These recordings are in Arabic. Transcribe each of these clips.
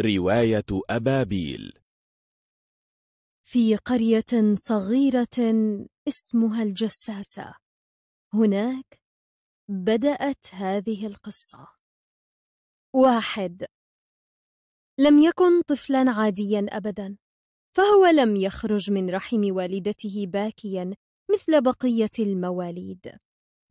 رواية أبابيل في قرية صغيرة اسمها الجساسة هناك بدأت هذه القصة واحد لم يكن طفلا عاديا أبدا فهو لم يخرج من رحم والدته باكيا مثل بقية المواليد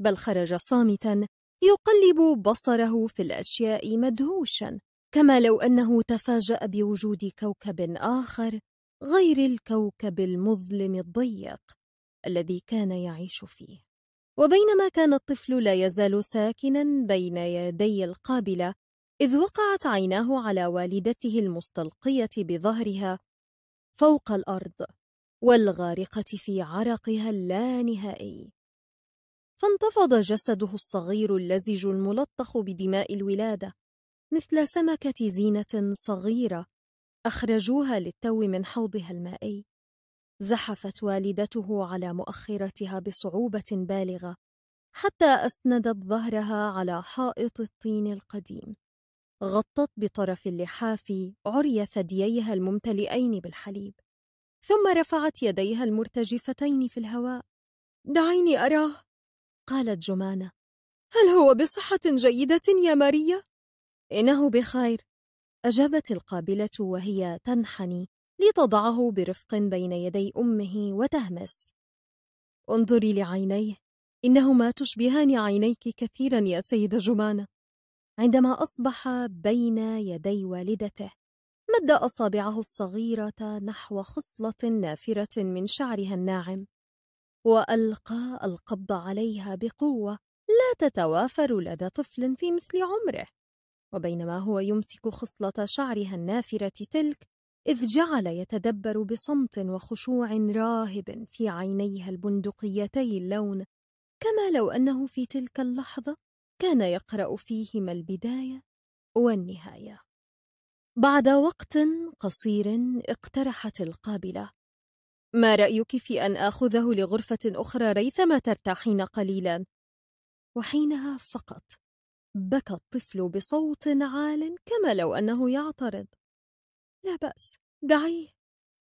بل خرج صامتا يقلب بصره في الأشياء مدهوشا كما لو أنه تفاجأ بوجود كوكب آخر غير الكوكب المظلم الضيق الذي كان يعيش فيه وبينما كان الطفل لا يزال ساكنا بين يدي القابلة إذ وقعت عيناه على والدته المستلقية بظهرها فوق الأرض والغارقة في عرقها اللانهائي فانتفض جسده الصغير اللزج الملطخ بدماء الولادة مثل سمكة زينة صغيرة أخرجوها للتو من حوضها المائي زحفت والدته على مؤخرتها بصعوبة بالغة حتى أسندت ظهرها على حائط الطين القديم غطت بطرف اللحاف عري ثدييها الممتلئين بالحليب ثم رفعت يديها المرتجفتين في الهواء دعيني أراه قالت جمانة هل هو بصحة جيدة يا ماريا؟ إنه بخير أجابت القابلة وهي تنحني لتضعه برفق بين يدي أمه وتهمس انظري لعينيه إنهما تشبهان عينيك كثيرا يا سيدة جمانة عندما أصبح بين يدي والدته مد أصابعه الصغيرة نحو خصلة نافرة من شعرها الناعم وألقى القبض عليها بقوة لا تتوافر لدى طفل في مثل عمره وبينما هو يمسك خصلة شعرها النافرة تلك إذ جعل يتدبر بصمت وخشوع راهب في عينيها البندقيتي اللون كما لو أنه في تلك اللحظة كان يقرأ فيهما البداية والنهاية بعد وقت قصير اقترحت القابلة ما رأيك في أن آخذه لغرفة أخرى ريثما ترتاحين قليلا وحينها فقط بكى الطفل بصوت عال كما لو أنه يعترض لا بأس دعيه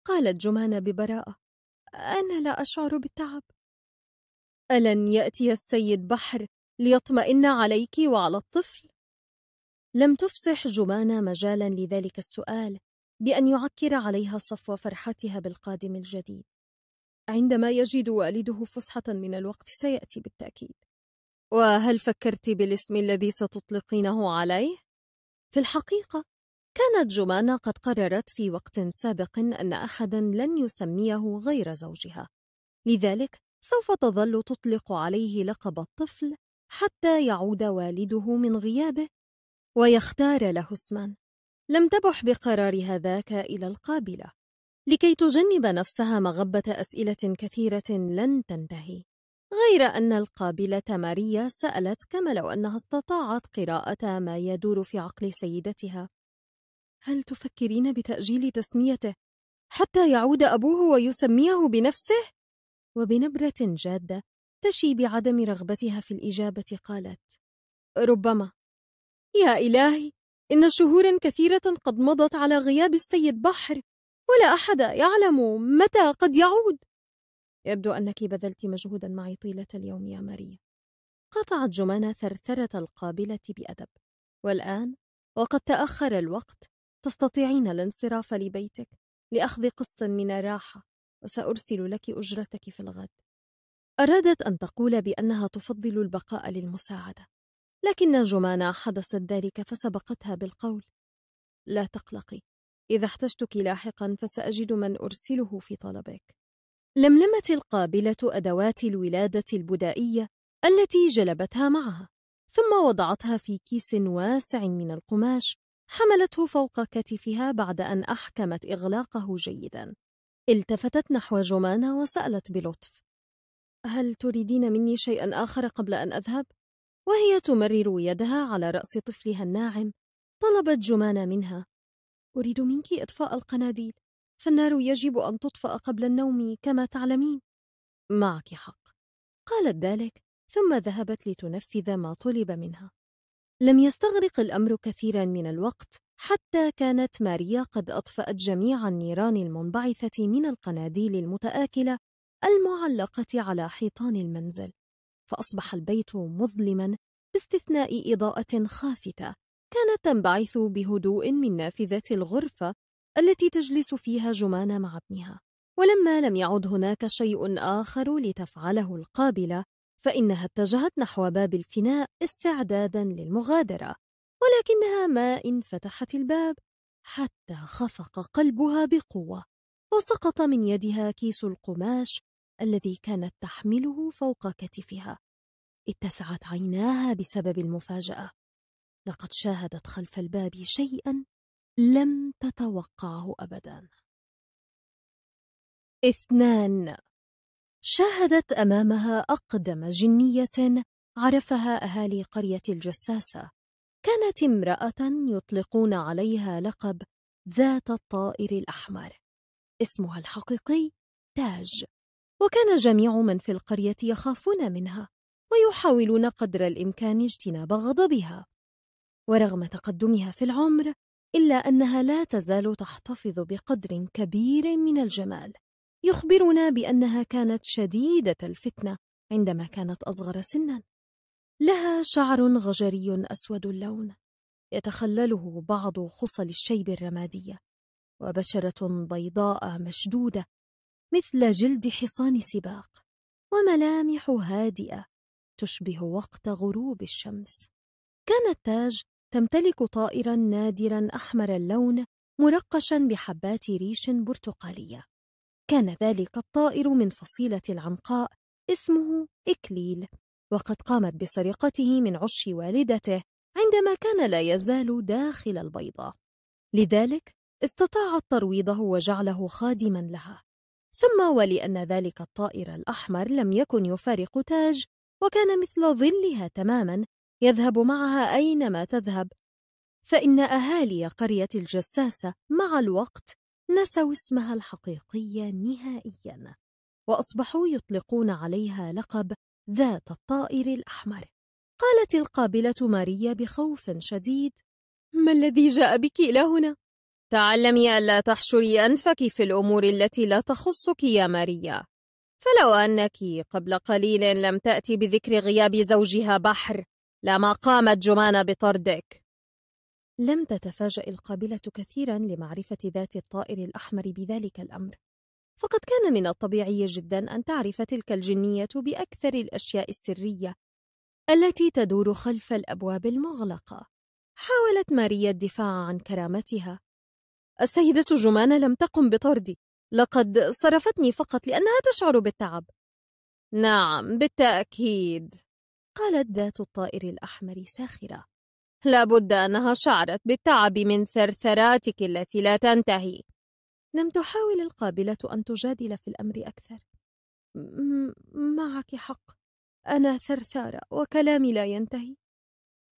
قالت جمانة ببراءة أنا لا أشعر بالتعب ألن يأتي السيد بحر ليطمئن عليك وعلى الطفل؟ لم تفسح جمانة مجالا لذلك السؤال بأن يعكر عليها صفو فرحتها بالقادم الجديد عندما يجد والده فسحة من الوقت سيأتي بالتأكيد وهل فكرت بالاسم الذي ستطلقينه عليه؟ في الحقيقة كانت جمانة قد قررت في وقت سابق أن أحدا لن يسميه غير زوجها لذلك سوف تظل تطلق عليه لقب الطفل حتى يعود والده من غيابه ويختار له اسما لم تبح بقرارها ذاك إلى القابلة لكي تجنب نفسها مغبة أسئلة كثيرة لن تنتهي غير أن القابلة ماريا سألت كما لو أنها استطاعت قراءة ما يدور في عقل سيدتها هل تفكرين بتأجيل تسميته حتى يعود أبوه ويسميه بنفسه؟ وبنبرة جادة تشي بعدم رغبتها في الإجابة قالت ربما يا إلهي إن شهورا كثيرة قد مضت على غياب السيد بحر ولا أحد يعلم متى قد يعود يبدو أنك بذلت مجهودا معي طيلة اليوم يا ماريا قطعت جمانة ثرثرة القابلة بأدب والآن وقد تأخر الوقت تستطيعين الانصراف لبيتك لأخذ قسط من الراحة وسأرسل لك أجرتك في الغد أرادت أن تقول بأنها تفضل البقاء للمساعدة لكن جمانة حدثت ذلك فسبقتها بالقول لا تقلقي إذا احتجتك لاحقا فسأجد من أرسله في طلبك لملمت القابلة أدوات الولادة البدائية التي جلبتها معها ثم وضعتها في كيس واسع من القماش حملته فوق كتفها بعد أن أحكمت إغلاقه جيدا التفتت نحو جمانة وسألت بلطف هل تريدين مني شيئا آخر قبل أن أذهب؟ وهي تمرر يدها على رأس طفلها الناعم طلبت جمانة منها أريد منك إطفاء القناديل فالنار يجب أن تطفأ قبل النوم كما تعلمين معك حق قالت ذلك ثم ذهبت لتنفذ ما طلب منها لم يستغرق الأمر كثيرا من الوقت حتى كانت ماريا قد أطفأت جميع النيران المنبعثة من القناديل المتآكلة المعلقة على حيطان المنزل فأصبح البيت مظلما باستثناء إضاءة خافتة كانت تنبعث بهدوء من نافذة الغرفة التي تجلس فيها جمانة مع ابنها ولما لم يعد هناك شيء آخر لتفعله القابلة فإنها اتجهت نحو باب الفناء استعدادا للمغادرة ولكنها ما إن فتحت الباب حتى خفق قلبها بقوة وسقط من يدها كيس القماش الذي كانت تحمله فوق كتفها اتسعت عيناها بسبب المفاجأة لقد شاهدت خلف الباب شيئا لم تتوقعه أبدا اثنان شاهدت أمامها أقدم جنية عرفها أهالي قرية الجساسة كانت امرأة يطلقون عليها لقب ذات الطائر الأحمر اسمها الحقيقي تاج وكان جميع من في القرية يخافون منها ويحاولون قدر الإمكان اجتناب غضبها ورغم تقدمها في العمر إلا أنها لا تزال تحتفظ بقدر كبير من الجمال يخبرنا بأنها كانت شديدة الفتنة عندما كانت أصغر سنا لها شعر غجري أسود اللون يتخلله بعض خصل الشيب الرمادية وبشرة بيضاء مشدودة مثل جلد حصان سباق وملامح هادئة تشبه وقت غروب الشمس كان التاج تمتلك طائرا نادرا أحمر اللون مرقشا بحبات ريش برتقالية كان ذلك الطائر من فصيلة العنقاء اسمه إكليل وقد قامت بسرقته من عش والدته عندما كان لا يزال داخل البيضة لذلك استطاعت ترويضه وجعله خادما لها ثم ولأن ذلك الطائر الأحمر لم يكن يفارق تاج وكان مثل ظلها تماما يذهب معها أينما تذهب فإن أهالي قرية الجساسة مع الوقت نسوا اسمها الحقيقي نهائيا وأصبحوا يطلقون عليها لقب ذات الطائر الأحمر قالت القابلة ماريا بخوف شديد ما الذي جاء بك إلى هنا؟ تعلمي ألا تحشري أنفك في الأمور التي لا تخصك يا ماريا فلو أنك قبل قليل لم تأتي بذكر غياب زوجها بحر لما قامت جمانة بطردك لم تتفاجأ القابلة كثيرا لمعرفة ذات الطائر الأحمر بذلك الأمر فقد كان من الطبيعي جدا أن تعرف تلك الجنية بأكثر الأشياء السرية التي تدور خلف الأبواب المغلقة حاولت ماريا الدفاع عن كرامتها السيدة جمانة لم تقم بطردي لقد صرفتني فقط لأنها تشعر بالتعب نعم بالتأكيد قالت ذات الطائر الأحمر ساخرة لابد أنها شعرت بالتعب من ثرثراتك التي لا تنتهي لم تحاول القابلة أن تجادل في الأمر أكثر معك حق أنا ثرثارة وكلامي لا ينتهي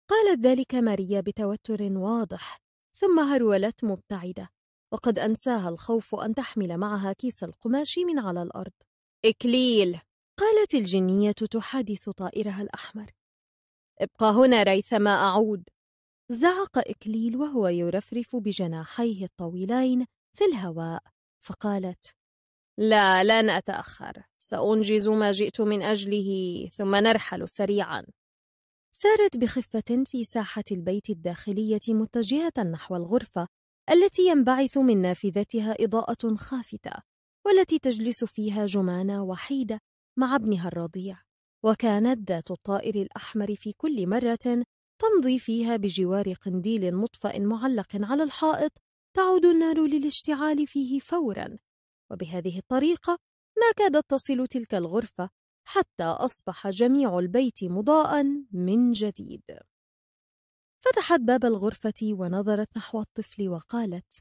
قالت ذلك ماريا بتوتر واضح ثم هرولت مبتعدة وقد أنساها الخوف أن تحمل معها كيس القماش من على الأرض إكليل قالت الجنية تحادث طائرها الأحمر ابقى هنا ريثما أعود زعق إكليل وهو يرفرف بجناحيه الطويلين في الهواء فقالت لا لن أتأخر سأنجز ما جئت من أجله ثم نرحل سريعا سارت بخفة في ساحة البيت الداخلية متجهة نحو الغرفة التي ينبعث من نافذتها إضاءة خافتة والتي تجلس فيها جمانة وحيدة مع ابنها الرضيع وكانت ذات الطائر الأحمر في كل مرة تمضي فيها بجوار قنديل مطفئ معلق على الحائط تعود النار للاشتعال فيه فورا وبهذه الطريقة ما كادت تصل تلك الغرفة حتى أصبح جميع البيت مضاء من جديد فتحت باب الغرفة ونظرت نحو الطفل وقالت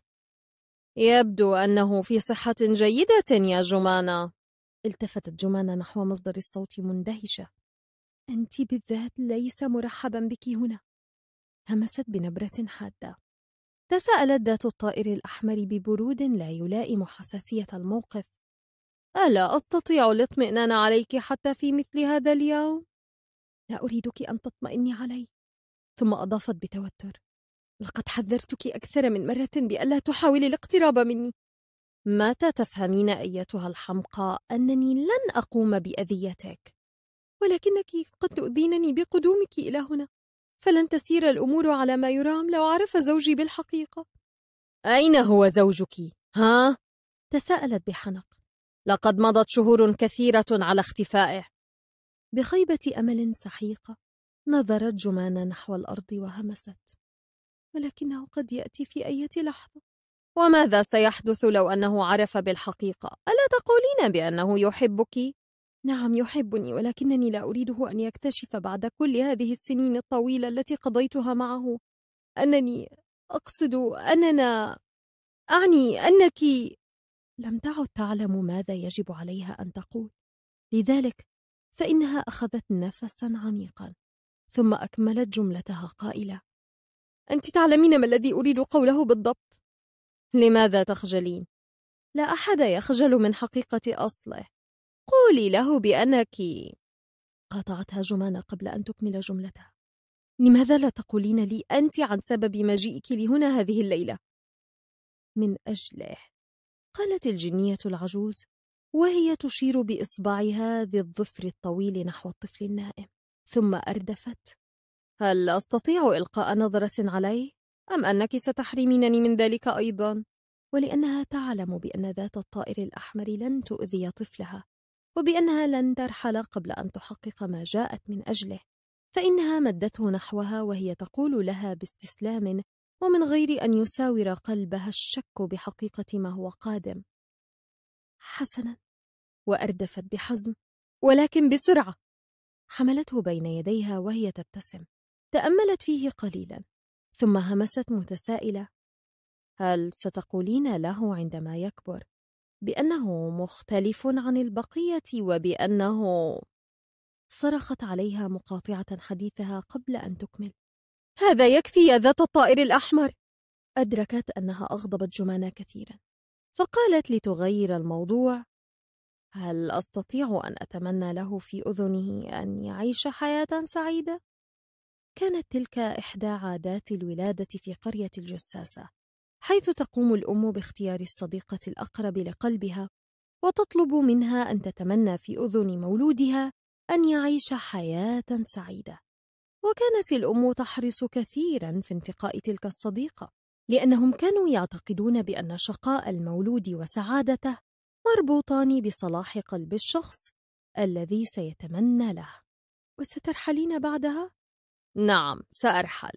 يبدو أنه في صحة جيدة يا جمانة التفتت جمانة نحو مصدر الصوت مندهشة أنت بالذات ليس مرحبا بك هنا همست بنبرة حادة تساءلت ذات الطائر الأحمر ببرود لا يلائم حساسية الموقف ألا أستطيع الاطمئنان عليك حتى في مثل هذا اليوم؟ لا أريدك أن تطمئني علي ثم أضافت بتوتر لقد حذرتك أكثر من مرة بألا تحاولي الاقتراب مني متى تفهمين أيتها الحمقى أنني لن أقوم بأذيتك ولكنك قد تؤذينني بقدومك إلى هنا فلن تسير الأمور على ما يرام لو عرف زوجي بالحقيقة أين هو زوجك؟ ها؟ تساءلت بحنق لقد مضت شهور كثيرة على اختفائه بخيبة أمل سحيقة نظرت جمانة نحو الأرض وهمست ولكنه قد يأتي في أي لحظة وماذا سيحدث لو أنه عرف بالحقيقة؟ ألا تقولين بأنه يحبك؟ نعم يحبني ولكنني لا أريده أن يكتشف بعد كل هذه السنين الطويلة التي قضيتها معه أنني أقصد أننا أعني أنك لم تعد تعلم ماذا يجب عليها أن تقول لذلك فإنها أخذت نفسا عميقا ثم أكملت جملتها قائلة أنت تعلمين ما الذي أريد قوله بالضبط لماذا تخجلين؟ لا أحد يخجل من حقيقة أصله قولي له بأنك قاطعتها جمانة قبل أن تكمل جملتها لماذا لا تقولين لي أنت عن سبب مجيئك لهنا هذه الليلة؟ من أجله قالت الجنية العجوز وهي تشير بإصبعها ذي الظفر الطويل نحو الطفل النائم ثم أردفت هل أستطيع إلقاء نظرة عليه؟ أم أنك ستحرمينني من ذلك أيضا؟ ولأنها تعلم بأن ذات الطائر الأحمر لن تؤذي طفلها وبأنها لن ترحل قبل أن تحقق ما جاءت من أجله فإنها مدته نحوها وهي تقول لها باستسلام ومن غير أن يساور قلبها الشك بحقيقة ما هو قادم حسنا وأردفت بحزم ولكن بسرعة حملته بين يديها وهي تبتسم تأملت فيه قليلا ثم همست متسائلة هل ستقولين له عندما يكبر بأنه مختلف عن البقية وبأنه صرخت عليها مقاطعة حديثها قبل أن تكمل هذا يكفي يا ذات الطائر الأحمر أدركت أنها أغضبت جمانة كثيرا فقالت لتغير الموضوع هل أستطيع أن أتمنى له في أذنه أن يعيش حياة سعيدة؟ كانت تلك إحدى عادات الولادة في قرية الجساسة حيث تقوم الأم باختيار الصديقة الأقرب لقلبها وتطلب منها أن تتمنى في أذن مولودها أن يعيش حياة سعيدة وكانت الأم تحرص كثيرا في انتقاء تلك الصديقة لأنهم كانوا يعتقدون بأن شقاء المولود وسعادته مربوطان بصلاح قلب الشخص الذي سيتمنى له وسترحلين بعدها نعم سأرحل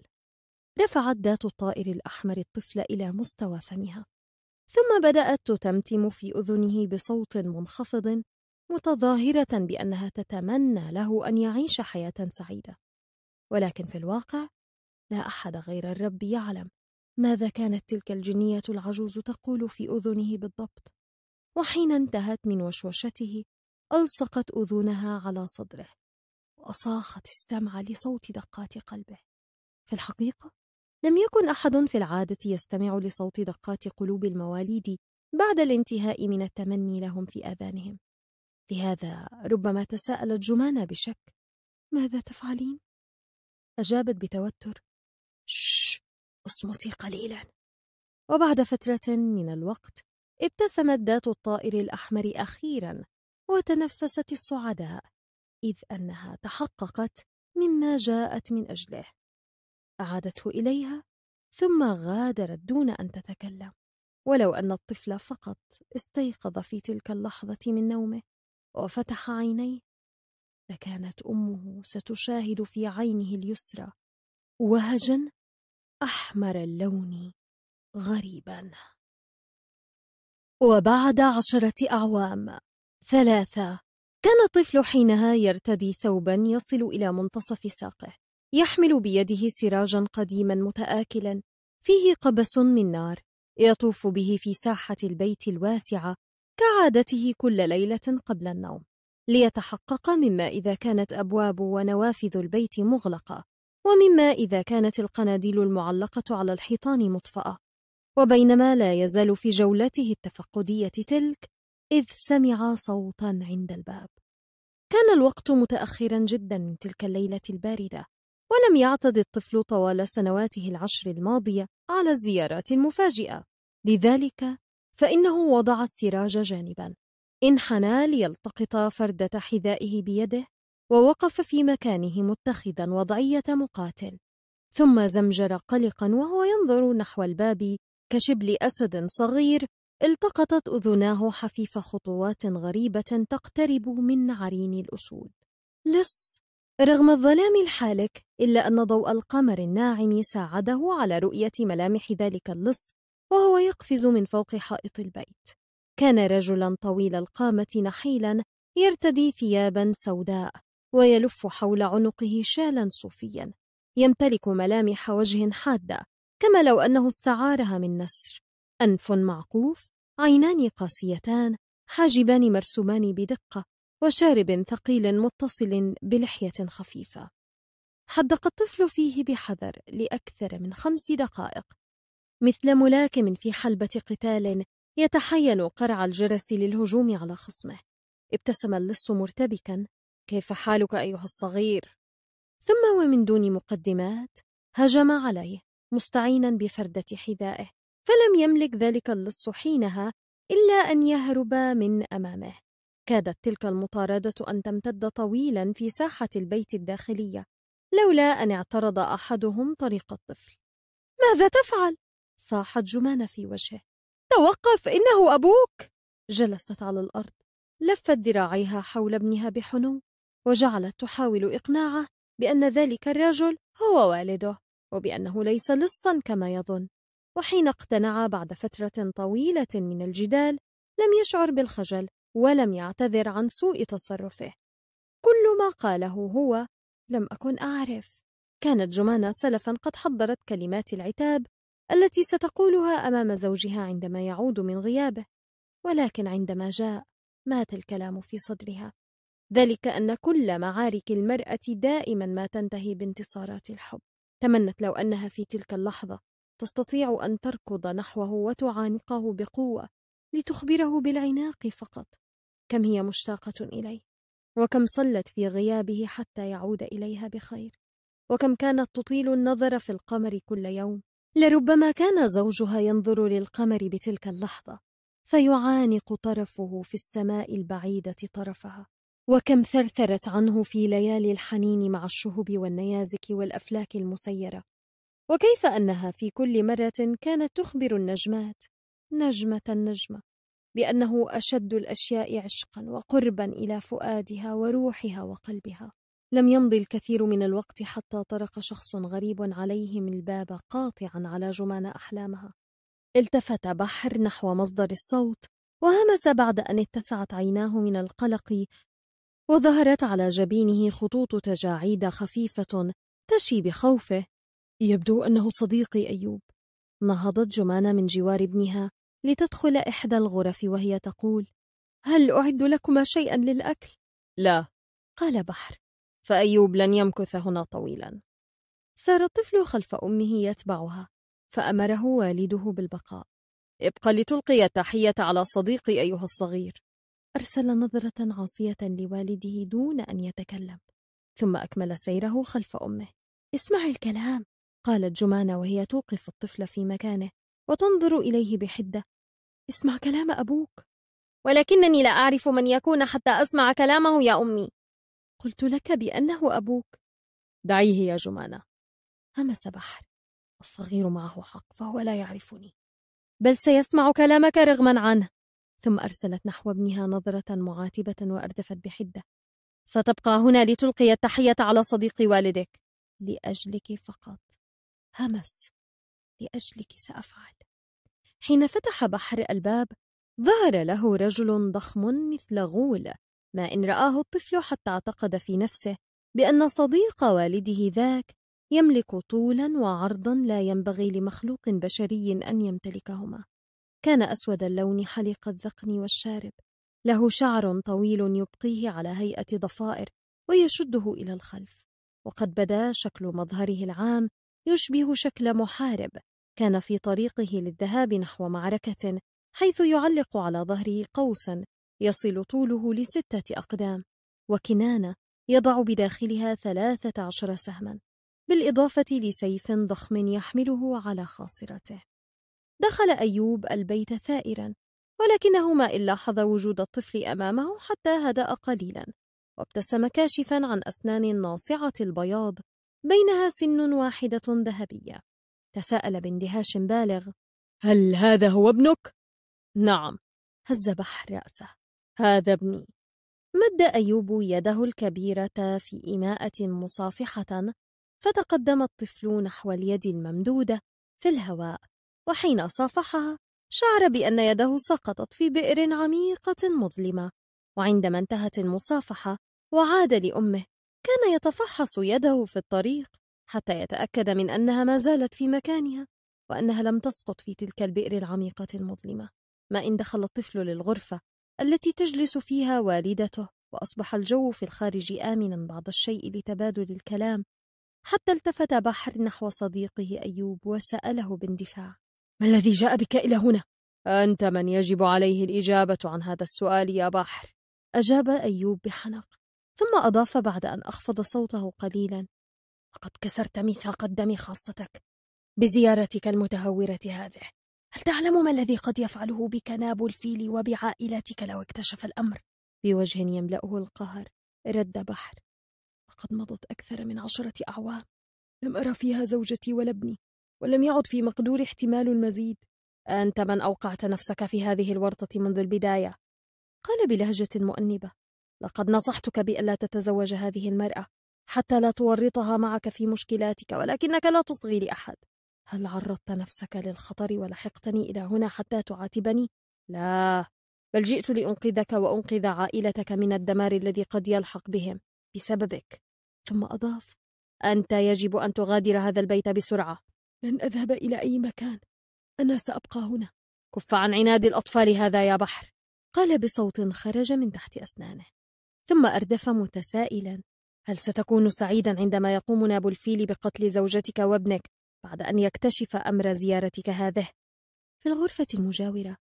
رفعت ذات الطائر الأحمر الطفل إلى مستوى فمها ثم بدأت تتمتم في أذنه بصوت منخفض متظاهرة بأنها تتمنى له أن يعيش حياة سعيدة ولكن في الواقع لا أحد غير الرب يعلم ماذا كانت تلك الجنية العجوز تقول في أذنه بالضبط وحين انتهت من وشوشته ألصقت أذنها على صدره وأصاخت السمع لصوت دقات قلبه في الحقيقة لم يكن أحد في العادة يستمع لصوت دقات قلوب المواليد بعد الانتهاء من التمني لهم في آذانهم لهذا ربما تساءلت جمانة بشك ماذا تفعلين؟ أجابت بتوتر شش اصمتي قليلا وبعد فترة من الوقت ابتسمت ذات الطائر الأحمر أخيرا وتنفست السعداء إذ أنها تحققت مما جاءت من أجله أعادته إليها ثم غادرت دون أن تتكلم ولو أن الطفل فقط استيقظ في تلك اللحظة من نومه وفتح عينيه لكانت أمه ستشاهد في عينه اليسرى وهجا أحمر اللون غريبا وبعد عشرة أعوام ثلاثة كان الطفل حينها يرتدي ثوبا يصل إلى منتصف ساقه يحمل بيده سراجا قديما متآكلا فيه قبس من نار يطوف به في ساحة البيت الواسعة كعادته كل ليلة قبل النوم ليتحقق مما إذا كانت أبواب ونوافذ البيت مغلقة ومما إذا كانت القناديل المعلقة على الحيطان مطفأة وبينما لا يزال في جولته التفقدية تلك إذ سمع صوتا عند الباب كان الوقت متأخرا جدا من تلك الليلة الباردة ولم يعتد الطفل طوال سنواته العشر الماضية على الزيارات المفاجئة لذلك فإنه وضع السراج جانبا انحنى ليلتقط فردة حذائه بيده ووقف في مكانه متخذا وضعية مقاتل ثم زمجر قلقا وهو ينظر نحو الباب كشبل أسد صغير التقطت أذناه حفيف خطوات غريبة تقترب من عرين الأسود لص رغم الظلام الحالك إلا أن ضوء القمر الناعم ساعده على رؤية ملامح ذلك اللص وهو يقفز من فوق حائط البيت كان رجلا طويل القامة نحيلا يرتدي ثيابا سوداء ويلف حول عنقه شالا صوفيا يمتلك ملامح وجه حادة كما لو أنه استعارها من نسر أنف معقوف عينان قاسيتان حاجبان مرسومان بدقة وشارب ثقيل متصل بلحية خفيفة حدق الطفل فيه بحذر لأكثر من خمس دقائق مثل ملاكم في حلبة قتال يتحين قرع الجرس للهجوم على خصمه ابتسم اللص مرتبكا كيف حالك أيها الصغير؟ ثم ومن دون مقدمات هجم عليه مستعينا بفردة حذائه فلم يملك ذلك اللص حينها إلا أن يهرب من أمامه كادت تلك المطاردة أن تمتد طويلا في ساحة البيت الداخلية لولا أن اعترض أحدهم طريق الطفل ماذا تفعل؟ صاحت جمان في وجهه توقف إنه أبوك جلست على الأرض لفت ذراعيها حول ابنها بحنو وجعلت تحاول إقناعه بأن ذلك الرجل هو والده وبأنه ليس لصا كما يظن وحين اقتنع بعد فترة طويلة من الجدال لم يشعر بالخجل ولم يعتذر عن سوء تصرفه كل ما قاله هو لم أكن أعرف كانت جمانة سلفا قد حضرت كلمات العتاب التي ستقولها أمام زوجها عندما يعود من غيابه ولكن عندما جاء مات الكلام في صدرها ذلك أن كل معارك المرأة دائما ما تنتهي بانتصارات الحب تمنت لو أنها في تلك اللحظة تستطيع أن تركض نحوه وتعانقه بقوة لتخبره بالعناق فقط كم هي مشتاقة إليه وكم صلت في غيابه حتى يعود إليها بخير وكم كانت تطيل النظر في القمر كل يوم لربما كان زوجها ينظر للقمر بتلك اللحظة فيعانق طرفه في السماء البعيدة طرفها وكم ثرثرت عنه في ليالي الحنين مع الشهب والنيازك والأفلاك المسيرة وكيف أنها في كل مرة كانت تخبر النجمات نجمة نجمة بأنه أشد الأشياء عشقا وقربا إلى فؤادها وروحها وقلبها لم يمض الكثير من الوقت حتى طرق شخص غريب عليهم الباب قاطعا على جمان أحلامها التفت بحر نحو مصدر الصوت وهمس بعد أن اتسعت عيناه من القلق وظهرت على جبينه خطوط تجاعيد خفيفة تشي بخوفه يبدو أنه صديقي أيوب نهضت جمانة من جوار ابنها لتدخل إحدى الغرف وهي تقول هل أعد لكما شيئا للأكل؟ لا قال بحر فأيوب لن يمكث هنا طويلا سار الطفل خلف أمه يتبعها فأمره والده بالبقاء ابق لتلقي التحية على صديقي أيها الصغير أرسل نظرة عاصية لوالده دون أن يتكلم ثم أكمل سيره خلف أمه اسمع الكلام قالت جمانة وهي توقف الطفل في مكانه وتنظر إليه بحدة اسمع كلام أبوك ولكنني لا أعرف من يكون حتى أسمع كلامه يا أمي قلت لك بأنه أبوك دعيه يا جمانة همس بحر الصغير معه حق فهو لا يعرفني بل سيسمع كلامك رغما عنه ثم أرسلت نحو ابنها نظرة معاتبة وأردفت بحدة ستبقى هنا لتلقي التحية على صديق والدك لأجلك فقط همس لاجلك سافعل حين فتح بحر الباب ظهر له رجل ضخم مثل غول ما ان راه الطفل حتى اعتقد في نفسه بان صديق والده ذاك يملك طولا وعرضا لا ينبغي لمخلوق بشري ان يمتلكهما كان اسود اللون حلق الذقن والشارب له شعر طويل يبقيه على هيئه ضفائر ويشده الى الخلف وقد بدا شكل مظهره العام يشبه شكل محارب كان في طريقه للذهاب نحو معركة حيث يعلق على ظهره قوسا يصل طوله لستة أقدام وكنانة يضع بداخلها ثلاثة عشر سهما بالإضافة لسيف ضخم يحمله على خاصرته دخل أيوب البيت ثائرا ولكنه ما إن لاحظ وجود الطفل أمامه حتى هدأ قليلا وابتسم كاشفا عن أسنان ناصعة البياض بينها سن واحدة ذهبية تساءل باندهاش بالغ هل هذا هو ابنك؟ نعم هز بحر رأسه هذا ابني مد أيوب يده الكبيرة في إماءة مصافحة فتقدم الطفل نحو اليد الممدودة في الهواء وحين صافحها شعر بأن يده سقطت في بئر عميقة مظلمة وعندما انتهت المصافحة وعاد لأمه كان يتفحص يده في الطريق حتى يتأكد من أنها ما زالت في مكانها وأنها لم تسقط في تلك البئر العميقة المظلمة ما إن دخل الطفل للغرفة التي تجلس فيها والدته وأصبح الجو في الخارج آمنا بعض الشيء لتبادل الكلام حتى التفت بحر نحو صديقه أيوب وسأله باندفاع ما الذي جاء بك إلى هنا؟ أنت من يجب عليه الإجابة عن هذا السؤال يا بحر أجاب أيوب بحنق ثم أضاف بعد أن أخفض صوته قليلا لقد كسرت ميثاق الدم خاصتك بزيارتك المتهورة هذه هل تعلم ما الذي قد يفعله بك ناب الفيل وبعائلتك لو اكتشف الأمر؟ بوجه يملأه القهر رد بحر لقد مضت أكثر من عشرة أعوام لم أرى فيها زوجتي ولا ابني ولم يعد في مقدوري احتمال المزيد أنت من أوقعت نفسك في هذه الورطة منذ البداية قال بلهجة مؤنبة لقد نصحتك بألا تتزوج هذه المرأة حتى لا تورطها معك في مشكلاتك ولكنك لا تصغي لأحد هل عرضت نفسك للخطر ولحقتني إلى هنا حتى تعاتبني؟ لا بل جئت لأنقذك وأنقذ عائلتك من الدمار الذي قد يلحق بهم بسببك ثم أضاف أنت يجب أن تغادر هذا البيت بسرعة لن أذهب إلى أي مكان أنا سأبقى هنا كف عن عناد الأطفال هذا يا بحر قال بصوت خرج من تحت أسنانه ثم أردف متسائلا هل ستكون سعيدا عندما يقوم ناب الفيل بقتل زوجتك وابنك بعد أن يكتشف أمر زيارتك هذه؟ في الغرفة المجاورة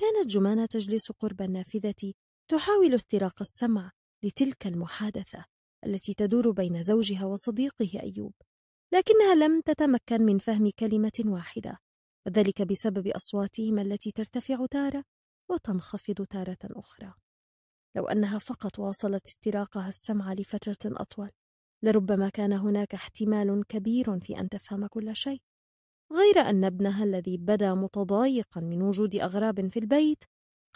كانت جمانة تجلس قرب النافذة تحاول استراق السمع لتلك المحادثة التي تدور بين زوجها وصديقه أيوب لكنها لم تتمكن من فهم كلمة واحدة وذلك بسبب أصواتهما التي ترتفع تارة وتنخفض تارة أخرى لو أنها فقط واصلت استراقها السمع لفترة أطول لربما كان هناك احتمال كبير في أن تفهم كل شيء غير أن ابنها الذي بدا متضايقا من وجود أغراب في البيت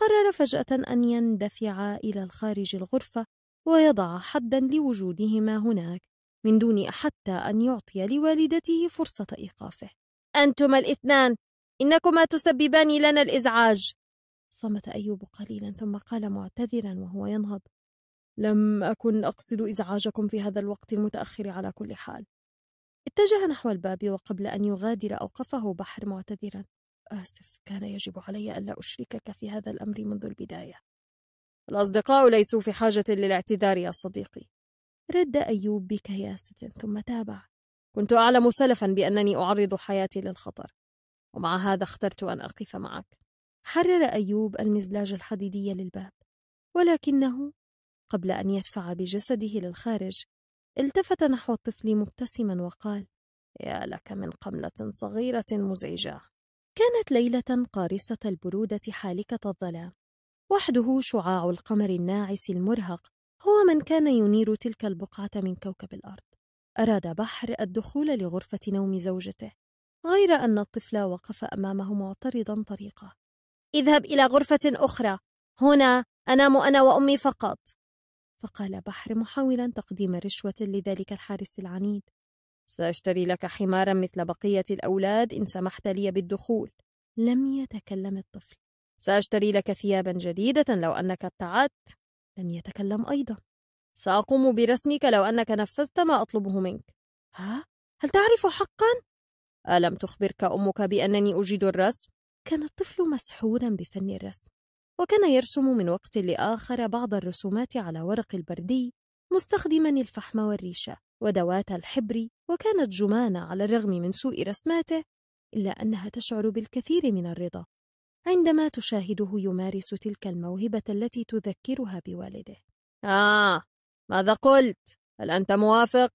قرر فجأة أن يندفع إلى الخارج الغرفة ويضع حدا لوجودهما هناك من دون حتى أن يعطي لوالدته فرصة إيقافه أنتما الاثنان إنكما تسببان لنا الإزعاج صمت أيوب قليلا ثم قال معتذرا وهو ينهض لم أكن أقصد إزعاجكم في هذا الوقت المتأخر على كل حال اتجه نحو الباب وقبل أن يغادر أوقفه بحر معتذرا آسف كان يجب علي ألا أشركك في هذا الأمر منذ البداية الأصدقاء ليسوا في حاجة للاعتذار يا صديقي رد أيوب بكياسة ثم تابع كنت أعلم سلفا بأنني أعرض حياتي للخطر ومع هذا اخترت أن أقف معك حرر أيوب المزلاج الحديدي للباب ولكنه قبل أن يدفع بجسده للخارج التفت نحو الطفل مبتسما وقال يا لك من قملة صغيرة مزعجة كانت ليلة قارصة البرودة حالكة الظلام وحده شعاع القمر الناعس المرهق هو من كان ينير تلك البقعة من كوكب الأرض أراد بحر الدخول لغرفة نوم زوجته غير أن الطفل وقف أمامه معترضا طريقه اذهب إلى غرفة أخرى هنا أنام أنا وأمي فقط فقال بحر محاولا تقديم رشوة لذلك الحارس العنيد سأشتري لك حمارا مثل بقية الأولاد إن سمحت لي بالدخول لم يتكلم الطفل سأشتري لك ثيابا جديدة لو أنك ابتعدت لم يتكلم أيضا سأقوم برسمك لو أنك نفذت ما أطلبه منك ها؟ هل تعرف حقا؟ ألم تخبرك أمك بأنني أجيد الرسم؟ كان الطفل مسحورا بفن الرسم وكان يرسم من وقت لآخر بعض الرسومات على ورق البردي مستخدما الفحم والريشة ودوات الحبر وكانت جمانة على الرغم من سوء رسماته إلا أنها تشعر بالكثير من الرضا عندما تشاهده يمارس تلك الموهبة التي تذكرها بوالده آه ماذا قلت؟ هل أنت موافق؟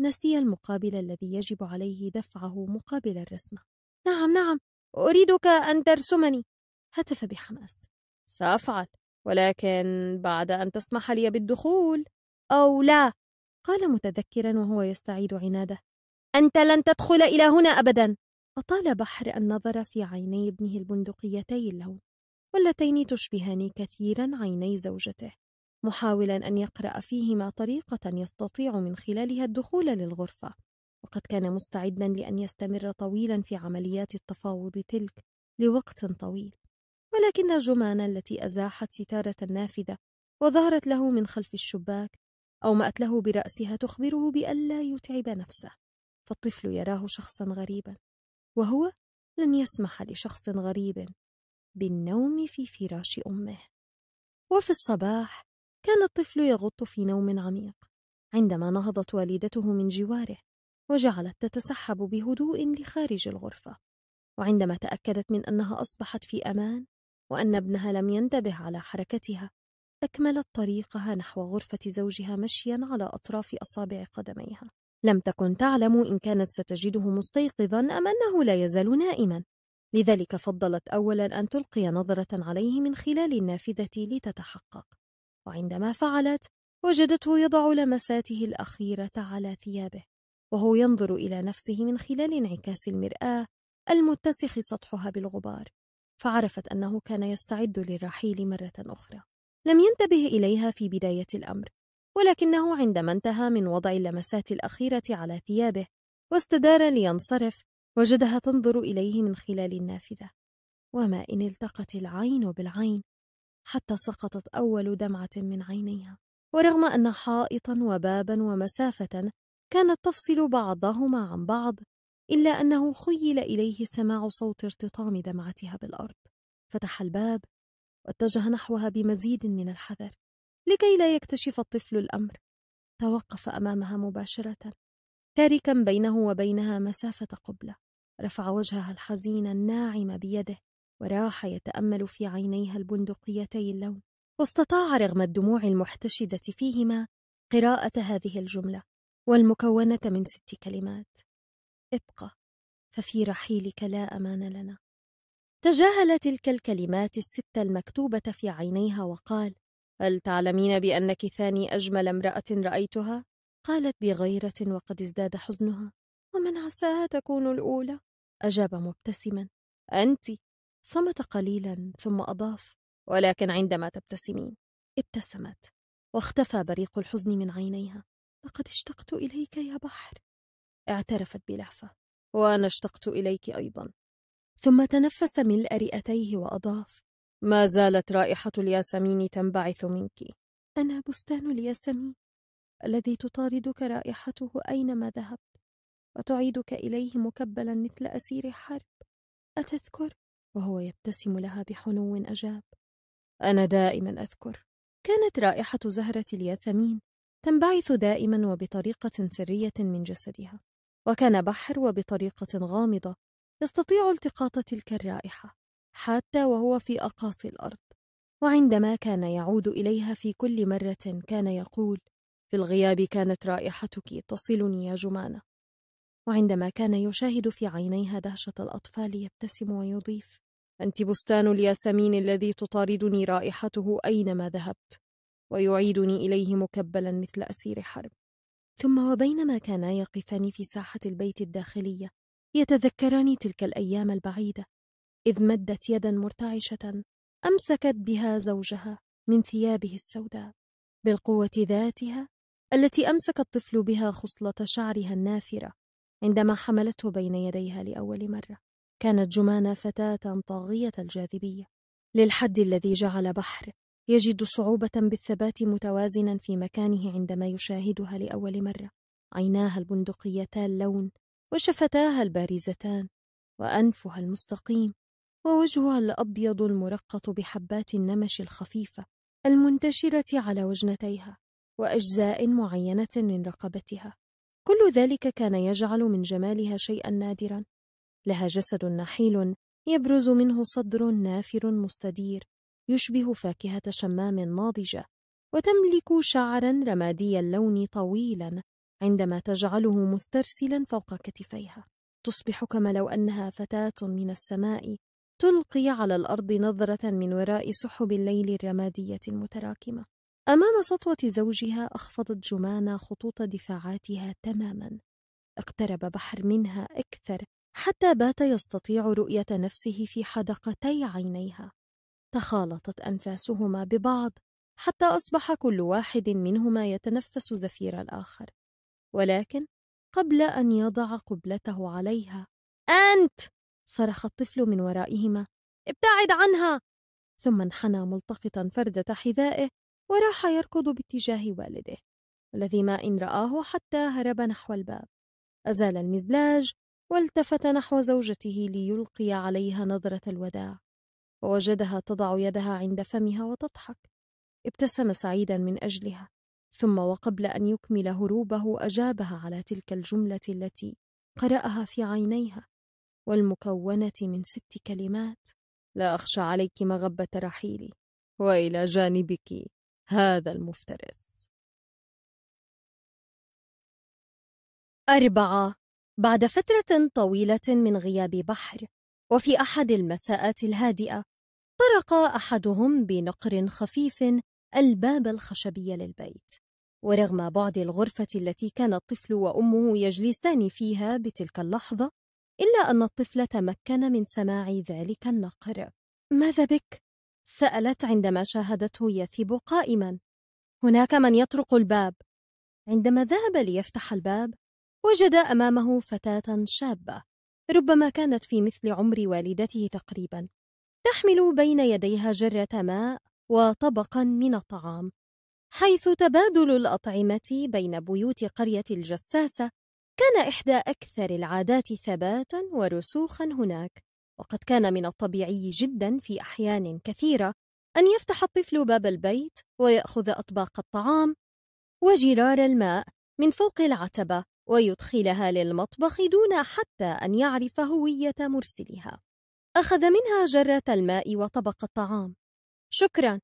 نسي المقابل الذي يجب عليه دفعه مقابل الرسمة نعم نعم أريدك أن ترسمني هتف بحماس سأفعل ولكن بعد أن تسمح لي بالدخول أو لا قال متذكرا وهو يستعيد عناده أنت لن تدخل إلى هنا أبدا أطال بحر النظر في عيني ابنه البندقيتي اللون واللتين تشبهان كثيرا عيني زوجته محاولا أن يقرأ فيهما طريقة يستطيع من خلالها الدخول للغرفة وقد كان مستعدا لأن يستمر طويلا في عمليات التفاوض تلك لوقت طويل ولكن جمانة التي أزاحت ستارة النافذة وظهرت له من خلف الشباك أومأت له برأسها تخبره بألا يتعب نفسه فالطفل يراه شخصا غريبا وهو لن يسمح لشخص غريب بالنوم في فراش أمه وفي الصباح كان الطفل يغط في نوم عميق عندما نهضت والدته من جواره وجعلت تتسحب بهدوء لخارج الغرفة وعندما تأكدت من أنها أصبحت في أمان وأن ابنها لم ينتبه على حركتها أكملت طريقها نحو غرفة زوجها مشيا على أطراف أصابع قدميها لم تكن تعلم إن كانت ستجده مستيقظا أم أنه لا يزال نائما لذلك فضلت أولا أن تلقي نظرة عليه من خلال النافذة لتتحقق وعندما فعلت وجدته يضع لمساته الأخيرة على ثيابه وهو ينظر إلى نفسه من خلال انعكاس المرآة المتسخ سطحها بالغبار فعرفت أنه كان يستعد للرحيل مرة أخرى لم ينتبه إليها في بداية الأمر ولكنه عندما انتهى من وضع اللمسات الأخيرة على ثيابه واستدار لينصرف وجدها تنظر إليه من خلال النافذة وما إن التقت العين بالعين حتى سقطت أول دمعة من عينيها ورغم أن حائطا وبابا ومسافة كانت تفصل بعضهما عن بعض إلا أنه خيل إليه سماع صوت ارتطام دمعتها بالأرض فتح الباب واتجه نحوها بمزيد من الحذر لكي لا يكتشف الطفل الأمر توقف أمامها مباشرة تاركا بينه وبينها مسافة قبلة رفع وجهها الحزين الناعم بيده وراح يتأمل في عينيها البندقيتي اللون واستطاع رغم الدموع المحتشدة فيهما قراءة هذه الجملة والمكونة من ست كلمات ابقى ففي رحيلك لا أمان لنا تجاهل تلك الكلمات الست المكتوبة في عينيها وقال هل تعلمين بأنك ثاني أجمل امرأة رأيتها؟ قالت بغيرة وقد ازداد حزنها ومن عساها تكون الأولى؟ أجاب مبتسما أنت صمت قليلا ثم أضاف ولكن عندما تبتسمين ابتسمت واختفى بريق الحزن من عينيها لقد اشتقت إليك يا بحر اعترفت بلهفة وأنا اشتقت إليك أيضا ثم تنفس من رئتيه وأضاف ما زالت رائحة الياسمين تنبعث منك أنا بستان الياسمين الذي تطاردك رائحته أينما ذهبت وتعيدك إليه مكبلا مثل أسير حرب أتذكر؟ وهو يبتسم لها بحنو أجاب أنا دائما أذكر كانت رائحة زهرة الياسمين تنبعث دائما وبطريقة سرية من جسدها وكان بحر وبطريقة غامضة يستطيع التقاط تلك الرائحة حتى وهو في أقاصي الأرض وعندما كان يعود إليها في كل مرة كان يقول في الغياب كانت رائحتك تصلني يا جمانة وعندما كان يشاهد في عينيها دهشة الأطفال يبتسم ويضيف أنت بستان الياسمين الذي تطاردني رائحته أينما ذهبت ويعيدني إليه مكبلا مثل أسير حرب ثم وبينما كانا يقفان في ساحة البيت الداخلية يتذكران تلك الأيام البعيدة إذ مدت يدا مرتعشة أمسكت بها زوجها من ثيابه السوداء بالقوة ذاتها التي أمسك الطفل بها خصلة شعرها النافرة عندما حملته بين يديها لأول مرة كانت جمانة فتاة طاغية الجاذبية للحد الذي جعل بحر يجد صعوبة بالثبات متوازنا في مكانه عندما يشاهدها لأول مرة عيناها البندقيتا اللون وشفتاها البارزتان وأنفها المستقيم ووجهها الأبيض المرقط بحبات النمش الخفيفة المنتشرة على وجنتيها وأجزاء معينة من رقبتها كل ذلك كان يجعل من جمالها شيئا نادرا لها جسد نحيل يبرز منه صدر نافر مستدير يشبه فاكهة شمام ناضجة وتملك شعرا رمادي اللون طويلا عندما تجعله مسترسلا فوق كتفيها تصبح كما لو أنها فتاة من السماء تلقي على الأرض نظرة من وراء سحب الليل الرمادية المتراكمة أمام سطوة زوجها أخفضت جمانة خطوط دفاعاتها تماما اقترب بحر منها أكثر حتى بات يستطيع رؤية نفسه في حدقتي عينيها تخالطت أنفاسهما ببعض حتى أصبح كل واحد منهما يتنفس زفير الآخر ولكن قبل أن يضع قبلته عليها أنت صرخ الطفل من ورائهما ابتعد عنها ثم انحنى ملتقطا فردة حذائه وراح يركض باتجاه والده الذي ما إن رآه حتى هرب نحو الباب أزال المزلاج والتفت نحو زوجته ليلقي عليها نظرة الوداع ووجدها تضع يدها عند فمها وتضحك ابتسم سعيدا من أجلها ثم وقبل أن يكمل هروبه أجابها على تلك الجملة التي قرأها في عينيها والمكونة من ست كلمات لا أخشى عليك مغبة رحيلي وإلى جانبك هذا المفترس أربعة بعد فترة طويلة من غياب بحر وفي أحد المساءات الهادئة طرق أحدهم بنقر خفيف الباب الخشبي للبيت ورغم بعد الغرفة التي كان الطفل وأمه يجلسان فيها بتلك اللحظة إلا أن الطفل تمكن من سماع ذلك النقر ماذا بك؟ سألت عندما شاهدته يثب قائما هناك من يطرق الباب عندما ذهب ليفتح الباب وجد أمامه فتاة شابة ربما كانت في مثل عمر والدته تقريبا تحمل بين يديها جرة ماء وطبقا من الطعام حيث تبادل الأطعمة بين بيوت قرية الجساسة كان إحدى أكثر العادات ثباتا ورسوخا هناك وقد كان من الطبيعي جدا في أحيان كثيرة أن يفتح الطفل باب البيت ويأخذ أطباق الطعام وجرار الماء من فوق العتبة ويدخلها للمطبخ دون حتى أن يعرف هوية مرسلها أخذ منها جرة الماء وطبق الطعام شكرا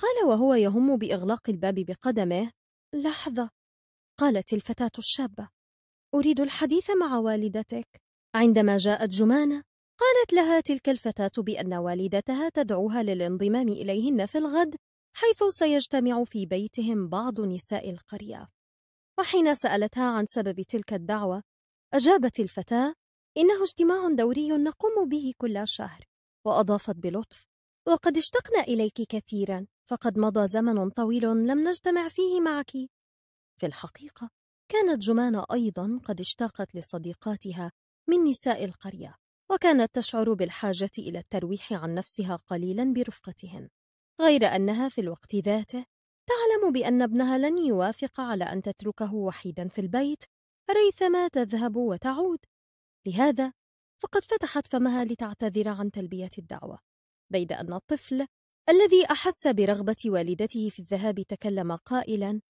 قال وهو يهم بإغلاق الباب بقدمه لحظة قالت الفتاة الشابة أريد الحديث مع والدتك عندما جاءت جمانة قالت لها تلك الفتاة بأن والدتها تدعوها للانضمام إليهن في الغد حيث سيجتمع في بيتهم بعض نساء القرية وحين سألتها عن سبب تلك الدعوة أجابت الفتاة إنه اجتماع دوري نقوم به كل شهر وأضافت بلطف وقد اشتقنا إليك كثيرا فقد مضى زمن طويل لم نجتمع فيه معك في الحقيقة كانت جمانة أيضا قد اشتاقت لصديقاتها من نساء القرية وكانت تشعر بالحاجة إلى الترويح عن نفسها قليلا برفقتهن غير أنها في الوقت ذاته تعلم بأن ابنها لن يوافق على أن تتركه وحيدا في البيت ريثما تذهب وتعود لهذا فقد فتحت فمها لتعتذر عن تلبية الدعوة بيد أن الطفل الذي أحس برغبة والدته في الذهاب تكلم قائلا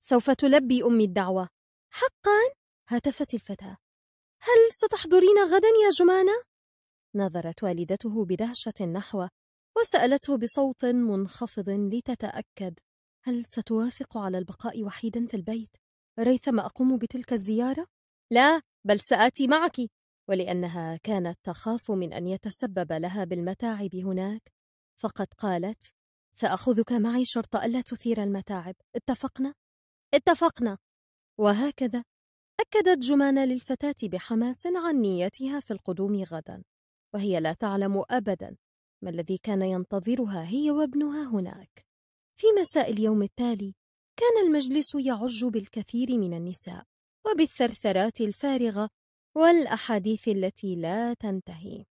سوف تلبي أمي الدعوة حقا هتفت الفتاة هل ستحضرين غدا يا جمانة؟ نظرت والدته بدهشة نحوه وسألته بصوت منخفض لتتأكد هل ستوافق على البقاء وحيدا في البيت ريثما أقوم بتلك الزيارة؟ لا بل سآتي معك ولأنها كانت تخاف من أن يتسبب لها بالمتاعب هناك فقد قالت سأخذك معي شرط ألا تثير المتاعب اتفقنا؟ اتفقنا وهكذا أكدت جمانة للفتاة بحماس عن نيتها في القدوم غدا وهي لا تعلم أبدا ما الذي كان ينتظرها هي وابنها هناك في مساء اليوم التالي كان المجلس يعج بالكثير من النساء وبالثرثرات الفارغة والأحاديث التي لا تنتهي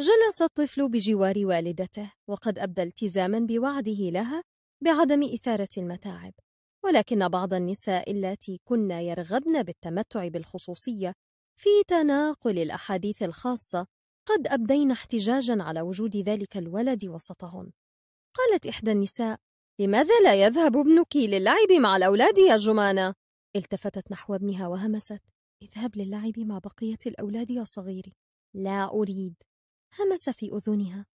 جلس الطفل بجوار والدته وقد أبدى التزاما بوعده لها بعدم إثارة المتاعب ولكن بعض النساء اللاتي كن يرغبن بالتمتع بالخصوصية في تناقل الأحاديث الخاصة قد أبدين احتجاجا على وجود ذلك الولد وسطهن قالت إحدى النساء لماذا لا يذهب ابنك للعب مع الأولاد يا جمانة؟ التفتت نحو ابنها وهمست اذهب للعب مع بقية الأولاد يا صغيري لا أريد همس في أذنها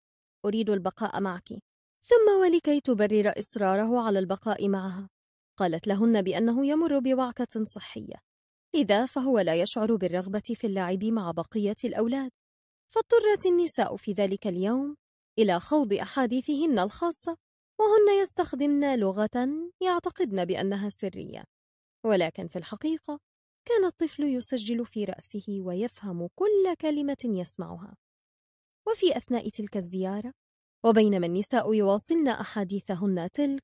أريد البقاء معك ثم ولكي تبرر إصراره على البقاء معها قالت لهن بأنه يمر بوعكة صحية لذا فهو لا يشعر بالرغبة في اللعب مع بقية الأولاد فاضطرت النساء في ذلك اليوم إلى خوض أحاديثهن الخاصة وهن يستخدمن لغة يعتقدن بأنها سرية ولكن في الحقيقة كان الطفل يسجل في رأسه ويفهم كل كلمة يسمعها وفي أثناء تلك الزيارة وبينما النساء يواصلن أحاديثهن تلك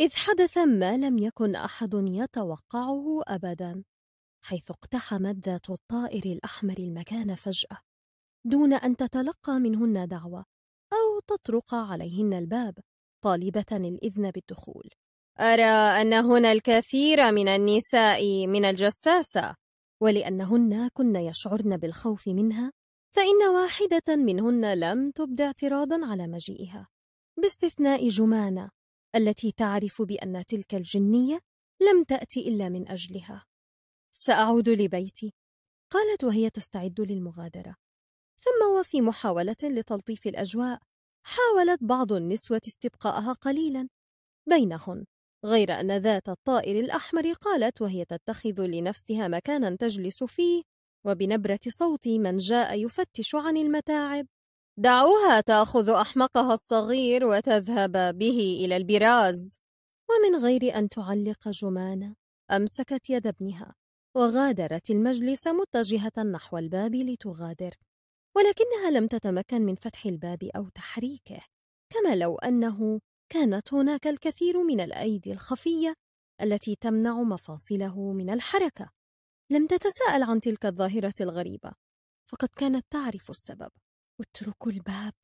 إذ حدث ما لم يكن أحد يتوقعه أبدا حيث اقتحمت ذات الطائر الأحمر المكان فجأة دون أن تتلقى منهن دعوة أو تطرق عليهن الباب طالبة الإذن بالدخول أرى أن هنا الكثير من النساء من الجساسة ولأنهن كن يشعرن بالخوف منها فإن واحدة منهن لم تبدى اعتراضا على مجيئها باستثناء جمانة التي تعرف بأن تلك الجنية لم تأتي إلا من أجلها سأعود لبيتي قالت وهي تستعد للمغادرة ثم وفي محاولة لتلطيف الأجواء حاولت بعض النسوة استبقاءها قليلا بينهن غير أن ذات الطائر الأحمر قالت وهي تتخذ لنفسها مكانا تجلس فيه وبنبرة صوت من جاء يفتش عن المتاعب دعوها تأخذ أحمقها الصغير وتذهب به إلى البراز ومن غير أن تعلق جمانة أمسكت يد ابنها وغادرت المجلس متجهة نحو الباب لتغادر ولكنها لم تتمكن من فتح الباب أو تحريكه كما لو أنه كانت هناك الكثير من الأيدي الخفية التي تمنع مفاصله من الحركة لم تتساءل عن تلك الظاهرة الغريبة فقد كانت تعرف السبب اتركوا الباب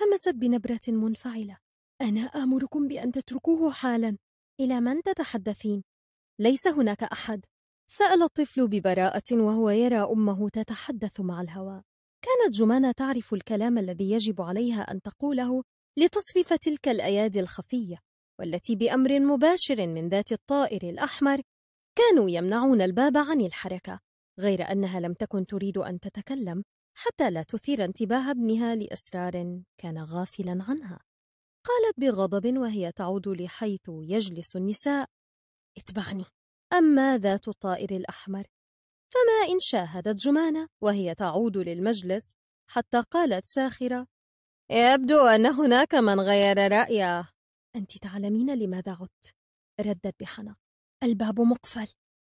همست بنبرة منفعلة أنا آمركم بأن تتركوه حالا إلى من تتحدثين؟ ليس هناك أحد سأل الطفل ببراءة وهو يرى أمه تتحدث مع الهواء كانت جمانة تعرف الكلام الذي يجب عليها أن تقوله لتصرف تلك الأيادي الخفية والتي بأمر مباشر من ذات الطائر الأحمر كانوا يمنعون الباب عن الحركة غير أنها لم تكن تريد أن تتكلم حتى لا تثير انتباه ابنها لأسرار كان غافلا عنها قالت بغضب وهي تعود لحيث يجلس النساء اتبعني أما ذات الطائر الأحمر فما إن شاهدت جمانة وهي تعود للمجلس حتى قالت ساخرة يبدو أن هناك من غير رأيه أنت تعلمين لماذا عدت ردت بحنق الباب مقفل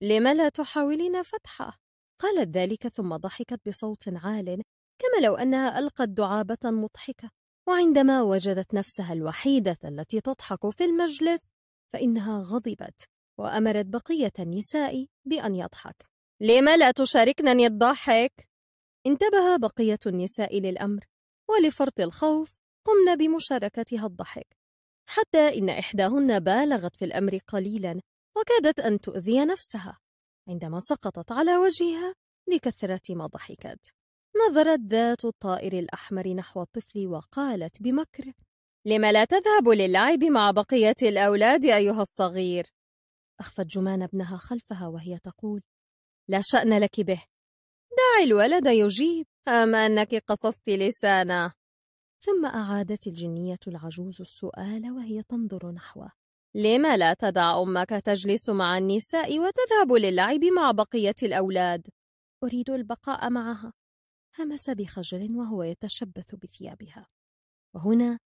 لم لا تحاولين فتحه قالت ذلك ثم ضحكت بصوت عال كما لو أنها ألقت دعابة مضحكة وعندما وجدت نفسها الوحيدة التي تضحك في المجلس فإنها غضبت وأمرت بقية النساء بأن يضحك لم لا تشاركنني الضحك؟ انتبه بقية النساء للأمر ولفرط الخوف قمن بمشاركتها الضحك حتى إن إحداهن بالغت في الأمر قليلا وكادت أن تؤذي نفسها عندما سقطت على وجهها لكثرة ما ضحكت نظرت ذات الطائر الأحمر نحو الطفل وقالت بمكر لم لا تذهب للعب مع بقية الأولاد أيها الصغير؟ أخفت جمان ابنها خلفها وهي تقول لا شأن لك به دعي الولد يجيب أما أنك قصصت لسانه ثم أعادت الجنية العجوز السؤال وهي تنظر نحوه لم لا تدع أمك تجلس مع النساء وتذهب للعب مع بقية الأولاد؟ أريد البقاء معها همس بخجل وهو يتشبث بثيابها وهنا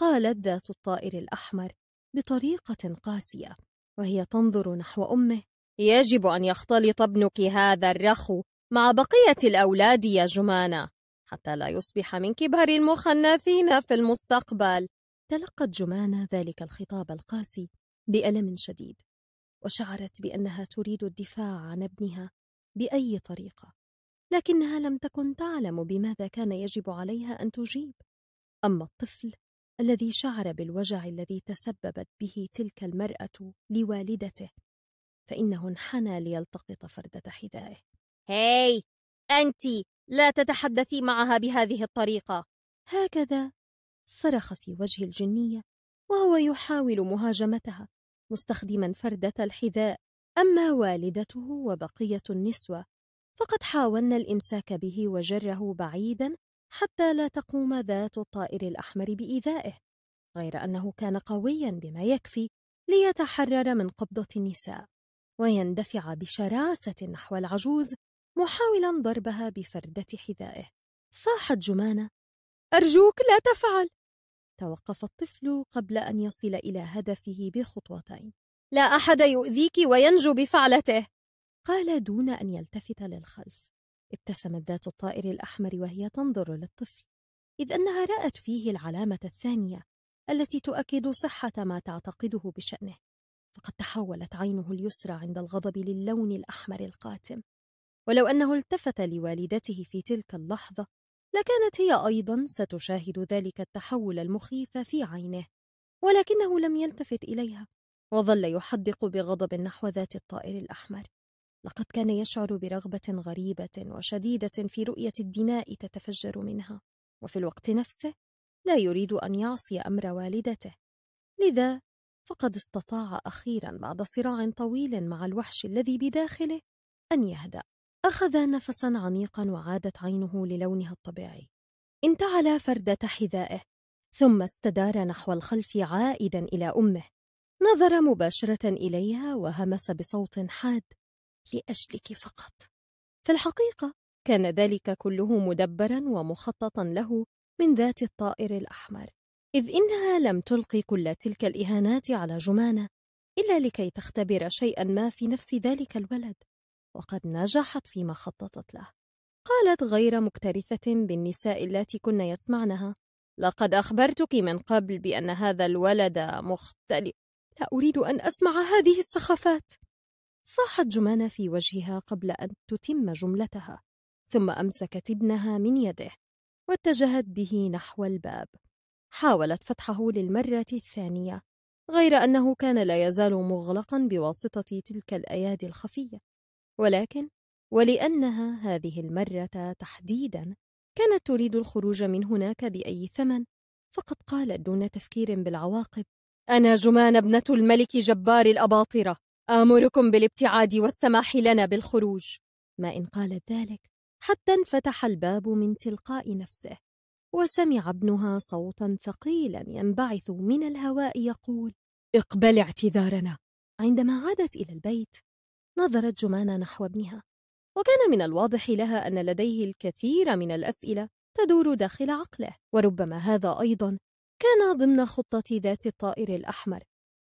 قالت ذات الطائر الأحمر بطريقة قاسية وهي تنظر نحو أمه يجب أن يختلط ابنك هذا الرخو مع بقية الأولاد يا جمانة حتى لا يصبح من كبار المخنثين في المستقبل تلقت جمانة ذلك الخطاب القاسي بألم شديد وشعرت بأنها تريد الدفاع عن ابنها بأي طريقة لكنها لم تكن تعلم بماذا كان يجب عليها أن تجيب أما الطفل الذي شعر بالوجع الذي تسببت به تلك المرأة لوالدته فإنه انحنى ليلتقط فردة حذائه هاي أنت لا تتحدثي معها بهذه الطريقة هكذا صرخ في وجه الجنية وهو يحاول مهاجمتها مستخدما فردة الحذاء أما والدته وبقية النسوة فقد حاولن الإمساك به وجره بعيدا حتى لا تقوم ذات الطائر الأحمر بإيذائه غير أنه كان قويا بما يكفي ليتحرر من قبضة النساء ويندفع بشراسة نحو العجوز محاولا ضربها بفردة حذائه صاحت جمانة أرجوك لا تفعل توقف الطفل قبل أن يصل إلى هدفه بخطوتين لا أحد يؤذيك وينجو بفعلته قال دون أن يلتفت للخلف ابتسمت ذات الطائر الأحمر وهي تنظر للطفل إذ أنها رأت فيه العلامة الثانية التي تؤكد صحة ما تعتقده بشأنه فقد تحولت عينه اليسرى عند الغضب للون الأحمر القاتم ولو أنه التفت لوالدته في تلك اللحظة لكانت هي أيضا ستشاهد ذلك التحول المخيف في عينه ولكنه لم يلتفت إليها وظل يحدق بغضب نحو ذات الطائر الأحمر لقد كان يشعر برغبة غريبة وشديدة في رؤية الدماء تتفجر منها وفي الوقت نفسه لا يريد أن يعصي أمر والدته لذا فقد استطاع أخيرا بعد صراع طويل مع الوحش الذي بداخله أن يهدأ أخذ نفسا عميقا وعادت عينه للونها الطبيعي انتعل فردة حذائه ثم استدار نحو الخلف عائدا إلى أمه نظر مباشرة إليها وهمس بصوت حاد لأجلك فقط في الحقيقة كان ذلك كله مدبرا ومخططا له من ذات الطائر الأحمر إذ إنها لم تلقي كل تلك الإهانات على جمانة إلا لكي تختبر شيئا ما في نفس ذلك الولد وقد نجحت فيما خططت له قالت غير مكترثة بالنساء اللاتي كن يسمعنها لقد أخبرتك من قبل بأن هذا الولد مختلف لا أريد أن أسمع هذه السخافات صاحت جمانة في وجهها قبل أن تتم جملتها ثم أمسكت ابنها من يده واتجهت به نحو الباب حاولت فتحه للمرة الثانية غير أنه كان لا يزال مغلقا بواسطة تلك الأيادي الخفية ولكن ولأنها هذه المرة تحديدا كانت تريد الخروج من هناك بأي ثمن فقد قالت دون تفكير بالعواقب أنا جمان ابنة الملك جبار الأباطرة آمركم بالابتعاد والسماح لنا بالخروج ما إن قالت ذلك حتى انفتح الباب من تلقاء نفسه وسمع ابنها صوتا ثقيلا ينبعث من الهواء يقول اقبل اعتذارنا عندما عادت إلى البيت نظرت جمانة نحو ابنها وكان من الواضح لها أن لديه الكثير من الأسئلة تدور داخل عقله وربما هذا أيضا كان ضمن خطة ذات الطائر الأحمر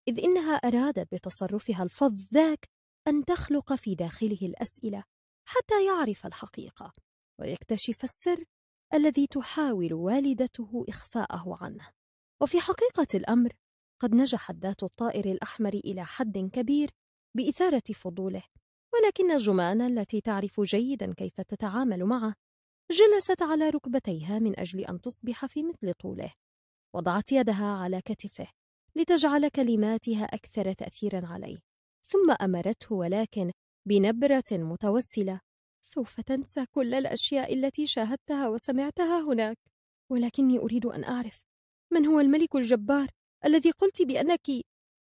إذ إنها أرادت بتصرفها الفظ ذاك أن تخلق في داخله الأسئلة حتى يعرف الحقيقة ويكتشف السر الذي تحاول والدته إخفاءه عنه وفي حقيقة الأمر قد نجحت ذات الطائر الأحمر إلى حد كبير بإثارة فضوله ولكن جمانا التي تعرف جيدا كيف تتعامل معه جلست على ركبتيها من أجل أن تصبح في مثل طوله وضعت يدها على كتفه لتجعل كلماتها أكثر تأثيرا عليه ثم أمرته ولكن بنبرة متوسلة سوف تنسى كل الأشياء التي شاهدتها وسمعتها هناك ولكني أريد أن أعرف من هو الملك الجبار الذي قلت بأنك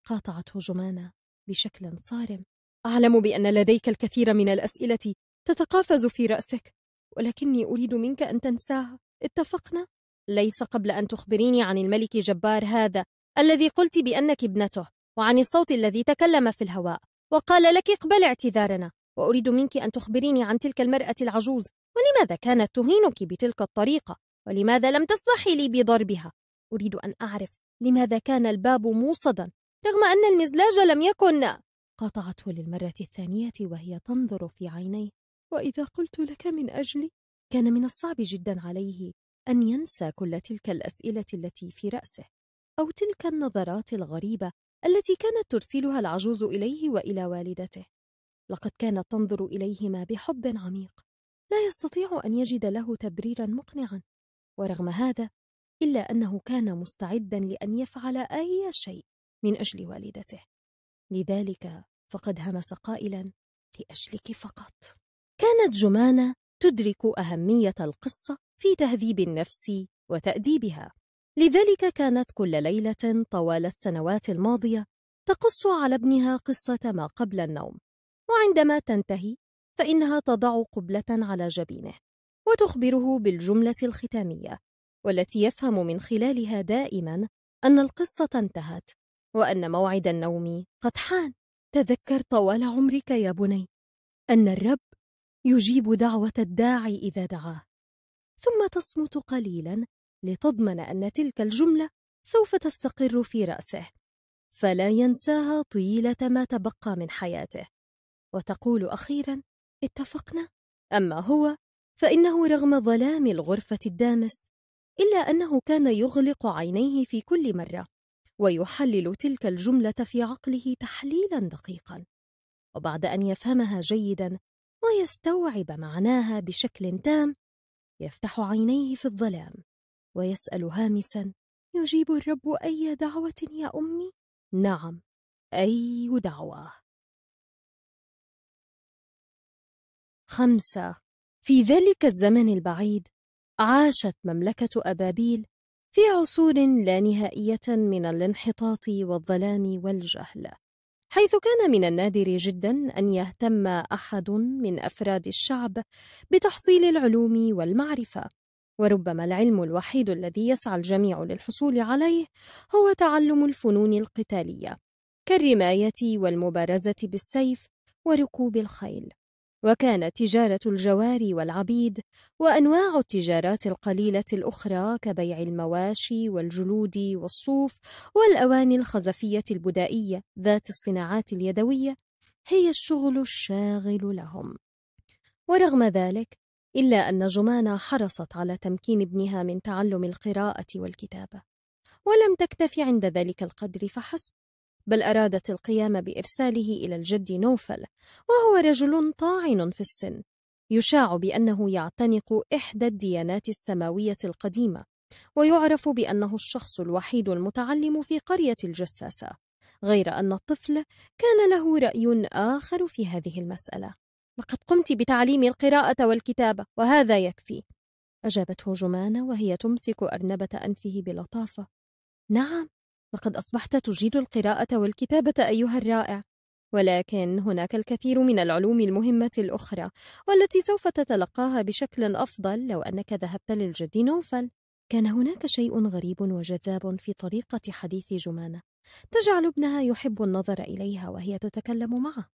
قاطعته جمانة بشكل صارم أعلم بأن لديك الكثير من الأسئلة تتقافز في رأسك ولكني أريد منك أن تنساها اتفقنا؟ ليس قبل أن تخبريني عن الملك جبار هذا الذي قلت بأنك ابنته وعن الصوت الذي تكلم في الهواء وقال لك اقبل اعتذارنا وأريد منك أن تخبريني عن تلك المرأة العجوز ولماذا كانت تهينك بتلك الطريقة ولماذا لم تسمحي لي بضربها أريد أن أعرف لماذا كان الباب موصدا رغم أن المزلاج لم يكن قطعته للمرة الثانية وهي تنظر في عينيه وإذا قلت لك من أجلي كان من الصعب جدا عليه أن ينسى كل تلك الأسئلة التي في رأسه أو تلك النظرات الغريبة التي كانت ترسلها العجوز إليه وإلى والدته لقد كانت تنظر إليهما بحب عميق لا يستطيع أن يجد له تبريرا مقنعا ورغم هذا إلا أنه كان مستعدا لأن يفعل أي شيء من أجل والدته لذلك فقد همس قائلا لأجلك فقط كانت جمانة تدرك أهمية القصة في تهذيب النفس وتأديبها لذلك كانت كل ليلة طوال السنوات الماضية تقص على ابنها قصة ما قبل النوم وعندما تنتهي فإنها تضع قبلة على جبينه وتخبره بالجملة الختامية والتي يفهم من خلالها دائما أن القصة انتهت وأن موعد النوم قد حان تذكر طوال عمرك يا بني أن الرب يجيب دعوة الداعي إذا دعاه ثم تصمت قليلا لتضمن أن تلك الجملة سوف تستقر في رأسه فلا ينساها طيلة ما تبقى من حياته وتقول أخيرا اتفقنا أما هو فإنه رغم ظلام الغرفة الدامس إلا أنه كان يغلق عينيه في كل مرة ويحلل تلك الجملة في عقله تحليلا دقيقا وبعد أن يفهمها جيدا ويستوعب معناها بشكل تام يفتح عينيه في الظلام ويسأل هامسا يجيب الرب أي دعوة يا أمي؟ نعم أي دعوة خمسة في ذلك الزمن البعيد عاشت مملكة أبابيل في عصور لا نهائية من الانحطاط والظلام والجهل حيث كان من النادر جدا أن يهتم أحد من أفراد الشعب بتحصيل العلوم والمعرفة وربما العلم الوحيد الذي يسعى الجميع للحصول عليه هو تعلم الفنون القتالية كالرماية والمبارزة بالسيف وركوب الخيل وكانت تجارة الجواري والعبيد وأنواع التجارات القليلة الأخرى كبيع المواشي والجلود والصوف والأواني الخزفية البدائية ذات الصناعات اليدوية هي الشغل الشاغل لهم ورغم ذلك إلا أن جمانة حرصت على تمكين ابنها من تعلم القراءة والكتابة ولم تكتف عند ذلك القدر فحسب بل أرادت القيام بإرساله إلى الجد نوفل وهو رجل طاعن في السن يشاع بأنه يعتنق إحدى الديانات السماوية القديمة ويعرف بأنه الشخص الوحيد المتعلم في قرية الجساسة غير أن الطفل كان له رأي آخر في هذه المسألة لقد قمت بتعليمي القراءة والكتابة وهذا يكفي أجابته جمانة وهي تمسك أرنبة أنفه بلطافة نعم لقد أصبحت تجيد القراءة والكتابة أيها الرائع ولكن هناك الكثير من العلوم المهمة الأخرى والتي سوف تتلقاها بشكل أفضل لو أنك ذهبت للجد نوفل كان هناك شيء غريب وجذاب في طريقة حديث جمانة تجعل ابنها يحب النظر إليها وهي تتكلم معه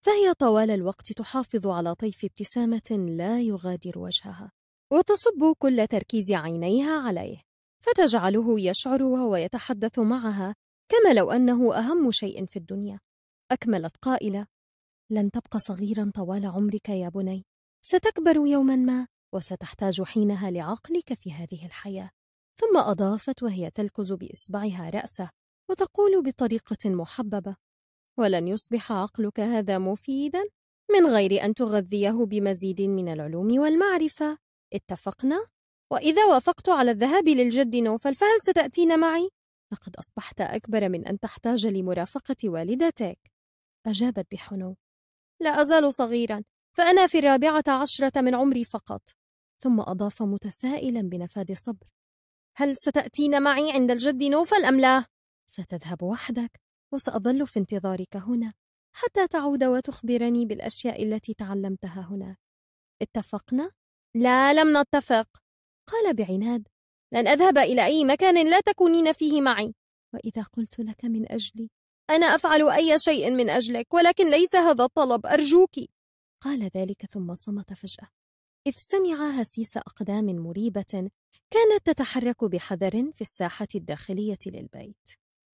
فهي طوال الوقت تحافظ على طيف ابتسامة لا يغادر وجهها وتصب كل تركيز عينيها عليه فتجعله يشعر وهو يتحدث معها كما لو أنه أهم شيء في الدنيا أكملت قائلة لن تبقى صغيرا طوال عمرك يا بني ستكبر يوما ما وستحتاج حينها لعقلك في هذه الحياة ثم أضافت وهي تلكز بإصبعها رأسه وتقول بطريقة محببة ولن يصبح عقلك هذا مفيدا من غير أن تغذيه بمزيد من العلوم والمعرفة اتفقنا؟ وإذا وافقت على الذهاب للجد نوفل فهل ستأتين معي؟ لقد أصبحت أكبر من أن تحتاج لمرافقة والدتك أجابت بحنو لا أزال صغيرا فأنا في الرابعة عشرة من عمري فقط ثم أضاف متسائلا بنفاذ صبر هل ستأتين معي عند الجد نوفل أم لا؟ ستذهب وحدك وسأظل في انتظارك هنا حتى تعود وتخبرني بالأشياء التي تعلمتها هناك اتفقنا؟ لا لم نتفق قال بعناد لن أذهب إلى أي مكان لا تكونين فيه معي وإذا قلت لك من أجلي أنا أفعل أي شيء من أجلك ولكن ليس هذا الطلب أرجوك قال ذلك ثم صمت فجأة إذ سمع هسيس أقدام مريبة كانت تتحرك بحذر في الساحة الداخلية للبيت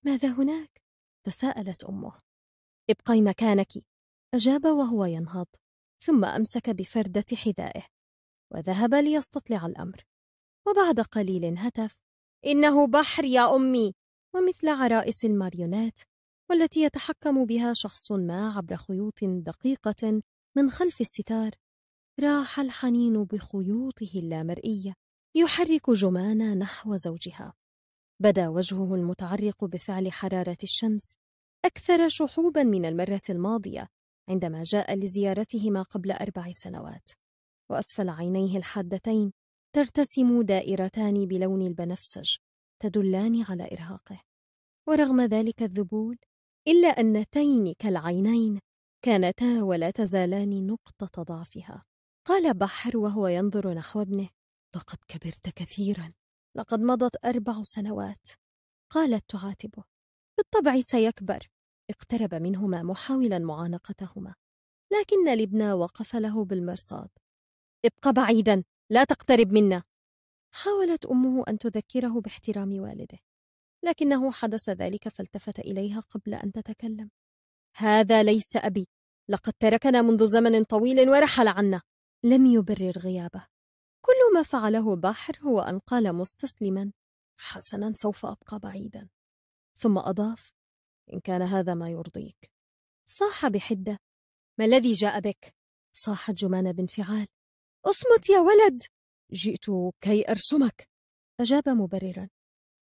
ماذا هناك؟ تساءلت أمه ابقي مكانك أجاب وهو ينهض ثم أمسك بفردة حذائه وذهب ليستطلع الأمر وبعد قليل هتف إنه بحر يا أمي ومثل عرائس الماريونات والتي يتحكم بها شخص ما عبر خيوط دقيقة من خلف الستار راح الحنين بخيوطه اللامرئية يحرك جمانا نحو زوجها بدا وجهه المتعرق بفعل حرارة الشمس أكثر شحوبا من المرة الماضية عندما جاء لزيارتهما قبل أربع سنوات وأسفل عينيه الحادتين ترتسم دائرتان بلون البنفسج تدلان على إرهاقه ورغم ذلك الذبول إلا ان تين كالعينين كانتا ولا تزالان نقطة ضعفها قال بحر وهو ينظر نحو ابنه لقد كبرت كثيرا لقد مضت أربع سنوات قالت تعاتبه بالطبع سيكبر اقترب منهما محاولا معانقتهما لكن الابن وقف له بالمرصاد ابق بعيدا لا تقترب منا حاولت امه ان تذكره باحترام والده لكنه حدث ذلك فالتفت اليها قبل ان تتكلم هذا ليس ابي لقد تركنا منذ زمن طويل ورحل عنا لم يبرر غيابه كل ما فعله باحر هو ان قال مستسلما حسنا سوف ابقى بعيدا ثم اضاف ان كان هذا ما يرضيك صاح بحده ما الذي جاء بك صاحت جمان بانفعال اصمت يا ولد جئت كي أرسمك أجاب مبررا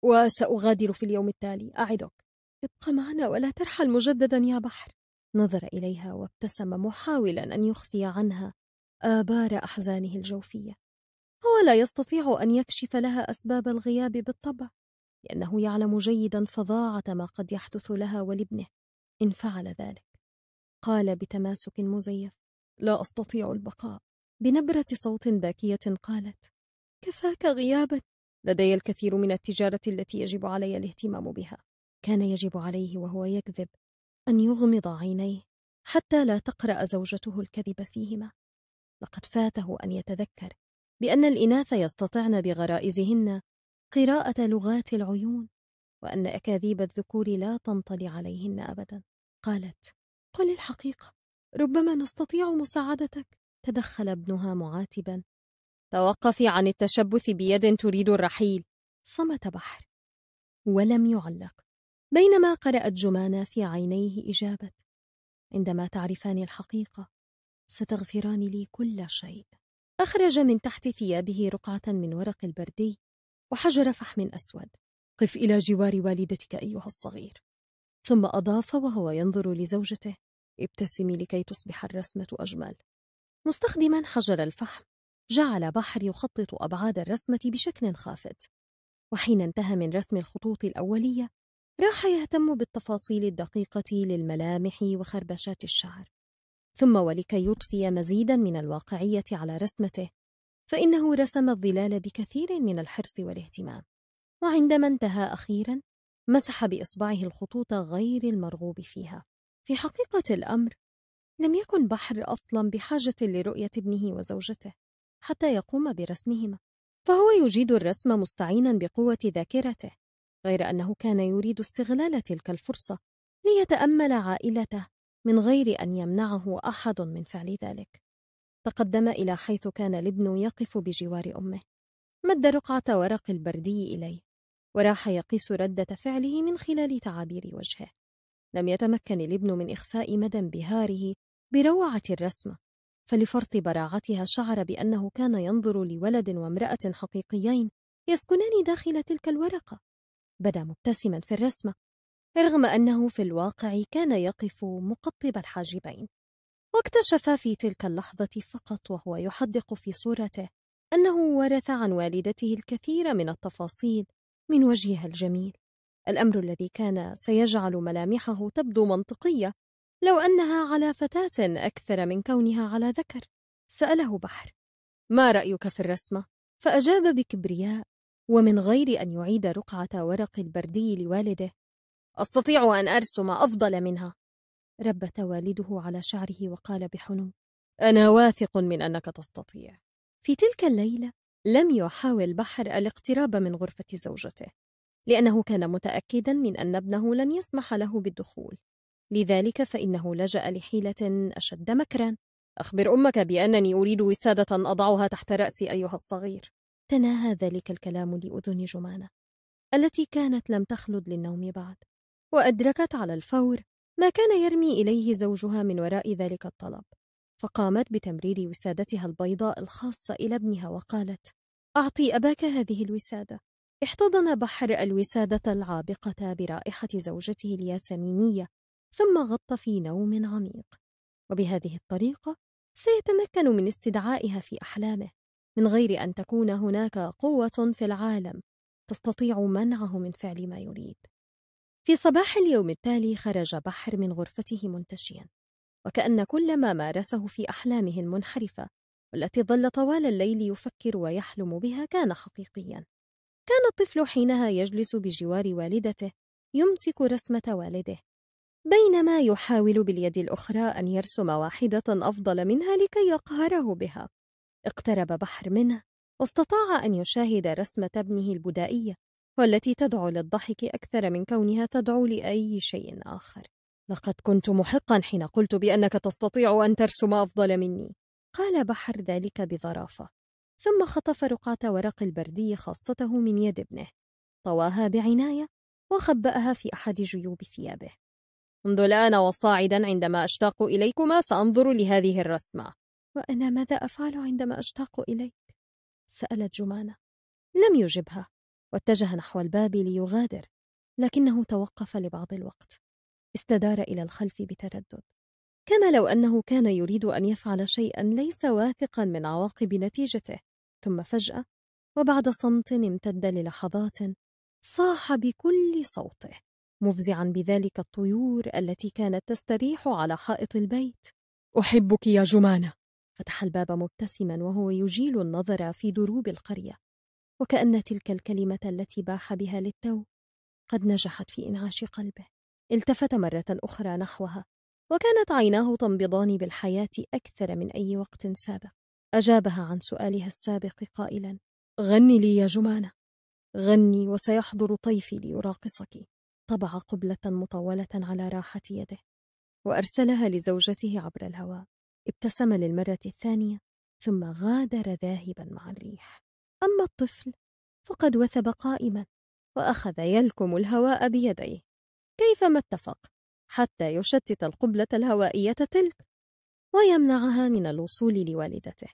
وسأغادر في اليوم التالي أعدك ابق معنا ولا ترحل مجددا يا بحر نظر إليها وابتسم محاولا أن يخفي عنها آبار أحزانه الجوفية هو لا يستطيع أن يكشف لها أسباب الغياب بالطبع لأنه يعلم جيدا فظاعة ما قد يحدث لها ولابنه إن فعل ذلك قال بتماسك مزيف لا أستطيع البقاء بنبرة صوت باكية قالت كفاك غيابا لدي الكثير من التجارة التي يجب علي الاهتمام بها كان يجب عليه وهو يكذب أن يغمض عينيه حتى لا تقرأ زوجته الكذب فيهما لقد فاته أن يتذكر بأن الإناث يستطعن بغرائزهن قراءة لغات العيون وأن أكاذيب الذكور لا تنطلي عليهن أبدا قالت قل الحقيقة ربما نستطيع مساعدتك تدخل ابنها معاتبا توقفي عن التشبث بيد تريد الرحيل صمت بحر ولم يعلق بينما قرأت جمانة في عينيه إجابة عندما تعرفان الحقيقة ستغفران لي كل شيء أخرج من تحت ثيابه رقعة من ورق البردي وحجر فحم أسود قف إلى جوار والدتك أيها الصغير ثم أضاف وهو ينظر لزوجته ابتسمي لكي تصبح الرسمة أجمل مستخدما حجر الفحم جعل بحر يخطط أبعاد الرسمة بشكل خافت وحين انتهى من رسم الخطوط الأولية راح يهتم بالتفاصيل الدقيقة للملامح وخربشات الشعر ثم ولكي يضفي مزيدا من الواقعية على رسمته فإنه رسم الظلال بكثير من الحرص والاهتمام وعندما انتهى أخيرا مسح بإصبعه الخطوط غير المرغوب فيها في حقيقة الأمر لم يكن بحر أصلا بحاجة لرؤية ابنه وزوجته حتى يقوم برسمهما فهو يجيد الرسم مستعينا بقوة ذاكرته غير أنه كان يريد استغلال تلك الفرصة ليتأمل عائلته من غير أن يمنعه أحد من فعل ذلك تقدم إلى حيث كان الابن يقف بجوار أمه مد رقعة ورق البردي إليه وراح يقيس ردة فعله من خلال تعابير وجهه لم يتمكن الابن من إخفاء مدى انبهاره بروعة الرسمة فلفرط براعتها شعر بأنه كان ينظر لولد وامرأة حقيقيين يسكنان داخل تلك الورقة بدا مبتسما في الرسمة رغم أنه في الواقع كان يقف مقطب الحاجبين واكتشف في تلك اللحظة فقط وهو يحدق في صورته أنه ورث عن والدته الكثير من التفاصيل من وجهها الجميل الأمر الذي كان سيجعل ملامحه تبدو منطقية لو أنها على فتاة أكثر من كونها على ذكر سأله بحر ما رأيك في الرسمة؟ فأجاب بكبرياء ومن غير أن يعيد رقعة ورق البردي لوالده أستطيع أن أرسم أفضل منها ربت والده على شعره وقال بحنو أنا واثق من أنك تستطيع في تلك الليلة لم يحاول بحر الاقتراب من غرفة زوجته لأنه كان متأكدا من أن ابنه لن يسمح له بالدخول لذلك فإنه لجأ لحيلة أشد مكرا أخبر أمك بأنني أريد وسادة أضعها تحت رأسي أيها الصغير تناهى ذلك الكلام لأذن جمانة التي كانت لم تخلد للنوم بعد وأدركت على الفور ما كان يرمي إليه زوجها من وراء ذلك الطلب فقامت بتمرير وسادتها البيضاء الخاصة إلى ابنها وقالت أعطي أباك هذه الوسادة احتضن بحر الوسادة العابقة برائحة زوجته الياسمينية ثم غط في نوم عميق وبهذه الطريقة سيتمكن من استدعائها في أحلامه من غير أن تكون هناك قوة في العالم تستطيع منعه من فعل ما يريد في صباح اليوم التالي خرج بحر من غرفته منتشيا وكأن كل ما مارسه في أحلامه المنحرفة والتي ظل طوال الليل يفكر ويحلم بها كان حقيقيا كان الطفل حينها يجلس بجوار والدته يمسك رسمة والده بينما يحاول باليد الأخرى أن يرسم واحدة أفضل منها لكي يقهره بها اقترب بحر منه واستطاع أن يشاهد رسمة ابنه البدائية والتي تدعو للضحك أكثر من كونها تدعو لأي شيء آخر لقد كنت محقا حين قلت بأنك تستطيع أن ترسم أفضل مني قال بحر ذلك بظرافة ثم خطف رقعة ورق البردي خاصته من يد ابنه طواها بعناية وخبأها في أحد جيوب ثيابه انظر الآن وصاعدا عندما أشتاق إليكما سأنظر لهذه الرسمة وأنا ماذا أفعل عندما أشتاق إليك؟ سألت جمانة لم يجبها واتجه نحو الباب ليغادر لكنه توقف لبعض الوقت استدار إلى الخلف بتردد كما لو أنه كان يريد أن يفعل شيئا ليس واثقا من عواقب نتيجته ثم فجأة وبعد صمت امتد للحظات صاح بكل صوته مفزعا بذلك الطيور التي كانت تستريح على حائط البيت أحبك يا جمانة فتح الباب مبتسما وهو يجيل النظر في دروب القرية وكأن تلك الكلمة التي باح بها للتو قد نجحت في إنعاش قلبه التفت مرة أخرى نحوها وكانت عيناه تنبضان بالحياة أكثر من أي وقت سابق أجابها عن سؤالها السابق قائلا غني لي يا جمانة غني وسيحضر طيفي ليراقصك طبع قبلة مطولة على راحة يده وأرسلها لزوجته عبر الهواء ابتسم للمرة الثانية ثم غادر ذاهبا مع الريح أما الطفل فقد وثب قائما وأخذ يلكم الهواء بيديه كيفما اتفق حتى يشتت القبلة الهوائية تلك ويمنعها من الوصول لوالدته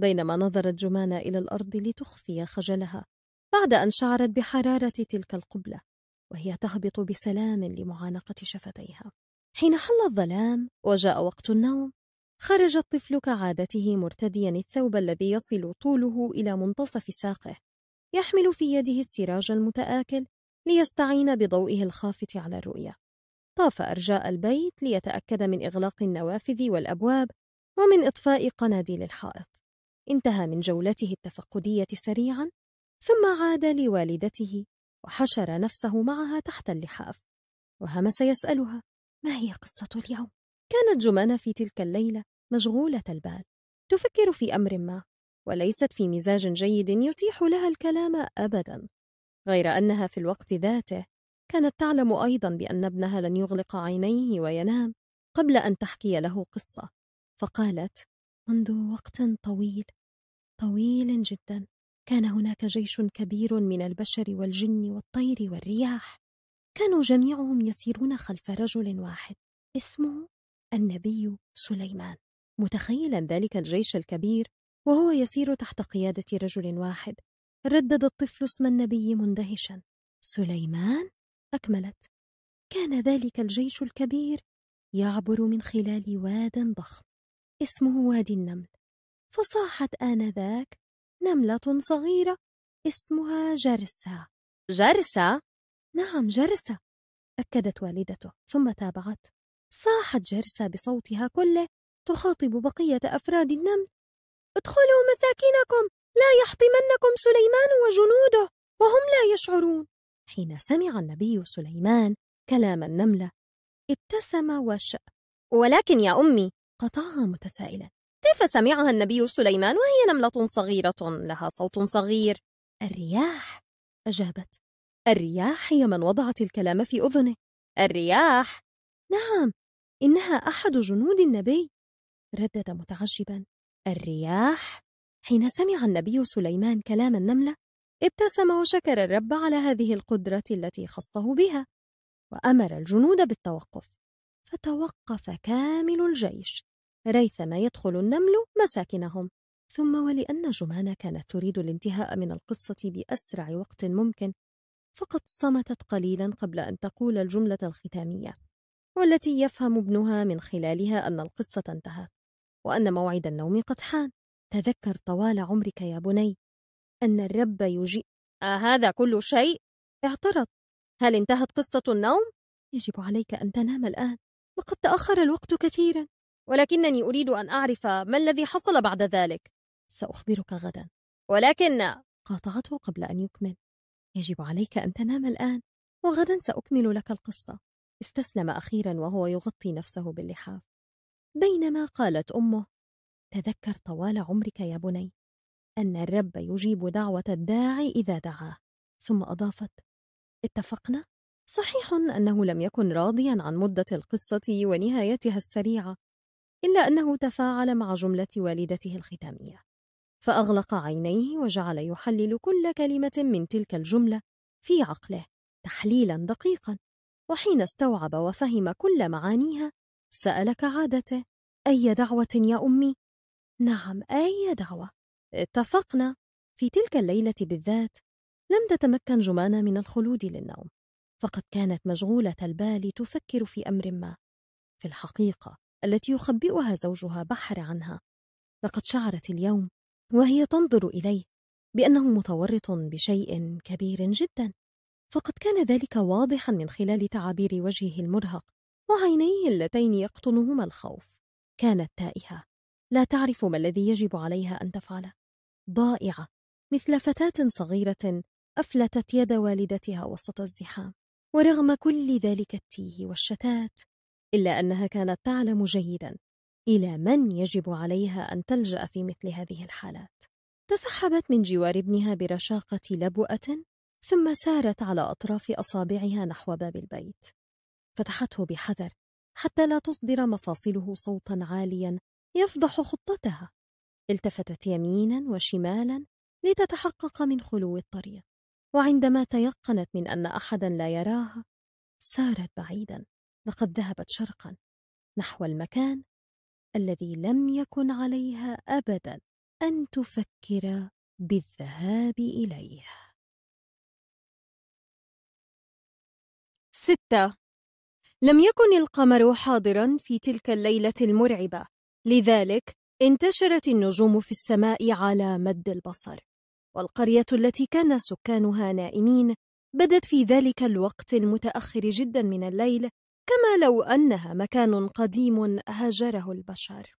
بينما نظرت جمانة إلى الأرض لتخفي خجلها بعد أن شعرت بحرارة تلك القبلة وهي تهبط بسلام لمعانقة شفتيها حين حل الظلام وجاء وقت النوم خرج الطفل كعادته مرتديا الثوب الذي يصل طوله إلى منتصف ساقه يحمل في يده السراج المتآكل ليستعين بضوئه الخافت على الرؤية طاف أرجاء البيت ليتأكد من إغلاق النوافذ والأبواب ومن إطفاء قناديل الحائط انتهى من جولته التفقدية سريعا ثم عاد لوالدته وحشر نفسه معها تحت اللحاف وهمس يسألها ما هي قصة اليوم؟ كانت جمانة في تلك الليلة مشغولة البال تفكر في أمر ما وليست في مزاج جيد يتيح لها الكلام أبدا غير أنها في الوقت ذاته كانت تعلم أيضا بأن ابنها لن يغلق عينيه وينام قبل أن تحكي له قصة فقالت منذ وقت طويل طويل جدا كان هناك جيش كبير من البشر والجن والطير والرياح كانوا جميعهم يسيرون خلف رجل واحد اسمه النبي سليمان متخيلا ذلك الجيش الكبير وهو يسير تحت قيادة رجل واحد ردد الطفل اسم النبي مندهشا سليمان أكملت كان ذلك الجيش الكبير يعبر من خلال واد ضخم اسمه وادي النمل فصاحت آنذاك نملة صغيرة اسمها جرسة جرسة؟ نعم جرسة أكدت والدته ثم تابعت صاحت جرسة بصوتها كله تخاطب بقية أفراد النمل ادخلوا مساكنكم لا يحطمنكم سليمان وجنوده وهم لا يشعرون حين سمع النبي سليمان كلام النملة ابتسم وشأ ولكن يا أمي قطعها متسائلا كيف سمعها النبي سليمان وهي نملة صغيرة لها صوت صغير الرياح أجابت الرياح هي من وضعت الكلام في أذنه الرياح نعم إنها أحد جنود النبي ردد متعجبا الرياح حين سمع النبي سليمان كلام النملة ابتسم وشكر الرب على هذه القدرة التي خصه بها وأمر الجنود بالتوقف فتوقف كامل الجيش ريثما يدخل النمل مساكنهم ثم ولأن جمانة كانت تريد الانتهاء من القصة بأسرع وقت ممكن فقد صمتت قليلا قبل أن تقول الجملة الختامية والتي يفهم ابنها من خلالها أن القصة انتهت وأن موعد النوم قد حان تذكر طوال عمرك يا بني أن الرب يجيء أهذا آه، كل شيء؟ اعترض هل انتهت قصة النوم؟ يجب عليك أن تنام الآن لقد تأخر الوقت كثيرا ولكنني أريد أن أعرف ما الذي حصل بعد ذلك سأخبرك غدا ولكن قاطعته قبل أن يكمل يجب عليك أن تنام الآن وغدا سأكمل لك القصة استسلم أخيرا وهو يغطي نفسه باللحاف بينما قالت أمه تذكر طوال عمرك يا بني أن الرب يجيب دعوة الداعي إذا دعاه ثم أضافت اتفقنا؟ صحيح أنه لم يكن راضيا عن مدة القصة ونهايتها السريعة إلا أنه تفاعل مع جملة والدته الختامية فأغلق عينيه وجعل يحلل كل كلمة من تلك الجملة في عقله تحليلا دقيقا وحين استوعب وفهم كل معانيها سأل كعادته أي دعوة يا أمي؟ نعم أي دعوة اتفقنا في تلك الليلة بالذات لم تتمكن جمانة من الخلود للنوم فقد كانت مشغولة البال تفكر في أمر ما في الحقيقة التي يخبئها زوجها بحر عنها لقد شعرت اليوم وهي تنظر إليه بأنه متورط بشيء كبير جدا فقد كان ذلك واضحا من خلال تعابير وجهه المرهق وعينيه اللتين يقطنهما الخوف كانت تائهة لا تعرف ما الذي يجب عليها أن تفعله ضائعة مثل فتاة صغيرة أفلتت يد والدتها وسط الزحام ورغم كل ذلك التيه والشتات إلا أنها كانت تعلم جيدا إلى من يجب عليها أن تلجأ في مثل هذه الحالات تسحبت من جوار ابنها برشاقة لبؤة ثم سارت على أطراف أصابعها نحو باب البيت فتحته بحذر حتى لا تصدر مفاصله صوتا عاليا يفضح خطتها التفتت يمينا وشمالا لتتحقق من خلو الطريق وعندما تيقنت من أن أحدا لا يراها سارت بعيدا لقد ذهبت شرقا نحو المكان الذي لم يكن عليها أبدا أن تفكر بالذهاب إليه ستة لم يكن القمر حاضرا في تلك الليلة المرعبة لذلك انتشرت النجوم في السماء على مد البصر والقرية التي كان سكانها نائمين بدت في ذلك الوقت المتأخر جدا من الليل كما لو أنها مكان قديم هاجره البشر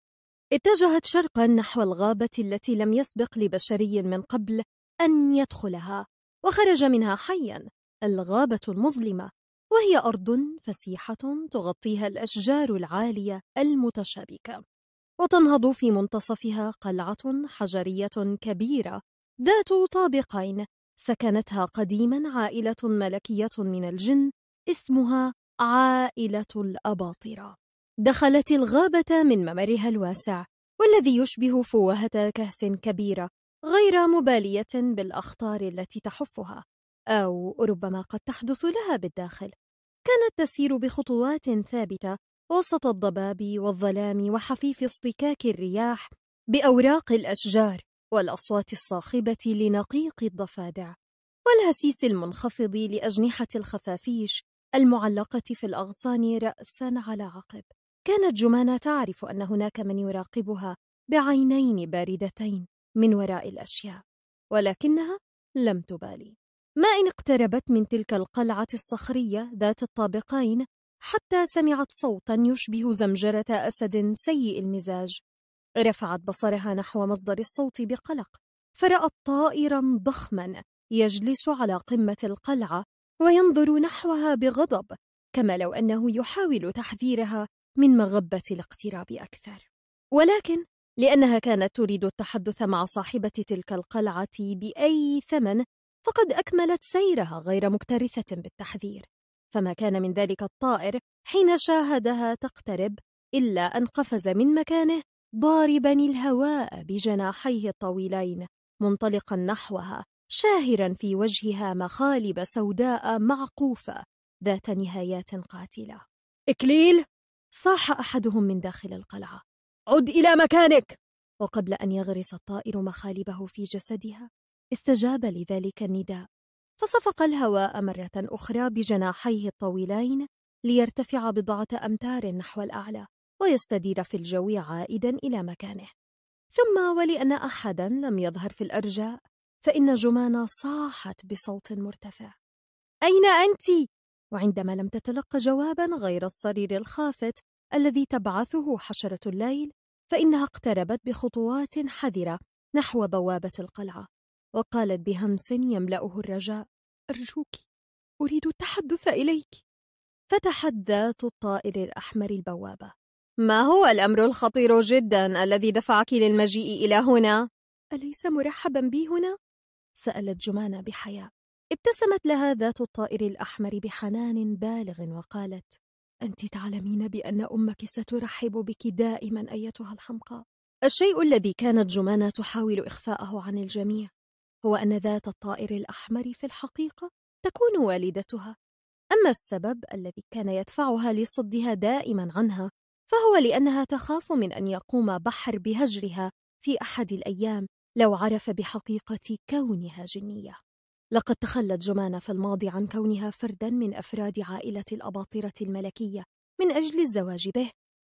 اتجهت شرقا نحو الغابة التي لم يسبق لبشري من قبل أن يدخلها وخرج منها حيا الغابة المظلمة وهي أرض فسيحة تغطيها الأشجار العالية المتشابكة وتنهض في منتصفها قلعة حجرية كبيرة ذات طابقين سكنتها قديما عائلة ملكية من الجن اسمها عائلة الأباطرة دخلت الغابة من ممرها الواسع والذي يشبه فوهة كهف كبيرة غير مبالية بالأخطار التي تحفها أو ربما قد تحدث لها بالداخل كانت تسير بخطوات ثابتة وسط الضباب والظلام وحفيف اصطكاك الرياح بأوراق الأشجار والأصوات الصاخبة لنقيق الضفادع والهسيس المنخفض لأجنحة الخفافيش المعلقة في الأغصان رأسا على عقب كانت جمانة تعرف أن هناك من يراقبها بعينين باردتين من وراء الأشياء ولكنها لم تبالي ما إن اقتربت من تلك القلعة الصخرية ذات الطابقين حتى سمعت صوتا يشبه زمجرة أسد سيء المزاج رفعت بصرها نحو مصدر الصوت بقلق فرأت طائرا ضخما يجلس على قمة القلعة وينظر نحوها بغضب كما لو أنه يحاول تحذيرها من مغبة الاقتراب أكثر ولكن لأنها كانت تريد التحدث مع صاحبة تلك القلعة بأي ثمن فقد أكملت سيرها غير مكترثة بالتحذير فما كان من ذلك الطائر حين شاهدها تقترب إلا أن قفز من مكانه ضاربا الهواء بجناحيه الطويلين منطلقا نحوها شاهرا في وجهها مخالب سوداء معقوفة ذات نهايات قاتلة إكليل صاح أحدهم من داخل القلعة عد إلى مكانك وقبل أن يغرس الطائر مخالبه في جسدها استجاب لذلك النداء فصفق الهواء مرة أخرى بجناحيه الطويلين ليرتفع بضعة أمتار نحو الأعلى ويستدير في الجو عائدا إلى مكانه ثم ولأن أحدا لم يظهر في الأرجاء فإن جمانة صاحت بصوت مرتفع أين أنت؟ وعندما لم تتلق جوابا غير الصرير الخافت الذي تبعثه حشرة الليل فإنها اقتربت بخطوات حذرة نحو بوابة القلعة وقالت بهمس يملأه الرجاء أرجوك أريد التحدث إليك فتحت ذات الطائر الأحمر البوابة ما هو الأمر الخطير جدا الذي دفعك للمجيء إلى هنا؟ أليس مرحبا بي هنا؟ سألت جمانة بحياء ابتسمت لها ذات الطائر الأحمر بحنان بالغ وقالت أنت تعلمين بأن أمك سترحب بك دائما أيتها الحمقاء الشيء الذي كانت جمانة تحاول إخفاءه عن الجميع هو أن ذات الطائر الأحمر في الحقيقة تكون والدتها أما السبب الذي كان يدفعها لصدها دائما عنها فهو لأنها تخاف من أن يقوم بحر بهجرها في أحد الأيام لو عرف بحقيقة كونها جنية لقد تخلت جمانة في الماضي عن كونها فردا من أفراد عائلة الأباطرة الملكية من أجل الزواج به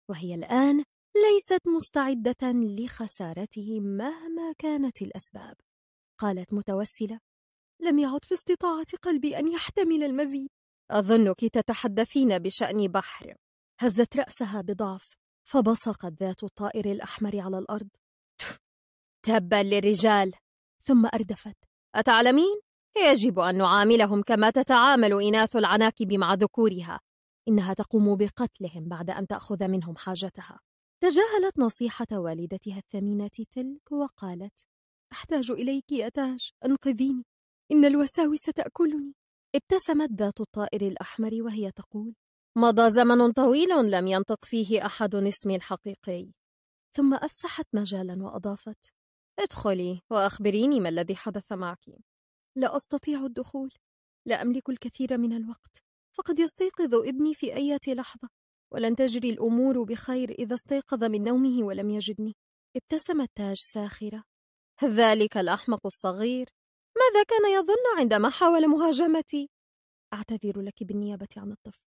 وهي الآن ليست مستعدة لخسارته مهما كانت الأسباب قالت متوسلة لم يعد في استطاعة قلبي أن يحتمل المزيد أظنك تتحدثين بشأن بحر هزت رأسها بضعف فبصقت ذات الطائر الأحمر على الأرض تبا للرجال ثم أردفت أتعلمين؟ يجب أن نعاملهم كما تتعامل إناث العناكب مع ذكورها إنها تقوم بقتلهم بعد أن تأخذ منهم حاجتها تجاهلت نصيحة والدتها الثمينة تلك وقالت أحتاج إليك يا تاج أنقذيني إن الوساوس تأكلني ابتسمت ذات الطائر الأحمر وهي تقول مضى زمن طويل لم ينطق فيه أحد اسمي الحقيقي ثم أفسحت مجالا وأضافت ادخلي وأخبريني ما الذي حدث معك لا أستطيع الدخول لا أملك الكثير من الوقت فقد يستيقظ ابني في أي لحظة ولن تجري الأمور بخير إذا استيقظ من نومه ولم يجدني ابتسمت تاج ساخرة ذلك الأحمق الصغير ماذا كان يظن عندما حاول مهاجمتي؟ أعتذر لك بالنيابة عن الطفل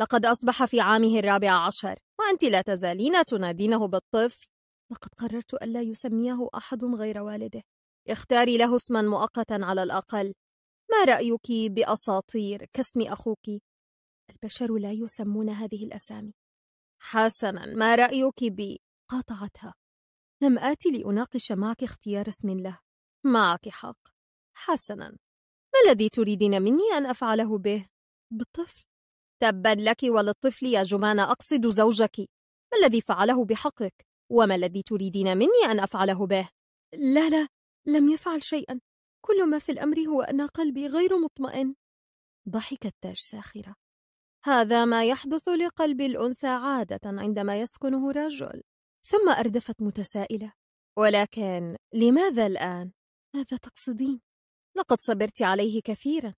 لقد أصبح في عامه الرابع عشر وأنت لا تزالين تنادينه بالطفل لقد قررت ألا يسميه أحد غير والده اختاري له اسما مؤقتا على الأقل ما رأيك بأساطير كاسم أخوك؟ البشر لا يسمون هذه الأسامي حسنا ما رأيك بي؟ قاطعتها لم آتي لأناقش معك اختيار اسم له معك حق حسنا ما الذي تريدين مني أن أفعله به؟ بالطفل تبا لك وللطفل يا جمانة أقصد زوجك ما الذي فعله بحقك؟ وما الذي تريدين مني أن أفعله به؟ لا لا لم يفعل شيئا كل ما في الأمر هو أن قلبي غير مطمئن ضحكت تاج ساخرة هذا ما يحدث لقلب الأنثى عادة عندما يسكنه رجل ثم أردفت متسائلة ولكن لماذا الآن؟ ماذا تقصدين؟ لقد صبرت عليه كثيرا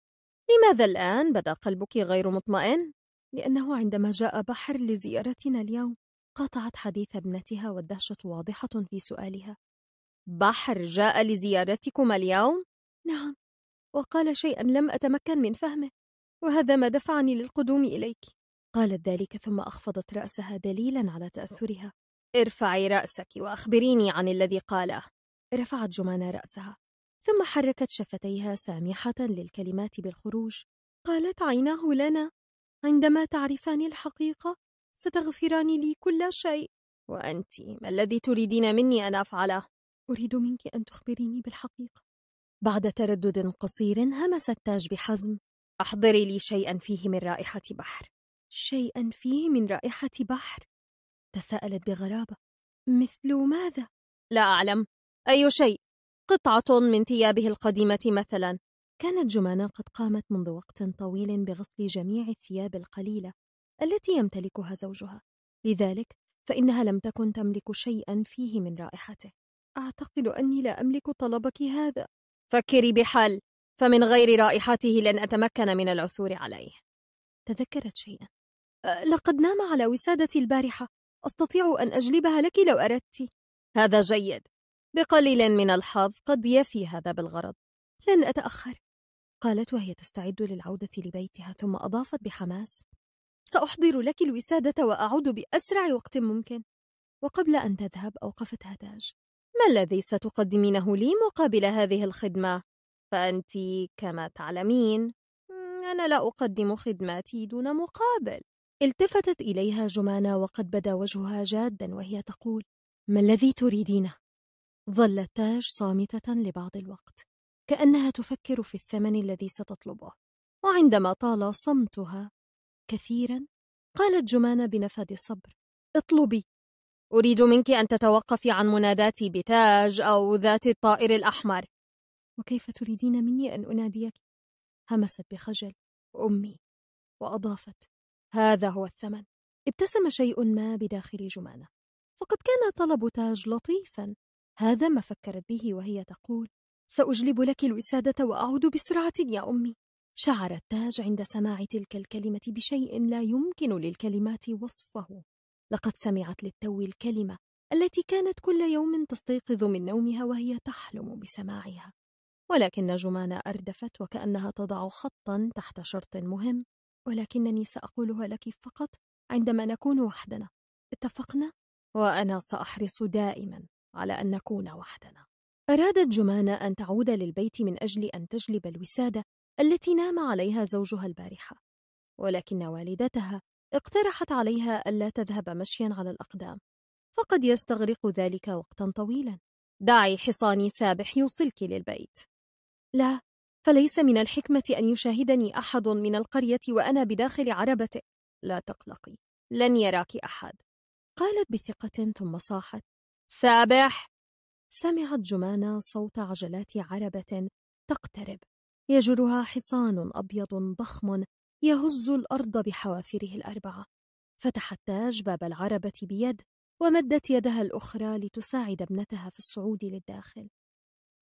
لماذا الآن بدا قلبك غير مطمئن؟ لأنه عندما جاء بحر لزيارتنا اليوم قاطعت حديث ابنتها والدهشة واضحة في سؤالها بحر جاء لزيارتكم اليوم؟ نعم وقال شيئا لم أتمكن من فهمه وهذا ما دفعني للقدوم إليك قالت ذلك ثم أخفضت رأسها دليلا على تأثرها ارفعي رأسك وأخبريني عن الذي قاله رفعت جمانة رأسها ثم حركت شفتيها سامحة للكلمات بالخروج قالت عيناه لنا عندما تعرفان الحقيقة ستغفران لي كل شيء وأنت ما الذي تريدين مني أن أفعله؟ أريد منك أن تخبريني بالحقيقة بعد تردد قصير همس التاج بحزم أحضري لي شيئا فيه من رائحة بحر شيئا فيه من رائحة بحر تساءلت بغرابة مثل ماذا؟ لا أعلم أي شيء قطعة من ثيابه القديمة مثلا كانت جمانة قد قامت منذ وقت طويل بغسل جميع الثياب القليلة التي يمتلكها زوجها لذلك فإنها لم تكن تملك شيئا فيه من رائحته أعتقد أني لا أملك طلبك هذا فكري بحل فمن غير رائحته لن أتمكن من العثور عليه تذكرت شيئا أه، لقد نام على وسادتي البارحة أستطيع أن أجلبها لك لو أردت هذا جيد بقليل من الحظ قد يفي هذا بالغرض لن أتأخر قالت وهي تستعد للعودة لبيتها ثم أضافت بحماس سأحضر لك الوسادة وأعود بأسرع وقت ممكن وقبل أن تذهب أوقفتها تاج ما الذي ستقدمينه لي مقابل هذه الخدمة؟ فأنت كما تعلمين أنا لا أقدم خدماتي دون مقابل التفتت إليها جمانة وقد بدا وجهها جادا وهي تقول ما الذي تريدينه؟ ظلت تاج صامتة لبعض الوقت كأنها تفكر في الثمن الذي ستطلبه وعندما طال صمتها كثيرا قالت جمانة بنفاد الصبر اطلبي أريد منك أن تتوقفي عن مناداتي بتاج أو ذات الطائر الأحمر وكيف تريدين مني أن أناديك؟ همست بخجل أمي وأضافت هذا هو الثمن ابتسم شيء ما بداخل جمانة فقد كان طلب تاج لطيفا هذا ما فكرت به وهي تقول سأجلب لك الوسادة وأعود بسرعة يا أمي شعر التاج عند سماع تلك الكلمة بشيء لا يمكن للكلمات وصفه لقد سمعت للتو الكلمة التي كانت كل يوم تستيقظ من نومها وهي تحلم بسماعها ولكن جمانة أردفت وكأنها تضع خطا تحت شرط مهم ولكنني سأقولها لك فقط عندما نكون وحدنا اتفقنا؟ وأنا سأحرص دائما على أن نكون وحدنا أرادت جمانة أن تعود للبيت من أجل أن تجلب الوسادة التي نام عليها زوجها البارحة ولكن والدتها اقترحت عليها ألا تذهب مشيا على الأقدام فقد يستغرق ذلك وقتا طويلا دعي حصاني سابح يوصلك للبيت لا فليس من الحكمة أن يشاهدني أحد من القرية وأنا بداخل عربته لا تقلقي لن يراك أحد قالت بثقة ثم صاحت سابح سمعت جمانة صوت عجلات عربة تقترب يجرها حصان أبيض ضخم يهز الأرض بحوافره الأربعة فتحت تاج باب العربة بيد ومدت يدها الأخرى لتساعد ابنتها في الصعود للداخل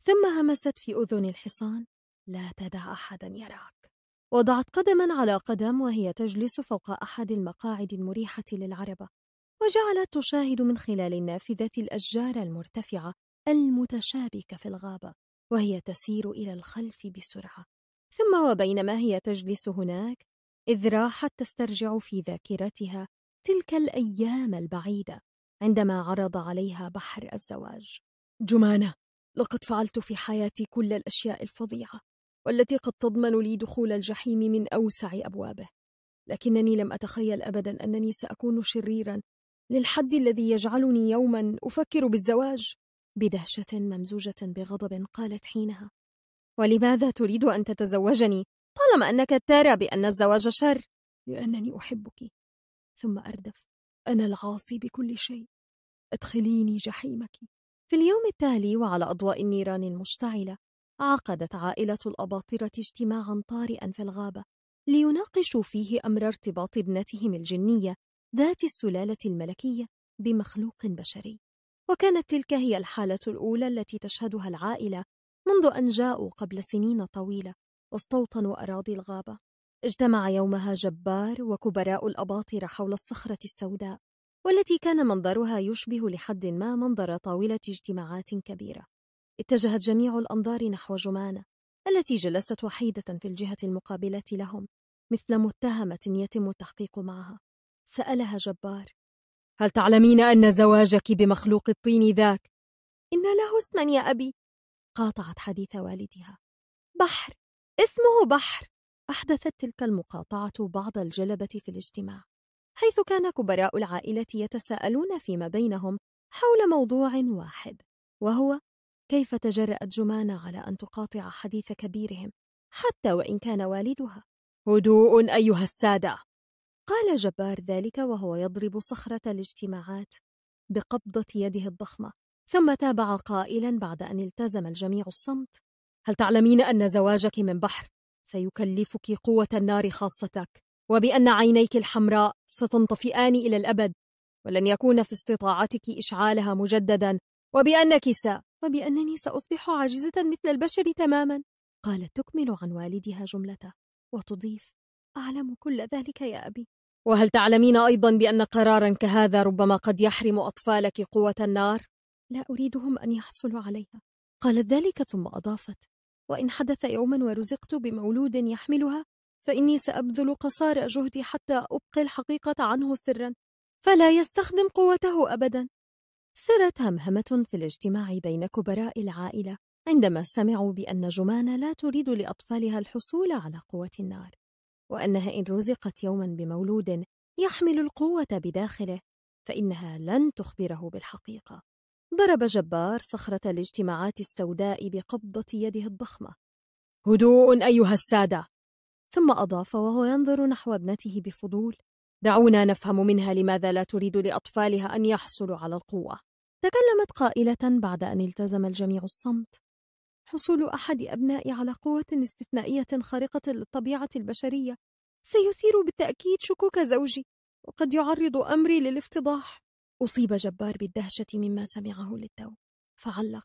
ثم همست في أذن الحصان لا تدع أحدا يراك وضعت قدما على قدم وهي تجلس فوق أحد المقاعد المريحة للعربة وجعلت تشاهد من خلال النافذة الأشجار المرتفعة المتشابكة في الغابة وهي تسير إلى الخلف بسرعة ثم وبينما هي تجلس هناك إذ راحت تسترجع في ذاكرتها تلك الأيام البعيدة عندما عرض عليها بحر الزواج جمانة لقد فعلت في حياتي كل الأشياء الفظيعة والتي قد تضمن لي دخول الجحيم من أوسع أبوابه لكنني لم أتخيل أبدا أنني سأكون شريرا للحد الذي يجعلني يوما أفكر بالزواج بدهشة ممزوجة بغضب قالت حينها ولماذا تريد أن تتزوجني طالما أنك ترى بأن الزواج شر لأنني أحبك ثم أردف أنا العاصي بكل شيء أدخليني جحيمك في اليوم التالي وعلى أضواء النيران المشتعلة عقدت عائلة الأباطرة اجتماعا طارئا في الغابة ليناقشوا فيه أمر ارتباط ابنتهم الجنية ذات السلالة الملكية بمخلوق بشري وكانت تلك هي الحالة الأولى التي تشهدها العائلة منذ أن جاءوا قبل سنين طويلة واستوطنوا أراضي الغابة اجتمع يومها جبار وكبراء الأباطرة حول الصخرة السوداء والتي كان منظرها يشبه لحد ما منظر طاولة اجتماعات كبيرة اتجهت جميع الأنظار نحو جمانة التي جلست وحيدة في الجهة المقابلة لهم مثل متهمة يتم التحقيق معها سألها جبار هل تعلمين أن زواجك بمخلوق الطين ذاك؟ إن له اسما يا أبي قاطعت حديث والدها بحر اسمه بحر أحدثت تلك المقاطعة بعض الجلبة في الاجتماع حيث كان كبراء العائلة يتساءلون فيما بينهم حول موضوع واحد وهو كيف تجرأت جمانة على أن تقاطع حديث كبيرهم حتى وإن كان والدها هدوء أيها السادة قال جبار ذلك وهو يضرب صخرة الاجتماعات بقبضة يده الضخمة ثم تابع قائلا بعد أن التزم الجميع الصمت هل تعلمين أن زواجك من بحر سيكلفك قوة النار خاصتك وبأن عينيك الحمراء ستنطفئان إلى الأبد ولن يكون في استطاعتك إشعالها مجددا وبأنك س... وبأنني سأصبح عاجزة مثل البشر تماما قالت تكمل عن والدها جملته وتضيف أعلم كل ذلك يا أبي وهل تعلمين أيضا بأن قرارا كهذا ربما قد يحرم أطفالك قوة النار؟ لا أريدهم أن يحصلوا عليها قالت ذلك ثم أضافت وإن حدث يوما ورزقت بمولود يحملها فإني سأبذل قصارى جهدي حتى أبقي الحقيقة عنه سرا فلا يستخدم قوته أبدا سرت همهمة في الاجتماع بين كبراء العائلة عندما سمعوا بأن جمانة لا تريد لأطفالها الحصول على قوة النار وأنها إن رزقت يوما بمولود يحمل القوة بداخله فإنها لن تخبره بالحقيقة ضرب جبار صخرة الاجتماعات السوداء بقبضة يده الضخمة هدوء أيها السادة ثم أضاف وهو ينظر نحو ابنته بفضول دعونا نفهم منها لماذا لا تريد لأطفالها أن يحصلوا على القوة تكلمت قائلة بعد أن التزم الجميع الصمت حصول أحد أبنائي على قوة استثنائية خارقة للطبيعة البشرية سيثير بالتأكيد شكوك زوجي وقد يعرض أمري للافتضاح أصيب جبار بالدهشة مما سمعه للتو فعلق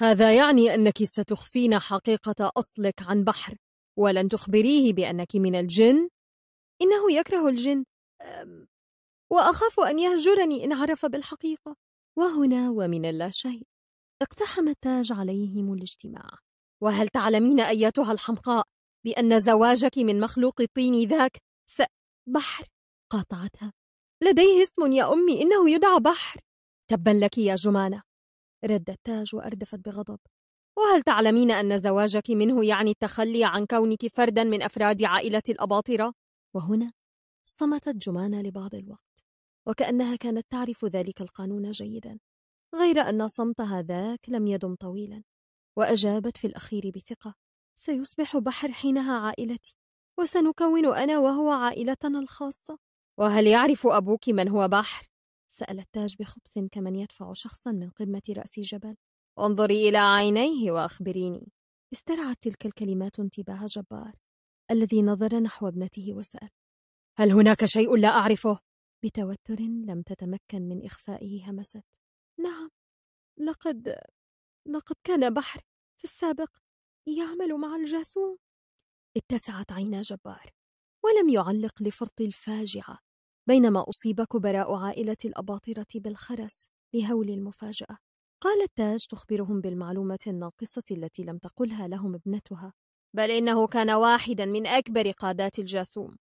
هذا يعني أنك ستخفين حقيقة أصلك عن بحر ولن تخبريه بأنك من الجن؟ إنه يكره الجن وأخاف أن يهجرني إن عرف بالحقيقة وهنا ومن شيء اقتحم التاج عليهم الاجتماع وهل تعلمين أيتها الحمقاء بأن زواجك من مخلوق الطين ذاك س... بحر قاطعتها لديه اسم يا أمي إنه يدعى بحر تبا لك يا جمانة رد التاج وأردفت بغضب وهل تعلمين أن زواجك منه يعني التخلي عن كونك فردا من أفراد عائلة الأباطرة؟ وهنا صمتت جمانة لبعض الوقت وكأنها كانت تعرف ذلك القانون جيدا غير أن صمتها ذاك لم يدم طويلا وأجابت في الأخير بثقة سيصبح بحر حينها عائلتي وسنكون أنا وهو عائلتنا الخاصة وهل يعرف أبوك من هو بحر؟ سأل التاج بخبث كمن يدفع شخصا من قمة رأس جبل انظري إلى عينيه وأخبريني استرعت تلك الكلمات انتباه جبار الذي نظر نحو ابنته وسأل هل هناك شيء لا أعرفه؟ بتوتر لم تتمكن من إخفائه همست لقد لقد كان بحر في السابق يعمل مع الجاسوم اتسعت عينا جبار ولم يعلق لفرط الفاجعة بينما أصيب كبراء عائلة الأباطرة بالخرس لهول المفاجأة قال التاج تخبرهم بالمعلومة الناقصة التي لم تقلها لهم ابنتها بل إنه كان واحدا من أكبر قادات الجاسوم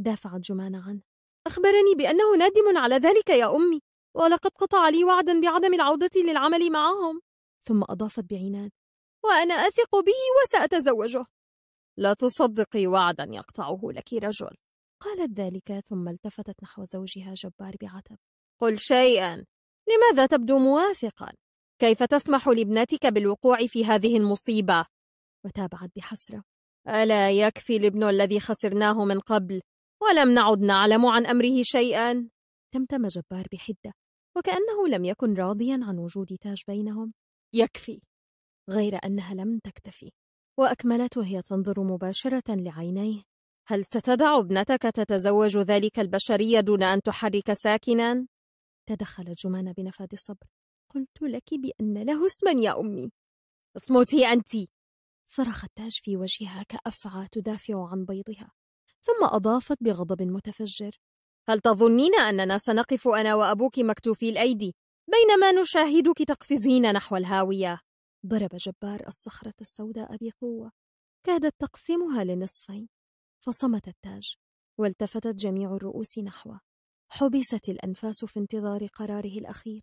دافعت جمان عنه أخبرني بأنه نادم على ذلك يا أمي ولقد قطع لي وعدا بعدم العودة للعمل معهم ثم أضافت بعناد وأنا أثق به وسأتزوجه لا تصدقي وعدا يقطعه لك رجل قالت ذلك ثم التفتت نحو زوجها جبار بعتب قل شيئا لماذا تبدو موافقا كيف تسمح لابنتك بالوقوع في هذه المصيبة وتابعت بحسرة ألا يكفي الابن الذي خسرناه من قبل ولم نعد نعلم عن أمره شيئا تمتم جبار بحدة وكأنه لم يكن راضيا عن وجود تاج بينهم يكفي غير أنها لم تكتفي وأكملت وهي تنظر مباشرة لعينيه هل ستدع ابنتك تتزوج ذلك البشري دون أن تحرك ساكنا؟ تدخلت جمان بنفاد صبر قلت لك بأن له اسما يا أمي اصمتي أنت صرخ التاج في وجهها كأفعى تدافع عن بيضها ثم أضافت بغضب متفجر هل تظنين أننا سنقف أنا وأبوك مكتوفي الأيدي بينما نشاهدك تقفزين نحو الهاوية؟ ضرب جبار الصخرة السوداء بقوة كادت تقسمها لنصفين فصمت التاج والتفتت جميع الرؤوس نحوه حبست الأنفاس في انتظار قراره الأخير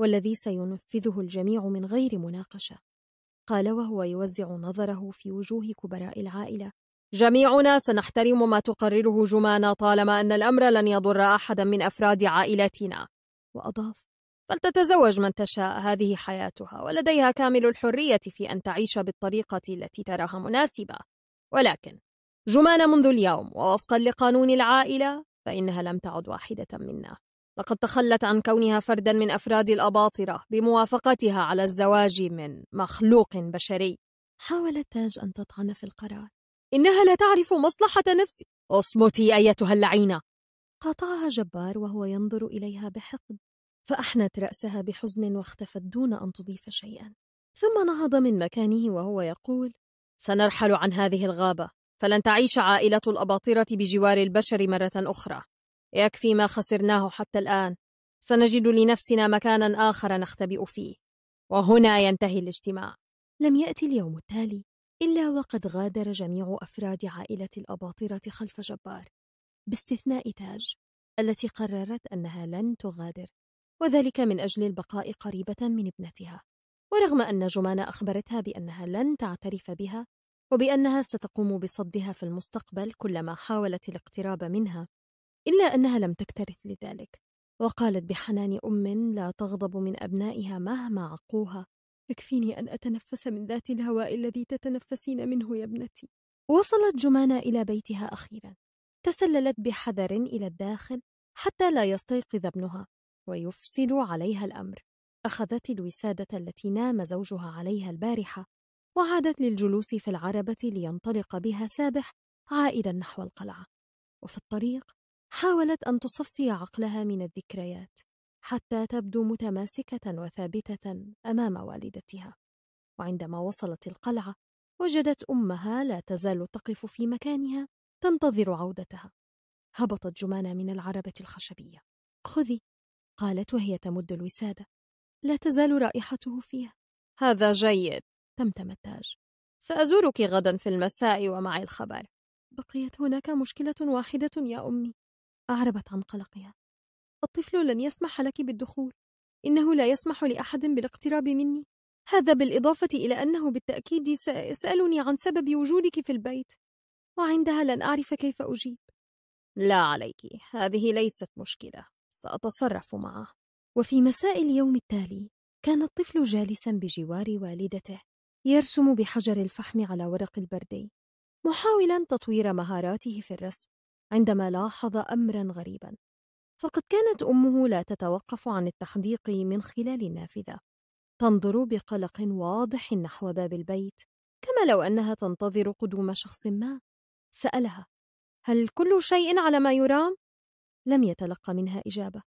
والذي سينفذه الجميع من غير مناقشة قال وهو يوزع نظره في وجوه كبراء العائلة جميعنا سنحترم ما تقرره جمانا طالما أن الأمر لن يضر أحدا من أفراد عائلتنا وأضاف فلتتزوج من تشاء هذه حياتها ولديها كامل الحرية في أن تعيش بالطريقة التي تراها مناسبة ولكن جمانة منذ اليوم ووفقا لقانون العائلة فإنها لم تعد واحدة منا لقد تخلت عن كونها فردا من أفراد الأباطرة بموافقتها على الزواج من مخلوق بشري حاول تاج أن تطعن في القرار إنها لا تعرف مصلحة نفسي اصمتي أيتها اللعينة قاطعها جبار وهو ينظر إليها بحقد فأحنت رأسها بحزن واختفت دون أن تضيف شيئا ثم نهض من مكانه وهو يقول سنرحل عن هذه الغابة فلن تعيش عائلة الأباطرة بجوار البشر مرة أخرى يكفي ما خسرناه حتى الآن سنجد لنفسنا مكانا آخر نختبئ فيه وهنا ينتهي الاجتماع لم يأتي اليوم التالي إلا وقد غادر جميع أفراد عائلة الأباطرة خلف جبار باستثناء تاج التي قررت أنها لن تغادر وذلك من أجل البقاء قريبة من ابنتها ورغم أن جمان أخبرتها بأنها لن تعترف بها وبأنها ستقوم بصدها في المستقبل كلما حاولت الاقتراب منها إلا أنها لم تكترث لذلك وقالت بحنان أم لا تغضب من أبنائها مهما عقوها يكفيني أن أتنفس من ذات الهواء الذي تتنفسين منه يا ابنتي. وصلت جمانة إلى بيتها أخيرا. تسللت بحذر إلى الداخل حتى لا يستيقظ ابنها ويفسد عليها الأمر. أخذت الوسادة التي نام زوجها عليها البارحة وعادت للجلوس في العربة لينطلق بها سابح عائدا نحو القلعة. وفي الطريق حاولت أن تصفي عقلها من الذكريات حتى تبدو متماسكة وثابتة أمام والدتها وعندما وصلت القلعة وجدت أمها لا تزال تقف في مكانها تنتظر عودتها هبطت جمانة من العربة الخشبية خذي قالت وهي تمد الوسادة لا تزال رائحته فيها هذا جيد تمتم التاج سأزورك غدا في المساء ومعي الخبر بقيت هناك مشكلة واحدة يا أمي أعربت عن قلقها الطفل لن يسمح لك بالدخول إنه لا يسمح لأحد بالاقتراب مني هذا بالإضافة إلى أنه بالتأكيد سيسألني عن سبب وجودك في البيت وعندها لن أعرف كيف أجيب لا عليك هذه ليست مشكلة سأتصرف معه وفي مساء اليوم التالي كان الطفل جالسا بجوار والدته يرسم بحجر الفحم على ورق البردي محاولا تطوير مهاراته في الرسم عندما لاحظ أمرا غريبا فقد كانت أمه لا تتوقف عن التحديق من خلال النافذة تنظر بقلق واضح نحو باب البيت كما لو أنها تنتظر قدوم شخص ما سألها هل كل شيء على ما يرام؟ لم يتلقى منها إجابة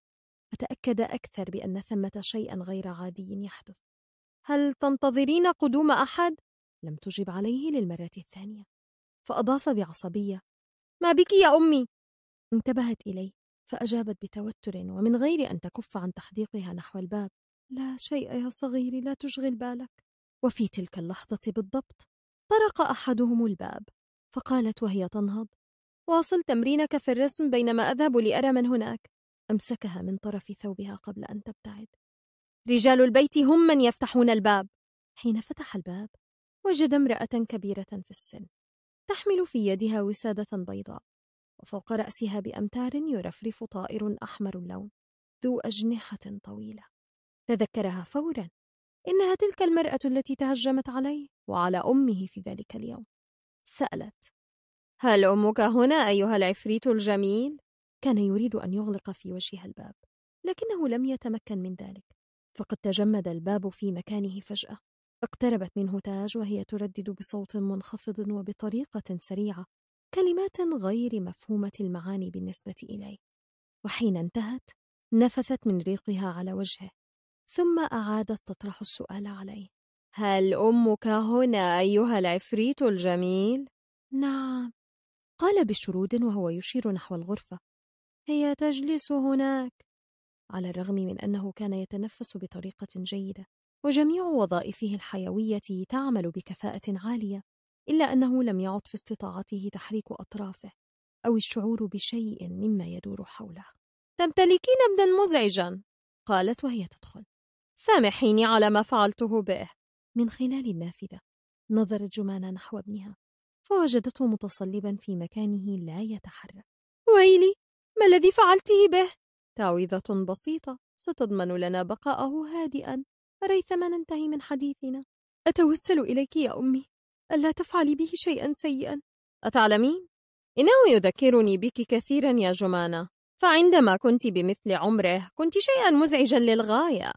فتأكد أكثر بأن ثمة شيئا غير عادي يحدث هل تنتظرين قدوم أحد؟ لم تجب عليه للمرة الثانية فأضاف بعصبية ما بك يا أمي؟ انتبهت إليه فأجابت بتوتر ومن غير أن تكف عن تحديقها نحو الباب لا شيء يا صغيري لا تشغل بالك وفي تلك اللحظة بالضبط طرق أحدهم الباب فقالت وهي تنهض واصل تمرينك في الرسم بينما أذهب لأرى من هناك أمسكها من طرف ثوبها قبل أن تبتعد رجال البيت هم من يفتحون الباب حين فتح الباب وجد امرأة كبيرة في السن تحمل في يدها وسادة بيضاء وفوق رأسها بأمتار يرفرف طائر أحمر اللون ذو أجنحة طويلة تذكرها فورا إنها تلك المرأة التي تهجمت عليه وعلى أمه في ذلك اليوم سألت هل أمك هنا أيها العفريت الجميل؟ كان يريد أن يغلق في وجهها الباب لكنه لم يتمكن من ذلك فقد تجمد الباب في مكانه فجأة اقتربت منه تاج وهي تردد بصوت منخفض وبطريقة سريعة كلمات غير مفهومة المعاني بالنسبة إليه وحين انتهت نفثت من ريقها على وجهه ثم أعادت تطرح السؤال عليه هل أمك هنا أيها العفريت الجميل؟ نعم قال بشرود وهو يشير نحو الغرفة هي تجلس هناك على الرغم من أنه كان يتنفس بطريقة جيدة وجميع وظائفه الحيوية تعمل بكفاءة عالية إلا أنه لم يعد في استطاعته تحريك أطرافه أو الشعور بشيء مما يدور حوله تمتلكين ابنا مزعجا قالت وهي تدخل سامحيني على ما فعلته به من خلال النافذة نظرت جمانة نحو ابنها فوجدته متصلبا في مكانه لا يتحرك ويلي ما الذي فعلته به تعويذة بسيطة ستضمن لنا بقاءه هادئا ريثما ننتهي من حديثنا أتوسل إليك يا أمي ألا تفعلي به شيئا سيئا أتعلمين؟ إنه يذكرني بك كثيرا يا جمانة فعندما كنت بمثل عمره كنت شيئا مزعجا للغاية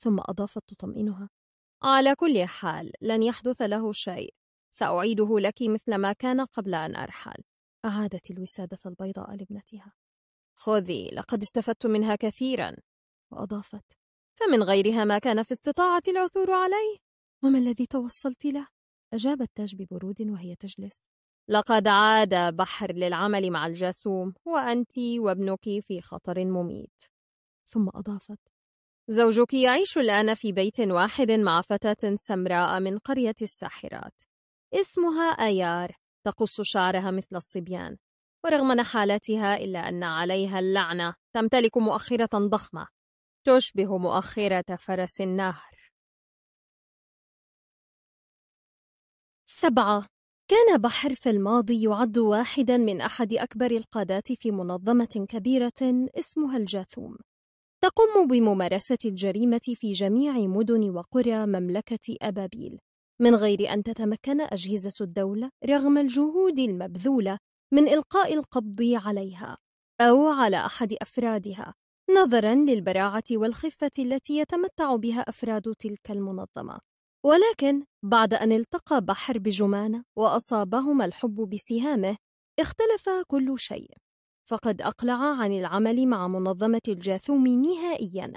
ثم أضافت تطمئنها على كل حال لن يحدث له شيء سأعيده لك مثل ما كان قبل أن أرحل أعادت الوسادة البيضاء لابنتها خذي لقد استفدت منها كثيرا وأضافت فمن غيرها ما كان في استطاعتي العثور عليه وما الذي توصلت له أجاب التاج ببرود وهي تجلس لقد عاد بحر للعمل مع الجاسوم وأنت وابنك في خطر مميت ثم أضافت زوجك يعيش الآن في بيت واحد مع فتاة سمراء من قرية الساحرات اسمها أيار تقص شعرها مثل الصبيان ورغم نحالتها إلا أن عليها اللعنة تمتلك مؤخرة ضخمة تشبه مؤخرة فرس النهر سبعة كان بحر في الماضي يعد واحدا من أحد أكبر القادات في منظمة كبيرة اسمها الجاثوم تقوم بممارسة الجريمة في جميع مدن وقرى مملكة أبابيل من غير أن تتمكن أجهزة الدولة رغم الجهود المبذولة من إلقاء القبض عليها أو على أحد أفرادها نظرا للبراعة والخفة التي يتمتع بها أفراد تلك المنظمة ولكن بعد أن التقى بحر بجمان وأصابهما الحب بسهامه اختلف كل شيء فقد أقلع عن العمل مع منظمة الجاثوم نهائيا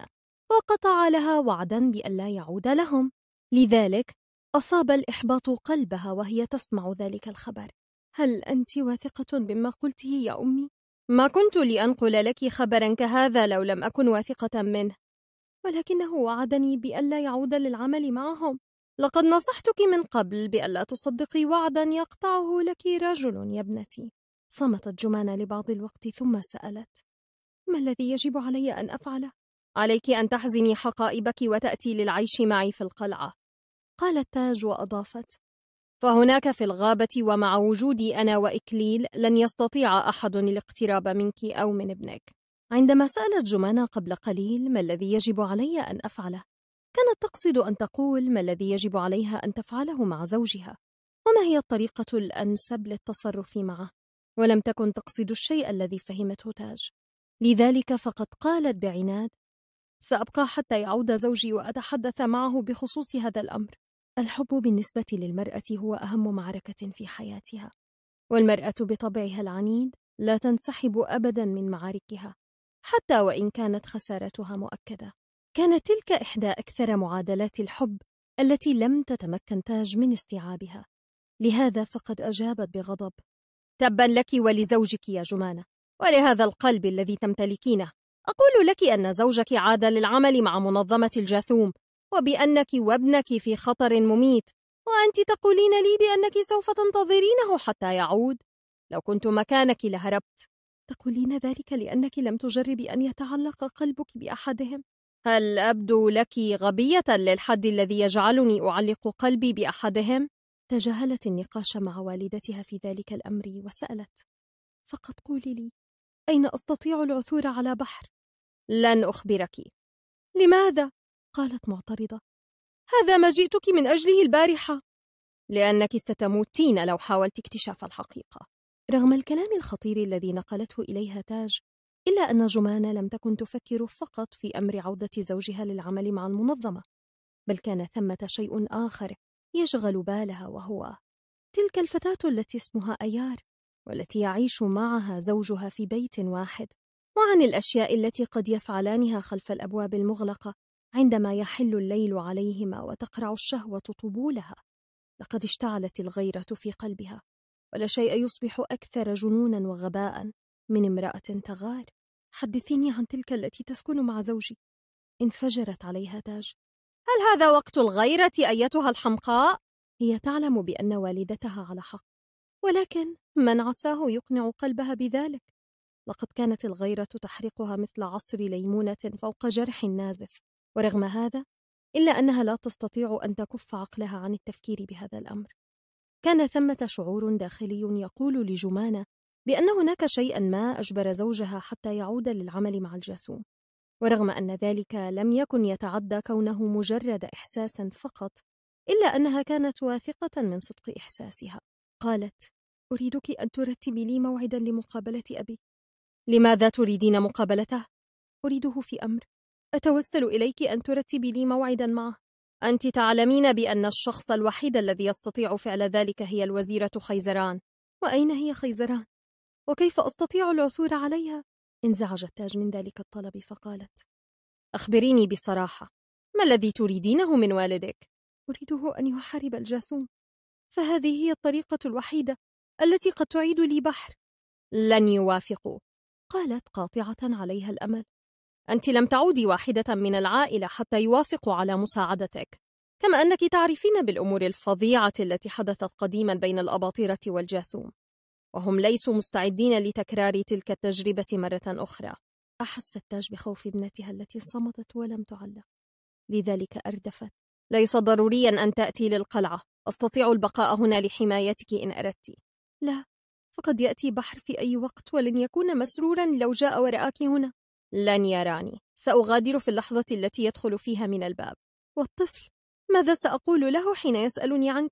وقطع لها وعدا بألا يعود لهم لذلك أصاب الإحباط قلبها وهي تسمع ذلك الخبر هل أنت واثقة بما قلته يا أمي؟ ما كنت لأنقل لك خبرا كهذا لو لم أكن واثقة منه ولكنه وعدني بألا يعود للعمل معهم لقد نصحتك من قبل بألا تصدقي وعدا يقطعه لك رجل يا ابنتي صمتت جمانة لبعض الوقت ثم سألت ما الذي يجب علي أن أفعله؟ عليك أن تحزمي حقائبك وتأتي للعيش معي في القلعة قال التاج وأضافت فهناك في الغابة ومع وجودي أنا وإكليل لن يستطيع أحد الاقتراب منك أو من ابنك عندما سألت جمانة قبل قليل ما الذي يجب علي أن أفعله كانت تقصد أن تقول ما الذي يجب عليها أن تفعله مع زوجها وما هي الطريقة الأنسب للتصرف معه ولم تكن تقصد الشيء الذي فهمته تاج لذلك فقد قالت بعناد سأبقى حتى يعود زوجي وأتحدث معه بخصوص هذا الأمر الحب بالنسبة للمرأة هو أهم معركة في حياتها والمرأة بطبعها العنيد لا تنسحب أبدا من معاركها حتى وإن كانت خسارتها مؤكدة كانت تلك إحدى أكثر معادلات الحب التي لم تتمكن تاج من استيعابها لهذا فقد أجابت بغضب تبا لك ولزوجك يا جمانة ولهذا القلب الذي تمتلكينه أقول لك أن زوجك عاد للعمل مع منظمة الجاثوم وبأنك وابنك في خطر مميت وأنت تقولين لي بأنك سوف تنتظرينه حتى يعود لو كنت مكانك لهربت تقولين ذلك لأنك لم تجربي أن يتعلق قلبك بأحدهم هل أبدو لك غبية للحد الذي يجعلني أعلق قلبي بأحدهم؟ تجاهلت النقاش مع والدتها في ذلك الأمر وسألت فقط قولي لي أين أستطيع العثور على بحر؟ لن أخبرك لماذا؟ قالت معترضة هذا ما جئتك من أجله البارحة لأنك ستموتين لو حاولت اكتشاف الحقيقة رغم الكلام الخطير الذي نقلته إليها تاج إلا أن جمانة لم تكن تفكر فقط في أمر عودة زوجها للعمل مع المنظمة بل كان ثمة شيء آخر يشغل بالها وهو تلك الفتاة التي اسمها أيار والتي يعيش معها زوجها في بيت واحد وعن الأشياء التي قد يفعلانها خلف الأبواب المغلقة عندما يحل الليل عليهما وتقرع الشهوة طبولها لقد اشتعلت الغيرة في قلبها ولا شيء يصبح أكثر جنونا وغباء من امرأة تغار حدثيني عن تلك التي تسكن مع زوجي انفجرت عليها تاج هل هذا وقت الغيرة أيتها الحمقاء؟ هي تعلم بأن والدتها على حق ولكن من عساه يقنع قلبها بذلك لقد كانت الغيرة تحرقها مثل عصر ليمونة فوق جرح نازف ورغم هذا إلا أنها لا تستطيع أن تكف عقلها عن التفكير بهذا الأمر كان ثمة شعور داخلي يقول لجمانة بأن هناك شيئا ما أجبر زوجها حتى يعود للعمل مع الجاسوم ورغم أن ذلك لم يكن يتعدى كونه مجرد إحساسا فقط إلا أنها كانت واثقة من صدق إحساسها قالت أريدك أن ترتبي لي موعدا لمقابلة أبي لماذا تريدين مقابلته؟ أريده في أمر أتوسل إليك أن ترتبي لي موعدا معه أنت تعلمين بأن الشخص الوحيد الذي يستطيع فعل ذلك هي الوزيرة خيزران وأين هي خيزران؟ وكيف أستطيع العثور عليها؟ انزعج التاج من ذلك الطلب فقالت أخبريني بصراحة ما الذي تريدينه من والدك؟ أريده أن يحارب الجاسوم فهذه هي الطريقة الوحيدة التي قد تعيد لي بحر لن يوافقوا قالت قاطعة عليها الأمل أنت لم تعودي واحدة من العائلة حتى يوافقوا على مساعدتك كما أنك تعرفين بالأمور الفظيعة التي حدثت قديما بين الأباطرة والجاثوم وهم ليسوا مستعدين لتكرار تلك التجربة مرة أخرى أحس التاج بخوف ابنتها التي صمتت ولم تعلق لذلك أردفت ليس ضروريا أن تأتي للقلعة أستطيع البقاء هنا لحمايتك إن أردت لا فقد يأتي بحر في أي وقت ولن يكون مسرورا لو جاء ورآك هنا لن يراني سأغادر في اللحظة التي يدخل فيها من الباب والطفل ماذا سأقول له حين يسألني عنك؟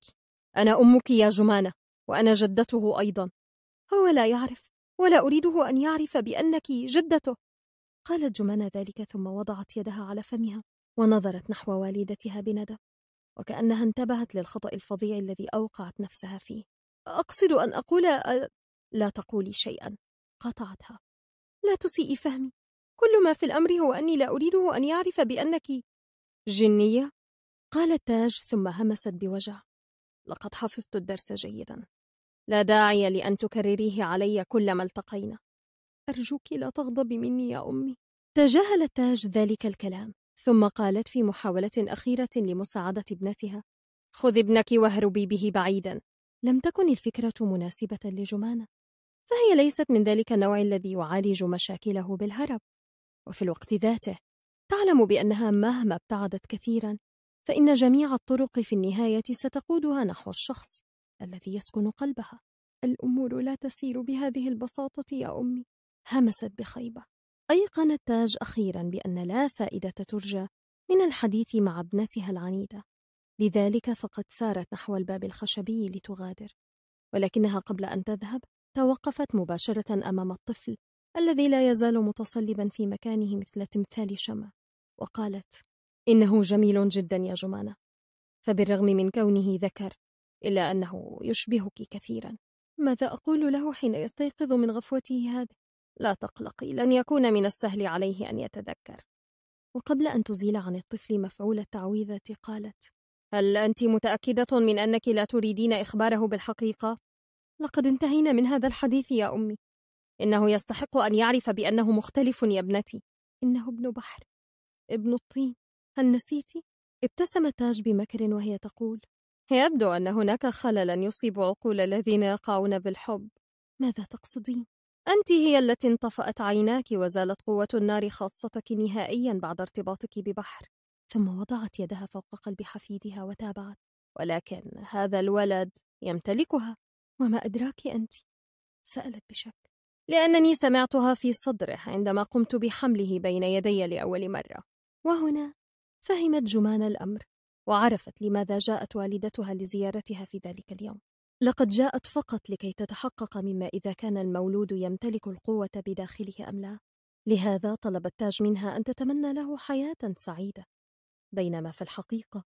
أنا أمك يا جمانة وأنا جدته أيضا هو لا يعرف ولا أريده أن يعرف بأنك جدته قالت جمانة ذلك ثم وضعت يدها على فمها ونظرت نحو والدتها بندم وكأنها انتبهت للخطأ الفظيع الذي أوقعت نفسها فيه أقصد أن أقول أ... لا تقولي شيئا قطعتها لا تسيئي فهمي كل ما في الأمر هو أني لا أريده أن يعرف بأنك جنية قال تاج ثم همست بوجع لقد حفظت الدرس جيدا لا داعي لأن تكرريه علي كلما التقينا أرجوك لا تغضبي مني يا أمي تجاهل تاج ذلك الكلام ثم قالت في محاولة أخيرة لمساعدة ابنتها خذ ابنك واهربي به بعيدا لم تكن الفكرة مناسبة لجمانة فهي ليست من ذلك النوع الذي يعالج مشاكله بالهرب وفي الوقت ذاته تعلم بأنها مهما ابتعدت كثيرا فإن جميع الطرق في النهاية ستقودها نحو الشخص الذي يسكن قلبها الأمور لا تسير بهذه البساطة يا أمي همست بخيبة أيقن التاج أخيرا بأن لا فائدة ترجى من الحديث مع ابنتها العنيدة لذلك فقد سارت نحو الباب الخشبي لتغادر ولكنها قبل أن تذهب توقفت مباشرة أمام الطفل الذي لا يزال متصلبا في مكانه مثل تمثال شمع وقالت إنه جميل جدا يا جمانة فبالرغم من كونه ذكر إلا أنه يشبهك كثيرا ماذا أقول له حين يستيقظ من غفوته هذه؟ لا تقلقي لن يكون من السهل عليه أن يتذكر وقبل أن تزيل عن الطفل مفعول التعويذة قالت هل أنت متأكدة من أنك لا تريدين إخباره بالحقيقة؟ لقد انتهينا من هذا الحديث يا أمي إنه يستحق أن يعرف بأنه مختلف يا ابنتي إنه ابن بحر ابن الطين هل نسيتي؟ ابتسم تاج بمكر وهي تقول يبدو أن هناك خللا يصيب عقول الذين يقعون بالحب ماذا تقصدين؟ أنت هي التي انطفأت عيناك وزالت قوة النار خاصتك نهائيا بعد ارتباطك ببحر ثم وضعت يدها فوق قلب حفيدها وتابعت ولكن هذا الولد يمتلكها وما أدراك أنت؟ سألت بشك لأنني سمعتها في صدره عندما قمت بحمله بين يدي لأول مرة وهنا فهمت جمان الأمر وعرفت لماذا جاءت والدتها لزيارتها في ذلك اليوم لقد جاءت فقط لكي تتحقق مما إذا كان المولود يمتلك القوة بداخله أم لا لهذا طلب التاج منها أن تتمنى له حياة سعيدة بينما في الحقيقة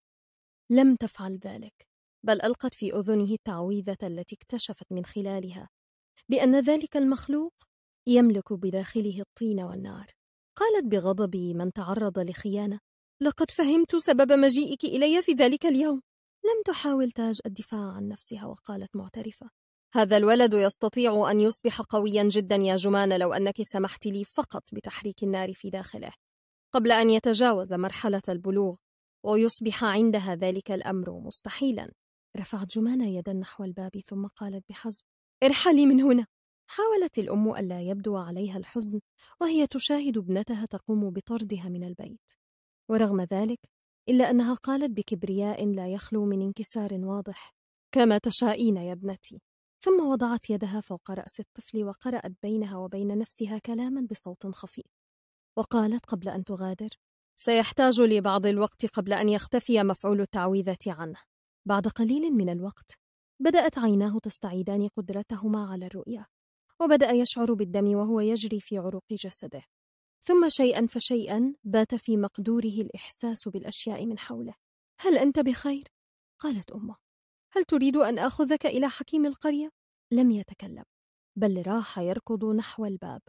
لم تفعل ذلك بل ألقت في أذنه التعويذة التي اكتشفت من خلالها بأن ذلك المخلوق يملك بداخله الطين والنار قالت بغضب من تعرض لخيانة لقد فهمت سبب مجيئك إلي في ذلك اليوم لم تحاول تاج الدفاع عن نفسها وقالت معترفة هذا الولد يستطيع أن يصبح قويا جدا يا جمان لو أنك سمحت لي فقط بتحريك النار في داخله قبل أن يتجاوز مرحلة البلوغ ويصبح عندها ذلك الأمر مستحيلا رفعت جمان يدا نحو الباب ثم قالت بحزم ارحلي من هنا حاولت الأم ألا يبدو عليها الحزن وهي تشاهد ابنتها تقوم بطردها من البيت ورغم ذلك إلا أنها قالت بكبرياء لا يخلو من انكسار واضح كما تشائين يا ابنتي ثم وضعت يدها فوق رأس الطفل وقرأت بينها وبين نفسها كلاما بصوت خفيف وقالت قبل أن تغادر سيحتاج لي بعض الوقت قبل أن يختفي مفعول التعويذة عنه بعد قليل من الوقت بدأت عيناه تستعيدان قدرتهما على الرؤية وبدأ يشعر بالدم وهو يجري في عروق جسده ثم شيئا فشيئا بات في مقدوره الإحساس بالأشياء من حوله هل أنت بخير؟ قالت أمه هل تريد أن آخذك إلى حكيم القرية؟ لم يتكلم بل راح يركض نحو الباب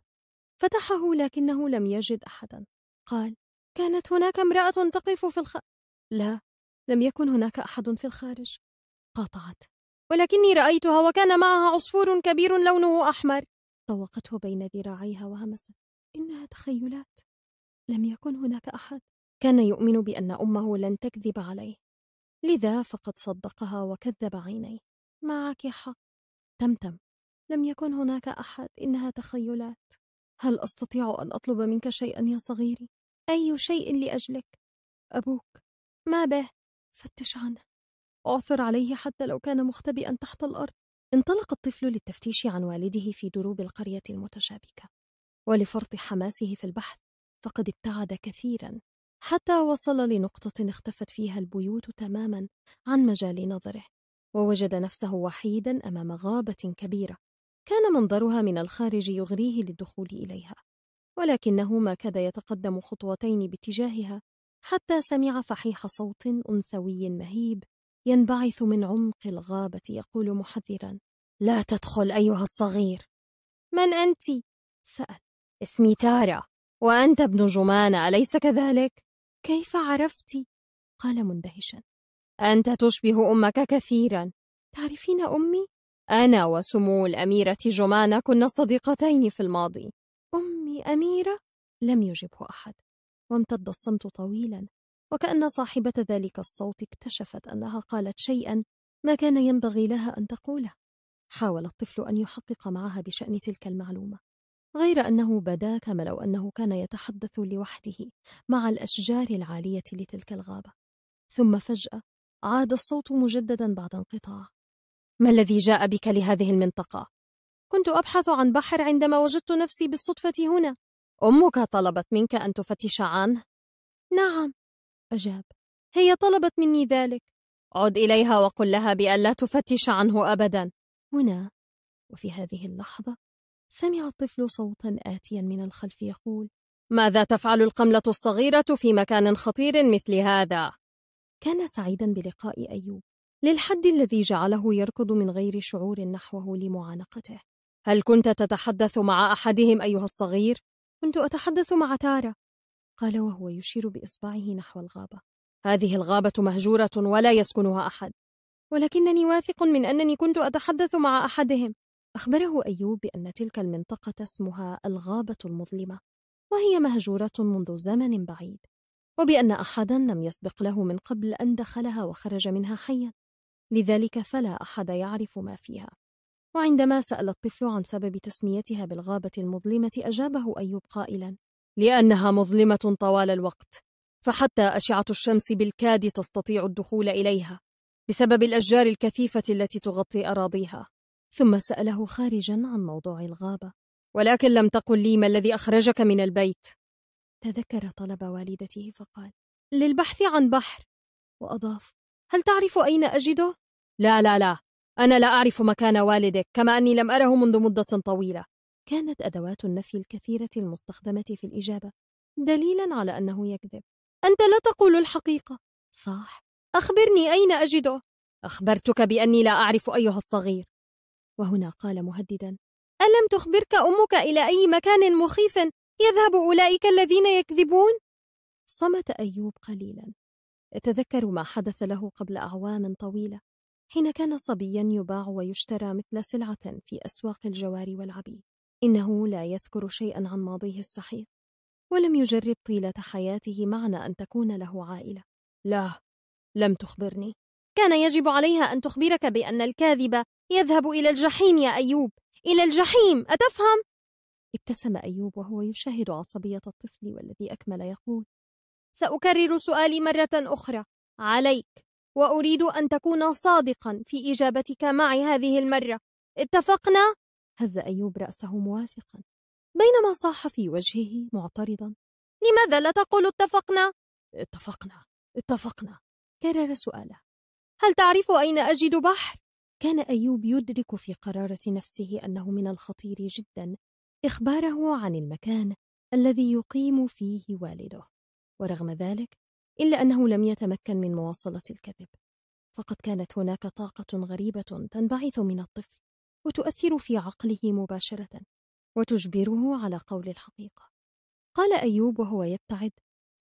فتحه لكنه لم يجد أحدا قال كانت هناك امرأة تقف في الخ... لا لم يكن هناك أحد في الخارج قاطعت ولكني رأيتها وكان معها عصفور كبير لونه أحمر طوقته بين ذراعيها وهمست إنها تخيلات لم يكن هناك أحد كان يؤمن بأن أمه لن تكذب عليه لذا فقد صدقها وكذب عينيه معك حق تمتم لم يكن هناك أحد إنها تخيلات هل أستطيع أن أطلب منك شيئا يا صغيري؟ أي شيء لأجلك؟ أبوك ما به؟ فتش عنه أعثر عليه حتى لو كان مختبئا تحت الأرض انطلق الطفل للتفتيش عن والده في دروب القرية المتشابكة ولفرط حماسه في البحث فقد ابتعد كثيرا حتى وصل لنقطة اختفت فيها البيوت تماما عن مجال نظره ووجد نفسه وحيدا أمام غابة كبيرة كان منظرها من الخارج يغريه للدخول إليها ولكنه ما كاد يتقدم خطوتين باتجاهها حتى سمع فحيح صوت أنثوي مهيب ينبعث من عمق الغابة يقول محذرا لا تدخل أيها الصغير من أنت؟ سأل اسمي تارا وأنت ابن جمانة أليس كذلك؟ كيف عرفت؟ قال مندهشا أنت تشبه أمك كثيرا تعرفين أمي؟ أنا وسمو الأميرة جمانة كنا صديقتين في الماضي أمي أميرة؟ لم يجبه أحد وامتد الصمت طويلا وكأن صاحبة ذلك الصوت اكتشفت أنها قالت شيئا ما كان ينبغي لها أن تقوله حاول الطفل أن يحقق معها بشأن تلك المعلومة غير أنه بدا كما لو أنه كان يتحدث لوحده مع الأشجار العالية لتلك الغابة ثم فجأة عاد الصوت مجددا بعد انقطاع ما الذي جاء بك لهذه المنطقة؟ كنت أبحث عن بحر عندما وجدت نفسي بالصدفة هنا أمك طلبت منك أن تفتش عنه؟ نعم أجاب هي طلبت مني ذلك عد إليها وقل لها بأن لا تفتش عنه أبدا هنا وفي هذه اللحظة سمع الطفل صوتا آتيا من الخلف يقول ماذا تفعل القملة الصغيرة في مكان خطير مثل هذا؟ كان سعيدا بلقاء أيوب للحد الذي جعله يركض من غير شعور نحوه لمعانقته هل كنت تتحدث مع أحدهم أيها الصغير؟ كنت أتحدث مع تارا قال وهو يشير بإصبعه نحو الغابة هذه الغابة مهجورة ولا يسكنها أحد ولكنني واثق من أنني كنت أتحدث مع أحدهم أخبره أيوب بأن تلك المنطقة اسمها الغابة المظلمة وهي مهجورة منذ زمن بعيد وبأن أحدا لم يسبق له من قبل أن دخلها وخرج منها حيا لذلك فلا أحد يعرف ما فيها وعندما سأل الطفل عن سبب تسميتها بالغابة المظلمة أجابه أيوب قائلا لأنها مظلمة طوال الوقت فحتى أشعة الشمس بالكاد تستطيع الدخول إليها بسبب الأشجار الكثيفة التي تغطي أراضيها ثم سأله خارجا عن موضوع الغابة ولكن لم تقل لي ما الذي أخرجك من البيت تذكر طلب والدته فقال للبحث عن بحر وأضاف هل تعرف أين أجده؟ لا لا لا أنا لا أعرف مكان والدك كما أني لم أره منذ مدة طويلة كانت أدوات النفي الكثيرة المستخدمة في الإجابة دليلا على أنه يكذب أنت لا تقول الحقيقة صح أخبرني أين أجده أخبرتك بأني لا أعرف أيها الصغير وهنا قال مهددا ألم تخبرك أمك إلى أي مكان مخيف يذهب أولئك الذين يكذبون؟ صمت أيوب قليلا يتذكر ما حدث له قبل أعوام طويلة حين كان صبيا يباع ويشترى مثل سلعة في أسواق الجوار والعبيد إنه لا يذكر شيئا عن ماضيه السحيق ولم يجرب طيلة حياته معنى أن تكون له عائلة لا لم تخبرني كان يجب عليها أن تخبرك بأن الكاذب يذهب إلى الجحيم يا أيوب إلى الجحيم أتفهم؟ ابتسم أيوب وهو يشاهد عصبية الطفل والذي أكمل يقول سأكرر سؤالي مرة أخرى عليك وأريد أن تكون صادقا في إجابتك معي هذه المرة اتفقنا؟ هز أيوب رأسه موافقا بينما صاح في وجهه معترضا لماذا لا تقول اتفقنا؟ اتفقنا اتفقنا كرر سؤاله هل تعرف أين أجد بحر؟ كان أيوب يدرك في قرارة نفسه أنه من الخطير جدا إخباره عن المكان الذي يقيم فيه والده ورغم ذلك إلا أنه لم يتمكن من مواصلة الكذب فقد كانت هناك طاقة غريبة تنبعث من الطفل وتؤثر في عقله مباشرة وتجبره على قول الحقيقة قال أيوب وهو يبتعد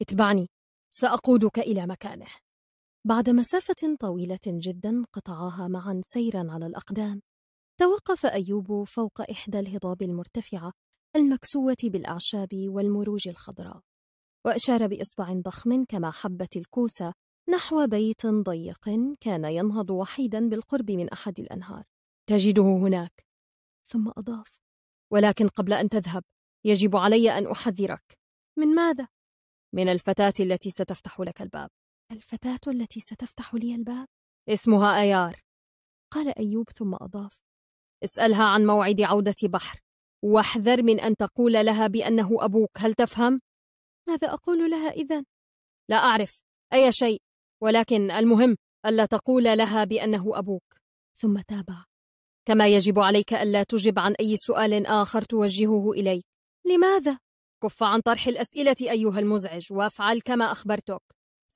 اتبعني سأقودك إلى مكانه بعد مسافة طويلة جدا قطعاها معا سيرا على الأقدام توقف أيوب فوق إحدى الهضاب المرتفعة المكسوة بالأعشاب والمروج الخضراء وأشار بإصبع ضخم كما حبة الكوسة نحو بيت ضيق كان ينهض وحيدا بالقرب من أحد الأنهار تجده هناك ثم أضاف ولكن قبل أن تذهب يجب علي أن أحذرك من ماذا؟ من الفتاة التي ستفتح لك الباب الفتاة التي ستفتح لي الباب اسمها أيار قال أيوب ثم أضاف اسألها عن موعد عودة بحر واحذر من أن تقول لها بأنه أبوك هل تفهم؟ ماذا أقول لها إذا؟ لا أعرف أي شيء ولكن المهم ألا تقول لها بأنه أبوك ثم تابع كما يجب عليك ألا تجب عن أي سؤال آخر توجهه إليك لماذا؟ كف عن طرح الأسئلة أيها المزعج وافعل كما أخبرتك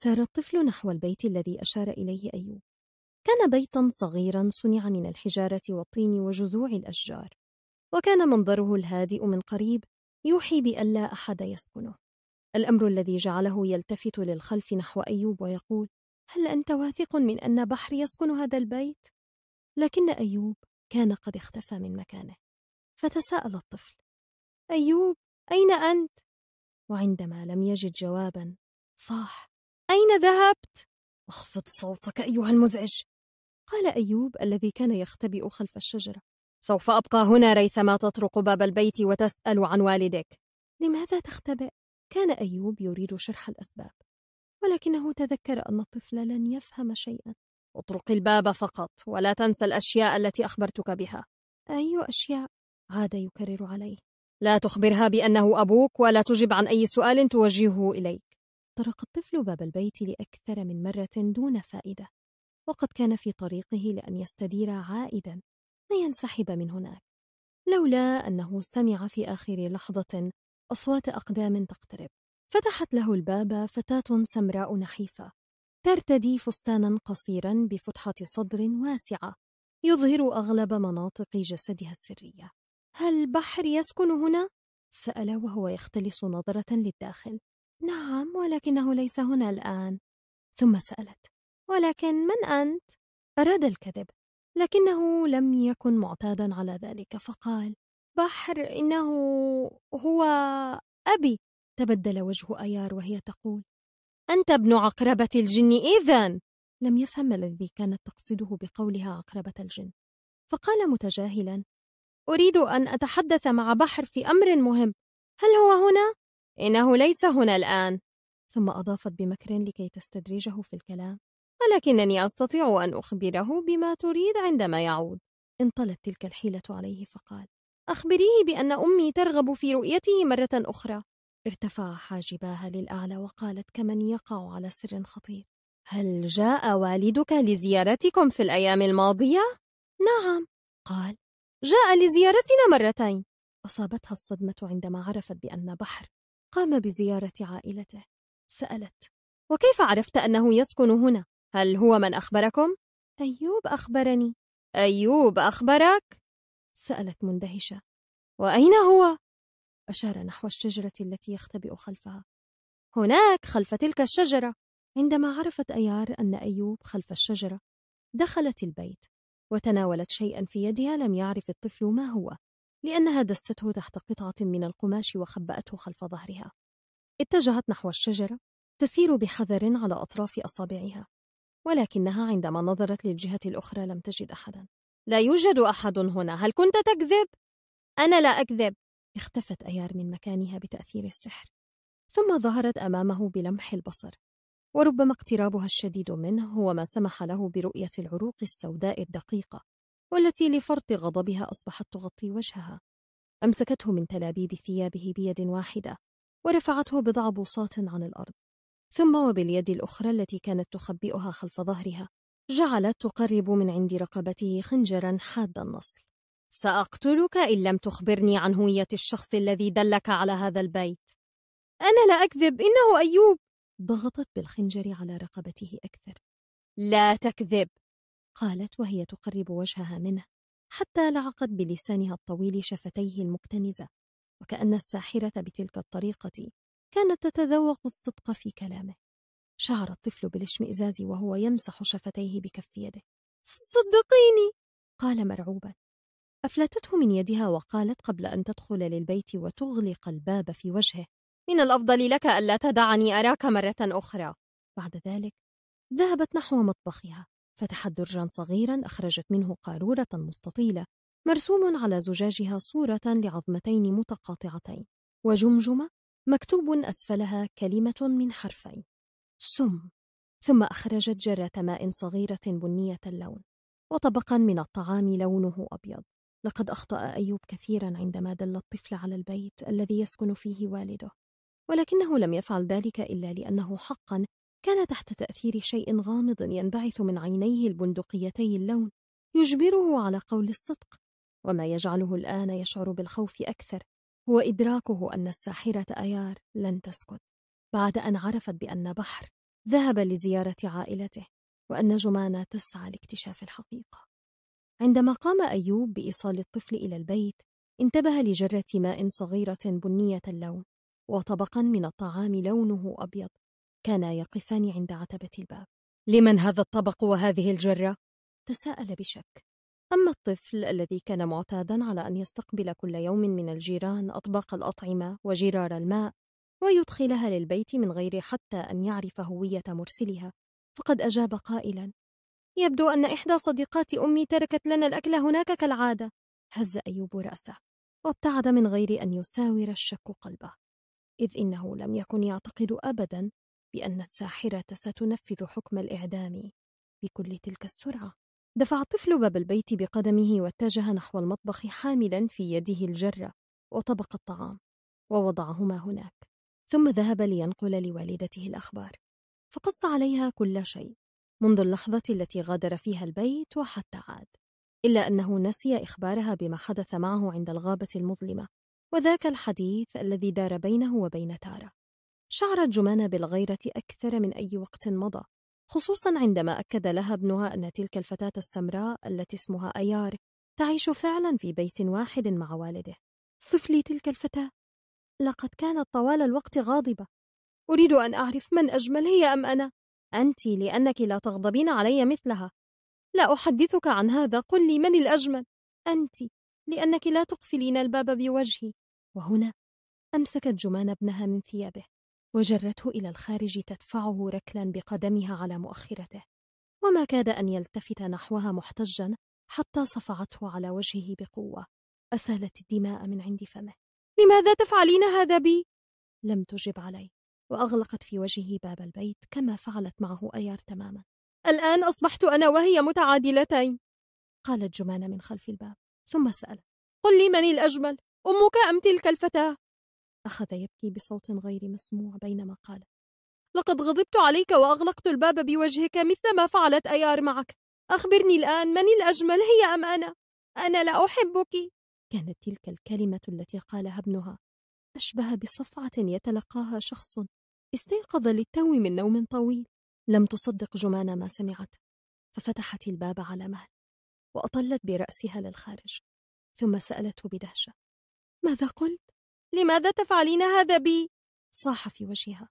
سار الطفل نحو البيت الذي أشار إليه أيوب كان بيتا صغيرا صنع من الحجارة والطين وجذوع الأشجار وكان منظره الهادئ من قريب يوحي بألا أحد يسكنه الأمر الذي جعله يلتفت للخلف نحو أيوب ويقول هل أنت واثق من أن بحر يسكن هذا البيت؟ لكن أيوب كان قد اختفى من مكانه فتساءل الطفل أيوب أين أنت؟ وعندما لم يجد جوابا صاح أين ذهبت؟ اخفض صوتك أيها المزعج قال أيوب الذي كان يختبئ خلف الشجرة سوف أبقى هنا ريثما تطرق باب البيت وتسأل عن والدك لماذا تختبئ؟ كان أيوب يريد شرح الأسباب ولكنه تذكر أن الطفل لن يفهم شيئا اطرق الباب فقط ولا تنسى الأشياء التي أخبرتك بها أي أشياء؟ عاد يكرر عليه لا تخبرها بأنه أبوك ولا تجب عن أي سؤال توجهه إليك طرق الطفل باب البيت لأكثر من مرة دون فائدة وقد كان في طريقه لأن يستدير عائدا لينسحب من هناك لولا أنه سمع في آخر لحظة أصوات أقدام تقترب فتحت له الباب فتاة سمراء نحيفة ترتدي فستانا قصيرا بفتحة صدر واسعة يظهر أغلب مناطق جسدها السرية هل بحر يسكن هنا؟ سأل وهو يختلس نظرة للداخل نعم ولكنه ليس هنا الآن ثم سألت ولكن من أنت؟ أراد الكذب لكنه لم يكن معتادا على ذلك فقال بحر إنه هو أبي تبدل وجه أيار وهي تقول أنت ابن عقربة الجن إذا لم يفهم الذي كانت تقصده بقولها عقربة الجن فقال متجاهلا أريد أن أتحدث مع بحر في أمر مهم هل هو هنا؟ إنه ليس هنا الآن ثم أضافت بمكر لكي تستدرجه في الكلام ولكنني أستطيع أن أخبره بما تريد عندما يعود انطلت تلك الحيلة عليه فقال أخبريه بأن أمي ترغب في رؤيته مرة أخرى ارتفع حاجباها للأعلى وقالت كمن يقع على سر خطير هل جاء والدك لزيارتكم في الأيام الماضية؟ نعم قال جاء لزيارتنا مرتين أصابتها الصدمة عندما عرفت بأن بحر قام بزيارة عائلته سألت وكيف عرفت أنه يسكن هنا؟ هل هو من أخبركم؟ أيوب أخبرني أيوب أخبرك؟ سألت مندهشة وأين هو؟ أشار نحو الشجرة التي يختبئ خلفها هناك خلف تلك الشجرة عندما عرفت أيار أن أيوب خلف الشجرة دخلت البيت وتناولت شيئا في يدها لم يعرف الطفل ما هو لأنها دسته تحت قطعة من القماش وخبأته خلف ظهرها اتجهت نحو الشجرة تسير بحذر على أطراف أصابعها ولكنها عندما نظرت للجهة الأخرى لم تجد أحدا لا يوجد أحد هنا هل كنت تكذب؟ أنا لا أكذب اختفت أيار من مكانها بتأثير السحر ثم ظهرت أمامه بلمح البصر وربما اقترابها الشديد منه هو ما سمح له برؤية العروق السوداء الدقيقة والتي لفرط غضبها أصبحت تغطي وجهها أمسكته من تلابيب ثيابه بيد واحدة ورفعته بضع بوصات عن الأرض ثم وباليد الأخرى التي كانت تخبئها خلف ظهرها جعلت تقرب من عند رقبته خنجرا حاد النصل سأقتلك إن لم تخبرني عن هوية الشخص الذي دلك على هذا البيت أنا لا أكذب إنه أيوب ضغطت بالخنجر على رقبته أكثر لا تكذب قالت وهي تقرب وجهها منه حتى لعقت بلسانها الطويل شفتيه المكتنزة وكأن الساحرة بتلك الطريقة كانت تتذوق الصدق في كلامه شعر الطفل بالاشمئزاز وهو يمسح شفتيه بكف يده صدقيني قال مرعوبا أفلتته من يدها وقالت قبل أن تدخل للبيت وتغلق الباب في وجهه من الأفضل لك ألا تدعني أراك مرة أخرى بعد ذلك ذهبت نحو مطبخها فتحت درجا صغيرا أخرجت منه قارورة مستطيلة مرسوم على زجاجها صورة لعظمتين متقاطعتين وجمجمة مكتوب أسفلها كلمة من حرفين سم ثم أخرجت جرة ماء صغيرة بنية اللون وطبقا من الطعام لونه أبيض لقد أخطأ أيوب كثيرا عندما دل الطفل على البيت الذي يسكن فيه والده ولكنه لم يفعل ذلك إلا لأنه حقا كان تحت تأثير شيء غامض ينبعث من عينيه البندقيتي اللون يجبره على قول الصدق وما يجعله الآن يشعر بالخوف أكثر هو إدراكه أن الساحرة أيار لن تسكت بعد أن عرفت بأن بحر ذهب لزيارة عائلته وأن جمانة تسعى لاكتشاف الحقيقة عندما قام أيوب بإيصال الطفل إلى البيت انتبه لجرة ماء صغيرة بنية اللون وطبقا من الطعام لونه أبيض كانا يقفان عند عتبة الباب لمن هذا الطبق وهذه الجرة؟ تساءل بشك أما الطفل الذي كان معتادا على أن يستقبل كل يوم من الجيران أطباق الأطعمة وجرار الماء ويدخلها للبيت من غير حتى أن يعرف هوية مرسلها فقد أجاب قائلا يبدو أن إحدى صديقات أمي تركت لنا الأكل هناك كالعادة هز أيوب رأسه وابتعد من غير أن يساور الشك قلبه إذ إنه لم يكن يعتقد أبدا بأن الساحرة ستنفذ حكم الإعدام بكل تلك السرعة دفع الطفل باب البيت بقدمه واتجه نحو المطبخ حاملا في يده الجرة وطبق الطعام ووضعهما هناك ثم ذهب لينقل لوالدته الأخبار فقص عليها كل شيء منذ اللحظة التي غادر فيها البيت وحتى عاد إلا أنه نسي إخبارها بما حدث معه عند الغابة المظلمة وذاك الحديث الذي دار بينه وبين تارا شعرت جمانة بالغيرة أكثر من أي وقت مضى خصوصا عندما أكد لها ابنها أن تلك الفتاة السمراء التي اسمها أيار تعيش فعلا في بيت واحد مع والده صف لي تلك الفتاة لقد كانت طوال الوقت غاضبة أريد أن أعرف من أجمل هي أم أنا أنت لأنك لا تغضبين علي مثلها لا أحدثك عن هذا قل لي من الأجمل أنت لأنك لا تقفلين الباب بوجهي وهنا أمسكت جمان ابنها من ثيابه وجرته إلى الخارج تدفعه ركلا بقدمها على مؤخرته وما كاد أن يلتفت نحوها محتجا حتى صفعته على وجهه بقوة أسالت الدماء من عند فمه لماذا تفعلين هذا بي؟ لم تجب عليه وأغلقت في وجهه باب البيت كما فعلت معه أيار تماما الآن أصبحت أنا وهي متعادلتين قالت جمانة من خلف الباب ثم سألت قل لي من الأجمل أمك أم تلك الفتاة؟ أخذ يبكي بصوت غير مسموع بينما قال لقد غضبت عليك وأغلقت الباب بوجهك مثل ما فعلت أيار معك أخبرني الآن من الأجمل هي أم أنا؟ أنا لا أحبك كانت تلك الكلمة التي قالها ابنها أشبه بصفعة يتلقاها شخص استيقظ للتو من نوم طويل لم تصدق جمانة ما سمعت ففتحت الباب على مهل وأطلت برأسها للخارج ثم سألته بدهشة ماذا قلت؟ لماذا تفعلين هذا بي؟ صاح في وجهها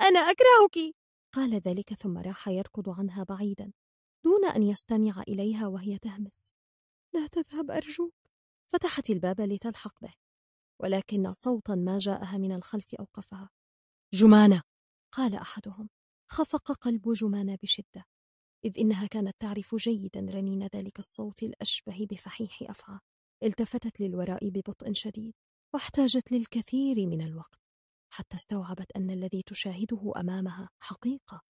أنا أكرهك قال ذلك ثم راح يركض عنها بعيدا دون أن يستمع إليها وهي تهمس لا تذهب أرجوك فتحت الباب لتلحق به ولكن صوتا ما جاءها من الخلف أوقفها جمانة قال أحدهم خفق قلب جمانة بشدة إذ إنها كانت تعرف جيدا رنين ذلك الصوت الأشبه بفحيح أفعى التفتت للوراء ببطء شديد واحتاجت للكثير من الوقت حتى استوعبت أن الذي تشاهده أمامها حقيقة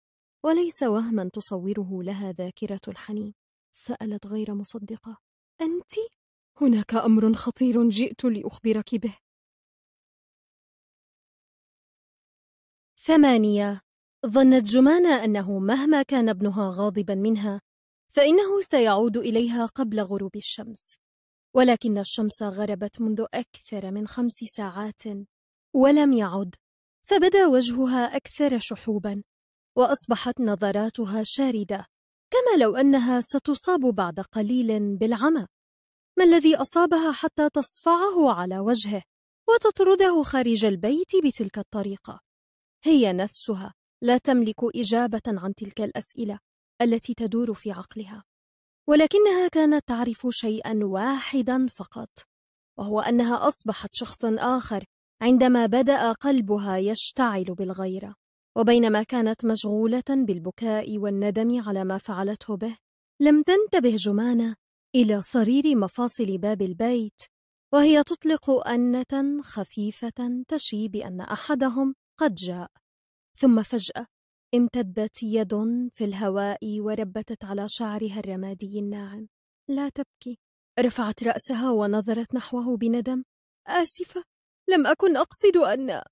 وليس وهما تصوره لها ذاكرة الحنين سألت غير مصدقة أنت؟ هناك أمر خطير جئت لأخبرك به ثمانية ظنت جمانة أنه مهما كان ابنها غاضبا منها فإنه سيعود إليها قبل غروب الشمس ولكن الشمس غربت منذ أكثر من خمس ساعات ولم يعد فبدا وجهها أكثر شحوبا وأصبحت نظراتها شاردة كما لو أنها ستصاب بعد قليل بالعمى ما الذي أصابها حتى تصفعه على وجهه وتطرده خارج البيت بتلك الطريقة هي نفسها لا تملك إجابة عن تلك الأسئلة التي تدور في عقلها ولكنها كانت تعرف شيئا واحدا فقط وهو انها اصبحت شخصا اخر عندما بدا قلبها يشتعل بالغيره وبينما كانت مشغوله بالبكاء والندم على ما فعلته به لم تنتبه جمانه الى صرير مفاصل باب البيت وهي تطلق انه خفيفه تشي بان احدهم قد جاء ثم فجاه امتدت يد في الهواء وربتت على شعرها الرمادي الناعم لا تبكي رفعت رأسها ونظرت نحوه بندم آسفة لم أكن أقصد أن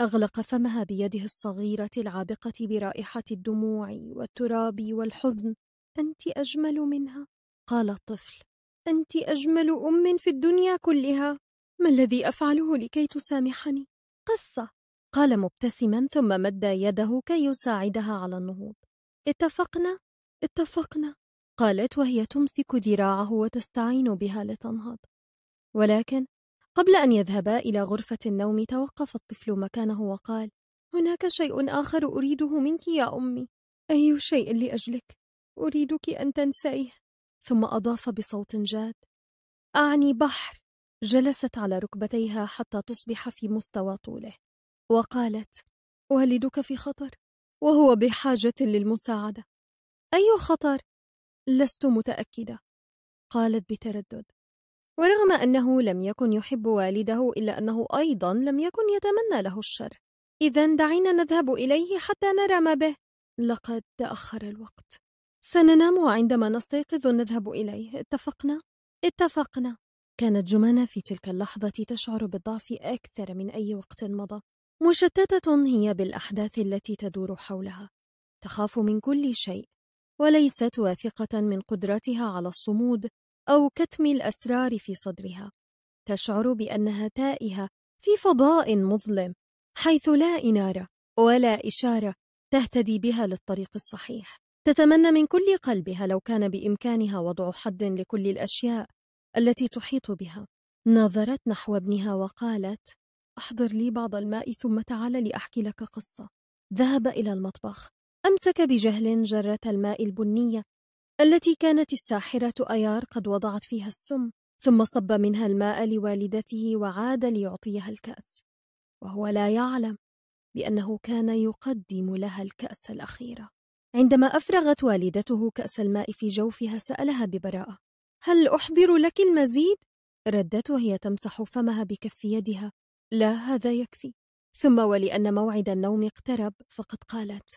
أغلق فمها بيده الصغيرة العابقة برائحة الدموع والتراب والحزن أنت أجمل منها قال الطفل أنت أجمل أم في الدنيا كلها ما الذي أفعله لكي تسامحني؟ قصة قال مبتسما ثم مد يده كي يساعدها على النهوض اتفقنا اتفقنا قالت وهي تمسك ذراعه وتستعين بها لتنهض ولكن قبل أن يذهبا إلى غرفة النوم توقف الطفل مكانه وقال هناك شيء آخر أريده منك يا أمي أي شيء لأجلك أريدك أن تنسيه ثم أضاف بصوت جاد أعني بحر جلست على ركبتيها حتى تصبح في مستوى طوله وقالت والدك في خطر وهو بحاجة للمساعدة أي خطر؟ لست متأكدة قالت بتردد ورغم أنه لم يكن يحب والده إلا أنه أيضا لم يكن يتمنى له الشر إذا دعينا نذهب إليه حتى نرى ما به لقد تأخر الوقت سننام عندما نستيقظ نذهب إليه اتفقنا؟ اتفقنا كانت جمانة في تلك اللحظة تشعر بالضعف أكثر من أي وقت مضى مشتتة هي بالأحداث التي تدور حولها تخاف من كل شيء وليست واثقة من قدرتها على الصمود أو كتم الأسرار في صدرها تشعر بأنها تائهة في فضاء مظلم حيث لا إنارة ولا إشارة تهتدي بها للطريق الصحيح تتمنى من كل قلبها لو كان بإمكانها وضع حد لكل الأشياء التي تحيط بها نظرت نحو ابنها وقالت أحضر لي بعض الماء ثم تعال لأحكي لك قصة ذهب إلى المطبخ أمسك بجهل جرة الماء البنية التي كانت الساحرة أيار قد وضعت فيها السم ثم صب منها الماء لوالدته وعاد ليعطيها الكأس وهو لا يعلم بأنه كان يقدم لها الكأس الأخيرة عندما أفرغت والدته كأس الماء في جوفها سألها ببراءة هل أحضر لك المزيد؟ ردت وهي تمسح فمها بكف يدها لا هذا يكفي ثم ولأن موعد النوم اقترب فقد قالت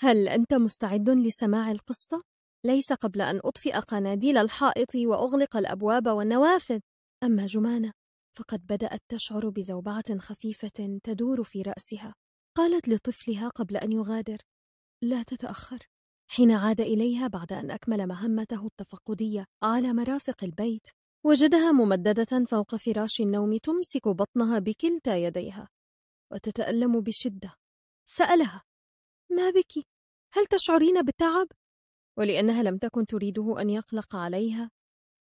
هل أنت مستعد لسماع القصة؟ ليس قبل أن أطفئ قناديل الحائط وأغلق الأبواب والنوافذ أما جمانة فقد بدأت تشعر بزوبعة خفيفة تدور في رأسها قالت لطفلها قبل أن يغادر لا تتأخر حين عاد إليها بعد أن أكمل مهمته التفقدية على مرافق البيت وجدها ممددة فوق فراش النوم تمسك بطنها بكلتا يديها وتتألم بشدة سألها ما بك؟ هل تشعرين بالتعب؟ ولأنها لم تكن تريده أن يقلق عليها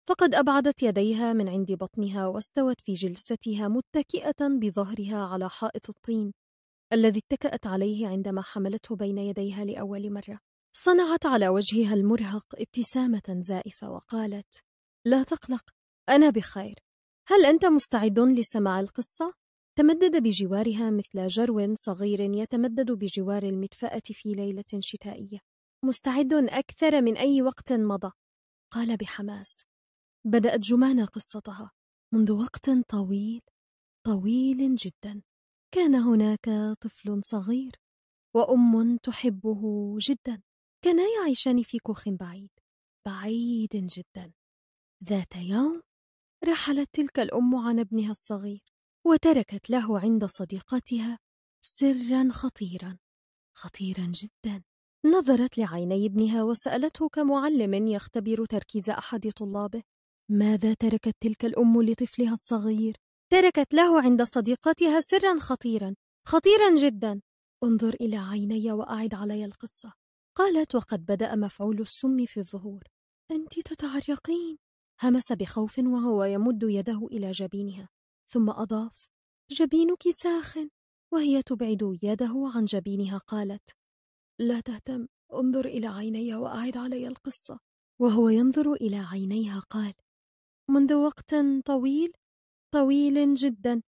فقد أبعدت يديها من عند بطنها واستوت في جلستها متكئة بظهرها على حائط الطين الذي اتكأت عليه عندما حملته بين يديها لأول مرة صنعت على وجهها المرهق ابتسامة زائفة وقالت لا تقلق أنا بخير هل أنت مستعد لسماع القصة؟ تمدد بجوارها مثل جرو صغير يتمدد بجوار المدفأة في ليلة شتائية مستعد أكثر من أي وقت مضى قال بحماس بدأت جمانة قصتها منذ وقت طويل طويل جدا كان هناك طفل صغير وأم تحبه جدا كانا يعيشان في كوخ بعيد بعيد جدا ذات يوم رحلت تلك الام عن ابنها الصغير وتركت له عند صديقتها سرا خطيرا خطيرا جدا نظرت لعيني ابنها وسالته كمعلم يختبر تركيز احد طلابه ماذا تركت تلك الام لطفلها الصغير تركت له عند صديقتها سرا خطيرا خطيرا جدا انظر الى عيني واعد علي القصه قالت وقد بدا مفعول السم في الظهور انت تتعرقين همس بخوف وهو يمد يده إلى جبينها ثم أضاف جبينك ساخن وهي تبعد يده عن جبينها قالت لا تهتم انظر إلى عيني وأعد علي القصة وهو ينظر إلى عينيها قال منذ وقت طويل طويل جدا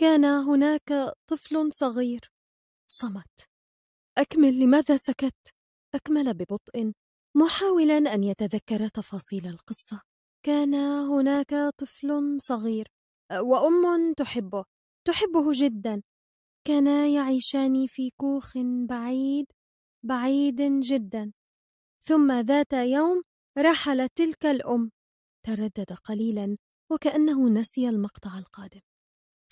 كان هناك طفل صغير صمت أكمل لماذا سكت؟ أكمل ببطء محاولا أن يتذكر تفاصيل القصة كان هناك طفل صغير أه، وام تحبه تحبه جدا كانا يعيشان في كوخ بعيد بعيد جدا ثم ذات يوم رحلت تلك الام تردد قليلا وكانه نسي المقطع القادم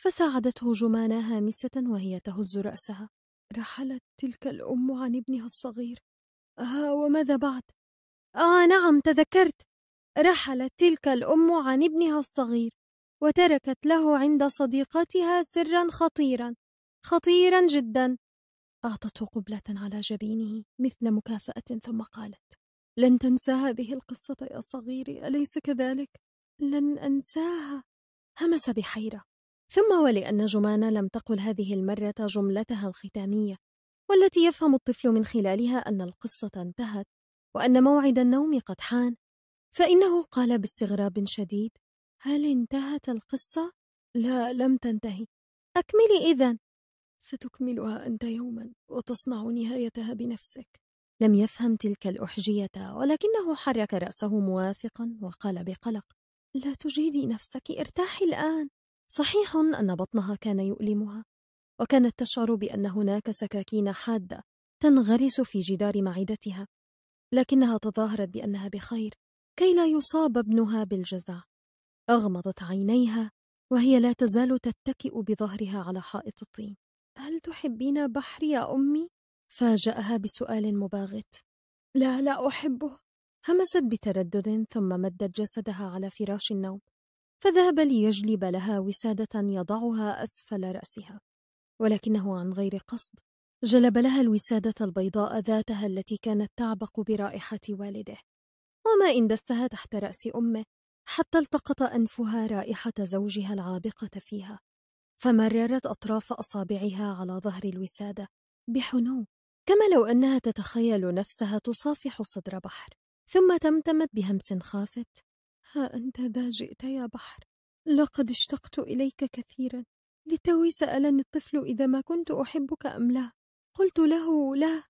فساعدته جمانة هامسة وهي تهز رأسها رحلت تلك الأم عن ابنها الصغير آه وماذا بعد؟ آه نعم تذكرت رحلت تلك الأم عن ابنها الصغير وتركت له عند صديقتها سرا خطيرا خطيرا جدا أعطته قبلة على جبينه مثل مكافأة ثم قالت لن تنسى هذه القصة يا صغيري أليس كذلك؟ لن أنساها همس بحيرة ثم ولأن جمانة لم تقل هذه المرة جملتها الختامية والتي يفهم الطفل من خلالها أن القصة انتهت وأن موعد النوم قد حان فإنه قال باستغراب شديد هل انتهت القصة؟ لا لم تنتهي أكملي إذا ستكملها أنت يوما وتصنع نهايتها بنفسك لم يفهم تلك الأحجية ولكنه حرك رأسه موافقا وقال بقلق لا تجيدي نفسك ارتاحي الآن صحيح أن بطنها كان يؤلمها وكانت تشعر بأن هناك سكاكين حادة تنغرس في جدار معدتها لكنها تظاهرت بأنها بخير كي لا يصاب ابنها بالجزع أغمضت عينيها وهي لا تزال تتكئ بظهرها على حائط الطين هل تحبين بحري يا أمي؟ فاجأها بسؤال مباغت لا لا أحبه همست بتردد ثم مدت جسدها على فراش النوم فذهب ليجلب لها وسادة يضعها أسفل رأسها ولكنه عن غير قصد جلب لها الوسادة البيضاء ذاتها التي كانت تعبق برائحة والده وما إن دسها تحت رأس أمه حتى التقط أنفها رائحة زوجها العابقة فيها فمررت أطراف أصابعها على ظهر الوسادة بحنو كما لو أنها تتخيل نفسها تصافح صدر بحر ثم تمتمت بهمس خافت ها أنت ذا جئت يا بحر لقد اشتقت إليك كثيرا لتوي سألني الطفل إذا ما كنت أحبك أم لا قلت له لا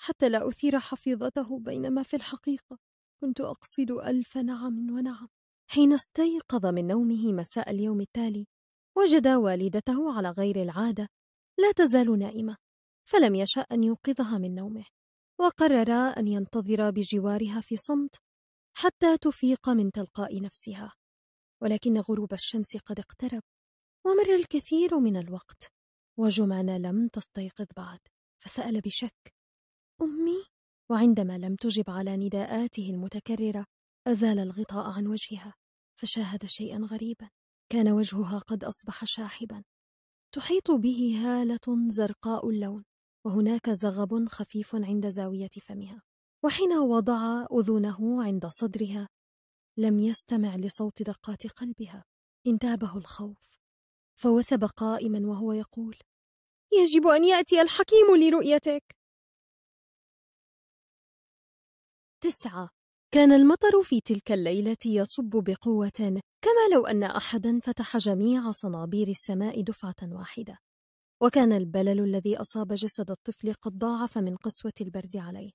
حتى لا أثير حفيظته بينما في الحقيقة كنت أقصد ألف نعم ونعم حين استيقظ من نومه مساء اليوم التالي وجد والدته على غير العادة لا تزال نائمة فلم يشأ أن يوقظها من نومه وقرر أن ينتظر بجوارها في صمت حتى تفيق من تلقاء نفسها ولكن غروب الشمس قد اقترب ومر الكثير من الوقت وجمانة لم تستيقظ بعد فسأل بشك أمي؟ وعندما لم تجب على نداءاته المتكررة أزال الغطاء عن وجهها فشاهد شيئا غريبا كان وجهها قد أصبح شاحبا تحيط به هالة زرقاء اللون وهناك زغب خفيف عند زاوية فمها وحين وضع أذنه عند صدرها لم يستمع لصوت دقات قلبها انتابه الخوف فوثب قائما وهو يقول يجب أن يأتي الحكيم لرؤيتك تسعة كان المطر في تلك الليلة يصب بقوة كما لو أن أحدا فتح جميع صنابير السماء دفعة واحدة وكان البلل الذي أصاب جسد الطفل قد ضاعف من قسوة البرد عليه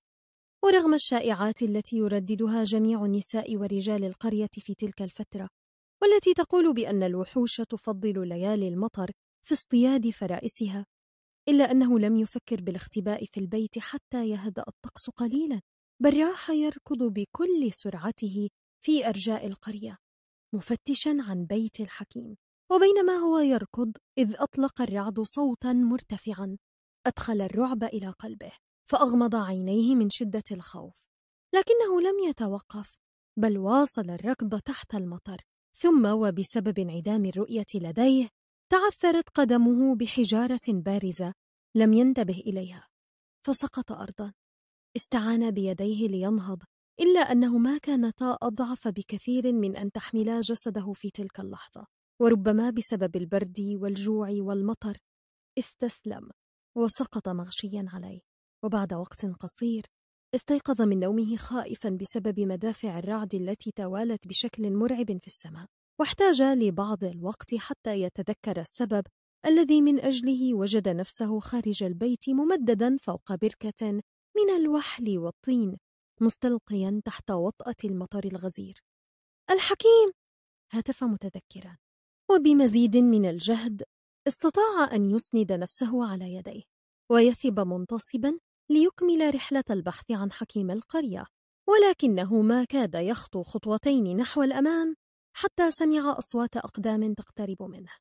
ورغم الشائعات التي يرددها جميع النساء ورجال القرية في تلك الفترة والتي تقول بأن الوحوش تفضل ليالي المطر في اصطياد فرائسها إلا أنه لم يفكر بالاختباء في البيت حتى يهدأ الطقس قليلا بل راح يركض بكل سرعته في ارجاء القريه مفتشا عن بيت الحكيم وبينما هو يركض اذ اطلق الرعد صوتا مرتفعا ادخل الرعب الى قلبه فاغمض عينيه من شده الخوف لكنه لم يتوقف بل واصل الركض تحت المطر ثم وبسبب انعدام الرؤيه لديه تعثرت قدمه بحجاره بارزه لم ينتبه اليها فسقط ارضا استعان بيديه لينهض إلا أنهما كانتا أضعف بكثير من أن تحملا جسده في تلك اللحظة وربما بسبب البرد والجوع والمطر استسلم وسقط مغشيا عليه وبعد وقت قصير استيقظ من نومه خائفا بسبب مدافع الرعد التي توالت بشكل مرعب في السماء واحتاج لبعض الوقت حتى يتذكر السبب الذي من أجله وجد نفسه خارج البيت ممددا فوق بركة من الوحل والطين مستلقيا تحت وطأة المطر الغزير الحكيم هتف متذكرا وبمزيد من الجهد استطاع أن يسند نفسه على يديه ويثب منتصبا ليكمل رحلة البحث عن حكيم القرية ولكنه ما كاد يخطو خطوتين نحو الأمام حتى سمع أصوات أقدام تقترب منه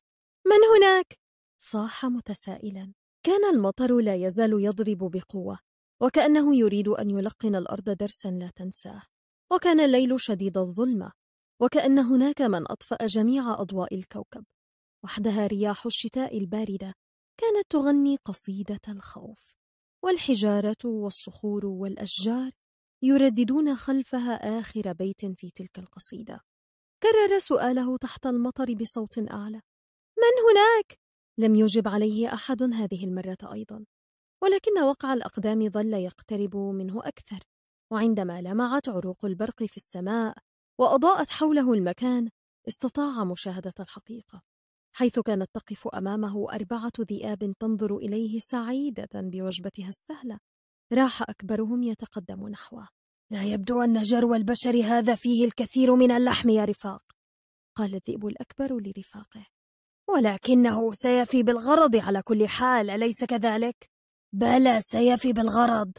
من هناك؟ صاح متسائلا كان المطر لا يزال يضرب بقوة وكأنه يريد أن يلقن الأرض درسا لا تنساه وكان الليل شديد الظلمة وكأن هناك من أطفأ جميع أضواء الكوكب وحدها رياح الشتاء الباردة كانت تغني قصيدة الخوف والحجارة والصخور والأشجار يرددون خلفها آخر بيت في تلك القصيدة كرر سؤاله تحت المطر بصوت أعلى من هناك؟ لم يجب عليه أحد هذه المرة أيضا ولكن وقع الأقدام ظل يقترب منه أكثر وعندما لمعت عروق البرق في السماء وأضاءت حوله المكان استطاع مشاهدة الحقيقة حيث كانت تقف أمامه أربعة ذئاب تنظر إليه سعيدة بوجبتها السهلة راح أكبرهم يتقدم نحوه لا يبدو أن جرو البشر هذا فيه الكثير من اللحم يا رفاق قال الذئب الأكبر لرفاقه ولكنه سيفي بالغرض على كل حال أليس كذلك؟ بلى سيفي بالغرض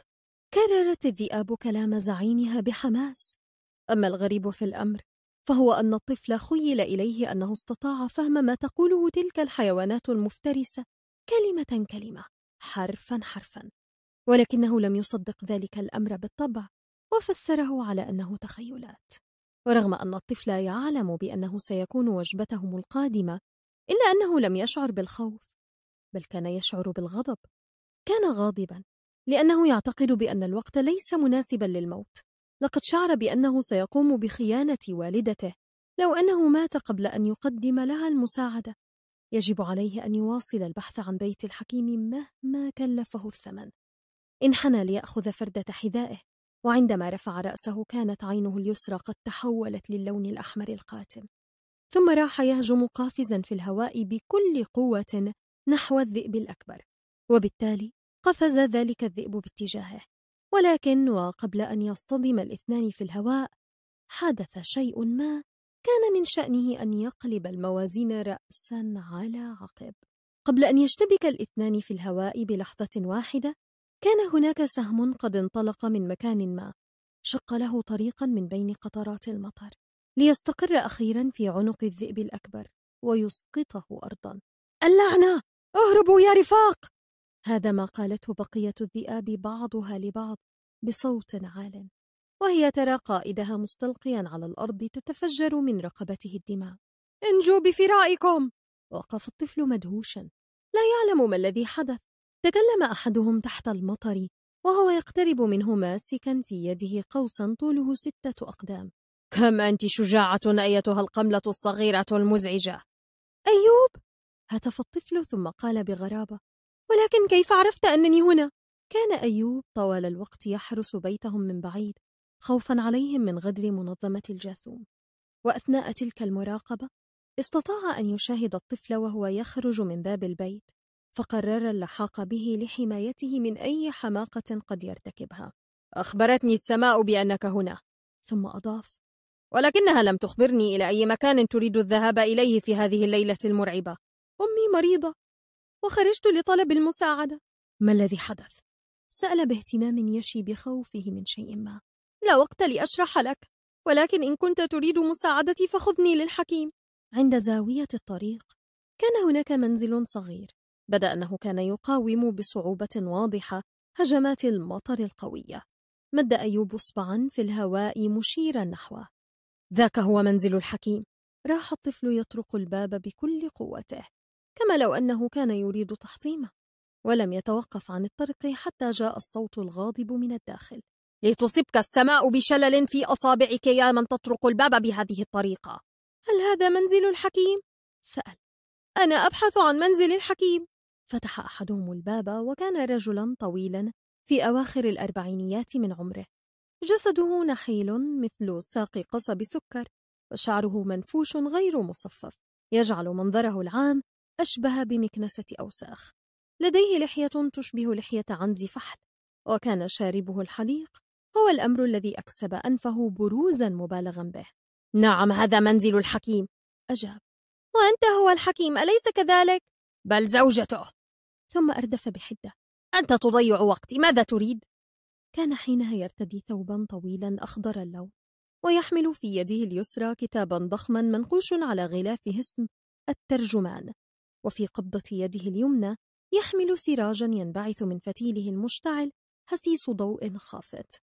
كررت الذئاب كلام زعيمها بحماس أما الغريب في الأمر فهو أن الطفل خيل إليه أنه استطاع فهم ما تقوله تلك الحيوانات المفترسة كلمة كلمة حرفا حرفا ولكنه لم يصدق ذلك الأمر بالطبع وفسره على أنه تخيلات ورغم أن الطفل يعلم بأنه سيكون وجبتهم القادمة إلا أنه لم يشعر بالخوف بل كان يشعر بالغضب كان غاضبا لأنه يعتقد بأن الوقت ليس مناسبا للموت لقد شعر بأنه سيقوم بخيانة والدته لو أنه مات قبل أن يقدم لها المساعدة يجب عليه أن يواصل البحث عن بيت الحكيم مهما كلفه الثمن انحنى ليأخذ فردة حذائه وعندما رفع رأسه كانت عينه اليسرى قد تحولت للون الأحمر القاتم ثم راح يهجم قافزا في الهواء بكل قوة نحو الذئب الأكبر وبالتالي قفز ذلك الذئب باتجاهه ولكن وقبل أن يصطدم الاثنان في الهواء حدث شيء ما كان من شأنه أن يقلب الموازين رأسا على عقب قبل أن يشتبك الاثنان في الهواء بلحظة واحدة كان هناك سهم قد انطلق من مكان ما شق له طريقا من بين قطرات المطر ليستقر أخيرا في عنق الذئب الأكبر ويسقطه أرضا اللعنة اهربوا يا رفاق هذا ما قالته بقية الذئاب بعضها لبعض بصوت عال وهي ترى قائدها مستلقيا على الأرض تتفجر من رقبته الدماء انجوا بفرائكم وقف الطفل مدهوشا لا يعلم ما الذي حدث تكلم أحدهم تحت المطر وهو يقترب منه ماسكا في يده قوسا طوله ستة أقدام كم أنت شجاعة أيتها القملة الصغيرة المزعجة أيوب هتف الطفل ثم قال بغرابة ولكن كيف عرفت أنني هنا؟ كان أيوب طوال الوقت يحرس بيتهم من بعيد خوفا عليهم من غدر منظمة الجاثوم وأثناء تلك المراقبة استطاع أن يشاهد الطفل وهو يخرج من باب البيت فقرر اللحاق به لحمايته من أي حماقة قد يرتكبها أخبرتني السماء بأنك هنا ثم أضاف ولكنها لم تخبرني إلى أي مكان تريد الذهاب إليه في هذه الليلة المرعبة أمي مريضة وخرجت لطلب المساعدة ما الذي حدث؟ سأل باهتمام يشي بخوفه من شيء ما لا وقت لأشرح لك ولكن إن كنت تريد مساعدتي فخذني للحكيم عند زاوية الطريق كان هناك منزل صغير بدا انه كان يقاوم بصعوبه واضحه هجمات المطر القويه مد ايوب اصبعا في الهواء مشيرا نحوه ذاك هو منزل الحكيم راح الطفل يطرق الباب بكل قوته كما لو أنه كان يريد تحطيمه ولم يتوقف عن الطرق حتى جاء الصوت الغاضب من الداخل لتصبك السماء بشلل في أصابعك يا من تطرق الباب بهذه الطريقة هل هذا منزل الحكيم؟ سأل أنا أبحث عن منزل الحكيم فتح أحدهم الباب وكان رجلا طويلا في أواخر الأربعينيات من عمره جسده نحيل مثل ساق قصب سكر وشعره منفوش غير مصفف يجعل منظره العام أشبه بمكنسة أوساخ لديه لحية تشبه لحية عنز فحل وكان شاربه الحليق هو الأمر الذي أكسب أنفه بروزا مبالغا به نعم هذا منزل الحكيم أجاب وأنت هو الحكيم أليس كذلك؟ بل زوجته ثم أردف بحدة أنت تضيع وقتي ماذا تريد؟ كان حينها يرتدي ثوبا طويلا أخضر اللون ويحمل في يده اليسرى كتابا ضخما منقوش على غلافه اسم الترجمان وفي قبضة يده اليمنى يحمل سراجا ينبعث من فتيله المشتعل هسيس ضوء خافت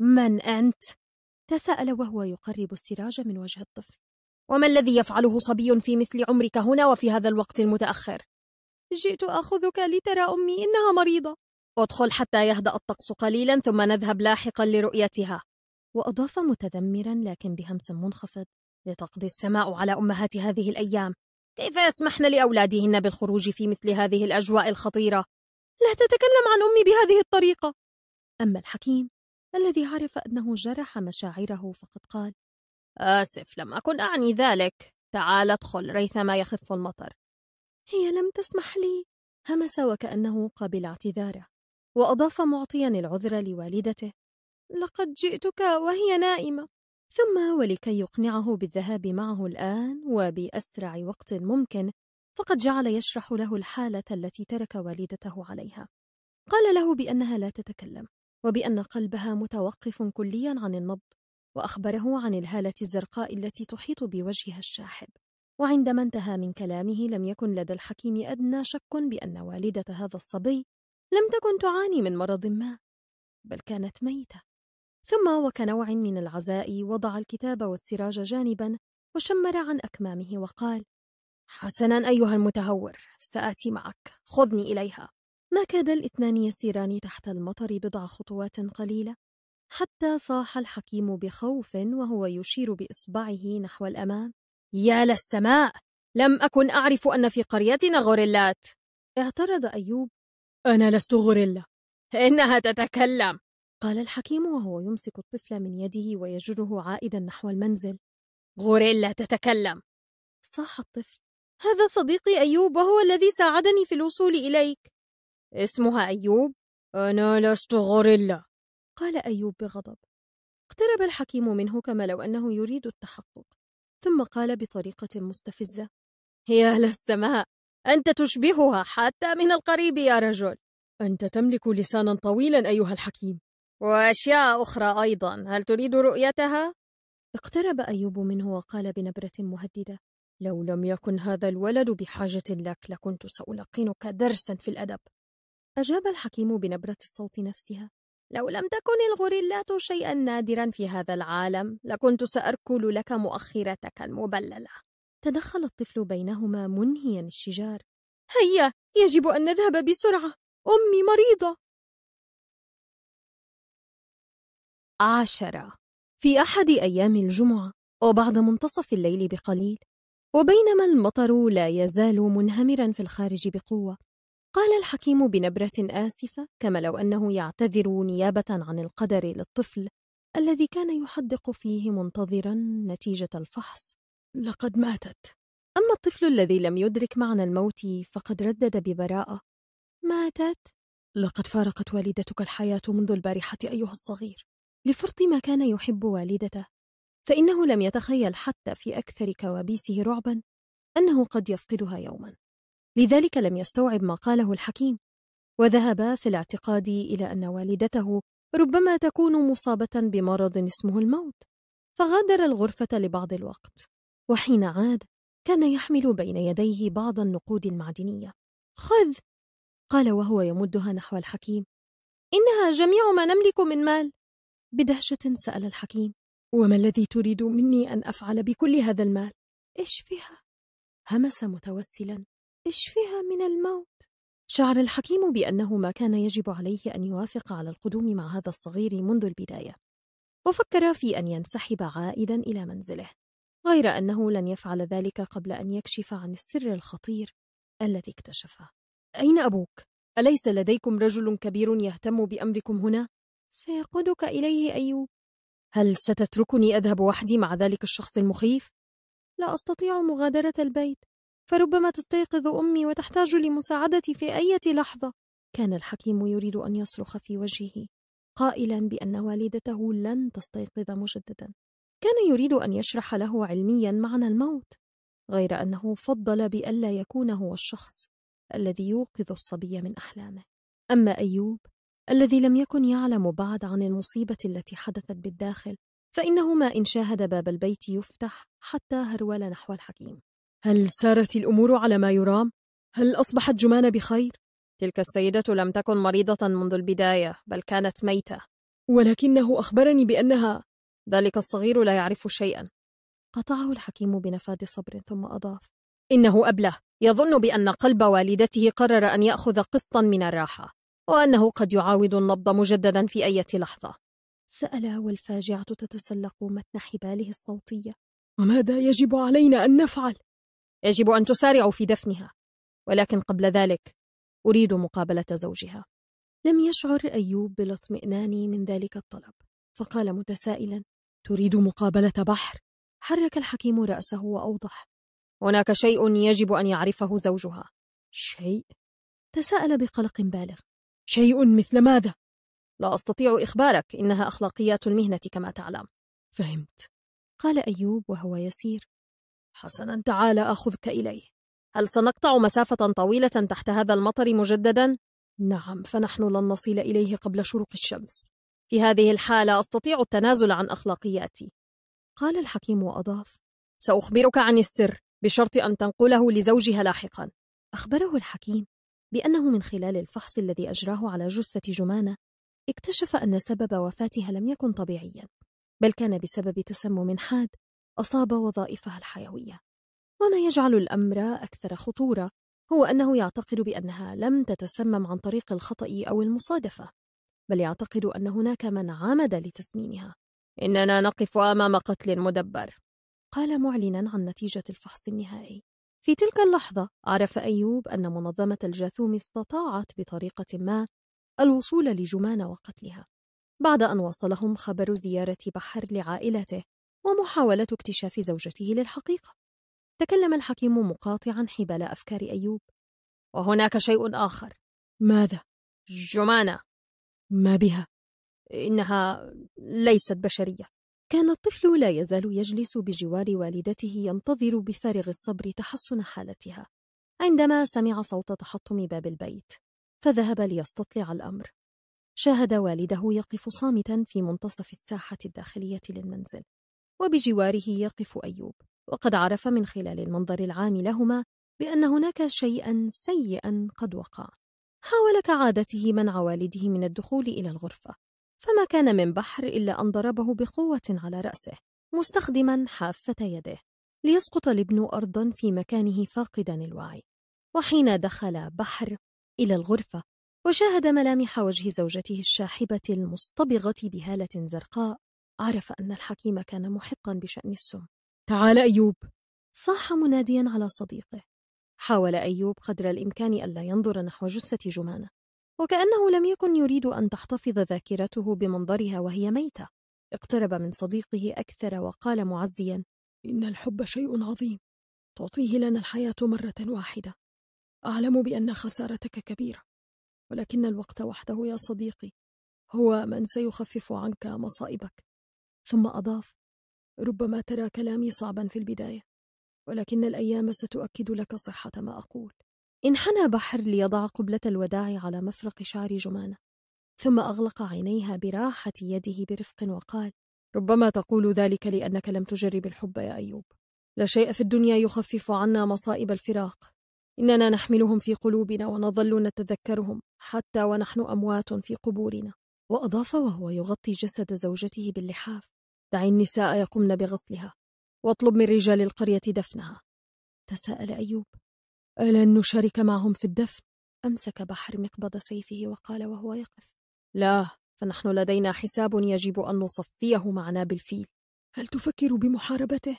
من أنت؟ تساءل وهو يقرب السراج من وجه الطفل وما الذي يفعله صبي في مثل عمرك هنا وفي هذا الوقت المتأخر؟ جئت أخذك لترى أمي إنها مريضة ادخل حتى يهدأ الطقس قليلا ثم نذهب لاحقا لرؤيتها وأضاف متذمرا لكن بهمس منخفض لتقضي السماء على أمهات هذه الأيام كيف يسمحن لأولادهن بالخروج في مثل هذه الأجواء الخطيرة؟ لا تتكلم عن أمي بهذه الطريقة أما الحكيم الذي عرف أنه جرح مشاعره فقد قال آسف لم أكن أعني ذلك تعال ادخل ريثما يخف المطر هي لم تسمح لي همس وكأنه قبل اعتذاره وأضاف معطيا العذر لوالدته لقد جئتك وهي نائمة ثم ولكي يقنعه بالذهاب معه الآن وبأسرع وقت ممكن فقد جعل يشرح له الحالة التي ترك والدته عليها قال له بأنها لا تتكلم وبأن قلبها متوقف كليا عن النبض وأخبره عن الهالة الزرقاء التي تحيط بوجهها الشاحب وعندما انتهى من كلامه لم يكن لدى الحكيم أدنى شك بأن والدة هذا الصبي لم تكن تعاني من مرض ما بل كانت ميتة ثم وكنوع من العزاء وضع الكتاب والسراج جانبا وشمر عن أكمامه وقال حسنا أيها المتهور سآتي معك خذني إليها ما كاد الاثنان يسيران تحت المطر بضع خطوات قليلة حتى صاح الحكيم بخوف وهو يشير بإصبعه نحو الأمام يا للسماء لم أكن أعرف أن في قريتنا غوريلات اعترض أيوب أنا لست غوريلا إنها تتكلم قال الحكيم وهو يمسك الطفل من يده ويجره عائدا نحو المنزل غوريلا تتكلم صاح الطفل هذا صديقي أيوب وهو الذي ساعدني في الوصول إليك اسمها أيوب؟ أنا لست غوريلا قال أيوب بغضب اقترب الحكيم منه كما لو أنه يريد التحقق ثم قال بطريقة مستفزة يا للسماء أنت تشبهها حتى من القريب يا رجل أنت تملك لسانا طويلا أيها الحكيم وأشياء أخرى أيضا هل تريد رؤيتها؟ اقترب أيوب منه وقال بنبرة مهددة لو لم يكن هذا الولد بحاجة لك لكنت سألقنك درسا في الأدب أجاب الحكيم بنبرة الصوت نفسها لو لم تكن الغوريلات شيئا نادرا في هذا العالم لكنت سأركل لك مؤخرتك المبللة تدخل الطفل بينهما منهيا الشجار هيا يجب أن نذهب بسرعة أمي مريضة عشرة في أحد أيام الجمعة وبعد منتصف الليل بقليل وبينما المطر لا يزال منهمرا في الخارج بقوة قال الحكيم بنبرة آسفة كما لو أنه يعتذر نيابة عن القدر للطفل الذي كان يحدق فيه منتظرا نتيجة الفحص لقد ماتت أما الطفل الذي لم يدرك معنى الموت فقد ردد ببراءة ماتت لقد فارقت والدتك الحياة منذ البارحة أيها الصغير لفرط ما كان يحب والدته فإنه لم يتخيل حتى في أكثر كوابيسه رعبا أنه قد يفقدها يوما لذلك لم يستوعب ما قاله الحكيم وذهب في الاعتقاد إلى أن والدته ربما تكون مصابة بمرض اسمه الموت فغادر الغرفة لبعض الوقت وحين عاد كان يحمل بين يديه بعض النقود المعدنية خذ قال وهو يمدها نحو الحكيم إنها جميع ما نملك من مال بدهشة سأل الحكيم وما الذي تريد مني أن أفعل بكل هذا المال؟ إيش فيها؟ همس متوسلا إيش فيها من الموت شعر الحكيم بأنه ما كان يجب عليه أن يوافق على القدوم مع هذا الصغير منذ البداية وفكر في أن ينسحب عائدا إلى منزله غير أنه لن يفعل ذلك قبل أن يكشف عن السر الخطير الذي اكتشفه أين أبوك؟ أليس لديكم رجل كبير يهتم بأمركم هنا؟ سيقودك إليه أيوب هل ستتركني أذهب وحدي مع ذلك الشخص المخيف؟ لا أستطيع مغادرة البيت فربما تستيقظ أمي وتحتاج لمساعدتي في أي لحظة كان الحكيم يريد أن يصرخ في وجهه قائلا بأن والدته لن تستيقظ مجددا كان يريد أن يشرح له علميا معنى الموت غير أنه فضل بألا يكون هو الشخص الذي يوقظ الصبي من أحلامه أما أيوب الذي لم يكن يعلم بعد عن المصيبة التي حدثت بالداخل فإنه ما إن شاهد باب البيت يفتح حتى هرول نحو الحكيم هل سارت الأمور على ما يرام؟ هل أصبحت جمان بخير؟ تلك السيدة لم تكن مريضة منذ البداية بل كانت ميتة ولكنه أخبرني بأنها ذلك الصغير لا يعرف شيئا قطعه الحكيم بنفاد صبر ثم أضاف إنه أبله يظن بأن قلب والدته قرر أن يأخذ قسطا من الراحة وأنه قد يعاود النبض مجددا في أي لحظة سأل والفاجعة تتسلق متن حباله الصوتية وماذا يجب علينا أن نفعل؟ يجب أن تسارعوا في دفنها ولكن قبل ذلك أريد مقابلة زوجها لم يشعر أيوب بالاطمئنان من ذلك الطلب فقال متسائلا تريد مقابلة بحر؟ حرك الحكيم رأسه وأوضح هناك شيء يجب أن يعرفه زوجها شيء؟ تساءل بقلق بالغ شيء مثل ماذا؟ لا أستطيع إخبارك إنها أخلاقيات المهنة كما تعلم فهمت قال أيوب وهو يسير حسنا تعال أخذك إليه هل سنقطع مسافة طويلة تحت هذا المطر مجددا؟ نعم فنحن لن نصل إليه قبل شروق الشمس في هذه الحالة أستطيع التنازل عن أخلاقياتي قال الحكيم وأضاف سأخبرك عن السر بشرط أن تنقله لزوجها لاحقا أخبره الحكيم بأنه من خلال الفحص الذي أجراه على جثة جمانة اكتشف أن سبب وفاتها لم يكن طبيعيا بل كان بسبب تسمم حاد أصاب وظائفها الحيوية وما يجعل الأمر أكثر خطورة هو أنه يعتقد بأنها لم تتسمم عن طريق الخطأ أو المصادفة بل يعتقد أن هناك من عمد لتسميمها إننا نقف أمام قتل مدبر قال معلنا عن نتيجة الفحص النهائي في تلك اللحظة عرف أيوب أن منظمة الجاثوم استطاعت بطريقة ما الوصول لجمان وقتلها بعد أن وصلهم خبر زيارة بحر لعائلته ومحاولة اكتشاف زوجته للحقيقة تكلم الحكيم مقاطعا حبال أفكار أيوب وهناك شيء آخر ماذا؟ جمانة ما بها؟ إنها ليست بشرية كان الطفل لا يزال يجلس بجوار والدته ينتظر بفارغ الصبر تحسن حالتها عندما سمع صوت تحطم باب البيت فذهب ليستطلع الأمر شاهد والده يقف صامتا في منتصف الساحة الداخلية للمنزل وبجواره يقف أيوب وقد عرف من خلال المنظر العام لهما بأن هناك شيئا سيئا قد وقع حاول كعادته منع والده من الدخول إلى الغرفة فما كان من بحر إلا أن ضربه بقوة على رأسه مستخدما حافة يده ليسقط الابن أرضا في مكانه فاقدا الوعي وحين دخل بحر إلى الغرفة وشاهد ملامح وجه زوجته الشاحبة المصطبغة بهالة زرقاء عرف أن الحكيم كان محقا بشأن السم تعال أيوب صاح مناديا على صديقه حاول أيوب قدر الإمكان ألا ينظر نحو جثة جمانة وكأنه لم يكن يريد أن تحتفظ ذاكرته بمنظرها وهي ميتة اقترب من صديقه أكثر وقال معزيا إن الحب شيء عظيم تعطيه لنا الحياة مرة واحدة أعلم بأن خسارتك كبيرة ولكن الوقت وحده يا صديقي هو من سيخفف عنك مصائبك ثم أضاف ربما ترى كلامي صعبا في البداية ولكن الأيام ستؤكد لك صحة ما أقول انحنى بحر ليضع قبلة الوداع على مفرق شعر جمانة ثم أغلق عينيها براحة يده برفق وقال ربما تقول ذلك لأنك لم تجرب الحب يا أيوب لا شيء في الدنيا يخفف عنا مصائب الفراق إننا نحملهم في قلوبنا ونظل نتذكرهم حتى ونحن أموات في قبورنا وأضاف وهو يغطي جسد زوجته باللحاف دعي النساء يقمن بغسلها واطلب من رجال القرية دفنها تساءل أيوب ألن نشارك معهم في الدفن أمسك بحر مقبض سيفه وقال وهو يقف لا فنحن لدينا حساب يجب أن نصفيه معنا بالفيل هل تفكر بمحاربته؟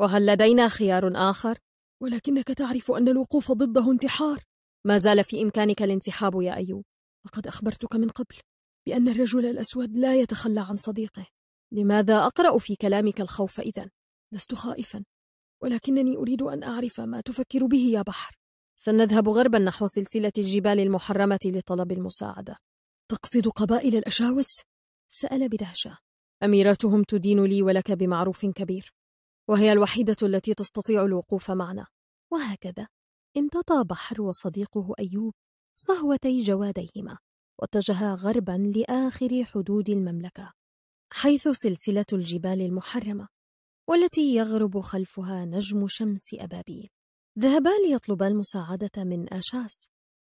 وهل لدينا خيار آخر؟ ولكنك تعرف أن الوقوف ضده انتحار ما زال في إمكانك الانسحاب يا أيوب لقد أخبرتك من قبل بأن الرجل الأسود لا يتخلى عن صديقه لماذا أقرأ في كلامك الخوف إذا؟ لست خائفا ولكنني أريد أن أعرف ما تفكر به يا بحر سنذهب غربا نحو سلسلة الجبال المحرمة لطلب المساعدة تقصد قبائل الأشاوس؟ سأل بدهشة أميرتهم تدين لي ولك بمعروف كبير وهي الوحيدة التي تستطيع الوقوف معنا وهكذا امتطى بحر وصديقه أيوب صهوتي جواديهما واتجها غربا لآخر حدود المملكة حيث سلسلة الجبال المحرمة والتي يغرب خلفها نجم شمس أبابيل ذهبا ليطلبا المساعدة من آشاس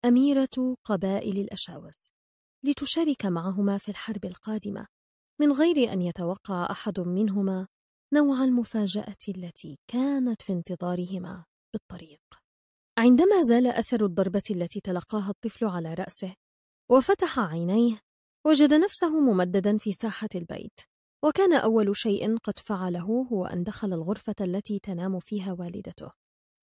أميرة قبائل الأشاوس لتشارك معهما في الحرب القادمة من غير أن يتوقع أحد منهما نوع المفاجأة التي كانت في انتظارهما بالطريق عندما زال أثر الضربة التي تلقاها الطفل على رأسه وفتح عينيه وجد نفسه ممددا في ساحة البيت وكان أول شيء قد فعله هو أن دخل الغرفة التي تنام فيها والدته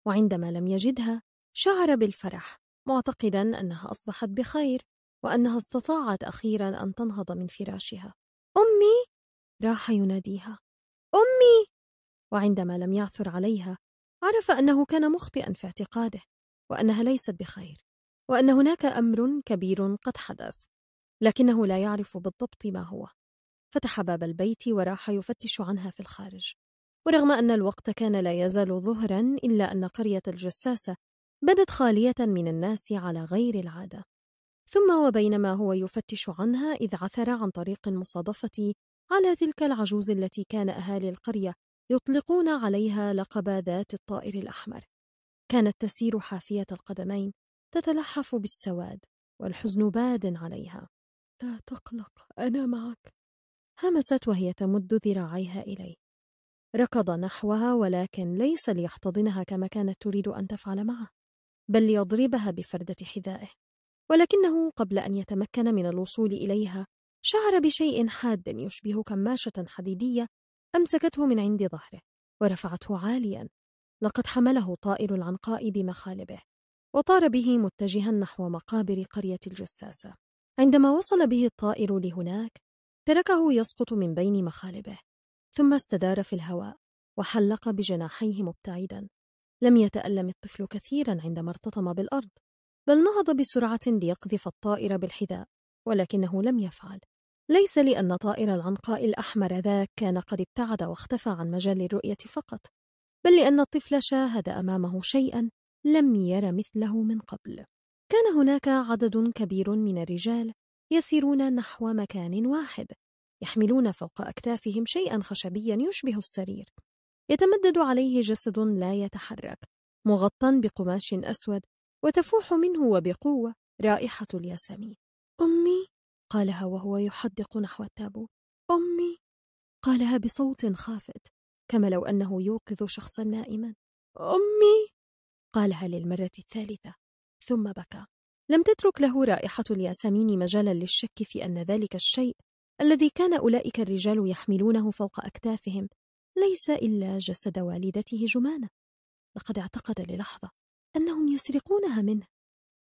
وعندما لم يجدها شعر بالفرح معتقدا أنها أصبحت بخير وأنها استطاعت أخيرا أن تنهض من فراشها أمي راح يناديها أمي وعندما لم يعثر عليها عرف أنه كان مخطئا في اعتقاده وأنها ليست بخير وأن هناك أمر كبير قد حدث لكنه لا يعرف بالضبط ما هو فتح باب البيت وراح يفتش عنها في الخارج ورغم أن الوقت كان لا يزال ظهرا إلا أن قرية الجساسة بدت خالية من الناس على غير العادة ثم وبينما هو يفتش عنها إذ عثر عن طريق المصادفة على تلك العجوز التي كان أهالي القرية يطلقون عليها لقب ذات الطائر الأحمر كانت تسير حافية القدمين تتلحف بالسواد والحزن باد عليها لا تقلق أنا معك همست وهي تمد ذراعيها إليه ركض نحوها ولكن ليس ليحتضنها كما كانت تريد أن تفعل معه بل ليضربها بفردة حذائه ولكنه قبل أن يتمكن من الوصول إليها شعر بشيء حاد يشبه كماشة حديدية أمسكته من عند ظهره ورفعته عاليا لقد حمله طائر العنقاء بمخالبه وطار به متجها نحو مقابر قرية الجساسة عندما وصل به الطائر لهناك تركه يسقط من بين مخالبه ثم استدار في الهواء وحلق بجناحيه مبتعدا لم يتألم الطفل كثيرا عندما ارتطم بالأرض بل نهض بسرعة ليقذف الطائر بالحذاء ولكنه لم يفعل ليس لأن طائر العنقاء الأحمر ذاك كان قد ابتعد واختفى عن مجال الرؤية فقط بل لأن الطفل شاهد أمامه شيئا لم ير مثله من قبل كان هناك عدد كبير من الرجال يسيرون نحو مكان واحد يحملون فوق أكتافهم شيئا خشبيا يشبه السرير يتمدد عليه جسد لا يتحرك مغطى بقماش أسود وتفوح منه وبقوة رائحة الياسمين أمي قالها وهو يحدق نحو التابوت أمي قالها بصوت خافت كما لو أنه يوقظ شخصا نائما أمي قالها للمرة الثالثة ثم بكى لم تترك له رائحة الياسمين مجالا للشك في أن ذلك الشيء الذي كان أولئك الرجال يحملونه فوق أكتافهم ليس إلا جسد والدته جمانة لقد اعتقد للحظة أنهم يسرقونها منه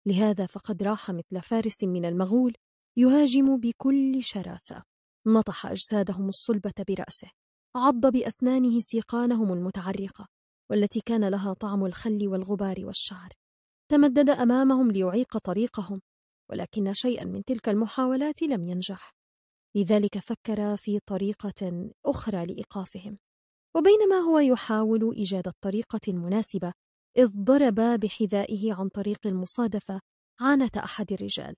لهذا فقد راح مثل فارس من المغول يهاجم بكل شراسة نطح أجسادهم الصلبة برأسه عض بأسنانه سيقانهم المتعرقة والتي كان لها طعم الخل والغبار والشعر تمدد أمامهم ليعيق طريقهم ولكن شيئا من تلك المحاولات لم ينجح لذلك فكر في طريقة أخرى لإيقافهم وبينما هو يحاول إيجاد الطريقة المناسبة إذ ضرب بحذائه عن طريق المصادفة عانة أحد الرجال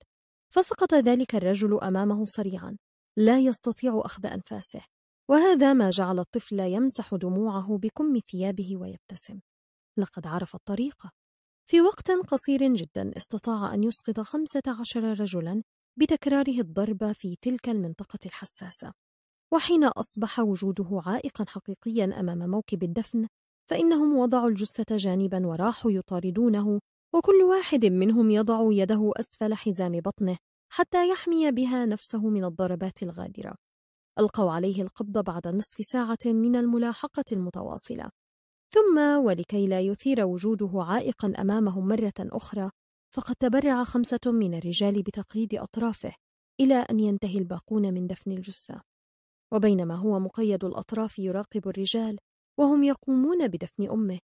فسقط ذلك الرجل أمامه سريعا لا يستطيع أخذ أنفاسه وهذا ما جعل الطفل يمسح دموعه بكم ثيابه ويبتسم لقد عرف الطريقة في وقت قصير جدا استطاع أن يسقط خمسة عشر رجلا بتكراره الضربة في تلك المنطقة الحساسة وحين أصبح وجوده عائقا حقيقيا أمام موكب الدفن فإنهم وضعوا الجثة جانبا وراحوا يطاردونه وكل واحد منهم يضع يده أسفل حزام بطنه حتى يحمي بها نفسه من الضربات الغادرة ألقوا عليه القبض بعد نصف ساعة من الملاحقة المتواصلة ثم ولكي لا يثير وجوده عائقا أمامهم مرة أخرى فقد تبرع خمسة من الرجال بتقييد أطرافه إلى أن ينتهي الباقون من دفن الجثة وبينما هو مقيد الأطراف يراقب الرجال وهم يقومون بدفن أمه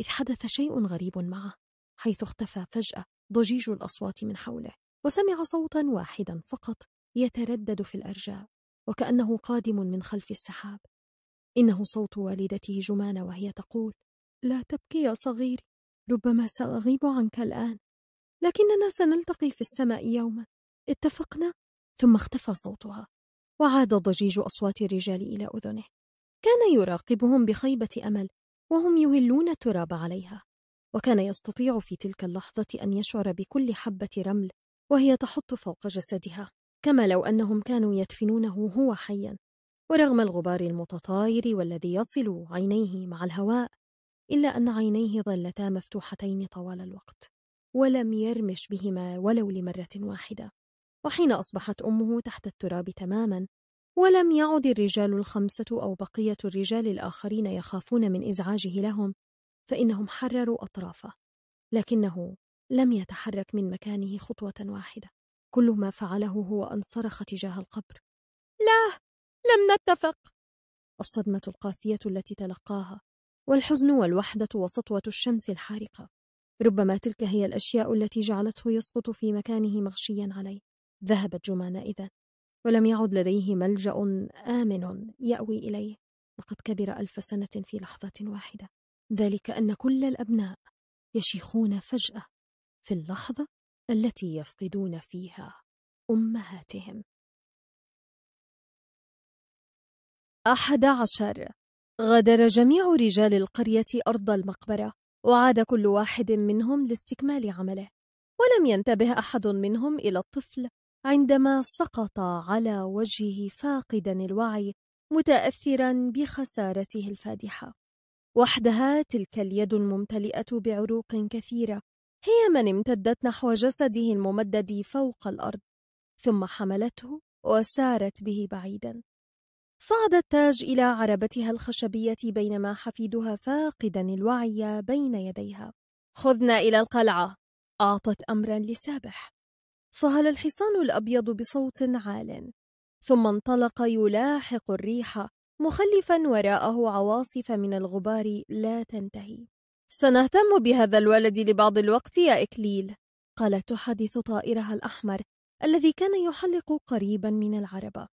إذ حدث شيء غريب معه حيث اختفى فجأة ضجيج الأصوات من حوله وسمع صوتا واحدا فقط يتردد في الأرجاء وكأنه قادم من خلف السحاب إنه صوت والدته جمان وهي تقول لا تبكي يا صغيري ربما سأغيب عنك الآن لكننا سنلتقي في السماء يوما اتفقنا ثم اختفى صوتها وعاد ضجيج أصوات الرجال إلى أذنه كان يراقبهم بخيبة أمل وهم يهلون التراب عليها وكان يستطيع في تلك اللحظة أن يشعر بكل حبة رمل وهي تحط فوق جسدها كما لو أنهم كانوا يدفنونه هو حيا ورغم الغبار المتطاير والذي يصل عينيه مع الهواء إلا أن عينيه ظلتا مفتوحتين طوال الوقت ولم يرمش بهما ولو لمرة واحدة وحين أصبحت أمه تحت التراب تماما ولم يعد الرجال الخمسة أو بقية الرجال الآخرين يخافون من إزعاجه لهم فإنهم حرروا أطرافه لكنه لم يتحرك من مكانه خطوة واحدة كل ما فعله هو أن صرخ تجاه القبر لا لم نتفق الصدمة القاسية التي تلقاها والحزن والوحدة وسطوة الشمس الحارقة ربما تلك هي الأشياء التي جعلته يسقط في مكانه مغشيا عليه ذهبت جمانة إذا ولم يعد لديه ملجأ آمن يأوي إليه لقد كبر ألف سنة في لحظة واحدة ذلك أن كل الأبناء يشيخون فجأة في اللحظة التي يفقدون فيها أمهاتهم أحد عشر غادر جميع رجال القرية أرض المقبرة وعاد كل واحد منهم لاستكمال عمله ولم ينتبه أحد منهم إلى الطفل عندما سقط على وجهه فاقدا الوعي متأثرا بخسارته الفادحة وحدها تلك اليد الممتلئة بعروق كثيرة هي من امتدت نحو جسده الممدد فوق الأرض ثم حملته وسارت به بعيدا صعد التاج إلى عربتها الخشبية بينما حفيدها فاقدا الوعي بين يديها خذنا إلى القلعة أعطت أمرا لسابح صهل الحصان الأبيض بصوت عال ثم انطلق يلاحق الريح مخلفا وراءه عواصف من الغبار لا تنتهي سنهتم بهذا الولد لبعض الوقت يا إكليل قالت تحدث طائرها الأحمر الذي كان يحلق قريبا من العربة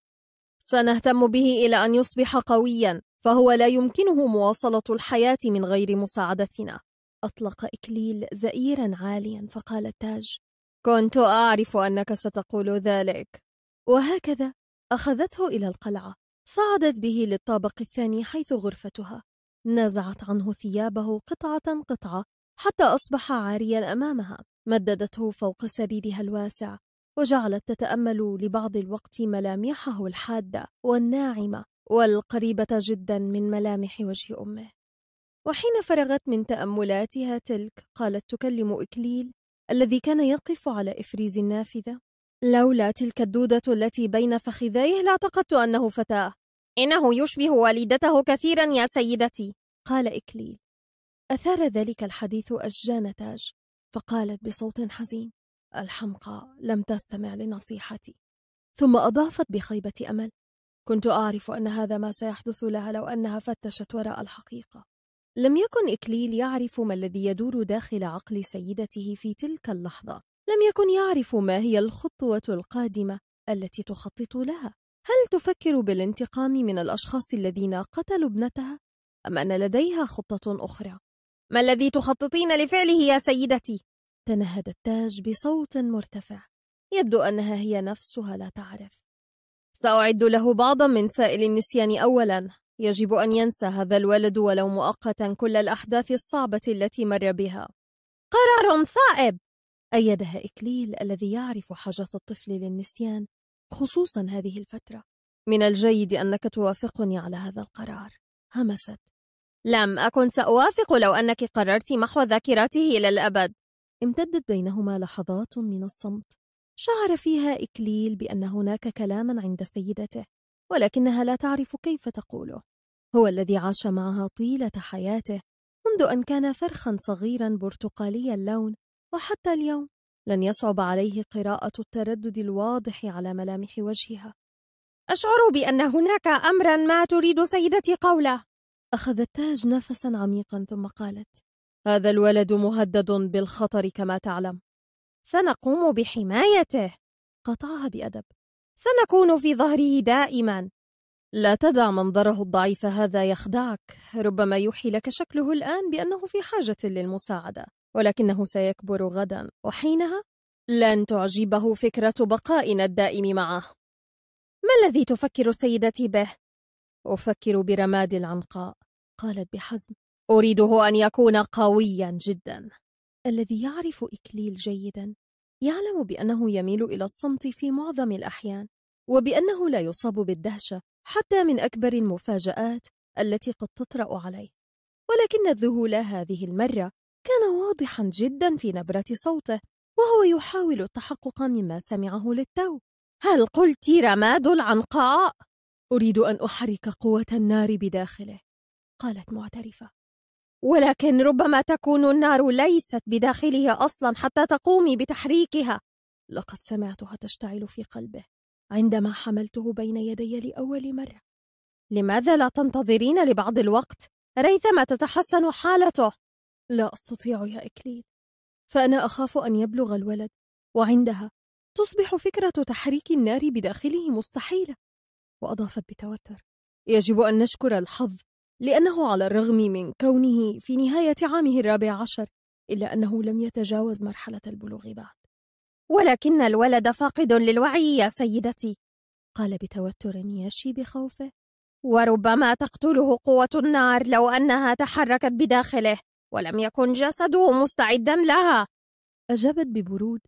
سنهتم به إلى أن يصبح قويا فهو لا يمكنه مواصلة الحياة من غير مساعدتنا أطلق إكليل زئيرا عاليا فقال التاج كنت أعرف أنك ستقول ذلك وهكذا أخذته إلى القلعة صعدت به للطابق الثاني حيث غرفتها نزعت عنه ثيابه قطعة قطعة حتى أصبح عاريا أمامها مددته فوق سريرها الواسع وجعلت تتأمل لبعض الوقت ملامحه الحادة والناعمة والقريبة جدا من ملامح وجه أمه وحين فرغت من تأملاتها تلك قالت تكلم إكليل الذي كان يقف على إفريز النافذة لولا تلك الدودة التي بين فخذيه لاعتقدت أنه فتاة إنه يشبه والدته كثيرا يا سيدتي قال إكليل أثار ذلك الحديث أشجان تاج فقالت بصوت حزين الحمقى لم تستمع لنصيحتي ثم أضافت بخيبة أمل كنت أعرف أن هذا ما سيحدث لها لو أنها فتشت وراء الحقيقة لم يكن إكليل يعرف ما الذي يدور داخل عقل سيدته في تلك اللحظة لم يكن يعرف ما هي الخطوة القادمة التي تخطط لها هل تفكر بالانتقام من الأشخاص الذين قتلوا ابنتها؟ أم أن لديها خطة أخرى؟ ما الذي تخططين لفعله يا سيدتي؟ تنهد التاج بصوت مرتفع يبدو أنها هي نفسها لا تعرف سأعد له بعضا من سائل النسيان أولا يجب أن ينسى هذا الولد ولو مؤقتا كل الأحداث الصعبة التي مر بها قرار صائب أيدها إكليل الذي يعرف حاجة الطفل للنسيان خصوصا هذه الفترة من الجيد أنك توافقني على هذا القرار همست لم أكن سأوافق لو أنك قررت محو ذاكرته إلى الأبد امتدت بينهما لحظات من الصمت شعر فيها إكليل بأن هناك كلاما عند سيدته ولكنها لا تعرف كيف تقوله هو الذي عاش معها طيلة حياته منذ أن كان فرخا صغيرا برتقالي اللون وحتى اليوم لن يصعب عليه قراءة التردد الواضح على ملامح وجهها أشعر بأن هناك أمرا ما تريد سيدتي قوله أخذ التاج نفسا عميقا ثم قالت هذا الولد مهدد بالخطر كما تعلم سنقوم بحمايته قطعها بأدب سنكون في ظهره دائما لا تدع منظره الضعيف هذا يخدعك ربما يوحي لك شكله الآن بأنه في حاجة للمساعدة ولكنه سيكبر غدا وحينها لن تعجبه فكرة بقائنا الدائم معه ما الذي تفكر سيدتي به؟ أفكر برماد العنقاء قالت بحزم أريده أن يكون قويا جدا الذي يعرف إكليل جيدا يعلم بأنه يميل إلى الصمت في معظم الأحيان وبأنه لا يصاب بالدهشة حتى من أكبر المفاجآت التي قد تطرأ عليه ولكن الذهول هذه المرة كان واضحا جدا في نبرة صوته وهو يحاول التحقق مما سمعه للتو هل قلت رماد العنقاء؟ أريد أن أحرك قوة النار بداخله قالت معترفة ولكن ربما تكون النار ليست بداخله اصلا حتى تقومي بتحريكها لقد سمعتها تشتعل في قلبه عندما حملته بين يدي لاول مره لماذا لا تنتظرين لبعض الوقت ريثما تتحسن حالته لا استطيع يا اكليل فانا اخاف ان يبلغ الولد وعندها تصبح فكره تحريك النار بداخله مستحيله واضافت بتوتر يجب ان نشكر الحظ لأنه على الرغم من كونه في نهاية عامه الرابع عشر إلا أنه لم يتجاوز مرحلة البلوغ بعد ولكن الولد فاقد للوعي يا سيدتي قال بتوتر يشي بخوفه وربما تقتله قوة النار لو أنها تحركت بداخله ولم يكن جسده مستعدا لها أجابت ببرود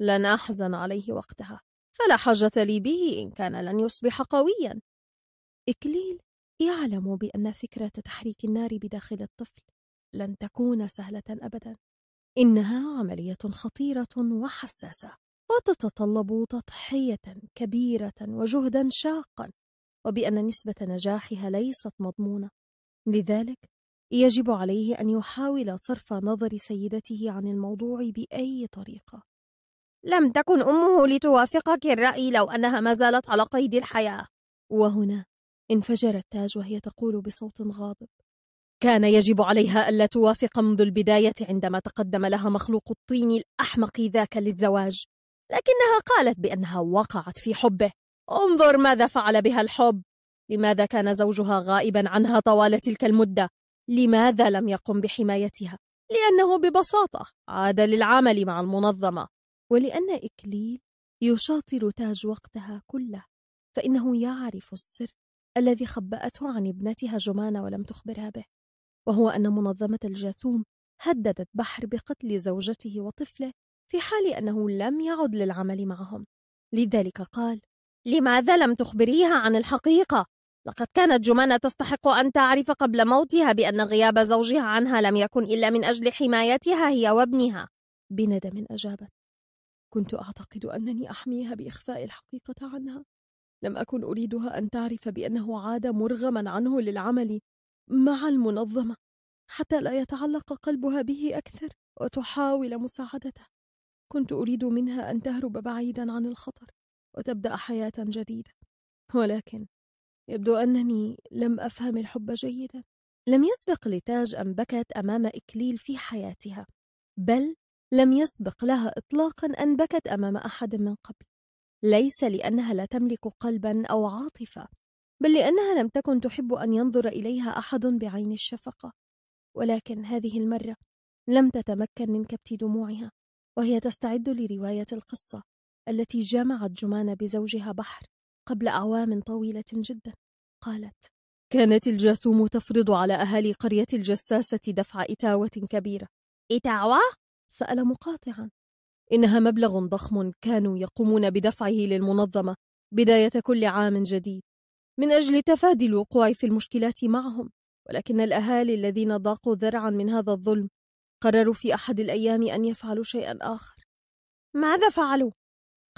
لن أحزن عليه وقتها فلا حاجة لي به إن كان لن يصبح قويا إكليل يعلم بأن فكرة تحريك النار بداخل الطفل لن تكون سهلة أبدا إنها عملية خطيرة وحساسة وتتطلب تضحية كبيرة وجهدا شاقا وبأن نسبة نجاحها ليست مضمونة لذلك يجب عليه أن يحاول صرف نظر سيدته عن الموضوع بأي طريقة لم تكن أمه لتوافقك الرأي لو أنها ما زالت على قيد الحياة وهنا انفجر التاج وهي تقول بصوت غاضب كان يجب عليها ألا توافق منذ البداية عندما تقدم لها مخلوق الطين الأحمق ذاك للزواج لكنها قالت بأنها وقعت في حبه انظر ماذا فعل بها الحب لماذا كان زوجها غائبا عنها طوال تلك المدة لماذا لم يقم بحمايتها لأنه ببساطة عاد للعمل مع المنظمة ولأن إكليل يشاطر تاج وقتها كله فإنه يعرف السر الذي خبأته عن ابنتها جمانة ولم تخبرها به وهو أن منظمة الجاثوم هددت بحر بقتل زوجته وطفله في حال أنه لم يعد للعمل معهم لذلك قال لماذا لم تخبريها عن الحقيقة؟ لقد كانت جمانة تستحق أن تعرف قبل موتها بأن غياب زوجها عنها لم يكن إلا من أجل حمايتها هي وابنها بندم أجابت كنت أعتقد أنني أحميها بإخفاء الحقيقة عنها لم أكن أريدها أن تعرف بأنه عاد مرغما عنه للعمل مع المنظمة حتى لا يتعلق قلبها به أكثر وتحاول مساعدته كنت أريد منها أن تهرب بعيدا عن الخطر وتبدأ حياة جديدة ولكن يبدو أنني لم أفهم الحب جيدا لم يسبق لتاج أن بكت أمام إكليل في حياتها بل لم يسبق لها إطلاقا أن بكت أمام أحد من قبل ليس لأنها لا تملك قلبا أو عاطفة بل لأنها لم تكن تحب أن ينظر إليها أحد بعين الشفقة ولكن هذه المرة لم تتمكن من كبت دموعها وهي تستعد لرواية القصة التي جمعت جمان بزوجها بحر قبل أعوام طويلة جدا قالت كانت الجاسوم تفرض على أهالي قرية الجساسة دفع إتاوة كبيرة إتاوة؟ سأل مقاطعا إنها مبلغ ضخم كانوا يقومون بدفعه للمنظمة بداية كل عام جديد من أجل تفادي الوقوع في المشكلات معهم ولكن الأهالي الذين ضاقوا ذرعا من هذا الظلم قرروا في أحد الأيام أن يفعلوا شيئا آخر ماذا فعلوا؟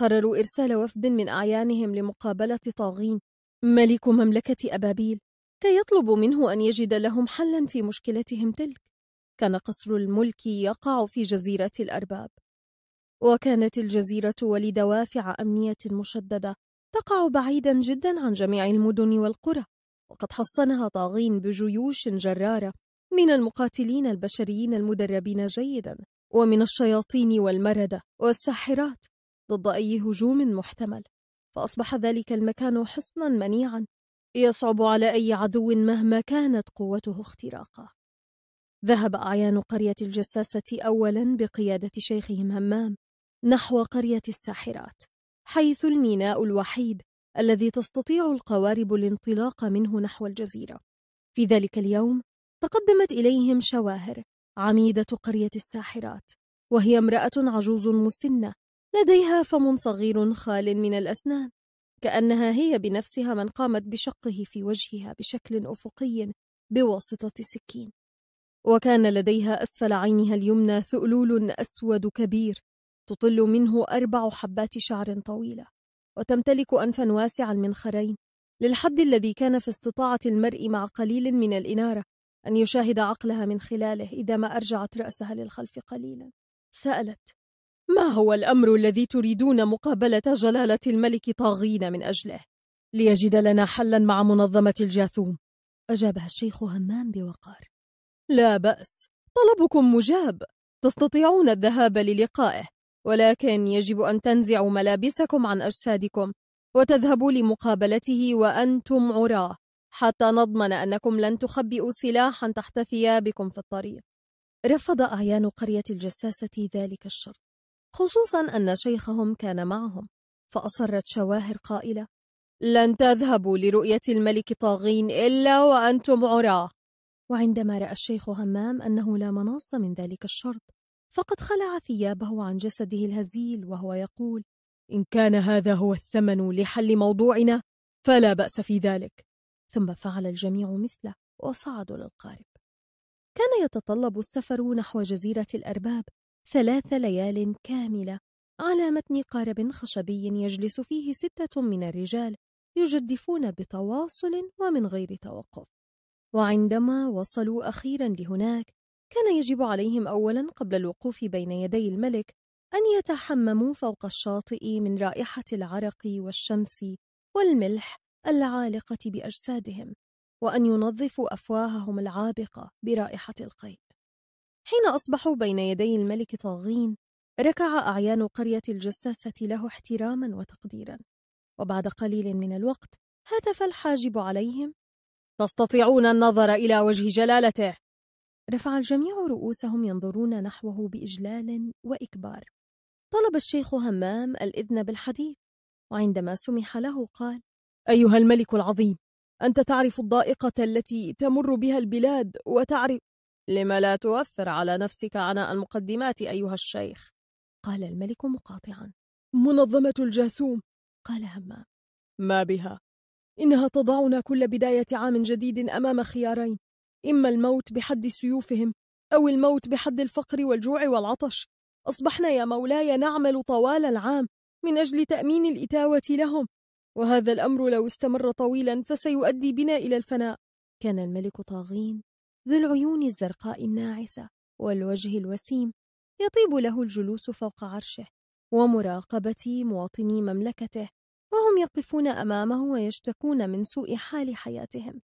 قرروا إرسال وفد من أعيانهم لمقابلة طاغين ملك مملكة أبابيل كي يطلبوا منه أن يجد لهم حلا في مشكلتهم تلك كان قصر الملك يقع في جزيرة الأرباب وكانت الجزيرة ولدوافع أمنية مشددة تقع بعيدا جدا عن جميع المدن والقرى وقد حصنها طاغين بجيوش جرارة من المقاتلين البشريين المدربين جيدا ومن الشياطين والمردة والساحرات ضد أي هجوم محتمل فأصبح ذلك المكان حصنا منيعا يصعب على أي عدو مهما كانت قوته اختراقه ذهب أعيان قرية الجساسة أولا بقيادة شيخهم همام نحو قرية الساحرات حيث الميناء الوحيد الذي تستطيع القوارب الانطلاق منه نحو الجزيرة في ذلك اليوم تقدمت إليهم شواهر عميدة قرية الساحرات وهي امرأة عجوز مسنة لديها فم صغير خال من الأسنان كأنها هي بنفسها من قامت بشقه في وجهها بشكل أفقي بواسطة سكين وكان لديها أسفل عينها اليمنى ثؤلول أسود كبير تطل منه أربع حبات شعر طويلة وتمتلك أنفا من خرين للحد الذي كان في استطاعة المرء مع قليل من الإنارة أن يشاهد عقلها من خلاله إذا ما أرجعت رأسها للخلف قليلا سألت ما هو الأمر الذي تريدون مقابلة جلالة الملك طاغين من أجله؟ ليجد لنا حلا مع منظمة الجاثوم أجابها الشيخ همام بوقار لا بأس طلبكم مجاب تستطيعون الذهاب للقائه ولكن يجب أن تنزعوا ملابسكم عن أجسادكم وتذهبوا لمقابلته وأنتم عراه حتى نضمن أنكم لن تخبئوا سلاحا تحت ثيابكم في الطريق رفض أعيان قرية الجساسة ذلك الشرط خصوصا أن شيخهم كان معهم فأصرت شواهر قائلة لن تذهبوا لرؤية الملك طاغين إلا وأنتم عراه وعندما رأى الشيخ همام أنه لا مناص من ذلك الشرط فقد خلع ثيابه عن جسده الهزيل وهو يقول إن كان هذا هو الثمن لحل موضوعنا فلا بأس في ذلك ثم فعل الجميع مثله وصعدوا للقارب كان يتطلب السفر نحو جزيرة الأرباب ثلاث ليال كاملة على متن قارب خشبي يجلس فيه ستة من الرجال يجدفون بتواصل ومن غير توقف وعندما وصلوا أخيرا لهناك كان يجب عليهم أولا قبل الوقوف بين يدي الملك أن يتحمموا فوق الشاطئ من رائحة العرق والشمس والملح العالقة بأجسادهم وأن ينظفوا أفواههم العابقة برائحة القيء حين أصبحوا بين يدي الملك طاغين ركع أعيان قرية الجساسة له احتراما وتقديرا وبعد قليل من الوقت هتف الحاجب عليهم تستطيعون النظر إلى وجه جلالته رفع الجميع رؤوسهم ينظرون نحوه بإجلال وإكبار طلب الشيخ همام الإذن بالحديث وعندما سمح له قال أيها الملك العظيم أنت تعرف الضائقة التي تمر بها البلاد وتعرف لم لا توفر على نفسك عناء المقدمات أيها الشيخ قال الملك مقاطعا منظمة الجاثوم قال همام ما بها إنها تضعنا كل بداية عام جديد أمام خيارين إما الموت بحد سيوفهم أو الموت بحد الفقر والجوع والعطش أصبحنا يا مولاي نعمل طوال العام من أجل تأمين الإتاوة لهم وهذا الأمر لو استمر طويلا فسيؤدي بنا إلى الفناء كان الملك طاغين ذو العيون الزرقاء الناعسة والوجه الوسيم يطيب له الجلوس فوق عرشه ومراقبة مواطني مملكته وهم يقفون أمامه ويشتكون من سوء حال حياتهم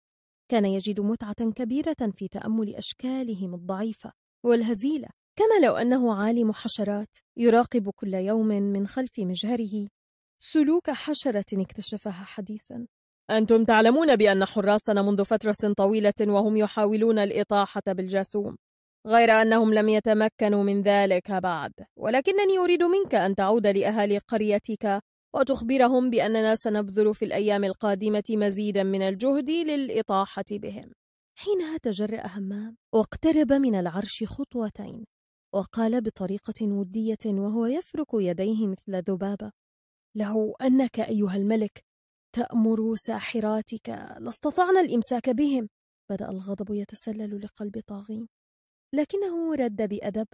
كان يجد متعة كبيرة في تأمل أشكالهم الضعيفة والهزيلة كما لو أنه عالم حشرات يراقب كل يوم من خلف مجهره سلوك حشرة اكتشفها حديثا أنتم تعلمون بأن حراسنا منذ فترة طويلة وهم يحاولون الإطاحة بالجاثوم غير أنهم لم يتمكنوا من ذلك بعد ولكنني أريد منك أن تعود لأهالي قريتك وتخبرهم بأننا سنبذل في الأيام القادمة مزيدا من الجهد للإطاحة بهم حينها تجرأ همام واقترب من العرش خطوتين وقال بطريقة ودية وهو يفرك يديه مثل ذبابة لو أنك أيها الملك تأمر ساحراتك لاستطعنا الإمساك بهم بدأ الغضب يتسلل لقلب طاغين لكنه رد بأدب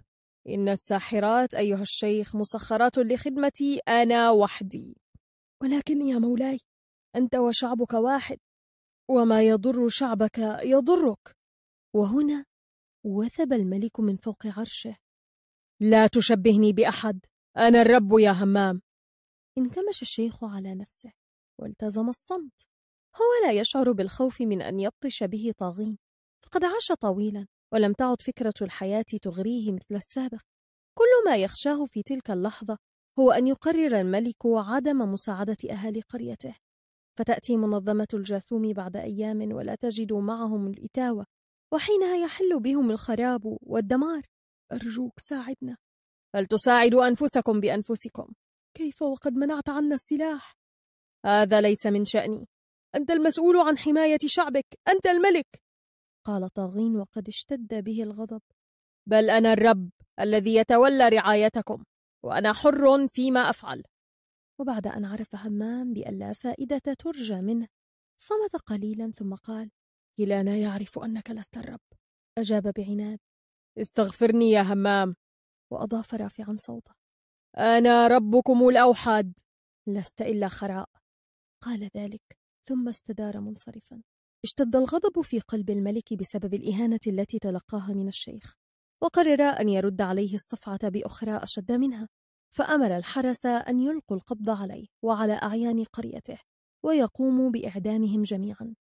إن الساحرات أيها الشيخ مسخرات لخدمتي أنا وحدي ولكن يا مولاي أنت وشعبك واحد وما يضر شعبك يضرك وهنا وثب الملك من فوق عرشه لا تشبهني بأحد أنا الرب يا همام انكمش الشيخ على نفسه والتزم الصمت هو لا يشعر بالخوف من أن يبطش به طاغين فقد عاش طويلا ولم تعد فكرة الحياة تغريه مثل السابق كل ما يخشاه في تلك اللحظة هو أن يقرر الملك عدم مساعدة أهالي قريته فتأتي منظمة الجاثوم بعد أيام ولا تجد معهم الإتاوة وحينها يحل بهم الخراب والدمار أرجوك ساعدنا هل تساعدوا أنفسكم بأنفسكم كيف وقد منعت عنا السلاح؟ هذا ليس من شأني أنت المسؤول عن حماية شعبك أنت الملك قال طاغين وقد اشتد به الغضب بل أنا الرب الذي يتولى رعايتكم وأنا حر فيما أفعل وبعد أن عرف همام بأن لا فائدة ترجى منه صمت قليلا ثم قال كلانا يعرف أنك لست الرب أجاب بعناد استغفرني يا همام وأضاف رافعا صوته أنا ربكم الأوحد لست إلا خراء قال ذلك ثم استدار منصرفا اشتد الغضب في قلب الملك بسبب الإهانة التي تلقاها من الشيخ وقرر أن يرد عليه الصفعة بأخرى أشد منها فأمر الحرس أن يلقوا القبض عليه وعلى أعيان قريته ويقوموا بإعدامهم جميعا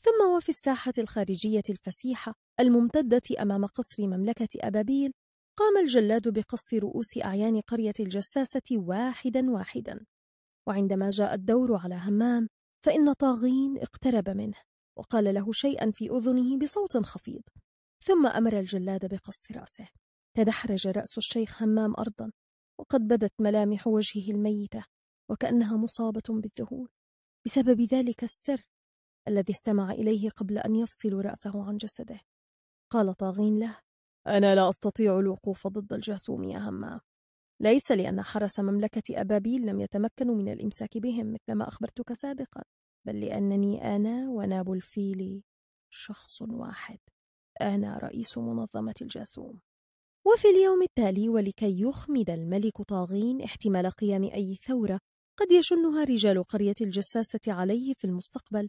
ثم وفي الساحة الخارجية الفسيحة الممتدة أمام قصر مملكة أبابيل قام الجلاد بقص رؤوس أعيان قرية الجساسة واحدا واحدا وعندما جاء الدور على همام فإن طاغين اقترب منه وقال له شيئا في أذنه بصوت خفيض ثم أمر الجلاد بقص رأسه تدحرج رأس الشيخ همام أرضا وقد بدت ملامح وجهه الميتة وكأنها مصابة بالذهول بسبب ذلك السر الذي استمع إليه قبل أن يفصل رأسه عن جسده قال طاغين له أنا لا أستطيع الوقوف ضد الجاثوم يا همام ليس لأن حرس مملكة أبابيل لم يتمكنوا من الإمساك بهم مثلما أخبرتك سابقا بل لأنني أنا وناب الفيل شخص واحد أنا رئيس منظمة الجاثوم وفي اليوم التالي ولكي يخمد الملك طاغين احتمال قيام أي ثورة قد يشنها رجال قرية الجساسة عليه في المستقبل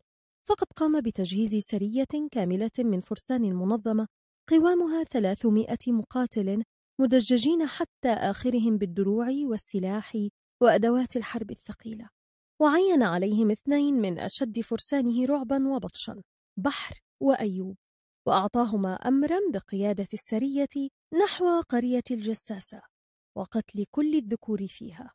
فقد قام بتجهيز سرية كاملة من فرسان المنظمة قوامها 300 مقاتل مدججين حتى آخرهم بالدروع والسلاح وأدوات الحرب الثقيلة وعين عليهم اثنين من أشد فرسانه رعبا وبطشا بحر وأيوب وأعطاهما أمرا بقيادة السرية نحو قرية الجساسة وقتل كل الذكور فيها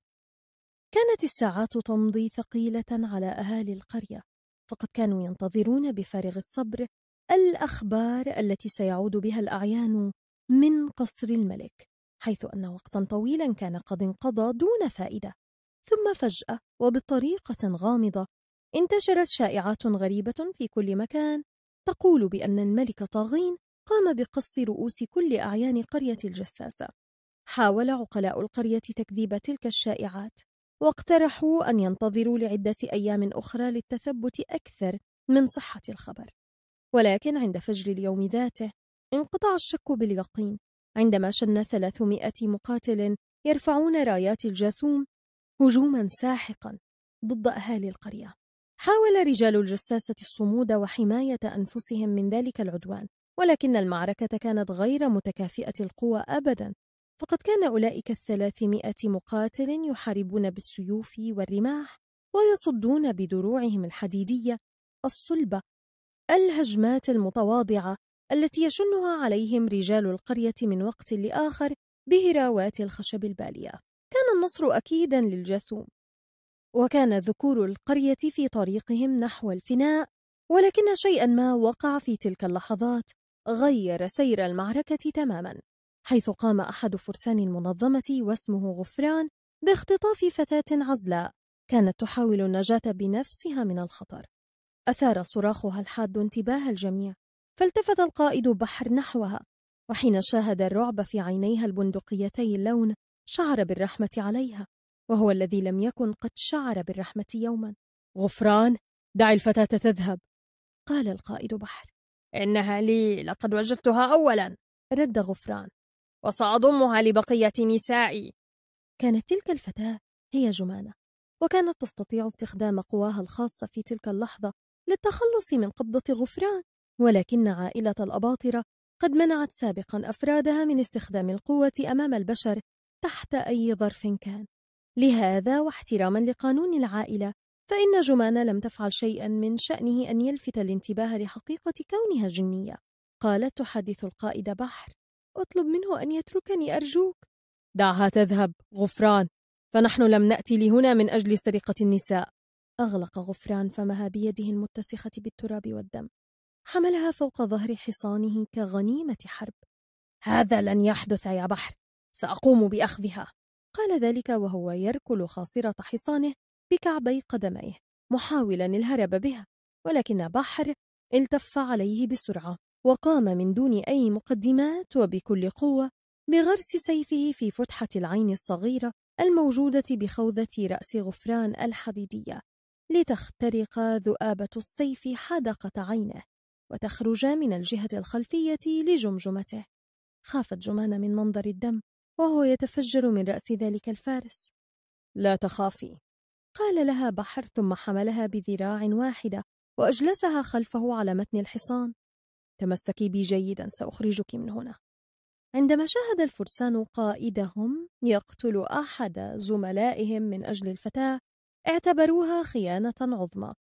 كانت الساعات تمضي ثقيلة على أهالي القرية فقد كانوا ينتظرون بفارغ الصبر الأخبار التي سيعود بها الأعيان من قصر الملك حيث أن وقتا طويلا كان قد انقضى دون فائدة ثم فجأة وبطريقة غامضة انتشرت شائعات غريبة في كل مكان تقول بأن الملك طاغين قام بقص رؤوس كل أعيان قرية الجساسة حاول عقلاء القرية تكذيب تلك الشائعات واقترحوا أن ينتظروا لعدة أيام أخرى للتثبت أكثر من صحة الخبر ولكن عند فجر اليوم ذاته انقطع الشك باليقين عندما شن 300 مقاتل يرفعون رايات الجاثوم هجوما ساحقا ضد أهالي القرية حاول رجال الجساسة الصمود وحماية أنفسهم من ذلك العدوان ولكن المعركة كانت غير متكافئة القوى أبدا فقد كان أولئك الثلاثمائة مقاتل يحاربون بالسيوف والرماح ويصدون بدروعهم الحديدية الصلبة الهجمات المتواضعة التي يشنها عليهم رجال القرية من وقت لآخر بهراوات الخشب البالية كان النصر أكيدا للجاثوم وكان ذكور القرية في طريقهم نحو الفناء ولكن شيئا ما وقع في تلك اللحظات غير سير المعركة تماما حيث قام أحد فرسان المنظمة واسمه غفران باختطاف فتاة عزلاء كانت تحاول النجاة بنفسها من الخطر أثار صراخها الحاد انتباه الجميع فالتفت القائد بحر نحوها وحين شاهد الرعب في عينيها البندقيتي اللون شعر بالرحمة عليها وهو الذي لم يكن قد شعر بالرحمة يوما غفران دع الفتاة تذهب قال القائد بحر إنها لي لقد وجدتها أولا رد غفران وسأضمها لبقية نسائي كانت تلك الفتاة هي جمانة وكانت تستطيع استخدام قواها الخاصة في تلك اللحظة للتخلص من قبضة غفران ولكن عائلة الأباطرة قد منعت سابقا أفرادها من استخدام القوة أمام البشر تحت أي ظرف كان لهذا واحتراما لقانون العائلة فإن جمانة لم تفعل شيئا من شأنه أن يلفت الانتباه لحقيقة كونها جنية قالت تحدث القائد بحر أطلب منه أن يتركني أرجوك دعها تذهب غفران فنحن لم نأتي لهنا من أجل سرقة النساء أغلق غفران فمها بيده المتسخة بالتراب والدم حملها فوق ظهر حصانه كغنيمة حرب هذا لن يحدث يا بحر سأقوم بأخذها قال ذلك وهو يركل خاصرة حصانه بكعبي قدميه محاولا الهرب بها ولكن بحر التف عليه بسرعة وقام من دون أي مقدمات وبكل قوة بغرس سيفه في فتحة العين الصغيرة الموجودة بخوذة رأس غفران الحديدية لتخترق ذؤابة السيف حدقة عينه وتخرج من الجهة الخلفية لجمجمته خافت جمان من منظر الدم وهو يتفجر من رأس ذلك الفارس لا تخافي قال لها بحر ثم حملها بذراع واحدة وأجلسها خلفه على متن الحصان تمسكي بي جيدا سأخرجك من هنا عندما شاهد الفرسان قائدهم يقتل أحد زملائهم من أجل الفتاة اعتبروها خيانة عظمى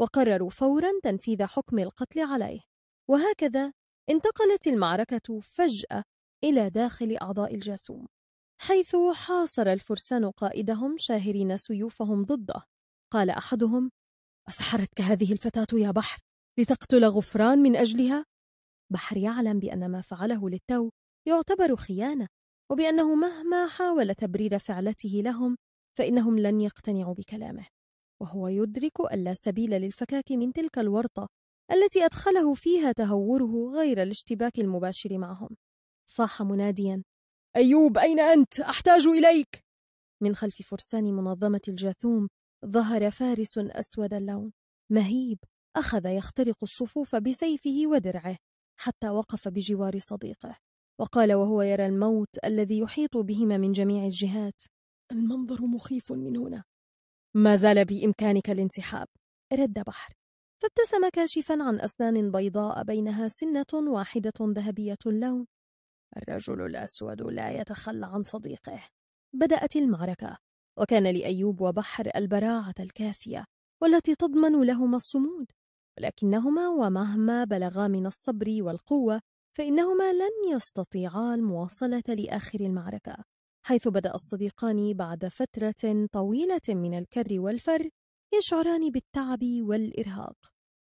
وقرروا فورا تنفيذ حكم القتل عليه وهكذا انتقلت المعركة فجأة إلى داخل أعضاء الجاسوم حيث حاصر الفرسان قائدهم شاهرين سيوفهم ضده قال أحدهم أسحرتك هذه الفتاة يا بحر لتقتل غفران من أجلها؟ بحر يعلم بأن ما فعله للتو يعتبر خيانة وبأنه مهما حاول تبرير فعلته لهم فإنهم لن يقتنعوا بكلامه وهو يدرك أن لا سبيل للفكاك من تلك الورطة التي أدخله فيها تهوره غير الاشتباك المباشر معهم صاح مناديا أيوب أين أنت؟ أحتاج إليك من خلف فرسان منظمة الجاثوم ظهر فارس أسود اللون مهيب أخذ يخترق الصفوف بسيفه ودرعه حتى وقف بجوار صديقه وقال وهو يرى الموت الذي يحيط بهما من جميع الجهات المنظر مخيف من هنا ما زال بإمكانك الانسحاب رد بحر فابتسم كاشفا عن أسنان بيضاء بينها سنة واحدة ذهبية اللون الرجل الأسود لا يتخلى عن صديقه بدأت المعركة وكان لأيوب وبحر البراعة الكافية والتي تضمن لهما الصمود ولكنهما ومهما بلغا من الصبر والقوة فإنهما لن يستطيعا المواصلة لآخر المعركة حيث بدأ الصديقان بعد فترة طويلة من الكر والفر يشعران بالتعب والإرهاق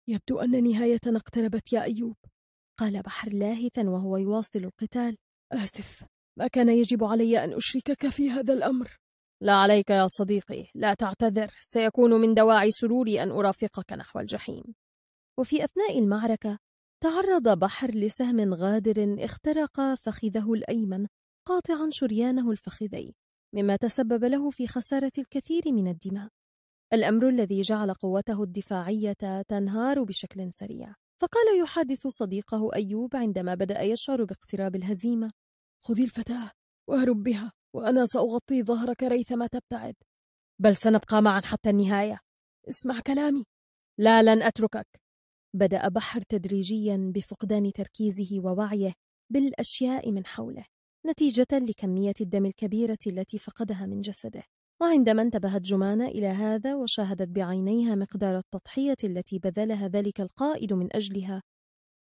يبدو أن نهايتنا اقتربت يا أيوب قال بحر لاهثا وهو يواصل القتال آسف ما كان يجب علي أن أشركك في هذا الأمر لا عليك يا صديقي لا تعتذر سيكون من دواعي سروري أن أرافقك نحو الجحيم وفي أثناء المعركة تعرض بحر لسهم غادر اخترق فخذه الأيمن قاطعا شريانه الفخذين مما تسبب له في خسارة الكثير من الدماء الأمر الذي جعل قوته الدفاعية تنهار بشكل سريع فقال يحادث صديقه أيوب عندما بدأ يشعر باقتراب الهزيمة خذي الفتاة واهرب بها وأنا سأغطي ظهرك ريثما تبتعد بل سنبقى معا حتى النهاية اسمع كلامي لا لن أتركك بدأ بحر تدريجيا بفقدان تركيزه ووعيه بالأشياء من حوله نتيجة لكمية الدم الكبيرة التي فقدها من جسده وعندما انتبهت جمانة إلى هذا وشاهدت بعينيها مقدار التضحية التي بذلها ذلك القائد من أجلها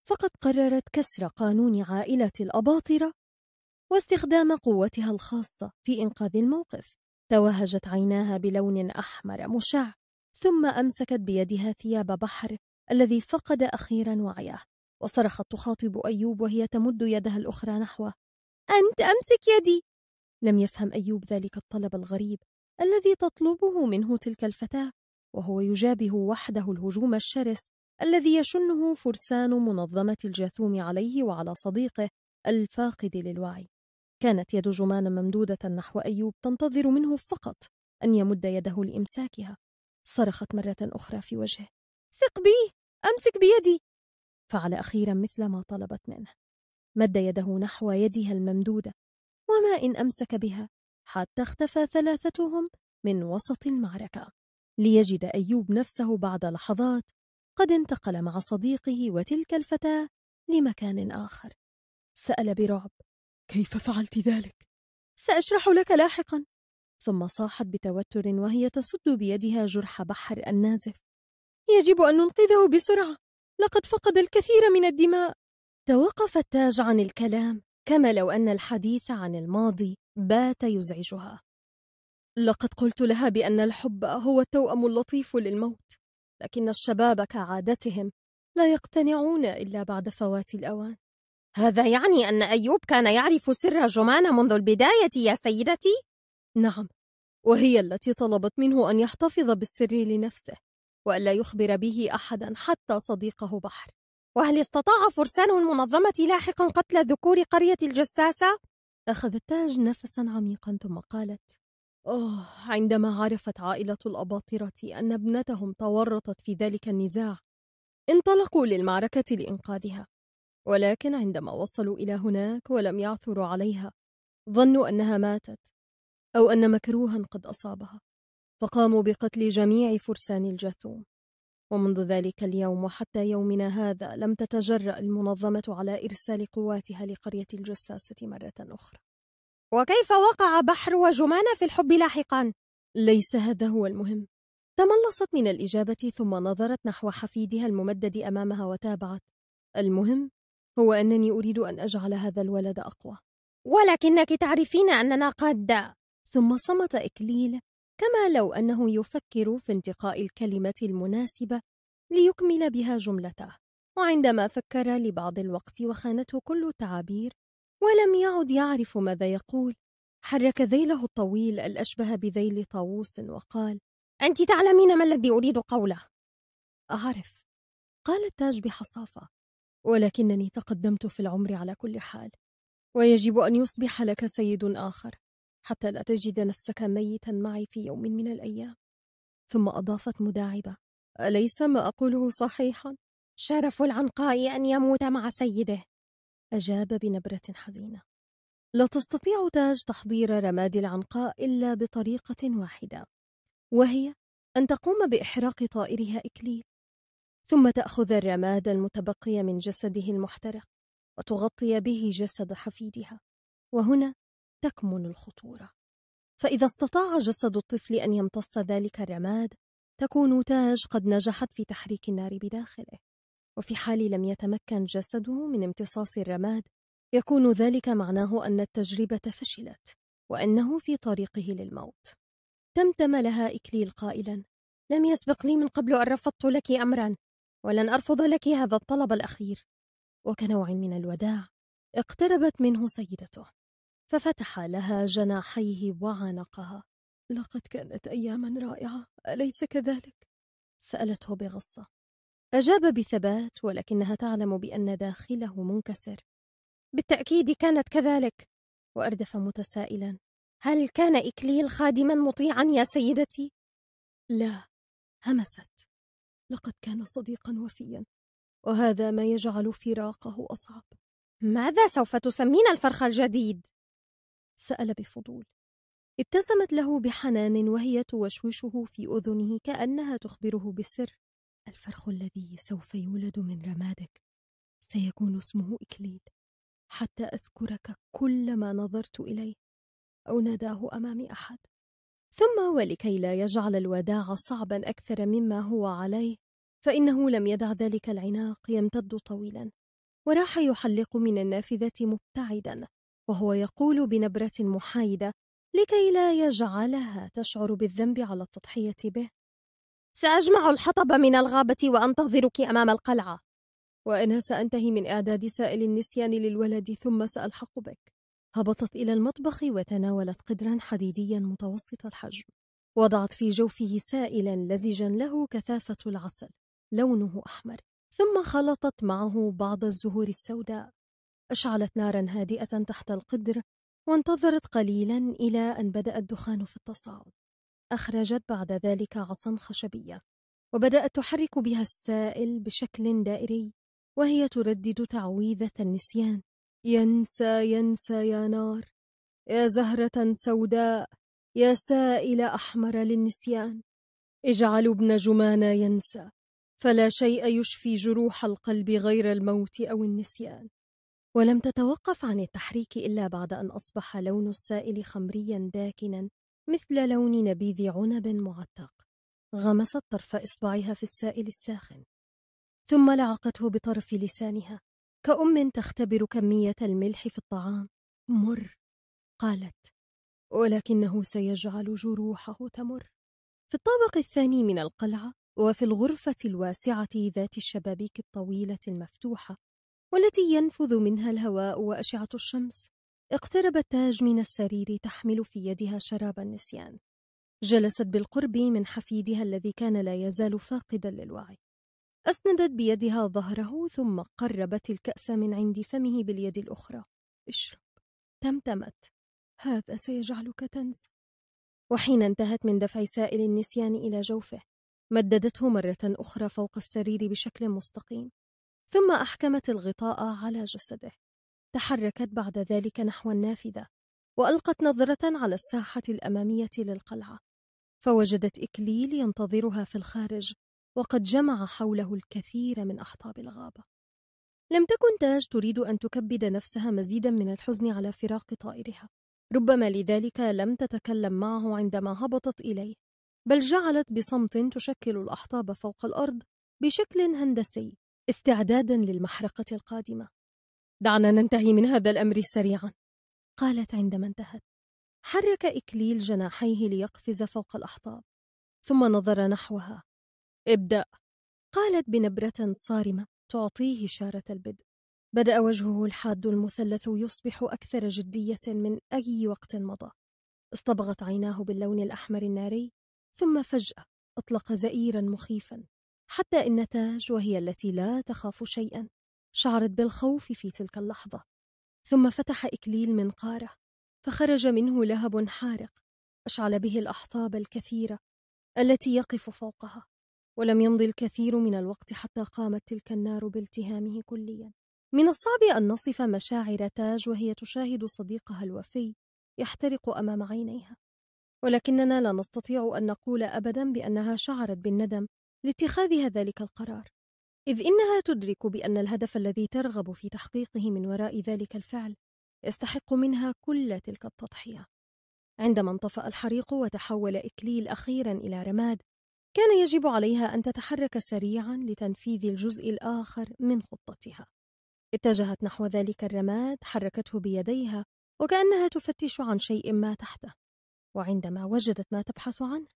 فقد قررت كسر قانون عائلة الأباطرة واستخدام قوتها الخاصة في إنقاذ الموقف توهجت عيناها بلون أحمر مشع ثم أمسكت بيدها ثياب بحر الذي فقد أخيرا وعيه وصرخت تخاطب أيوب وهي تمد يدها الأخرى نحوه أنت أمسك يدي لم يفهم أيوب ذلك الطلب الغريب الذي تطلبه منه تلك الفتاة وهو يجابه وحده الهجوم الشرس الذي يشنه فرسان منظمة الجاثوم عليه وعلى صديقه الفاقد للوعي كانت يد جمان ممدودة نحو أيوب تنتظر منه فقط أن يمد يده لإمساكها صرخت مرة أخرى في وجهه ثق بي أمسك بيدي فعل أخيرا مثل ما طلبت منه مد يده نحو يدها الممدودة وما إن أمسك بها حتى اختفى ثلاثتهم من وسط المعركة ليجد أيوب نفسه بعد لحظات قد انتقل مع صديقه وتلك الفتاة لمكان آخر سأل برعب كيف فعلت ذلك؟ سأشرح لك لاحقا ثم صاحت بتوتر وهي تسد بيدها جرح بحر النازف يجب أن ننقذه بسرعة لقد فقد الكثير من الدماء توقف التاج عن الكلام كما لو أن الحديث عن الماضي بات يزعجها لقد قلت لها بأن الحب هو التوأم اللطيف للموت لكن الشباب كعادتهم لا يقتنعون إلا بعد فوات الأوان هذا يعني أن أيوب كان يعرف سر جمان منذ البداية يا سيدتي؟ نعم وهي التي طلبت منه أن يحتفظ بالسر لنفسه وألا يخبر به أحدا حتى صديقه بحر وهل استطاع فرسان المنظمة لاحقا قتل ذكور قرية الجساسة؟ أخذ تاج نفسا عميقا ثم قالت أوه عندما عرفت عائلة الأباطرة أن ابنتهم تورطت في ذلك النزاع انطلقوا للمعركة لإنقاذها ولكن عندما وصلوا إلى هناك ولم يعثروا عليها ظنوا أنها ماتت أو أن مكروها قد أصابها فقاموا بقتل جميع فرسان الجاثوم ومنذ ذلك اليوم وحتى يومنا هذا لم تتجرأ المنظمة على إرسال قواتها لقرية الجساسة مرة أخرى. وكيف وقع بحر وجمانة في الحب لاحقا؟ ليس هذا هو المهم. تملصت من الإجابة ثم نظرت نحو حفيدها الممدد أمامها وتابعت. المهم هو أنني أريد أن أجعل هذا الولد أقوى. ولكنك تعرفين أننا قد ثم صمت إكليل كما لو أنه يفكر في انتقاء الكلمة المناسبة ليكمل بها جملته وعندما فكر لبعض الوقت وخانته كل التعابير ولم يعد يعرف ماذا يقول حرك ذيله الطويل الأشبه بذيل طاووس وقال أنت تعلمين ما الذي أريد قوله أعرف قال التاج بحصافة ولكنني تقدمت في العمر على كل حال ويجب أن يصبح لك سيد آخر حتى لا تجد نفسك ميتا معي في يوم من الأيام ثم أضافت مداعبة أليس ما أقوله صحيحا؟ شرف العنقاء أن يموت مع سيده أجاب بنبرة حزينة لا تستطيع تاج تحضير رماد العنقاء إلا بطريقة واحدة وهي أن تقوم بإحراق طائرها إكليل ثم تأخذ الرماد المتبقي من جسده المحترق وتغطي به جسد حفيدها وهنا تكمن الخطورة فإذا استطاع جسد الطفل أن يمتص ذلك الرماد تكون تاج قد نجحت في تحريك النار بداخله وفي حال لم يتمكن جسده من امتصاص الرماد يكون ذلك معناه أن التجربة فشلت وأنه في طريقه للموت تمتم لها إكليل قائلا لم يسبق لي من قبل أن رفضت لك أمرا ولن أرفض لك هذا الطلب الأخير وكنوع من الوداع اقتربت منه سيدته ففتح لها جناحيه وعانقها لقد كانت اياما رائعه اليس كذلك سالته بغصه اجاب بثبات ولكنها تعلم بان داخله منكسر بالتاكيد كانت كذلك واردف متسائلا هل كان اكليل خادما مطيعا يا سيدتي لا همست لقد كان صديقا وفيا وهذا ما يجعل فراقه اصعب ماذا سوف تسمين الفرخ الجديد سأل بفضول ابتسمت له بحنان وهي توشوشه في أذنه كأنها تخبره بالسر الفرخ الذي سوف يولد من رمادك سيكون اسمه إكليل حتى أذكرك كلما نظرت إليه أو ناداه أمام أحد ثم ولكي لا يجعل الوداع صعبا أكثر مما هو عليه فإنه لم يدع ذلك العناق يمتد طويلا وراح يحلق من النافذة مبتعدا وهو يقول بنبرة محايدة لكي لا يجعلها تشعر بالذنب على التضحية به سأجمع الحطب من الغابة وأنتظرك أمام القلعة وأنا سأنتهي من إعداد سائل النسيان للولد ثم سألحق بك هبطت إلى المطبخ وتناولت قدرا حديديا متوسط الحجم وضعت في جوفه سائلا لزجا له كثافة العسل لونه أحمر ثم خلطت معه بعض الزهور السوداء أشعلت نارا هادئة تحت القدر وانتظرت قليلا إلى أن بدأ الدخان في التصاعد أخرجت بعد ذلك عصا خشبية وبدأت تحرك بها السائل بشكل دائري وهي تردد تعويذة النسيان ينسى ينسى يا نار يا زهرة سوداء يا سائل أحمر للنسيان اجعل ابن جمانة ينسى فلا شيء يشفي جروح القلب غير الموت أو النسيان ولم تتوقف عن التحريك إلا بعد أن أصبح لون السائل خمريا داكنا مثل لون نبيذ عنب معتق غمست طرف إصبعها في السائل الساخن ثم لعقته بطرف لسانها كأم تختبر كمية الملح في الطعام مر قالت ولكنه سيجعل جروحه تمر في الطابق الثاني من القلعة وفي الغرفة الواسعة ذات الشبابيك الطويلة المفتوحة والتي ينفذ منها الهواء وأشعة الشمس اقترب تاج من السرير تحمل في يدها شراب النسيان جلست بالقرب من حفيدها الذي كان لا يزال فاقدا للوعي أسندت بيدها ظهره ثم قربت الكأس من عند فمه باليد الأخرى اشرب تمتمت هذا سيجعلك تنسى وحين انتهت من دفع سائل النسيان إلى جوفه مددته مرة أخرى فوق السرير بشكل مستقيم ثم أحكمت الغطاء على جسده تحركت بعد ذلك نحو النافذة وألقت نظرة على الساحة الأمامية للقلعة فوجدت إكليل ينتظرها في الخارج وقد جمع حوله الكثير من أحطاب الغابة لم تكن تاج تريد أن تكبد نفسها مزيدا من الحزن على فراق طائرها ربما لذلك لم تتكلم معه عندما هبطت إليه بل جعلت بصمت تشكل الأحطاب فوق الأرض بشكل هندسي استعدادا للمحرقة القادمة دعنا ننتهي من هذا الأمر سريعا قالت عندما انتهت حرك إكليل جناحيه ليقفز فوق الأحطاب ثم نظر نحوها ابدأ قالت بنبرة صارمة تعطيه إشارة البدء بدأ وجهه الحاد المثلث يصبح أكثر جدية من أي وقت مضى اصطبغت عيناه باللون الأحمر الناري ثم فجأة أطلق زئيرا مخيفا حتى إن تاج وهي التي لا تخاف شيئا شعرت بالخوف في تلك اللحظة ثم فتح إكليل منقاره فخرج منه لهب حارق أشعل به الأحطاب الكثيرة التي يقف فوقها ولم يمض الكثير من الوقت حتى قامت تلك النار بالتهامه كليا من الصعب أن نصف مشاعر تاج وهي تشاهد صديقها الوفي يحترق أمام عينيها ولكننا لا نستطيع أن نقول أبدا بأنها شعرت بالندم لاتخاذها ذلك القرار اذ انها تدرك بان الهدف الذي ترغب في تحقيقه من وراء ذلك الفعل يستحق منها كل تلك التضحيه عندما انطفا الحريق وتحول اكليل اخيرا الى رماد كان يجب عليها ان تتحرك سريعا لتنفيذ الجزء الاخر من خطتها اتجهت نحو ذلك الرماد حركته بيديها وكانها تفتش عن شيء ما تحته وعندما وجدت ما تبحث عنه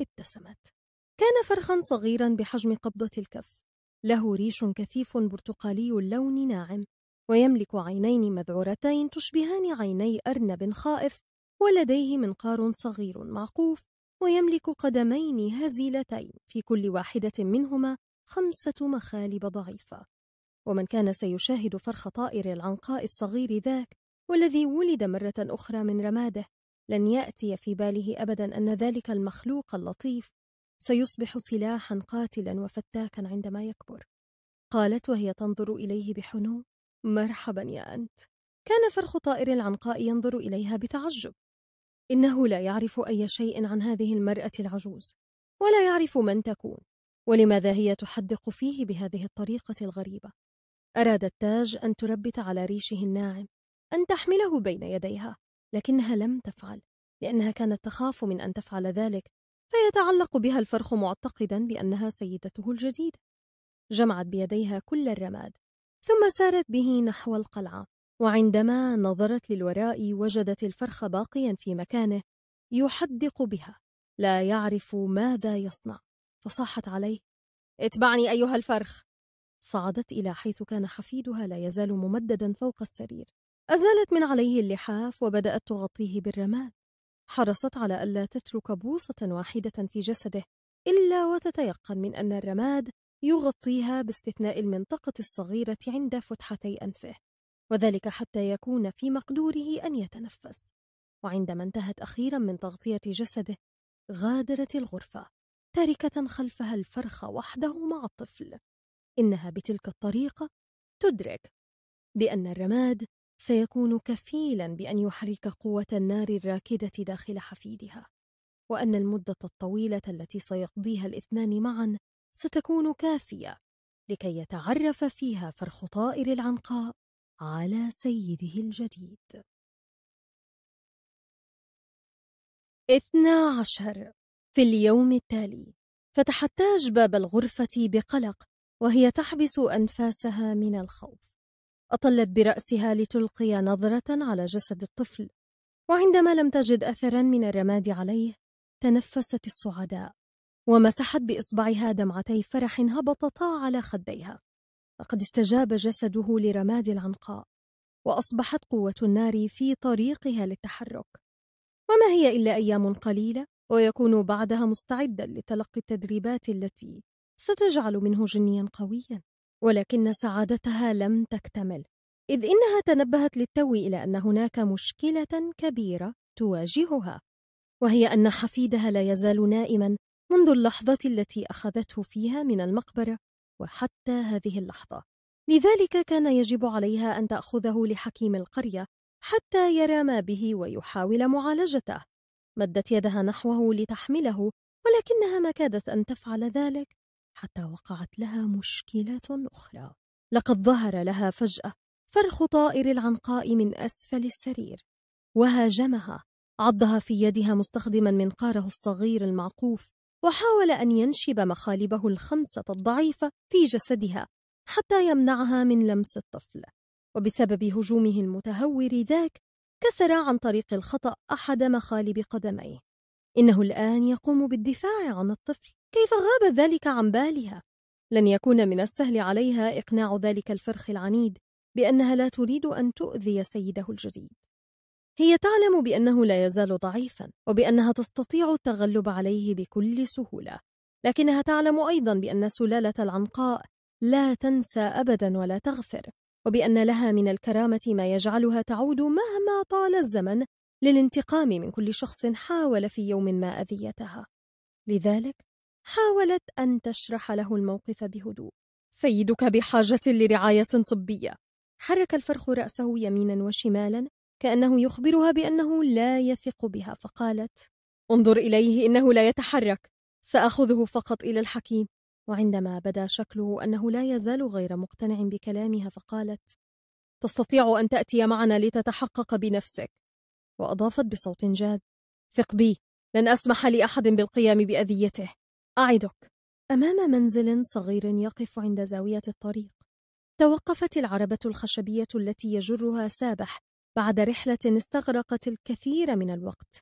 ابتسمت كان فرخا صغيرا بحجم قبضة الكف له ريش كثيف برتقالي اللون ناعم ويملك عينين مذعورتين تشبهان عيني أرنب خائف ولديه منقار صغير معقوف ويملك قدمين هزيلتين في كل واحدة منهما خمسة مخالب ضعيفة ومن كان سيشاهد فرخ طائر العنقاء الصغير ذاك والذي ولد مرة أخرى من رماده لن يأتي في باله أبدا أن ذلك المخلوق اللطيف سيصبح سلاحا قاتلا وفتاكا عندما يكبر قالت وهي تنظر إليه بحنو مرحبا يا أنت كان فرخ طائر العنقاء ينظر إليها بتعجب إنه لا يعرف أي شيء عن هذه المرأة العجوز ولا يعرف من تكون ولماذا هي تحدق فيه بهذه الطريقة الغريبة أراد التاج أن تربت على ريشه الناعم أن تحمله بين يديها لكنها لم تفعل لأنها كانت تخاف من أن تفعل ذلك فيتعلق بها الفرخ معتقدا بأنها سيدته الجديدة جمعت بيديها كل الرماد ثم سارت به نحو القلعة وعندما نظرت للوراء وجدت الفرخ باقيا في مكانه يحدق بها لا يعرف ماذا يصنع فصاحت عليه اتبعني أيها الفرخ صعدت إلى حيث كان حفيدها لا يزال ممددا فوق السرير أزالت من عليه اللحاف وبدأت تغطيه بالرماد حرصت على ألا تترك بوصة واحدة في جسده إلا وتتيقن من أن الرماد يغطيها باستثناء المنطقة الصغيرة عند فتحتي أنفه وذلك حتى يكون في مقدوره أن يتنفس وعندما انتهت أخيرا من تغطية جسده غادرت الغرفة تاركة خلفها الفرخ وحده مع الطفل إنها بتلك الطريقة تدرك بأن الرماد سيكون كفيلا بأن يحرك قوة النار الراكدة داخل حفيدها وأن المدة الطويلة التي سيقضيها الاثنان معا ستكون كافية لكي يتعرف فيها فرخ طائر العنقاء على سيده الجديد اثنا عشر في اليوم التالي فتحت تاج باب الغرفة بقلق وهي تحبس أنفاسها من الخوف أطلت برأسها لتلقي نظرة على جسد الطفل وعندما لم تجد أثرا من الرماد عليه تنفست السعداء ومسحت بإصبعها دمعتي فرح هبطتا على خديها لقد استجاب جسده لرماد العنقاء وأصبحت قوة النار في طريقها للتحرك وما هي إلا أيام قليلة ويكون بعدها مستعدا لتلقي التدريبات التي ستجعل منه جنيا قويا ولكن سعادتها لم تكتمل إذ إنها تنبهت للتو إلى أن هناك مشكلة كبيرة تواجهها وهي أن حفيدها لا يزال نائما منذ اللحظة التي أخذته فيها من المقبرة وحتى هذه اللحظة لذلك كان يجب عليها أن تأخذه لحكيم القرية حتى يرى ما به ويحاول معالجته مدت يدها نحوه لتحمله ولكنها ما كادت أن تفعل ذلك حتى وقعت لها مشكلة أخرى لقد ظهر لها فجأة فرخ طائر العنقاء من أسفل السرير وهاجمها عضها في يدها مستخدما منقاره الصغير المعقوف وحاول أن ينشب مخالبه الخمسة الضعيفة في جسدها حتى يمنعها من لمس الطفل وبسبب هجومه المتهور ذاك كسر عن طريق الخطأ أحد مخالب قدميه إنه الآن يقوم بالدفاع عن الطفل كيف غاب ذلك عن بالها؟ لن يكون من السهل عليها إقناع ذلك الفرخ العنيد بأنها لا تريد أن تؤذي سيده الجديد هي تعلم بأنه لا يزال ضعيفا وبأنها تستطيع التغلب عليه بكل سهولة لكنها تعلم أيضا بأن سلالة العنقاء لا تنسى أبدا ولا تغفر وبأن لها من الكرامة ما يجعلها تعود مهما طال الزمن للانتقام من كل شخص حاول في يوم ما أذيتها لذلك حاولت أن تشرح له الموقف بهدوء سيدك بحاجة لرعاية طبية حرك الفرخ رأسه يمينا وشمالا كأنه يخبرها بأنه لا يثق بها فقالت انظر إليه إنه لا يتحرك سأخذه فقط إلى الحكيم وعندما بدا شكله أنه لا يزال غير مقتنع بكلامها فقالت تستطيع أن تأتي معنا لتتحقق بنفسك وأضافت بصوت جاد ثق بي لن أسمح لأحد بالقيام بأذيته أعدك أمام منزل صغير يقف عند زاوية الطريق توقفت العربة الخشبية التي يجرها سابح بعد رحلة استغرقت الكثير من الوقت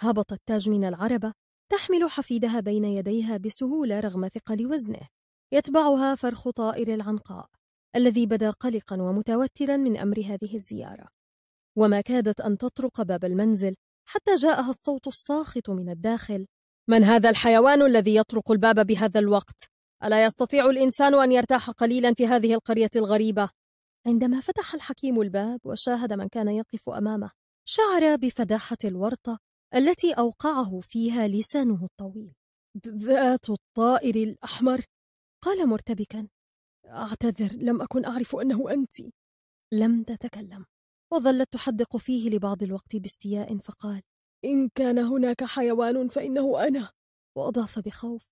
هبط التاج من العربة تحمل حفيدها بين يديها بسهولة رغم ثقل وزنه يتبعها فرخ طائر العنقاء الذي بدا قلقا ومتوترا من أمر هذه الزيارة وما كادت أن تطرق باب المنزل حتى جاءها الصوت الساخط من الداخل من هذا الحيوان الذي يطرق الباب بهذا الوقت؟ ألا يستطيع الإنسان أن يرتاح قليلا في هذه القرية الغريبة؟ عندما فتح الحكيم الباب وشاهد من كان يقف أمامه شعر بفداحة الورطة التي أوقعه فيها لسانه الطويل ذات الطائر الأحمر قال مرتبكا أعتذر لم أكن أعرف أنه أنت لم تتكلم وظلت تحدق فيه لبعض الوقت باستياء فقال إن كان هناك حيوان فإنه أنا وأضاف بخوف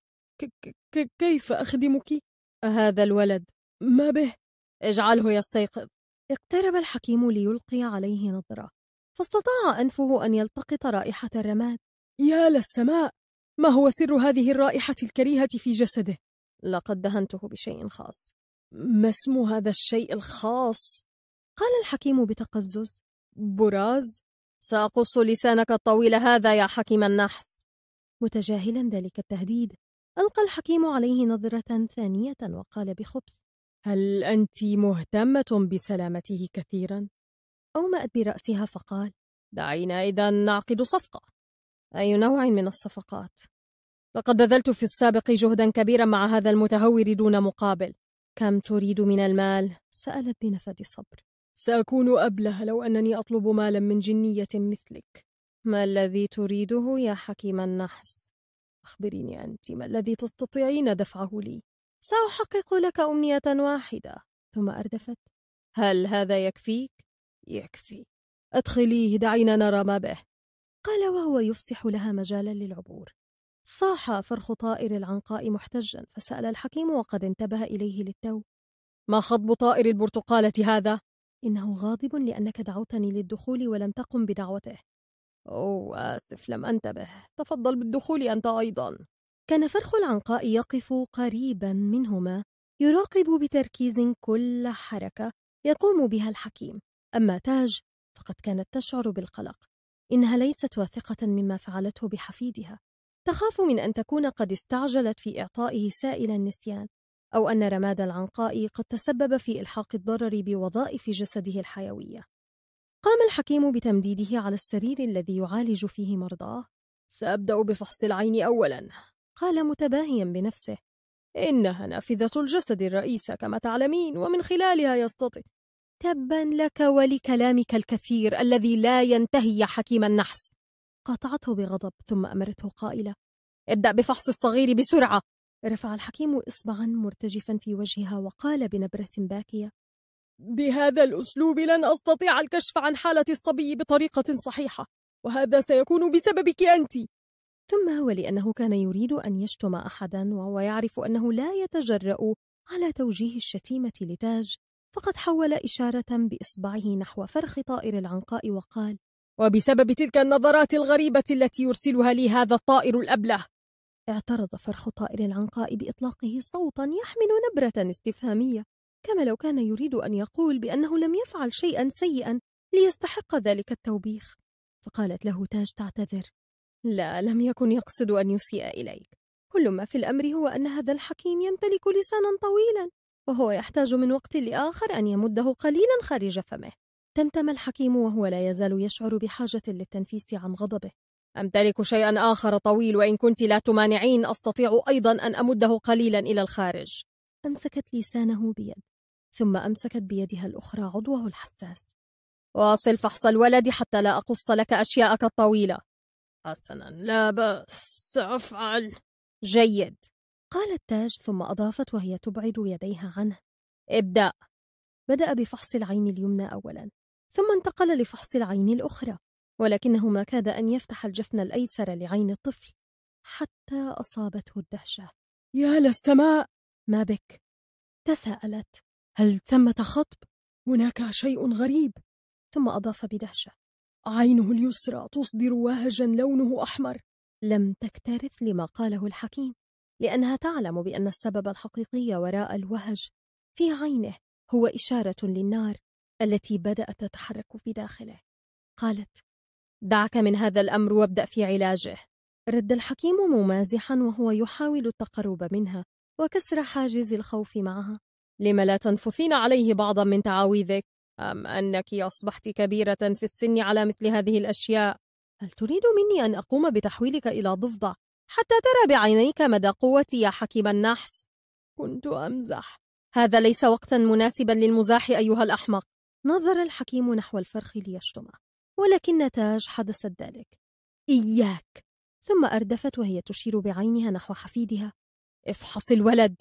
ك- ك- كيف أخدمك؟ هذا الولد ما به؟ اجعله يستيقظ اقترب الحكيم ليلقي عليه نظرة فاستطاع أنفه أن يلتقط رائحة الرماد يا للسماء ما هو سر هذه الرائحة الكريهة في جسده؟ لقد دهنته بشيء خاص ما اسم هذا الشيء الخاص؟ قال الحكيم بتقزز براز سأقص لسانك الطويل هذا يا حكيم النحس متجاهلا ذلك التهديد ألقى الحكيم عليه نظرة ثانية وقال بخبث هل أنت مهتمة بسلامته كثيرا؟ أومأت برأسها فقال دعينا إذا نعقد صفقة أي نوع من الصفقات؟ لقد بذلت في السابق جهدا كبيرا مع هذا المتهور دون مقابل كم تريد من المال؟ سألت بنفذ صبر سأكون أبله لو أنني أطلب مالا من جنية مثلك ما الذي تريده يا حكيم النحس؟ أخبريني أنت ما الذي تستطيعين دفعه لي؟ سأحقق لك أمنية واحدة ثم أردفت هل هذا يكفيك؟ يكفي أدخليه دعينا نرى ما به قال وهو يفسح لها مجالا للعبور صاح فرخ طائر العنقاء محتجا فسأل الحكيم وقد انتبه إليه للتو ما خطب طائر البرتقالة هذا؟ إنه غاضب لأنك دعوتني للدخول ولم تقم بدعوته أوه آسف لم أنتبه تفضل بالدخول أنت أيضا كان فرخ العنقاء يقف قريبا منهما يراقب بتركيز كل حركة يقوم بها الحكيم أما تاج فقد كانت تشعر بالقلق إنها ليست واثقة مما فعلته بحفيدها تخاف من أن تكون قد استعجلت في إعطائه سائل النسيان أو أن رماد العنقاء قد تسبب في إلحاق الضرر بوظائف جسده الحيوية. قام الحكيم بتمديده على السرير الذي يعالج فيه مرضاه. سأبدأ بفحص العين أولاً، قال متباهياً بنفسه. إنها نافذة الجسد الرئيسة كما تعلمين ومن خلالها يستطيع تبا لك ولكلامك الكثير الذي لا ينتهي يا حكيم النحس قاطعته بغضب ثم أمرته قائلة ابدأ بفحص الصغير بسرعة رفع الحكيم إصبعا مرتجفا في وجهها وقال بنبرة باكية بهذا الأسلوب لن أستطيع الكشف عن حالة الصبي بطريقة صحيحة وهذا سيكون بسببك أنت ثم ولأنه كان يريد أن يشتم أحدا وهو يعرف أنه لا يتجرأ على توجيه الشتيمة لتاج فقد حول إشارة بإصبعه نحو فرخ طائر العنقاء وقال وبسبب تلك النظرات الغريبة التي يرسلها لي هذا الطائر الأبله اعترض فرخ طائر العنقاء بإطلاقه صوتا يحمل نبرة استفهامية كما لو كان يريد أن يقول بأنه لم يفعل شيئا سيئا ليستحق ذلك التوبيخ فقالت له تاج تعتذر لا لم يكن يقصد أن يسيء إليك كل ما في الأمر هو أن هذا الحكيم يمتلك لسانا طويلا وهو يحتاج من وقت لآخر أن يمده قليلا خارج فمه تمتم الحكيم وهو لا يزال يشعر بحاجة للتنفيس عن غضبه أمتلك شيئا آخر طويل وإن كنت لا تمانعين أستطيع أيضا أن أمده قليلا إلى الخارج أمسكت لسانه بيد ثم أمسكت بيدها الأخرى عضوه الحساس واصل فحص الولد حتى لا أقص لك أشياءك الطويلة حسنا لا بأس سأفعل جيد قال التاج ثم أضافت وهي تبعد يديها عنه ابدأ بدأ بفحص العين اليمنى أولا ثم انتقل لفحص العين الأخرى ولكنه ما كاد أن يفتح الجفن الأيسر لعين الطفل حتى أصابته الدهشة يا للسماء ما بك تساءلت هل ثمة خطب؟ هناك شيء غريب ثم أضاف بدهشة عينه اليسرى تصدر وهجا لونه أحمر لم تكترث لما قاله الحكيم لأنها تعلم بأن السبب الحقيقي وراء الوهج في عينه هو إشارة للنار التي بدأت تتحرك بداخله قالت دعك من هذا الأمر وابدأ في علاجه رد الحكيم ممازحا وهو يحاول التقرب منها وكسر حاجز الخوف معها لم لا تنفثين عليه بعضا من تعاويذك أم أنك أصبحت كبيرة في السن على مثل هذه الأشياء هل تريد مني أن أقوم بتحويلك إلى ضفدع حتى ترى بعينيك مدى قوتي يا حكيم النحس كنت أمزح هذا ليس وقتا مناسبا للمزاح أيها الأحمق نظر الحكيم نحو الفرخ ليشتمه ولكن تاج حدثت ذلك إياك ثم أردفت وهي تشير بعينها نحو حفيدها افحص الولد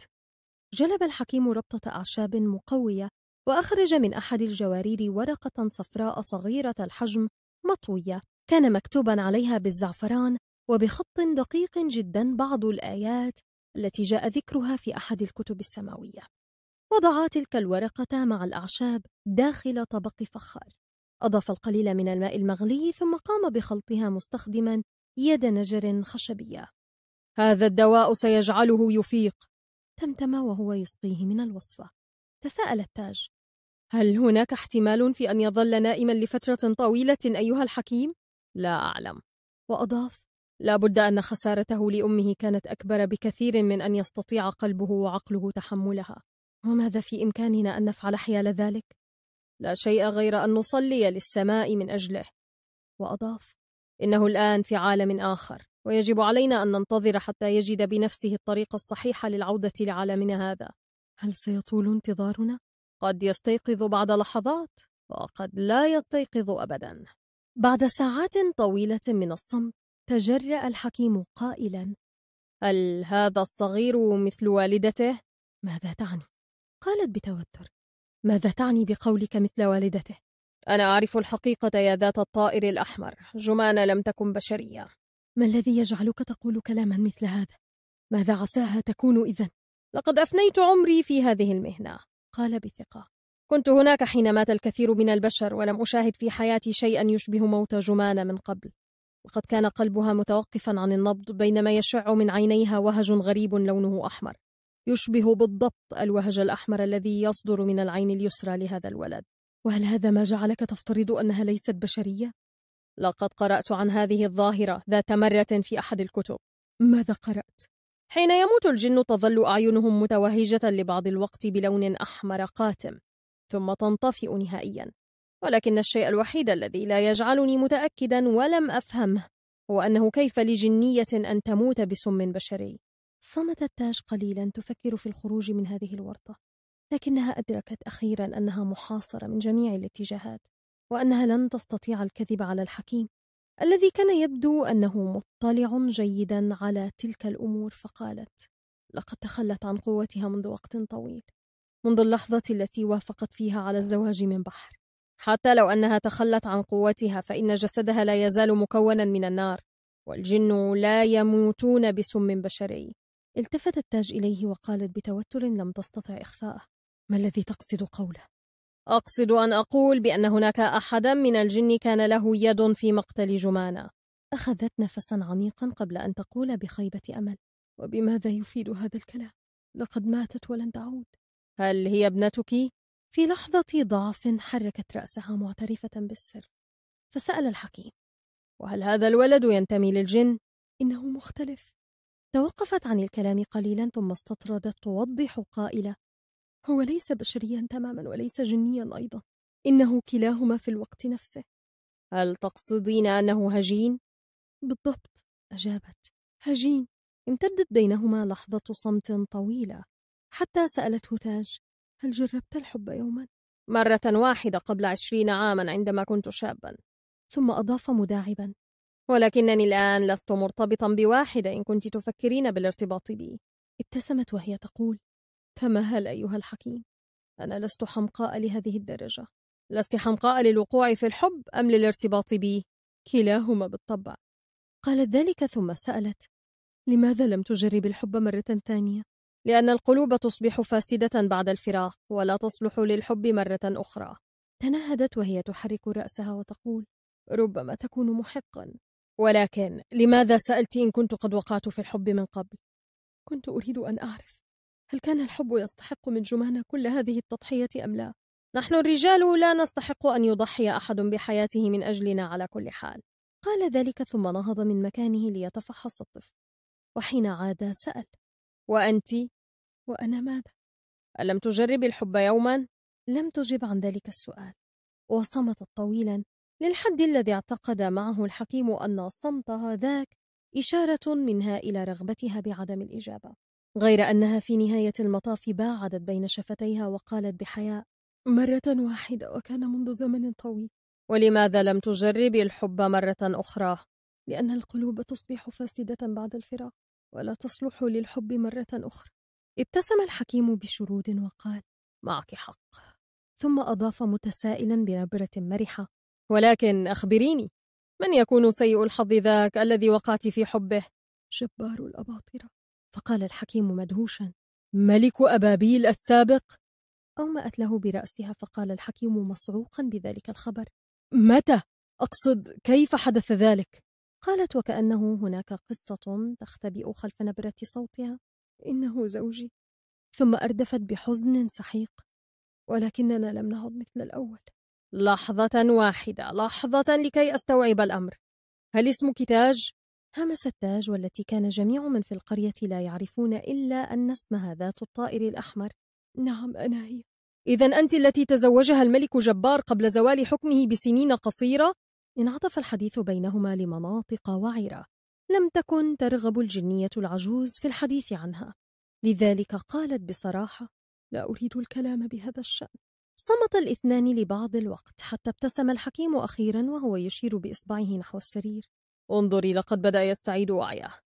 جلب الحكيم ربطة أعشاب مقوية وأخرج من أحد الجوارير ورقة صفراء صغيرة الحجم مطوية كان مكتوبا عليها بالزعفران وبخط دقيق جدا بعض الآيات التي جاء ذكرها في أحد الكتب السماوية وضع تلك الورقة مع الأعشاب داخل طبق فخار أضاف القليل من الماء المغلي ثم قام بخلطها مستخدما يد نجر خشبية هذا الدواء سيجعله يفيق تمتم وهو يسقيه من الوصفة تساءل التاج هل هناك احتمال في أن يظل نائما لفترة طويلة أيها الحكيم؟ لا أعلم وأضاف لا بد أن خسارته لأمه كانت أكبر بكثير من أن يستطيع قلبه وعقله تحملها وماذا في إمكاننا أن نفعل حيال ذلك؟ لا شيء غير أن نصلي للسماء من أجله وأضاف إنه الآن في عالم آخر ويجب علينا أن ننتظر حتى يجد بنفسه الطريق الصحيح للعودة لعالمنا هذا هل سيطول انتظارنا؟ قد يستيقظ بعد لحظات وقد لا يستيقظ أبدا بعد ساعات طويلة من الصمت تجرأ الحكيم قائلا هل هذا الصغير مثل والدته؟ ماذا تعني؟ قالت بتوتر ماذا تعني بقولك مثل والدته؟ أنا أعرف الحقيقة يا ذات الطائر الأحمر جمانة لم تكن بشرية ما الذي يجعلك تقول كلاما مثل هذا؟ ماذا عساها تكون إذا؟ لقد أفنيت عمري في هذه المهنة قال بثقة كنت هناك حين مات الكثير من البشر ولم أشاهد في حياتي شيئا يشبه موت جمانة من قبل وقد كان قلبها متوقفا عن النبض بينما يشع من عينيها وهج غريب لونه أحمر يشبه بالضبط الوهج الأحمر الذي يصدر من العين اليسرى لهذا الولد وهل هذا ما جعلك تفترض أنها ليست بشرية؟ لقد قرأت عن هذه الظاهرة ذات مرة في أحد الكتب ماذا قرأت؟ حين يموت الجن تظل أعينهم متوهجة لبعض الوقت بلون أحمر قاتم ثم تنطفئ نهائيا ولكن الشيء الوحيد الذي لا يجعلني متأكدا ولم أفهمه هو أنه كيف لجنية أن تموت بسم بشري صمتت تاج قليلا تفكر في الخروج من هذه الورطة لكنها أدركت أخيرا أنها محاصرة من جميع الاتجاهات وأنها لن تستطيع الكذب على الحكيم الذي كان يبدو أنه مطلع جيدا على تلك الأمور فقالت لقد تخلت عن قوتها منذ وقت طويل منذ اللحظة التي وافقت فيها على الزواج من بحر حتى لو أنها تخلت عن قوتها فإن جسدها لا يزال مكونا من النار والجن لا يموتون بسم بشري التفت التاج إليه وقالت بتوتر لم تستطع إخفاءه ما الذي تقصد قوله؟ أقصد أن أقول بأن هناك أحدا من الجن كان له يد في مقتل جمانة أخذت نفسا عميقا قبل أن تقول بخيبة أمل وبماذا يفيد هذا الكلام؟ لقد ماتت ولن تعود هل هي ابنتك؟ في لحظة ضعف حركت رأسها معترفة بالسر فسأل الحكيم وهل هذا الولد ينتمي للجن؟ إنه مختلف توقفت عن الكلام قليلا ثم استطردت توضح قائلة هو ليس بشريا تماما وليس جنيا أيضا إنه كلاهما في الوقت نفسه هل تقصدين أنه هجين؟ بالضبط أجابت هجين امتدت بينهما لحظة صمت طويلة حتى سألته تاج هل جربت الحب يوما؟ مرة واحدة قبل عشرين عاما عندما كنت شابا ثم أضاف مداعبا ولكنني الآن لست مرتبطا بواحدة إن كنت تفكرين بالارتباط بي ابتسمت وهي تقول تمهل أيها الحكيم أنا لست حمقاء لهذه الدرجة لست حمقاء للوقوع في الحب أم للارتباط بي كلاهما بالطبع قالت ذلك ثم سألت لماذا لم تجرب الحب مرة ثانية؟ لأن القلوب تصبح فاسدة بعد الفراق ولا تصلح للحب مرة أخرى تنهدت وهي تحرك رأسها وتقول ربما تكون محقا ولكن لماذا سألت إن كنت قد وقعت في الحب من قبل؟ كنت أريد أن أعرف هل كان الحب يستحق من جمانة كل هذه التضحية أم لا؟ نحن الرجال لا نستحق أن يضحي أحد بحياته من أجلنا على كل حال قال ذلك ثم نهض من مكانه ليتفحص الطفل وحين عاد سأل وأنت؟ وأنا ماذا؟ ألم تجربي الحب يوما؟ لم تجب عن ذلك السؤال وصمتت طويلا للحد الذي اعتقد معه الحكيم أن صمتها ذاك إشارة منها إلى رغبتها بعدم الإجابة غير أنها في نهاية المطاف باعدت بين شفتيها وقالت بحياء مرة واحدة وكان منذ زمن طويل ولماذا لم تجربي الحب مرة أخرى؟ لأن القلوب تصبح فاسدة بعد الفراق ولا تصلح للحب مرة أخرى ابتسم الحكيم بشرود وقال معك حق ثم أضاف متسائلا بنبرة مرحة ولكن أخبريني من يكون سيء الحظ ذاك الذي وقعت في حبه جبار الأباطرة فقال الحكيم مدهوشا ملك أبابيل السابق أومأت له برأسها فقال الحكيم مصعوقا بذلك الخبر متى؟ أقصد كيف حدث ذلك؟ قالت وكأنه هناك قصة تختبئ خلف نبرة صوتها إنه زوجي ثم أردفت بحزن سحيق ولكننا لم نعد مثل الأول لحظة واحدة لحظة لكي أستوعب الأمر هل اسمك تاج؟ همس التاج والتي كان جميع من في القرية لا يعرفون إلا أن اسمها ذات الطائر الأحمر نعم أنا هي إذا أنت التي تزوجها الملك جبار قبل زوال حكمه بسنين قصيرة؟ انعطف الحديث بينهما لمناطق وعرة لم تكن ترغب الجنية العجوز في الحديث عنها لذلك قالت بصراحة لا أريد الكلام بهذا الشأن صمت الاثنان لبعض الوقت حتى ابتسم الحكيم أخيرا وهو يشير بإصبعه نحو السرير انظري لقد بدأ يستعيد وعيه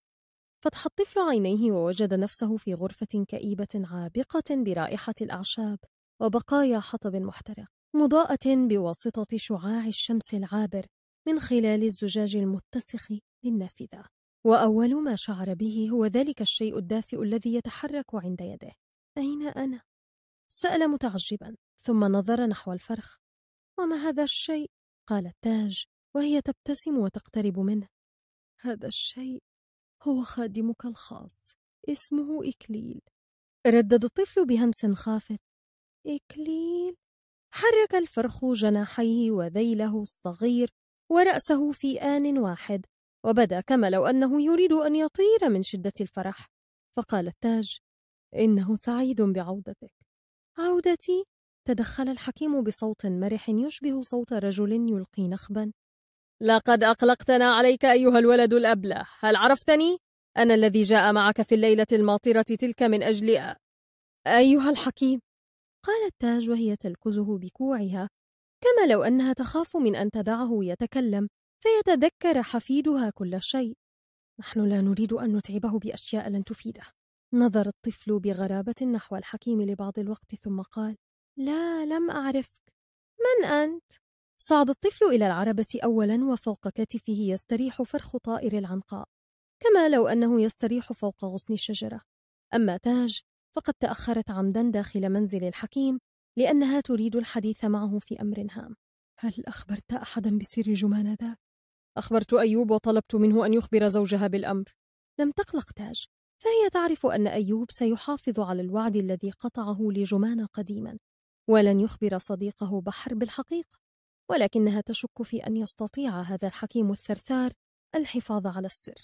فتح الطفل عينيه ووجد نفسه في غرفة كئيبة عابقة برائحة الأعشاب وبقايا حطب محترق مضاءة بواسطة شعاع الشمس العابر من خلال الزجاج المتسخ للنافذة وأول ما شعر به هو ذلك الشيء الدافئ الذي يتحرك عند يده أين أنا؟ سأل متعجبا ثم نظر نحو الفرخ وما هذا الشيء قال التاج وهي تبتسم وتقترب منه هذا الشيء هو خادمك الخاص اسمه إكليل ردد الطفل بهمس خافت إكليل حرك الفرخ جناحيه وذيله الصغير ورأسه في آن واحد وبدا كما لو أنه يريد أن يطير من شدة الفرح فقال التاج إنه سعيد بعودتك عودتي تدخل الحكيم بصوت مرح يشبه صوت رجل يلقي نخبا لقد أقلقتنا عليك أيها الولد الأبله هل عرفتني؟ أنا الذي جاء معك في الليلة الماطرة تلك من أجل أيها الحكيم قال التاج وهي تلكزه بكوعها كما لو أنها تخاف من أن تدعه يتكلم فيتذكر حفيدها كل شيء نحن لا نريد أن نتعبه بأشياء لن تفيده نظر الطفل بغرابة نحو الحكيم لبعض الوقت ثم قال لا لم أعرفك من أنت؟ صعد الطفل إلى العربة أولا وفوق كتفه يستريح فرخ طائر العنقاء كما لو أنه يستريح فوق غصن الشجرة أما تاج فقد تأخرت عمدا داخل منزل الحكيم لأنها تريد الحديث معه في أمر هام هل أخبرت أحدا بسر جمان ذاك؟ أخبرت أيوب وطلبت منه أن يخبر زوجها بالأمر لم تقلق تاج فهي تعرف أن أيوب سيحافظ على الوعد الذي قطعه لجمان قديما ولن يخبر صديقه بحر بالحقيقة ولكنها تشك في أن يستطيع هذا الحكيم الثرثار الحفاظ على السر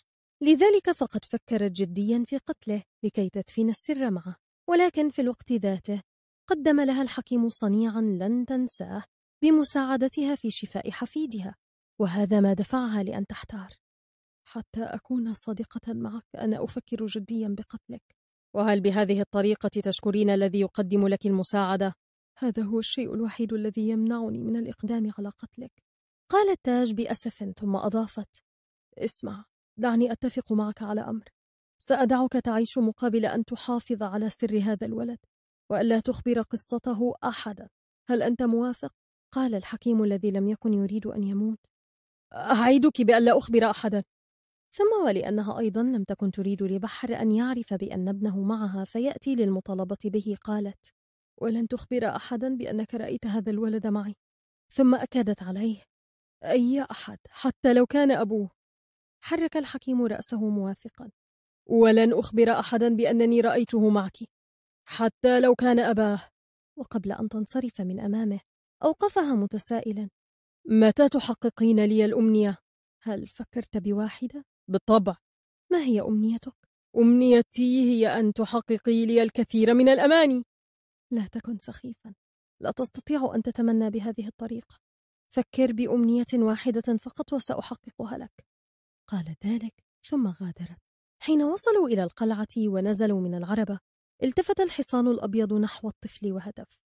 لذلك فقد فكرت جديا في قتله لكي تدفن السر معه ولكن في الوقت ذاته قدم لها الحكيم صنيعا لن تنساه بمساعدتها في شفاء حفيدها وهذا ما دفعها لأن تحتار حتى أكون صادقة معك أنا أفكر جديا بقتلك وهل بهذه الطريقة تشكرين الذي يقدم لك المساعدة؟ هذا هو الشيء الوحيد الذي يمنعني من الإقدام على قتلك قال تاج بأسف ثم أضافت اسمع دعني أتفق معك على أمر سأدعك تعيش مقابل أن تحافظ على سر هذا الولد وألا تخبر قصته أحدا هل أنت موافق؟ قال الحكيم الذي لم يكن يريد أن يموت أعيدك بأن لا أخبر أحدا ثم ولأنها أيضا لم تكن تريد لبحر أن يعرف بأن ابنه معها فيأتي للمطالبة به قالت ولن تخبر أحدا بأنك رأيت هذا الولد معي ثم أكدت عليه أي أحد حتى لو كان أبوه حرك الحكيم رأسه موافقا ولن أخبر أحدا بأنني رأيته معك حتى لو كان أباه وقبل أن تنصرف من أمامه أوقفها متسائلا متى تحققين لي الأمنية؟ هل فكرت بواحدة؟ بالطبع ما هي أمنيتك؟ أمنيتي هي أن تحققي لي الكثير من الأماني لا تكن سخيفا لا تستطيع أن تتمنى بهذه الطريقة فكر بأمنية واحدة فقط وسأحققها لك قال ذلك ثم غادرت حين وصلوا إلى القلعة ونزلوا من العربة التفت الحصان الأبيض نحو الطفل وهدف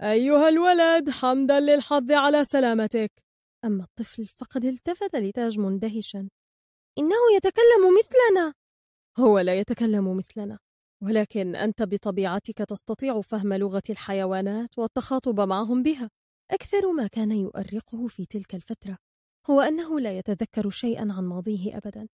أيها الولد حمدا للحظ على سلامتك أما الطفل فقد التفت لتاج مندهشا إنه يتكلم مثلنا هو لا يتكلم مثلنا ولكن أنت بطبيعتك تستطيع فهم لغة الحيوانات والتخاطب معهم بها أكثر ما كان يؤرقه في تلك الفترة هو أنه لا يتذكر شيئا عن ماضيه أبدا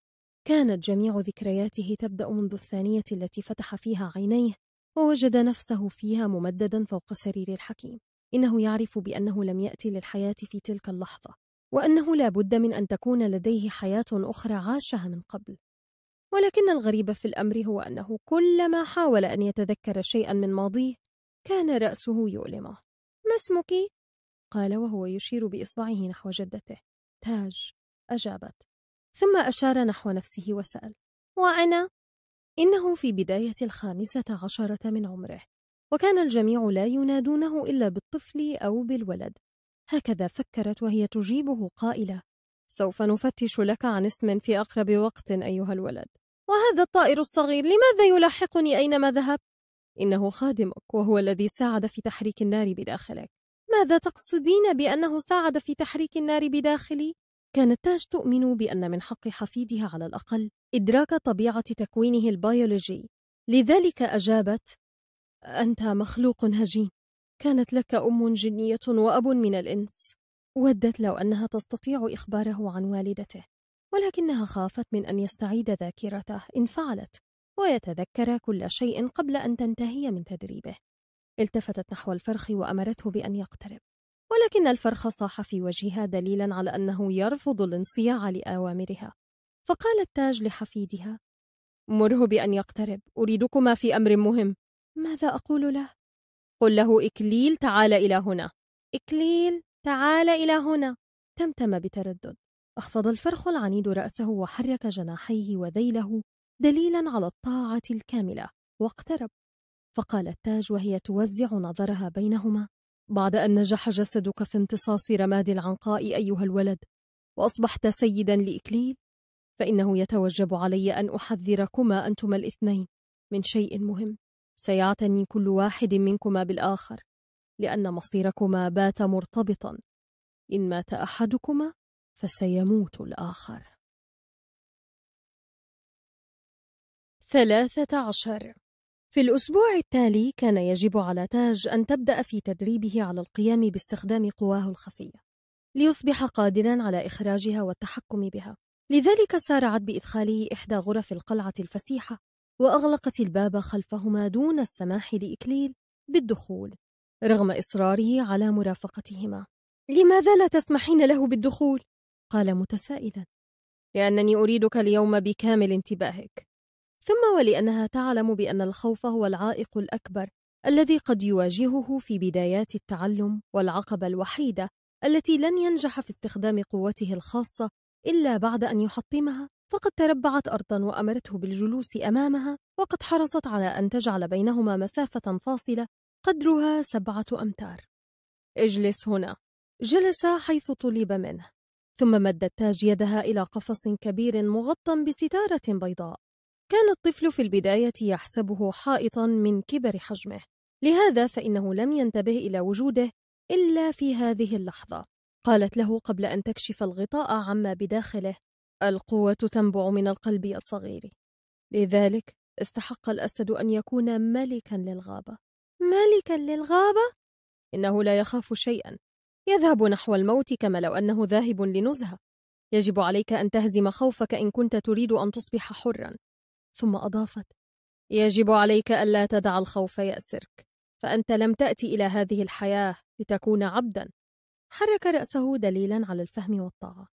كانت جميع ذكرياته تبدأ منذ الثانية التي فتح فيها عينيه ووجد نفسه فيها ممددا فوق سرير الحكيم إنه يعرف بأنه لم يأتي للحياة في تلك اللحظة وأنه لا بد من أن تكون لديه حياة أخرى عاشها من قبل ولكن الغريب في الأمر هو أنه كلما حاول أن يتذكر شيئا من ماضيه كان رأسه يؤلمه ما اسمك؟ قال وهو يشير بإصبعه نحو جدته تاج أجابت ثم أشار نحو نفسه وسأل وأنا؟ إنه في بداية الخامسة عشرة من عمره وكان الجميع لا ينادونه إلا بالطفل أو بالولد هكذا فكرت وهي تجيبه قائلة سوف نفتش لك عن اسم في أقرب وقت أيها الولد وهذا الطائر الصغير لماذا يلاحقني أينما ذهب؟ إنه خادمك وهو الذي ساعد في تحريك النار بداخلك ماذا تقصدين بأنه ساعد في تحريك النار بداخلي؟ كانت تاج تؤمن بأن من حق حفيدها على الأقل إدراك طبيعة تكوينه البيولوجي لذلك أجابت أنت مخلوق هجين كانت لك أم جنية وأب من الإنس ودت لو أنها تستطيع إخباره عن والدته ولكنها خافت من أن يستعيد ذاكرته إن فعلت ويتذكر كل شيء قبل أن تنتهي من تدريبه التفتت نحو الفرخ وأمرته بأن يقترب ولكن الفرخ صاح في وجهها دليلا على أنه يرفض الانصياع لأوامرها فقال التاج لحفيدها مره بأن يقترب أريدكما في أمر مهم ماذا أقول له؟ قل له إكليل تعال إلى هنا إكليل تعال إلى هنا تمتم بتردد أخفض الفرخ العنيد رأسه وحرك جناحيه وذيله دليلا على الطاعة الكاملة واقترب فقال التاج وهي توزع نظرها بينهما بعد أن نجح جسدك في امتصاص رماد العنقاء أيها الولد وأصبحت سيدا لإكليل فإنه يتوجب علي أن أحذركما أنتما الاثنين من شيء مهم سيعتني كل واحد منكما بالآخر لأن مصيركما بات مرتبطا إن مات أحدكما فسيموت الآخر ثلاثة عشر في الأسبوع التالي كان يجب على تاج أن تبدأ في تدريبه على القيام باستخدام قواه الخفية ليصبح قادرا على إخراجها والتحكم بها لذلك سارعت بإدخاله إحدى غرف القلعة الفسيحة وأغلقت الباب خلفهما دون السماح لإكليل بالدخول رغم إصراره على مرافقتهما لماذا لا تسمحين له بالدخول؟ قال متسائلا لأنني أريدك اليوم بكامل انتباهك ثم ولأنها تعلم بأن الخوف هو العائق الأكبر الذي قد يواجهه في بدايات التعلم والعقبة الوحيدة التي لن ينجح في استخدام قوته الخاصة إلا بعد أن يحطمها فقد تربعت أرضا وأمرته بالجلوس أمامها وقد حرصت على أن تجعل بينهما مسافة فاصلة قدرها سبعة أمتار اجلس هنا جلس حيث طلب منه ثم مدت تاج يدها إلى قفص كبير مغطى بستارة بيضاء كان الطفل في البداية يحسبه حائطا من كبر حجمه لهذا فإنه لم ينتبه إلى وجوده إلا في هذه اللحظة قالت له قبل أن تكشف الغطاء عما بداخله القوة تنبع من القلب الصغير لذلك استحق الأسد أن يكون ملكا للغابة ملكا للغابة؟ إنه لا يخاف شيئا يذهب نحو الموت كما لو أنه ذاهب لنزهة يجب عليك أن تهزم خوفك إن كنت تريد أن تصبح حرا ثم أضافت يجب عليك ألا تدع الخوف يأسرك فأنت لم تأتي إلى هذه الحياة لتكون عبدا حرك رأسه دليلا على الفهم والطاعة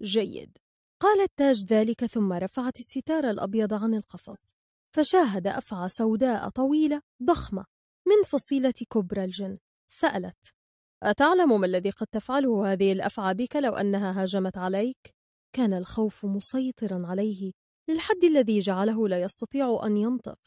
جيد قال التاج ذلك ثم رفعت الستار الأبيض عن القفص فشاهد أفعى سوداء طويلة ضخمة من فصيلة كبرى الجن سألت أتعلم ما الذي قد تفعله هذه الأفعى بك لو أنها هاجمت عليك؟ كان الخوف مسيطرا عليه للحد الذي جعله لا يستطيع أن ينطق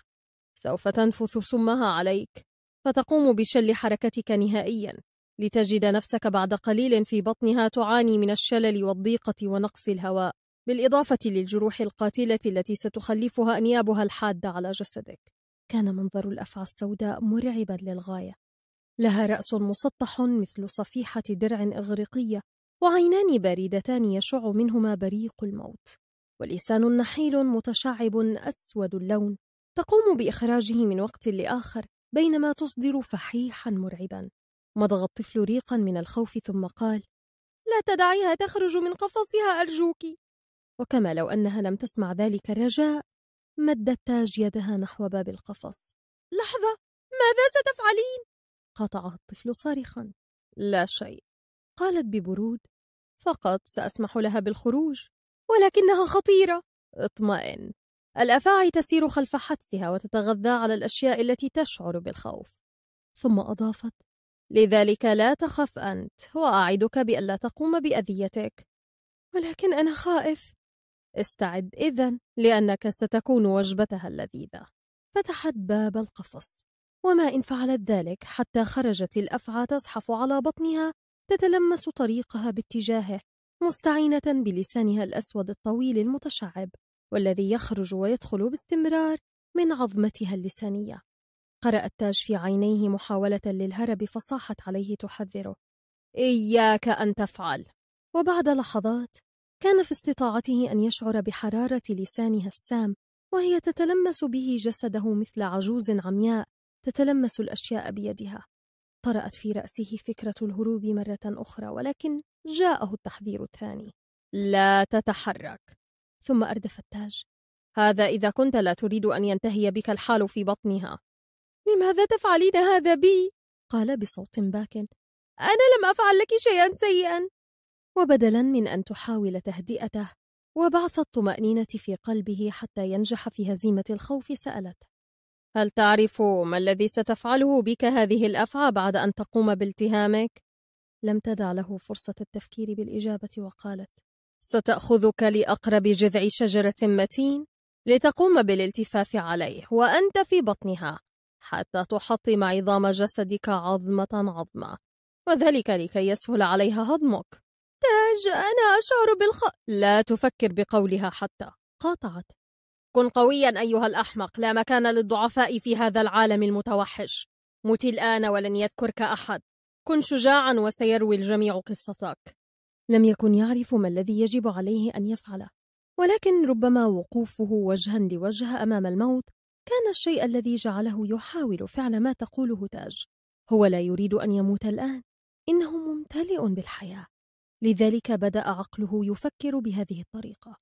سوف تنفث سمها عليك فتقوم بشل حركتك نهائيا لتجد نفسك بعد قليل في بطنها تعاني من الشلل والضيقة ونقص الهواء بالإضافة للجروح القاتلة التي ستخلفها أنيابها الحادة على جسدك كان منظر الأفعى السوداء مرعبا للغاية لها رأس مسطح مثل صفيحة درع إغريقية وعينان باردتان يشع منهما بريق الموت ولسان نحيل متشعب أسود اللون تقوم بإخراجه من وقت لآخر بينما تصدر فحيحا مرعبا مضغ الطفل ريقا من الخوف ثم قال لا تدعيها تخرج من قفصها أرجوك وكما لو أنها لم تسمع ذلك الرجاء مدت تاج يدها نحو باب القفص لحظة ماذا ستفعلين؟ قاطعها الطفل صارخا لا شيء قالت ببرود فقط سأسمح لها بالخروج ولكنها خطيرة اطمئن الأفاعي تسير خلف حدسها وتتغذى على الأشياء التي تشعر بالخوف ثم أضافت لذلك لا تخف أنت وأعدك بألا تقوم بأذيتك ولكن أنا خائف استعد إذا لأنك ستكون وجبتها اللذيذة فتحت باب القفص وما إن فعلت ذلك حتى خرجت الأفعى تزحف على بطنها تتلمس طريقها باتجاهه مستعينة بلسانها الأسود الطويل المتشعب والذي يخرج ويدخل باستمرار من عظمتها اللسانية قرأ التاج في عينيه محاولة للهرب فصاحت عليه تحذره إياك أن تفعل وبعد لحظات كان في استطاعته أن يشعر بحرارة لسانها السام وهي تتلمس به جسده مثل عجوز عمياء تتلمس الأشياء بيدها طرأت في رأسه فكرة الهروب مرة أخرى ولكن جاءه التحذير الثاني لا تتحرك ثم أردف التاج هذا إذا كنت لا تريد أن ينتهي بك الحال في بطنها لماذا تفعلين هذا بي؟ قال بصوت باك أنا لم أفعل لك شيئا سيئا وبدلا من أن تحاول تهدئته وبعث الطمأنينة في قلبه حتى ينجح في هزيمة الخوف سألت هل تعرف ما الذي ستفعله بك هذه الأفعى بعد أن تقوم بالتهامك؟ لم تدع له فرصة التفكير بالإجابة وقالت ستأخذك لأقرب جذع شجرة متين لتقوم بالالتفاف عليه وأنت في بطنها حتى تحطم عظام جسدك عظمة عظمة وذلك لكي يسهل عليها هضمك تاج أنا أشعر بالخ... لا تفكر بقولها حتى قاطعت كن قويا أيها الأحمق لا مكان للضعفاء في هذا العالم المتوحش مت الآن ولن يذكرك أحد كن شجاعا وسيروي الجميع قصتك لم يكن يعرف ما الذي يجب عليه أن يفعله ولكن ربما وقوفه وجها لوجه أمام الموت كان الشيء الذي جعله يحاول فعل ما تقوله تاج هو لا يريد أن يموت الآن إنه ممتلئ بالحياة لذلك بدأ عقله يفكر بهذه الطريقة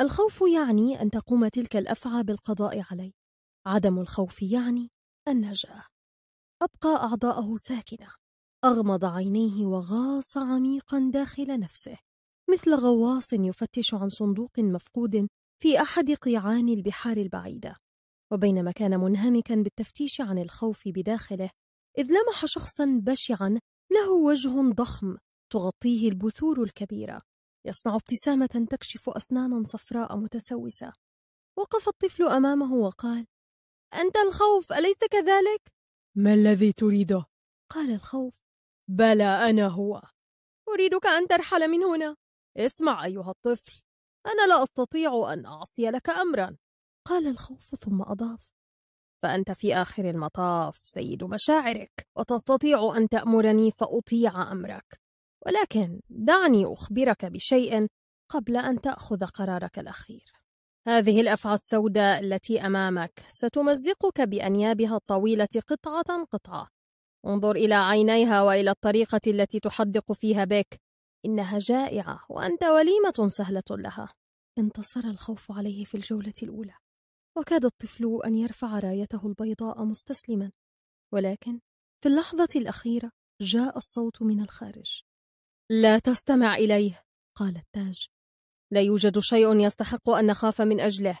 الخوف يعني أن تقوم تلك الأفعى بالقضاء عليه عدم الخوف يعني النجاة أبقى أعضاءه ساكنة أغمض عينيه وغاص عميقا داخل نفسه مثل غواص يفتش عن صندوق مفقود في أحد قيعان البحار البعيدة وبينما كان منهمكا بالتفتيش عن الخوف بداخله إذ لمح شخصا بشعا له وجه ضخم تغطيه البثور الكبيرة يصنع ابتسامة تكشف أسنانا صفراء متسوسة وقف الطفل أمامه وقال أنت الخوف أليس كذلك؟ ما الذي تريده؟ قال الخوف بلى أنا هو أريدك أن ترحل من هنا اسمع أيها الطفل أنا لا أستطيع أن أعصي لك أمرا قال الخوف ثم أضاف فأنت في آخر المطاف سيد مشاعرك وتستطيع أن تأمرني فأطيع أمرك ولكن دعني أخبرك بشيء قبل أن تأخذ قرارك الأخير. هذه الأفعى السوداء التي أمامك ستمزقك بأنيابها الطويلة قطعة قطعة. انظر إلى عينيها وإلى الطريقة التي تحدق فيها بك. إنها جائعة وأنت وليمة سهلة لها. انتصر الخوف عليه في الجولة الأولى، وكاد الطفل أن يرفع رايته البيضاء مستسلما، ولكن في اللحظة الأخيرة جاء الصوت من الخارج. لا تستمع إليه قال التاج لا يوجد شيء يستحق أن نخاف من أجله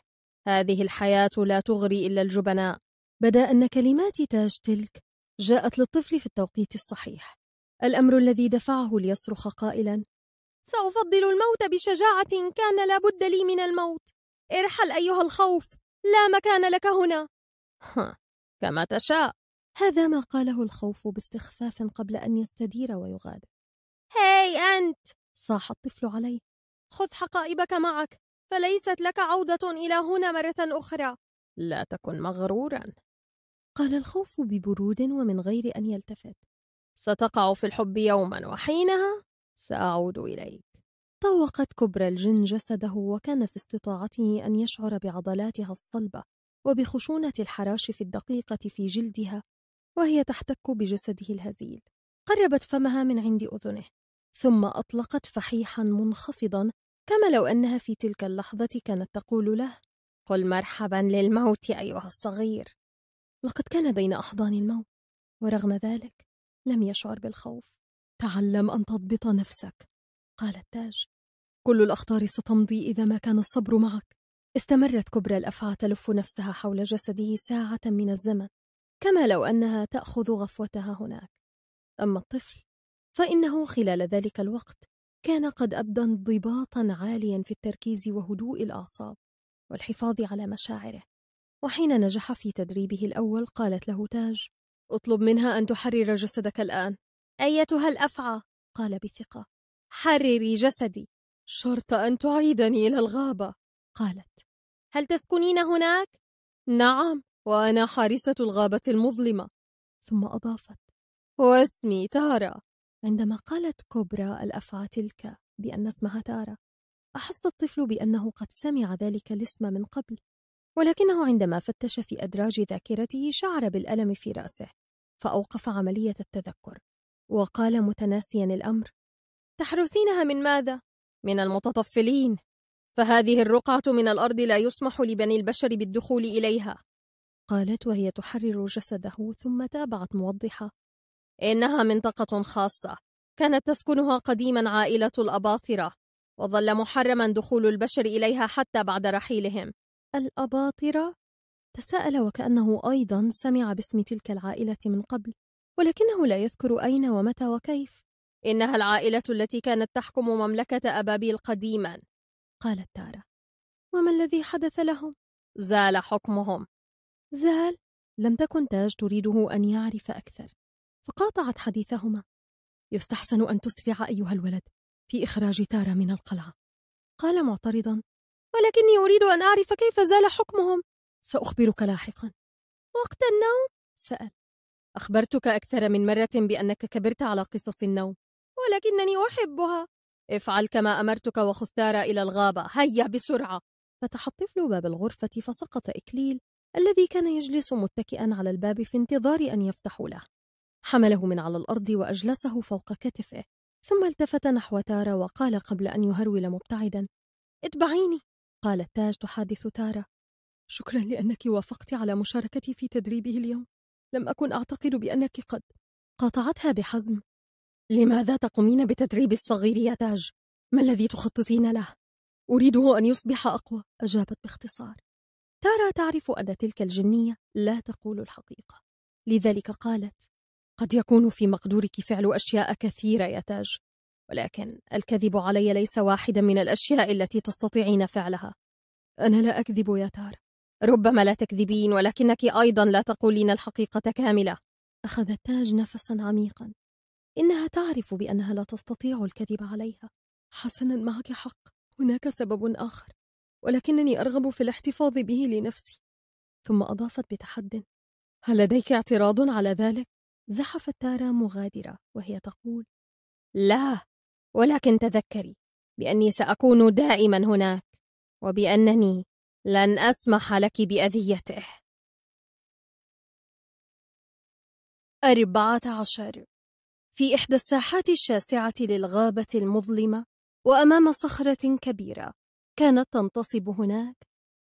هذه الحياة لا تغري إلا الجبناء بدا أن كلمات تاج تلك جاءت للطفل في التوقيت الصحيح الأمر الذي دفعه ليصرخ قائلا سأفضل الموت بشجاعة كان لا بد لي من الموت ارحل أيها الخوف لا مكان لك هنا ها كما تشاء هذا ما قاله الخوف باستخفاف قبل أن يستدير ويغادر هاي أنت صاح الطفل عليه خذ حقائبك معك فليست لك عودة إلى هنا مرة أخرى لا تكن مغرورا قال الخوف ببرود ومن غير أن يلتفت ستقع في الحب يوما وحينها سأعود إليك طوقت كبرى الجن جسده وكان في استطاعته أن يشعر بعضلاتها الصلبة وبخشونة الحراشف الدقيقة في جلدها وهي تحتك بجسده الهزيل قربت فمها من عند أذنه ثم أطلقت فحيحا منخفضا كما لو أنها في تلك اللحظة كانت تقول له قل مرحبا للموت أيها الصغير لقد كان بين أحضان الموت ورغم ذلك لم يشعر بالخوف تعلم أن تضبط نفسك قال التاج كل الأخطار ستمضي إذا ما كان الصبر معك استمرت كبرى الأفعى تلف نفسها حول جسده ساعة من الزمن كما لو أنها تأخذ غفوتها هناك أما الطفل فإنه خلال ذلك الوقت كان قد أبدى انضباطا عاليا في التركيز وهدوء الأعصاب والحفاظ على مشاعره وحين نجح في تدريبه الأول قالت له تاج اطلب منها أن تحرر جسدك الآن أيتها الأفعى قال بثقة حرري جسدي شرط أن تعيدني إلى الغابة قالت هل تسكنين هناك؟ نعم وأنا حارسة الغابة المظلمة ثم أضافت واسمي تارا عندما قالت كوبرا الأفعى تلك بأن اسمها تارا أحس الطفل بأنه قد سمع ذلك الاسم من قبل ولكنه عندما فتش في أدراج ذاكرته شعر بالألم في رأسه فأوقف عملية التذكر وقال متناسيا الأمر تحرسينها من ماذا؟ من المتطفلين فهذه الرقعة من الأرض لا يسمح لبني البشر بالدخول إليها قالت وهي تحرر جسده ثم تابعت موضحة إنها منطقة خاصة كانت تسكنها قديما عائلة الأباطرة وظل محرما دخول البشر إليها حتى بعد رحيلهم الأباطرة؟ تساءل وكأنه أيضا سمع باسم تلك العائلة من قبل ولكنه لا يذكر أين ومتى وكيف إنها العائلة التي كانت تحكم مملكة أبابيل قديما قالت تارا وما الذي حدث لهم؟ زال حكمهم زال؟ لم تكن تاج تريده أن يعرف أكثر فقاطعت حديثهما يستحسن أن تسرع أيها الولد في إخراج تارا من القلعة قال معترضا ولكني أريد أن أعرف كيف زال حكمهم سأخبرك لاحقا وقت النوم؟ سأل أخبرتك أكثر من مرة بأنك كبرت على قصص النوم ولكنني أحبها افعل كما أمرتك وخذ تارا إلى الغابة هيا بسرعة فتح الطفل باب الغرفة فسقط إكليل الذي كان يجلس متكئا على الباب في انتظار أن يفتحوا له حمله من على الأرض وأجلسه فوق كتفه ثم التفت نحو تارا وقال قبل أن يهرول مبتعدا اتبعيني قالت تاج تحادث تارا شكرا لأنك وافقت على مشاركتي في تدريبه اليوم لم أكن أعتقد بأنك قد قاطعتها بحزم لماذا تقومين بتدريب الصغير يا تاج؟ ما الذي تخططين له؟ أريده أن يصبح أقوى أجابت باختصار تارا تعرف أن تلك الجنية لا تقول الحقيقة لذلك قالت قد يكون في مقدورك فعل أشياء كثيرة يا تاج ولكن الكذب علي ليس واحدا من الأشياء التي تستطيعين فعلها أنا لا أكذب يا تار ربما لا تكذبين ولكنك أيضا لا تقولين الحقيقة كاملة أخذ تاج نفسا عميقا إنها تعرف بأنها لا تستطيع الكذب عليها حسنا معك حق هناك سبب آخر ولكنني أرغب في الاحتفاظ به لنفسي ثم أضافت بتحد هل لديك اعتراض على ذلك؟ زحفت تارا مغادرة وهي تقول لا ولكن تذكري بأني سأكون دائما هناك وبأنني لن أسمح لك بأذيته أربعة عشر في إحدى الساحات الشاسعة للغابة المظلمة وأمام صخرة كبيرة كانت تنتصب هناك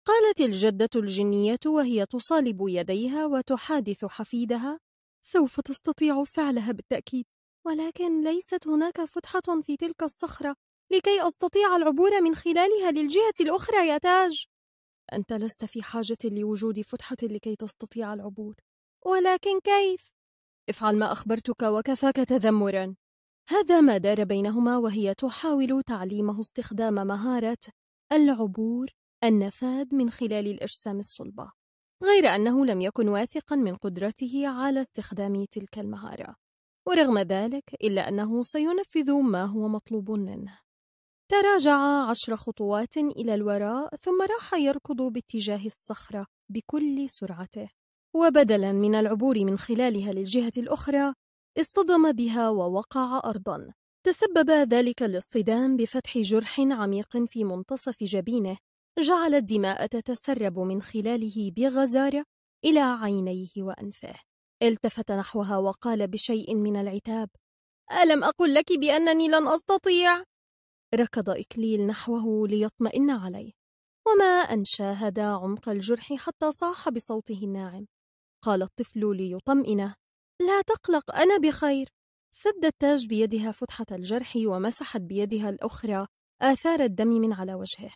قالت الجدة الجنية وهي تصالب يديها وتحادث حفيدها سوف تستطيع فعلها بالتأكيد ولكن ليست هناك فتحة في تلك الصخرة لكي أستطيع العبور من خلالها للجهة الأخرى يا تاج أنت لست في حاجة لوجود فتحة لكي تستطيع العبور ولكن كيف؟ افعل ما أخبرتك وكفاك تذمرا هذا ما دار بينهما وهي تحاول تعليمه استخدام مهارة العبور النفاذ من خلال الأجسام الصلبة غير أنه لم يكن واثقا من قدرته على استخدام تلك المهارة ورغم ذلك إلا أنه سينفذ ما هو مطلوب منه تراجع عشر خطوات إلى الوراء ثم راح يركض باتجاه الصخرة بكل سرعته وبدلا من العبور من خلالها للجهة الأخرى اصطدم بها ووقع أرضا تسبب ذلك الاصطدام بفتح جرح عميق في منتصف جبينه جعل الدماء تتسرب من خلاله بغزارة إلى عينيه وأنفه التفت نحوها وقال بشيء من العتاب ألم أقل لك بأنني لن أستطيع؟ ركض إكليل نحوه ليطمئن عليه وما أن شاهد عمق الجرح حتى صاح بصوته الناعم قال الطفل ليطمئنه لا تقلق أنا بخير سد التاج بيدها فتحة الجرح ومسحت بيدها الأخرى آثار الدم من على وجهه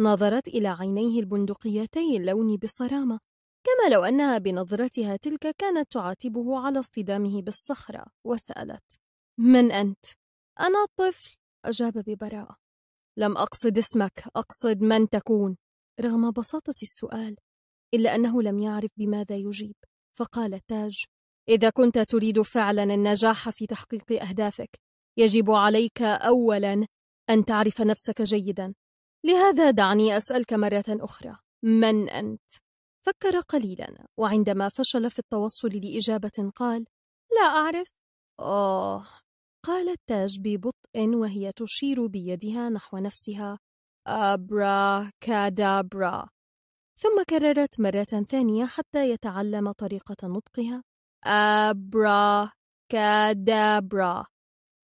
نظرت إلى عينيه البندقيتي اللون بصرامة كما لو أنها بنظرتها تلك كانت تعاتبه على اصطدامه بالصخرة وسألت من أنت؟ أنا طفل أجاب ببراءة لم أقصد اسمك أقصد من تكون رغم بساطة السؤال إلا أنه لم يعرف بماذا يجيب فقال تاج إذا كنت تريد فعلا النجاح في تحقيق أهدافك يجب عليك أولا أن تعرف نفسك جيدا لهذا دعني أسألك مرة أخرى من أنت؟ فكر قليلا وعندما فشل في التوصل لإجابة قال لا أعرف آه قال التاج ببطء وهي تشير بيدها نحو نفسها أبرا كادابرا ثم كررت مرة ثانية حتى يتعلم طريقة نطقها أبرا كادابرا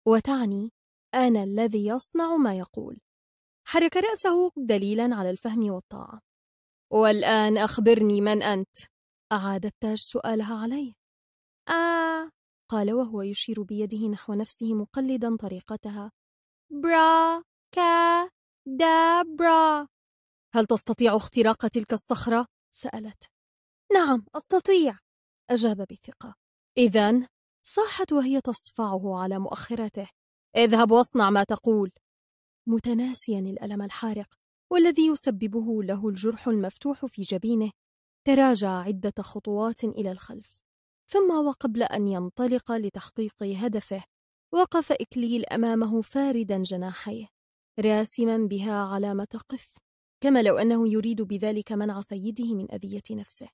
وتعني أنا الذي يصنع ما يقول حرك رأسه دليلا على الفهم والطاعة والآن أخبرني من أنت أعاد التاج سؤالها عليه آه قال وهو يشير بيده نحو نفسه مقلدا طريقتها برا كا دا برا هل تستطيع اختراق تلك الصخرة؟ سألت نعم أستطيع أجاب بثقة إذا صاحت وهي تصفعه على مؤخرته اذهب واصنع ما تقول متناسيا الألم الحارق والذي يسببه له الجرح المفتوح في جبينه تراجع عدة خطوات إلى الخلف ثم وقبل أن ينطلق لتحقيق هدفه وقف إكليل أمامه فاردا جناحيه راسما بها علامة قف كما لو أنه يريد بذلك منع سيده من أذية نفسه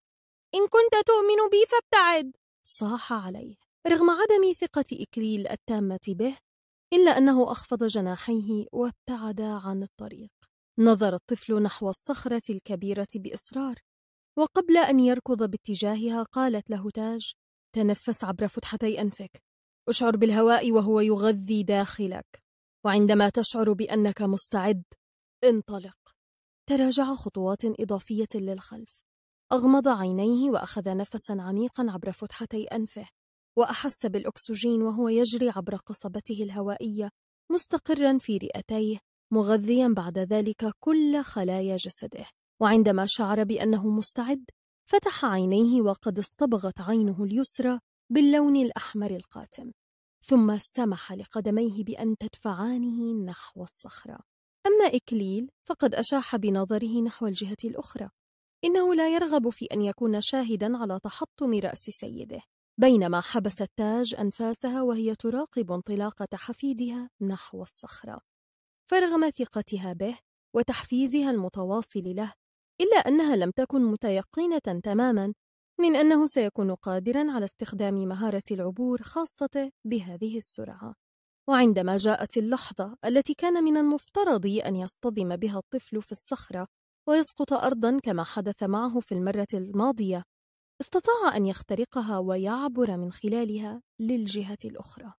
إن كنت تؤمن بي فابتعد صاح عليه رغم عدم ثقة إكليل التامة به إلا أنه أخفض جناحيه وابتعد عن الطريق نظر الطفل نحو الصخرة الكبيرة بإصرار وقبل أن يركض باتجاهها قالت له تاج تنفس عبر فتحتي أنفك اشعر بالهواء وهو يغذي داخلك وعندما تشعر بأنك مستعد انطلق تراجع خطوات إضافية للخلف أغمض عينيه وأخذ نفسا عميقا عبر فتحتي أنفه وأحس بالأكسجين وهو يجري عبر قصبته الهوائية مستقرا في رئتيه مغذيا بعد ذلك كل خلايا جسده وعندما شعر بأنه مستعد فتح عينيه وقد اصطبغت عينه اليسرى باللون الأحمر القاتم ثم سمح لقدميه بأن تدفعانه نحو الصخرة أما إكليل فقد أشاح بنظره نحو الجهة الأخرى إنه لا يرغب في أن يكون شاهدا على تحطم رأس سيده بينما حبست تاج أنفاسها وهي تراقب انطلاقة حفيدها نحو الصخرة فرغم ثقتها به وتحفيزها المتواصل له إلا أنها لم تكن متيقنة تماما من أنه سيكون قادرا على استخدام مهارة العبور خاصته بهذه السرعة وعندما جاءت اللحظة التي كان من المفترض أن يصطدم بها الطفل في الصخرة ويسقط أرضا كما حدث معه في المرة الماضية استطاع أن يخترقها ويعبر من خلالها للجهة الأخرى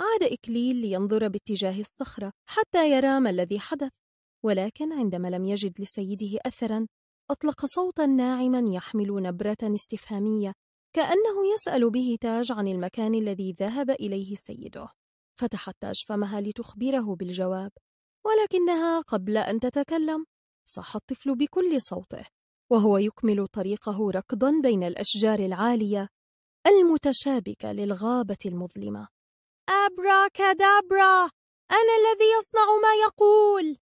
عاد إكليل لينظر باتجاه الصخرة حتى يرى ما الذي حدث ولكن عندما لم يجد لسيده أثرا أطلق صوتا ناعما يحمل نبرة استفهامية كأنه يسأل به تاج عن المكان الذي ذهب إليه سيده فتحت تاج فمها لتخبره بالجواب ولكنها قبل أن تتكلم صاح الطفل بكل صوته وهو يكمل طريقه ركضا بين الأشجار العالية المتشابكة للغابة المظلمة أبرا كدابرا أنا الذي يصنع ما يقول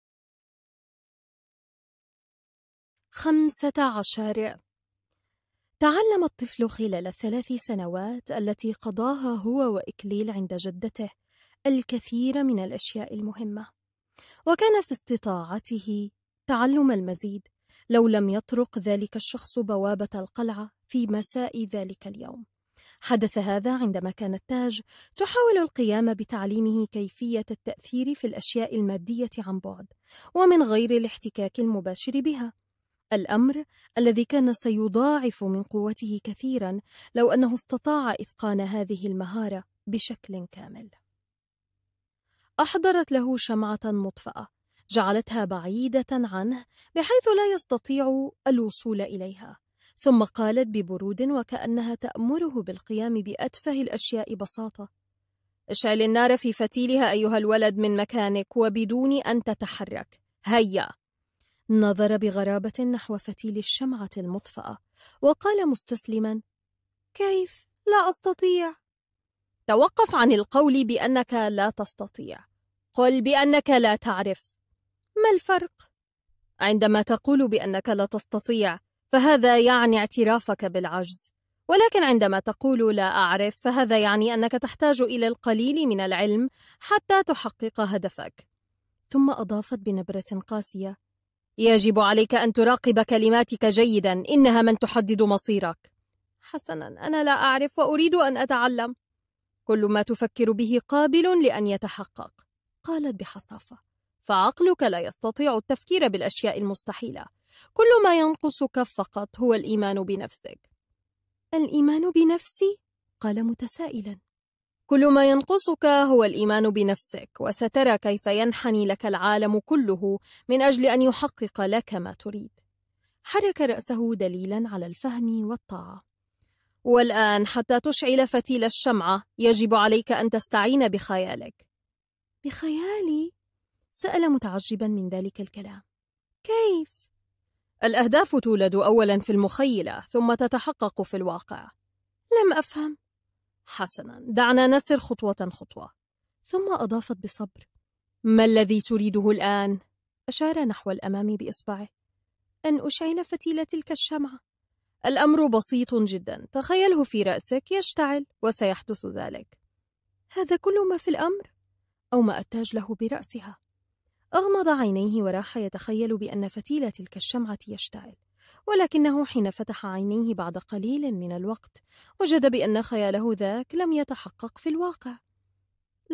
خمسة عشر تعلم الطفل خلال الثلاث سنوات التي قضاها هو وإكليل عند جدته الكثير من الأشياء المهمة وكان في استطاعته تعلم المزيد لو لم يطرق ذلك الشخص بوابة القلعة في مساء ذلك اليوم. حدث هذا عندما كانت تاج تحاول القيام بتعليمه كيفية التأثير في الأشياء المادية عن بعد، ومن غير الاحتكاك المباشر بها. الأمر الذي كان سيضاعف من قوته كثيرا لو أنه استطاع إتقان هذه المهارة بشكل كامل. أحضرت له شمعة مطفأة جعلتها بعيدة عنه بحيث لا يستطيع الوصول إليها ثم قالت ببرود وكأنها تأمره بالقيام بأتفه الأشياء بساطة اشعل النار في فتيلها أيها الولد من مكانك وبدون أن تتحرك هيا نظر بغرابة نحو فتيل الشمعة المطفأة وقال مستسلما كيف؟ لا أستطيع توقف عن القول بأنك لا تستطيع قل بأنك لا تعرف ما الفرق؟ عندما تقول بأنك لا تستطيع فهذا يعني اعترافك بالعجز ولكن عندما تقول لا أعرف فهذا يعني أنك تحتاج إلى القليل من العلم حتى تحقق هدفك ثم أضافت بنبرة قاسية يجب عليك أن تراقب كلماتك جيدا إنها من تحدد مصيرك حسنا أنا لا أعرف وأريد أن أتعلم كل ما تفكر به قابل لأن يتحقق قالت بحصافة فعقلك لا يستطيع التفكير بالأشياء المستحيلة كل ما ينقصك فقط هو الإيمان بنفسك الإيمان بنفسي؟ قال متسائلا كل ما ينقصك هو الإيمان بنفسك وسترى كيف ينحني لك العالم كله من أجل أن يحقق لك ما تريد حرك رأسه دليلا على الفهم والطاعة والآن حتى تشعل فتيل الشمعة يجب عليك أن تستعين بخيالك بخيالي؟ سأل متعجبا من ذلك الكلام كيف؟ الأهداف تولد أولا في المخيلة ثم تتحقق في الواقع لم أفهم حسنا دعنا نسر خطوة خطوة ثم أضافت بصبر ما الذي تريده الآن؟ أشار نحو الأمام بإصبعه أن أشعل فتيل تلك الشمعة الأمر بسيط جدا تخيله في رأسك يشتعل وسيحدث ذلك هذا كل ما في الأمر أو ما أتاج له برأسها أغمض عينيه وراح يتخيل بأن فتيل تلك الشمعة يشتعل ولكنه حين فتح عينيه بعد قليل من الوقت وجد بأن خياله ذاك لم يتحقق في الواقع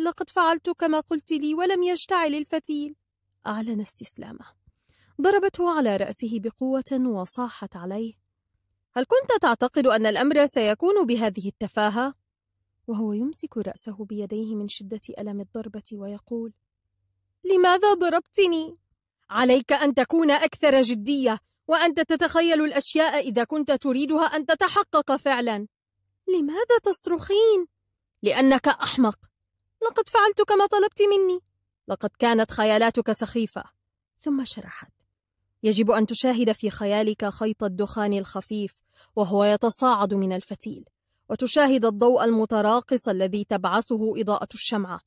لقد فعلت كما قلت لي ولم يشتعل الفتيل أعلن استسلامه ضربته على رأسه بقوة وصاحت عليه هل كنت تعتقد أن الأمر سيكون بهذه التفاهة؟ وهو يمسك رأسه بيديه من شدة ألم الضربة ويقول لماذا ضربتني؟ عليك أن تكون أكثر جدية وأنت تتخيل الأشياء إذا كنت تريدها أن تتحقق فعلا لماذا تصرخين؟ لأنك أحمق لقد فعلت كما طلبت مني لقد كانت خيالاتك سخيفة ثم شرحت يجب أن تشاهد في خيالك خيط الدخان الخفيف وهو يتصاعد من الفتيل وتشاهد الضوء المتراقص الذي تبعثه إضاءة الشمعة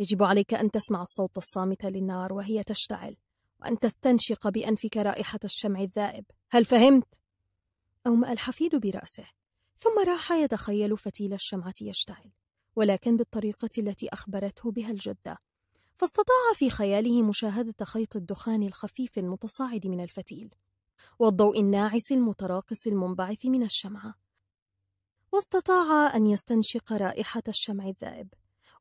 يجب عليك أن تسمع الصوت الصامت للنار وهي تشتعل وأن تستنشق بأنفك رائحة الشمع الذائب هل فهمت؟ أومأ الحفيد برأسه ثم راح يتخيل فتيل الشمعة يشتعل ولكن بالطريقة التي أخبرته بها الجدة فاستطاع في خياله مشاهدة خيط الدخان الخفيف المتصاعد من الفتيل والضوء الناعس المتراقص المنبعث من الشمعة واستطاع أن يستنشق رائحة الشمع الذائب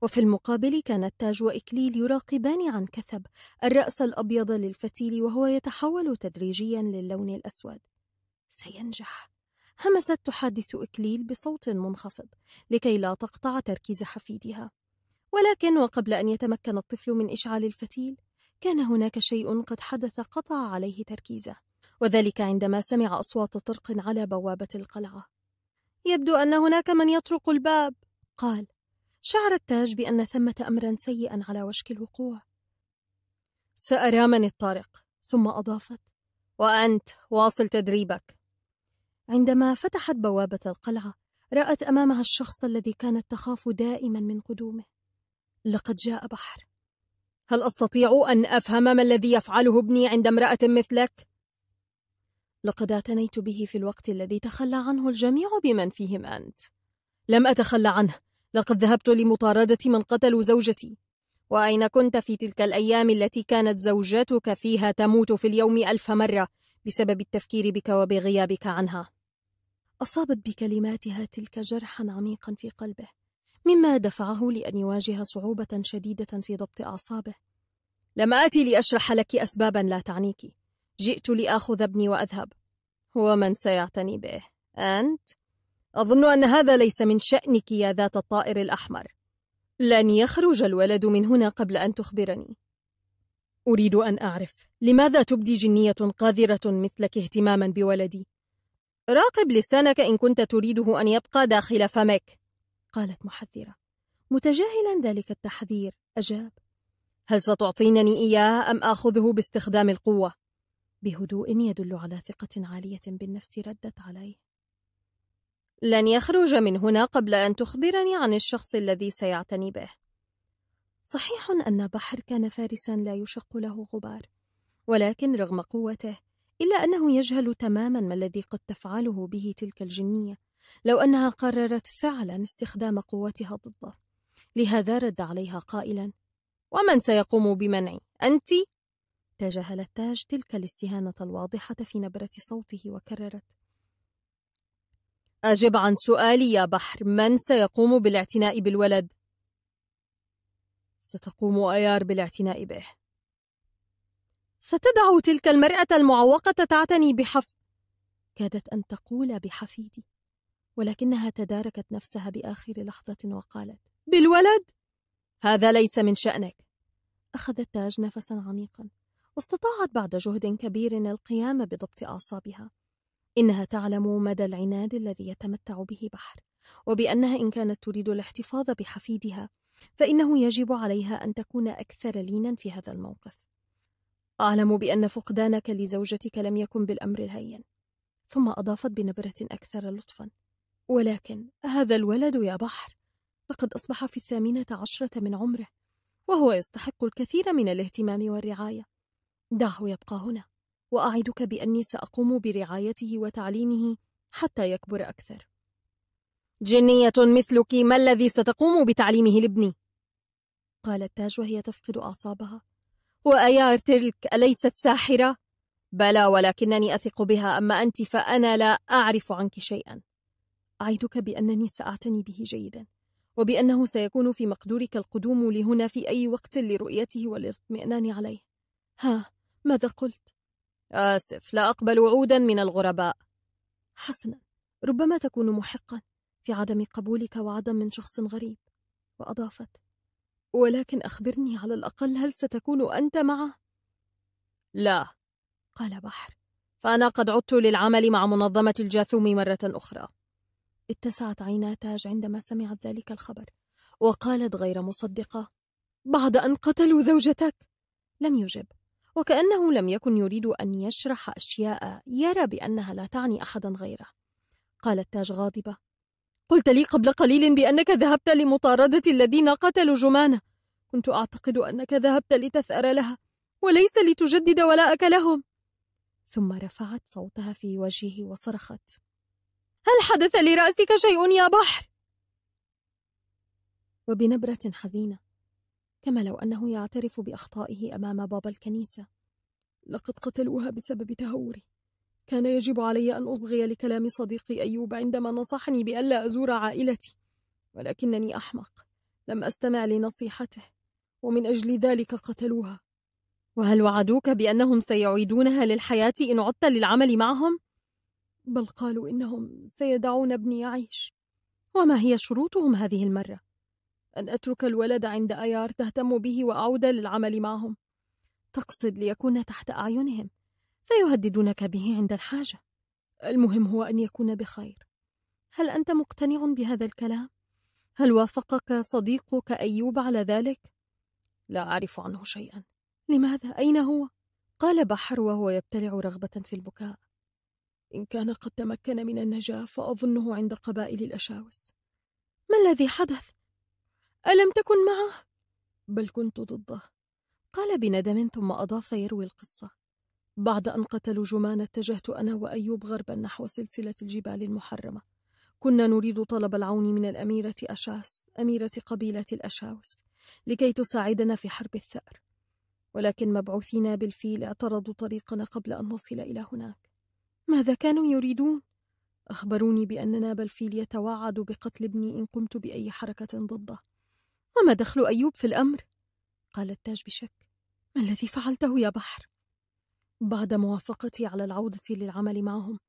وفي المقابل كان التاج وإكليل يراقبان عن كثب الرأس الأبيض للفتيل وهو يتحول تدريجيا للون الأسود سينجح همست تحدث إكليل بصوت منخفض لكي لا تقطع تركيز حفيدها ولكن وقبل أن يتمكن الطفل من إشعال الفتيل كان هناك شيء قد حدث قطع عليه تركيزه وذلك عندما سمع أصوات طرق على بوابة القلعة يبدو أن هناك من يطرق الباب قال شعر التاج بأن ثمة أمرا سيئا على وشك الوقوع سأرامني الطارق ثم أضافت وأنت واصل تدريبك عندما فتحت بوابة القلعة رأت أمامها الشخص الذي كانت تخاف دائما من قدومه لقد جاء بحر هل أستطيع أن أفهم ما الذي يفعله ابني عند امرأة مثلك؟ لقد اعتنيت به في الوقت الذي تخلى عنه الجميع بمن فيهم أنت لم أتخلى عنه لقد ذهبت لمطاردة من قتلوا زوجتي وأين كنت في تلك الأيام التي كانت زوجتك فيها تموت في اليوم ألف مرة بسبب التفكير بك وبغيابك عنها أصابت بكلماتها تلك جرحا عميقا في قلبه مما دفعه لأن يواجه صعوبة شديدة في ضبط أعصابه لم آتي لأشرح لك أسبابا لا تعنيك جئت لآخذ ابني وأذهب ومن سيعتني به؟ أنت؟ أظن أن هذا ليس من شأنك يا ذات الطائر الأحمر لن يخرج الولد من هنا قبل أن تخبرني أريد أن أعرف لماذا تبدي جنية قاذرة مثلك اهتماما بولدي راقب لسانك إن كنت تريده أن يبقى داخل فمك قالت محذرة متجاهلا ذلك التحذير أجاب هل ستعطينني إياه أم آخذه باستخدام القوة؟ بهدوء يدل على ثقة عالية بالنفس ردت عليه لن يخرج من هنا قبل أن تخبرني عن الشخص الذي سيعتني به. صحيح أن بحر كان فارسا لا يشق له غبار، ولكن رغم قوته، إلا أنه يجهل تماما ما الذي قد تفعله به تلك الجنية، لو أنها قررت فعلا استخدام قوتها ضده. لهذا رد عليها قائلا: ومن سيقوم بمنعي؟ أنتِ؟ تجاهل التاج تلك الاستهانة الواضحة في نبرة صوته وكررت: أجب عن سؤالي يا بحر من سيقوم بالاعتناء بالولد؟ ستقوم أيار بالاعتناء به ستدع تلك المرأة المعوقة تعتني بحف كادت أن تقول بحفيدي ولكنها تداركت نفسها بآخر لحظة وقالت بالولد؟ هذا ليس من شأنك أخذت تاج نفسا عميقا واستطاعت بعد جهد كبير القيام بضبط أعصابها إنها تعلم مدى العناد الذي يتمتع به بحر وبأنها إن كانت تريد الاحتفاظ بحفيدها فإنه يجب عليها أن تكون أكثر لينا في هذا الموقف أعلم بأن فقدانك لزوجتك لم يكن بالأمر الهين ثم أضافت بنبرة أكثر لطفا ولكن هذا الولد يا بحر لقد أصبح في الثامنة عشرة من عمره وهو يستحق الكثير من الاهتمام والرعاية دعه يبقى هنا وأعدك بأني سأقوم برعايته وتعليمه حتى يكبر أكثر جنية مثلك ما الذي ستقوم بتعليمه لابني؟ قال التاج وهي تفقد أعصابها وأيار تلك أليست ساحرة؟ بلى ولكنني أثق بها أما أنت فأنا لا أعرف عنك شيئا أعدك بأنني سأعتني به جيدا وبأنه سيكون في مقدورك القدوم لهنا في أي وقت لرؤيته والاطمئنان عليه ها ماذا قلت؟ آسف لا أقبل وعودا من الغرباء حسنا ربما تكون محقا في عدم قبولك وعدا من شخص غريب وأضافت ولكن أخبرني على الأقل هل ستكون أنت معه؟ لا قال بحر فأنا قد عدت للعمل مع منظمة الجاثوم مرة أخرى اتسعت عينا تاج عندما سمعت ذلك الخبر وقالت غير مصدقة بعد أن قتلوا زوجتك لم يجب وكأنه لم يكن يريد أن يشرح أشياء يرى بأنها لا تعني أحدا غيره قال التاج غاضبة قلت لي قبل قليل بأنك ذهبت لمطاردة الذين قتلوا جمانة كنت أعتقد أنك ذهبت لتثأر لها وليس لتجدد ولاءك لهم ثم رفعت صوتها في وجهه وصرخت هل حدث لرأسك شيء يا بحر؟ وبنبرة حزينة كما لو أنه يعترف بأخطائه أمام بابا الكنيسة لقد قتلوها بسبب تهوري كان يجب علي أن أصغي لكلام صديقي أيوب عندما نصحني بألا أزور عائلتي ولكنني أحمق لم أستمع لنصيحته ومن أجل ذلك قتلوها وهل وعدوك بأنهم سيعيدونها للحياة إن عدت للعمل معهم؟ بل قالوا إنهم سيدعون ابني يعيش وما هي شروطهم هذه المرة؟ أن أترك الولد عند أيار تهتم به وأعود للعمل معهم تقصد ليكون تحت أعينهم فيهددونك به عند الحاجة المهم هو أن يكون بخير هل أنت مقتنع بهذا الكلام؟ هل وافقك صديقك أيوب على ذلك؟ لا أعرف عنه شيئا لماذا؟ أين هو؟ قال بحر وهو يبتلع رغبة في البكاء إن كان قد تمكن من النجاة فأظنه عند قبائل الأشاوس ما الذي حدث؟ ألم تكن معه؟ بل كنت ضده قال بندم ثم أضاف يروي القصة بعد أن قتلوا جمان اتجهت أنا وأيوب غربا نحو سلسلة الجبال المحرمة كنا نريد طلب العون من الأميرة أشاس أميرة قبيلة الأشاوس لكي تساعدنا في حرب الثأر ولكن مبعوثينا بالفيل اعترضوا طريقنا قبل أن نصل إلى هناك ماذا كانوا يريدون؟ أخبروني بأن ناب الفيل بقتل ابني إن قمت بأي حركة ضده وما دخل أيوب في الأمر؟ قال التاج بشك ما الذي فعلته يا بحر؟ بعد موافقتي على العودة للعمل معهم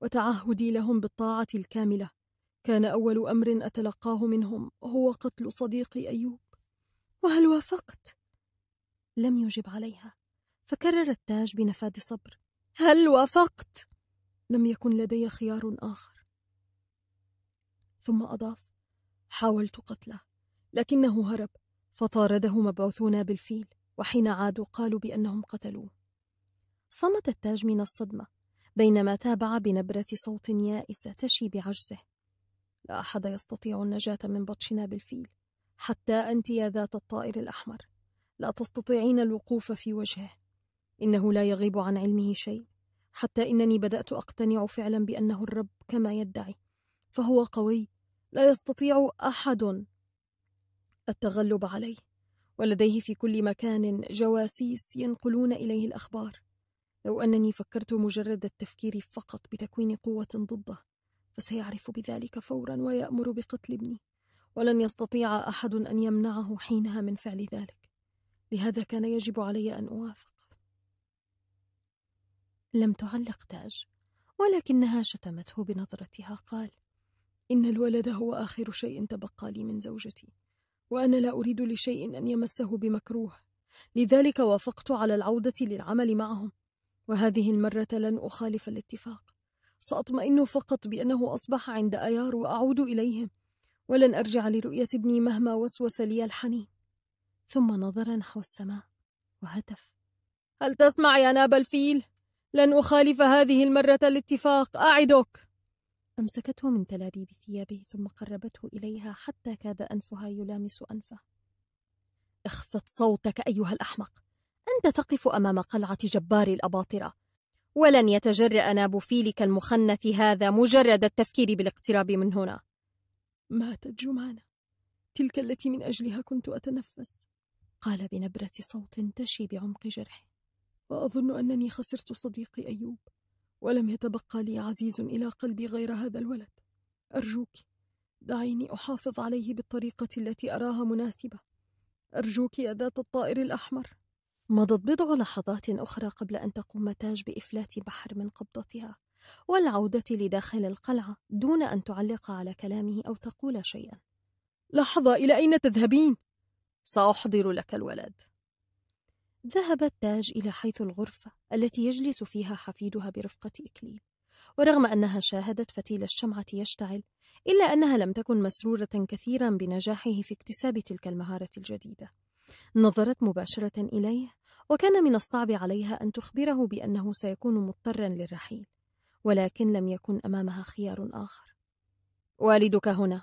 وتعهدي لهم بالطاعة الكاملة كان أول أمر أتلقاه منهم هو قتل صديقي أيوب وهل وافقت؟ لم يجب عليها فكرر التاج بنفاد صبر هل وافقت؟ لم يكن لدي خيار آخر ثم أضاف حاولت قتله لكنه هرب فطارده مبعوثون بالفيل وحين عادوا قالوا بأنهم قتلوه صمت التاج من الصدمة بينما تابع بنبرة صوت يائسة تشي بعجزه لا أحد يستطيع النجاة من بطشنا بالفيل حتى أنت يا ذات الطائر الأحمر لا تستطيعين الوقوف في وجهه إنه لا يغيب عن علمه شيء حتى إنني بدأت أقتنع فعلا بأنه الرب كما يدعي فهو قوي لا يستطيع أحد التغلب عليه ولديه في كل مكان جواسيس ينقلون إليه الأخبار لو أنني فكرت مجرد التفكير فقط بتكوين قوة ضده فسيعرف بذلك فورا ويأمر بقتل ابني ولن يستطيع أحد أن يمنعه حينها من فعل ذلك لهذا كان يجب علي أن أوافق لم تعلق تاج ولكنها شتمته بنظرتها قال إن الولد هو آخر شيء تبقى لي من زوجتي وأنا لا أريد لشيء أن يمسه بمكروه لذلك وافقت على العودة للعمل معهم وهذه المرة لن أخالف الاتفاق سأطمئن فقط بأنه أصبح عند أيار وأعود إليهم ولن أرجع لرؤية ابني مهما وسوس لي الحنين ثم نظر نحو السماء وهتف هل تسمع يا ناب الفيل؟ لن أخالف هذه المرة الاتفاق أعدك أمسكته من تلابيب ثيابه ثم قربته إليها حتى كاد أنفها يلامس أنفه اخفض صوتك أيها الأحمق أنت تقف أمام قلعة جبار الأباطرة ولن يتجرأ ناب فيلك المخنث هذا مجرد التفكير بالاقتراب من هنا ماتت جمانة تلك التي من أجلها كنت أتنفس قال بنبرة صوت تشي بعمق جرحه وأظن أنني خسرت صديقي أيوب ولم يتبقى لي عزيز إلى قلبي غير هذا الولد أرجوك دعيني أحافظ عليه بالطريقة التي أراها مناسبة أرجوك يا ذات الطائر الأحمر مضت بضع لحظات أخرى قبل أن تقوم تاج بإفلات بحر من قبضتها والعودة لداخل القلعة دون أن تعلق على كلامه أو تقول شيئا لحظة إلى أين تذهبين؟ سأحضر لك الولد ذهب التاج إلى حيث الغرفة التي يجلس فيها حفيدها برفقة إكليل ورغم أنها شاهدت فتيل الشمعة يشتعل إلا أنها لم تكن مسرورة كثيرا بنجاحه في اكتساب تلك المهارة الجديدة نظرت مباشرة إليه وكان من الصعب عليها أن تخبره بأنه سيكون مضطرا للرحيل ولكن لم يكن أمامها خيار آخر والدك هنا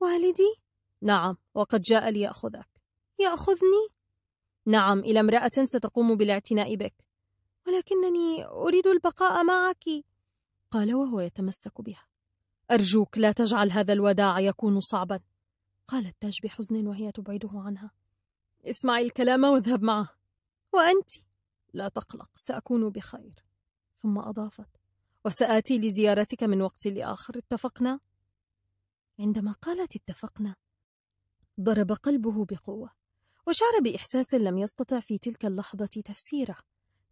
والدي؟ نعم وقد جاء ليأخذك يأخذني؟ نعم إلى امرأة ستقوم بالاعتناء بك ولكنني أريد البقاء معك قال وهو يتمسك بها أرجوك لا تجعل هذا الوداع يكون صعبا قال التاج بحزن وهي تبعده عنها اسمعي الكلام واذهب معه وأنت لا تقلق سأكون بخير ثم أضافت وسآتي لزيارتك من وقت لآخر اتفقنا؟ عندما قالت اتفقنا ضرب قلبه بقوة وشعر بإحساس لم يستطع في تلك اللحظة تفسيره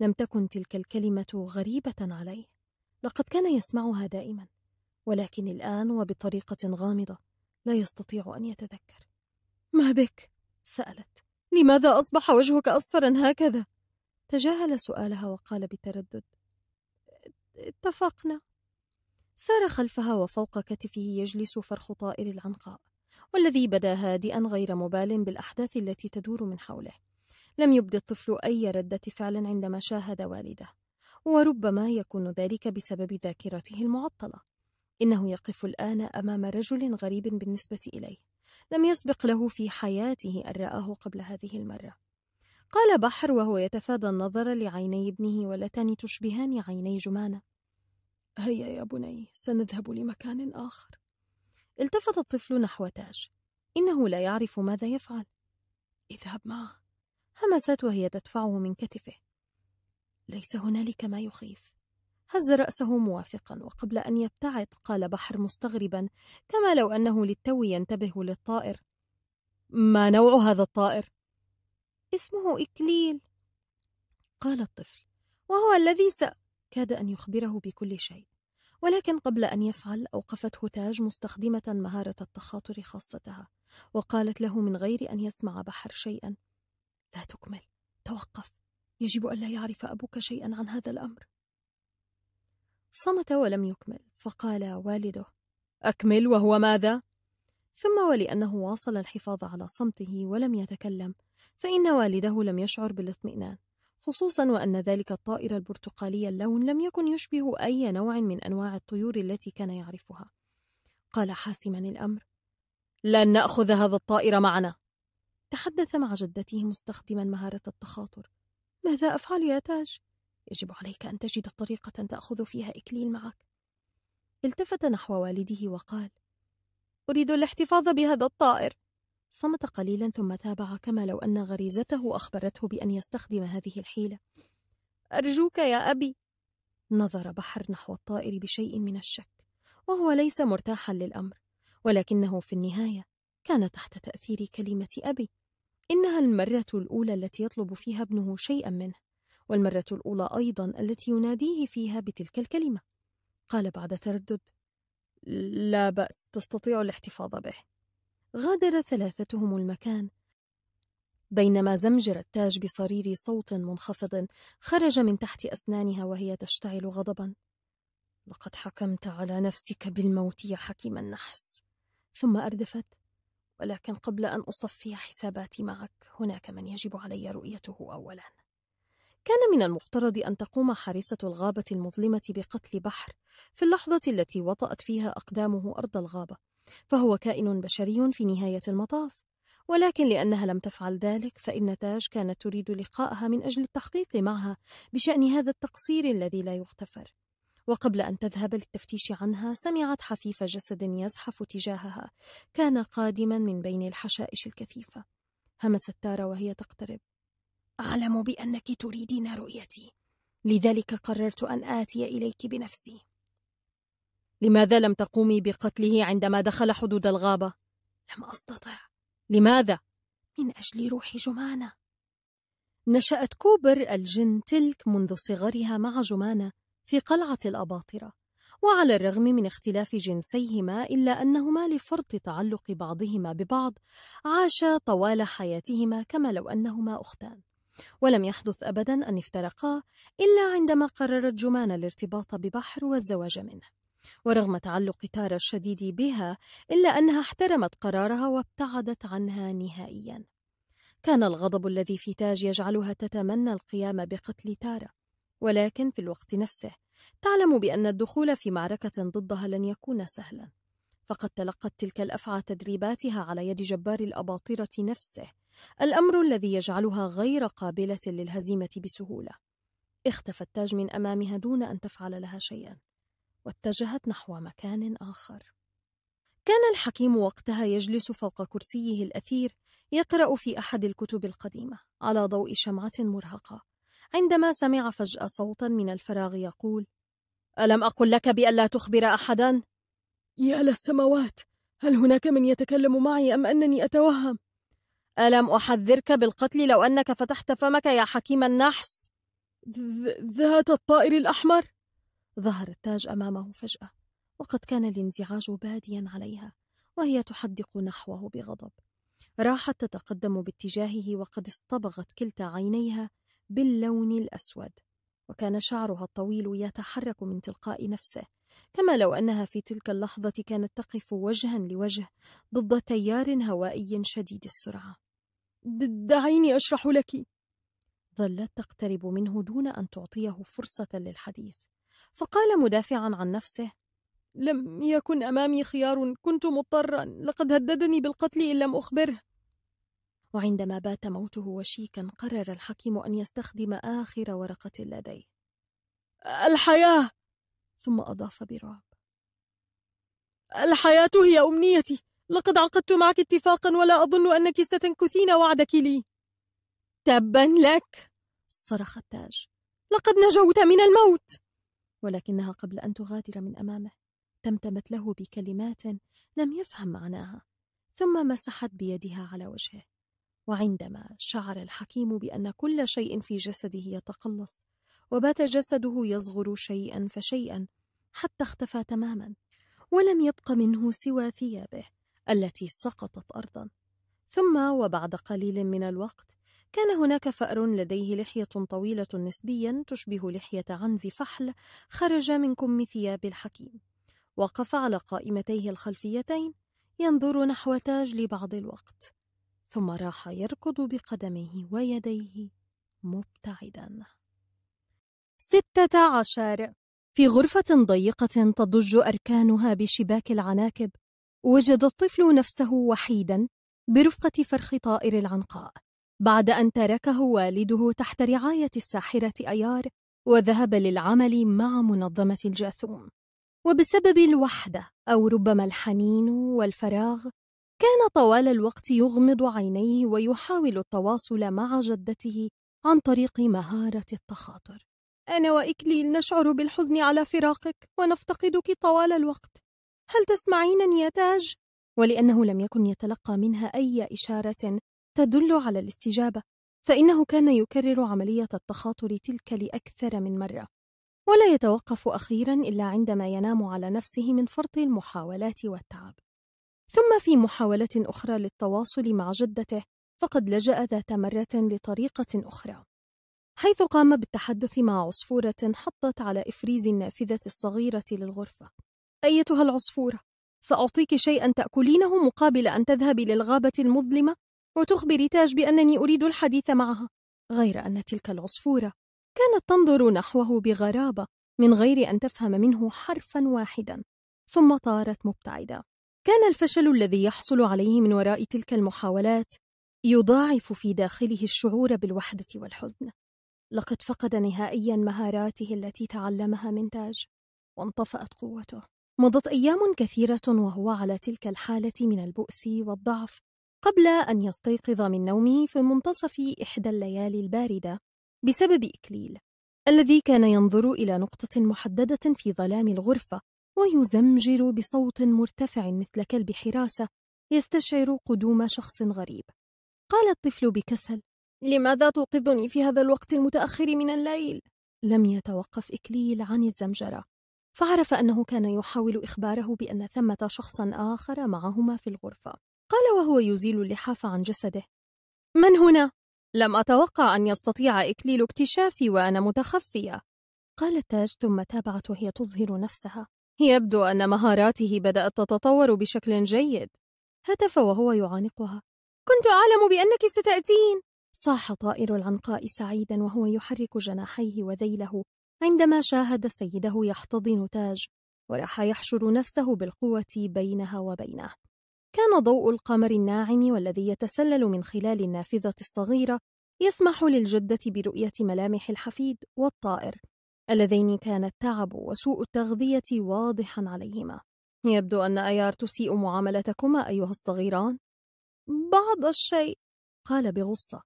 لم تكن تلك الكلمة غريبة عليه لقد كان يسمعها دائما ولكن الآن وبطريقة غامضة لا يستطيع أن يتذكر ما بك؟ سألت لماذا أصبح وجهك أصفرا هكذا؟ تجاهل سؤالها وقال بتردد اتفقنا سار خلفها وفوق كتفه يجلس فرخ طائر العنقاء والذي بدا هادئا غير مبال بالأحداث التي تدور من حوله لم يبدي الطفل أي ردة فعل عندما شاهد والده وربما يكون ذلك بسبب ذاكرته المعطلة إنه يقف الآن أمام رجل غريب بالنسبة إليه لم يسبق له في حياته أن رآه قبل هذه المرة قال بحر وهو يتفادى النظر لعيني ابنه واللتان تشبهان عيني جمانة هيا يا بني سنذهب لمكان آخر التفت الطفل نحو تاج إنه لا يعرف ماذا يفعل اذهب معه همست وهي تدفعه من كتفه ليس هنالك ما يخيف هز رأسه موافقا وقبل أن يبتعد قال بحر مستغربا كما لو أنه للتو ينتبه للطائر ما نوع هذا الطائر؟ اسمه إكليل قال الطفل وهو الذي س... كاد أن يخبره بكل شيء ولكن قبل أن يفعل أوقفته تاج مستخدمة مهارة التخاطر خاصتها وقالت له من غير أن يسمع بحر شيئا لا تكمل توقف يجب ألا يعرف أبوك شيئا عن هذا الأمر صمت ولم يكمل فقال والده أكمل وهو ماذا؟ ثم ولأنه واصل الحفاظ على صمته ولم يتكلم فإن والده لم يشعر بالاطمئنان خصوصا وأن ذلك الطائر البرتقالي اللون لم يكن يشبه أي نوع من أنواع الطيور التي كان يعرفها قال حاسما الأمر لن نأخذ هذا الطائر معنا تحدث مع جدته مستخدما مهارة التخاطر ماذا أفعل يا تاج؟ يجب عليك أن تجد طريقة تأخذ فيها إكليل معك التفت نحو والده وقال أريد الاحتفاظ بهذا الطائر صمت قليلا ثم تابع كما لو أن غريزته أخبرته بأن يستخدم هذه الحيلة أرجوك يا أبي نظر بحر نحو الطائر بشيء من الشك وهو ليس مرتاحا للأمر ولكنه في النهاية كان تحت تأثير كلمة أبي إنها المرة الأولى التي يطلب فيها ابنه شيئا منه والمرة الأولى أيضا التي يناديه فيها بتلك الكلمة قال بعد تردد لا بأس تستطيع الاحتفاظ به غادر ثلاثتهم المكان بينما زمجر التاج بصرير صوت منخفض خرج من تحت أسنانها وهي تشتعل غضبا لقد حكمت على نفسك بالموت يا حكيم النحس ثم أردفت ولكن قبل أن أصفي حساباتي معك هناك من يجب علي رؤيته أولا كان من المفترض أن تقوم حارسة الغابة المظلمة بقتل بحر في اللحظة التي وطأت فيها أقدامه أرض الغابة فهو كائن بشري في نهاية المطاف ولكن لأنها لم تفعل ذلك فإن تاج كانت تريد لقاءها من أجل التحقيق معها بشأن هذا التقصير الذي لا يغتفر وقبل أن تذهب للتفتيش عنها سمعت حفيف جسد يزحف تجاهها كان قادما من بين الحشائش الكثيفة همست تارا وهي تقترب أعلم بأنك تريدين رؤيتي لذلك قررت أن آتي إليك بنفسي لماذا لم تقومي بقتله عندما دخل حدود الغابة؟ لم أستطع لماذا؟ من أجل روح جمانة نشأت كوبر الجن تلك منذ صغرها مع جمانة في قلعة الأباطرة وعلى الرغم من اختلاف جنسيهما إلا أنهما لفرط تعلق بعضهما ببعض عاشا طوال حياتهما كما لو أنهما أختان ولم يحدث أبدا أن افترقا إلا عندما قررت جمان الارتباط ببحر والزواج منه ورغم تعلق تارا الشديد بها إلا أنها احترمت قرارها وابتعدت عنها نهائيا كان الغضب الذي في تاج يجعلها تتمنى القيام بقتل تارا ولكن في الوقت نفسه تعلم بأن الدخول في معركة ضدها لن يكون سهلا فقد تلقت تلك الأفعى تدريباتها على يد جبار الأباطرة نفسه الأمر الذي يجعلها غير قابلة للهزيمة بسهولة اختفى التاج من أمامها دون أن تفعل لها شيئا واتجهت نحو مكان آخر كان الحكيم وقتها يجلس فوق كرسيه الأثير يقرأ في أحد الكتب القديمة على ضوء شمعة مرهقة عندما سمع فجأة صوتا من الفراغ يقول ألم أقل لك بألا تخبر أحدا؟ يا للسماوات هل هناك من يتكلم معي أم أنني أتوهم؟ ألم أحذرك بالقتل لو أنك فتحت فمك يا حكيم النحس؟ ذات الطائر الأحمر؟ ظهر التاج أمامه فجأة وقد كان الانزعاج باديا عليها وهي تحدق نحوه بغضب راحت تتقدم باتجاهه وقد اصطبغت كلتا عينيها باللون الأسود وكان شعرها الطويل يتحرك من تلقاء نفسه كما لو أنها في تلك اللحظة كانت تقف وجها لوجه ضد تيار هوائي شديد السرعة دعيني أشرح لك ظلت تقترب منه دون أن تعطيه فرصة للحديث فقال مدافعا عن نفسه لم يكن أمامي خيار كنت مضطرا لقد هددني بالقتل إن لم أخبره وعندما بات موته وشيكا قرر الحكيم أن يستخدم آخر ورقة لديه الحياة ثم أضاف برعب الحياة هي أمنيتي لقد عقدت معك اتفاقا ولا أظن أنك ستنكثين وعدك لي تبا لك صرخ التاج لقد نجوت من الموت ولكنها قبل أن تغادر من أمامه تمتمت له بكلمات لم يفهم معناها ثم مسحت بيدها على وجهه وعندما شعر الحكيم بأن كل شيء في جسده يتقلص وبات جسده يصغر شيئا فشيئا حتى اختفى تماما ولم يبق منه سوى ثيابه التي سقطت أرضا ثم وبعد قليل من الوقت كان هناك فأر لديه لحية طويلة نسبيا تشبه لحية عنز فحل خرج من كم ثياب الحكيم وقف على قائمتيه الخلفيتين ينظر نحو تاج لبعض الوقت ثم راح يركض بقدميه ويديه مبتعدا ستة عشر في غرفة ضيقة تضج أركانها بشباك العناكب وجد الطفل نفسه وحيدا برفقة فرخ طائر العنقاء بعد أن تركه والده تحت رعاية الساحرة أيار وذهب للعمل مع منظمة الجاثوم وبسبب الوحدة أو ربما الحنين والفراغ كان طوال الوقت يغمض عينيه ويحاول التواصل مع جدته عن طريق مهارة التخاطر أنا وإكليل نشعر بالحزن على فراقك ونفتقدك طوال الوقت هل تسمعينني يا تاج؟ ولأنه لم يكن يتلقى منها أي إشارة تدل على الاستجابة فإنه كان يكرر عملية التخاطر تلك لأكثر من مرة ولا يتوقف أخيرا إلا عندما ينام على نفسه من فرط المحاولات والتعب ثم في محاولة أخرى للتواصل مع جدته فقد لجأ ذات مرة لطريقة أخرى حيث قام بالتحدث مع عصفورة حطت على إفريز النافذة الصغيرة للغرفة أيتها العصفورة سأعطيك شيئا تأكلينه مقابل أن تذهبي للغابة المظلمة وتخبري تاج بأنني أريد الحديث معها غير أن تلك العصفورة كانت تنظر نحوه بغرابة من غير أن تفهم منه حرفا واحدا ثم طارت مبتعدة كان الفشل الذي يحصل عليه من وراء تلك المحاولات يضاعف في داخله الشعور بالوحدة والحزن لقد فقد نهائيا مهاراته التي تعلمها من تاج وانطفأت قوته مضت أيام كثيرة وهو على تلك الحالة من البؤس والضعف قبل أن يستيقظ من نومه في منتصف إحدى الليالي الباردة بسبب إكليل الذي كان ينظر إلى نقطة محددة في ظلام الغرفة ويزمجر بصوت مرتفع مثل كلب حراسة يستشعر قدوم شخص غريب قال الطفل بكسل لماذا توقظني في هذا الوقت المتأخر من الليل؟ لم يتوقف إكليل عن الزمجرة فعرف أنه كان يحاول إخباره بأن ثمة شخصا آخر معهما في الغرفة قال وهو يزيل اللحاف عن جسده من هنا؟ لم أتوقع أن يستطيع إكليل اكتشافي وأنا متخفية قال تاج ثم تابعت وهي تظهر نفسها يبدو أن مهاراته بدأت تتطور بشكل جيد هتف وهو يعانقها كنت أعلم بأنك ستأتين صاح طائر العنقاء سعيدا وهو يحرك جناحيه وذيله عندما شاهد سيده يحتضن تاج وراح يحشر نفسه بالقوة بينها وبينه كان ضوء القمر الناعم والذي يتسلل من خلال النافذة الصغيرة يسمح للجدة برؤية ملامح الحفيد والطائر اللذين كان التعب وسوء التغذية واضحا عليهما يبدو أن أيار تسيء معاملتكما أيها الصغيران بعض الشيء قال بغصة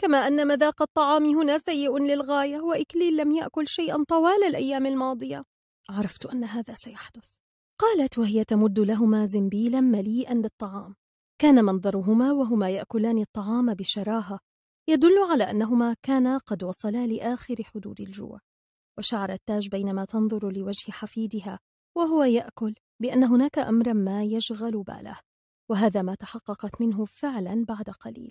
كما أن مذاق الطعام هنا سيء للغاية وإكليل لم يأكل شيئا طوال الأيام الماضية عرفت أن هذا سيحدث قالت وهي تمد لهما زنبيلا مليئا بالطعام كان منظرهما وهما يأكلان الطعام بشراهة يدل على أنهما كانا قد وصلا لآخر حدود الجوع وشعرت تاج بينما تنظر لوجه حفيدها وهو يأكل بأن هناك أمرا ما يشغل باله وهذا ما تحققت منه فعلا بعد قليل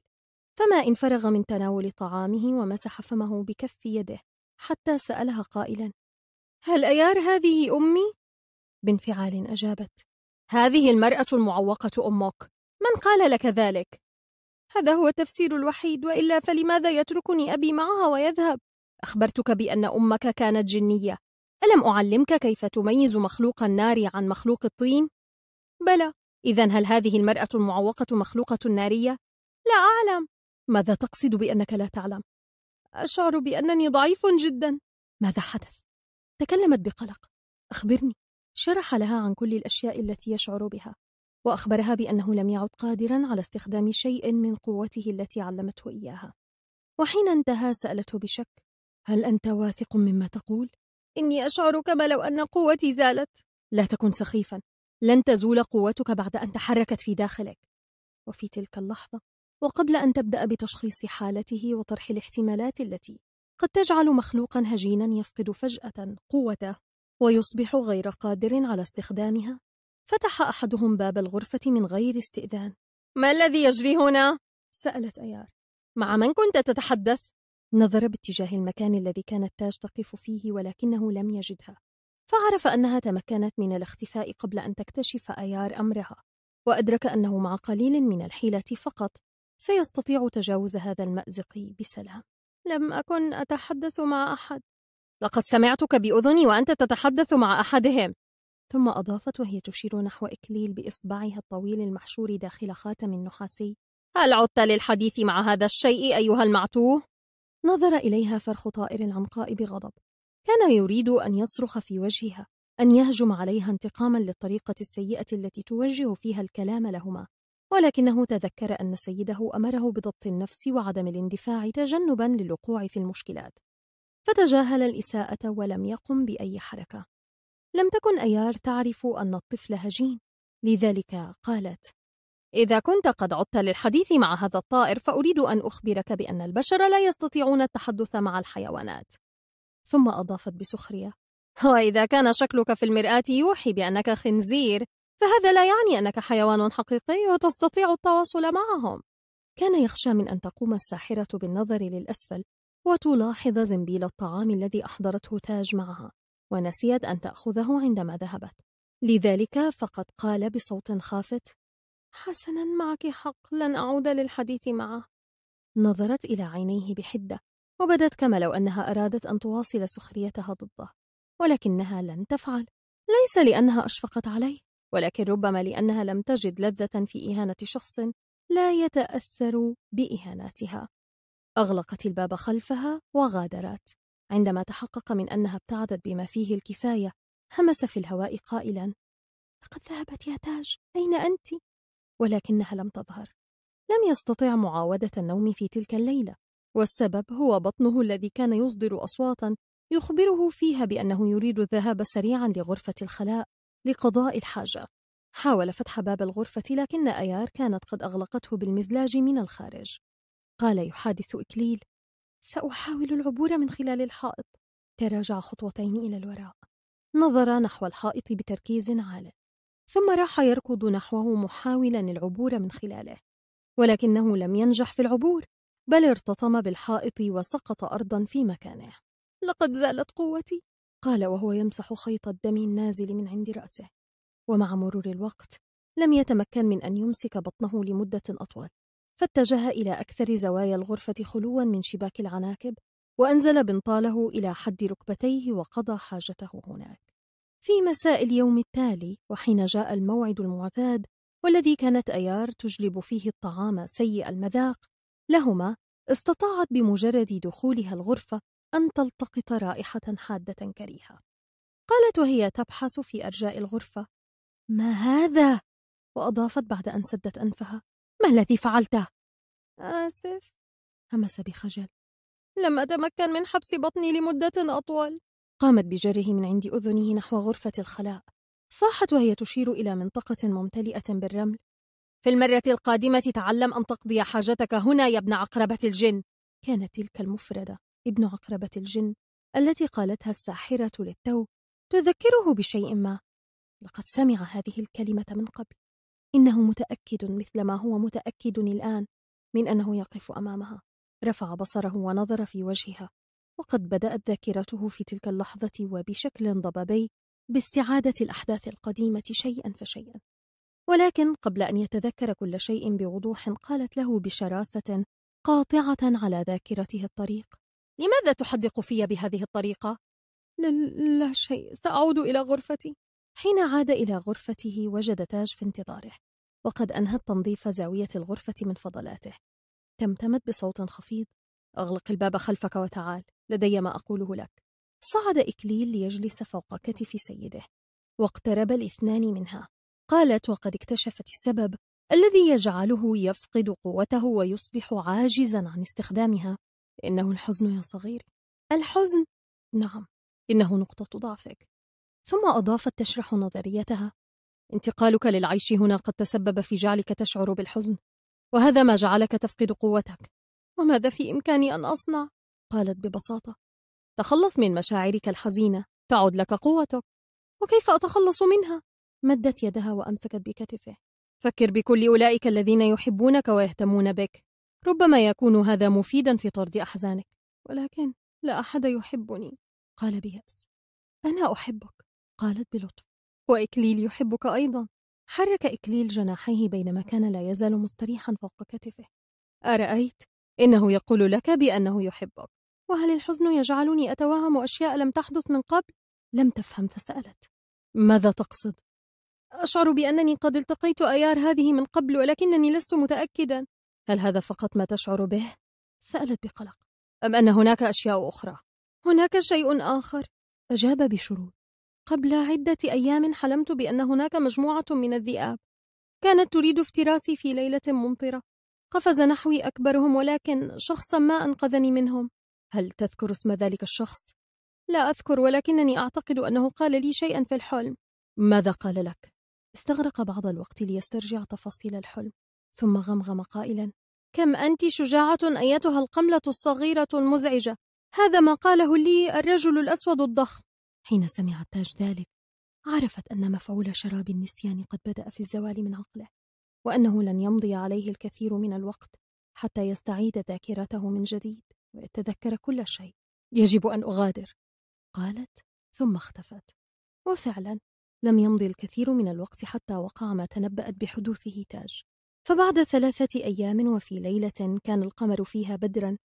فما إن فرغ من تناول طعامه ومسح فمه بكف يده حتى سألها قائلا هل أيار هذه أمي؟ بانفعال أجابت هذه المرأة المعوقة أمك من قال لك ذلك؟ هذا هو التفسير الوحيد وإلا فلماذا يتركني أبي معها ويذهب؟ أخبرتك بأن أمك كانت جنية ألم أعلمك كيف تميز مخلوق النار عن مخلوق الطين؟ بلى إذا هل هذه المرأة المعوقة مخلوقة نارية؟ لا أعلم ماذا تقصد بأنك لا تعلم؟ أشعر بأنني ضعيف جدا ماذا حدث؟ تكلمت بقلق أخبرني شرح لها عن كل الأشياء التي يشعر بها وأخبرها بأنه لم يعد قادرا على استخدام شيء من قوته التي علمته إياها وحين انتهى سألته بشك هل أنت واثق مما تقول؟ إني أشعر كما لو أن قوتي زالت لا تكن سخيفا لن تزول قوتك بعد أن تحركت في داخلك وفي تلك اللحظة وقبل أن تبدأ بتشخيص حالته وطرح الاحتمالات التي قد تجعل مخلوقا هجينا يفقد فجأة قوته ويصبح غير قادر على استخدامها فتح أحدهم باب الغرفة من غير استئذان ما الذي يجري هنا؟ سألت أيار مع من كنت تتحدث؟ نظر باتجاه المكان الذي كانت تاج تقف فيه ولكنه لم يجدها فعرف أنها تمكنت من الاختفاء قبل أن تكتشف أيار أمرها وأدرك أنه مع قليل من الحيلة فقط سيستطيع تجاوز هذا المأزق بسلام لم أكن أتحدث مع أحد لقد سمعتك بأذني وأنت تتحدث مع أحدهم ثم أضافت وهي تشير نحو إكليل بإصبعها الطويل المحشور داخل خاتم نحاسي هل عدت للحديث مع هذا الشيء أيها المعتوه؟ نظر إليها فرخ طائر العنقاء بغضب كان يريد أن يصرخ في وجهها أن يهجم عليها انتقاما للطريقة السيئة التي توجه فيها الكلام لهما ولكنه تذكر أن سيده أمره بضبط النفس وعدم الاندفاع تجنبا للوقوع في المشكلات فتجاهل الإساءة ولم يقم بأي حركة لم تكن أيار تعرف أن الطفل هجين لذلك قالت إذا كنت قد عدت للحديث مع هذا الطائر فأريد أن أخبرك بأن البشر لا يستطيعون التحدث مع الحيوانات ثم أضافت بسخرية وإذا كان شكلك في المرآة يوحي بأنك خنزير فهذا لا يعني أنك حيوان حقيقي وتستطيع التواصل معهم كان يخشى من أن تقوم الساحرة بالنظر للأسفل وتلاحظ زنبيل الطعام الذي أحضرته تاج معها ونسيت أن تأخذه عندما ذهبت لذلك فقد قال بصوت خافت حسنا معك حق لن أعود للحديث معه نظرت إلى عينيه بحدة وبدت كما لو أنها أرادت أن تواصل سخريتها ضده ولكنها لن تفعل ليس لأنها أشفقت عليه ولكن ربما لأنها لم تجد لذة في إهانة شخص لا يتأثر بإهاناتها أغلقت الباب خلفها وغادرت عندما تحقق من أنها ابتعدت بما فيه الكفاية همس في الهواء قائلا لقد ذهبت يا تاج أين أنت؟ ولكنها لم تظهر لم يستطع معاودة النوم في تلك الليلة والسبب هو بطنه الذي كان يصدر أصواتا يخبره فيها بأنه يريد الذهاب سريعا لغرفة الخلاء لقضاء الحاجة حاول فتح باب الغرفة لكن أيار كانت قد أغلقته بالمزلاج من الخارج قال يحادث إكليل سأحاول العبور من خلال الحائط تراجع خطوتين إلى الوراء نظر نحو الحائط بتركيز عال ثم راح يركض نحوه محاولا العبور من خلاله ولكنه لم ينجح في العبور بل ارتطم بالحائط وسقط أرضا في مكانه لقد زالت قوتي قال وهو يمسح خيط الدم النازل من عند رأسه ومع مرور الوقت لم يتمكن من أن يمسك بطنه لمدة أطول فاتجه إلى أكثر زوايا الغرفة خلوا من شباك العناكب وأنزل بنطاله إلى حد ركبتيه وقضى حاجته هناك في مساء اليوم التالي وحين جاء الموعد المعتاد والذي كانت أيار تجلب فيه الطعام سيء المذاق لهما استطاعت بمجرد دخولها الغرفة أن تلتقط رائحة حادة كريهة قالت وهي تبحث في أرجاء الغرفة ما هذا؟ وأضافت بعد أن سدت أنفها ما الذي فعلته؟ آسف همس بخجل لم أتمكن من حبس بطني لمدة أطول قامت بجره من عند أذنه نحو غرفة الخلاء صاحت وهي تشير إلى منطقة ممتلئة بالرمل في المرة القادمة تعلم أن تقضي حاجتك هنا يا ابن عقربة الجن كانت تلك المفردة ابن عقربة الجن التي قالتها الساحرة للتو تذكره بشيء ما لقد سمع هذه الكلمة من قبل إنه متأكد مثل ما هو متأكد الآن من أنه يقف أمامها رفع بصره ونظر في وجهها وقد بدأت ذاكرته في تلك اللحظة وبشكل ضبابي باستعادة الأحداث القديمة شيئا فشيئا ولكن قبل أن يتذكر كل شيء بوضوح قالت له بشراسة قاطعة على ذاكرته الطريق لماذا تحدق في بهذه الطريقة؟ لا شيء سأعود إلى غرفتي حين عاد إلى غرفته وجد تاج في انتظاره وقد أنهت تنظيف زاوية الغرفة من فضلاته تمتمت بصوت خفيض أغلق الباب خلفك وتعال لدي ما أقوله لك صعد إكليل ليجلس فوق كتف سيده واقترب الاثنان منها قالت وقد اكتشفت السبب الذي يجعله يفقد قوته ويصبح عاجزا عن استخدامها إنه الحزن يا صغيري الحزن نعم إنه نقطة ضعفك ثم أضافت تشرح نظريتها انتقالك للعيش هنا قد تسبب في جعلك تشعر بالحزن وهذا ما جعلك تفقد قوتك وماذا في إمكاني أن أصنع؟ قالت ببساطة تخلص من مشاعرك الحزينة تعد لك قوتك وكيف أتخلص منها؟ مدت يدها وأمسكت بكتفه فكر بكل أولئك الذين يحبونك ويهتمون بك ربما يكون هذا مفيدا في طرد أحزانك ولكن لا أحد يحبني قال بيأس أنا أحبك قالت بلطف وإكليل يحبك أيضا حرك إكليل جناحيه بينما كان لا يزال مستريحا فوق كتفه أرأيت إنه يقول لك بأنه يحبك وهل الحزن يجعلني أتوهم أشياء لم تحدث من قبل؟ لم تفهم فسألت ماذا تقصد؟ أشعر بأنني قد التقيت أيار هذه من قبل ولكنني لست متأكدا هل هذا فقط ما تشعر به؟ سألت بقلق أم أن هناك أشياء أخرى؟ هناك شيء آخر أجاب بشروط قبل عدة أيام حلمت بأن هناك مجموعة من الذئاب كانت تريد افتراسي في ليلة ممطرة قفز نحوي أكبرهم ولكن شخصا ما أنقذني منهم هل تذكر اسم ذلك الشخص؟ لا أذكر ولكنني أعتقد أنه قال لي شيئا في الحلم ماذا قال لك؟ استغرق بعض الوقت ليسترجع تفاصيل الحلم ثم غمغم قائلا كم أنت شجاعة أيتها القملة الصغيرة المزعجة هذا ما قاله لي الرجل الأسود الضخم حين سمع التاج ذلك عرفت أن مفعول شراب النسيان قد بدأ في الزوال من عقله وأنه لن يمضي عليه الكثير من الوقت حتى يستعيد ذاكرته من جديد ويتذكر كل شيء يجب أن أغادر قالت ثم اختفت وفعلا لم يمض الكثير من الوقت حتى وقع ما تنبأت بحدوثه تاج فبعد ثلاثة أيام وفي ليلة كان القمر فيها بدرا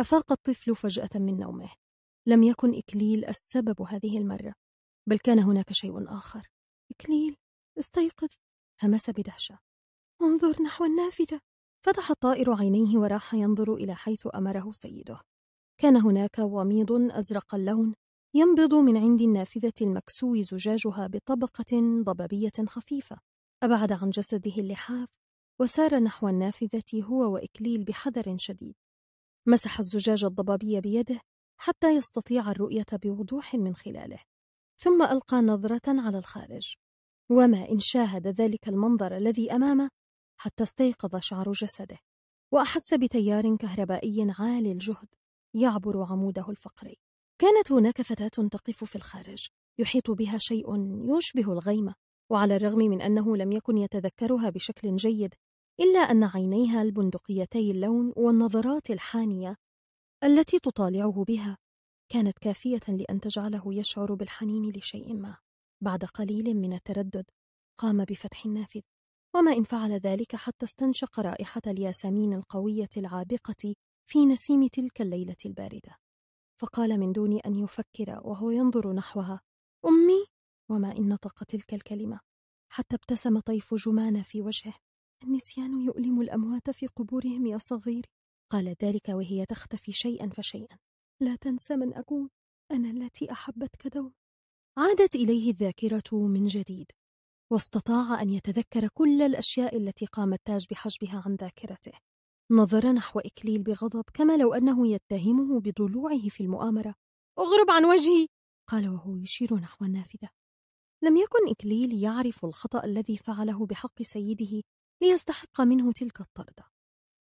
أفاق الطفل فجأة من نومه لم يكن إكليل السبب هذه المرة بل كان هناك شيء آخر إكليل استيقظ همس بدهشة انظر نحو النافذة فتح الطائر عينيه وراح ينظر إلى حيث أمره سيده كان هناك وميض أزرق اللون ينبض من عند النافذة المكسو زجاجها بطبقة ضبابية خفيفة أبعد عن جسده اللحاف وسار نحو النافذة هو وإكليل بحذر شديد مسح الزجاج الضبابي بيده حتى يستطيع الرؤية بوضوح من خلاله ثم ألقى نظرة على الخارج وما إن شاهد ذلك المنظر الذي أمامه حتى استيقظ شعر جسده وأحس بتيار كهربائي عالي الجهد يعبر عموده الفقري كانت هناك فتاة تقف في الخارج يحيط بها شيء يشبه الغيمة وعلى الرغم من أنه لم يكن يتذكرها بشكل جيد إلا أن عينيها البندقيتي اللون والنظرات الحانية التي تطالعه بها كانت كافية لأن تجعله يشعر بالحنين لشيء ما بعد قليل من التردد قام بفتح النافذه وما إن فعل ذلك حتى استنشق رائحة الياسمين القوية العابقة في نسيم تلك الليلة الباردة فقال من دون أن يفكر وهو ينظر نحوها أمي وما إن نطق تلك الكلمة حتى ابتسم طيف جمان في وجهه النسيان يؤلم الأموات في قبورهم يا صغيري قال ذلك وهي تختفي شيئا فشيئا لا تنس من أكون أنا التي أحبتك دوما عادت إليه الذاكرة من جديد واستطاع أن يتذكر كل الأشياء التي قام التاج بحجبها عن ذاكرته نظر نحو إكليل بغضب كما لو أنه يتهمه بضلوعه في المؤامرة اغرب عن وجهي قال وهو يشير نحو النافذة لم يكن إكليل يعرف الخطأ الذي فعله بحق سيده ليستحق منه تلك الطردة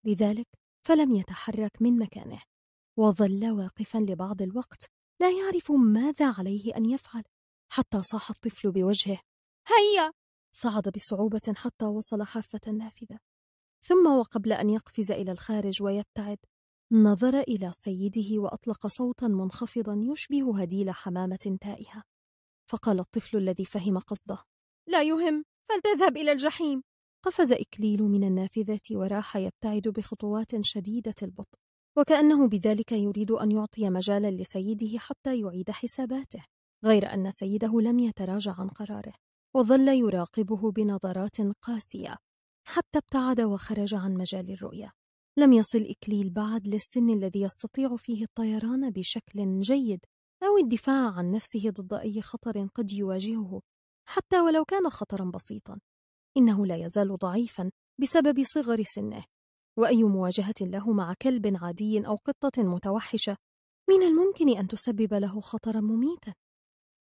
لذلك فلم يتحرك من مكانه وظل واقفا لبعض الوقت لا يعرف ماذا عليه أن يفعل حتى صاح الطفل بوجهه هيا صعد بصعوبة حتى وصل حافة النافذة ثم وقبل أن يقفز إلى الخارج ويبتعد نظر إلى سيده وأطلق صوتا منخفضا يشبه هديل حمامة تائهة فقال الطفل الذي فهم قصده لا يهم فلتذهب إلى الجحيم قفز إكليل من النافذة وراح يبتعد بخطوات شديدة البطء وكأنه بذلك يريد أن يعطي مجالا لسيده حتى يعيد حساباته غير أن سيده لم يتراجع عن قراره وظل يراقبه بنظرات قاسية حتى ابتعد وخرج عن مجال الرؤية لم يصل إكليل بعد للسن الذي يستطيع فيه الطيران بشكل جيد أو الدفاع عن نفسه ضد أي خطر قد يواجهه حتى ولو كان خطرا بسيطا إنه لا يزال ضعيفا بسبب صغر سنه وأي مواجهة له مع كلب عادي أو قطة متوحشة من الممكن أن تسبب له خطرا مميتا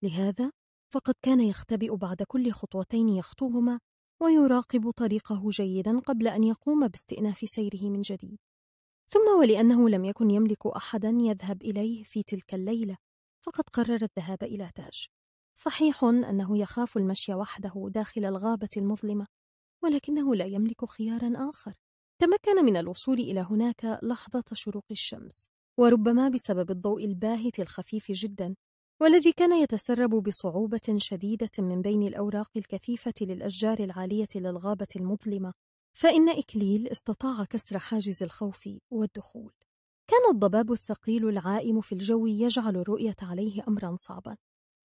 لهذا فقد كان يختبئ بعد كل خطوتين يخطوهما ويراقب طريقه جيدا قبل أن يقوم باستئناف سيره من جديد ثم ولأنه لم يكن يملك أحدا يذهب إليه في تلك الليلة فقد قرر الذهاب إلى تاج صحيح أنه يخاف المشي وحده داخل الغابة المظلمة ولكنه لا يملك خيارا آخر تمكن من الوصول إلى هناك لحظة شروق الشمس وربما بسبب الضوء الباهت الخفيف جدا والذي كان يتسرب بصعوبة شديدة من بين الأوراق الكثيفة للأشجار العالية للغابة المظلمة فإن إكليل استطاع كسر حاجز الخوف والدخول كان الضباب الثقيل العائم في الجو يجعل الرؤية عليه أمرا صعبا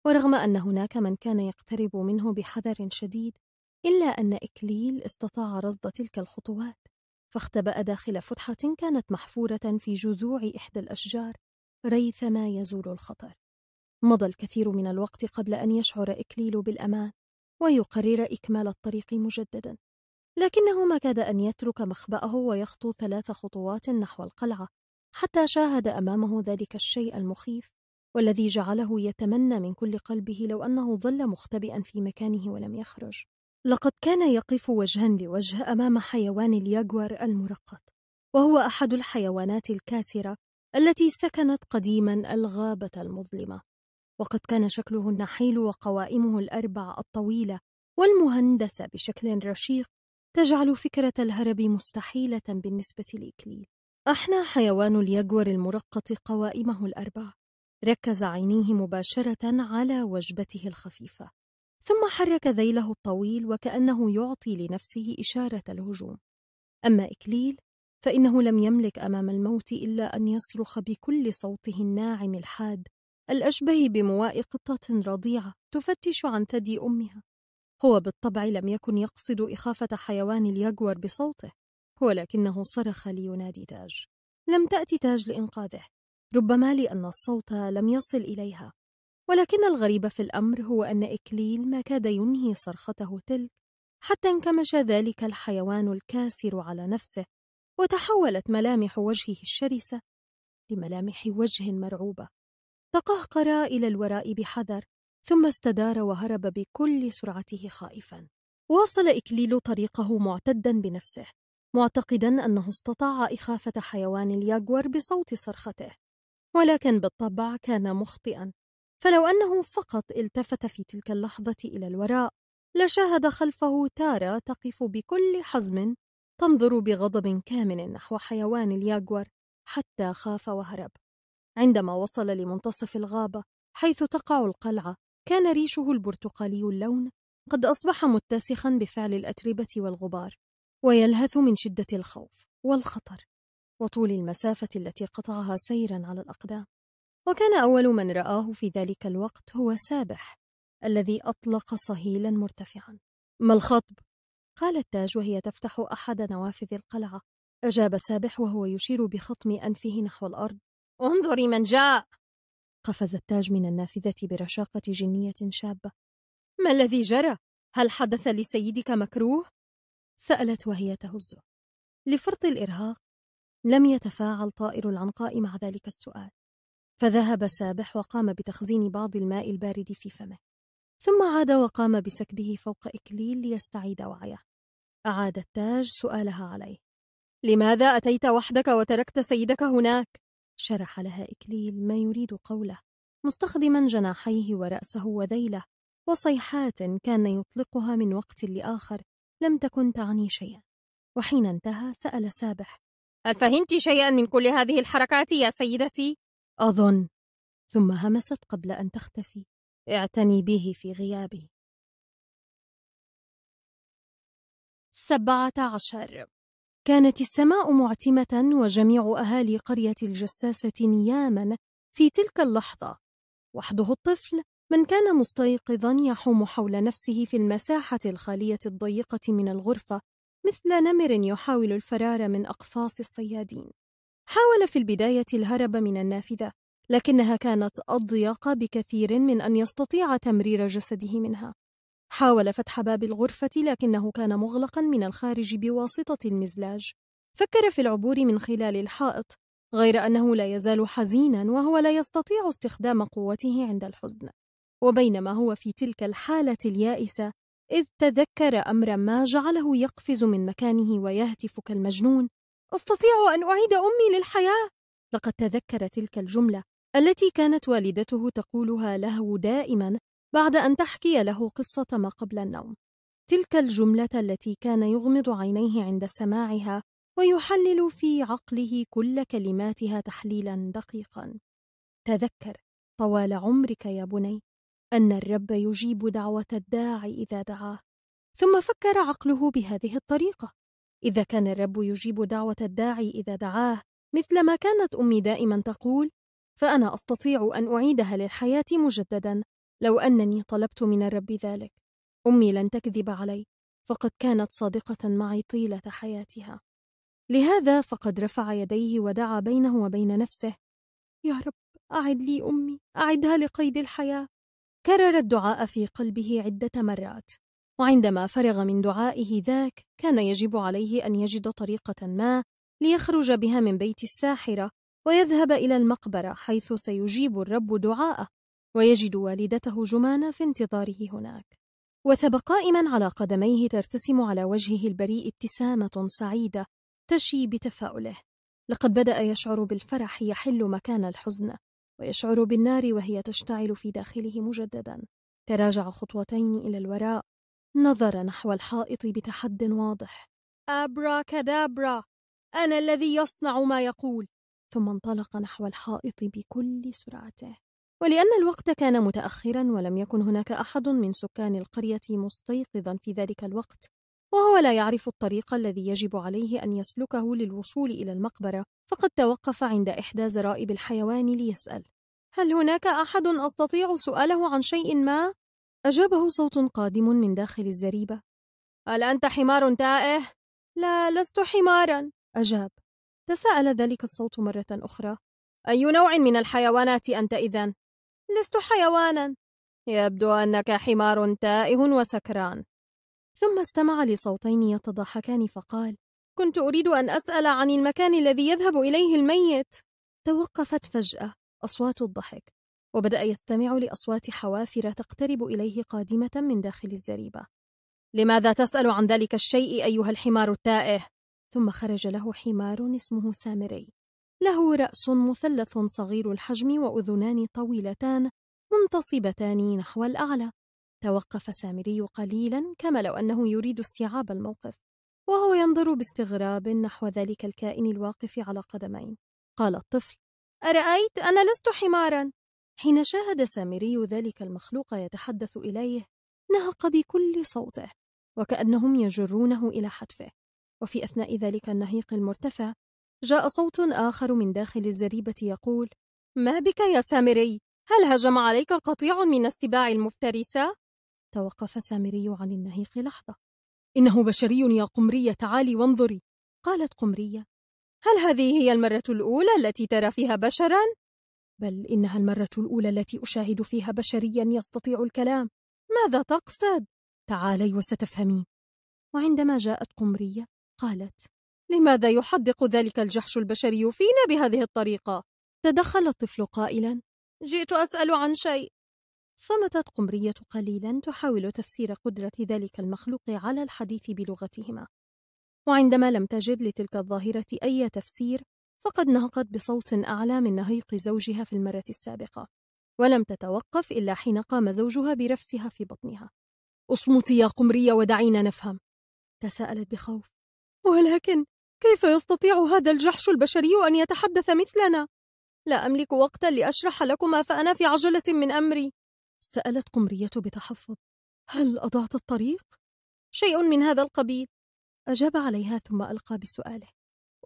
ورغم أن هناك من كان يقترب منه بحذر شديد إلا أن إكليل استطاع رصد تلك الخطوات فاختبأ داخل فتحة كانت محفورة في جذوع إحدى الأشجار ريثما يزول الخطر مضى الكثير من الوقت قبل أن يشعر إكليل بالأمان ويقرر إكمال الطريق مجددا لكنه ما كاد أن يترك مخبأه ويخطو ثلاث خطوات نحو القلعة حتى شاهد أمامه ذلك الشيء المخيف والذي جعله يتمنى من كل قلبه لو أنه ظل مختبئا في مكانه ولم يخرج لقد كان يقف وجها لوجه أمام حيوان الياغوار المرقط وهو أحد الحيوانات الكاسرة التي سكنت قديما الغابة المظلمة وقد كان شكله النحيل وقوائمه الأربع الطويلة والمهندسة بشكل رشيق تجعل فكرة الهرب مستحيلة بالنسبة لإكليل أحنى حيوان اليجور المرقط قوائمه الأربع ركز عينيه مباشرة على وجبته الخفيفة ثم حرك ذيله الطويل وكأنه يعطي لنفسه إشارة الهجوم أما إكليل فإنه لم يملك أمام الموت إلا أن يصرخ بكل صوته الناعم الحاد الأشبه بمواء قطة رضيعة تفتش عن ثدي أمها هو بالطبع لم يكن يقصد إخافة حيوان اليجور بصوته ولكنه صرخ لينادي تاج لم تأتي تاج لإنقاذه ربما لأن الصوت لم يصل إليها ولكن الغريب في الأمر هو أن إكليل ما كاد ينهي صرخته تلك حتى انكمش ذلك الحيوان الكاسر على نفسه وتحولت ملامح وجهه الشرسة لملامح وجه مرعوبة تقهقر إلى الوراء بحذر ثم استدار وهرب بكل سرعته خائفا واصل إكليل طريقه معتدا بنفسه معتقدا أنه استطاع إخافة حيوان الياجور بصوت صرخته ولكن بالطبع كان مخطئا فلو أنه فقط التفت في تلك اللحظة إلى الوراء لشاهد خلفه تارا تقف بكل حزم تنظر بغضب كامن نحو حيوان الياجور حتى خاف وهرب عندما وصل لمنتصف الغابة حيث تقع القلعة كان ريشه البرتقالي اللون قد أصبح متسخا بفعل الأتربة والغبار ويلهث من شدة الخوف والخطر وطول المسافة التي قطعها سيرا على الأقدام وكان أول من رآه في ذلك الوقت هو سابح الذي أطلق صهيلا مرتفعا ما الخطب؟ قال التاج وهي تفتح أحد نوافذ القلعة أجاب سابح وهو يشير بخطم أنفه نحو الأرض انظري من جاء قفز التاج من النافذة برشاقة جنية شابة ما الذي جرى؟ هل حدث لسيدك مكروه؟ سألت وهي تهزه لفرط الإرهاق لم يتفاعل طائر العنقاء مع ذلك السؤال فذهب سابح وقام بتخزين بعض الماء البارد في فمه ثم عاد وقام بسكبه فوق إكليل ليستعيد وعيه أعاد التاج سؤالها عليه لماذا أتيت وحدك وتركت سيدك هناك؟ شرح لها إكليل ما يريد قوله مستخدما جناحيه ورأسه وذيله وصيحات كان يطلقها من وقت لآخر لم تكن تعني شيئا وحين انتهى سأل سابح هل فهمت شيئا من كل هذه الحركات يا سيدتي؟ أظن ثم همست قبل أن تختفي اعتني به في غيابي سبعة عشر كانت السماء معتمة وجميع أهالي قرية الجساسة نياما في تلك اللحظة وحده الطفل من كان مستيقظا يحوم حول نفسه في المساحة الخالية الضيقة من الغرفة مثل نمر يحاول الفرار من أقفاص الصيادين حاول في البداية الهرب من النافذة لكنها كانت أضيق بكثير من أن يستطيع تمرير جسده منها حاول فتح باب الغرفة لكنه كان مغلقا من الخارج بواسطة المزلاج فكر في العبور من خلال الحائط غير أنه لا يزال حزينا وهو لا يستطيع استخدام قوته عند الحزن وبينما هو في تلك الحالة اليائسة إذ تذكر أمرا ما جعله يقفز من مكانه ويهتف كالمجنون أستطيع أن أعيد أمي للحياة لقد تذكر تلك الجملة التي كانت والدته تقولها له دائما بعد أن تحكي له قصة ما قبل النوم تلك الجملة التي كان يغمض عينيه عند سماعها ويحلل في عقله كل كلماتها تحليلا دقيقا تذكر طوال عمرك يا بني أن الرب يجيب دعوة الداعي إذا دعاه ثم فكر عقله بهذه الطريقة إذا كان الرب يجيب دعوة الداعي إذا دعاه مثل ما كانت أمي دائما تقول فأنا أستطيع أن أعيدها للحياة مجددا لو أنني طلبت من الرب ذلك أمي لن تكذب علي فقد كانت صادقة معي طيلة حياتها لهذا فقد رفع يديه ودعا بينه وبين نفسه يا رب أعد لي أمي أعدها لقيد الحياة كرر الدعاء في قلبه عدة مرات وعندما فرغ من دعائه ذاك كان يجب عليه أن يجد طريقة ما ليخرج بها من بيت الساحرة ويذهب إلى المقبرة حيث سيجيب الرب دعاءه ويجد والدته جمانة في انتظاره هناك وثب قائما على قدميه ترتسم على وجهه البريء ابتسامة سعيدة تشي بتفاؤله لقد بدأ يشعر بالفرح يحل مكان الحزن ويشعر بالنار وهي تشتعل في داخله مجددا تراجع خطوتين إلى الوراء نظر نحو الحائط بتحد واضح أبرا كدابرا أنا الذي يصنع ما يقول ثم انطلق نحو الحائط بكل سرعته ولأن الوقت كان متأخرا ولم يكن هناك أحد من سكان القرية مستيقظا في ذلك الوقت وهو لا يعرف الطريق الذي يجب عليه أن يسلكه للوصول إلى المقبرة فقد توقف عند إحدى زرائب الحيوان ليسأل هل هناك أحد أستطيع سؤاله عن شيء ما؟ أجابه صوت قادم من داخل الزريبة هل أنت حمار تائه؟ لا لست حمارا أجاب تساءل ذلك الصوت مرة أخرى أي نوع من الحيوانات أنت إذن؟ لست حيوانا يبدو أنك حمار تائه وسكران ثم استمع لصوتين يتضاحكان فقال كنت أريد أن أسأل عن المكان الذي يذهب إليه الميت توقفت فجأة أصوات الضحك وبدأ يستمع لأصوات حوافر تقترب إليه قادمة من داخل الزريبة لماذا تسأل عن ذلك الشيء أيها الحمار التائه؟ ثم خرج له حمار اسمه سامري له رأس مثلث صغير الحجم وأذنان طويلتان منتصبتان نحو الأعلى توقف سامري قليلا كما لو أنه يريد استيعاب الموقف وهو ينظر باستغراب نحو ذلك الكائن الواقف على قدمين قال الطفل أرأيت أنا لست حمارا حين شاهد سامري ذلك المخلوق يتحدث إليه نهق بكل صوته وكأنهم يجرونه إلى حتفه وفي أثناء ذلك النهيق المرتفع جاء صوت آخر من داخل الزريبة يقول ما بك يا سامري؟ هل هجم عليك قطيع من السباع المفترسة؟ توقف سامري عن النهيق لحظة إنه بشري يا قمرية تعالي وانظري قالت قمرية هل هذه هي المرة الأولى التي ترى فيها بشرا؟ بل إنها المرة الأولى التي أشاهد فيها بشريا يستطيع الكلام ماذا تقصد؟ تعالي وستفهمين وعندما جاءت قمرية قالت لماذا يحدق ذلك الجحش البشري فينا بهذه الطريقة؟ تدخل الطفل قائلا جئت أسأل عن شيء صمتت قمرية قليلا تحاول تفسير قدرة ذلك المخلوق على الحديث بلغتهما وعندما لم تجد لتلك الظاهرة أي تفسير فقد نهقت بصوت أعلى من نهيق زوجها في المرة السابقة ولم تتوقف إلا حين قام زوجها برفسها في بطنها اصمتي يا قمرية ودعينا نفهم تساءلت بخوف ولكن كيف يستطيع هذا الجحش البشري أن يتحدث مثلنا؟ لا أملك وقتا لأشرح لكما فأنا في عجلة من أمري سألت قمرية بتحفظ هل أضعت الطريق؟ شيء من هذا القبيل أجاب عليها ثم ألقى بسؤاله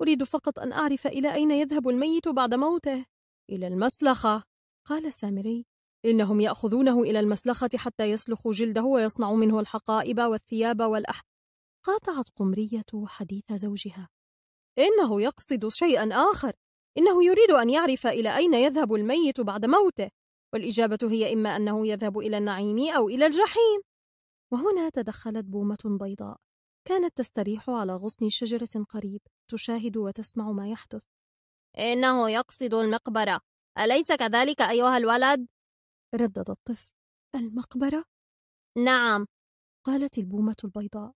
أريد فقط أن أعرف إلى أين يذهب الميت بعد موته إلى المسلخة قال سامري إنهم يأخذونه إلى المسلخة حتى يسلخوا جلده ويصنعوا منه الحقائب والثياب والأح قاطعت قمرية حديث زوجها إنه يقصد شيئا آخر إنه يريد أن يعرف إلى أين يذهب الميت بعد موته والإجابة هي إما أنه يذهب إلى النعيم أو إلى الجحيم وهنا تدخلت بومة بيضاء كانت تستريح على غصن شجرة قريب تشاهد وتسمع ما يحدث إنه يقصد المقبرة أليس كذلك أيها الولد؟ ردد الطفل المقبرة؟ نعم قالت البومة البيضاء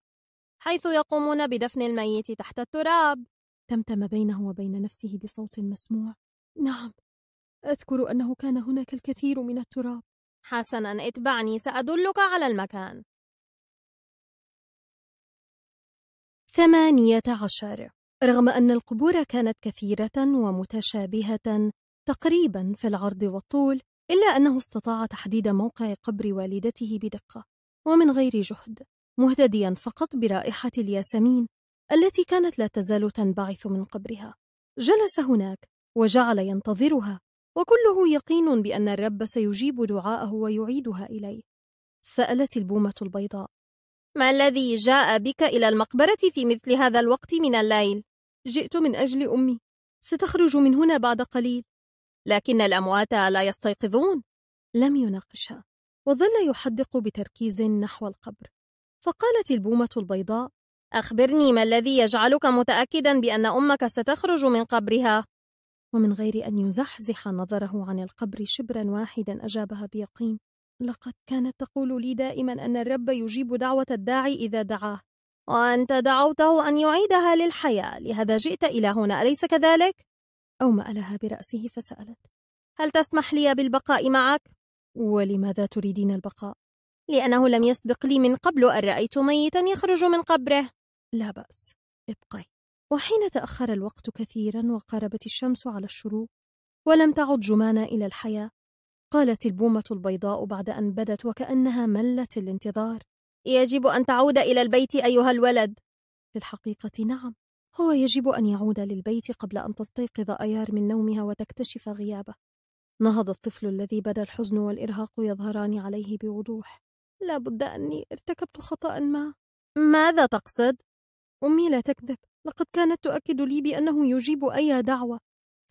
حيث يقومون بدفن الميت تحت التراب تمتم بينه وبين نفسه بصوت مسموع نعم أذكر أنه كان هناك الكثير من التراب حسنا اتبعني سأدلك على المكان ثمانية عشر رغم أن القبور كانت كثيرة ومتشابهة تقريبا في العرض والطول إلا أنه استطاع تحديد موقع قبر والدته بدقة ومن غير جهد مهتديا فقط برائحة الياسمين التي كانت لا تزال تنبعث من قبرها جلس هناك وجعل ينتظرها وكله يقين بأن الرب سيجيب دعاءه ويعيدها إليه سألت البومة البيضاء ما الذي جاء بك إلى المقبرة في مثل هذا الوقت من الليل؟ جئت من أجل أمي ستخرج من هنا بعد قليل لكن الأموات لا يستيقظون لم يناقشها وظل يحدق بتركيز نحو القبر فقالت البومة البيضاء أخبرني ما الذي يجعلك متأكدا بأن أمك ستخرج من قبرها؟ ومن غير أن يزحزح نظره عن القبر شبرا واحدا أجابها بيقين لقد كانت تقول لي دائما أن الرب يجيب دعوة الداعي إذا دعاه وأنت دعوته أن يعيدها للحياة لهذا جئت إلى هنا أليس كذلك؟ أومألها برأسه فسألت هل تسمح لي بالبقاء معك؟ ولماذا تريدين البقاء؟ لأنه لم يسبق لي من قبل أن رأيت ميتا يخرج من قبره لا بأس ابقي وحين تأخر الوقت كثيرا وقربت الشمس على الشروق ولم تعد جمانة إلى الحياة قالت البومة البيضاء بعد أن بدت وكأنها ملت الانتظار يجب أن تعود إلى البيت أيها الولد في الحقيقة نعم هو يجب أن يعود للبيت قبل أن تستيقظ أيار من نومها وتكتشف غيابه نهض الطفل الذي بدا الحزن والإرهاق يظهران عليه بوضوح لا بد أني ارتكبت خطأ ما ماذا تقصد؟ أمي لا تكذب لقد كانت تؤكد لي بأنه يجيب أي دعوة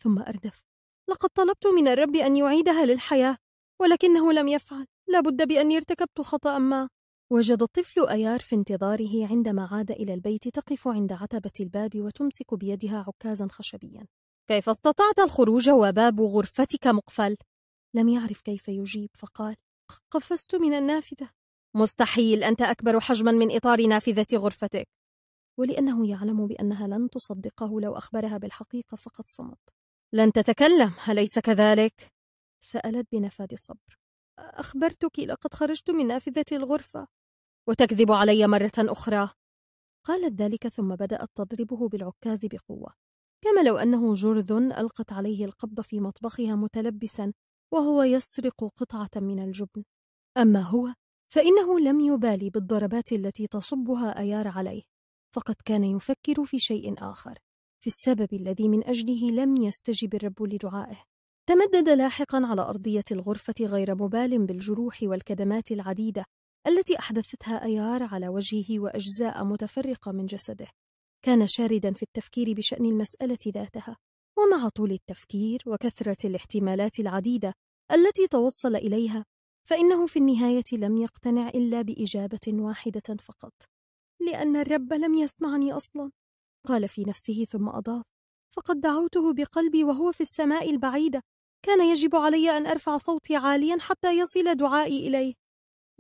ثم أردف لقد طلبت من الرب أن يعيدها للحياة ولكنه لم يفعل لابد بأني ارتكبت خطأ ما وجد الطفل أيار في انتظاره عندما عاد إلى البيت تقف عند عتبة الباب وتمسك بيدها عكازا خشبيا كيف استطعت الخروج وباب غرفتك مقفل؟ لم يعرف كيف يجيب فقال قفزت من النافذة مستحيل أنت أكبر حجما من إطار نافذة غرفتك ولأنه يعلم بأنها لن تصدقه لو أخبرها بالحقيقة فقد صمت لن تتكلم أليس كذلك؟ سألت بنفاد صبر أخبرتك لقد خرجت من نافذة الغرفة وتكذب علي مرة أخرى قالت ذلك ثم بدأت تضربه بالعكاز بقوة كما لو أنه جرذ ألقت عليه القبض في مطبخها متلبسا وهو يسرق قطعة من الجبن أما هو فإنه لم يبالي بالضربات التي تصبها أيار عليه فقد كان يفكر في شيء آخر في السبب الذي من أجله لم يستجب الرب لدعائه تمدد لاحقا على أرضية الغرفة غير مبال بالجروح والكدمات العديدة التي أحدثتها أيار على وجهه وأجزاء متفرقة من جسده كان شاردا في التفكير بشأن المسألة ذاتها ومع طول التفكير وكثرة الاحتمالات العديدة التي توصل إليها فإنه في النهاية لم يقتنع إلا بإجابة واحدة فقط لأن الرب لم يسمعني أصلا قال في نفسه ثم أضاف فقد دعوته بقلبي وهو في السماء البعيدة كان يجب علي أن أرفع صوتي عاليا حتى يصل دعائي إليه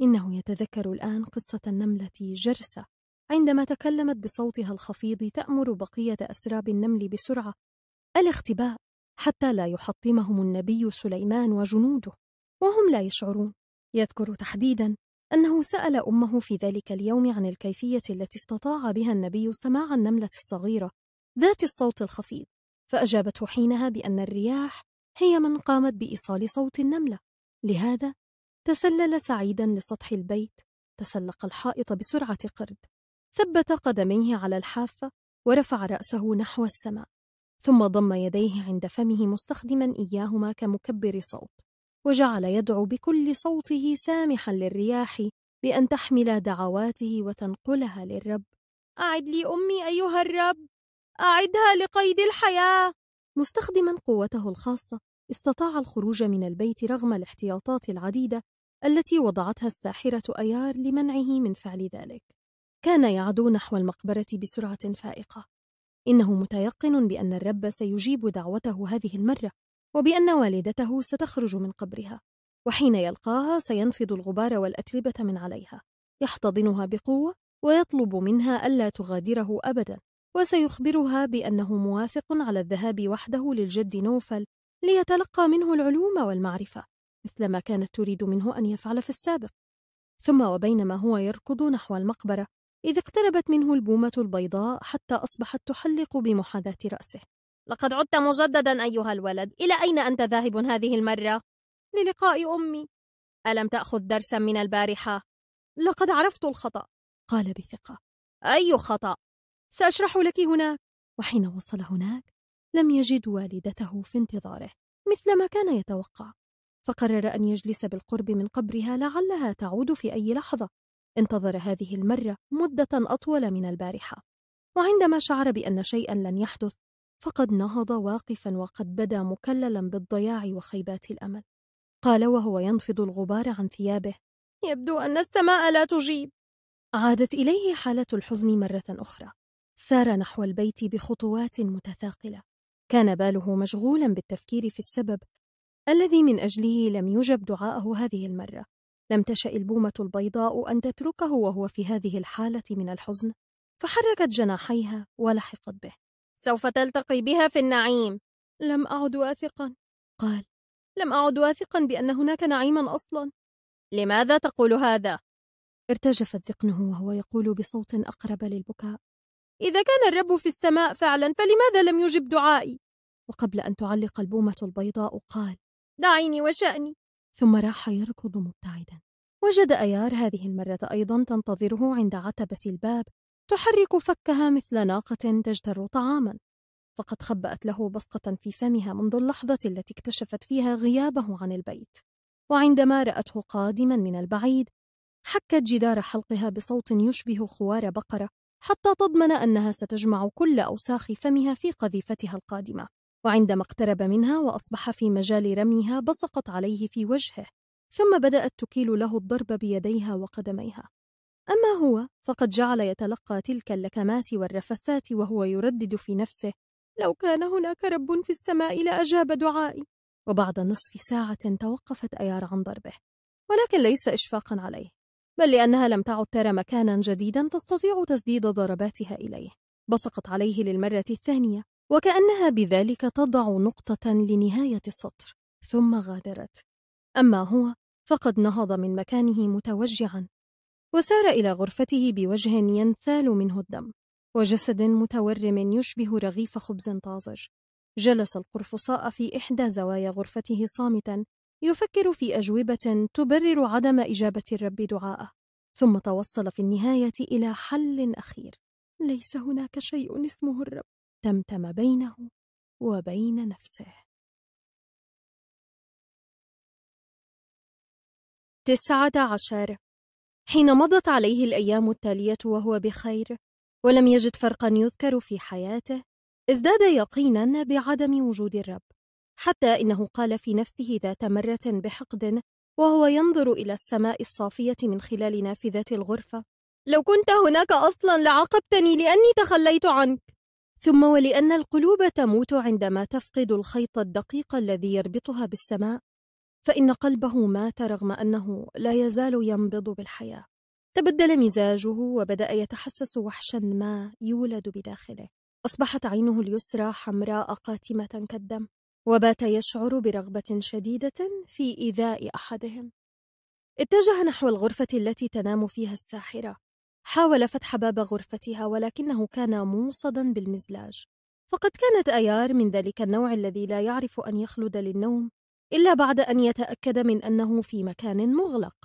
إنه يتذكر الآن قصة النملة جرسة عندما تكلمت بصوتها الخفيض تأمر بقية أسراب النمل بسرعة الاختباء حتى لا يحطمهم النبي سليمان وجنوده وهم لا يشعرون يذكر تحديدا أنه سأل أمه في ذلك اليوم عن الكيفية التي استطاع بها النبي سماع النملة الصغيرة ذات الصوت الخفيض فأجابته حينها بأن الرياح هي من قامت بإيصال صوت النملة لهذا تسلل سعيدا لسطح البيت تسلق الحائط بسرعة قرد ثبت قدميه على الحافة ورفع رأسه نحو السماء ثم ضم يديه عند فمه مستخدما إياهما كمكبر صوت وجعل يدعو بكل صوته سامحا للرياح بأن تحمل دعواته وتنقلها للرب أعد لي أمي أيها الرب أعدها لقيد الحياة مستخدما قوته الخاصة استطاع الخروج من البيت رغم الاحتياطات العديدة التي وضعتها الساحرة أيار لمنعه من فعل ذلك كان يعدو نحو المقبرة بسرعة فائقة إنه متيقن بأن الرب سيجيب دعوته هذه المرة وبأن والدته ستخرج من قبرها وحين يلقاها سينفض الغبار والأتربة من عليها يحتضنها بقوة ويطلب منها ألا تغادره أبدا وسيخبرها بأنه موافق على الذهاب وحده للجد نوفل ليتلقى منه العلوم والمعرفة مثلما كانت تريد منه أن يفعل في السابق ثم وبينما هو يركض نحو المقبرة إذ اقتربت منه البومة البيضاء حتى أصبحت تحلق بمحاذاة رأسه لقد عدت مجددا أيها الولد إلى أين أنت ذاهب هذه المرة؟ للقاء أمي ألم تأخذ درسا من البارحة؟ لقد عرفت الخطأ قال بثقة أي خطأ؟ سأشرح لك هناك وحين وصل هناك لم يجد والدته في انتظاره مثل ما كان يتوقع فقرر أن يجلس بالقرب من قبرها لعلها تعود في أي لحظة انتظر هذه المرة مدة أطول من البارحة وعندما شعر بأن شيئا لن يحدث فقد نهض واقفا وقد بدا مكللا بالضياع وخيبات الامل قال وهو ينفض الغبار عن ثيابه يبدو ان السماء لا تجيب عادت اليه حاله الحزن مره اخرى سار نحو البيت بخطوات متثاقله كان باله مشغولا بالتفكير في السبب الذي من اجله لم يجب دعاءه هذه المره لم تشا البومه البيضاء ان تتركه وهو في هذه الحاله من الحزن فحركت جناحيها ولحقت به سوف تلتقي بها في النعيم لم أعد واثقا قال لم أعد واثقا بأن هناك نعيما أصلا لماذا تقول هذا؟ ارتجفت ذقنه وهو يقول بصوت أقرب للبكاء إذا كان الرب في السماء فعلا فلماذا لم يجب دعائي؟ وقبل أن تعلق البومة البيضاء قال دعيني وشأني ثم راح يركض مبتعدا وجد أيار هذه المرة أيضا تنتظره عند عتبة الباب تحرك فكها مثل ناقة تجتر طعاما فقد خبأت له بصقة في فمها منذ اللحظة التي اكتشفت فيها غيابه عن البيت وعندما رأته قادما من البعيد حكت جدار حلقها بصوت يشبه خوار بقرة حتى تضمن أنها ستجمع كل أوساخ فمها في قذيفتها القادمة وعندما اقترب منها وأصبح في مجال رميها بصقت عليه في وجهه ثم بدأت تكيل له الضرب بيديها وقدميها أما هو فقد جعل يتلقى تلك اللكمات والرفسات وهو يردد في نفسه لو كان هناك رب في السماء لأجاب دعائي وبعد نصف ساعة توقفت أيار عن ضربه ولكن ليس إشفاقا عليه بل لأنها لم تعد ترى مكانا جديدا تستطيع تسديد ضرباتها إليه بصقت عليه للمرة الثانية وكأنها بذلك تضع نقطة لنهاية السطر ثم غادرت أما هو فقد نهض من مكانه متوجعا وسار إلى غرفته بوجه ينثال منه الدم وجسد متورم يشبه رغيف خبز طازج جلس القرفصاء في إحدى زوايا غرفته صامتا يفكر في أجوبة تبرر عدم إجابة الرب دعاءه ثم توصل في النهاية إلى حل أخير ليس هناك شيء اسمه الرب تمتم بينه وبين نفسه تسعة عشر حين مضت عليه الأيام التالية وهو بخير ولم يجد فرقا يذكر في حياته ازداد يقينا بعدم وجود الرب حتى إنه قال في نفسه ذات مرة بحقد وهو ينظر إلى السماء الصافية من خلال نافذة الغرفة لو كنت هناك أصلا لعاقبتني لأني تخليت عنك ثم ولأن القلوب تموت عندما تفقد الخيط الدقيق الذي يربطها بالسماء فإن قلبه مات رغم أنه لا يزال ينبض بالحياة تبدل مزاجه وبدأ يتحسس وحشا ما يولد بداخله أصبحت عينه اليسرى حمراء قاتمة كالدم وبات يشعر برغبة شديدة في إيذاء أحدهم اتجه نحو الغرفة التي تنام فيها الساحرة حاول فتح باب غرفتها ولكنه كان موصدا بالمزلاج فقد كانت أيار من ذلك النوع الذي لا يعرف أن يخلد للنوم إلا بعد أن يتأكد من أنه في مكان مغلق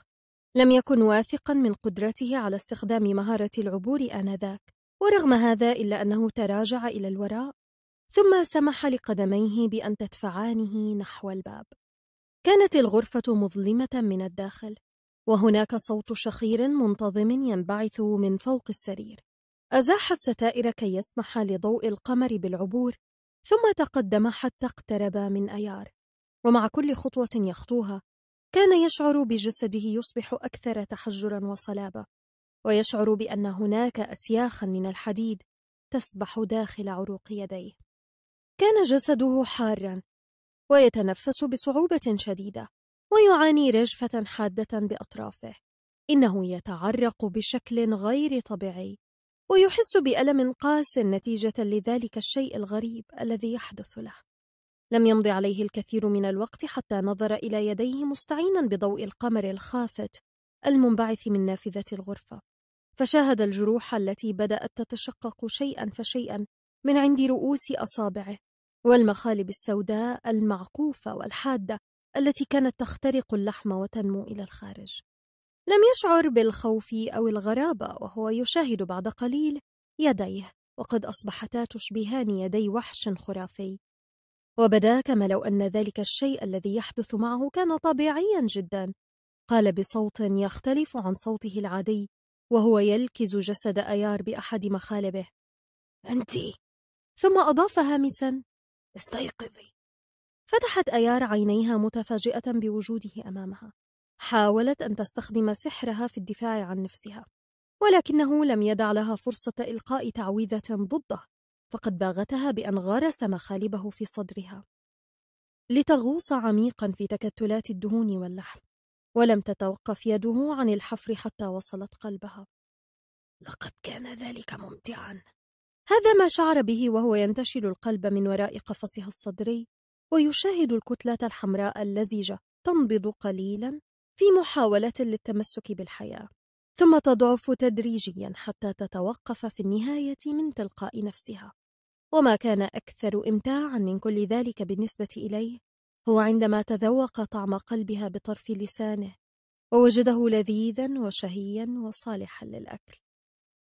لم يكن واثقا من قدرته على استخدام مهارة العبور آنذاك ورغم هذا إلا أنه تراجع إلى الوراء ثم سمح لقدميه بأن تدفعانه نحو الباب كانت الغرفة مظلمة من الداخل وهناك صوت شخير منتظم ينبعث من فوق السرير أزاح الستائر كي يسمح لضوء القمر بالعبور ثم تقدم حتى اقترب من أيار ومع كل خطوة يخطوها كان يشعر بجسده يصبح أكثر تحجرا وصلابة ويشعر بأن هناك أسياخا من الحديد تسبح داخل عروق يديه كان جسده حارا ويتنفس بصعوبة شديدة ويعاني رجفة حادة بأطرافه إنه يتعرق بشكل غير طبيعي ويحس بألم قاس نتيجة لذلك الشيء الغريب الذي يحدث له لم يمض عليه الكثير من الوقت حتى نظر إلى يديه مستعينا بضوء القمر الخافت المنبعث من نافذة الغرفة فشاهد الجروح التي بدأت تتشقق شيئا فشيئا من عند رؤوس أصابعه والمخالب السوداء المعقوفة والحادة التي كانت تخترق اللحم وتنمو إلى الخارج لم يشعر بالخوف أو الغرابة وهو يشاهد بعد قليل يديه وقد أصبحتا تشبهان يدي وحش خرافي وبدا كما لو أن ذلك الشيء الذي يحدث معه كان طبيعيا جدا قال بصوت يختلف عن صوته العادي وهو يلكز جسد أيار بأحد مخالبه أنت ثم أضاف هامسا استيقظي فتحت أيار عينيها متفاجئة بوجوده أمامها حاولت أن تستخدم سحرها في الدفاع عن نفسها ولكنه لم يدع لها فرصة إلقاء تعويذة ضده فقد باغتها بأن غرس مخالبه في صدرها لتغوص عميقا في تكتلات الدهون واللحم ولم تتوقف يده عن الحفر حتى وصلت قلبها لقد كان ذلك ممتعا هذا ما شعر به وهو ينتشل القلب من وراء قفصها الصدري ويشاهد الكتلة الحمراء اللزجة تنبض قليلا في محاولة للتمسك بالحياة ثم تضعف تدريجيا حتى تتوقف في النهاية من تلقاء نفسها وما كان أكثر إمتاعا من كل ذلك بالنسبة إليه هو عندما تذوق طعم قلبها بطرف لسانه ووجده لذيذا وشهيا وصالحا للأكل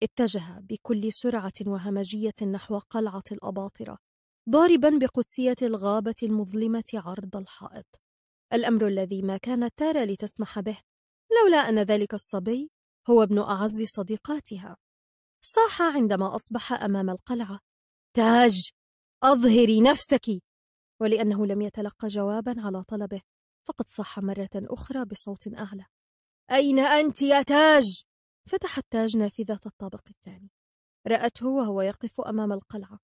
اتجه بكل سرعة وهمجية نحو قلعة الأباطرة ضاربا بقدسية الغابة المظلمة عرض الحائط الأمر الذي ما كانت تارى لتسمح به لولا أن ذلك الصبي هو ابن أعز صديقاتها صاح عندما أصبح أمام القلعة تاج أظهري نفسك ولأنه لم يتلق جوابا على طلبه فقد صاح مرة أخرى بصوت أعلى أين أنت يا تاج؟ فتح التاج نافذة الطابق الثاني رأته وهو يقف أمام القلعة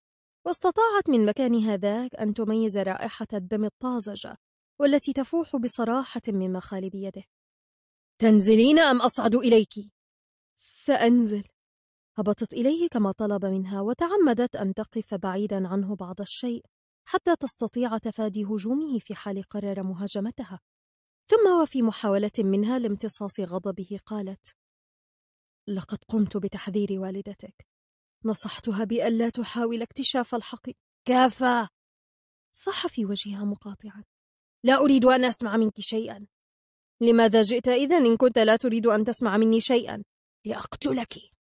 واستطاعت من مكانها ذاك أن تميز رائحة الدم الطازجة والتي تفوح بصراحة من مخالب يده تنزلين أم أصعد إليك؟ سأنزل هبطت إليه كما طلب منها وتعمدت أن تقف بعيدا عنه بعض الشيء حتى تستطيع تفادي هجومه في حال قرر مهاجمتها ثم وفي محاولة منها لامتصاص غضبه قالت لقد قمت بتحذير والدتك نصحتها بألا تحاول اكتشاف الحق كافة صح في وجهها مقاطعا لا أريد أن أسمع منك شيئا لماذا جئت إذا إن كنت لا تريد أن تسمع مني شيئا لأقتلك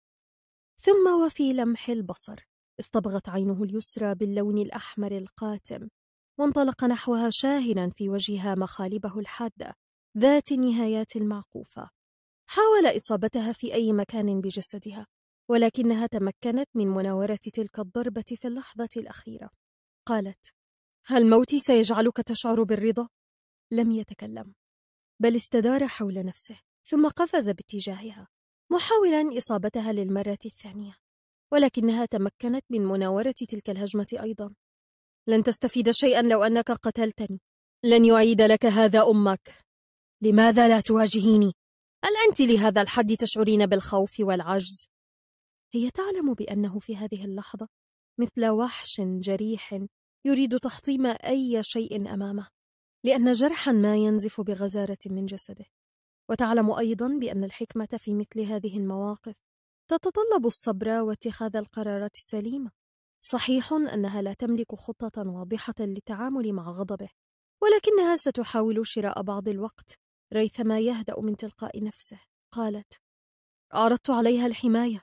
ثم وفي لمح البصر استبغت عينه اليسرى باللون الأحمر القاتم وانطلق نحوها شاهنا في وجهها مخالبه الحادة ذات النهايات المعقوفة حاول إصابتها في أي مكان بجسدها ولكنها تمكنت من مناورة تلك الضربة في اللحظة الأخيرة قالت هل موتي سيجعلك تشعر بالرضا؟ لم يتكلم بل استدار حول نفسه ثم قفز باتجاهها محاولا إصابتها للمرة الثانية ولكنها تمكنت من مناورة تلك الهجمة أيضا لن تستفيد شيئا لو أنك قتلتني لن يعيد لك هذا أمك لماذا لا تواجهيني؟ هل أنت لهذا الحد تشعرين بالخوف والعجز؟ هي تعلم بأنه في هذه اللحظة مثل وحش جريح يريد تحطيم أي شيء أمامه لأن جرحا ما ينزف بغزارة من جسده وتعلم ايضا بان الحكمه في مثل هذه المواقف تتطلب الصبر واتخاذ القرارات السليمه صحيح انها لا تملك خطه واضحه للتعامل مع غضبه ولكنها ستحاول شراء بعض الوقت ريثما يهدا من تلقاء نفسه قالت عرضت عليها الحمايه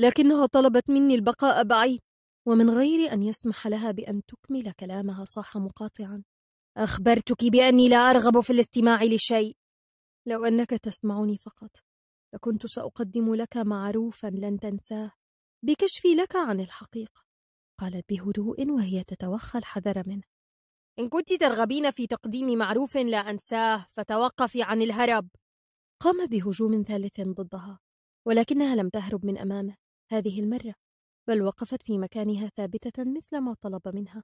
لكنها طلبت مني البقاء بعيد ومن غير ان يسمح لها بان تكمل كلامها صاح مقاطعا اخبرتك باني لا ارغب في الاستماع لشيء لو أنك تسمعني فقط لكنت سأقدم لك معروفا لن تنساه بكشفي لك عن الحقيقة قالت بهدوء وهي تتوخى الحذر منه إن كنت ترغبين في تقديم معروف لا أنساه فتوقفي عن الهرب قام بهجوم ثالث ضدها ولكنها لم تهرب من أمامه هذه المرة بل وقفت في مكانها ثابتة مثل ما طلب منها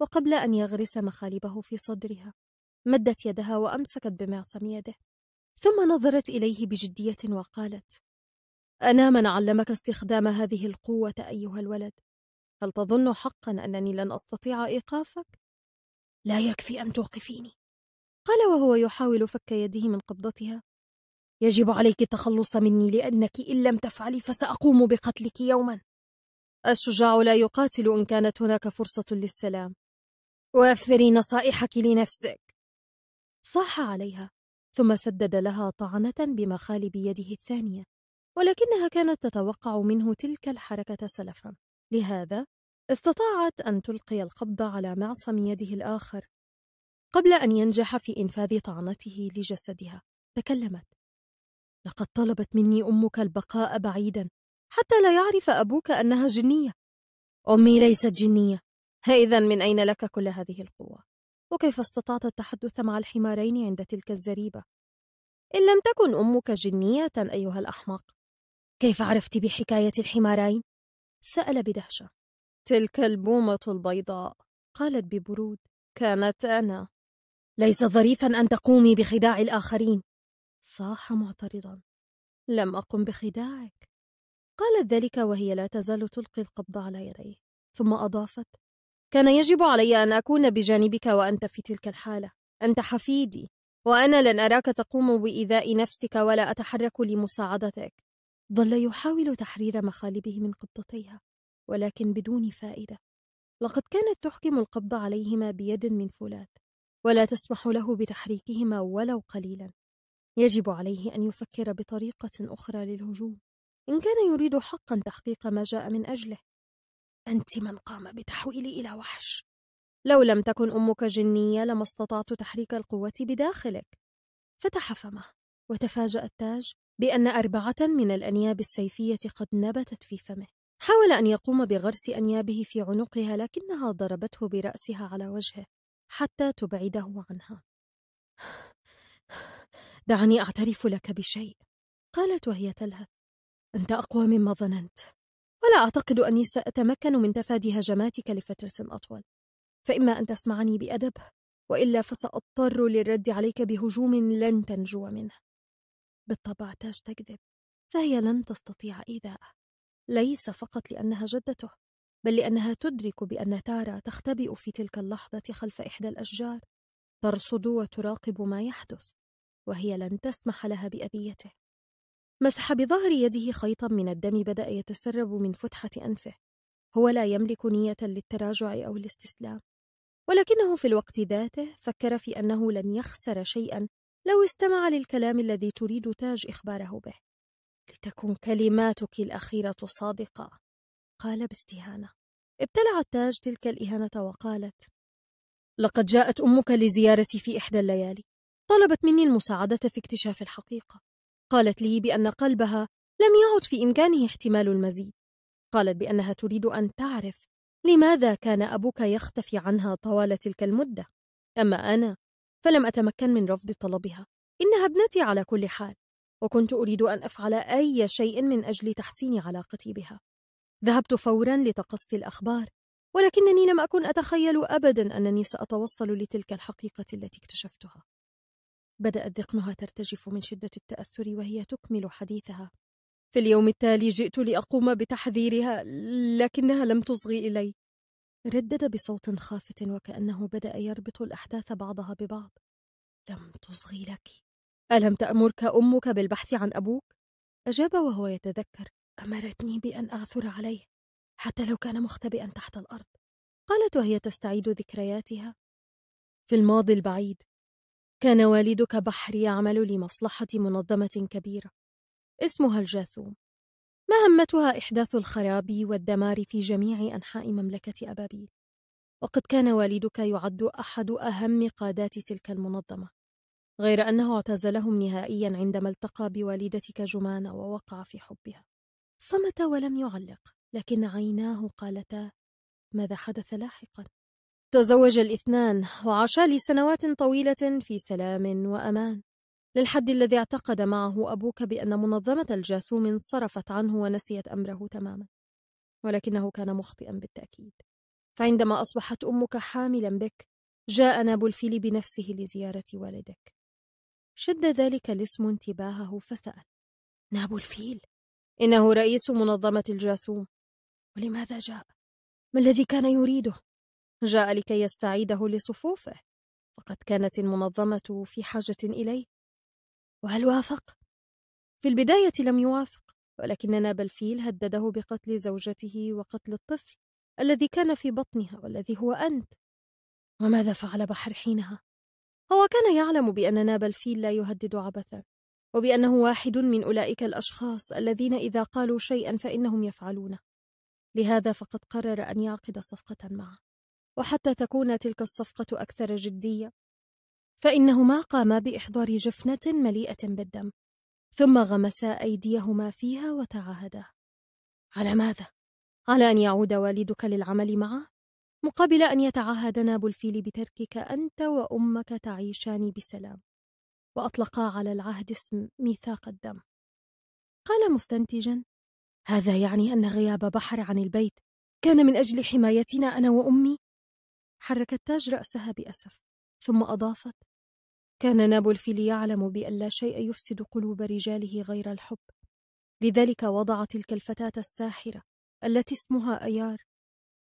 وقبل أن يغرس مخالبه في صدرها مدت يدها وأمسكت بمعصم يده ثم نظرت اليه بجديه وقالت انا من علمك استخدام هذه القوه ايها الولد هل تظن حقا انني لن استطيع ايقافك لا يكفي ان توقفيني قال وهو يحاول فك يده من قبضتها يجب عليك التخلص مني لانك ان لم تفعلي فساقوم بقتلك يوما الشجاع لا يقاتل ان كانت هناك فرصه للسلام وافري نصائحك لنفسك صاح عليها ثم سدد لها طعنة بمخالب يده الثانية ولكنها كانت تتوقع منه تلك الحركة سلفا لهذا استطاعت أن تلقي القبض على معصم يده الآخر قبل أن ينجح في إنفاذ طعنته لجسدها تكلمت لقد طلبت مني أمك البقاء بعيدا حتى لا يعرف أبوك أنها جنية أمي ليست جنية إذا من أين لك كل هذه القوة؟ وكيف استطعت التحدث مع الحمارين عند تلك الزريبة؟ إن لم تكن أمك جنية أيها الأحمق كيف عرفت بحكاية الحمارين؟ سأل بدهشة تلك البومة البيضاء قالت ببرود كانت أنا ليس ظريفا أن تقومي بخداع الآخرين صاح معترضا لم أقم بخداعك قالت ذلك وهي لا تزال تلقي القبض على يديه ثم أضافت كان يجب علي أن أكون بجانبك وأنت في تلك الحالة أنت حفيدي وأنا لن أراك تقوم بإيذاء نفسك ولا أتحرك لمساعدتك ظل يحاول تحرير مخالبه من قبضتيها ولكن بدون فائدة لقد كانت تحكم القبض عليهما بيد من فولاذ ولا تسمح له بتحريكهما ولو قليلا يجب عليه أن يفكر بطريقة أخرى للهجوم إن كان يريد حقا تحقيق ما جاء من أجله أنت من قام بتحويلي إلى وحش لو لم تكن أمك جنية لما استطعت تحريك القوة بداخلك فتح فمه وتفاجأ التاج بأن أربعة من الأنياب السيفية قد نبتت في فمه حاول أن يقوم بغرس أنيابه في عنقها لكنها ضربته برأسها على وجهه حتى تبعده عنها دعني أعترف لك بشيء قالت وهي تلهث أنت أقوى مما ظننت ولا أعتقد أني سأتمكن من تفادي هجماتك لفترة أطول فإما أن تسمعني بأدب وإلا فسأضطر للرد عليك بهجوم لن تنجو منه بالطبع تاج تكذب فهي لن تستطيع إيذاءه ليس فقط لأنها جدته بل لأنها تدرك بأن تارا تختبئ في تلك اللحظة خلف إحدى الأشجار ترصد وتراقب ما يحدث وهي لن تسمح لها بأذيته مسح بظهر يده خيطا من الدم بدأ يتسرب من فتحة أنفه هو لا يملك نية للتراجع أو الاستسلام ولكنه في الوقت ذاته فكر في أنه لن يخسر شيئا لو استمع للكلام الذي تريد تاج إخباره به لتكن كلماتك الأخيرة صادقة قال باستهانة ابتلعت تاج تلك الإهانة وقالت لقد جاءت أمك لزيارتي في إحدى الليالي طلبت مني المساعدة في اكتشاف الحقيقة قالت لي بأن قلبها لم يعد في إمكانه احتمال المزيد قالت بأنها تريد أن تعرف لماذا كان أبوك يختفي عنها طوال تلك المدة أما أنا فلم أتمكن من رفض طلبها إنها ابنتي على كل حال وكنت أريد أن أفعل أي شيء من أجل تحسين علاقتي بها ذهبت فورا لتقصي الأخبار ولكنني لم أكن أتخيل أبدا أنني سأتوصل لتلك الحقيقة التي اكتشفتها بدأت ذقنها ترتجف من شدة التأثر وهي تكمل حديثها في اليوم التالي جئت لأقوم بتحذيرها لكنها لم تصغي إلي ردد بصوت خافت وكأنه بدأ يربط الأحداث بعضها ببعض لم تصغي لك ألم تأمرك أمك بالبحث عن أبوك؟ أجاب وهو يتذكر أمرتني بأن أعثر عليه حتى لو كان مختبئا تحت الأرض قالت وهي تستعيد ذكرياتها في الماضي البعيد كان والدك بحري يعمل لمصلحة منظمة كبيرة اسمها الجاثوم مهمتها إحداث الخراب والدمار في جميع أنحاء مملكة أبابيل وقد كان والدك يعد أحد أهم قادات تلك المنظمة غير أنه اعتزلهم نهائيا عندما التقى بوالدتك جمانة ووقع في حبها صمت ولم يعلق لكن عيناه قالتا ماذا حدث لاحقا تزوج الاثنان وعاشا لسنوات طويلة في سلام وأمان للحد الذي اعتقد معه أبوك بأن منظمة الجاثوم انصرفت عنه ونسيت أمره تماما ولكنه كان مخطئا بالتأكيد فعندما أصبحت أمك حاملا بك جاء الفيل بنفسه لزيارة والدك شد ذلك الاسم انتباهه فسأل الفيل إنه رئيس منظمة الجاثوم ولماذا جاء؟ ما الذي كان يريده؟ جاء لكي يستعيده لصفوفه فقد كانت المنظمة في حاجة إليه وهل وافق؟ في البداية لم يوافق ولكن نابلفيل هدده بقتل زوجته وقتل الطفل الذي كان في بطنها والذي هو أنت وماذا فعل بحر حينها؟ هو كان يعلم بأن نابلفيل لا يهدد عبثا وبأنه واحد من أولئك الأشخاص الذين إذا قالوا شيئا فإنهم يفعلونه لهذا فقد قرر أن يعقد صفقة معه وحتى تكون تلك الصفقة أكثر جدية فإنهما قاما بإحضار جفنة مليئة بالدم ثم غمسا أيديهما فيها وتعاهدا على ماذا؟ على أن يعود والدك للعمل معه مقابل أن يتعهد ناب الفيل بتركك أنت وأمك تعيشان بسلام وأطلقا على العهد اسم ميثاق الدم قال مستنتجا هذا يعني أن غياب بحر عن البيت كان من أجل حمايتنا أنا وأمي حركت تاج رأسها بأسف ثم أضافت كان ناب الفيل يعلم بأن لا شيء يفسد قلوب رجاله غير الحب لذلك وضع تلك الفتاة الساحرة التي اسمها أيار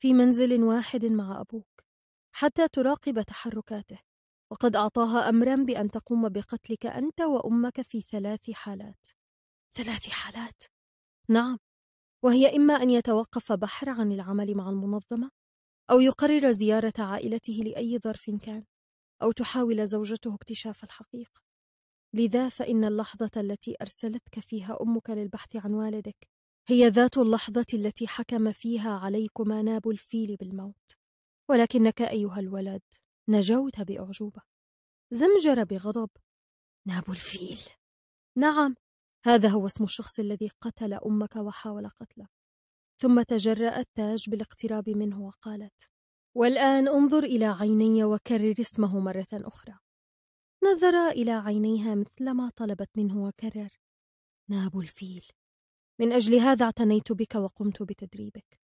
في منزل واحد مع أبوك حتى تراقب تحركاته وقد أعطاها أمرا بأن تقوم بقتلك أنت وأمك في ثلاث حالات ثلاث حالات؟ نعم وهي إما أن يتوقف بحر عن العمل مع المنظمة أو يقرر زيارة عائلته لأي ظرف كان أو تحاول زوجته اكتشاف الحقيقة لذا فإن اللحظة التي أرسلتك فيها أمك للبحث عن والدك هي ذات اللحظة التي حكم فيها عليكما ناب الفيل بالموت ولكنك أيها الولد نجوت بأعجوبة زمجر بغضب ناب الفيل نعم هذا هو اسم الشخص الذي قتل أمك وحاول قتلك ثم تجرأ التاج بالاقتراب منه وقالت: والآن انظر إلى عيني وكرر اسمه مرة أخرى. نظر إلى عينيها مثلما طلبت منه وكرر: ناب الفيل. من أجل هذا اعتنيت بك وقمت بتدريبك.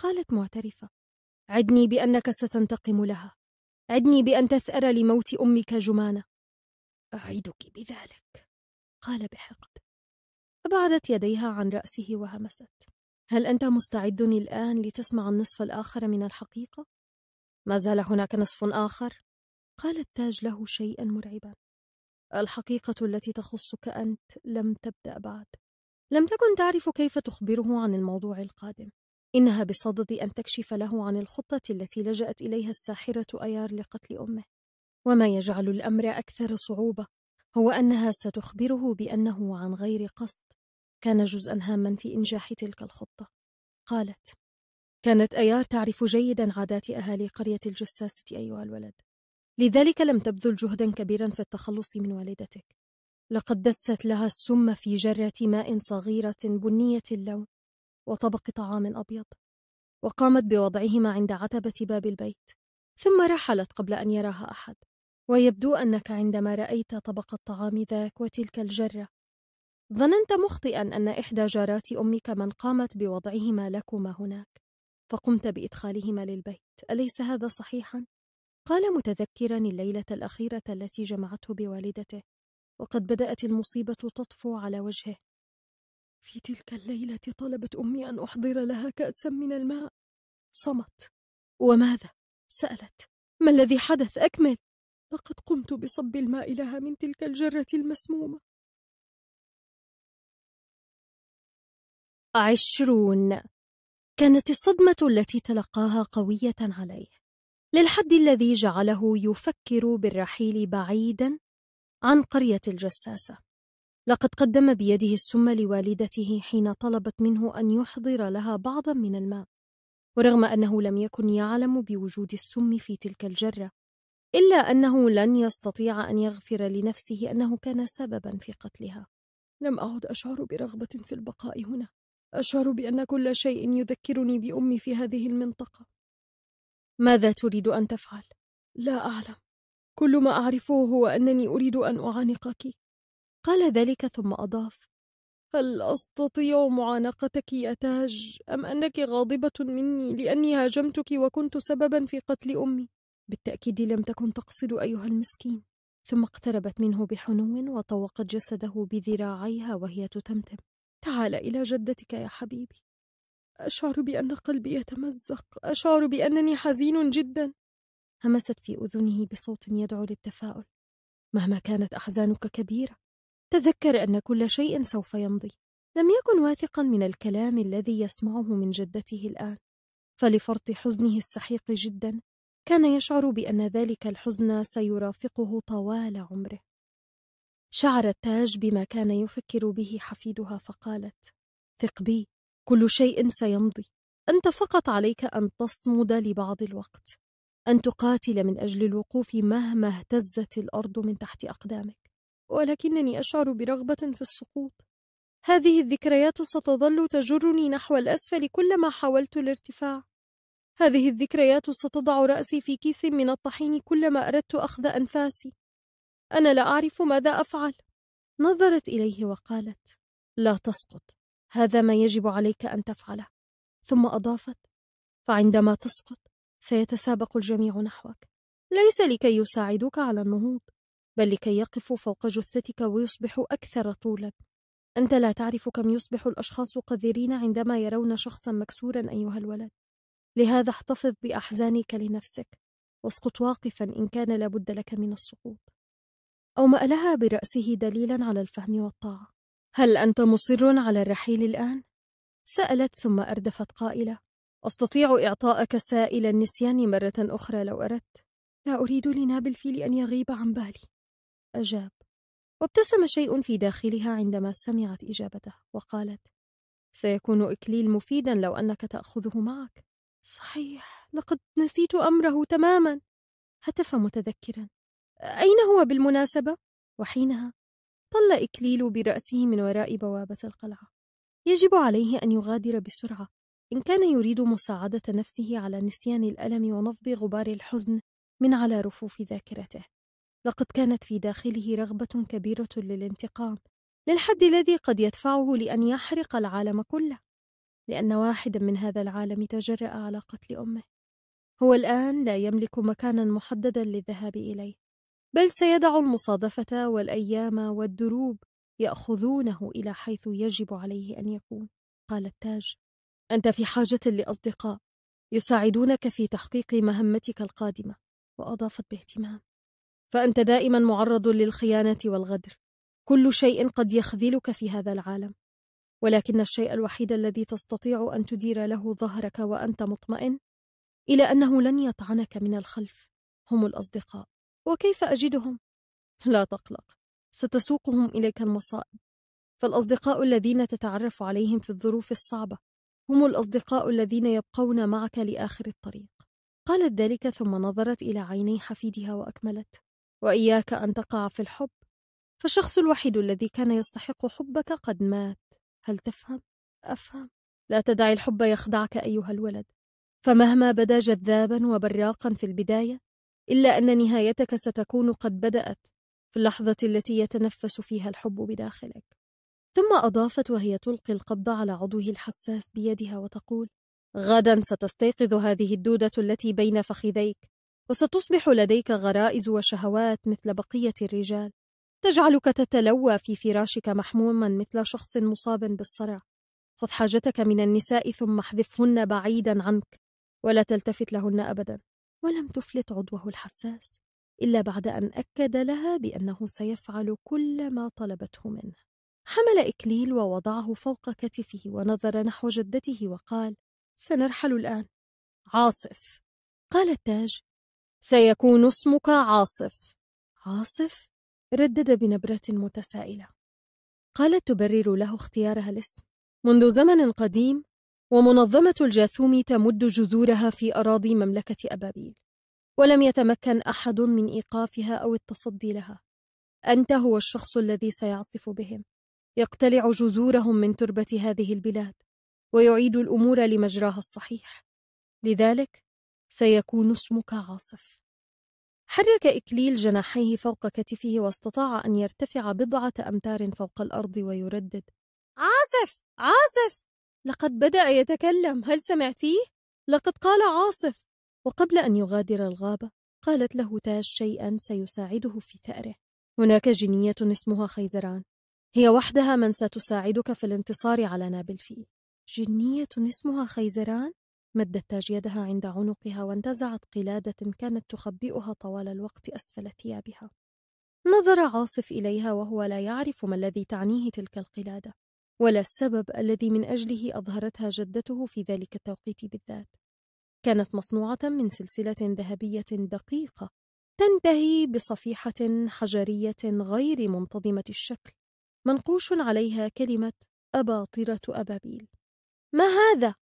قالت معترفة: عدني بأنك ستنتقم لها. عدني بأن تثأر لموت أمك جمانة. أعدك بذلك. قال بحقد. أبعدت يديها عن رأسه وهمست. هل أنت مستعد الآن لتسمع النصف الآخر من الحقيقة؟ ما زال هناك نصف آخر؟ قال التاج له شيئا مرعبا الحقيقة التي تخصك أنت لم تبدأ بعد لم تكن تعرف كيف تخبره عن الموضوع القادم إنها بصدد أن تكشف له عن الخطة التي لجأت إليها الساحرة أيار لقتل أمه وما يجعل الأمر أكثر صعوبة هو أنها ستخبره بأنه عن غير قصد كان جزءا هاما في إنجاح تلك الخطة قالت كانت أيار تعرف جيدا عادات أهالي قرية الجساسة أيها الولد لذلك لم تبذل جهدا كبيرا في التخلص من والدتك لقد دست لها السم في جرة ماء صغيرة بنية اللون وطبق طعام أبيض وقامت بوضعهما عند عتبة باب البيت ثم رحلت قبل أن يراها أحد ويبدو أنك عندما رأيت طبق الطعام ذاك وتلك الجرة ظننت مخطئا أن إحدى جارات أمك من قامت بوضعهما لكما هناك فقمت بإدخالهما للبيت أليس هذا صحيحا؟ قال متذكرا الليلة الأخيرة التي جمعته بوالدته وقد بدأت المصيبة تطفو على وجهه في تلك الليلة طلبت أمي أن أحضر لها كأسا من الماء صمت وماذا؟ سألت ما الذي حدث أكمل؟ لقد قمت بصب الماء لها من تلك الجرة المسمومة عشرون كانت الصدمة التي تلقاها قوية عليه للحد الذي جعله يفكر بالرحيل بعيدا عن قرية الجساسة لقد قدم بيده السم لوالدته حين طلبت منه أن يحضر لها بعضا من الماء ورغم أنه لم يكن يعلم بوجود السم في تلك الجرة إلا أنه لن يستطيع أن يغفر لنفسه أنه كان سببا في قتلها لم أعد أشعر برغبة في البقاء هنا أشعر بأن كل شيء يذكرني بأمي في هذه المنطقة. ماذا تريد أن تفعل؟ لا أعلم. كل ما أعرفه هو أنني أريد أن أعانقك. قال ذلك ثم أضاف: هل أستطيع معانقتك يا تاج أم أنك غاضبة مني لأني هاجمتك وكنت سببا في قتل أمي؟ بالتأكيد لم تكن تقصد أيها المسكين. ثم اقتربت منه بحنو وطوقت جسده بذراعيها وهي تتمتم تعال إلى جدتك يا حبيبي أشعر بأن قلبي يتمزق أشعر بأنني حزين جدا همست في أذنه بصوت يدعو للتفاؤل مهما كانت أحزانك كبيرة تذكر أن كل شيء سوف يمضي لم يكن واثقا من الكلام الذي يسمعه من جدته الآن فلفرط حزنه السحيق جدا كان يشعر بأن ذلك الحزن سيرافقه طوال عمره شعر تاج بما كان يفكر به حفيدها فقالت ثق بي كل شيء سيمضي انت فقط عليك ان تصمد لبعض الوقت ان تقاتل من اجل الوقوف مهما اهتزت الارض من تحت اقدامك ولكنني اشعر برغبه في السقوط هذه الذكريات ستظل تجرني نحو الاسفل كلما حاولت الارتفاع هذه الذكريات ستضع راسي في كيس من الطحين كلما اردت اخذ انفاسي أنا لا أعرف ماذا أفعل نظرت إليه وقالت لا تسقط هذا ما يجب عليك أن تفعله ثم أضافت فعندما تسقط سيتسابق الجميع نحوك ليس لكي يساعدوك على النهوض بل لكي يقفوا فوق جثتك ويصبحوا أكثر طولا أنت لا تعرف كم يصبح الأشخاص قذرين عندما يرون شخصا مكسورا أيها الولد لهذا احتفظ بأحزانك لنفسك واسقط واقفا إن كان لابد لك من السقوط أومألها برأسه دليلا على الفهم والطاعة هل أنت مصر على الرحيل الآن؟ سألت ثم أردفت قائلة أستطيع إعطاءك سائل النسيان مرة أخرى لو أردت لا أريد لناب الفيل أن يغيب عن بالي أجاب وابتسم شيء في داخلها عندما سمعت إجابته وقالت سيكون إكليل مفيدا لو أنك تأخذه معك صحيح لقد نسيت أمره تماما هتف متذكرا أين هو بالمناسبة؟ وحينها طل إكليل برأسه من وراء بوابة القلعة يجب عليه أن يغادر بسرعة إن كان يريد مساعدة نفسه على نسيان الألم ونفض غبار الحزن من على رفوف ذاكرته لقد كانت في داخله رغبة كبيرة للانتقام للحد الذي قد يدفعه لأن يحرق العالم كله لأن واحدا من هذا العالم تجرأ على قتل أمه هو الآن لا يملك مكانا محددا للذهاب إليه بل سيدع المصادفة والأيام والدروب يأخذونه إلى حيث يجب عليه أن يكون قال التاج أنت في حاجة لأصدقاء يساعدونك في تحقيق مهمتك القادمة وأضافت باهتمام فأنت دائما معرض للخيانة والغدر كل شيء قد يخذلك في هذا العالم ولكن الشيء الوحيد الذي تستطيع أن تدير له ظهرك وأنت مطمئن إلى أنه لن يطعنك من الخلف هم الأصدقاء وكيف أجدهم؟ لا تقلق ستسوقهم إليك المصائب فالأصدقاء الذين تتعرف عليهم في الظروف الصعبة هم الأصدقاء الذين يبقون معك لآخر الطريق قالت ذلك ثم نظرت إلى عيني حفيدها وأكملت وإياك أن تقع في الحب فالشخص الوحيد الذي كان يستحق حبك قد مات هل تفهم؟ أفهم لا تدعي الحب يخدعك أيها الولد فمهما بدا جذابا وبراقا في البداية إلا أن نهايتك ستكون قد بدأت في اللحظة التي يتنفس فيها الحب بداخلك ثم أضافت وهي تلقي القبض على عضوه الحساس بيدها وتقول غدا ستستيقظ هذه الدودة التي بين فخذيك وستصبح لديك غرائز وشهوات مثل بقية الرجال تجعلك تتلوى في فراشك محموما مثل شخص مصاب بالصرع خذ حاجتك من النساء ثم احذفهن بعيدا عنك ولا تلتفت لهن أبدا ولم تفلت عضوه الحساس إلا بعد أن أكد لها بأنه سيفعل كل ما طلبته منه حمل إكليل ووضعه فوق كتفه ونظر نحو جدته وقال سنرحل الآن عاصف قال التاج سيكون اسمك عاصف عاصف ردد بنبرة متسائلة قالت تبرر له اختيارها الاسم منذ زمن قديم ومنظمة الجاثوم تمد جذورها في أراضي مملكة أبابيل ولم يتمكن أحد من إيقافها أو التصدي لها أنت هو الشخص الذي سيعصف بهم يقتلع جذورهم من تربة هذه البلاد ويعيد الأمور لمجراها الصحيح لذلك سيكون اسمك عاصف حرك إكليل جناحيه فوق كتفه واستطاع أن يرتفع بضعة أمتار فوق الأرض ويردد عاصف عاصف لقد بدأ يتكلم هل سمعتيه؟ لقد قال عاصف وقبل أن يغادر الغابة قالت له تاج شيئا سيساعده في ثأره هناك جنية اسمها خيزران هي وحدها من ستساعدك في الانتصار على نابل فيه جنية اسمها خيزران مدت تاج يدها عند عنقها وانتزعت قلادة كانت تخبئها طوال الوقت أسفل ثيابها نظر عاصف إليها وهو لا يعرف ما الذي تعنيه تلك القلادة ولا السبب الذي من أجله أظهرتها جدته في ذلك التوقيت بالذات كانت مصنوعة من سلسلة ذهبية دقيقة تنتهي بصفيحة حجرية غير منتظمة الشكل منقوش عليها كلمة أباطرة أبابيل ما هذا؟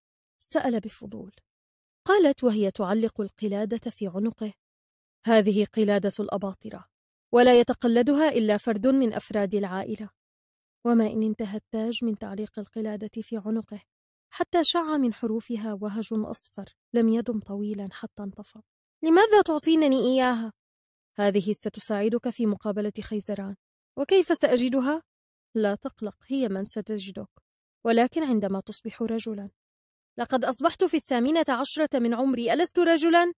سأل بفضول قالت وهي تعلق القلادة في عنقه هذه قلادة الأباطرة ولا يتقلدها إلا فرد من أفراد العائلة وما إن انتهى التاج من تعليق القلادة في عنقه حتى شع من حروفها وهج أصفر لم يدم طويلا حتى انطفأ لماذا تعطينني إياها؟ هذه ستساعدك في مقابلة خيزران وكيف سأجدها؟ لا تقلق هي من ستجدك ولكن عندما تصبح رجلا لقد أصبحت في الثامنة عشرة من عمري ألست رجلا؟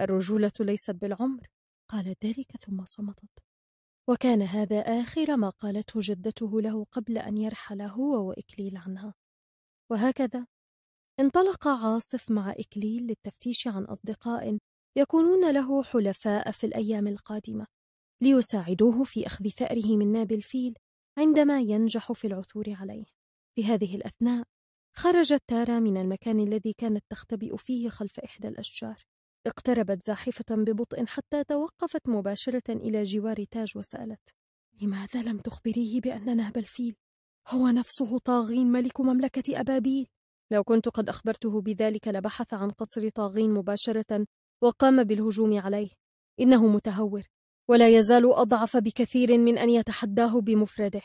الرجولة ليست بالعمر قالت ذلك ثم صمتت وكان هذا آخر ما قالته جدته له قبل أن يرحل هو وإكليل عنها وهكذا انطلق عاصف مع إكليل للتفتيش عن أصدقاء يكونون له حلفاء في الأيام القادمة ليساعدوه في أخذ ثأره من ناب الفيل عندما ينجح في العثور عليه في هذه الأثناء خرجت تارا من المكان الذي كانت تختبئ فيه خلف إحدى الأشجار اقتربت زاحفة ببطء حتى توقفت مباشرة إلى جوار تاج وسألت: لماذا لم تخبريه بأن نهب الفيل هو نفسه طاغين ملك مملكة أبابيل؟ لو كنت قد أخبرته بذلك لبحث عن قصر طاغين مباشرة وقام بالهجوم عليه، إنه متهور، ولا يزال أضعف بكثير من أن يتحداه بمفرده،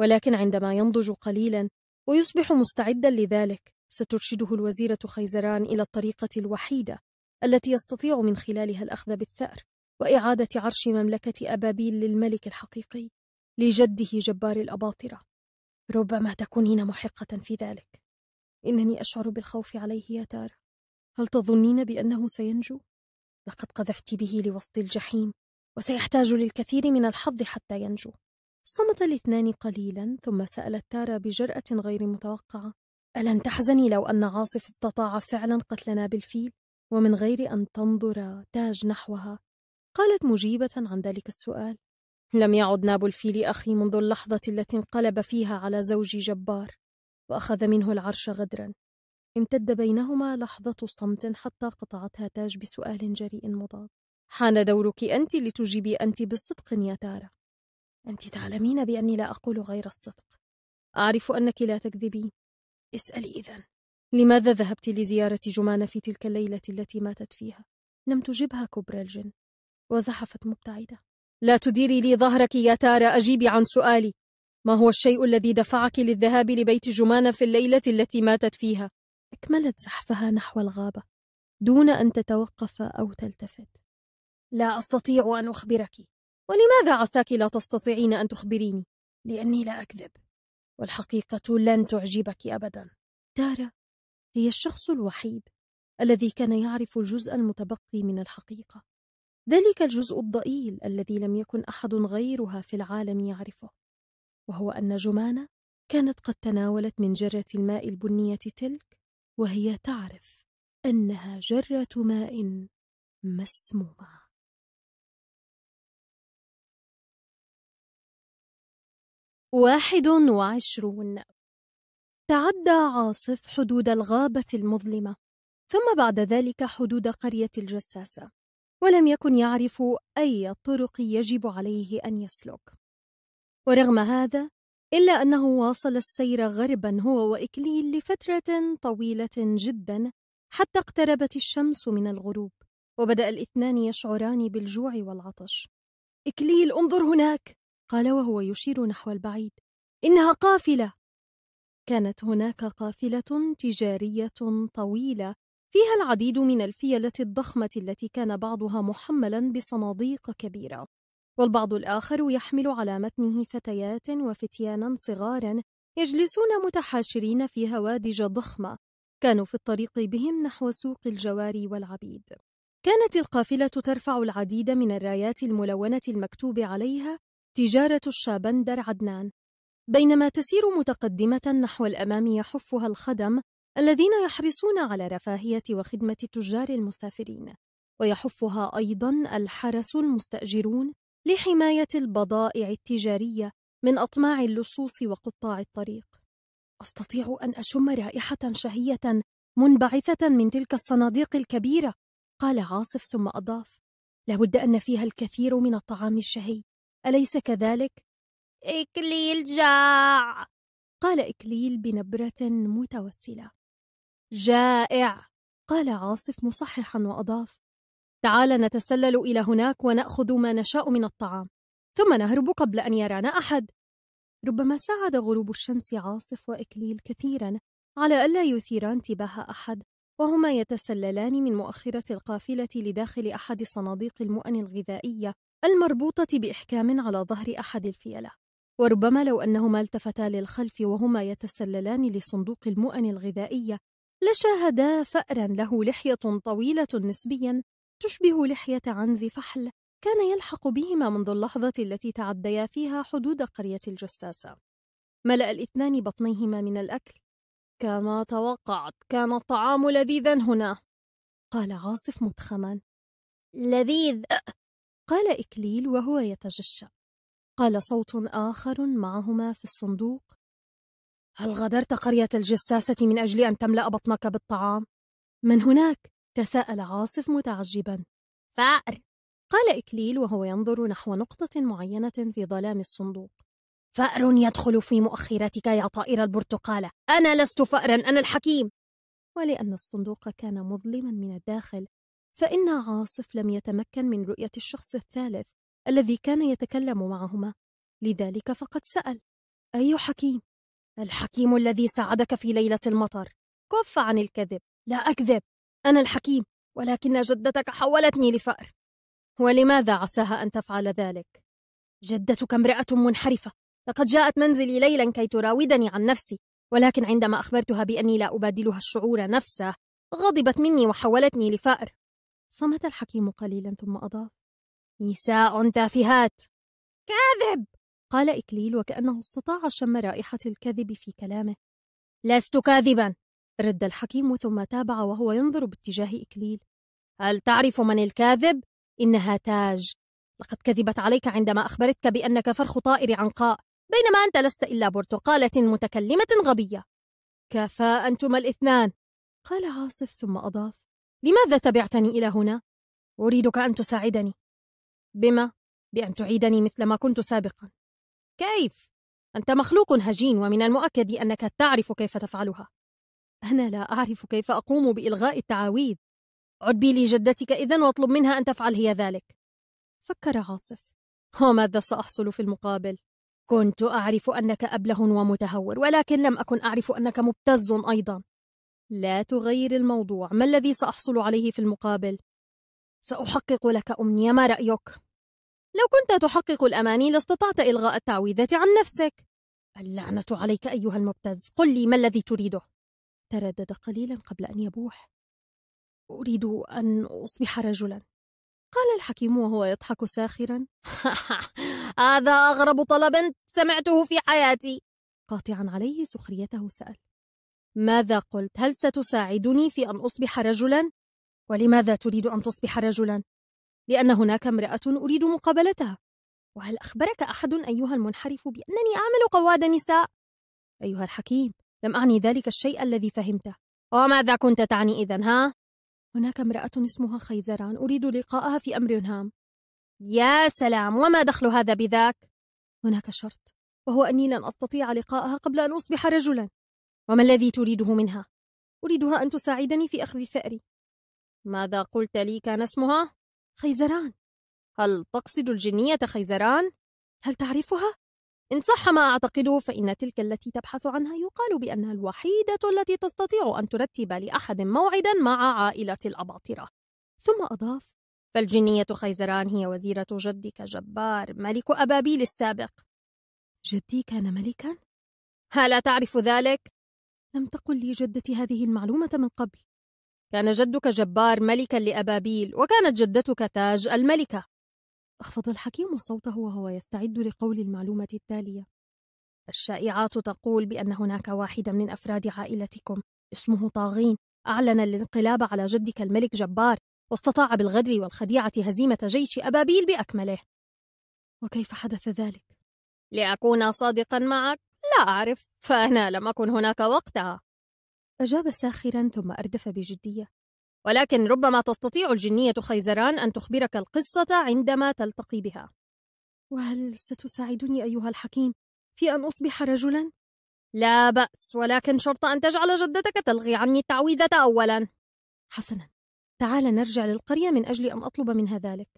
ولكن عندما ينضج قليلا ويصبح مستعدا لذلك، سترشده الوزيرة خيزران إلى الطريقة الوحيدة التي يستطيع من خلالها الأخذ بالثأر وإعادة عرش مملكة أبابيل للملك الحقيقي لجده جبار الأباطرة ربما تكونين محقة في ذلك إنني أشعر بالخوف عليه يا تارة هل تظنين بأنه سينجو؟ لقد قذفت به لوسط الجحيم وسيحتاج للكثير من الحظ حتى ينجو صمت الاثنان قليلا ثم سألت تارا بجرأة غير متوقعة ألن تحزني لو أن عاصف استطاع فعلا قتلنا بالفيل ومن غير أن تنظر تاج نحوها قالت مجيبة عن ذلك السؤال لم يعد ناب الفيل أخي منذ اللحظة التي انقلب فيها على زوجي جبار وأخذ منه العرش غدرا امتد بينهما لحظة صمت حتى قطعتها تاج بسؤال جريء مضاد حان دورك أنت لتجيبي أنت بالصدق يا تارة أنت تعلمين بأني لا أقول غير الصدق أعرف أنك لا تكذبين اسألي اذن لماذا ذهبت لزيارة جمان في تلك الليلة التي ماتت فيها؟ لم تجبها كبرى الجن وزحفت مبتعدة لا تديري لي ظهرك يا تارا أجيبي عن سؤالي ما هو الشيء الذي دفعك للذهاب لبيت جمان في الليلة التي ماتت فيها؟ أكملت زحفها نحو الغابة دون أن تتوقف أو تلتفت لا أستطيع أن أخبرك ولماذا عساك لا تستطيعين أن تخبريني؟ لأني لا أكذب والحقيقة لن تعجبك أبدا تارا هي الشخص الوحيد الذي كان يعرف الجزء المتبقي من الحقيقة ذلك الجزء الضئيل الذي لم يكن أحد غيرها في العالم يعرفه وهو أن جمانة كانت قد تناولت من جرة الماء البنية تلك وهي تعرف أنها جرة ماء مسمومة واحد وعشرون تعدى عاصف حدود الغابة المظلمة ثم بعد ذلك حدود قرية الجساسة ولم يكن يعرف أي طرق يجب عليه أن يسلك ورغم هذا إلا أنه واصل السير غربا هو وإكليل لفترة طويلة جدا حتى اقتربت الشمس من الغروب وبدأ الاثنان يشعران بالجوع والعطش إكليل انظر هناك قال وهو يشير نحو البعيد إنها قافلة كانت هناك قافلة تجارية طويلة فيها العديد من الفيلة الضخمة التي كان بعضها محملا بصناديق كبيرة والبعض الآخر يحمل على متنه فتيات وفتيانا صغارا يجلسون متحاشرين في هوادج ضخمة كانوا في الطريق بهم نحو سوق الجواري والعبيد كانت القافلة ترفع العديد من الرايات الملونة المكتوب عليها تجارة الشابندر عدنان بينما تسير متقدمة نحو الأمام يحفها الخدم الذين يحرصون على رفاهية وخدمة التجار المسافرين ويحفها أيضا الحرس المستأجرون لحماية البضائع التجارية من أطماع اللصوص وقطاع الطريق أستطيع أن أشم رائحة شهية منبعثة من تلك الصناديق الكبيرة قال عاصف ثم أضاف لابد أن فيها الكثير من الطعام الشهي أليس كذلك؟ إكليل جاع قال إكليل بنبرة متوسلة جائع قال عاصف مصححا وأضاف تعال نتسلل إلى هناك ونأخذ ما نشاء من الطعام ثم نهرب قبل أن يرانا أحد ربما ساعد غروب الشمس عاصف وإكليل كثيرا على ألا يثيرا انتباه أحد وهما يتسللان من مؤخرة القافلة لداخل أحد صناديق المؤن الغذائية المربوطة بإحكام على ظهر أحد الفيلة وربما لو أنهما التفتا للخلف وهما يتسللان لصندوق المؤن الغذائية لشاهدا فأرا له لحية طويلة نسبيا تشبه لحية عنز فحل كان يلحق بهما منذ اللحظة التي تعديا فيها حدود قرية الجساسة ملأ الاثنان بطنيهما من الأكل كما توقعت كان الطعام لذيذا هنا قال عاصف متخما لذيذ قال إكليل وهو يتجشأ قال صوت آخر معهما في الصندوق هل غادرت قرية الجساسة من أجل أن تملأ بطنك بالطعام؟ من هناك؟ تساءل عاصف متعجبا فأر قال إكليل وهو ينظر نحو نقطة معينة في ظلام الصندوق فأر يدخل في مؤخرتك يا طائر البرتقالة أنا لست فأرا أنا الحكيم ولأن الصندوق كان مظلما من الداخل فإن عاصف لم يتمكن من رؤية الشخص الثالث الذي كان يتكلم معهما لذلك فقد سأل أي حكيم؟ الحكيم الذي ساعدك في ليلة المطر كف عن الكذب لا أكذب أنا الحكيم ولكن جدتك حولتني لفأر ولماذا عساها أن تفعل ذلك؟ جدتك امرأة منحرفة لقد جاءت منزلي ليلا كي تراودني عن نفسي ولكن عندما أخبرتها بأني لا أبادلها الشعور نفسه غضبت مني وحولتني لفأر صمت الحكيم قليلا ثم أضاف نساء تافهات كاذب قال إكليل وكأنه استطاع شم رائحة الكذب في كلامه لست كاذبا رد الحكيم ثم تابع وهو ينظر باتجاه إكليل هل تعرف من الكاذب؟ إنها تاج لقد كذبت عليك عندما أخبرتك بأنك فرخ طائر عنقاء بينما أنت لست إلا برتقالة متكلمة غبية كفى أنتما الاثنان قال عاصف ثم أضاف لماذا تبعتني إلى هنا؟ أريدك أن تساعدني بما؟ بأن تعيدني مثل ما كنت سابقا كيف؟ أنت مخلوق هجين ومن المؤكد أنك تعرف كيف تفعلها أنا لا أعرف كيف أقوم بإلغاء التعاويذ عد بي لجدتك إذا واطلب منها أن تفعل هي ذلك فكر عاصف وماذا سأحصل في المقابل؟ كنت أعرف أنك أبله ومتهور ولكن لم أكن أعرف أنك مبتز أيضا لا تغير الموضوع ما الذي سأحصل عليه في المقابل؟ سأحقق لك أمنية ما رأيك؟ لو كنت تحقق الأماني لاستطعت إلغاء التعويذة عن نفسك اللعنة عليك أيها المبتز قل لي ما الذي تريده تردد قليلا قبل أن يبوح أريد أن أصبح رجلا قال الحكيم وهو يضحك ساخرا هذا أغرب طلب سمعته في حياتي قاطعا عليه سخريته سأل ماذا قلت هل ستساعدني في أن أصبح رجلا ولماذا تريد أن تصبح رجلا لأن هناك امرأة أريد مقابلتها وهل أخبرك أحد أيها المنحرف بأنني أعمل قواد نساء؟ أيها الحكيم لم أعني ذلك الشيء الذي فهمته وماذا كنت تعني إذا ها؟ هناك امرأة اسمها خيزران أريد لقاءها في أمر هام يا سلام وما دخل هذا بذاك؟ هناك شرط وهو أني لن أستطيع لقاءها قبل أن أصبح رجلا وما الذي تريده منها؟ أريدها أن تساعدني في أخذ ثأري ماذا قلت لي كان اسمها؟ خيزران هل تقصد الجنية خيزران؟ هل تعرفها؟ إن صح ما أعتقده فإن تلك التي تبحث عنها يقال بأنها الوحيدة التي تستطيع أن ترتب لأحد موعدا مع عائلة الأباطرة ثم أضاف فالجنية خيزران هي وزيرة جدك جبار ملك أبابيل السابق جدي كان ملكا؟ هل تعرف ذلك؟ لم تقل لي جدتي هذه المعلومة من قبل كان جدك جبار ملكا لأبابيل وكانت جدتك تاج الملكة أخفض الحكيم صوته وهو يستعد لقول المعلومة التالية الشائعات تقول بأن هناك واحدا من أفراد عائلتكم اسمه طاغين أعلن الانقلاب على جدك الملك جبار واستطاع بالغدر والخديعة هزيمة جيش أبابيل بأكمله وكيف حدث ذلك؟ لأكون صادقا معك لا أعرف فأنا لم أكن هناك وقتها أجاب ساخرا ثم أردف بجدية ولكن ربما تستطيع الجنية خيزران أن تخبرك القصة عندما تلتقي بها وهل ستساعدني أيها الحكيم في أن أصبح رجلا؟ لا بأس ولكن شرط أن تجعل جدتك تلغي عني التعويذة أولا حسنا تعال نرجع للقرية من أجل أن أطلب منها ذلك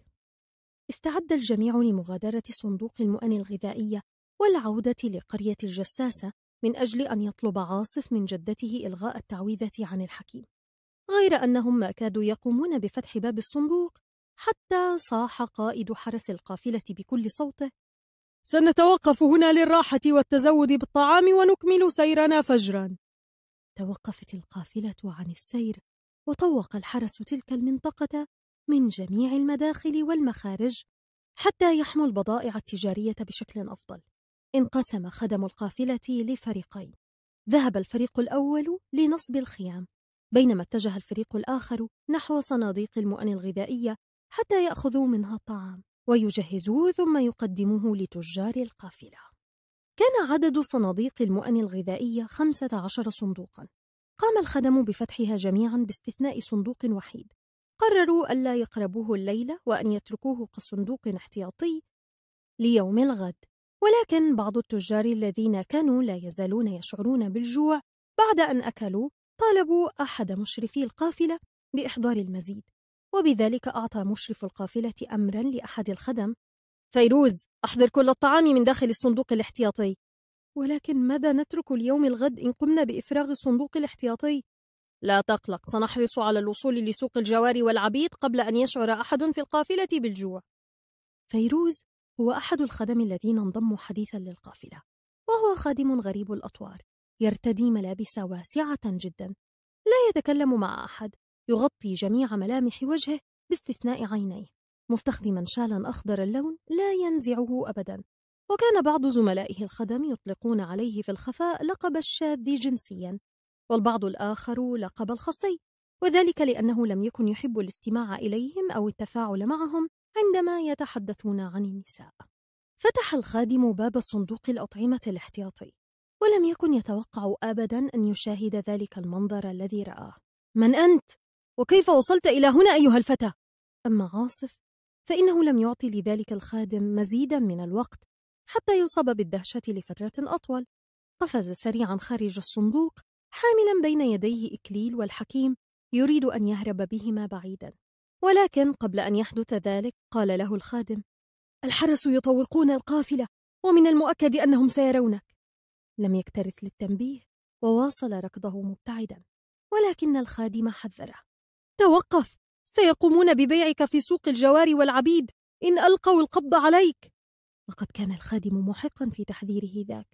استعد الجميع لمغادرة صندوق المؤن الغذائية والعودة لقرية الجساسة من أجل أن يطلب عاصف من جدته إلغاء التعويذة عن الحكيم غير أنهم ما كادوا يقومون بفتح باب الصندوق حتى صاح قائد حرس القافلة بكل صوته سنتوقف هنا للراحة والتزود بالطعام ونكمل سيرنا فجرا توقفت القافلة عن السير وطوق الحرس تلك المنطقة من جميع المداخل والمخارج حتى يحموا البضائع التجارية بشكل أفضل انقسم خدم القافلة لفريقين ذهب الفريق الأول لنصب الخيام بينما اتجه الفريق الآخر نحو صناديق المؤن الغذائية حتى يأخذوا منها الطعام ويجهزوه ثم يقدموه لتجار القافلة كان عدد صناديق المؤن الغذائية خمسة عشر صندوقا قام الخدم بفتحها جميعا باستثناء صندوق وحيد قرروا ألا يقربوه الليلة وأن يتركوه كصندوق احتياطي ليوم الغد ولكن بعض التجار الذين كانوا لا يزالون يشعرون بالجوع بعد أن أكلوا طالبوا أحد مشرفي القافلة بإحضار المزيد وبذلك أعطى مشرف القافلة أمرا لأحد الخدم فيروز أحضر كل الطعام من داخل الصندوق الاحتياطي ولكن ماذا نترك اليوم الغد إن قمنا بإفراغ الصندوق الاحتياطي؟ لا تقلق سنحرص على الوصول لسوق الجواري والعبيد قبل أن يشعر أحد في القافلة بالجوع فيروز هو أحد الخدم الذين انضموا حديثا للقافلة وهو خادم غريب الأطوار يرتدي ملابس واسعة جدا لا يتكلم مع أحد يغطي جميع ملامح وجهه باستثناء عينيه مستخدما شالا أخضر اللون لا ينزعه أبدا وكان بعض زملائه الخدم يطلقون عليه في الخفاء لقب الشاذ جنسيا والبعض الآخر لقب الخصي وذلك لأنه لم يكن يحب الاستماع إليهم أو التفاعل معهم عندما يتحدثون عن النساء فتح الخادم باب صندوق الأطعمة الاحتياطي ولم يكن يتوقع أبدا أن يشاهد ذلك المنظر الذي رآه من أنت؟ وكيف وصلت إلى هنا أيها الفتى؟ أما عاصف فإنه لم يعطي لذلك الخادم مزيدا من الوقت حتى يصاب بالدهشة لفترة أطول قفز سريعا خارج الصندوق حاملا بين يديه إكليل والحكيم يريد أن يهرب بهما بعيدا ولكن قبل أن يحدث ذلك قال له الخادم الحرس يطوقون القافلة ومن المؤكد أنهم سيرونك لم يكترث للتنبيه وواصل ركضه مبتعدا ولكن الخادم حذره توقف سيقومون ببيعك في سوق الجوار والعبيد إن ألقوا القبض عليك لقد كان الخادم محقا في تحذيره ذاك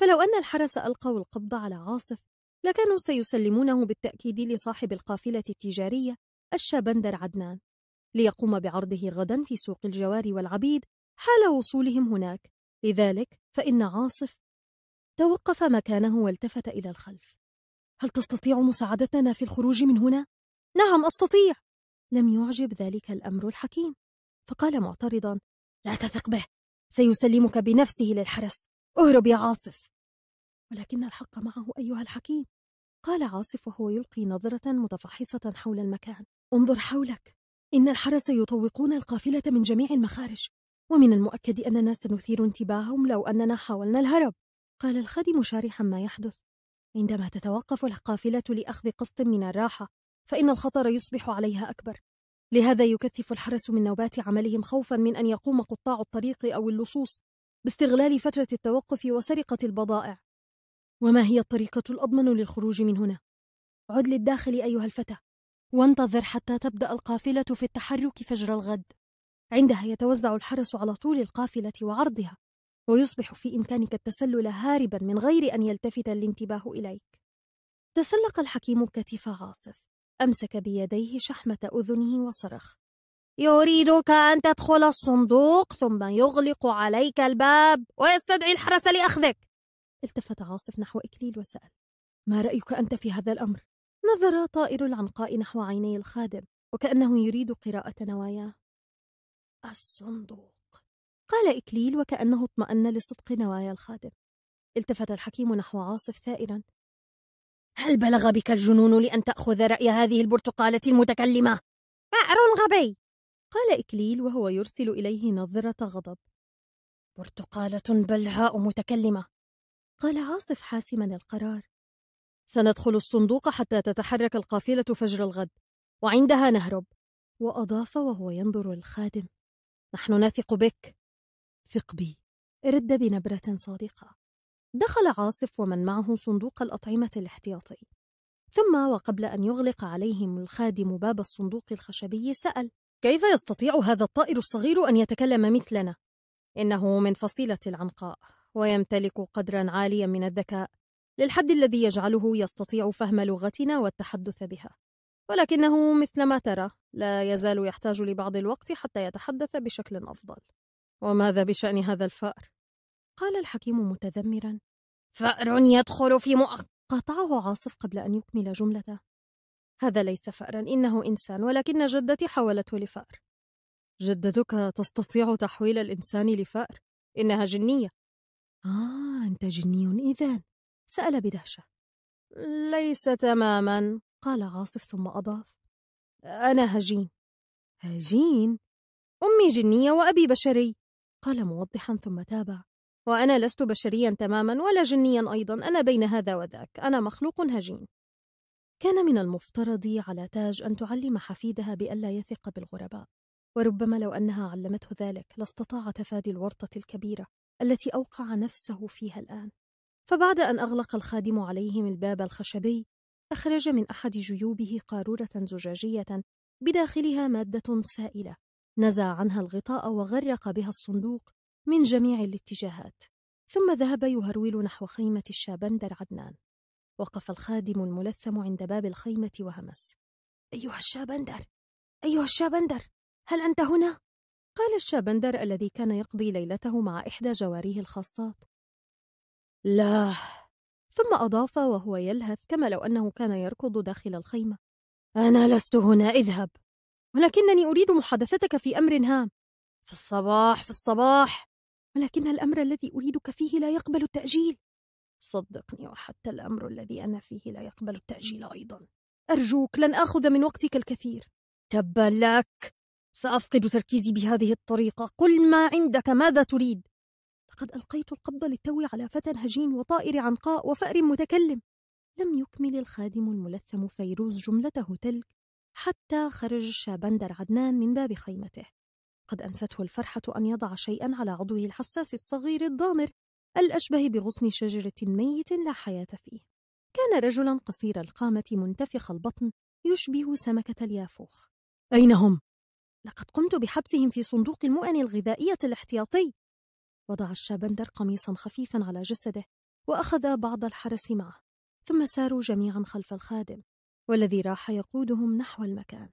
فلو أن الحرس ألقوا القبض على عاصف لكانوا سيسلمونه بالتأكيد لصاحب القافلة التجارية الشابندر عدنان ليقوم بعرضه غدا في سوق الجواري والعبيد حال وصولهم هناك لذلك فإن عاصف توقف مكانه والتفت إلى الخلف هل تستطيع مساعدتنا في الخروج من هنا؟ نعم أستطيع لم يعجب ذلك الأمر الحكيم فقال معترضا لا تثق به سيسلمك بنفسه للحرس اهرب يا عاصف ولكن الحق معه أيها الحكيم قال عاصف وهو يلقي نظرة متفحصة حول المكان انظر حولك إن الحرس يطوقون القافلة من جميع المخارج ومن المؤكد أننا سنثير انتباههم لو أننا حاولنا الهرب قال الخادم شارحا ما يحدث عندما تتوقف القافلة لأخذ قسط من الراحة فإن الخطر يصبح عليها أكبر لهذا يكثف الحرس من نوبات عملهم خوفا من أن يقوم قطاع الطريق أو اللصوص باستغلال فترة التوقف وسرقة البضائع وما هي الطريقة الأضمن للخروج من هنا؟ عد للداخل أيها الفتى وانتظر حتى تبدأ القافلة في التحرك فجر الغد عندها يتوزع الحرس على طول القافلة وعرضها ويصبح في إمكانك التسلل هاربا من غير أن يلتفت الانتباه إليك تسلق الحكيم كتف عاصف أمسك بيديه شحمة أذنه وصرخ يريدك أن تدخل الصندوق ثم يغلق عليك الباب ويستدعي الحرس لأخذك التفت عاصف نحو إكليل وسأل ما رأيك أنت في هذا الأمر؟ نظر طائر العنقاء نحو عيني الخادم وكأنه يريد قراءة نواياه الصندوق قال إكليل وكأنه اطمأن لصدق نوايا الخادم التفت الحكيم نحو عاصف ثائرا هل بلغ بك الجنون لأن تأخذ رأي هذه البرتقالة المتكلمة؟ بئر غبي قال إكليل وهو يرسل إليه نظرة غضب برتقالة بلهاء متكلمة قال عاصف حاسما القرار سندخل الصندوق حتى تتحرك القافلة فجر الغد وعندها نهرب وأضاف وهو ينظر الخادم نحن نثق بك ثق بي رد بنبرة صادقة دخل عاصف ومن معه صندوق الأطعمة الاحتياطي ثم وقبل أن يغلق عليهم الخادم باب الصندوق الخشبي سأل كيف يستطيع هذا الطائر الصغير أن يتكلم مثلنا؟ إنه من فصيلة العنقاء ويمتلك قدرا عاليا من الذكاء للحد الذي يجعله يستطيع فهم لغتنا والتحدث بها ولكنه مثلما ترى لا يزال يحتاج لبعض الوقت حتى يتحدث بشكل أفضل وماذا بشأن هذا الفأر؟ قال الحكيم متذمرا فأر يدخل في مؤقت قطعه عاصف قبل أن يكمل جملته هذا ليس فأرا إنه إنسان ولكن جدتي حولته لفأر جدتك تستطيع تحويل الإنسان لفأر إنها جنية آه أنت جني اذن سأل بدهشة ليس تماما قال عاصف ثم أضاف أنا هجين هجين؟ أمي جنية وأبي بشري قال موضحا ثم تابع وأنا لست بشريا تماما ولا جنيا أيضا أنا بين هذا وذاك أنا مخلوق هجين كان من المفترض على تاج أن تعلم حفيدها بألا يثق بالغرباء وربما لو أنها علمته ذلك لاستطاع تفادي الورطة الكبيرة التي أوقع نفسه فيها الآن فبعد أن أغلق الخادم عليهم الباب الخشبي أخرج من أحد جيوبه قارورة زجاجية بداخلها مادة سائلة نزع عنها الغطاء وغرق بها الصندوق من جميع الاتجاهات ثم ذهب يهرول نحو خيمة الشابندر عدنان وقف الخادم الملثم عند باب الخيمة وهمس أيها الشابندر أيها الشابندر هل أنت هنا؟ قال الشابندر الذي كان يقضي ليلته مع إحدى جواريه الخاصات لا ثم أضاف وهو يلهث كما لو أنه كان يركض داخل الخيمة أنا لست هنا اذهب ولكنني أريد محادثتك في أمر هام في الصباح في الصباح ولكن الأمر الذي أريدك فيه لا يقبل التأجيل صدقني وحتى الأمر الذي أنا فيه لا يقبل التأجيل أيضا أرجوك لن آخذ من وقتك الكثير تبا لك سأفقد تركيزي بهذه الطريقة قل ما عندك ماذا تريد لقد ألقيت القبض للتو على فتى هجين وطائر عنقاء وفأر متكلم لم يكمل الخادم الملثم فيروز جملته تلك حتى خرج شابندر عدنان من باب خيمته قد أنسته الفرحة أن يضع شيئا على عضوه الحساس الصغير الضامر الأشبه بغصن شجرة ميت لا حياة فيه كان رجلا قصير القامة منتفخ البطن يشبه سمكة اليافوخ أين هم؟ لقد قمت بحبسهم في صندوق المؤن الغذائية الاحتياطي وضع الشابندر قميصا خفيفا على جسده وأخذ بعض الحرس معه ثم ساروا جميعا خلف الخادم والذي راح يقودهم نحو المكان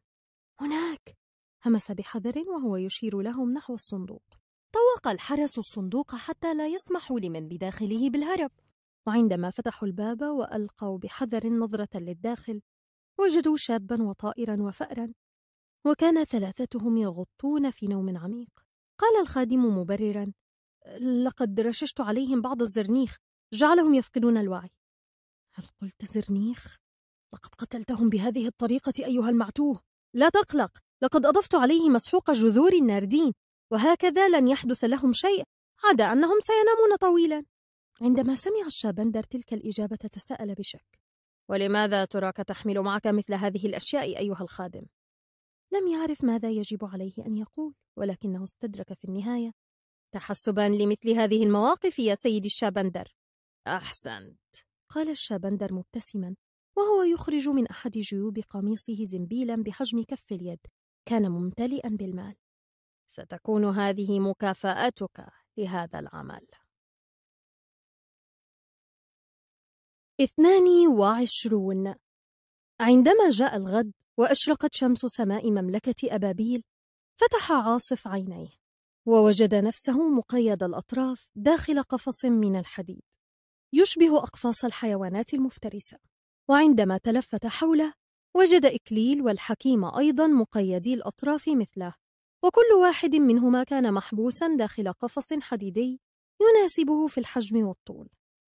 هناك همس بحذر وهو يشير لهم نحو الصندوق طوق الحرس الصندوق حتى لا يسمحوا لمن بداخله بالهرب وعندما فتحوا الباب وألقوا بحذر نظرة للداخل وجدوا شابا وطائرا وفأرا وكان ثلاثتهم يغطون في نوم عميق قال الخادم مبررا لقد رششت عليهم بعض الزرنيخ جعلهم يفقدون الوعي هل قلت زرنيخ لقد قتلتهم بهذه الطريقه ايها المعتوه لا تقلق لقد اضفت عليه مسحوق جذور الناردين وهكذا لن يحدث لهم شيء عدا انهم سينامون طويلا عندما سمع الشابندر تلك الاجابه تساءل بشك ولماذا تراك تحمل معك مثل هذه الاشياء ايها الخادم لم يعرف ماذا يجب عليه ان يقول ولكنه استدرك في النهايه تحسبا لمثل هذه المواقف يا سيدي الشابندر أحسنت قال الشابندر مبتسما وهو يخرج من أحد جيوب قميصه زنبيلا بحجم كف اليد كان ممتلئا بالمال ستكون هذه مكافأتك لهذا العمل اثنان وعشرون عندما جاء الغد وأشرقت شمس سماء مملكة أبابيل فتح عاصف عينيه ووجد نفسه مقيد الأطراف داخل قفص من الحديد يشبه أقفاص الحيوانات المفترسة وعندما تلفت حوله وجد إكليل والحكيم أيضا مقيدي الأطراف مثله وكل واحد منهما كان محبوسا داخل قفص حديدي يناسبه في الحجم والطول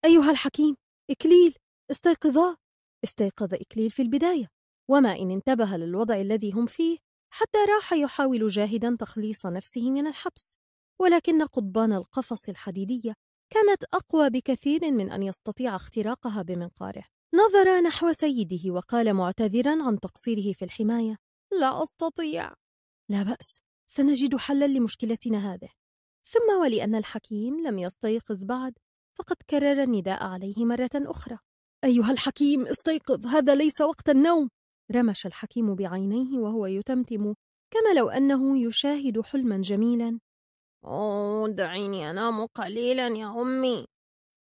أيها الحكيم إكليل استيقظا استيقظ إكليل في البداية وما إن انتبه للوضع الذي هم فيه حتى راح يحاول جاهدا تخليص نفسه من الحبس ولكن قضبان القفص الحديدية كانت أقوى بكثير من أن يستطيع اختراقها بمنقاره نظر نحو سيده وقال معتذرا عن تقصيره في الحماية لا أستطيع لا بأس سنجد حلا لمشكلتنا هذه ثم ولأن الحكيم لم يستيقظ بعد فقد كرر النداء عليه مرة أخرى أيها الحكيم استيقظ هذا ليس وقت النوم رمش الحكيم بعينيه وهو يتمتم كما لو أنه يشاهد حلما جميلا أوه دعيني أنام قليلا يا أمي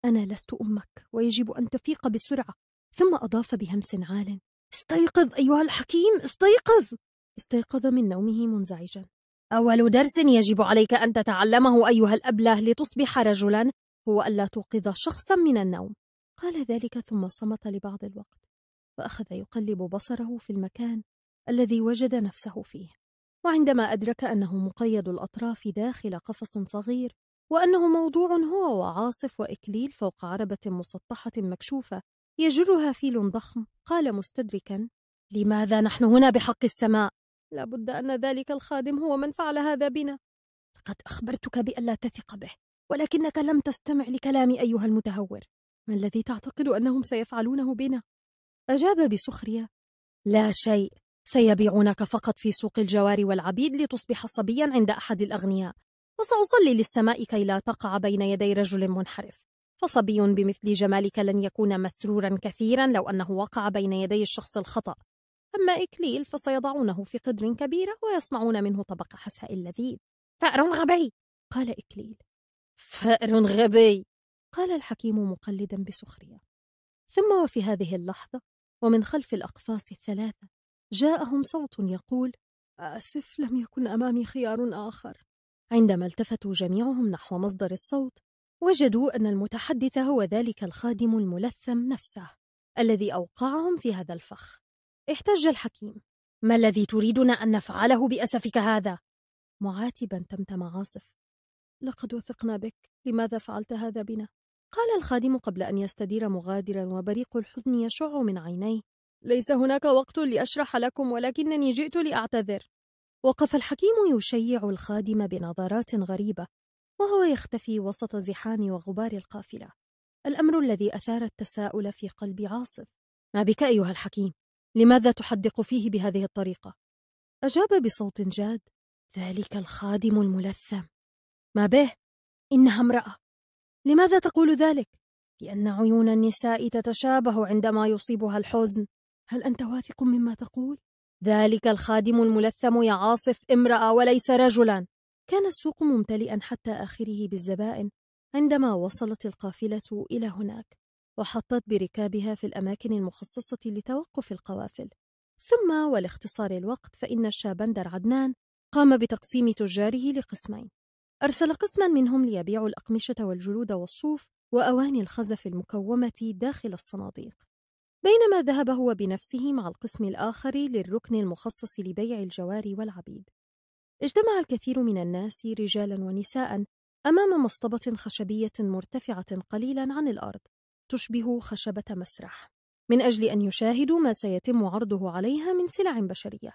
أنا لست أمك ويجب أن تفيق بسرعة ثم أضاف بهمس عال استيقظ أيها الحكيم استيقظ استيقظ من نومه منزعجا أول درس يجب عليك أن تتعلمه أيها الأبله لتصبح رجلا هو ألا توقظ شخصا من النوم قال ذلك ثم صمت لبعض الوقت فأخذ يقلب بصره في المكان الذي وجد نفسه فيه وعندما أدرك أنه مقيد الأطراف داخل قفص صغير وأنه موضوع هو وعاصف وإكليل فوق عربة مسطحة مكشوفة يجرها فيل ضخم قال مستدركا لماذا نحن هنا بحق السماء؟ لابد أن ذلك الخادم هو من فعل هذا بنا لقد أخبرتك بألا تثق به ولكنك لم تستمع لكلامي أيها المتهور ما الذي تعتقد أنهم سيفعلونه بنا؟ أجاب بسخرية لا شيء سيبيعونك فقط في سوق الجوار والعبيد لتصبح صبيا عند أحد الأغنياء وسأصلي للسماء كي لا تقع بين يدي رجل منحرف فصبي بمثل جمالك لن يكون مسرورا كثيرا لو أنه وقع بين يدي الشخص الخطأ أما إكليل فسيضعونه في قدر كبيرة ويصنعون منه طبق حساء لذيذ فأر غبي قال إكليل فأر غبي قال الحكيم مقلدا بسخرية ثم وفي هذه اللحظة ومن خلف الأقفاص الثلاثة جاءهم صوت يقول آسف لم يكن أمامي خيار آخر عندما التفتوا جميعهم نحو مصدر الصوت وجدوا أن المتحدث هو ذلك الخادم الملثم نفسه الذي أوقعهم في هذا الفخ احتج الحكيم ما الذي تريدنا أن نفعله بأسفك هذا؟ معاتبا تمتم عاصف لقد وثقنا بك لماذا فعلت هذا بنا؟ قال الخادم قبل أن يستدير مغادرا وبريق الحزن يشع من عينيه ليس هناك وقت لأشرح لكم ولكنني جئت لأعتذر وقف الحكيم يشيع الخادم بنظرات غريبة وهو يختفي وسط زحام وغبار القافلة الأمر الذي أثار التساؤل في قلب عاصف ما بك أيها الحكيم؟ لماذا تحدق فيه بهذه الطريقة؟ أجاب بصوت جاد ذلك الخادم الملثم ما به؟ إنها امرأة لماذا تقول ذلك؟ لأن عيون النساء تتشابه عندما يصيبها الحزن. هل أنت واثق مما تقول؟ ذلك الخادم الملثم يعاصف امرأة وليس رجلا. كان السوق ممتلئا حتى آخره بالزبائن عندما وصلت القافلة إلى هناك، وحطت بركابها في الأماكن المخصصة لتوقف القوافل. ثم ولاختصار الوقت فإن الشابندر عدنان قام بتقسيم تجاره لقسمين أرسل قسما منهم ليبيعوا الأقمشة والجلود والصوف وأواني الخزف المكومة داخل الصناديق بينما ذهب هو بنفسه مع القسم الآخر للركن المخصص لبيع الجواري والعبيد اجتمع الكثير من الناس رجالا ونساء أمام مصطبة خشبية مرتفعة قليلا عن الأرض تشبه خشبة مسرح من أجل أن يشاهدوا ما سيتم عرضه عليها من سلع بشرية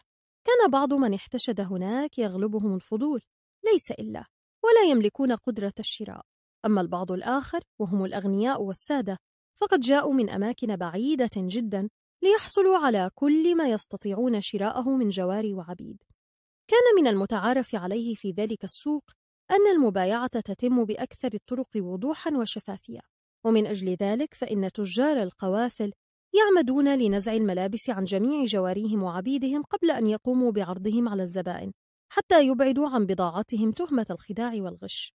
كان بعض من احتشد هناك يغلبهم الفضول ليس إلا ولا يملكون قدرة الشراء أما البعض الآخر وهم الأغنياء والسادة فقد جاءوا من أماكن بعيدة جدا ليحصلوا على كل ما يستطيعون شراءه من جواري وعبيد كان من المتعارف عليه في ذلك السوق أن المبايعة تتم بأكثر الطرق وضوحا وشفافية ومن أجل ذلك فإن تجار القوافل يعمدون لنزع الملابس عن جميع جواريهم وعبيدهم قبل أن يقوموا بعرضهم على الزبائن حتى يبعدوا عن بضاعتهم تهمة الخداع والغش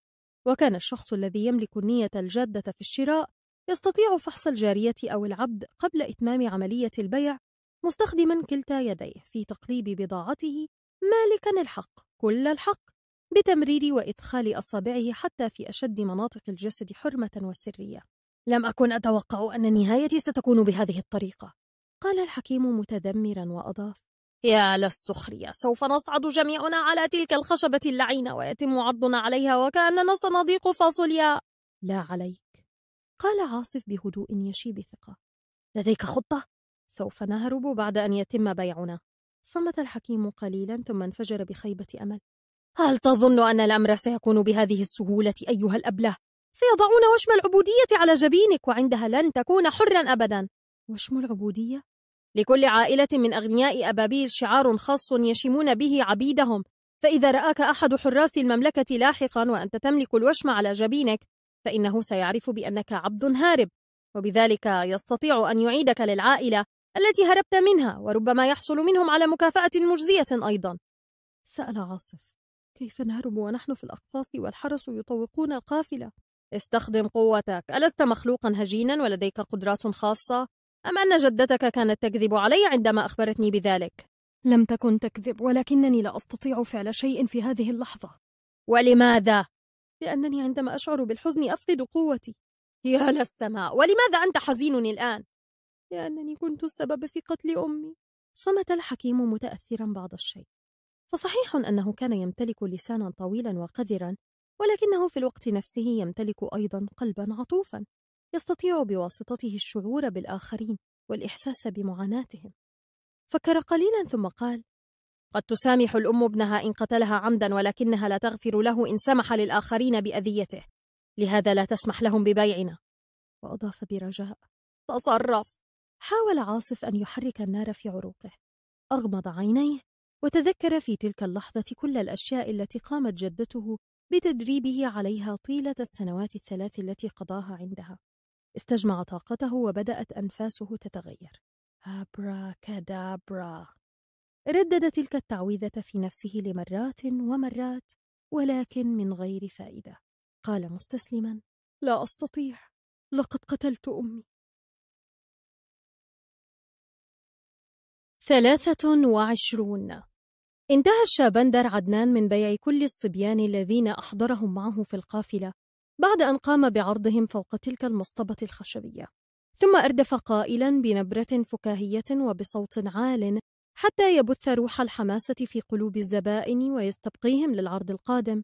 وكان الشخص الذي يملك النية الجادة في الشراء يستطيع فحص الجارية أو العبد قبل إتمام عملية البيع مستخدما كلتا يديه في تقليب بضاعته مالكا الحق كل الحق بتمرير وإدخال أصابعه حتى في أشد مناطق الجسد حرمة وسرية لم أكن أتوقع أن نهايتي ستكون بهذه الطريقة قال الحكيم متذمرا وأضاف يا للسخرية سوف نصعد جميعنا على تلك الخشبة اللعينة ويتم عضنا عليها وكأننا صناديق فاصوليا لا عليك قال عاصف بهدوء يشي بثقة لديك خطة؟ سوف نهرب بعد أن يتم بيعنا صمت الحكيم قليلا ثم انفجر بخيبة أمل هل تظن أن الأمر سيكون بهذه السهولة أيها الأبله؟ سيضعون وشم العبودية على جبينك وعندها لن تكون حرا أبدا وشم العبودية؟ لكل عائلة من أغنياء أبابيل شعار خاص يشمون به عبيدهم فإذا رآك أحد حراس المملكة لاحقا وأنت تملك الوشم على جبينك فإنه سيعرف بأنك عبد هارب وبذلك يستطيع أن يعيدك للعائلة التي هربت منها وربما يحصل منهم على مكافأة مجزية أيضا سأل عاصف كيف نهرب ونحن في الأقفاص والحرس يطوقون القافلة؟ استخدم قوتك ألست مخلوقا هجينا ولديك قدرات خاصة؟ أم أن جدتك كانت تكذب علي عندما أخبرتني بذلك؟ لم تكن تكذب ولكنني لا أستطيع فعل شيء في هذه اللحظة ولماذا؟ لأنني عندما أشعر بالحزن أفقد قوتي يا للسماء ولماذا أنت حزين الآن؟ لأنني كنت السبب في قتل أمي صمت الحكيم متأثرا بعض الشيء فصحيح أنه كان يمتلك لسانا طويلا وقذرا ولكنه في الوقت نفسه يمتلك أيضا قلبا عطوفا يستطيع بواسطته الشعور بالآخرين والإحساس بمعاناتهم فكر قليلا ثم قال قد تسامح الأم ابنها إن قتلها عمدا ولكنها لا تغفر له إن سمح للآخرين بأذيته لهذا لا تسمح لهم ببيعنا وأضاف برجاء تصرف حاول عاصف أن يحرك النار في عروقه أغمض عينيه وتذكر في تلك اللحظة كل الأشياء التي قامت جدته بتدريبه عليها طيلة السنوات الثلاث التي قضاها عندها استجمع طاقته وبدأت أنفاسه تتغير أبرا كدابرا ردد تلك التعويذة في نفسه لمرات ومرات ولكن من غير فائدة قال مستسلما لا أستطيع لقد قتلت أمي ثلاثة وعشرون انتهى الشابندر عدنان من بيع كل الصبيان الذين أحضرهم معه في القافلة بعد أن قام بعرضهم فوق تلك المصطبة الخشبية ثم أردف قائلا بنبرة فكاهية وبصوت عال حتى يبث روح الحماسة في قلوب الزبائن ويستبقيهم للعرض القادم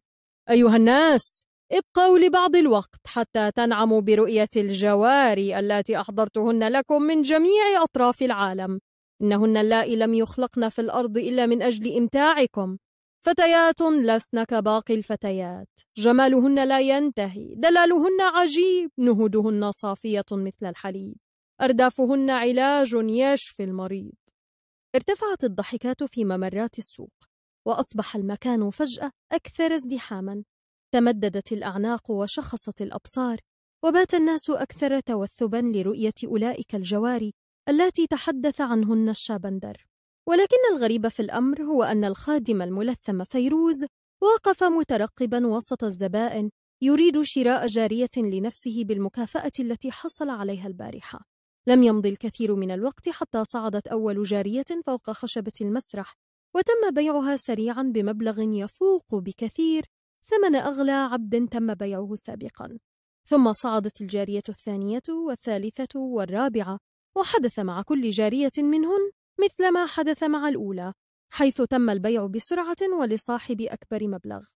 أيها الناس ابقوا لبعض الوقت حتى تنعموا برؤية الجواري التي أحضرتهن لكم من جميع أطراف العالم إنهن اللائي لم يخلقن في الأرض إلا من أجل إمتاعكم فتيات لسن كباقي الفتيات جمالهن لا ينتهي دلالهن عجيب نهودهن صافية مثل الحليب أردافهن علاج يشفي المريض ارتفعت الضحكات في ممرات السوق وأصبح المكان فجأة أكثر ازدحاما تمددت الأعناق وشخصت الأبصار وبات الناس أكثر توثبا لرؤية أولئك الجواري التي تحدث عنهن الشابندر ولكن الغريب في الأمر هو أن الخادم الملثم فيروز وقف مترقبا وسط الزبائن يريد شراء جارية لنفسه بالمكافأة التي حصل عليها البارحة لم يمض الكثير من الوقت حتى صعدت أول جارية فوق خشبة المسرح وتم بيعها سريعا بمبلغ يفوق بكثير ثمن أغلى عبد تم بيعه سابقا ثم صعدت الجارية الثانية والثالثة والرابعة وحدث مع كل جارية منهن مثل ما حدث مع الأولى حيث تم البيع بسرعة ولصاحب أكبر مبلغ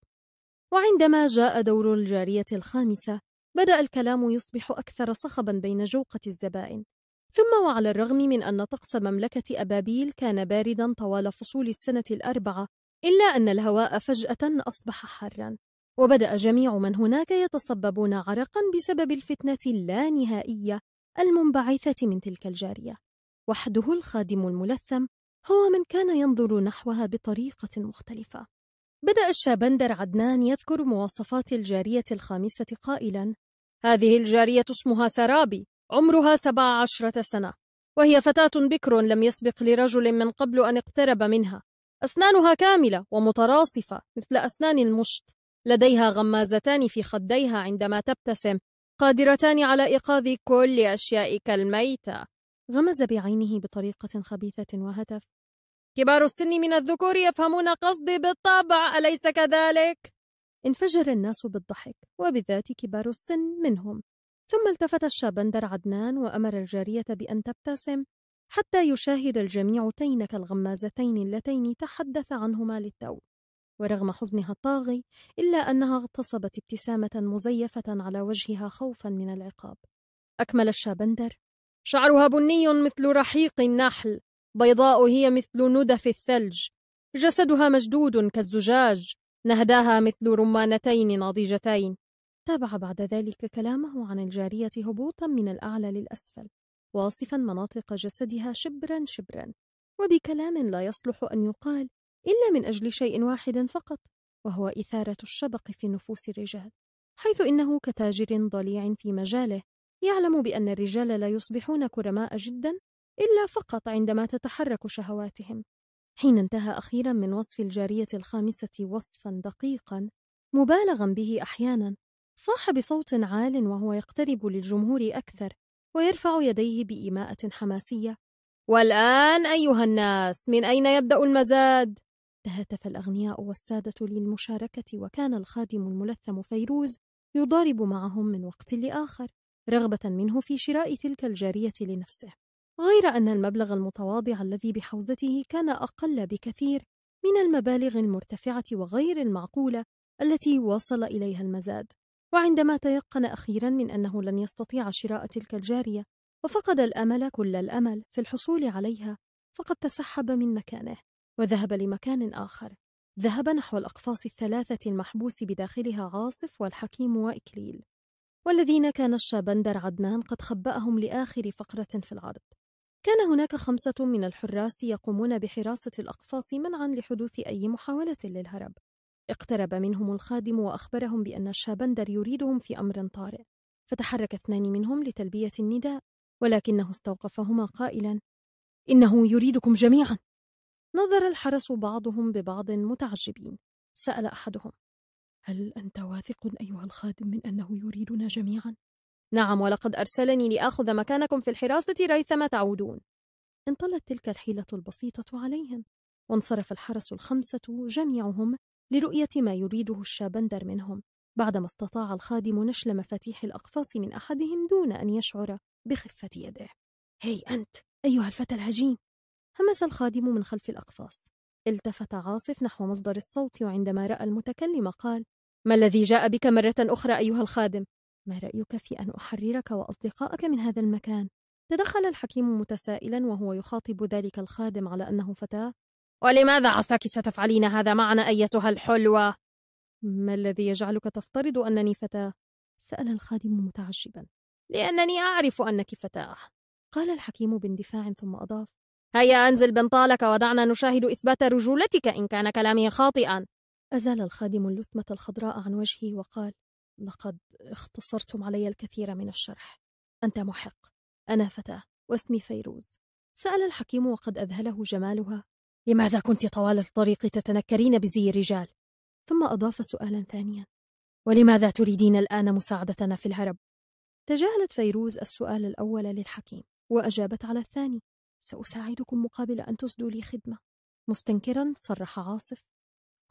وعندما جاء دور الجارية الخامسة بدأ الكلام يصبح أكثر صخبا بين جوقة الزبائن ثم وعلى الرغم من أن طقس مملكة أبابيل كان باردا طوال فصول السنة الأربعة إلا أن الهواء فجأة أصبح حارا وبدأ جميع من هناك يتصببون عرقا بسبب الفتنة اللانهائية المنبعثة من تلك الجارية وحده الخادم الملثم هو من كان ينظر نحوها بطريقة مختلفة بدأ الشابندر عدنان يذكر مواصفات الجارية الخامسة قائلا هذه الجارية اسمها سرابي عمرها سبع عشرة سنة وهي فتاة بكر لم يسبق لرجل من قبل أن اقترب منها أسنانها كاملة ومتراصفة مثل أسنان المشط لديها غمازتان في خديها عندما تبتسم قادرتان على إيقاظ كل أشيائك الميتة غمز بعينه بطريقة خبيثة وهتف كبار السن من الذكور يفهمون قصدي بالطبع أليس كذلك؟ انفجر الناس بالضحك وبالذات كبار السن منهم ثم التفت الشابندر عدنان وأمر الجارية بأن تبتسم حتى يشاهد الجميع تينك الغمازتين اللتين تحدث عنهما للتو ورغم حزنها الطاغي إلا أنها اغتصبت ابتسامة مزيفة على وجهها خوفا من العقاب أكمل الشابندر شعرها بني مثل رحيق النحل بيضاء هي مثل ندف الثلج جسدها مشدود كالزجاج نهداها مثل رمانتين نضيجتين تابع بعد ذلك كلامه عن الجارية هبوطا من الأعلى للأسفل واصفا مناطق جسدها شبرا شبرا وبكلام لا يصلح أن يقال إلا من أجل شيء واحد فقط وهو إثارة الشبق في نفوس الرجال حيث إنه كتاجر ضليع في مجاله يعلم بأن الرجال لا يصبحون كرماء جدا إلا فقط عندما تتحرك شهواتهم حين انتهى أخيرا من وصف الجارية الخامسة وصفا دقيقا مبالغا به أحيانا صاح بصوت عال وهو يقترب للجمهور أكثر ويرفع يديه بإيماءة حماسية والآن أيها الناس من أين يبدأ المزاد؟ تهتف الأغنياء والسادة للمشاركة وكان الخادم الملثم فيروز يضارب معهم من وقت لآخر رغبة منه في شراء تلك الجارية لنفسه، غير أن المبلغ المتواضع الذي بحوزته كان أقل بكثير من المبالغ المرتفعة وغير المعقولة التي وصل إليها المزاد، وعندما تيقن أخيرا من أنه لن يستطيع شراء تلك الجارية، وفقد الأمل كل الأمل في الحصول عليها، فقد تسحب من مكانه وذهب لمكان آخر، ذهب نحو الأقفاص الثلاثة المحبوس بداخلها عاصف والحكيم وإكليل، والذين كان الشابندر عدنان قد خبأهم لآخر فقرة في العرض كان هناك خمسة من الحراس يقومون بحراسة الأقفاص منعا لحدوث أي محاولة للهرب اقترب منهم الخادم وأخبرهم بأن الشابندر يريدهم في أمر طارئ فتحرك اثنان منهم لتلبية النداء ولكنه استوقفهما قائلا إنه يريدكم جميعا نظر الحرس بعضهم ببعض متعجبين سأل أحدهم هل أنت واثق أيها الخادم من أنه يريدنا جميعا؟ نعم ولقد أرسلني لآخذ مكانكم في الحراسة ريثما تعودون انطلت تلك الحيلة البسيطة عليهم وانصرف الحرس الخمسة جميعهم لرؤية ما يريده الشابندر منهم بعدما استطاع الخادم نشل مفاتيح الأقفاص من أحدهم دون أن يشعر بخفة يده هي أنت أيها الفتى الهجين همس الخادم من خلف الأقفاص التفت عاصف نحو مصدر الصوت وعندما رأى المتكلم قال ما الذي جاء بك مرة أخرى أيها الخادم؟ ما رأيك في أن أحررك وأصدقائك من هذا المكان؟ تدخل الحكيم متسائلا وهو يخاطب ذلك الخادم على أنه فتاة ولماذا عساك ستفعلين هذا معنا أيتها الحلوة؟ ما الذي يجعلك تفترض أنني فتاة؟ سأل الخادم متعجبا لأنني أعرف أنك فتاة قال الحكيم باندفاع ثم أضاف هيا أنزل بنطالك ودعنا نشاهد إثبات رجولتك إن كان كلامي خاطئا أزال الخادم اللثمة الخضراء عن وجهه وقال: لقد اختصرتم علي الكثير من الشرح. أنت محق. أنا فتاة واسمي فيروز. سأل الحكيم وقد أذهله جمالها: لماذا كنت طوال الطريق تتنكرين بزي الرجال؟ ثم أضاف سؤالا ثانيا: ولماذا تريدين الآن مساعدتنا في الهرب؟ تجاهلت فيروز السؤال الأول للحكيم وأجابت على الثاني: سأساعدكم مقابل أن تسدوا لي خدمة. مستنكرا صرح عاصف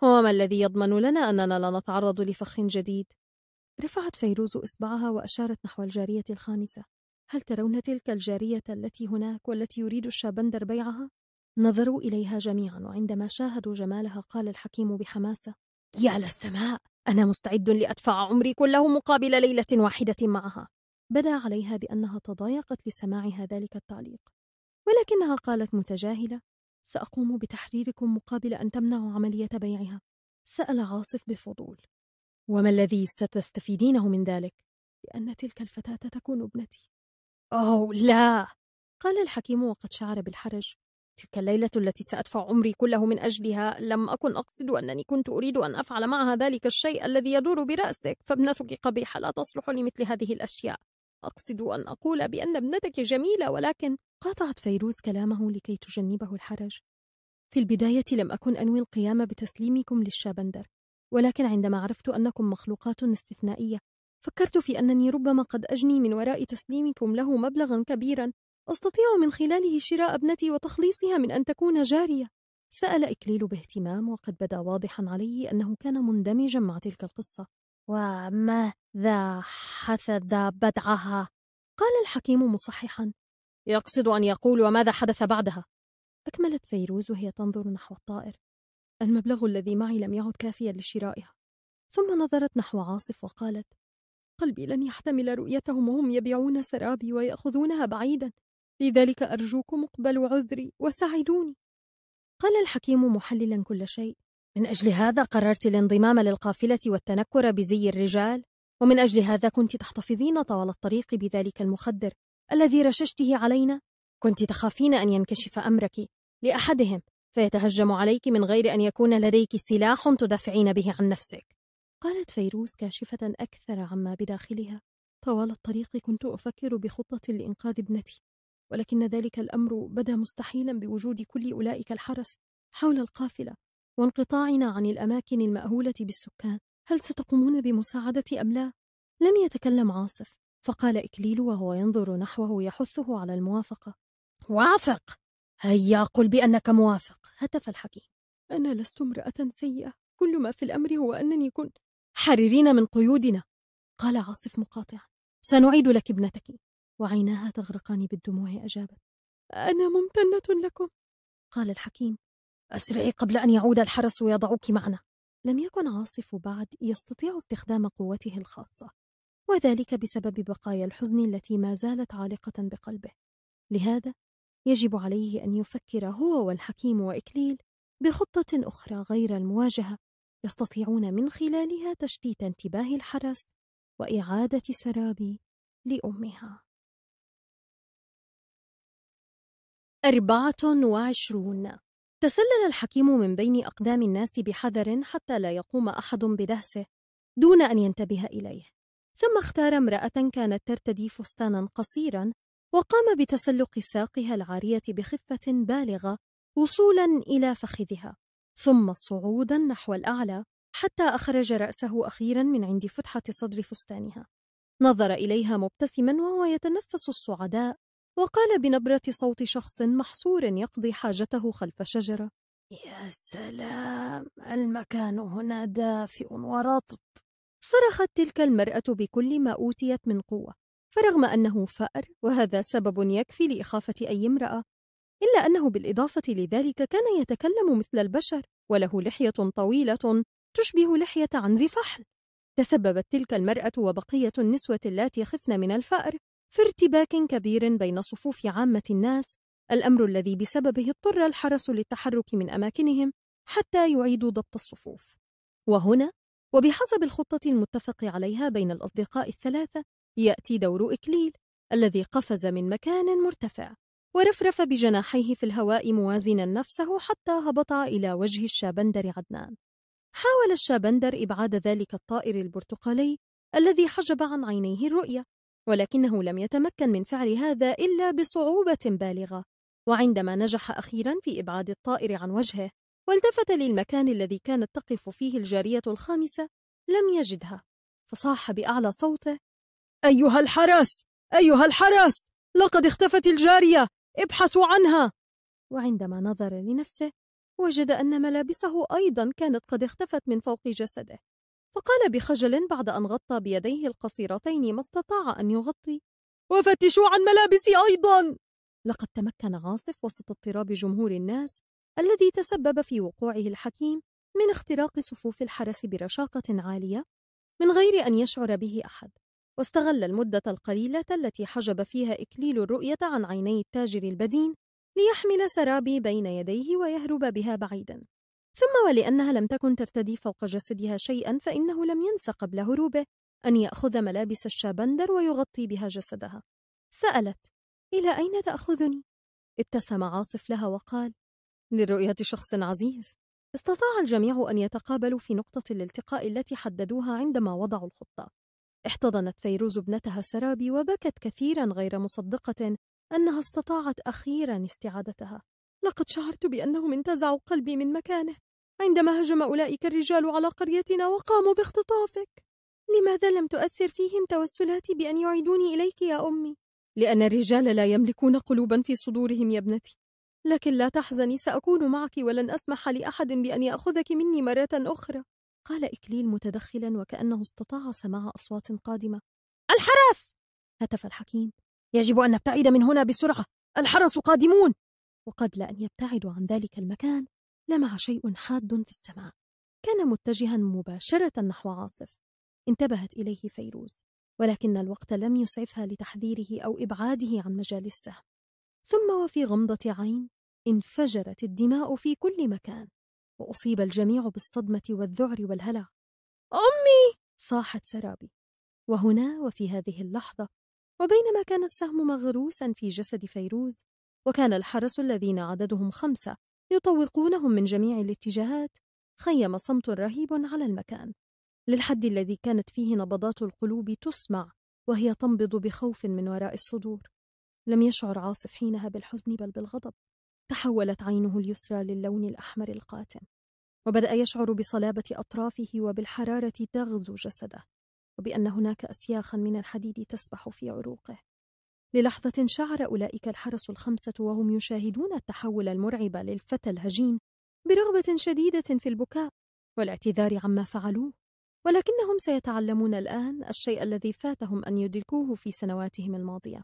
وما الذي يضمن لنا أننا لا نتعرض لفخ جديد؟ رفعت فيروز إصبعها وأشارت نحو الجارية الخامسة هل ترون تلك الجارية التي هناك والتي يريد الشابندر بيعها؟ نظروا إليها جميعا وعندما شاهدوا جمالها قال الحكيم بحماسة يا للسماء أنا مستعد لأدفع عمري كله مقابل ليلة واحدة معها بدا عليها بأنها تضايقت لسماعها ذلك التعليق ولكنها قالت متجاهلة سأقوم بتحريركم مقابل أن تمنعوا عملية بيعها سأل عاصف بفضول وما الذي ستستفيدينه من ذلك؟ لأن تلك الفتاة تكون ابنتي أوه لا قال الحكيم وقد شعر بالحرج تلك الليلة التي سأدفع عمري كله من أجلها لم أكن أقصد أنني كنت أريد أن أفعل معها ذلك الشيء الذي يدور برأسك فابنتك قبيحة لا تصلح لمثل هذه الأشياء أقصد أن أقول بأن ابنتك جميلة ولكن قاطعت فيروز كلامه لكي تجنبه الحرج في البداية لم أكن أنوي القيام بتسليمكم للشابندر ولكن عندما عرفت أنكم مخلوقات استثنائية فكرت في أنني ربما قد أجني من وراء تسليمكم له مبلغا كبيرا أستطيع من خلاله شراء ابنتي وتخليصها من أن تكون جارية سأل إكليل باهتمام وقد بدا واضحا عليه أنه كان مندمجا مع تلك القصة وماذا حسد بدعها قال الحكيم مصححا يقصد أن يقول وماذا حدث بعدها أكملت فيروز وهي تنظر نحو الطائر المبلغ الذي معي لم يعد كافيا لشرائها ثم نظرت نحو عاصف وقالت قلبي لن يحتمل رؤيتهم وهم يبيعون سرابي ويأخذونها بعيدا لذلك أرجوكم اقبلوا عذري وساعدوني قال الحكيم محللا كل شيء من أجل هذا قررت الانضمام للقافلة والتنكر بزي الرجال ومن أجل هذا كنت تحتفظين طوال الطريق بذلك المخدر الذي رششته علينا كنت تخافين أن ينكشف أمرك لأحدهم فيتهجم عليك من غير أن يكون لديك سلاح تدافعين به عن نفسك قالت فيروز كاشفة أكثر عما بداخلها طوال الطريق كنت أفكر بخطة لإنقاذ ابنتي ولكن ذلك الأمر بدا مستحيلا بوجود كل أولئك الحرس حول القافلة وانقطاعنا عن الأماكن المأهولة بالسكان هل ستقومون بمساعدتي أم لا؟ لم يتكلم عاصف فقال إكليل وهو ينظر نحوه يحثه على الموافقة وافق هيا قل بأنك موافق هتف الحكيم أنا لست امرأة سيئة كل ما في الأمر هو أنني كنت حررين من قيودنا قال عاصف مقاطعا سنعيد لك ابنتك وعيناها تغرقان بالدموع أجابت أنا ممتنة لكم قال الحكيم أسرعي قبل أن يعود الحرس ويضعك معنا لم يكن عاصف بعد يستطيع استخدام قوته الخاصة وذلك بسبب بقايا الحزن التي ما زالت عالقة بقلبه لهذا يجب عليه أن يفكر هو والحكيم وإكليل بخطة أخرى غير المواجهة يستطيعون من خلالها تشتيت انتباه الحرس وإعادة سرابي لأمها أربعة وعشرون تسلل الحكيم من بين أقدام الناس بحذر حتى لا يقوم أحد بدهسه دون أن ينتبه إليه ثم اختار امرأة كانت ترتدي فستانا قصيرا وقام بتسلق ساقها العارية بخفة بالغة وصولا إلى فخذها ثم صعودا نحو الأعلى حتى أخرج رأسه أخيرا من عند فتحة صدر فستانها نظر إليها مبتسما وهو يتنفس الصعداء وقال بنبرة صوت شخص محصور يقضي حاجته خلف شجرة يا سلام المكان هنا دافئ ورطب صرخت تلك المرأة بكل ما أوتيت من قوة فرغم أنه فأر وهذا سبب يكفي لإخافة أي امرأة إلا أنه بالإضافة لذلك كان يتكلم مثل البشر وله لحية طويلة تشبه لحية عنز فحل تسببت تلك المرأة وبقية النسوة اللاتي خفن من الفأر في ارتباك كبير بين صفوف عامة الناس الأمر الذي بسببه اضطر الحرس للتحرك من أماكنهم حتى يعيدوا ضبط الصفوف وهنا وبحسب الخطة المتفق عليها بين الأصدقاء الثلاثة يأتي دور إكليل الذي قفز من مكان مرتفع ورفرف بجناحيه في الهواء موازنا نفسه حتى هبط إلى وجه الشابندر عدنان حاول الشابندر إبعاد ذلك الطائر البرتقالي الذي حجب عن عينيه الرؤية ولكنه لم يتمكن من فعل هذا إلا بصعوبة بالغة وعندما نجح أخيرا في إبعاد الطائر عن وجهه والتفت للمكان الذي كانت تقف فيه الجارية الخامسة لم يجدها فصاح بأعلى صوته أيها الحرس أيها الحرس لقد اختفت الجارية ابحثوا عنها وعندما نظر لنفسه وجد أن ملابسه أيضا كانت قد اختفت من فوق جسده فقال بخجل بعد أن غطى بيديه القصيرتين ما استطاع أن يغطي وفتشوا عن ملابسي أيضا لقد تمكن عاصف وسط اضطراب جمهور الناس الذي تسبب في وقوعه الحكيم من اختراق صفوف الحرس برشاقة عالية من غير أن يشعر به أحد واستغل المدة القليلة التي حجب فيها إكليل الرؤية عن عيني التاجر البدين ليحمل سرابي بين يديه ويهرب بها بعيدا ثم ولأنها لم تكن ترتدي فوق جسدها شيئا فإنه لم ينس قبل هروبه أن يأخذ ملابس الشابندر ويغطي بها جسدها سألت إلى أين تأخذني؟ ابتسم عاصف لها وقال لرؤية شخص عزيز استطاع الجميع أن يتقابلوا في نقطة الالتقاء التي حددوها عندما وضعوا الخطة احتضنت فيروز ابنتها سرابي وبكت كثيرا غير مصدقة أنها استطاعت أخيرا استعادتها لقد شعرت بأنهم انتزعوا قلبي من مكانه عندما هجم أولئك الرجال على قريتنا وقاموا باختطافك لماذا لم تؤثر فيهم توسلاتي بأن يعيدوني إليك يا أمي؟ لأن الرجال لا يملكون قلوبا في صدورهم يا ابنتي لكن لا تحزني سأكون معك ولن أسمح لأحد بأن يأخذك مني مرة أخرى قال إكليل متدخلا وكأنه استطاع سماع أصوات قادمة الحرس هتف الحكيم يجب أن نبتعد من هنا بسرعة الحرس قادمون وقبل أن يبتعدوا عن ذلك المكان لمع شيء حاد في السماء كان متجها مباشرة نحو عاصف انتبهت إليه فيروز ولكن الوقت لم يسعفها لتحذيره أو إبعاده عن مجال السهم ثم وفي غمضة عين انفجرت الدماء في كل مكان وأصيب الجميع بالصدمة والذعر والهلع أمي! صاحت سرابي وهنا وفي هذه اللحظة وبينما كان السهم مغروسا في جسد فيروز وكان الحرس الذين عددهم خمسة يطوقونهم من جميع الاتجاهات خيم صمت رهيب على المكان للحد الذي كانت فيه نبضات القلوب تسمع وهي تنبض بخوف من وراء الصدور لم يشعر عاصف حينها بالحزن بل بالغضب تحولت عينه اليسرى للون الأحمر القاتم وبدأ يشعر بصلابة أطرافه وبالحرارة تغزو جسده وبأن هناك أسياخا من الحديد تسبح في عروقه للحظة شعر أولئك الحرس الخمسة وهم يشاهدون التحول المرعب للفتى الهجين برغبة شديدة في البكاء والاعتذار عما فعلوه ولكنهم سيتعلمون الآن الشيء الذي فاتهم أن يدركوه في سنواتهم الماضية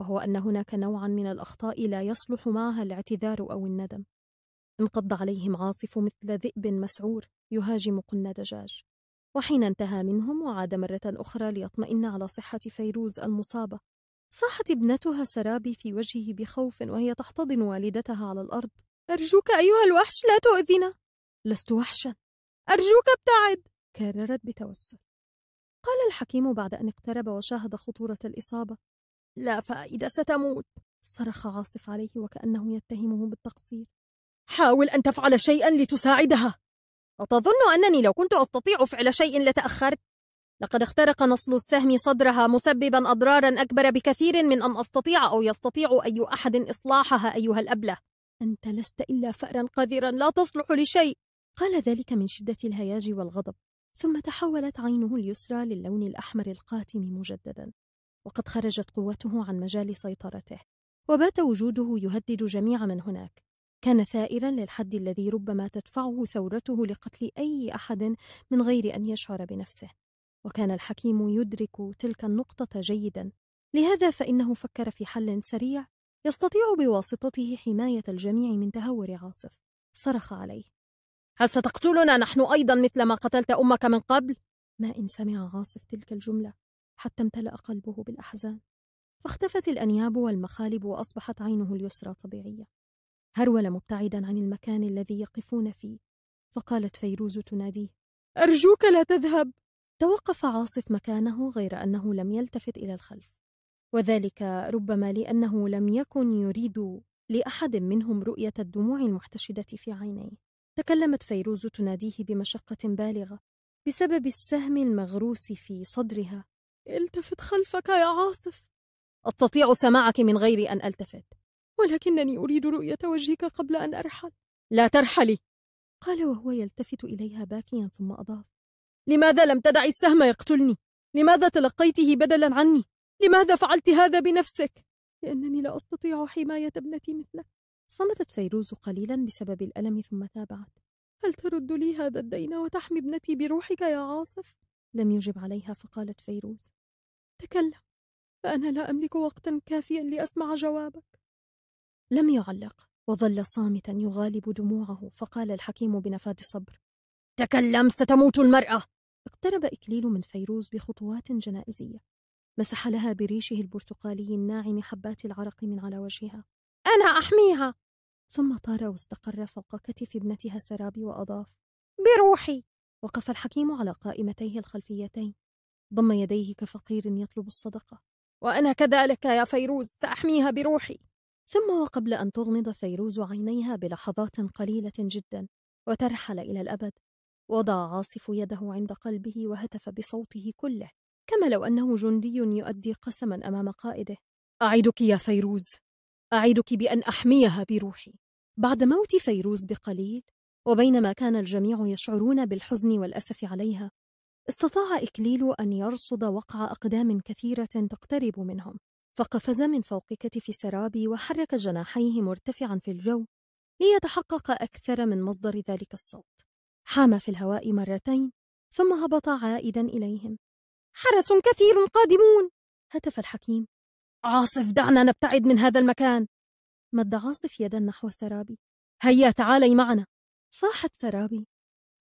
وهو أن هناك نوعا من الأخطاء لا يصلح معها الاعتذار أو الندم انقض عليهم عاصف مثل ذئب مسعور يهاجم قن دجاج وحين انتهى منهم وعاد مرة أخرى ليطمئن على صحة فيروز المصابة صاحت ابنتها سرابي في وجهه بخوف وهي تحتضن والدتها على الأرض أرجوك أيها الوحش لا تؤذنا لست وحشا أرجوك ابتعد كررت بتوسل قال الحكيم بعد أن اقترب وشاهد خطورة الإصابة لا فائدة ستموت صرخ عاصف عليه وكأنه يتهمه بالتقصير حاول أن تفعل شيئا لتساعدها أتظن أنني لو كنت أستطيع فعل شيء لتأخرت لقد اخترق نصل السهم صدرها مسببا أضرارا أكبر بكثير من أن أستطيع أو يستطيع أي أحد إصلاحها أيها الأبلة أنت لست إلا فأرا قذرا لا تصلح لشيء قال ذلك من شدة الهياج والغضب ثم تحولت عينه اليسرى للون الأحمر القاتم مجددا وقد خرجت قوته عن مجال سيطرته وبات وجوده يهدد جميع من هناك كان ثائرا للحد الذي ربما تدفعه ثورته لقتل أي أحد من غير أن يشعر بنفسه وكان الحكيم يدرك تلك النقطة جيدا لهذا فإنه فكر في حل سريع يستطيع بواسطته حماية الجميع من تهور عاصف صرخ عليه هل ستقتلنا نحن أيضا مثل ما قتلت أمك من قبل؟ ما إن سمع عاصف تلك الجملة حتى امتلأ قلبه بالأحزان فاختفت الأنياب والمخالب وأصبحت عينه اليسرى طبيعية هرول مبتعدا عن المكان الذي يقفون فيه فقالت فيروز تناديه أرجوك لا تذهب توقف عاصف مكانه غير أنه لم يلتفت إلى الخلف وذلك ربما لأنه لم يكن يريد لأحد منهم رؤية الدموع المحتشدة في عينيه تكلمت فيروز تناديه بمشقة بالغة بسبب السهم المغروس في صدرها التفت خلفك يا عاصف أستطيع سماعك من غير أن ألتفت ولكنني أريد رؤية وجهك قبل أن أرحل لا ترحلي قال وهو يلتفت إليها باكيا ثم أضاف لماذا لم تدع السهم يقتلني؟ لماذا تلقيته بدلا عني؟ لماذا فعلت هذا بنفسك؟ لأنني لا أستطيع حماية ابنتي مثلك صمتت فيروز قليلا بسبب الألم ثم تابعت هل ترد لي هذا الدين وتحمي ابنتي بروحك يا عاصف؟ لم يجب عليها فقالت فيروز تكلم فأنا لا أملك وقتا كافيا لأسمع جوابك لم يعلق وظل صامتا يغالب دموعه فقال الحكيم بنفاد صبر تكلم ستموت المرأة اقترب إكليل من فيروز بخطوات جنائزية مسح لها بريشه البرتقالي الناعم حبات العرق من على وجهها أنا أحميها ثم طار واستقر فوق كتف ابنتها سرابي وأضاف بروحي وقف الحكيم على قائمتيه الخلفيتين ضم يديه كفقير يطلب الصدقة وأنا كذلك يا فيروز سأحميها بروحي ثم وقبل أن تغمض فيروز عينيها بلحظات قليلة جدا وترحل إلى الأبد وضع عاصف يده عند قلبه وهتف بصوته كله كما لو أنه جندي يؤدي قسما أمام قائده أعدك يا فيروز أعدك بأن أحميها بروحي بعد موت فيروز بقليل وبينما كان الجميع يشعرون بالحزن والأسف عليها استطاع إكليل أن يرصد وقع أقدام كثيرة تقترب منهم فقفز من فوق كتف سرابي وحرك جناحيه مرتفعا في الجو ليتحقق أكثر من مصدر ذلك الصوت حام في الهواء مرتين ثم هبط عائدا إليهم حرس كثير قادمون هتف الحكيم عاصف دعنا نبتعد من هذا المكان مد عاصف يدا نحو سرابي هيا تعالي معنا صاحت سرابي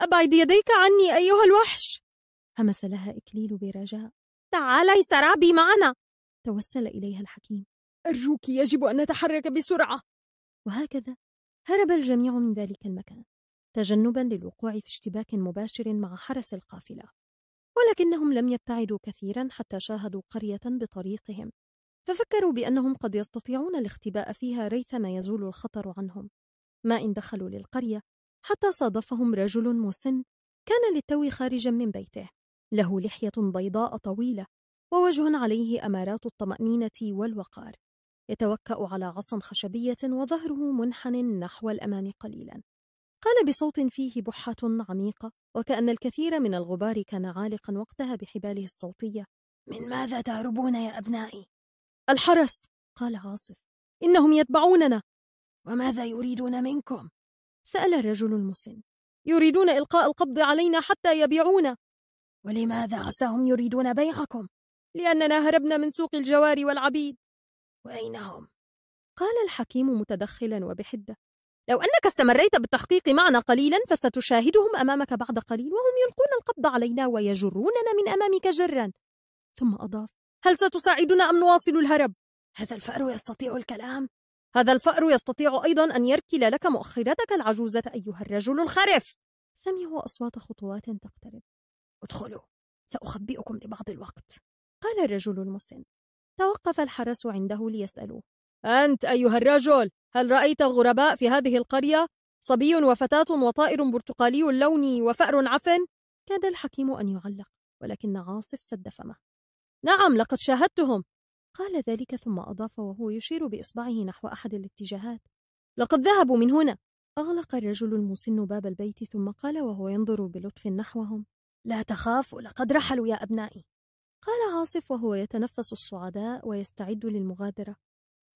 أبعد يديك عني أيها الوحش همس لها إكليل برجاء تعالي سرابي معنا توسل إليها الحكيم أرجوك يجب أن نتحرك بسرعة وهكذا هرب الجميع من ذلك المكان تجنبا للوقوع في اشتباك مباشر مع حرس القافله ولكنهم لم يبتعدوا كثيرا حتى شاهدوا قريه بطريقهم ففكروا بانهم قد يستطيعون الاختباء فيها ريثما يزول الخطر عنهم ما ان دخلوا للقريه حتى صادفهم رجل مسن كان للتو خارجا من بيته له لحيه بيضاء طويله ووجه عليه امارات الطمانينه والوقار يتوكا على عصا خشبيه وظهره منحن نحو الامام قليلا قال بصوت فيه بحة عميقة وكأن الكثير من الغبار كان عالقا وقتها بحباله الصوتية من ماذا تهربون يا أبنائي؟ الحرس قال عاصف إنهم يتبعوننا وماذا يريدون منكم؟ سأل الرجل المسن يريدون إلقاء القبض علينا حتى يبيعونا ولماذا عساهم يريدون بيعكم؟ لأننا هربنا من سوق الجوار والعبيد وأين هم؟ قال الحكيم متدخلا وبحدة لو أنك استمريت بالتحقيق معنا قليلا فستشاهدهم أمامك بعد قليل وهم يلقون القبض علينا ويجروننا من أمامك جرا ثم أضاف هل ستساعدنا أم نواصل الهرب؟ هذا الفأر يستطيع الكلام هذا الفأر يستطيع أيضا أن يركل لك مؤخرتك العجوزة أيها الرجل الخرف سمعوا أصوات خطوات تقترب ادخلوا سأخبئكم لبعض الوقت قال الرجل المسن توقف الحرس عنده ليسألوه أنت أيها الرجل هل رأيت غرباء في هذه القرية؟ صبي وفتاة وطائر برتقالي اللون وفأر عفن؟ كاد الحكيم أن يعلق ولكن عاصف سد فمه نعم لقد شاهدتهم قال ذلك ثم أضاف وهو يشير بإصبعه نحو أحد الاتجاهات لقد ذهبوا من هنا أغلق الرجل المسن باب البيت ثم قال وهو ينظر بلطف نحوهم لا تخافوا لقد رحلوا يا أبنائي قال عاصف وهو يتنفس الصعداء ويستعد للمغادرة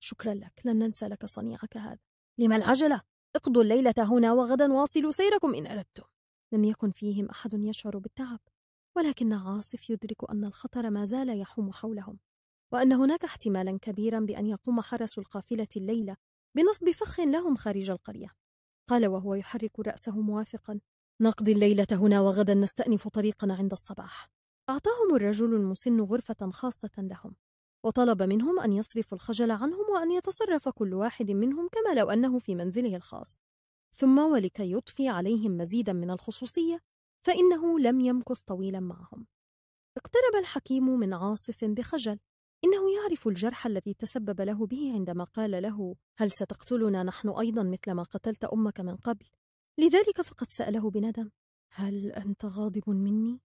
شكرا لك لن ننسى لك صنيعك هذا لما العجلة؟ اقضوا الليلة هنا وغدا واصلوا سيركم إن أردتم لم يكن فيهم أحد يشعر بالتعب ولكن عاصف يدرك أن الخطر ما زال يحوم حولهم وأن هناك احتمالا كبيرا بأن يقوم حرس القافلة الليلة بنصب فخ لهم خارج القرية قال وهو يحرك رأسه موافقا نقضي الليلة هنا وغدا نستأنف طريقنا عند الصباح أعطاهم الرجل المسن غرفة خاصة لهم وطلب منهم أن يصرفوا الخجل عنهم وأن يتصرف كل واحد منهم كما لو أنه في منزله الخاص ثم ولكي يضفي عليهم مزيدا من الخصوصية فإنه لم يمكث طويلا معهم اقترب الحكيم من عاصف بخجل إنه يعرف الجرح الذي تسبب له به عندما قال له هل ستقتلنا نحن أيضا مثل ما قتلت أمك من قبل لذلك فقد سأله بندم هل أنت غاضب مني؟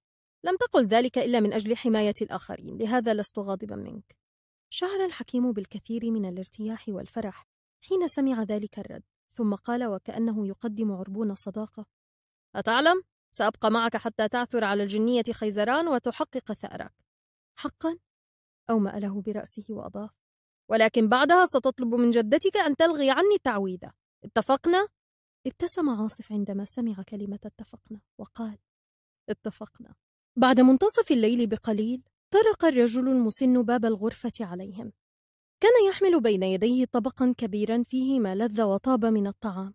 لم تقل ذلك إلا من أجل حماية الآخرين لهذا لست غاضبا منك شعر الحكيم بالكثير من الارتياح والفرح حين سمع ذلك الرد ثم قال وكأنه يقدم عربون صداقة أتعلم؟ سأبقى معك حتى تعثر على الجنية خيزران وتحقق ثأرك حقا؟ أومأ له برأسه وأضاف ولكن بعدها ستطلب من جدتك أن تلغي عني تعويذة اتفقنا؟ ابتسم عاصف عندما سمع كلمة اتفقنا وقال اتفقنا بعد منتصف الليل بقليل طرق الرجل المسن باب الغرفة عليهم كان يحمل بين يديه طبقا كبيرا فيه ما لذ وطاب من الطعام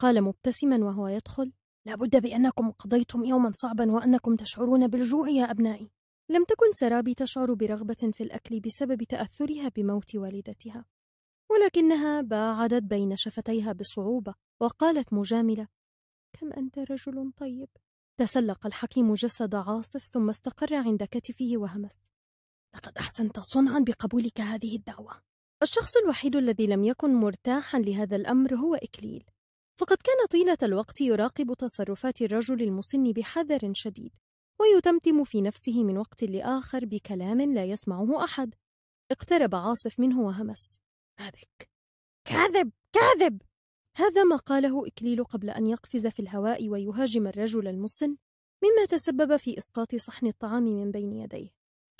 قال مبتسما وهو يدخل لابد بأنكم قضيتم يوما صعبا وأنكم تشعرون بالجوع يا أبنائي لم تكن سرابي تشعر برغبة في الأكل بسبب تأثرها بموت والدتها ولكنها باعدت بين شفتيها بصعوبة وقالت مجاملة كم أنت رجل طيب تسلق الحكيم جسد عاصف ثم استقر عند كتفه وهمس لقد أحسنت صنعا بقبولك هذه الدعوة الشخص الوحيد الذي لم يكن مرتاحا لهذا الأمر هو إكليل فقد كان طيلة الوقت يراقب تصرفات الرجل المسن بحذر شديد ويتمتم في نفسه من وقت لآخر بكلام لا يسمعه أحد اقترب عاصف منه وهمس ما بك؟ كاذب كاذب هذا ما قاله إكليل قبل أن يقفز في الهواء ويهاجم الرجل المسن مما تسبب في إسقاط صحن الطعام من بين يديه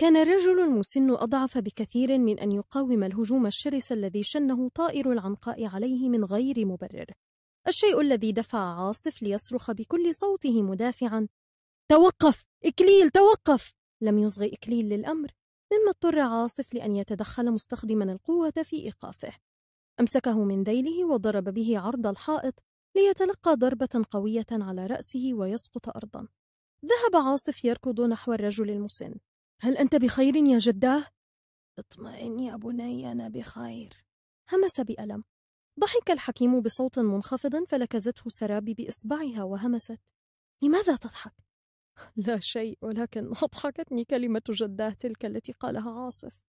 كان الرجل المسن أضعف بكثير من أن يقاوم الهجوم الشرس الذي شنه طائر العنقاء عليه من غير مبرر الشيء الذي دفع عاصف ليصرخ بكل صوته مدافعا توقف إكليل توقف لم يصغ إكليل للأمر مما اضطر عاصف لأن يتدخل مستخدما القوة في إيقافه أمسكه من ذيله وضرب به عرض الحائط ليتلقى ضربة قوية على رأسه ويسقط أرضا ذهب عاصف يركض نحو الرجل المسن هل أنت بخير يا جداه؟ اطمئن يا بني أنا بخير همس بألم ضحك الحكيم بصوت منخفض فلكزته سرابي بإصبعها وهمست لماذا تضحك؟ لا شيء ولكن أضحكتني كلمة جداه تلك التي قالها عاصف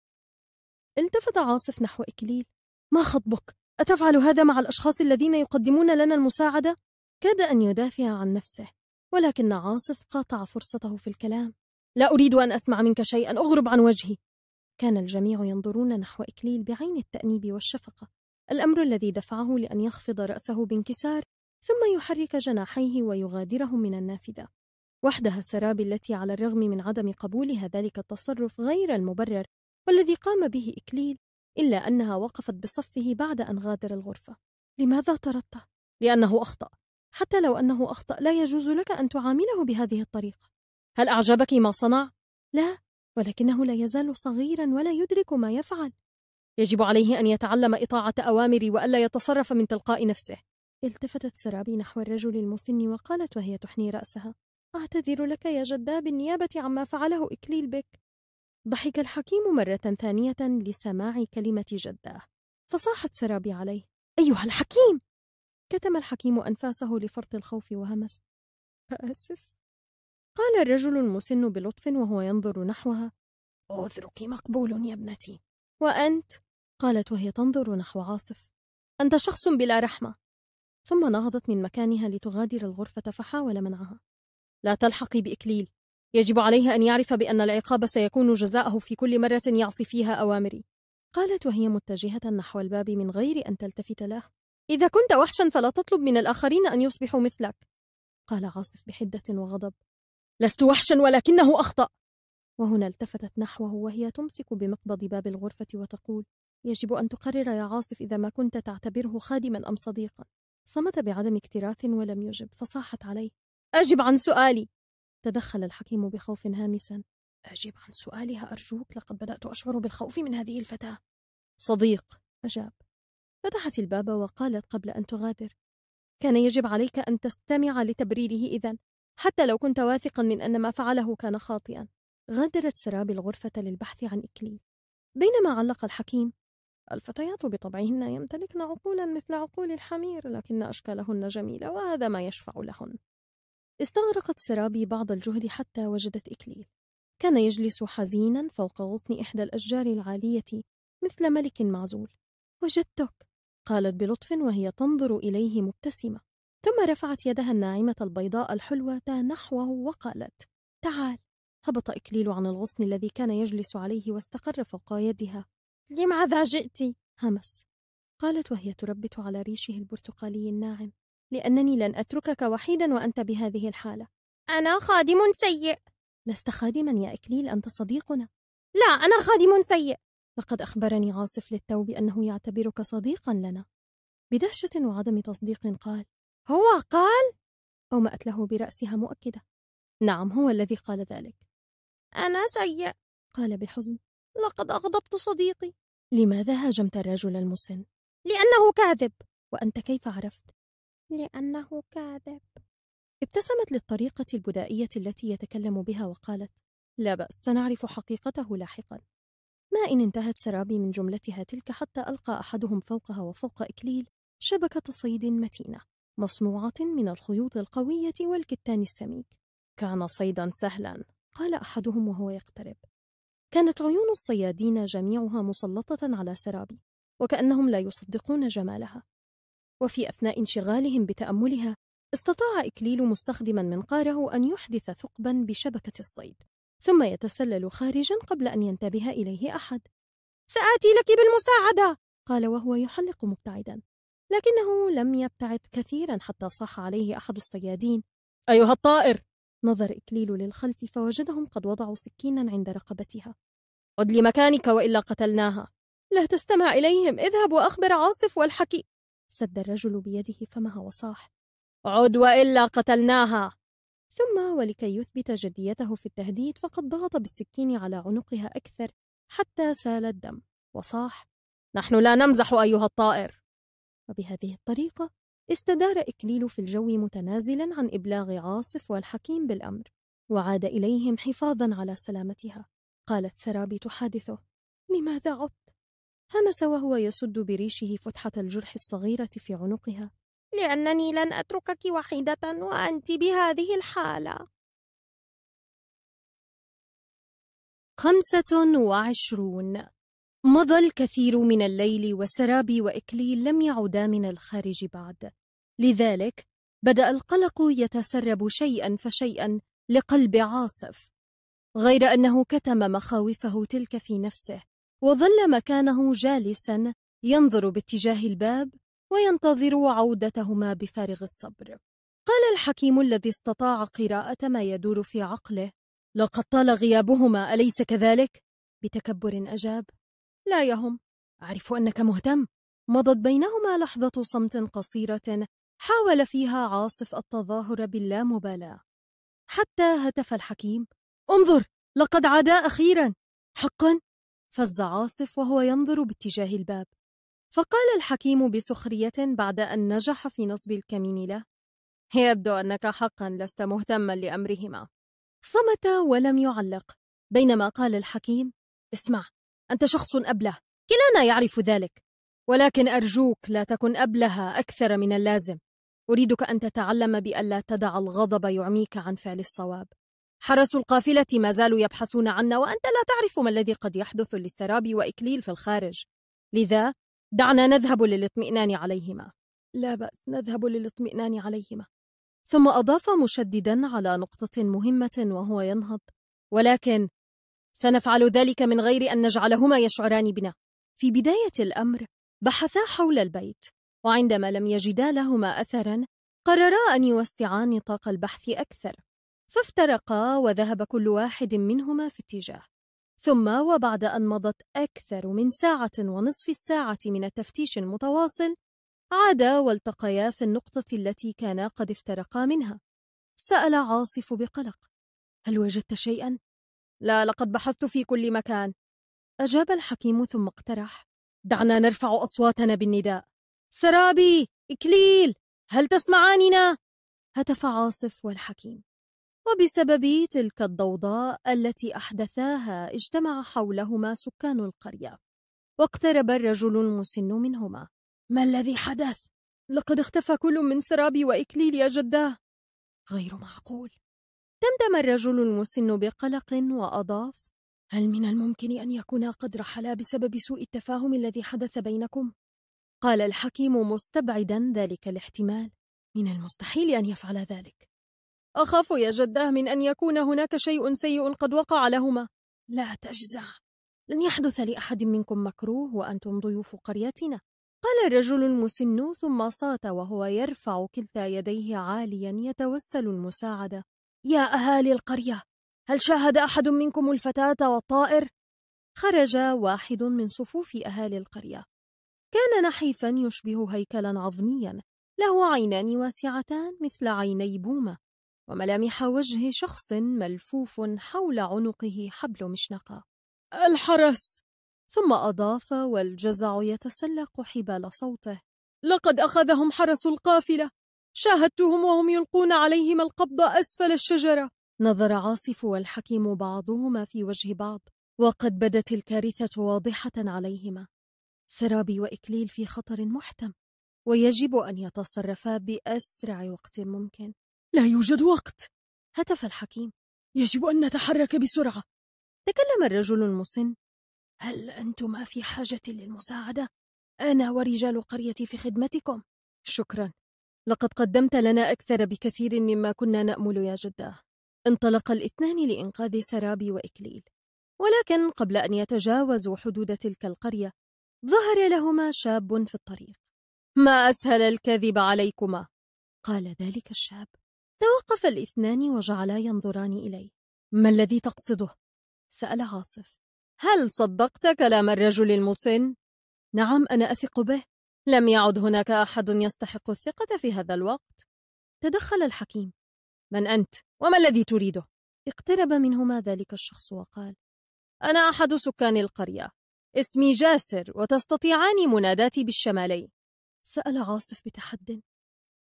التفت عاصف نحو إكليل ما خطبك؟ أتفعل هذا مع الأشخاص الذين يقدمون لنا المساعدة؟ كاد أن يدافع عن نفسه ولكن عاصف قاطع فرصته في الكلام لا أريد أن أسمع منك شيئا أغرب عن وجهي كان الجميع ينظرون نحو إكليل بعين التأنيب والشفقة الأمر الذي دفعه لأن يخفض رأسه بانكسار ثم يحرك جناحيه ويغادرهم من النافذة وحدها السراب التي على الرغم من عدم قبولها ذلك التصرف غير المبرر والذي قام به إكليل إلا أنها وقفت بصفه بعد أن غادر الغرفة لماذا طردته؟ لأنه أخطأ حتى لو أنه أخطأ لا يجوز لك أن تعامله بهذه الطريقة هل أعجبك ما صنع؟ لا ولكنه لا يزال صغيرا ولا يدرك ما يفعل يجب عليه أن يتعلم إطاعة أوامري وألا يتصرف من تلقاء نفسه التفتت سرابي نحو الرجل المسن وقالت وهي تحني رأسها أعتذر لك يا جدا بالنيابة عما فعله إكليل بك ضحك الحكيم مرة ثانية لسماع كلمة جداه فصاحت سرابي عليه أيها الحكيم كتم الحكيم أنفاسه لفرط الخوف وهمس آسف قال الرجل المسن بلطف وهو ينظر نحوها عذرك مقبول يا ابنتي وأنت قالت وهي تنظر نحو عاصف أنت شخص بلا رحمة ثم نهضت من مكانها لتغادر الغرفة فحاول منعها لا تلحقي بإكليل يجب عليه أن يعرف بأن العقاب سيكون جزاءه في كل مرة يعصي فيها أوامري قالت وهي متجهة نحو الباب من غير أن تلتفت له إذا كنت وحشا فلا تطلب من الآخرين أن يصبحوا مثلك قال عاصف بحدة وغضب لست وحشا ولكنه أخطأ وهنا التفتت نحوه وهي تمسك بمقبض باب الغرفة وتقول يجب أن تقرر يا عاصف إذا ما كنت تعتبره خادما أم صديقا صمت بعدم اكتراث ولم يجب فصاحت عليه أجب عن سؤالي تدخل الحكيم بخوف هامسا أجب عن سؤالها أرجوك لقد بدأت أشعر بالخوف من هذه الفتاة صديق أجاب فتحت الباب وقالت قبل أن تغادر كان يجب عليك أن تستمع لتبريره إذا حتى لو كنت واثقا من أن ما فعله كان خاطئا غادرت سراب الغرفة للبحث عن إكليل بينما علق الحكيم الفتيات بطبعهن يمتلكن عقولا مثل عقول الحمير لكن أشكالهن جميلة وهذا ما يشفع لهن استغرقت سرابي بعض الجهد حتى وجدت إكليل كان يجلس حزينا فوق غصن إحدى الأشجار العالية مثل ملك معزول وجدتك قالت بلطف وهي تنظر إليه مبتسمة ثم رفعت يدها الناعمة البيضاء الحلوة نحوه وقالت تعال هبط إكليل عن الغصن الذي كان يجلس عليه واستقر فوق يدها لماذا جئت؟ همس قالت وهي تربت على ريشه البرتقالي الناعم لأنني لن أتركك وحيدا وأنت بهذه الحالة أنا خادم سيء لست خادما يا إكليل أنت صديقنا لا أنا خادم سيء لقد أخبرني عاصف للتو بأنه يعتبرك صديقا لنا بدهشة وعدم تصديق قال هو قال؟ أومأت له برأسها مؤكدة نعم هو الذي قال ذلك أنا سيء قال بحزن لقد أغضبت صديقي لماذا هاجمت الرجل المسن؟ لأنه كاذب وأنت كيف عرفت؟ لأنه كاذب ابتسمت للطريقة البدائية التي يتكلم بها وقالت لا بأس سنعرف حقيقته لاحقا ما إن انتهت سرابي من جملتها تلك حتى ألقى أحدهم فوقها وفوق إكليل شبكة صيد متينة مصنوعة من الخيوط القوية والكتان السميك كان صيدا سهلا قال أحدهم وهو يقترب كانت عيون الصيادين جميعها مسلطة على سرابي وكأنهم لا يصدقون جمالها وفي أثناء انشغالهم بتأملها استطاع إكليل مستخدما منقاره أن يحدث ثقبا بشبكة الصيد ثم يتسلل خارجا قبل أن ينتبه إليه أحد سآتي لك بالمساعدة قال وهو يحلق مبتعدا لكنه لم يبتعد كثيرا حتى صاح عليه أحد الصيادين أيها الطائر نظر إكليل للخلف فوجدهم قد وضعوا سكينا عند رقبتها عد لمكانك وإلا قتلناها لا تستمع إليهم اذهب وأخبر عاصف والحكي سد الرجل بيده فمها وصاح عد وإلا قتلناها ثم ولكي يثبت جديته في التهديد فقد ضغط بالسكين على عنقها أكثر حتى سال الدم وصاح نحن لا نمزح أيها الطائر وبهذه الطريقة استدار إكليل في الجو متنازلا عن إبلاغ عاصف والحكيم بالأمر وعاد إليهم حفاظا على سلامتها قالت سرابي تحادثه لماذا عدت؟ همس وهو يسد بريشه فتحة الجرح الصغيرة في عنقها لأنني لن أتركك وحيدة وأنت بهذه الحالة خمسة وعشرون مضى الكثير من الليل وسرابي وإكليل لم يعودا من الخارج بعد لذلك بدأ القلق يتسرب شيئا فشيئا لقلب عاصف غير أنه كتم مخاوفه تلك في نفسه وظل مكانه جالسا ينظر باتجاه الباب وينتظر عودتهما بفارغ الصبر قال الحكيم الذي استطاع قراءة ما يدور في عقله لقد طال غيابهما أليس كذلك؟ بتكبر أجاب لا يهم أعرف أنك مهتم مضت بينهما لحظة صمت قصيرة حاول فيها عاصف التظاهر باللامبالاة حتى هتف الحكيم انظر لقد عادا أخيرا حقا فز عاصف وهو ينظر باتجاه الباب فقال الحكيم بسخرية بعد أن نجح في نصب الكمين له يبدو أنك حقا لست مهتما لأمرهما صمت ولم يعلق بينما قال الحكيم اسمع أنت شخص أبله كلانا يعرف ذلك ولكن أرجوك لا تكن أبلها أكثر من اللازم أريدك أن تتعلم بأن لا تدع الغضب يعميك عن فعل الصواب حرس القافلة ما زالوا يبحثون عنا وأنت لا تعرف ما الذي قد يحدث للسراب وإكليل في الخارج لذا دعنا نذهب للاطمئنان عليهما لا بأس نذهب للاطمئنان عليهما ثم أضاف مشددا على نقطة مهمة وهو ينهض ولكن سنفعل ذلك من غير أن نجعلهما يشعران بنا في بداية الأمر بحثا حول البيت وعندما لم يجدا لهما أثرا قررا أن يوسعا نطاق البحث أكثر فافترقا وذهب كل واحد منهما في اتجاه ثم وبعد أن مضت أكثر من ساعة ونصف الساعة من التفتيش المتواصل عادا والتقيا في النقطة التي كانا قد افترقا منها سأل عاصف بقلق هل وجدت شيئا؟ لا لقد بحثت في كل مكان أجاب الحكيم ثم اقترح دعنا نرفع أصواتنا بالنداء سرابي إكليل هل تسمعاننا؟ هتف عاصف والحكيم وبسبب تلك الضوضاء التي أحدثاها اجتمع حولهما سكان القرية واقترب الرجل المسن منهما ما الذي حدث؟ لقد اختفى كل من سرابي وإكليل يا جداه غير معقول دمدم الرجل المسن بقلق وأضاف هل من الممكن أن يكونا قد رحلا بسبب سوء التفاهم الذي حدث بينكم؟ قال الحكيم مستبعدا ذلك الاحتمال من المستحيل أن يفعل ذلك أخاف يا جداه من أن يكون هناك شيء سيء قد وقع لهما لا تجزع لن يحدث لأحد منكم مكروه وأنتم ضيوف قريتنا قال الرجل المسن ثم صات وهو يرفع كلتا يديه عاليا يتوسل المساعدة يا أهالي القرية هل شاهد أحد منكم الفتاة والطائر؟ خرج واحد من صفوف أهالي القرية كان نحيفا يشبه هيكلا عظميا له عينان واسعتان مثل عيني بومة وملامح وجه شخص ملفوف حول عنقه حبل مشنقة الحرس ثم أضاف والجزع يتسلق حبال صوته لقد أخذهم حرس القافلة شاهدتهم وهم يلقون عليهم القبض أسفل الشجرة نظر عاصف والحكيم بعضهما في وجه بعض وقد بدت الكارثة واضحة عليهما سرابي وإكليل في خطر محتم ويجب أن يتصرفا بأسرع وقت ممكن لا يوجد وقت هتف الحكيم يجب أن نتحرك بسرعة تكلم الرجل المسن هل أنتما في حاجة للمساعدة؟ أنا ورجال قريتي في خدمتكم شكرا لقد قدمت لنا أكثر بكثير مما كنا نأمل يا جداه انطلق الاثنان لإنقاذ سرابي وإكليل ولكن قبل أن يتجاوزوا حدود تلك القرية ظهر لهما شاب في الطريق ما أسهل الكذب عليكما قال ذلك الشاب توقف الاثنان وجعلا ينظران إليه ما الذي تقصده؟ سأل عاصف هل صدقت كلام الرجل المسن؟ نعم أنا أثق به لم يعد هناك أحد يستحق الثقة في هذا الوقت تدخل الحكيم من أنت؟ وما الذي تريده؟ اقترب منهما ذلك الشخص وقال أنا أحد سكان القرية اسمي جاسر وتستطيعان مناداتي بالشمالي سأل عاصف بتحد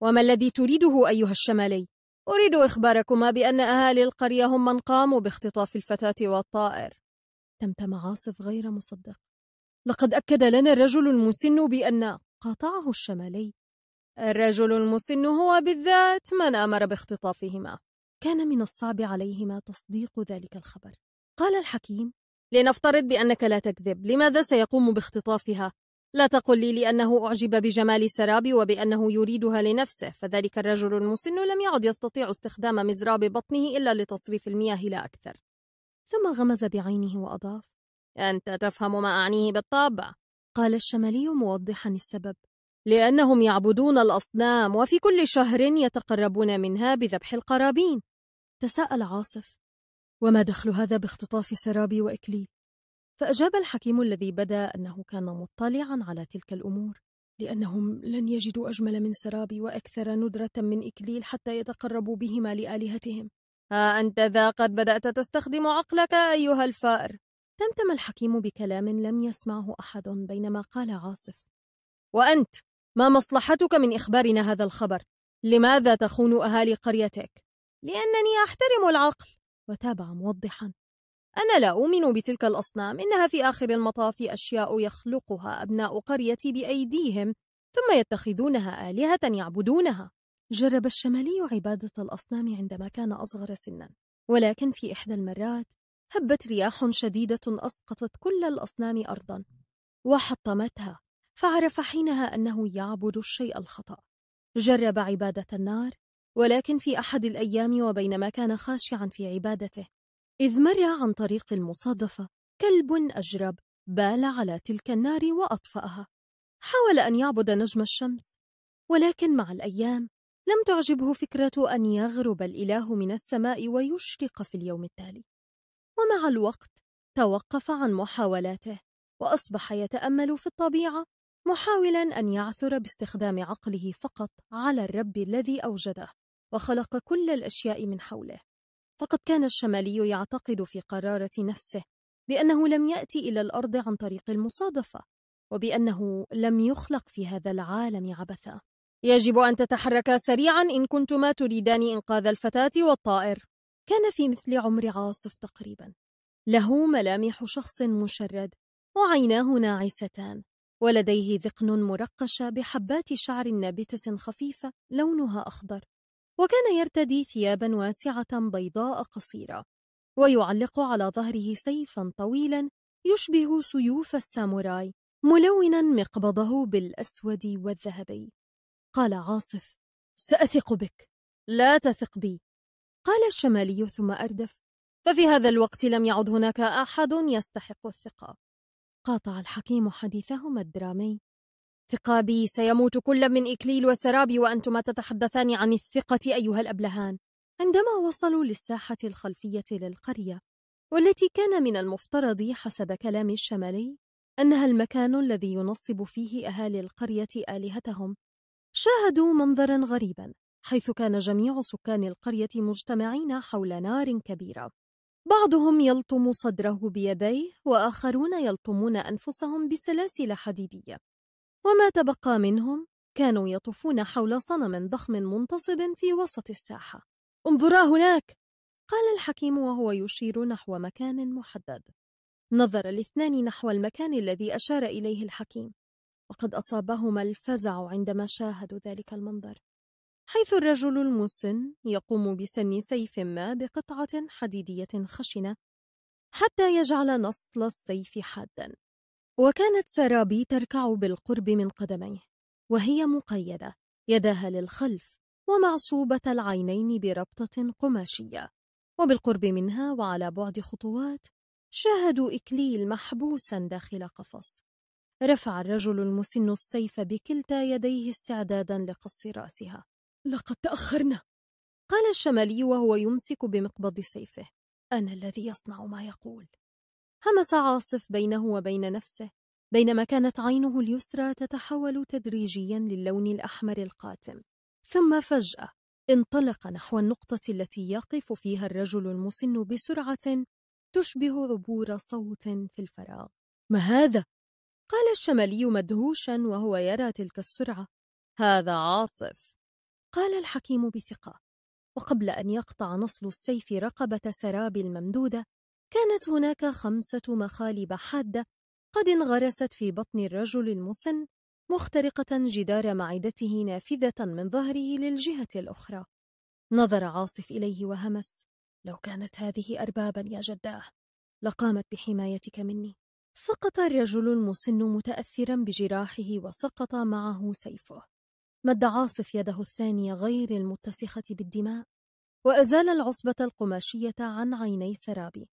وما الذي تريده أيها الشمالي؟ أريد إخباركما بأن أهالي القرية هم من قاموا باختطاف الفتاة والطائر تمتم عاصف غير مصدق لقد أكد لنا الرجل المسن بأن قاطعه الشمالي الرجل المسن هو بالذات من أمر باختطافهما كان من الصعب عليهما تصديق ذلك الخبر قال الحكيم لنفترض بأنك لا تكذب لماذا سيقوم باختطافها لا تقل لي لأنه أعجب بجمال سراب وبأنه يريدها لنفسه فذلك الرجل المسن لم يعد يستطيع استخدام مزراب بطنه إلا لتصريف المياه لا أكثر ثم غمز بعينه وأضاف أنت تفهم ما أعنيه بالطبع قال الشمالي موضحا السبب لأنهم يعبدون الأصنام وفي كل شهر يتقربون منها بذبح القرابين تساءل عاصف وما دخل هذا باختطاف سرابي وإكليل فأجاب الحكيم الذي بدا أنه كان مطلعا على تلك الأمور لأنهم لن يجدوا أجمل من سرابي وأكثر ندرة من إكليل حتى يتقربوا بهما لآلهتهم ها أنت ذا قد بدأت تستخدم عقلك أيها الفأر تمتم الحكيم بكلام لم يسمعه أحد بينما قال عاصف وأنت ما مصلحتك من إخبارنا هذا الخبر؟ لماذا تخون أهالي قريتك؟ لأنني أحترم العقل وتابع موضحا أنا لا أؤمن بتلك الأصنام إنها في آخر المطاف أشياء يخلقها أبناء قريتي بأيديهم ثم يتخذونها آلهة يعبدونها جرب الشمالي عبادة الأصنام عندما كان أصغر سنا ولكن في إحدى المرات هبت رياح شديدة أسقطت كل الأصنام أرضا وحطمتها فعرف حينها أنه يعبد الشيء الخطأ جرب عبادة النار ولكن في أحد الأيام وبينما كان خاشعا في عبادته إذ مر عن طريق المصادفة كلب أجرب بال على تلك النار وأطفأها حاول أن يعبد نجم الشمس ولكن مع الأيام لم تعجبه فكرة أن يغرب الإله من السماء ويشرق في اليوم التالي ومع الوقت توقف عن محاولاته وأصبح يتأمل في الطبيعة محاولا أن يعثر باستخدام عقله فقط على الرب الذي أوجده وخلق كل الأشياء من حوله فقد كان الشمالي يعتقد في قرارة نفسه بأنه لم يأتي إلى الأرض عن طريق المصادفة وبأنه لم يخلق في هذا العالم عبثا يجب أن تتحركا سريعا إن كنتما تريدان إنقاذ الفتاة والطائر كان في مثل عمر عاصف تقريبا له ملامح شخص مشرد وعيناه ناعستان ولديه ذقن مرقشة بحبات شعر نابتة خفيفة لونها أخضر وكان يرتدي ثيابا واسعة بيضاء قصيرة ويعلق على ظهره سيفا طويلا يشبه سيوف الساموراي ملونا مقبضه بالأسود والذهبي قال عاصف سأثق بك لا تثق بي قال الشمالي ثم أردف ففي هذا الوقت لم يعد هناك أحد يستحق الثقة قاطع الحكيم حديثهما الدرامي الثقة بي سيموت كل من إكليل وسرابي وأنتما تتحدثان عن الثقة أيها الأبلهان عندما وصلوا للساحة الخلفية للقرية والتي كان من المفترض حسب كلام الشمالي أنها المكان الذي ينصب فيه أهالي القرية آلهتهم شاهدوا منظرا غريبا حيث كان جميع سكان القرية مجتمعين حول نار كبيرة بعضهم يلطم صدره بيديه وآخرون يلطمون أنفسهم بسلاسل حديدية وما تبقى منهم كانوا يطوفون حول صنم ضخم منتصب في وسط الساحة انظرا هناك قال الحكيم وهو يشير نحو مكان محدد نظر الاثنان نحو المكان الذي أشار إليه الحكيم وقد أصابهما الفزع عندما شاهدوا ذلك المنظر حيث الرجل المسن يقوم بسن سيف ما بقطعة حديدية خشنة حتى يجعل نصل السيف حادا وكانت سرابي تركع بالقرب من قدميه وهي مقيدة يداها للخلف ومعصوبة العينين بربطة قماشية وبالقرب منها وعلى بعد خطوات شاهدوا إكليل محبوسا داخل قفص رفع الرجل المسن السيف بكلتا يديه استعدادا لقص رأسها لقد تأخرنا قال الشمالي وهو يمسك بمقبض سيفه أنا الذي يصنع ما يقول همس عاصف بينه وبين نفسه بينما كانت عينه اليسرى تتحول تدريجيا للون الأحمر القاتم ثم فجأة انطلق نحو النقطة التي يقف فيها الرجل المسن بسرعة تشبه عبور صوت في الفراغ ما هذا؟ قال الشمالي مدهوشا وهو يرى تلك السرعة هذا عاصف قال الحكيم بثقة وقبل أن يقطع نصل السيف رقبة سراب الممدودة كانت هناك خمسة مخالب حادة قد انغرست في بطن الرجل المسن مخترقة جدار معدته نافذة من ظهره للجهة الأخرى نظر عاصف إليه وهمس لو كانت هذه أربابا يا جداه لقامت بحمايتك مني سقط الرجل المسن متأثرا بجراحه وسقط معه سيفه مد عاصف يده الثانية غير المتسخة بالدماء وأزال العصبة القماشية عن عيني سرابي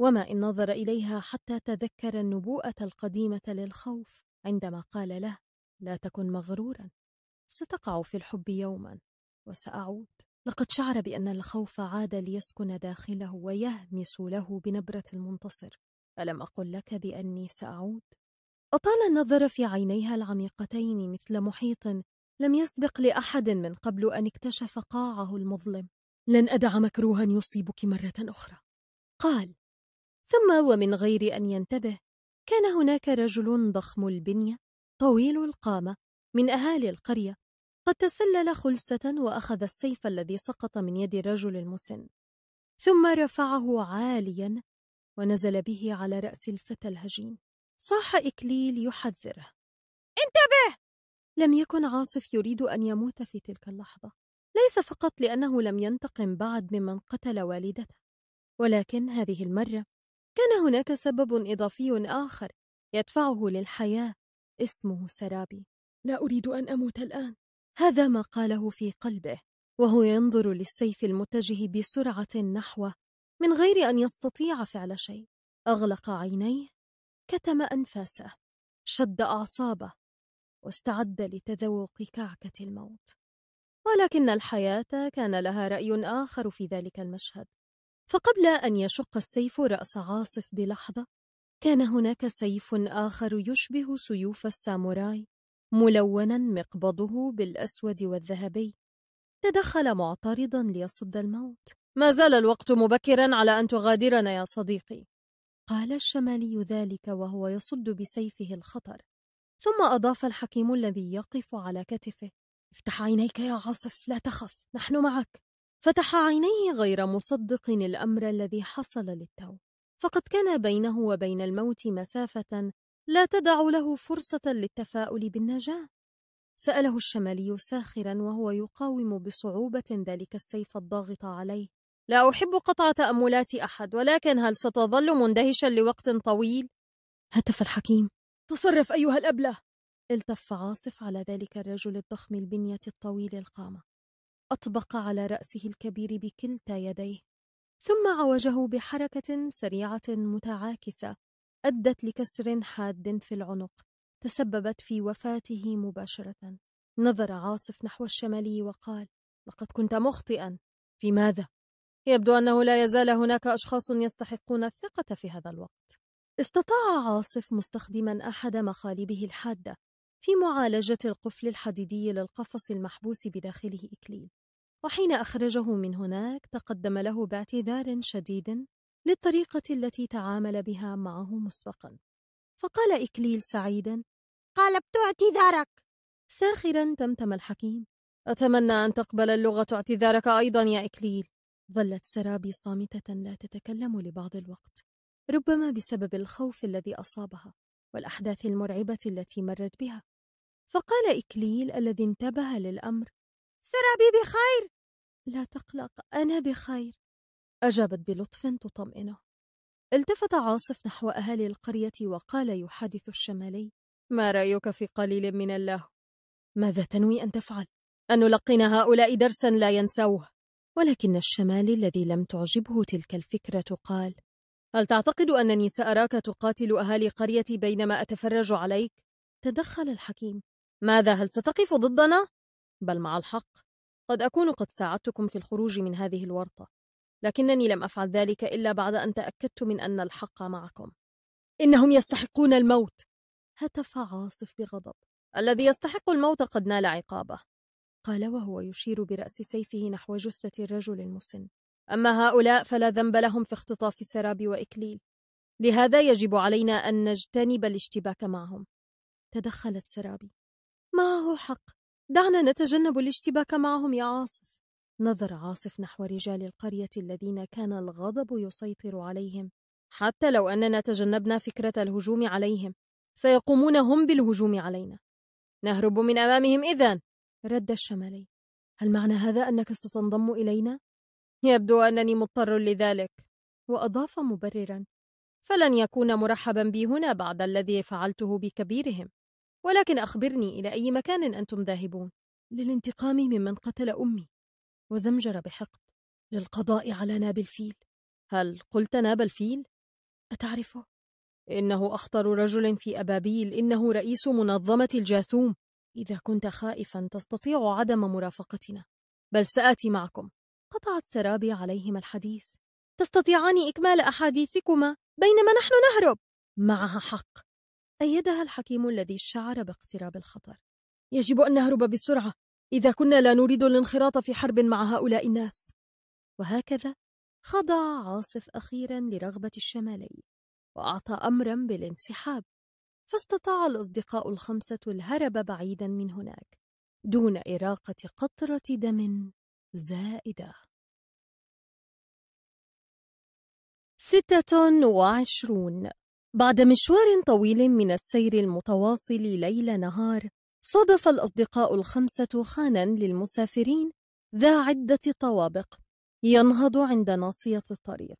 وما إن نظر إليها حتى تذكر النبوءة القديمة للخوف عندما قال له لا تكن مغرورا ستقع في الحب يوما وسأعود لقد شعر بأن الخوف عاد ليسكن داخله ويهمس له بنبرة المنتصر ألم أقل لك بأني سأعود؟ أطال النظر في عينيها العميقتين مثل محيط لم يسبق لأحد من قبل أن اكتشف قاعه المظلم لن أدع مكروها يصيبك مرة أخرى قال ثم ومن غير أن ينتبه كان هناك رجل ضخم البنية طويل القامة من أهالي القرية قد تسلل خلسة وأخذ السيف الذي سقط من يد الرجل المسن ثم رفعه عاليا ونزل به على رأس الفتى الهجين صاح إكليل يحذره انتبه! لم يكن عاصف يريد أن يموت في تلك اللحظة ليس فقط لأنه لم ينتقم بعد ممن قتل والدته ولكن هذه المرة كان هناك سبب إضافي آخر يدفعه للحياة اسمه سرابي لا أريد أن أموت الآن هذا ما قاله في قلبه وهو ينظر للسيف المتجه بسرعة نحوه من غير أن يستطيع فعل شيء أغلق عينيه كتم أنفاسه شد أعصابه واستعد لتذوق كعكة الموت ولكن الحياة كان لها رأي آخر في ذلك المشهد فقبل أن يشق السيف رأس عاصف بلحظة كان هناك سيف آخر يشبه سيوف الساموراي ملونا مقبضه بالأسود والذهبي تدخل معترضا ليصد الموت ما زال الوقت مبكرا على أن تغادرنا يا صديقي قال الشمالي ذلك وهو يصد بسيفه الخطر ثم أضاف الحكيم الذي يقف على كتفه افتح عينيك يا عاصف لا تخف نحن معك فتح عينيه غير مصدق الأمر الذي حصل للتو فقد كان بينه وبين الموت مسافة لا تدع له فرصة للتفاؤل بالنجاة سأله الشمالي ساخرا وهو يقاوم بصعوبة ذلك السيف الضاغط عليه لا أحب قطع تأملات أحد ولكن هل ستظل مندهشا لوقت طويل؟ هتف الحكيم تصرف أيها الأبلة التف عاصف على ذلك الرجل الضخم البنية الطويل القامة أطبق على رأسه الكبير بكلتا يديه ثم عوجه بحركة سريعة متعاكسة أدت لكسر حاد في العنق تسببت في وفاته مباشرة نظر عاصف نحو الشمالي وقال لقد كنت مخطئا في ماذا؟ يبدو أنه لا يزال هناك أشخاص يستحقون الثقة في هذا الوقت استطاع عاصف مستخدما أحد مخالبه الحادة في معالجة القفل الحديدي للقفص المحبوس بداخله إكليل وحين أخرجه من هناك تقدم له باعتذار شديد للطريقة التي تعامل بها معه مسبقا فقال إكليل سعيدا قلبت اعتذارك ساخرا تمتم الحكيم أتمنى أن تقبل اللغة اعتذارك أيضا يا إكليل ظلت سرابي صامتة لا تتكلم لبعض الوقت ربما بسبب الخوف الذي أصابها والأحداث المرعبة التي مرت بها فقال إكليل الذي انتبه للأمر سرابي بخير لا تقلق أنا بخير أجابت بلطف تطمئنه التفت عاصف نحو أهالي القرية وقال يحادث الشمالي ما رأيك في قليل من الله؟ ماذا تنوي أن تفعل؟ أن نلقن هؤلاء درسا لا ينسوه ولكن الشمالي الذي لم تعجبه تلك الفكرة قال هل تعتقد أنني سأراك تقاتل أهالي قريتي بينما أتفرج عليك؟ تدخل الحكيم ماذا هل ستقف ضدنا؟ بل مع الحق قد أكون قد ساعدتكم في الخروج من هذه الورطة لكنني لم أفعل ذلك إلا بعد أن تأكدت من أن الحق معكم إنهم يستحقون الموت هتف عاصف بغضب الذي يستحق الموت قد نال عقابه قال وهو يشير برأس سيفه نحو جثة الرجل المسن أما هؤلاء فلا ذنب لهم في اختطاف سراب وإكليل لهذا يجب علينا أن نجتنب الاشتباك معهم تدخلت سرابي معه حق دعنا نتجنب الاشتباك معهم يا عاصف نظر عاصف نحو رجال القرية الذين كان الغضب يسيطر عليهم حتى لو أننا تجنبنا فكرة الهجوم عليهم سيقومون هم بالهجوم علينا نهرب من أمامهم إذا رد الشمالي هل معنى هذا أنك ستنضم إلينا؟ يبدو أنني مضطر لذلك وأضاف مبررا فلن يكون مرحبا بي هنا بعد الذي فعلته بكبيرهم ولكن أخبرني إلى أي مكان أنتم ذاهبون للانتقام ممن قتل أمي وزمجر بحقد للقضاء على ناب الفيل هل قلت ناب الفيل؟ أتعرفه؟ إنه أخطر رجل في أبابيل إنه رئيس منظمة الجاثوم إذا كنت خائفا تستطيع عدم مرافقتنا بل سآتي معكم قطعت سرابي عليهما الحديث تستطيعان إكمال أحاديثكما بينما نحن نهرب معها حق أيدها الحكيم الذي شعر باقتراب الخطر يجب أن نهرب بسرعة إذا كنا لا نريد الانخراط في حرب مع هؤلاء الناس وهكذا خضع عاصف أخيرا لرغبة الشمالي وأعطى أمرا بالانسحاب فاستطاع الأصدقاء الخمسة الهرب بعيدا من هناك دون إراقة قطرة دم زائدة ستة وعشرون بعد مشوار طويل من السير المتواصل ليل نهار صادف الأصدقاء الخمسة خانا للمسافرين ذا عدة طوابق ينهض عند ناصية الطريق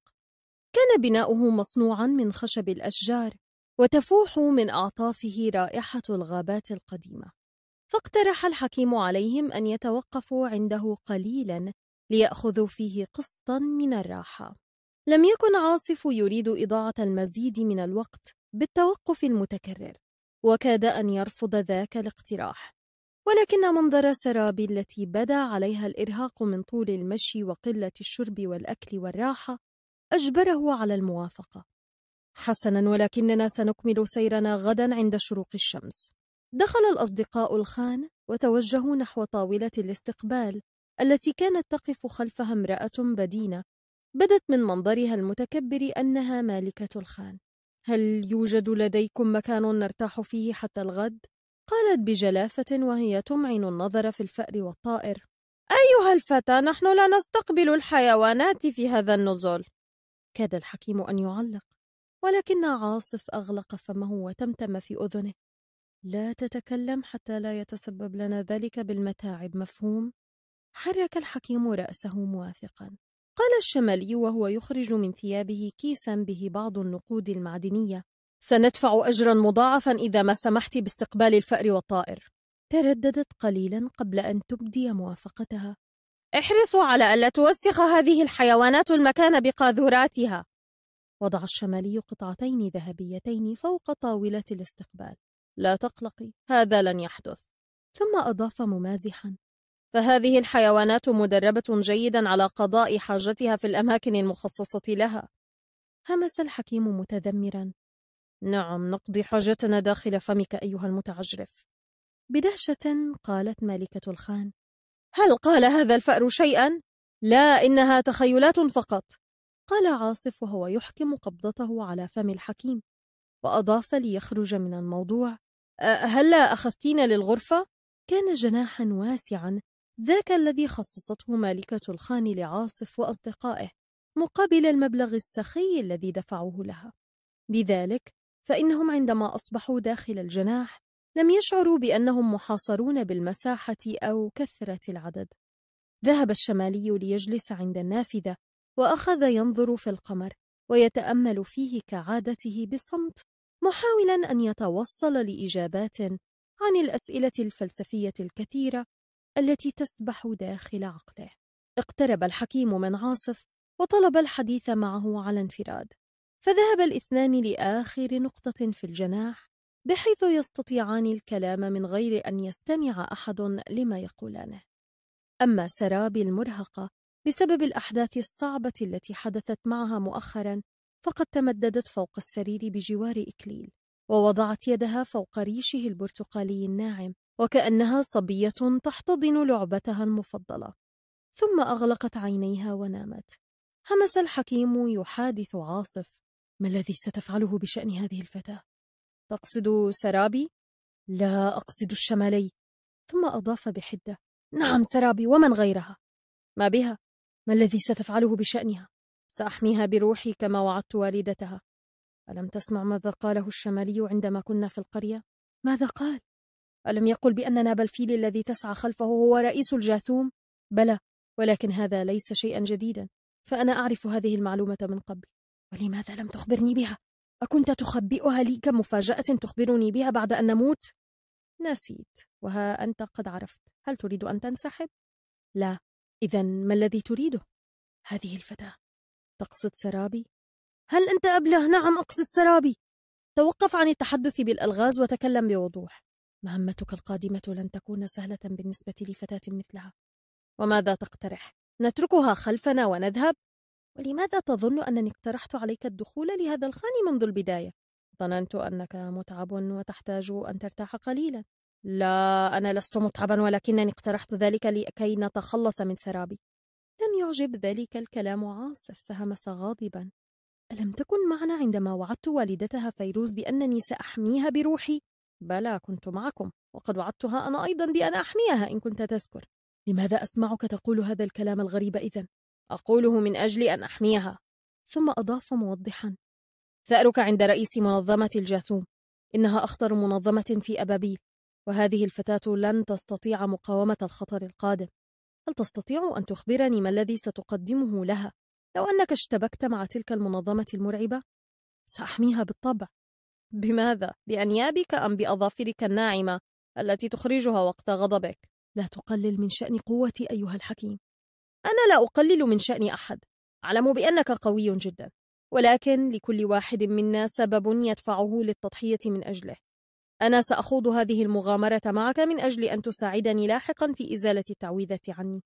كان بناؤه مصنوعا من خشب الأشجار وتفوح من أعطافه رائحة الغابات القديمة فاقترح الحكيم عليهم أن يتوقفوا عنده قليلا ليأخذوا فيه قسطا من الراحة لم يكن عاصف يريد إضاعة المزيد من الوقت بالتوقف المتكرر وكاد أن يرفض ذاك الاقتراح ولكن منظر سرابي التي بدا عليها الإرهاق من طول المشي وقلة الشرب والأكل والراحة أجبره على الموافقة حسنا ولكننا سنكمل سيرنا غدا عند شروق الشمس دخل الأصدقاء الخان وتوجهوا نحو طاولة الاستقبال التي كانت تقف خلفها امرأة بدينة بدت من منظرها المتكبر أنها مالكة الخان هل يوجد لديكم مكان نرتاح فيه حتى الغد؟ قالت بجلافة وهي تمعن النظر في الفأر والطائر أيها الفتى نحن لا نستقبل الحيوانات في هذا النزل كاد الحكيم أن يعلق ولكن عاصف أغلق فمه وتمتم في أذنه لا تتكلم حتى لا يتسبب لنا ذلك بالمتاعب مفهوم حرك الحكيم رأسه موافقا قال الشمالي وهو يخرج من ثيابه كيسا به بعض النقود المعدنية سندفع أجرا مضاعفا إذا ما سمحت باستقبال الفأر والطائر ترددت قليلا قبل أن تبدي موافقتها احرصوا على ألا توسخ هذه الحيوانات المكان بقاذوراتها وضع الشمالي قطعتين ذهبيتين فوق طاولة الاستقبال لا تقلقي هذا لن يحدث ثم أضاف ممازحا فهذه الحيوانات مدربة جيدا على قضاء حاجتها في الأماكن المخصصة لها همس الحكيم متذمرا نعم نقضي حاجتنا داخل فمك أيها المتعجرف بدهشة قالت مالكة الخان هل قال هذا الفأر شيئا؟ لا إنها تخيلات فقط قال عاصف وهو يحكم قبضته على فم الحكيم وأضاف ليخرج من الموضوع أه، هلا لا أخذتين للغرفة؟ كان جناحا واسعا ذاك الذي خصصته مالكة الخان لعاصف وأصدقائه مقابل المبلغ السخي الذي دفعوه لها لذلك فإنهم عندما أصبحوا داخل الجناح لم يشعروا بأنهم محاصرون بالمساحة أو كثرة العدد ذهب الشمالي ليجلس عند النافذة وأخذ ينظر في القمر ويتأمل فيه كعادته بصمت محاولا أن يتوصل لإجابات عن الأسئلة الفلسفية الكثيرة التي تسبح داخل عقله اقترب الحكيم من عاصف وطلب الحديث معه على انفراد فذهب الاثنان لآخر نقطة في الجناح بحيث يستطيعان الكلام من غير أن يستمع أحد لما يقولانه أما سرابي المرهقة بسبب الأحداث الصعبة التي حدثت معها مؤخرا فقد تمددت فوق السرير بجوار إكليل ووضعت يدها فوق ريشه البرتقالي الناعم وكأنها صبية تحتضن لعبتها المفضلة ثم أغلقت عينيها ونامت همس الحكيم يحادث عاصف ما الذي ستفعله بشأن هذه الفتاة؟ تقصد سرابي؟ لا أقصد الشمالي ثم أضاف بحدة نعم سرابي ومن غيرها ما بها؟ ما الذي ستفعله بشأنها؟ سأحميها بروحي كما وعدت والدتها ألم تسمع ماذا قاله الشمالي عندما كنا في القرية؟ ماذا قال؟ ألم يقل بأن الفيل الذي تسعى خلفه هو رئيس الجاثوم؟ بلى ولكن هذا ليس شيئا جديدا فأنا أعرف هذه المعلومة من قبل ولماذا لم تخبرني بها؟ أكنت تخبئها لي كمفاجأة تخبرني بها بعد أن نموت؟ نسيت وها أنت قد عرفت هل تريد أن تنسحب؟ لا إذا ما الذي تريده؟ هذه الفتاة تقصد سرابي؟ هل أنت أبله؟ نعم أقصد سرابي توقف عن التحدث بالألغاز وتكلم بوضوح مهمتك القادمة لن تكون سهلة بالنسبة لفتاة مثلها وماذا تقترح؟ نتركها خلفنا ونذهب؟ ولماذا تظن أنني اقترحت عليك الدخول لهذا الخان منذ البداية؟ ظننت أنك متعب وتحتاج أن ترتاح قليلا لا أنا لست متعبا ولكنني اقترحت ذلك لكي نتخلص من سرابي لم يعجب ذلك الكلام عاصف فهمس غاضبا ألم تكن معنا عندما وعدت والدتها فيروز بأنني سأحميها بروحي؟ بلى كنت معكم وقد وعدتها أنا أيضا بأن أحميها إن كنت تذكر لماذا أسمعك تقول هذا الكلام الغريب إذا؟ أقوله من أجل أن أحميها ثم أضاف موضحا ثأرك عند رئيس منظمة الجاثوم إنها أخطر منظمة في أبابيل وهذه الفتاة لن تستطيع مقاومة الخطر القادم هل تستطيع أن تخبرني ما الذي ستقدمه لها لو أنك اشتبكت مع تلك المنظمة المرعبة؟ سأحميها بالطبع بماذا؟ بأنيابك أم بأظافرك الناعمة التي تخرجها وقت غضبك؟ لا تقلل من شأن قوتي أيها الحكيم. أنا لا أقلل من شأن أحد. أعلم بأنك قوي جدا، ولكن لكل واحد منا سبب يدفعه للتضحية من أجله. أنا سأخوض هذه المغامرة معك من أجل أن تساعدني لاحقا في إزالة التعويذة عني.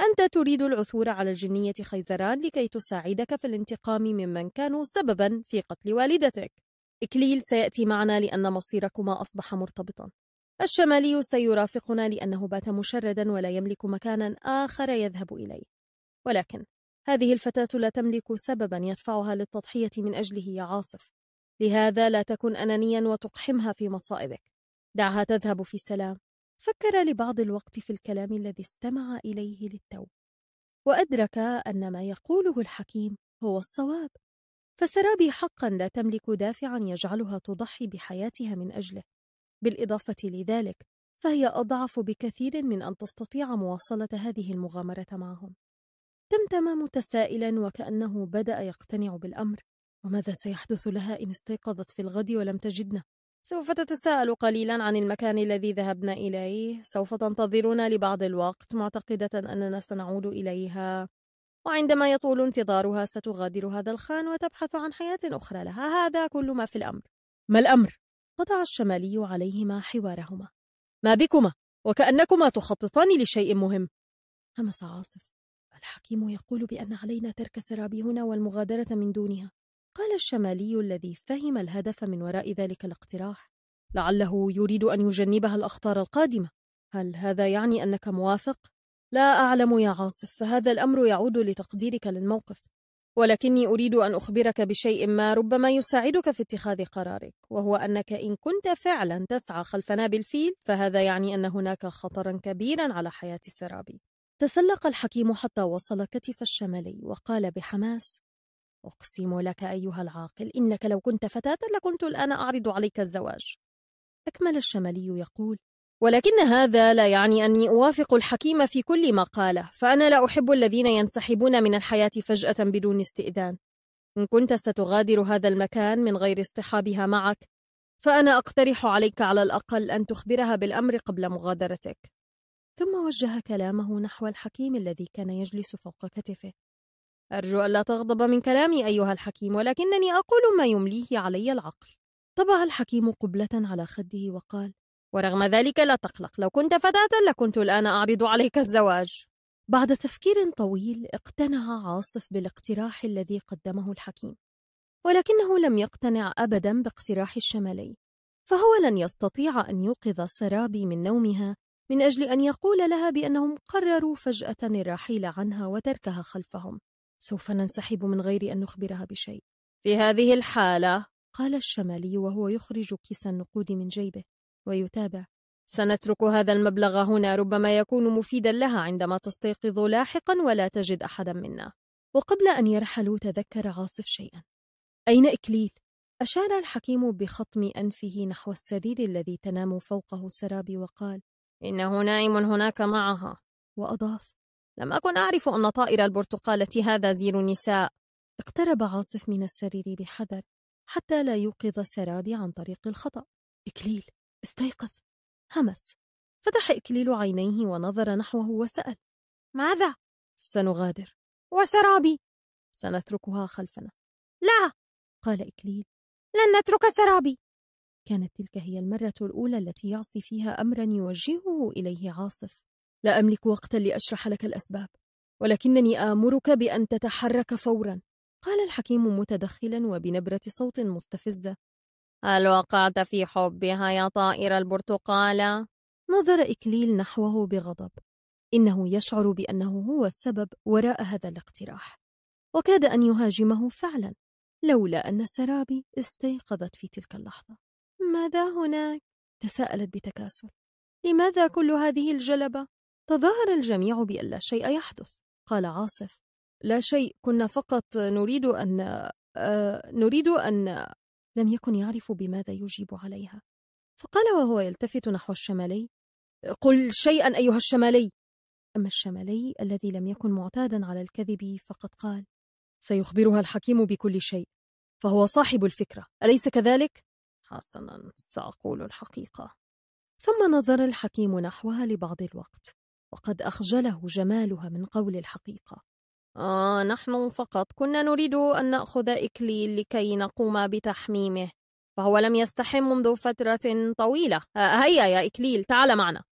أنت تريد العثور على الجنية خيزران لكي تساعدك في الانتقام ممن كانوا سببا في قتل والدتك. إكليل سيأتي معنا لأن مصيركما أصبح مرتبطا الشمالي سيرافقنا لأنه بات مشردا ولا يملك مكانا آخر يذهب إليه ولكن هذه الفتاة لا تملك سببا يدفعها للتضحية من أجله يا عاصف لهذا لا تكن أنانيا وتقحمها في مصائبك دعها تذهب في سلام فكر لبعض الوقت في الكلام الذي استمع إليه للتو وأدرك أن ما يقوله الحكيم هو الصواب فالسرابي حقا لا تملك دافعا يجعلها تضحي بحياتها من أجله بالإضافة لذلك فهي أضعف بكثير من أن تستطيع مواصلة هذه المغامرة معهم تمتم متسائلا وكأنه بدأ يقتنع بالأمر وماذا سيحدث لها إن استيقظت في الغد ولم تجدنا؟ سوف تتساءل قليلا عن المكان الذي ذهبنا إليه سوف تنتظرنا لبعض الوقت معتقدة أننا سنعود إليها وعندما يطول انتظارها ستغادر هذا الخان وتبحث عن حياة أخرى لها هذا كل ما في الأمر ما الأمر؟ قطع الشمالي عليهما حوارهما ما بكما؟ وكأنكما تخططان لشيء مهم همس عاصف الحكيم يقول بأن علينا ترك سرابي هنا والمغادرة من دونها قال الشمالي الذي فهم الهدف من وراء ذلك الاقتراح لعله يريد أن يجنبها الأخطار القادمة هل هذا يعني أنك موافق؟ لا أعلم يا عاصف فهذا الأمر يعود لتقديرك للموقف ولكني أريد أن أخبرك بشيء ما ربما يساعدك في اتخاذ قرارك وهو أنك إن كنت فعلا تسعى خلف ناب الفيل فهذا يعني أن هناك خطرا كبيرا على حياة سرابي تسلق الحكيم حتى وصل كتف الشمالي وقال بحماس أقسم لك أيها العاقل إنك لو كنت فتاة لكنت الآن أعرض عليك الزواج أكمل الشمالي يقول ولكن هذا لا يعني أني أوافق الحكيم في كل ما قاله فأنا لا أحب الذين ينسحبون من الحياة فجأة بدون استئذان إن كنت ستغادر هذا المكان من غير اصطحابها معك فأنا أقترح عليك على الأقل أن تخبرها بالأمر قبل مغادرتك ثم وجه كلامه نحو الحكيم الذي كان يجلس فوق كتفه أرجو ألا تغضب من كلامي أيها الحكيم ولكنني أقول ما يمليه علي العقل طبع الحكيم قبلة على خده وقال ورغم ذلك لا تقلق لو كنت فتاة لكنت الآن أعرض عليك الزواج بعد تفكير طويل اقتنع عاصف بالاقتراح الذي قدمه الحكيم ولكنه لم يقتنع أبدا باقتراح الشمالي فهو لن يستطيع أن يوقظ سرابي من نومها من أجل أن يقول لها بأنهم قرروا فجأة الرحيل عنها وتركها خلفهم سوف ننسحب من غير أن نخبرها بشيء في هذه الحالة قال الشمالي وهو يخرج كيس النقود من جيبه ويتابع سنترك هذا المبلغ هنا ربما يكون مفيدا لها عندما تستيقظ لاحقا ولا تجد أحدا منا وقبل أن يرحلوا تذكر عاصف شيئا أين إكليل؟ أشار الحكيم بخطم أنفه نحو السرير الذي تنام فوقه سرابي وقال إنه نائم هناك معها وأضاف لم أكن أعرف أن طائر البرتقالة هذا زير نساء اقترب عاصف من السرير بحذر حتى لا يوقظ سرابي عن طريق الخطأ إكليل استيقظ همس فتح إكليل عينيه ونظر نحوه وسأل ماذا؟ سنغادر وسرابي سنتركها خلفنا لا قال إكليل لن نترك سرابي كانت تلك هي المرة الأولى التي يعصي فيها أمرا يوجهه إليه عاصف لا أملك وقتا لأشرح لك الأسباب ولكنني آمرك بأن تتحرك فورا قال الحكيم متدخلا وبنبرة صوت مستفزة هل وقعت في حبها يا طائر البرتقالة؟ نظر إكليل نحوه بغضب إنه يشعر بأنه هو السبب وراء هذا الاقتراح وكاد أن يهاجمه فعلا لولا أن سرابي استيقظت في تلك اللحظة ماذا هناك؟ تساءلت بتكاسل لماذا كل هذه الجلبة؟ تظاهر الجميع بأن لا شيء يحدث قال عاصف لا شيء كنا فقط نريد أن آه نريد أن لم يكن يعرف بماذا يجيب عليها فقال وهو يلتفت نحو الشمالي قل شيئا أيها الشمالي أما الشمالي الذي لم يكن معتادا على الكذب فقد قال سيخبرها الحكيم بكل شيء فهو صاحب الفكرة أليس كذلك؟ حسنا سأقول الحقيقة ثم نظر الحكيم نحوها لبعض الوقت وقد أخجله جمالها من قول الحقيقة آه نحن فقط كنا نريد أن نأخذ إكليل لكي نقوم بتحميمه فهو لم يستحم منذ فترة طويلة هيا يا إكليل تعال معنا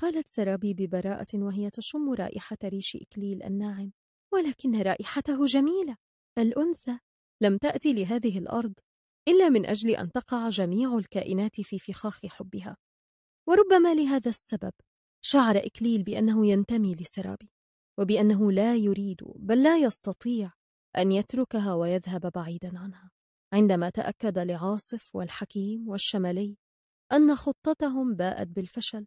قالت سرابي ببراءة وهي تشم رائحة ريش إكليل الناعم ولكن رائحته جميلة الأنثى لم تأتي لهذه الأرض إلا من أجل أن تقع جميع الكائنات في فخاخ حبها وربما لهذا السبب شعر إكليل بأنه ينتمي لسرابي وبأنه لا يريد بل لا يستطيع أن يتركها ويذهب بعيدا عنها عندما تأكد لعاصف والحكيم والشمالي أن خطتهم باءت بالفشل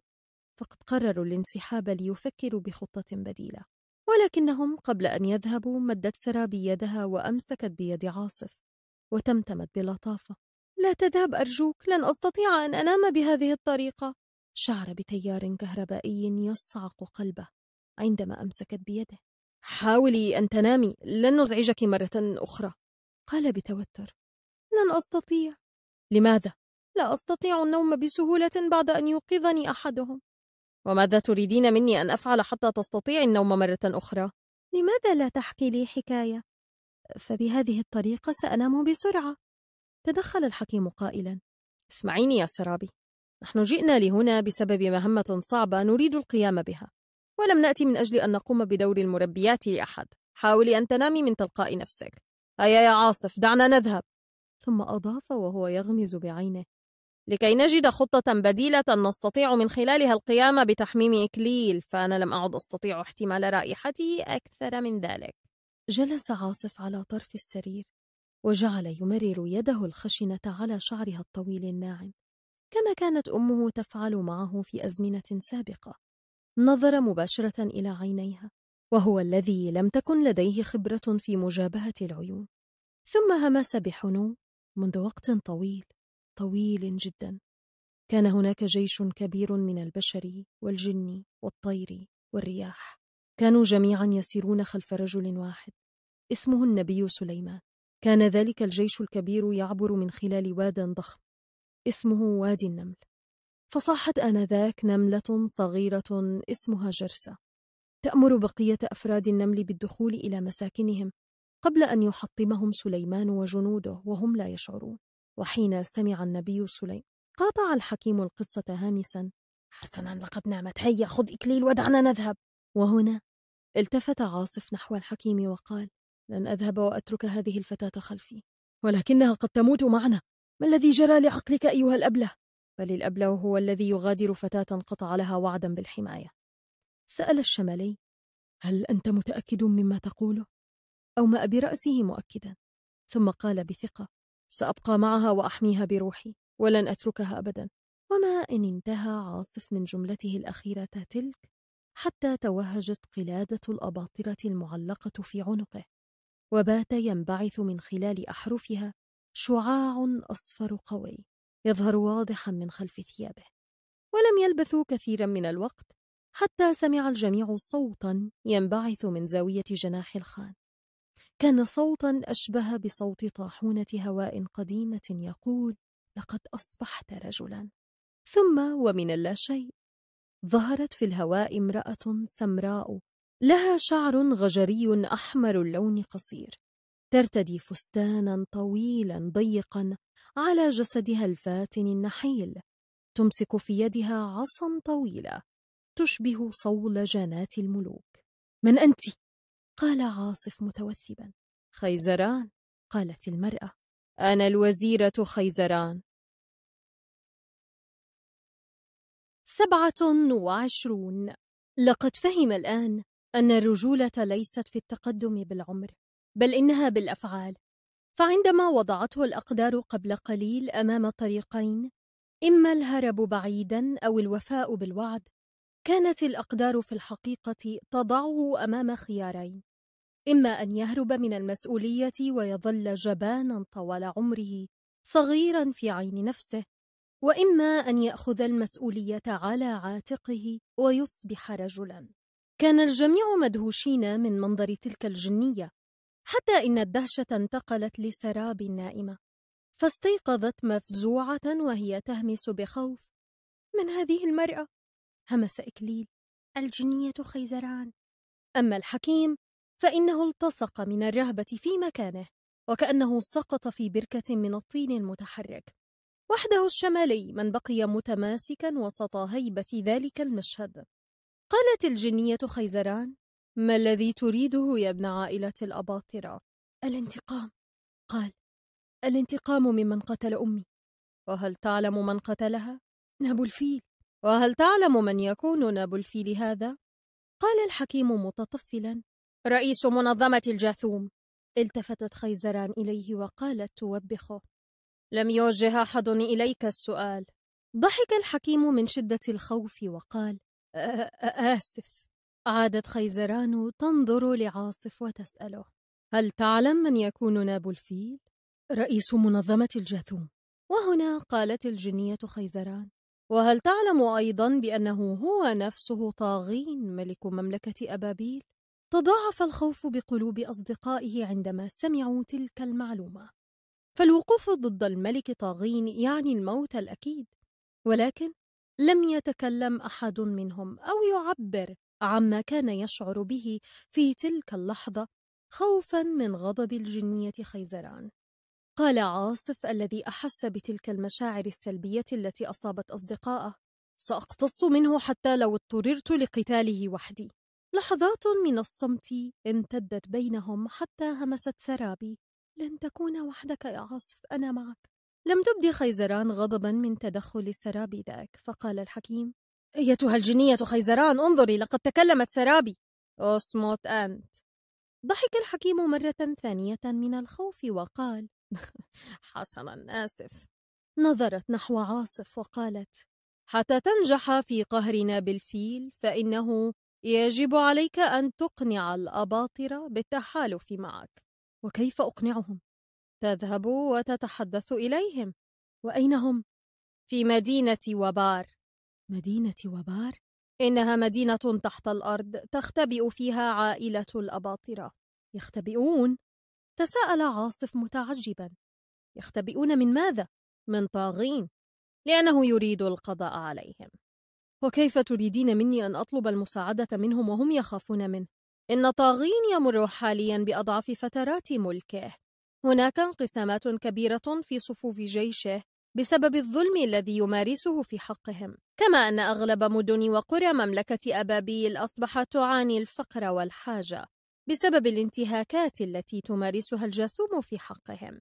فقد قرروا الانسحاب ليفكروا بخطة بديلة ولكنهم قبل أن يذهبوا مدت سرى بيدها وأمسكت بيد عاصف وتمتمت بلطافة لا تذهب أرجوك لن أستطيع أن أنام بهذه الطريقة شعر بتيار كهربائي يصعق قلبه عندما أمسكت بيده حاولي أن تنامي لن نزعجك مرة أخرى قال بتوتر لن أستطيع لماذا؟ لا أستطيع النوم بسهولة بعد أن يوقظني أحدهم وماذا تريدين مني أن أفعل حتى تستطيعي النوم مرة أخرى؟ لماذا لا تحكي لي حكاية؟ فبهذه الطريقة سأنام بسرعة تدخل الحكيم قائلا اسمعيني يا سرابي نحن جئنا لهنا بسبب مهمة صعبة نريد القيام بها ولم نأتي من أجل أن نقوم بدور المربيات لأحد حاولي أن تنامي من تلقاء نفسك هيا يا عاصف دعنا نذهب ثم أضاف وهو يغمز بعينه لكي نجد خطة بديلة نستطيع من خلالها القيام بتحميم إكليل فأنا لم أعد أستطيع احتمال رائحته أكثر من ذلك جلس عاصف على طرف السرير وجعل يمرر يده الخشنة على شعرها الطويل الناعم كما كانت أمه تفعل معه في أزمنة سابقة نظر مباشرة إلى عينيها وهو الذي لم تكن لديه خبرة في مجابهة العيون ثم همس بحنو منذ وقت طويل طويل جدا كان هناك جيش كبير من البشر والجن والطير والرياح كانوا جميعا يسيرون خلف رجل واحد اسمه النبي سليمان كان ذلك الجيش الكبير يعبر من خلال واد ضخم اسمه وادي النمل فصاحت آنذاك نملة صغيرة اسمها جرسة تأمر بقية أفراد النمل بالدخول إلى مساكنهم قبل أن يحطمهم سليمان وجنوده وهم لا يشعرون وحين سمع النبي سليم قاطع الحكيم القصة هامسا حسنا لقد نامت هيا خذ إكليل ودعنا نذهب وهنا التفت عاصف نحو الحكيم وقال لن أذهب وأترك هذه الفتاة خلفي ولكنها قد تموت معنا ما الذي جرى لعقلك أيها الأبله بل الأبلع هو الذي يغادر فتاة قطع لها وعدا بالحماية سأل الشمالي هل أنت متأكد مما تقوله؟ أومأ برأسه مؤكدا ثم قال بثقة سأبقى معها وأحميها بروحي ولن أتركها أبدا وما إن انتهى عاصف من جملته الأخيرة تلك حتى توهجت قلادة الأباطرة المعلقة في عنقه وبات ينبعث من خلال أحرفها شعاع أصفر قوي يظهر واضحا من خلف ثيابه ولم يلبثوا كثيرا من الوقت حتى سمع الجميع صوتا ينبعث من زاوية جناح الخان كان صوتا أشبه بصوت طاحونة هواء قديمة يقول لقد أصبحت رجلا ثم ومن اللاشيء ظهرت في الهواء امرأة سمراء لها شعر غجري أحمر اللون قصير ترتدي فستانا طويلا ضيقا على جسدها الفاتن النحيل تمسك في يدها عصا طويلة تشبه صول جنات الملوك من أنت؟ قال عاصف متوثبا خيزران قالت المرأة أنا الوزيرة خيزران سبعة وعشرون لقد فهم الآن أن الرجولة ليست في التقدم بالعمر بل إنها بالأفعال فعندما وضعته الأقدار قبل قليل أمام طريقين إما الهرب بعيدا أو الوفاء بالوعد كانت الأقدار في الحقيقة تضعه أمام خيارين إما أن يهرب من المسؤولية ويظل جبانا طوال عمره صغيرا في عين نفسه وإما أن يأخذ المسؤولية على عاتقه ويصبح رجلا كان الجميع مدهوشين من منظر تلك الجنية حتى إن الدهشة انتقلت لسراب النائمة فاستيقظت مفزوعة وهي تهمس بخوف من هذه المرأة همس إكليل الجنية خيزران أما الحكيم فإنه التصق من الرهبة في مكانه وكأنه سقط في بركة من الطين المتحرك وحده الشمالي من بقي متماسكا وسط هيبة ذلك المشهد قالت الجنية خيزران ما الذي تريده يا ابن عائلة الأباطرة؟ الانتقام قال الانتقام ممن قتل أمي وهل تعلم من قتلها؟ ناب الفيل وهل تعلم من يكون ناب الفيل هذا؟ قال الحكيم متطفلا رئيس منظمة الجاثوم التفتت خيزران إليه وقالت توبخه لم يوجه أحد إليك السؤال ضحك الحكيم من شدة الخوف وقال آه، آه، آسف عادت خيزران تنظر لعاصف وتسأله هل تعلم من يكون ناب الفيل؟ رئيس منظمة الجاثوم وهنا قالت الجنية خيزران وهل تعلم أيضا بأنه هو نفسه طاغين ملك مملكة أبابيل؟ تضاعف الخوف بقلوب أصدقائه عندما سمعوا تلك المعلومة فالوقوف ضد الملك طاغين يعني الموت الأكيد ولكن لم يتكلم أحد منهم أو يعبر عما كان يشعر به في تلك اللحظة خوفا من غضب الجنية خيزران قال عاصف الذي أحس بتلك المشاعر السلبية التي أصابت أصدقائه سأقتص منه حتى لو اضطررت لقتاله وحدي لحظات من الصمت امتدت بينهم حتى همست سرابي لن تكون وحدك يا عاصف أنا معك لم تبدي خيزران غضبا من تدخل سرابي ذاك فقال الحكيم أيتها الجنية خيزران انظري لقد تكلمت سرابي اصمت أنت ضحك الحكيم مرة ثانية من الخوف وقال حسنا آسف نظرت نحو عاصف وقالت حتى تنجح في قهرنا بالفيل فإنه يجب عليك أن تقنع الأباطرة بالتحالف معك وكيف أقنعهم؟ تذهب وتتحدث إليهم وأين هم؟ في مدينة وبار مدينة وبار؟ إنها مدينة تحت الأرض تختبئ فيها عائلة الأباطرة يختبئون؟ تساءل عاصف متعجبا يختبئون من ماذا؟ من طاغين لأنه يريد القضاء عليهم وكيف تريدين مني أن أطلب المساعدة منهم وهم يخافون منه؟ إن طاغين يمر حاليا بأضعف فترات ملكه هناك انقسامات كبيرة في صفوف جيشه بسبب الظلم الذي يمارسه في حقهم كما أن أغلب مدن وقرى مملكة أبابيل أصبحت تعاني الفقر والحاجة بسبب الانتهاكات التي تمارسها الجاثوم في حقهم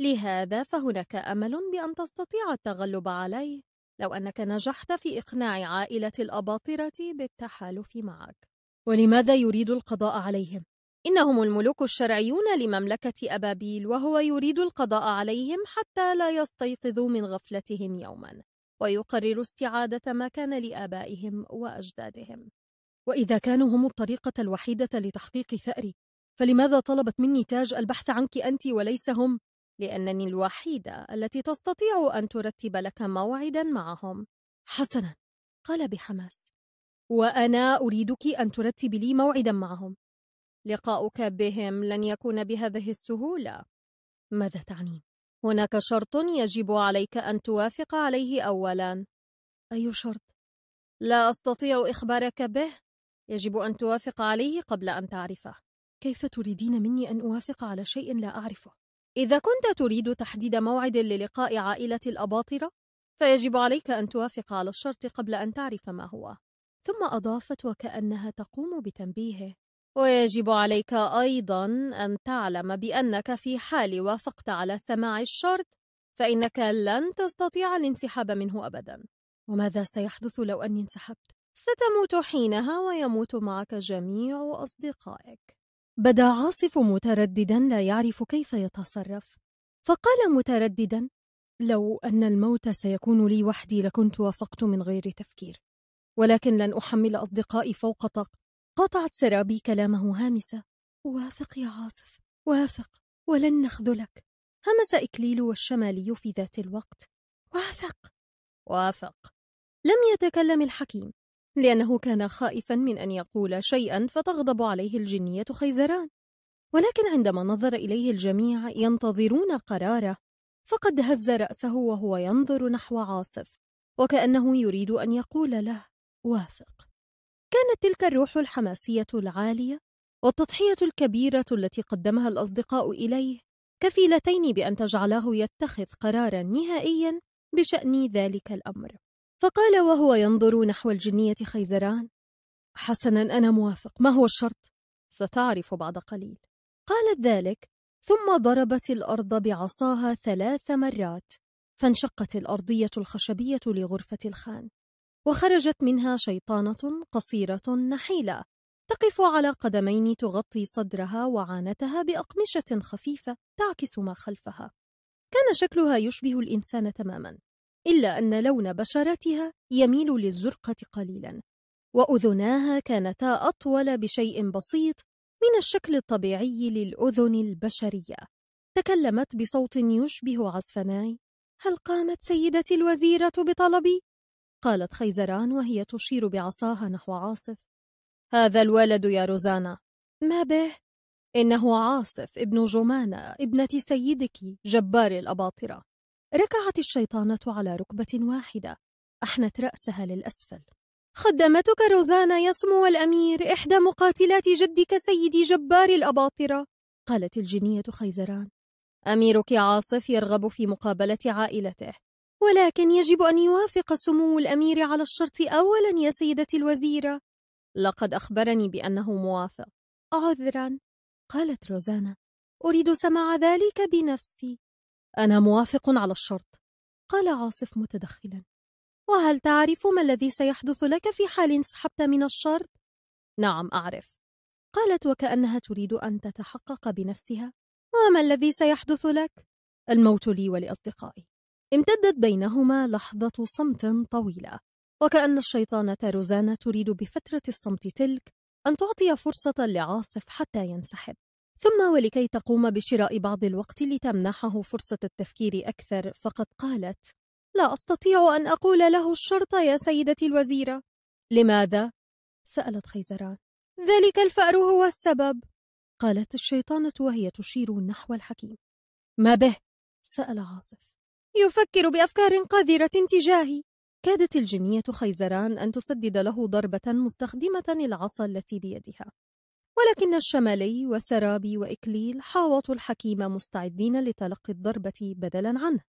لهذا فهناك أمل بأن تستطيع التغلب عليه لو أنك نجحت في إقناع عائلة الأباطرة بالتحالف معك ولماذا يريد القضاء عليهم؟ إنهم الملوك الشرعيون لمملكة أبابيل وهو يريد القضاء عليهم حتى لا يستيقظوا من غفلتهم يوماً ويقرر استعادة ما كان لآبائهم وأجدادهم وإذا كانوا هم الطريقة الوحيدة لتحقيق ثأري فلماذا طلبت مني تاج البحث عنك أنت وليس هم؟ لأنني الوحيدة التي تستطيع أن ترتب لك موعدا معهم حسنا قال بحماس وأنا أريدك أن ترتب لي موعدا معهم لقاؤك بهم لن يكون بهذه السهولة ماذا تعنين؟ هناك شرط يجب عليك أن توافق عليه أولا أي شرط؟ لا أستطيع إخبارك به يجب أن توافق عليه قبل أن تعرفه كيف تريدين مني أن أوافق على شيء لا أعرفه؟ إذا كنت تريد تحديد موعد للقاء عائلة الأباطرة فيجب عليك أن توافق على الشرط قبل أن تعرف ما هو ثم أضافت وكأنها تقوم بتنبيهه ويجب عليك أيضا أن تعلم بأنك في حال وافقت على سماع الشرط فإنك لن تستطيع الانسحاب منه أبدا وماذا سيحدث لو أني انسحبت؟ ستموت حينها ويموت معك جميع أصدقائك بدا عاصف مترددا لا يعرف كيف يتصرف فقال مترددا لو أن الموت سيكون لي وحدي لكنت وافقت من غير تفكير ولكن لن أحمل أصدقائي فوق طاقتي قاطعت سرابي كلامه هامسة وافق يا عاصف وافق ولن نخذلك همس إكليل والشمالي في ذات الوقت وافق وافق لم يتكلم الحكيم لأنه كان خائفا من أن يقول شيئا فتغضب عليه الجنية خيزران ولكن عندما نظر إليه الجميع ينتظرون قراره فقد هز رأسه وهو ينظر نحو عاصف وكأنه يريد أن يقول له وافق كانت تلك الروح الحماسية العالية والتضحية الكبيرة التي قدمها الأصدقاء إليه كفيلتين بأن تجعله يتخذ قرارا نهائيا بشأن ذلك الأمر فقال وهو ينظر نحو الجنية خيزران حسنا أنا موافق ما هو الشرط؟ ستعرف بعد قليل قالت ذلك ثم ضربت الأرض بعصاها ثلاث مرات فانشقت الأرضية الخشبية لغرفة الخان وخرجت منها شيطانة قصيرة نحيلة تقف على قدمين تغطي صدرها وعانتها بأقمشة خفيفة تعكس ما خلفها كان شكلها يشبه الإنسان تماما إلا أن لون بشرتها يميل للزرقة قليلا وأذناها كانتا أطول بشيء بسيط من الشكل الطبيعي للأذن البشرية تكلمت بصوت يشبه عزفناي هل قامت سيدتي الوزيرة بطلبي؟ قالت خيزران وهي تشير بعصاها نحو عاصف هذا الولد يا روزانا ما به؟ إنه عاصف ابن جمانة ابنة سيدك جبار الأباطرة ركعت الشيطانة على ركبة واحدة أحنت رأسها للأسفل خدمتك روزانا يا سمو الأمير إحدى مقاتلات جدك سيدي جبار الأباطرة قالت الجنية خيزران أميرك عاصف يرغب في مقابلة عائلته ولكن يجب أن يوافق سمو الأمير على الشرط أولا يا سيدتي الوزيرة لقد أخبرني بأنه موافق عذرا قالت روزانا أريد سماع ذلك بنفسي أنا موافق على الشرط قال عاصف متدخلا وهل تعرف ما الذي سيحدث لك في حال انسحبت من الشرط؟ نعم أعرف قالت وكأنها تريد أن تتحقق بنفسها وما الذي سيحدث لك؟ الموت لي ولأصدقائي امتدت بينهما لحظة صمت طويلة وكأن الشيطانة روزانا تريد بفترة الصمت تلك أن تعطي فرصة لعاصف حتى ينسحب ثم ولكي تقوم بشراء بعض الوقت لتمنحه فرصة التفكير أكثر فقد قالت لا أستطيع أن أقول له الشرط يا سيدتي الوزيرة لماذا؟ سألت خيزران ذلك الفأر هو السبب قالت الشيطانة وهي تشير نحو الحكيم ما به؟ سأل عاصف يفكر بأفكار قذرة تجاهي كادت الجنية خيزران أن تسدد له ضربة مستخدمة العصا التي بيدها ولكن الشمالي وسرابي وإكليل حاوطوا الحكيم مستعدين لتلقي الضربة بدلا عنه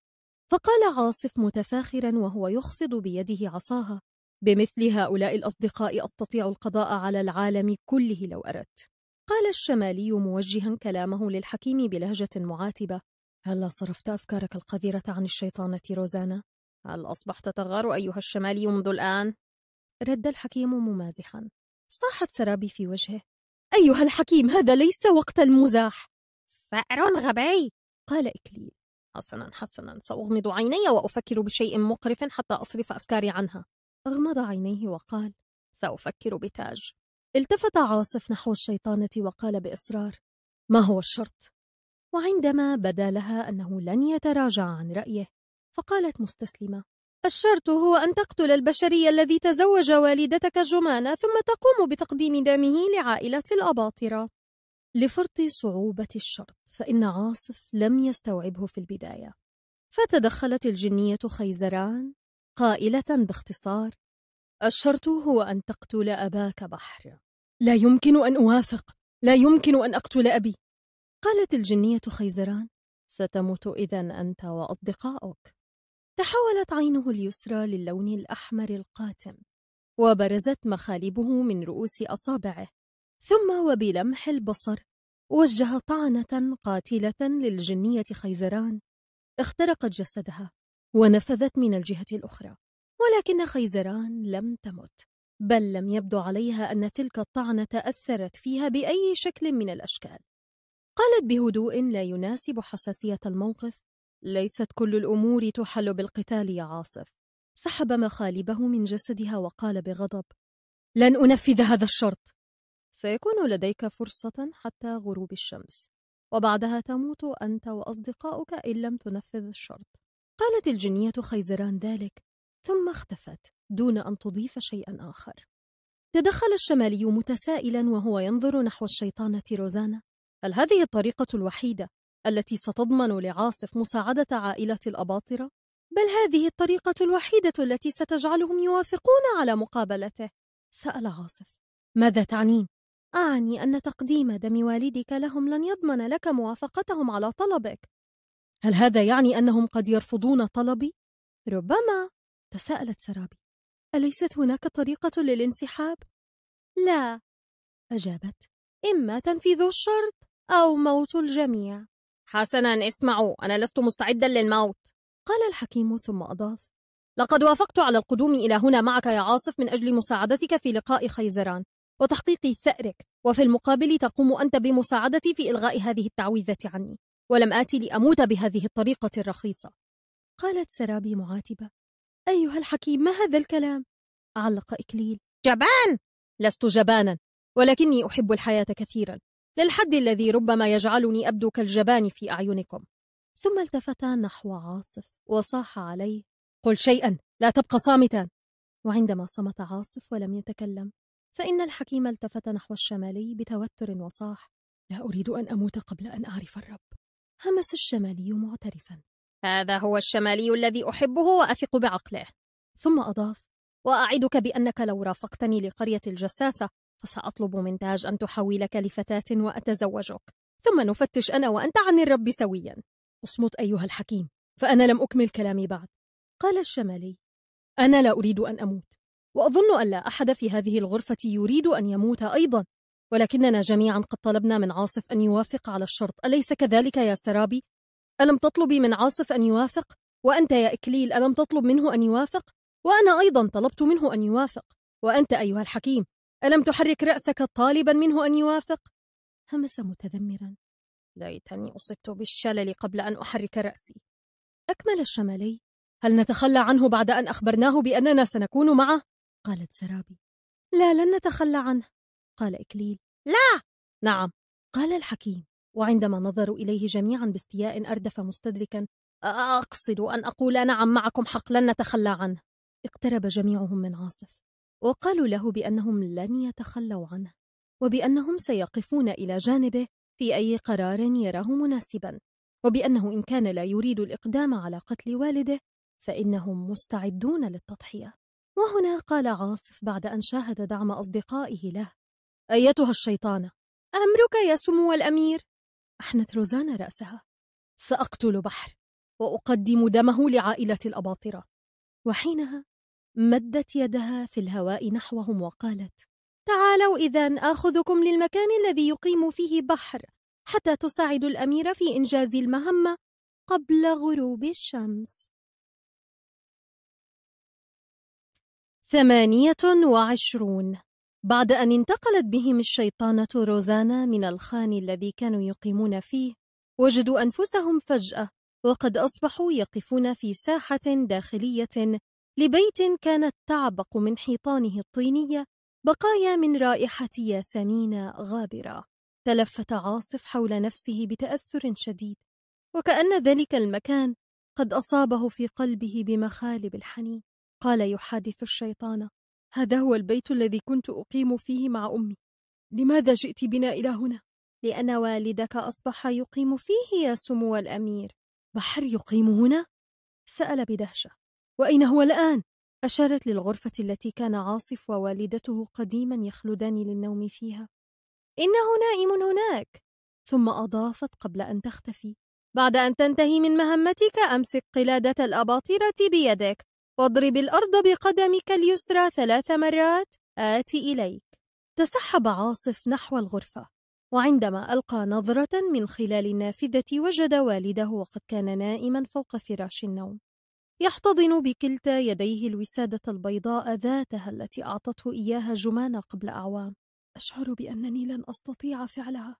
فقال عاصف متفاخرا وهو يخفض بيده عصاها بمثل هؤلاء الأصدقاء أستطيع القضاء على العالم كله لو أردت قال الشمالي موجها كلامه للحكيم بلهجة معاتبة هلا صرفت أفكارك القذرة عن الشيطانة روزانا؟ هل أصبحت تغار أيها الشمالي منذ الآن؟ رد الحكيم ممازحا صاحت سرابي في وجهه أيها الحكيم هذا ليس وقت المزاح فأر غبي قال إكليل حسنا حسنا سأغمض عيني وأفكر بشيء مقرف حتى أصرف أفكاري عنها أغمض عينيه وقال سأفكر بتاج التفت عاصف نحو الشيطانة وقال بإصرار ما هو الشرط؟ وعندما بدا لها أنه لن يتراجع عن رأيه فقالت مستسلمة الشرط هو أن تقتل البشري الذي تزوج والدتك جمانة ثم تقوم بتقديم دمه لعائلة الأباطرة لفرط صعوبة الشرط فإن عاصف لم يستوعبه في البداية فتدخلت الجنية خيزران قائلة باختصار الشرط هو أن تقتل أباك بحر لا يمكن أن أوافق لا يمكن أن أقتل أبي قالت الجنية خيزران ستموت إذا أنت واصدقاؤك تحولت عينه اليسرى للون الأحمر القاتم وبرزت مخالبه من رؤوس أصابعه ثم وبلمح البصر وجه طعنة قاتلة للجنية خيزران اخترقت جسدها ونفذت من الجهة الأخرى ولكن خيزران لم تمت بل لم يبدو عليها أن تلك الطعنة أثرت فيها بأي شكل من الأشكال قالت بهدوء لا يناسب حساسية الموقف ليست كل الأمور تحل بالقتال يا عاصف سحب مخالبه من جسدها وقال بغضب لن أنفذ هذا الشرط سيكون لديك فرصة حتى غروب الشمس وبعدها تموت أنت وأصدقاؤك إن لم تنفذ الشرط قالت الجنية خيزران ذلك ثم اختفت دون أن تضيف شيئا آخر تدخل الشمالي متسائلا وهو ينظر نحو الشيطانة روزانا هل هذه الطريقة الوحيدة التي ستضمن لعاصف مساعدة عائلة الأباطرة؟ بل هذه الطريقة الوحيدة التي ستجعلهم يوافقون على مقابلته سأل عاصف ماذا تعنين؟ أعني أن تقديم دم والدك لهم لن يضمن لك موافقتهم على طلبك هل هذا يعني أنهم قد يرفضون طلبي؟ ربما تساءلت سرابي أليست هناك طريقة للانسحاب؟ لا أجابت إما تنفيذ الشرط أو موت الجميع حسنا اسمعوا أنا لست مستعدا للموت قال الحكيم ثم أضاف لقد وافقت على القدوم إلى هنا معك يا عاصف من أجل مساعدتك في لقاء خيزران وتحقيق ثأرك وفي المقابل تقوم أنت بمساعدتي في إلغاء هذه التعويذة عني ولم آتي لأموت بهذه الطريقة الرخيصة قالت سرابي معاتبة أيها الحكيم ما هذا الكلام؟ علق إكليل جبان لست جبانا ولكني أحب الحياة كثيرا للحد الذي ربما يجعلني أبدو كالجبان في أعينكم ثم التفت نحو عاصف وصاح عليه قل شيئا لا تبقى صامتا وعندما صمت عاصف ولم يتكلم فإن الحكيم التفت نحو الشمالي بتوتر وصاح لا أريد أن أموت قبل أن أعرف الرب همس الشمالي معترفا هذا هو الشمالي الذي أحبه وأثق بعقله ثم أضاف وأعدك بأنك لو رافقتني لقرية الجساسة فسأطلب من تاج أن تحولك لفتاة وأتزوجك ثم نفتش أنا وأنت عن الرب سويا اصمت أيها الحكيم فأنا لم أكمل كلامي بعد قال الشمالي أنا لا أريد أن أموت وأظن أن لا أحد في هذه الغرفة يريد أن يموت أيضا ولكننا جميعا قد طلبنا من عاصف أن يوافق على الشرط أليس كذلك يا سرابي؟ ألم تطلبي من عاصف أن يوافق؟ وأنت يا إكليل ألم تطلب منه أن يوافق؟ وأنا أيضا طلبت منه أن يوافق وأنت أيها الحكيم ألم تحرك رأسك طالبا منه أن يوافق؟ همس متذمرا ليتني أصبت بالشلل قبل أن أحرك رأسي أكمل الشمالي هل نتخلى عنه بعد أن أخبرناه بأننا سنكون معه؟ قالت سرابي لا لن نتخلى عنه قال إكليل لا نعم قال الحكيم وعندما نظروا إليه جميعا باستياء أردف مستدركا أقصد أن أقول نعم معكم حق لن نتخلى عنه اقترب جميعهم من عاصف وقالوا له بأنهم لن يتخلوا عنه وبأنهم سيقفون إلى جانبه في أي قرار يراه مناسبا وبأنه إن كان لا يريد الإقدام على قتل والده فإنهم مستعدون للتضحية وهنا قال عاصف بعد أن شاهد دعم أصدقائه له أيتها الشيطانة أمرك يا سمو الأمير أحنت روزانا رأسها سأقتل بحر وأقدم دمه لعائلة الأباطرة وحينها مدت يدها في الهواء نحوهم وقالت تعالوا إذا آخذكم للمكان الذي يقيم فيه بحر حتى تساعدوا الأمير في إنجاز المهمة قبل غروب الشمس ثمانية وعشرون بعد أن انتقلت بهم الشيطانة روزانا من الخان الذي كانوا يقيمون فيه وجدوا أنفسهم فجأة وقد أصبحوا يقفون في ساحة داخلية لبيت كانت تعبق من حيطانه الطينية بقايا من رائحة ياسمين غابرة تلفت عاصف حول نفسه بتأثر شديد وكأن ذلك المكان قد أصابه في قلبه بمخالب الحنين قال يحادث الشيطان هذا هو البيت الذي كنت أقيم فيه مع أمي لماذا جئت بنا إلى هنا؟ لأن والدك أصبح يقيم فيه يا سمو الأمير بحر يقيم هنا؟ سأل بدهشة وأين هو الآن؟ أشارت للغرفة التي كان عاصف ووالدته قديما يخلدان للنوم فيها إنه نائم هناك ثم أضافت قبل أن تختفي بعد أن تنتهي من مهمتك أمسك قلادة الأباطرة بيدك واضرب الأرض بقدمك اليسرى ثلاث مرات آتي إليك تسحب عاصف نحو الغرفة وعندما ألقى نظرة من خلال النافذة وجد والده وقد كان نائما فوق فراش النوم يحتضن بكلتا يديه الوسادة البيضاء ذاتها التي أعطته إياها جمانة قبل أعوام أشعر بأنني لن أستطيع فعلها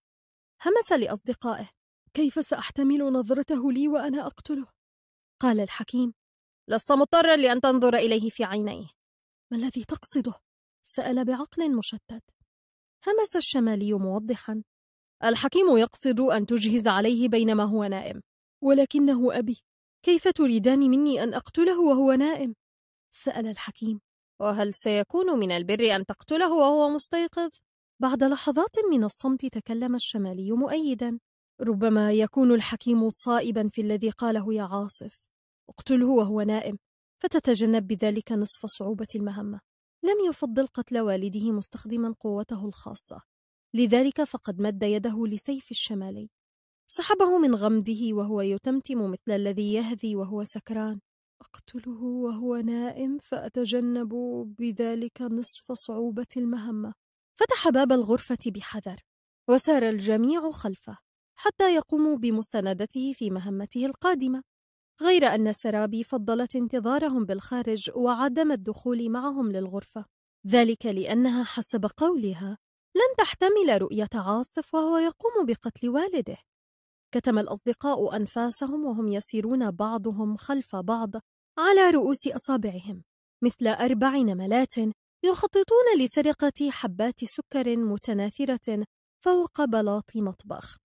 همس لأصدقائه كيف سأحتمل نظرته لي وأنا أقتله؟ قال الحكيم لست مضطرا لأن تنظر إليه في عينيه ما الذي تقصده؟ سأل بعقل مشتت همس الشمالي موضحا الحكيم يقصد أن تجهز عليه بينما هو نائم ولكنه أبي كيف تريدان مني أن أقتله وهو نائم؟ سأل الحكيم وهل سيكون من البر أن تقتله وهو مستيقظ؟ بعد لحظات من الصمت تكلم الشمالي مؤيدا ربما يكون الحكيم صائبا في الذي قاله يا عاصف اقتله وهو نائم فتتجنب بذلك نصف صعوبة المهمة لم يفضل قتل والده مستخدما قوته الخاصة لذلك فقد مد يده لسيف الشمالي سحبه من غمده وهو يتمتم مثل الذي يهذي وهو سكران أقتله وهو نائم فأتجنب بذلك نصف صعوبة المهمة فتح باب الغرفة بحذر وسار الجميع خلفه حتى يقوموا بمساندته في مهمته القادمة غير أن سرابي فضلت انتظارهم بالخارج وعدم الدخول معهم للغرفة ذلك لأنها حسب قولها لن تحتمل رؤية عاصف وهو يقوم بقتل والده كتم الأصدقاء أنفاسهم وهم يسيرون بعضهم خلف بعض على رؤوس أصابعهم مثل أربع نملات يخططون لسرقة حبات سكر متناثرة فوق بلاط مطبخ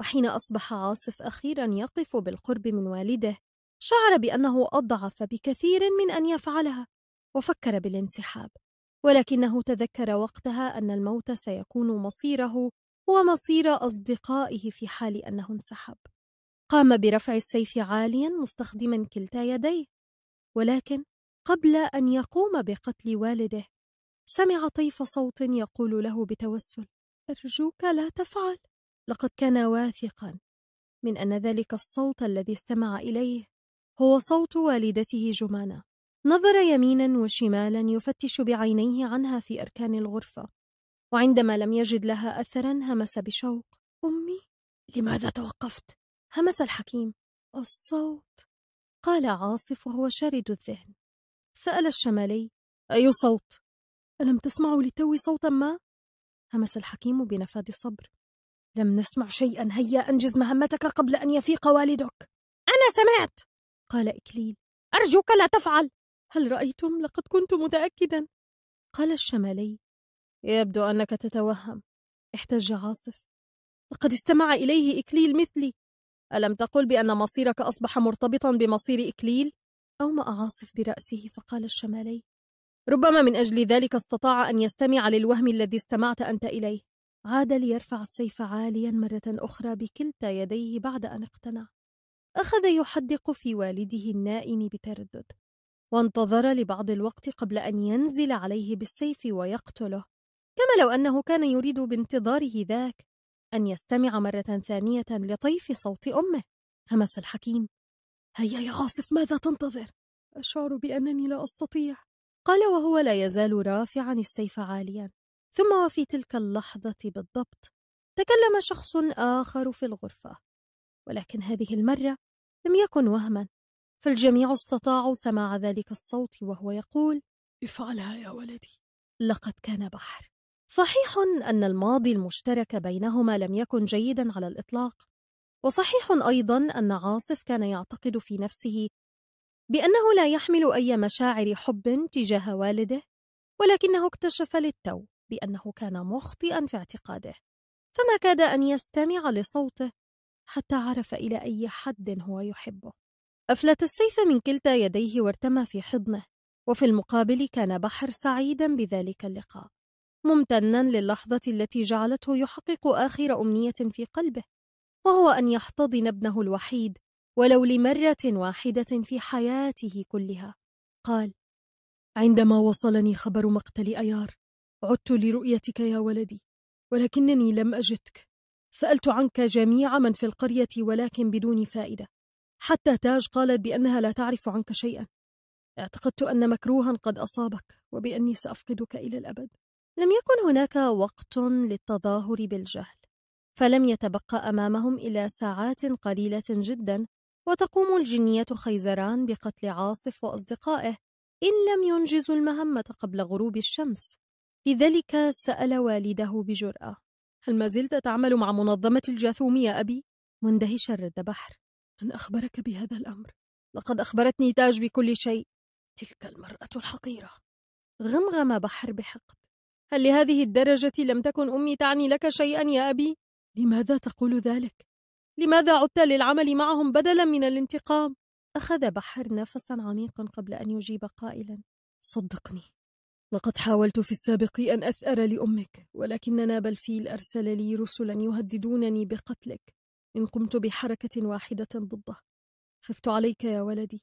وحين أصبح عاصف أخيرا يقف بالقرب من والده شعر بأنه أضعف بكثير من أن يفعلها وفكر بالانسحاب ولكنه تذكر وقتها أن الموت سيكون مصيره ومصير أصدقائه في حال أنه انسحب قام برفع السيف عاليا مستخدما كلتا يديه ولكن قبل أن يقوم بقتل والده سمع طيف صوت يقول له بتوسل أرجوك لا تفعل لقد كان واثقا من أن ذلك الصوت الذي استمع إليه هو صوت والدته جمانة نظر يمينا وشمالا يفتش بعينيه عنها في أركان الغرفة وعندما لم يجد لها أثرا همس بشوق أمي لماذا توقفت؟ همس الحكيم الصوت قال عاصف وهو شارد الذهن سأل الشمالي أي صوت؟ ألم تسمعوا لتو صوتا ما؟ همس الحكيم بنفاد صبر لم نسمع شيئا هيا أنجز مهمتك قبل أن يفيق والدك أنا سمعت قال إكليل أرجوك لا تفعل هل رأيتم لقد كنت متأكدا قال الشمالي يبدو أنك تتوهم احتج عاصف لقد استمع إليه إكليل مثلي ألم تقل بأن مصيرك أصبح مرتبطا بمصير إكليل؟ أومأ عاصف برأسه فقال الشمالي ربما من أجل ذلك استطاع أن يستمع للوهم الذي استمعت أنت إليه عاد ليرفع السيف عاليا مرة أخرى بكلتا يديه بعد أن اقتنع أخذ يحدق في والده النائم بتردد وانتظر لبعض الوقت قبل أن ينزل عليه بالسيف ويقتله كما لو أنه كان يريد بانتظاره ذاك أن يستمع مرة ثانية لطيف صوت أمه همس الحكيم هيا يا عاصف ماذا تنتظر؟ أشعر بأنني لا أستطيع قال وهو لا يزال رافعا السيف عاليا ثم وفي تلك اللحظة بالضبط تكلم شخص آخر في الغرفة ولكن هذه المرة لم يكن وهما فالجميع استطاعوا سماع ذلك الصوت وهو يقول افعلها يا ولدي لقد كان بحر صحيح أن الماضي المشترك بينهما لم يكن جيدا على الإطلاق وصحيح أيضا أن عاصف كان يعتقد في نفسه بأنه لا يحمل أي مشاعر حب تجاه والده ولكنه اكتشف للتو بأنه كان مخطئا في اعتقاده فما كاد أن يستمع لصوته حتى عرف إلى أي حد هو يحبه أفلت السيف من كلتا يديه وارتمى في حضنه وفي المقابل كان بحر سعيدا بذلك اللقاء ممتنا للحظة التي جعلته يحقق آخر أمنية في قلبه وهو أن يحتضن ابنه الوحيد ولو لمرة واحدة في حياته كلها قال عندما وصلني خبر مقتل أيار عدت لرؤيتك يا ولدي ولكنني لم أجدك سألت عنك جميع من في القرية ولكن بدون فائدة حتى تاج قالت بأنها لا تعرف عنك شيئا اعتقدت أن مكروها قد أصابك وبأني سأفقدك إلى الأبد لم يكن هناك وقت للتظاهر بالجهل فلم يتبقى أمامهم إلا ساعات قليلة جدا وتقوم الجنية خيزران بقتل عاصف وأصدقائه إن لم ينجزوا المهمة قبل غروب الشمس لذلك سأل والده بجرأة هل ما زلت تعمل مع منظمة الجاثوم يا أبي؟ مندهشا رد بحر من أخبرك بهذا الأمر؟ لقد أخبرتني تاج بكل شيء تلك المرأة الحقيرة غمغم بحر بحقد هل لهذه الدرجة لم تكن أمي تعني لك شيئا يا أبي؟ لماذا تقول ذلك؟ لماذا عدت للعمل معهم بدلا من الانتقام؟ أخذ بحر نفسا عميقا قبل أن يجيب قائلا صدقني لقد حاولت في السابق أن أثأر لأمك ولكن ناب الفيل أرسل لي رسلا يهددونني بقتلك إن قمت بحركة واحدة ضده خفت عليك يا ولدي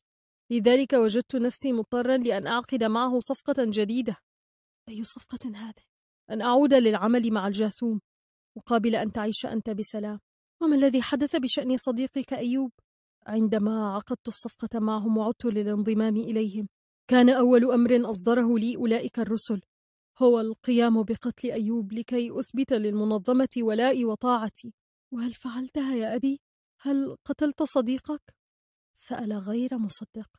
لذلك وجدت نفسي مضطرا لأن أعقد معه صفقة جديدة أي صفقة هذه؟ أن أعود للعمل مع الجاثوم مقابل أن تعيش أنت بسلام وما الذي حدث بشأن صديقك أيوب؟ عندما عقدت الصفقة معهم وعدت للانضمام إليهم كان أول أمر أصدره لي أولئك الرسل هو القيام بقتل أيوب لكي أثبت للمنظمة ولائي وطاعتي وهل فعلتها يا أبي؟ هل قتلت صديقك؟ سأل غير مصدق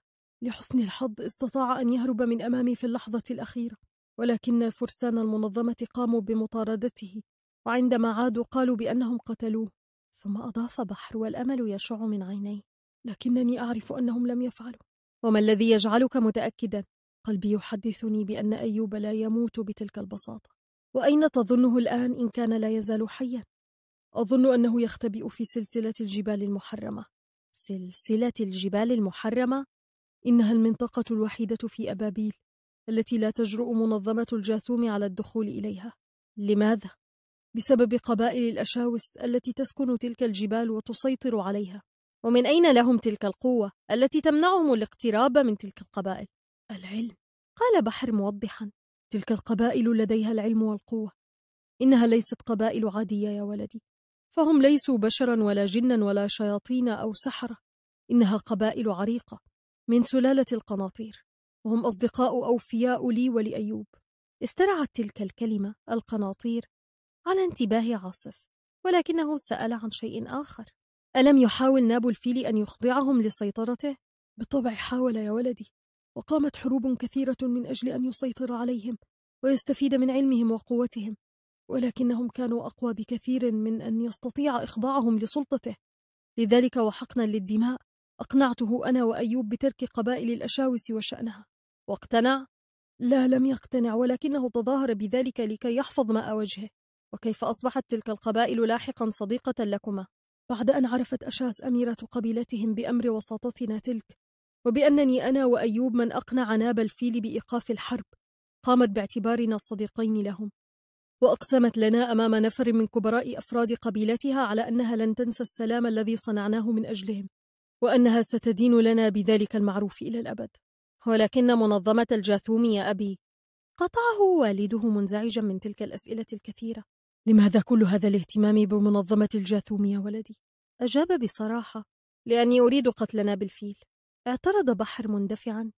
لحسن الحظ استطاع أن يهرب من أمامي في اللحظة الأخيرة ولكن فرسان المنظمة قاموا بمطاردته وعندما عادوا قالوا بأنهم قتلوه ثم أضاف بحر والأمل يشع من عينيه لكنني أعرف أنهم لم يفعلوا وما الذي يجعلك متأكدا؟ قلبي يحدثني بأن أيوب لا يموت بتلك البساطة وأين تظنه الآن إن كان لا يزال حيا؟ أظن أنه يختبئ في سلسلة الجبال المحرمة سلسلة الجبال المحرمة؟ إنها المنطقة الوحيدة في أبابيل التي لا تجرؤ منظمة الجاثوم على الدخول إليها لماذا؟ بسبب قبائل الأشاوس التي تسكن تلك الجبال وتسيطر عليها ومن أين لهم تلك القوة التي تمنعهم الاقتراب من تلك القبائل؟ العلم قال بحر موضحا تلك القبائل لديها العلم والقوة إنها ليست قبائل عادية يا ولدي فهم ليسوا بشرا ولا جنا ولا شياطين أو سحرة إنها قبائل عريقة من سلالة القناطير وهم أصدقاء أوفياء لي ولأيوب استرعت تلك الكلمة القناطير على انتباه عاصف ولكنه سأل عن شيء آخر ألم يحاول ناب الفيل أن يخضعهم لسيطرته؟ بالطبع حاول يا ولدي وقامت حروب كثيرة من أجل أن يسيطر عليهم ويستفيد من علمهم وقوتهم ولكنهم كانوا أقوى بكثير من أن يستطيع إخضاعهم لسلطته لذلك وحقنا للدماء أقنعته أنا وأيوب بترك قبائل الأشاوس وشأنها واقتنع؟ لا لم يقتنع ولكنه تظاهر بذلك لكي يحفظ ماء وجهه وكيف أصبحت تلك القبائل لاحقا صديقة لكما بعد أن عرفت أشاس أميرة قبيلتهم بأمر وساطتنا تلك وبأنني أنا وأيوب من أقنع ناب الفيل بإيقاف الحرب قامت باعتبارنا صديقين لهم وأقسمت لنا أمام نفر من كبراء أفراد قبيلتها على أنها لن تنسى السلام الذي صنعناه من أجلهم وأنها ستدين لنا بذلك المعروف إلى الأبد ولكن منظمة الجاثوم يا أبي قطعه والده منزعجا من تلك الأسئلة الكثيرة لماذا كل هذا الاهتمام بمنظمة الجاثوم يا ولدي؟ أجاب بصراحة لأني أريد قتلنا بالفيل اعترض بحر مندفعا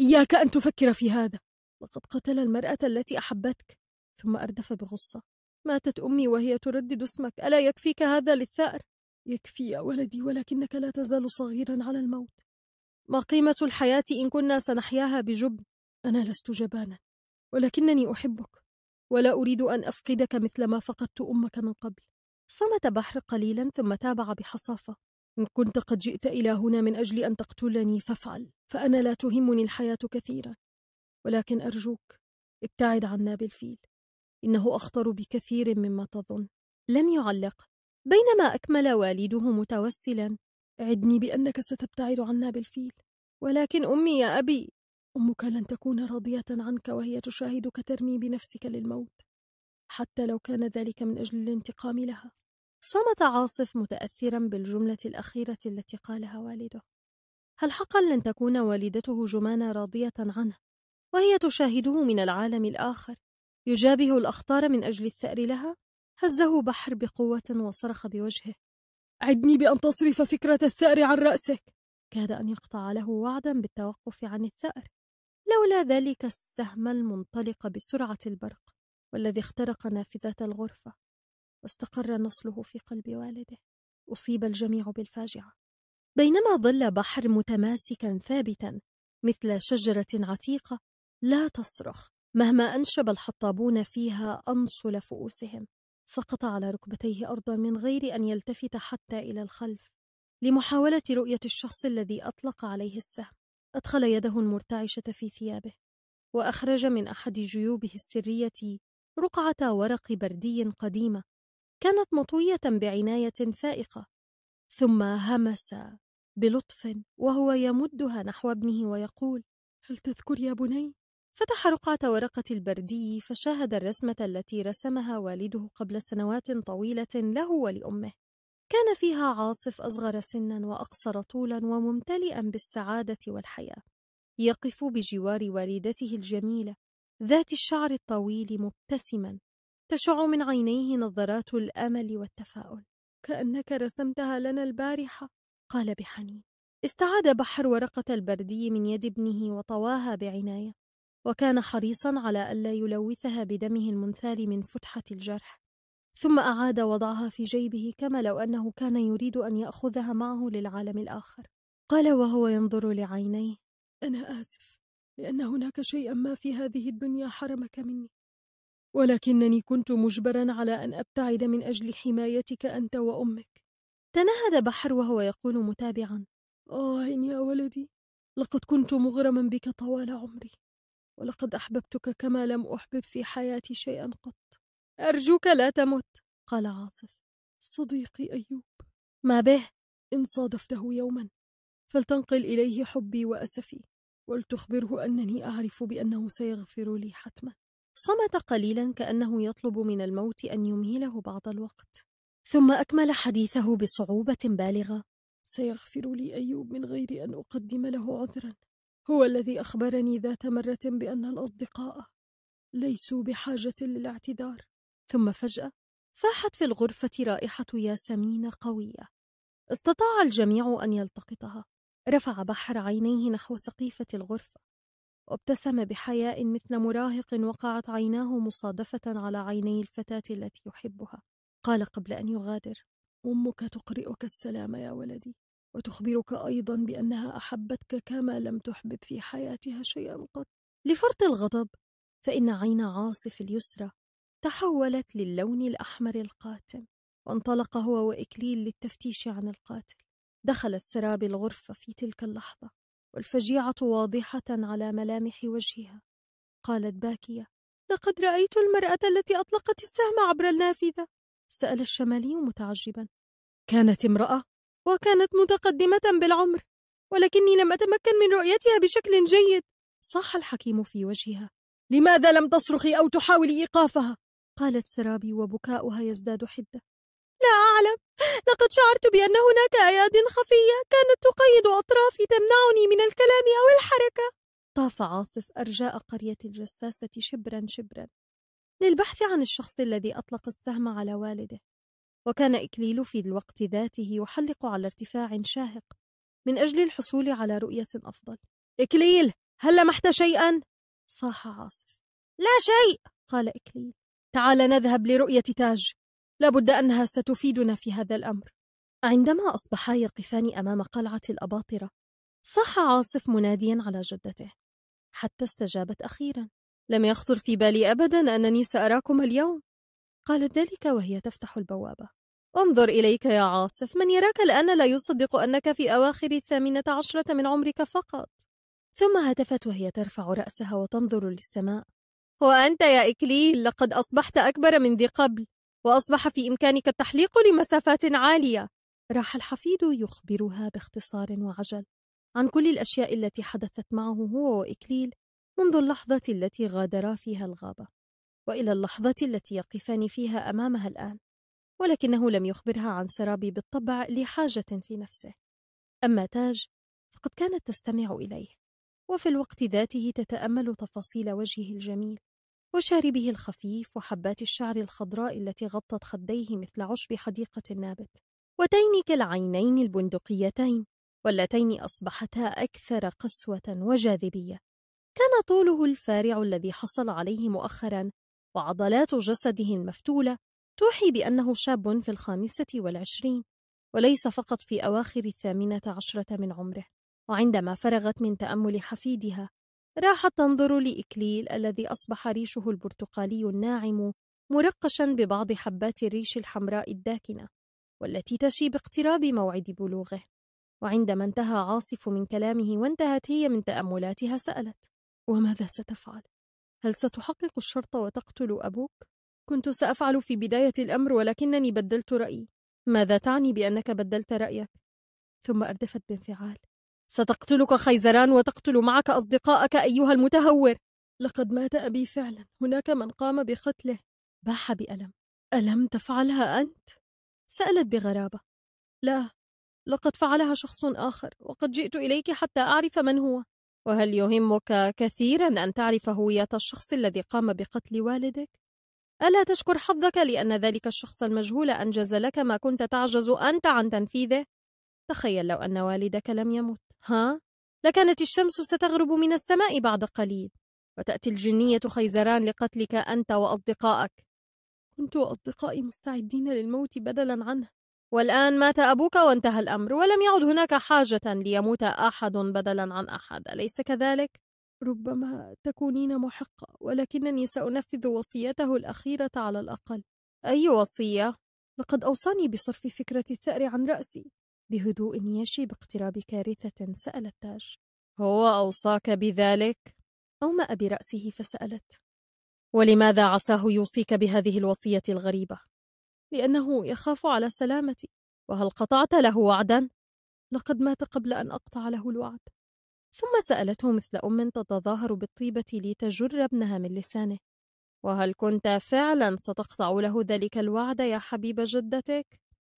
إياك أن تفكر في هذا لقد قتل المرأة التي أحبتك ثم أردف بغصة ماتت أمي وهي تردد اسمك ألا يكفيك هذا للثأر؟ يكفي يا ولدي ولكنك لا تزال صغيرا على الموت ما قيمة الحياة إن كنا سنحياها بجبن أنا لست جبانا ولكنني أحبك ولا أريد أن أفقدك مثل ما فقدت أمك من قبل صمت بحر قليلا ثم تابع بحصافة إن كنت قد جئت إلى هنا من أجل أن تقتلني فافعل فأنا لا تهمني الحياة كثيرا ولكن أرجوك ابتعد عنا بالفيل إنه أخطر بكثير مما تظن لم يعلق بينما أكمل والده متوسلا عدني بأنك ستبتعد عنا بالفيل ولكن أمي يا أبي أمك لن تكون راضية عنك وهي تشاهدك ترمي بنفسك للموت حتى لو كان ذلك من أجل الانتقام لها صمت عاصف متأثرا بالجملة الأخيرة التي قالها والده هل حقا لن تكون والدته جمانة راضية عنه وهي تشاهده من العالم الآخر يجابه الأخطار من أجل الثأر لها هزه بحر بقوة وصرخ بوجهه عدني بأن تصرف فكرة الثأر عن رأسك كاد أن يقطع له وعدا بالتوقف عن الثأر لولا ذلك السهم المنطلق بسرعة البرق والذي اخترق نافذة الغرفة واستقر نصله في قلب والده أصيب الجميع بالفاجعة بينما ظل بحر متماسكا ثابتا مثل شجرة عتيقة لا تصرخ مهما أنشب الحطابون فيها أنصل فؤوسهم سقط على ركبتيه أرضا من غير أن يلتفت حتى إلى الخلف لمحاولة رؤية الشخص الذي أطلق عليه السهم أدخل يده المرتعشة في ثيابه وأخرج من أحد جيوبه السرية رقعة ورق بردي قديمة كانت مطوية بعناية فائقة ثم همس بلطف وهو يمدها نحو ابنه ويقول هل تذكر يا بني فتح رقعة ورقة البردي فشاهد الرسمة التي رسمها والده قبل سنوات طويلة له ولأمه كان فيها عاصف أصغر سنا وأقصر طولا وممتلئا بالسعادة والحياة يقف بجوار والدته الجميلة ذات الشعر الطويل مبتسما تشع من عينيه نظرات الأمل والتفاؤل كأنك رسمتها لنا البارحة قال بحنين استعاد بحر ورقة البردي من يد ابنه وطواها بعناية وكان حريصا على ألا يلوثها بدمه المنثال من فتحة الجرح ثم أعاد وضعها في جيبه كما لو أنه كان يريد أن يأخذها معه للعالم الآخر قال وهو ينظر لعينيه أنا آسف لأن هناك شيئا ما في هذه الدنيا حرمك مني ولكنني كنت مجبرا على أن أبتعد من أجل حمايتك أنت وأمك تنهد بحر وهو يقول متابعا آه يا ولدي لقد كنت مغرما بك طوال عمري ولقد أحببتك كما لم أحبب في حياتي شيئا قط أرجوك لا تمت قال عاصف صديقي أيوب ما به إن صادفته يوما فلتنقل إليه حبي وأسفي ولتخبره أنني أعرف بأنه سيغفر لي حتما صمت قليلا كأنه يطلب من الموت أن يمهله بعض الوقت ثم أكمل حديثه بصعوبة بالغة سيغفر لي أيوب من غير أن أقدم له عذرا هو الذي أخبرني ذات مرة بأن الأصدقاء ليسوا بحاجة للاعتذار ثم فجأة فاحت في الغرفة رائحة ياسمين قوية استطاع الجميع أن يلتقطها رفع بحر عينيه نحو سقيفة الغرفة وابتسم بحياء مثل مراهق وقعت عيناه مصادفة على عيني الفتاة التي يحبها قال قبل أن يغادر أمك تقرئك السلام يا ولدي وتخبرك أيضا بأنها أحبتك كما لم تحبب في حياتها شيئا قط لفرط الغضب فإن عين عاصف اليسرى تحولت للون الأحمر القاتم وانطلق هو وإكليل للتفتيش عن القاتل دخلت سراب الغرفة في تلك اللحظة والفجيعة واضحة على ملامح وجهها قالت باكية لقد رأيت المرأة التي أطلقت السهم عبر النافذة سأل الشمالي متعجبا كانت امرأة وكانت متقدمة بالعمر ولكني لم أتمكن من رؤيتها بشكل جيد صاح الحكيم في وجهها لماذا لم تصرخي أو تحاولي إيقافها؟ قالت سرابي وبكاؤها يزداد حدة لا أعلم لقد شعرت بأن هناك أياد خفية كانت تقيد أطرافي تمنعني من الكلام أو الحركة طاف عاصف أرجاء قرية الجساسة شبرا شبرا للبحث عن الشخص الذي أطلق السهم على والده وكان إكليل في الوقت ذاته يحلق على ارتفاع شاهق من أجل الحصول على رؤية أفضل إكليل هل لمحت شيئا؟ صاح عاصف لا شيء قال إكليل تعال نذهب لرؤية تاج لابد أنها ستفيدنا في هذا الأمر عندما أصبحا يقفان أمام قلعة الأباطرة صاح عاصف مناديا على جدته حتى استجابت أخيرا لم يخطر في بالي أبدا أنني سأراكم اليوم قالت ذلك وهي تفتح البوابة انظر إليك يا عاصف من يراك الآن لا يصدق أنك في أواخر الثامنة عشرة من عمرك فقط ثم هتفت وهي ترفع رأسها وتنظر للسماء وأنت يا إكليل لقد أصبحت أكبر من ذي قبل وأصبح في إمكانك التحليق لمسافات عالية راح الحفيد يخبرها باختصار وعجل عن كل الأشياء التي حدثت معه هو وإكليل منذ اللحظة التي غادرا فيها الغابة والى اللحظه التي يقفان فيها امامها الان ولكنه لم يخبرها عن سرابي بالطبع لحاجه في نفسه اما تاج فقد كانت تستمع اليه وفي الوقت ذاته تتامل تفاصيل وجهه الجميل وشاربه الخفيف وحبات الشعر الخضراء التي غطت خديه مثل عشب حديقه النابت وتينك العينين البندقيتين واللتين اصبحتا اكثر قسوه وجاذبيه كان طوله الفارع الذي حصل عليه مؤخرا وعضلات جسده المفتولة توحي بأنه شاب في الخامسة والعشرين وليس فقط في أواخر الثامنة عشرة من عمره وعندما فرغت من تأمل حفيدها راحت تنظر لإكليل الذي أصبح ريشه البرتقالي الناعم مرقشا ببعض حبات الريش الحمراء الداكنة والتي تشي باقتراب موعد بلوغه وعندما انتهى عاصف من كلامه وانتهت هي من تأملاتها سألت وماذا ستفعل؟ هل ستحقق الشرط وتقتل أبوك؟ كنت سأفعل في بداية الأمر ولكنني بدلت رأيي ماذا تعني بأنك بدلت رأيك؟ ثم أردفت بانفعال ستقتلك خيزران وتقتل معك أصدقائك أيها المتهور لقد مات أبي فعلا هناك من قام بقتله باح بألم ألم تفعلها أنت؟ سألت بغرابة لا لقد فعلها شخص آخر وقد جئت إليك حتى أعرف من هو وهل يهمك كثيرا أن تعرف هوية الشخص الذي قام بقتل والدك؟ ألا تشكر حظك لأن ذلك الشخص المجهول أنجز لك ما كنت تعجز أنت عن تنفيذه؟ تخيل لو أن والدك لم يمت، ها؟ لكانت الشمس ستغرب من السماء بعد قليل، وتأتي الجنية خيزران لقتلك أنت وأصدقائك. كنت وأصدقائي مستعدين للموت بدلا عنه، والآن مات أبوك وانتهى الأمر ولم يعد هناك حاجة ليموت أحد بدلا عن أحد أليس كذلك؟ ربما تكونين محقة ولكنني سأنفذ وصيته الأخيرة على الأقل أي وصية؟ لقد أوصاني بصرف فكرة الثأر عن رأسي بهدوء يشي باقتراب كارثة سأل التاج هو أوصاك بذلك؟ أومأ برأسه فسألت ولماذا عساه يوصيك بهذه الوصية الغريبة؟ لأنه يخاف على سلامتي وهل قطعت له وعدا؟ لقد مات قبل أن أقطع له الوعد ثم سألته مثل أم تتظاهر بالطيبة لتجر ابنها من لسانه وهل كنت فعلا ستقطع له ذلك الوعد يا حبيب جدتك؟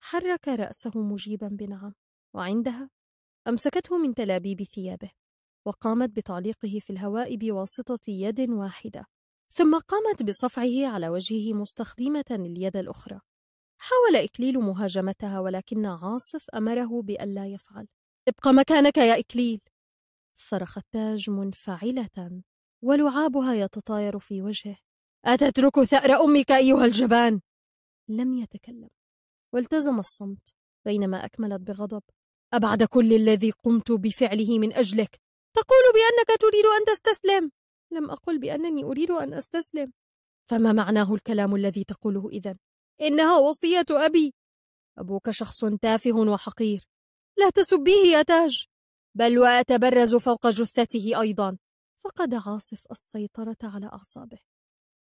حرك رأسه مجيبا بنعم وعندها أمسكته من تلابيب ثيابه وقامت بتعليقه في الهواء بواسطة يد واحدة ثم قامت بصفعه على وجهه مستخدمة اليد الأخرى حاول إكليل مهاجمتها ولكن عاصف أمره بألا يفعل ابق مكانك يا إكليل صرخ التاج منفعلة ولعابها يتطاير في وجهه أتترك ثأر أمك أيها الجبان لم يتكلم والتزم الصمت بينما أكملت بغضب أبعد كل الذي قمت بفعله من أجلك تقول بأنك تريد أن تستسلم لم أقل بأنني أريد أن أستسلم فما معناه الكلام الذي تقوله إذا إنها وصية أبي أبوك شخص تافه وحقير لا تسبيه يا تاج بل وأتبرز فوق جثته أيضا فقد عاصف السيطرة على أعصابه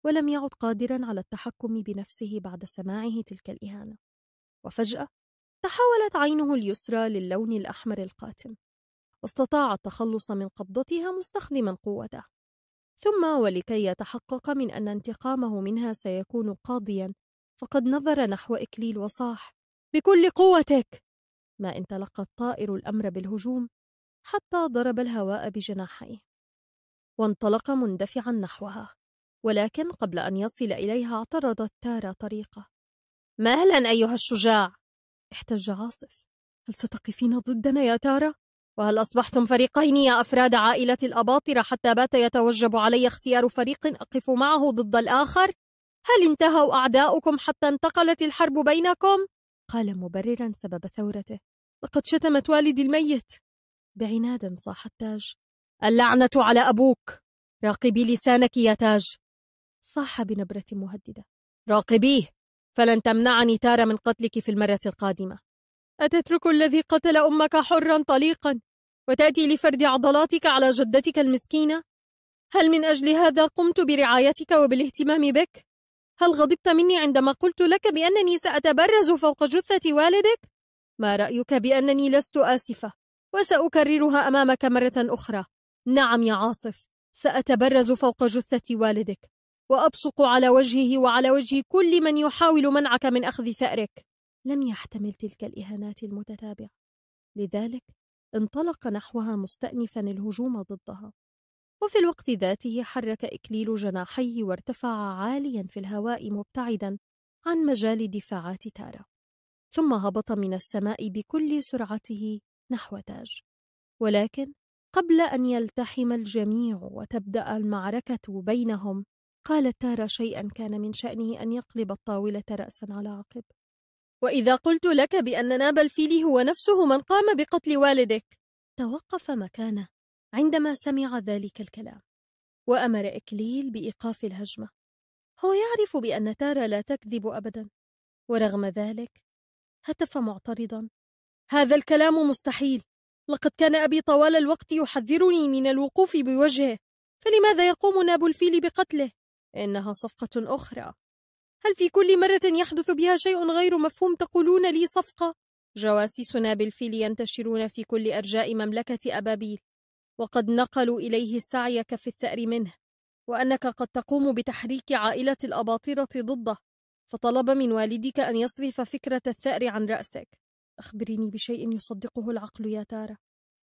ولم يعد قادرا على التحكم بنفسه بعد سماعه تلك الإهانة وفجأة تحولت عينه اليسرى للون الأحمر القاتم واستطاع التخلص من قبضتها مستخدما قوته ثم ولكي يتحقق من أن انتقامه منها سيكون قاضيا فقد نظر نحو إكليل وصاح بكل قوتك ما إن تلقى الطائر الأمر بالهجوم حتى ضرب الهواء بجناحيه وانطلق مندفعا نحوها ولكن قبل أن يصل إليها اعترضت تارا طريقه مهلا أيها الشجاع احتج عاصف هل ستقفين ضدنا يا تارا؟ وهل أصبحتم فريقين يا أفراد عائلة الأباطرة حتى بات يتوجب علي اختيار فريق أقف معه ضد الآخر؟ هل انتهوا أعداؤكم حتى انتقلت الحرب بينكم؟ قال مبررا سبب ثورته لقد شتمت والدي الميت بعناد صاح التاج اللعنة على أبوك راقبي لسانك يا تاج صاح بنبرة مهددة راقبيه فلن تمنعني تارة من قتلك في المرة القادمة أتترك الذي قتل أمك حرا طليقا وتأتي لفرد عضلاتك على جدتك المسكينة؟ هل من أجل هذا قمت برعايتك وبالاهتمام بك؟ هل غضبت مني عندما قلت لك بأنني سأتبرز فوق جثة والدك؟ ما رأيك بأنني لست آسفة وسأكررها أمامك مرة أخرى نعم يا عاصف سأتبرز فوق جثة والدك وأبصق على وجهه وعلى وجه كل من يحاول منعك من أخذ ثأرك لم يحتمل تلك الإهانات المتتابعة لذلك انطلق نحوها مستأنفا الهجوم ضدها وفي الوقت ذاته حرك إكليل جناحيه وارتفع عاليا في الهواء مبتعدا عن مجال دفاعات تارا ثم هبط من السماء بكل سرعته نحو تاج ولكن قبل أن يلتحم الجميع وتبدأ المعركة بينهم قالت تارا شيئا كان من شأنه أن يقلب الطاولة رأسا على عقب وإذا قلت لك بأن ناب الفيل هو نفسه من قام بقتل والدك توقف مكانه عندما سمع ذلك الكلام وأمر إكليل بإيقاف الهجمة هو يعرف بأن تارا لا تكذب أبدا ورغم ذلك هتف معترضا هذا الكلام مستحيل لقد كان أبي طوال الوقت يحذرني من الوقوف بوجهه فلماذا يقوم ناب الفيل بقتله؟ إنها صفقة أخرى هل في كل مرة يحدث بها شيء غير مفهوم تقولون لي صفقة؟ جواسيس ناب الفيل ينتشرون في كل أرجاء مملكة أبابيل وقد نقلوا إليه سعيك في الثأر منه وأنك قد تقوم بتحريك عائلة الأباطرة ضده فطلب من والدك أن يصرف فكرة الثأر عن رأسك أخبريني بشيء يصدقه العقل يا تارة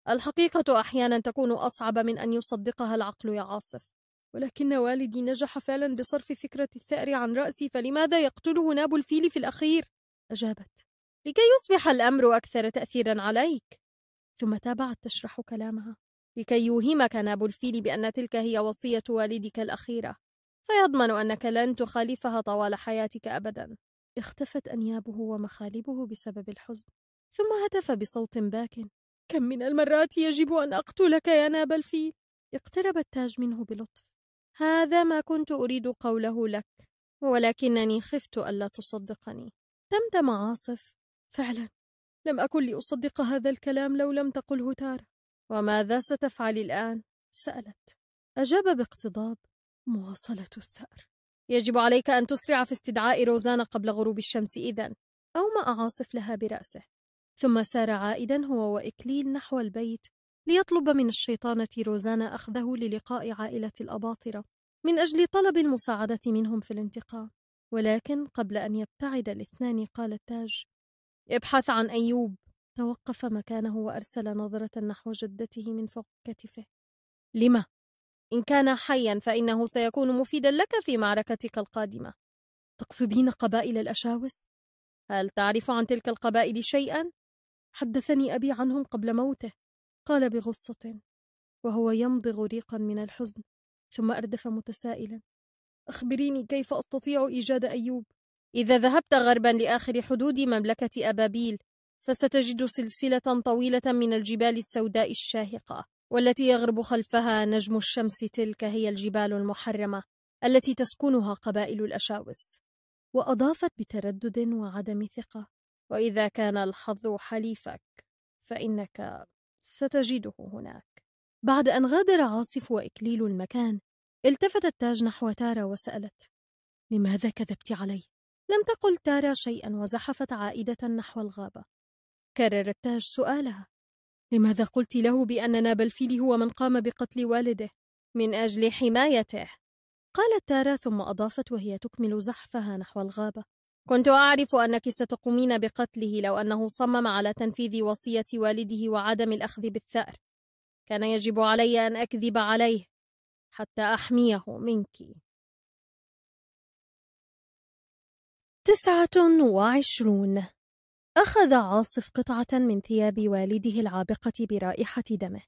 الحقيقة أحيانا تكون أصعب من أن يصدقها العقل يا عاصف ولكن والدي نجح فعلا بصرف فكرة الثأر عن رأسي فلماذا يقتله ناب الفيل في الأخير؟ أجابت لكي يصبح الأمر أكثر تأثيرا عليك ثم تابعت تشرح كلامها لكي يوهمك ناب الفيل بأن تلك هي وصية والدك الأخيرة فيضمن أنك لن تخالفها طوال حياتك أبدا اختفت أنيابه ومخالبه بسبب الحزن ثم هتف بصوت باك كم من المرات يجب أن أقتلك يا ناب الفيل اقترب التاج منه بلطف هذا ما كنت أريد قوله لك ولكنني خفت ألا تصدقني تمتم عاصف فعلا لم أكن لأصدق هذا الكلام لو لم تقله تارة وماذا ستفعل الآن؟ سألت أجاب باقتضاب مواصلة الثأر يجب عليك أن تسرع في استدعاء روزانا قبل غروب الشمس إذا أومأ عاصف لها برأسه ثم سار عائدا هو وإكليل نحو البيت ليطلب من الشيطانة روزانا أخذه للقاء عائلة الأباطرة من أجل طلب المساعدة منهم في الانتقام ولكن قبل أن يبتعد الاثنان قال التاج ابحث عن أيوب توقف مكانه وأرسل نظرة نحو جدته من فوق كتفه لما؟ إن كان حيا فإنه سيكون مفيدا لك في معركتك القادمة تقصدين قبائل الأشاوس؟ هل تعرف عن تلك القبائل شيئا؟ حدثني أبي عنهم قبل موته قال بغصة وهو يمضغ ريقا من الحزن ثم أردف متسائلا أخبريني كيف أستطيع إيجاد أيوب إذا ذهبت غربا لآخر حدود مملكة أبابيل فستجد سلسلة طويلة من الجبال السوداء الشاهقة والتي يغرب خلفها نجم الشمس تلك هي الجبال المحرمة التي تسكنها قبائل الأشاوس وأضافت بتردد وعدم ثقة وإذا كان الحظ حليفك فإنك ستجده هناك بعد أن غادر عاصف وإكليل المكان التفتت تاج نحو تارا وسألت لماذا كذبت علي؟ لم تقل تارا شيئا وزحفت عائدة نحو الغابة كرر التاج سؤالها لماذا قلت له بأن نابلفيلي هو من قام بقتل والده من أجل حمايته قالت تارا ثم أضافت وهي تكمل زحفها نحو الغابة كنت أعرف أنك ستقومين بقتله لو أنه صمم على تنفيذ وصية والده وعدم الأخذ بالثأر كان يجب علي أن أكذب عليه حتى أحميه منك تسعة وعشرون أخذ عاصف قطعة من ثياب والده العابقة برائحة دمه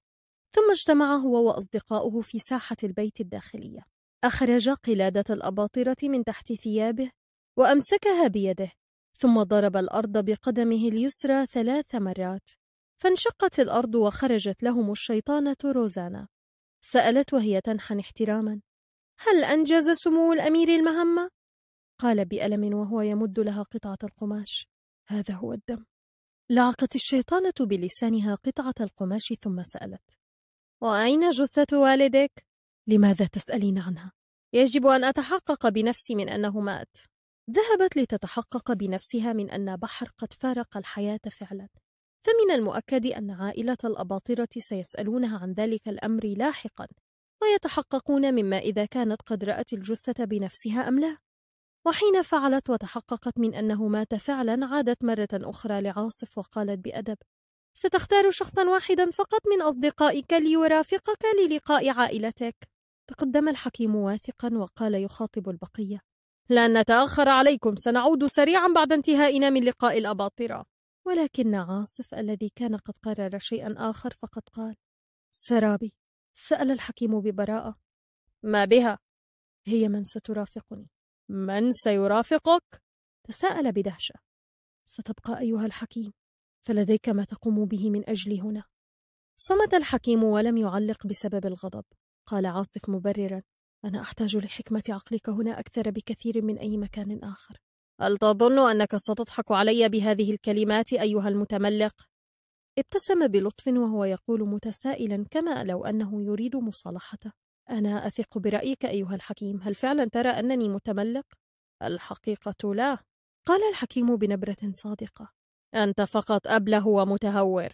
ثم اجتمع هو وأصدقاؤه في ساحة البيت الداخلية أخرج قلادة الأباطرة من تحت ثيابه وأمسكها بيده ثم ضرب الأرض بقدمه اليسرى ثلاث مرات فانشقت الأرض وخرجت لهم الشيطانة روزانا سألت وهي تنحن احتراما هل أنجز سمو الأمير المهمة؟ قال بألم وهو يمد لها قطعة القماش هذا هو الدم لعقت الشيطانة بلسانها قطعة القماش ثم سألت وأين جثة والدك؟ لماذا تسألين عنها؟ يجب أن أتحقق بنفسي من أنه مات ذهبت لتتحقق بنفسها من أن بحر قد فارق الحياة فعلا فمن المؤكد أن عائلة الأباطرة سيسألونها عن ذلك الأمر لاحقا ويتحققون مما إذا كانت قد رأت الجثة بنفسها أم لا وحين فعلت وتحققت من أنه مات فعلا عادت مرة أخرى لعاصف وقالت بأدب ستختار شخصا واحدا فقط من أصدقائك ليرافقك للقاء عائلتك تقدم الحكيم واثقا وقال يخاطب البقية لن نتأخر عليكم سنعود سريعا بعد انتهائنا من لقاء الأباطرة ولكن عاصف الذي كان قد قرر شيئا آخر فقد قال سرابي سأل الحكيم ببراءة ما بها؟ هي من سترافقني من سيرافقك تساءل بدهشه ستبقى ايها الحكيم فلديك ما تقوم به من اجلي هنا صمت الحكيم ولم يعلق بسبب الغضب قال عاصف مبررا انا احتاج لحكمه عقلك هنا اكثر بكثير من اي مكان اخر هل تظن انك ستضحك علي بهذه الكلمات ايها المتملق ابتسم بلطف وهو يقول متسائلا كما لو انه يريد مصالحته أنا أثق برأيك أيها الحكيم، هل فعلا ترى أنني متملق؟ الحقيقة لا، قال الحكيم بنبرة صادقة. أنت فقط أبله ومتهور،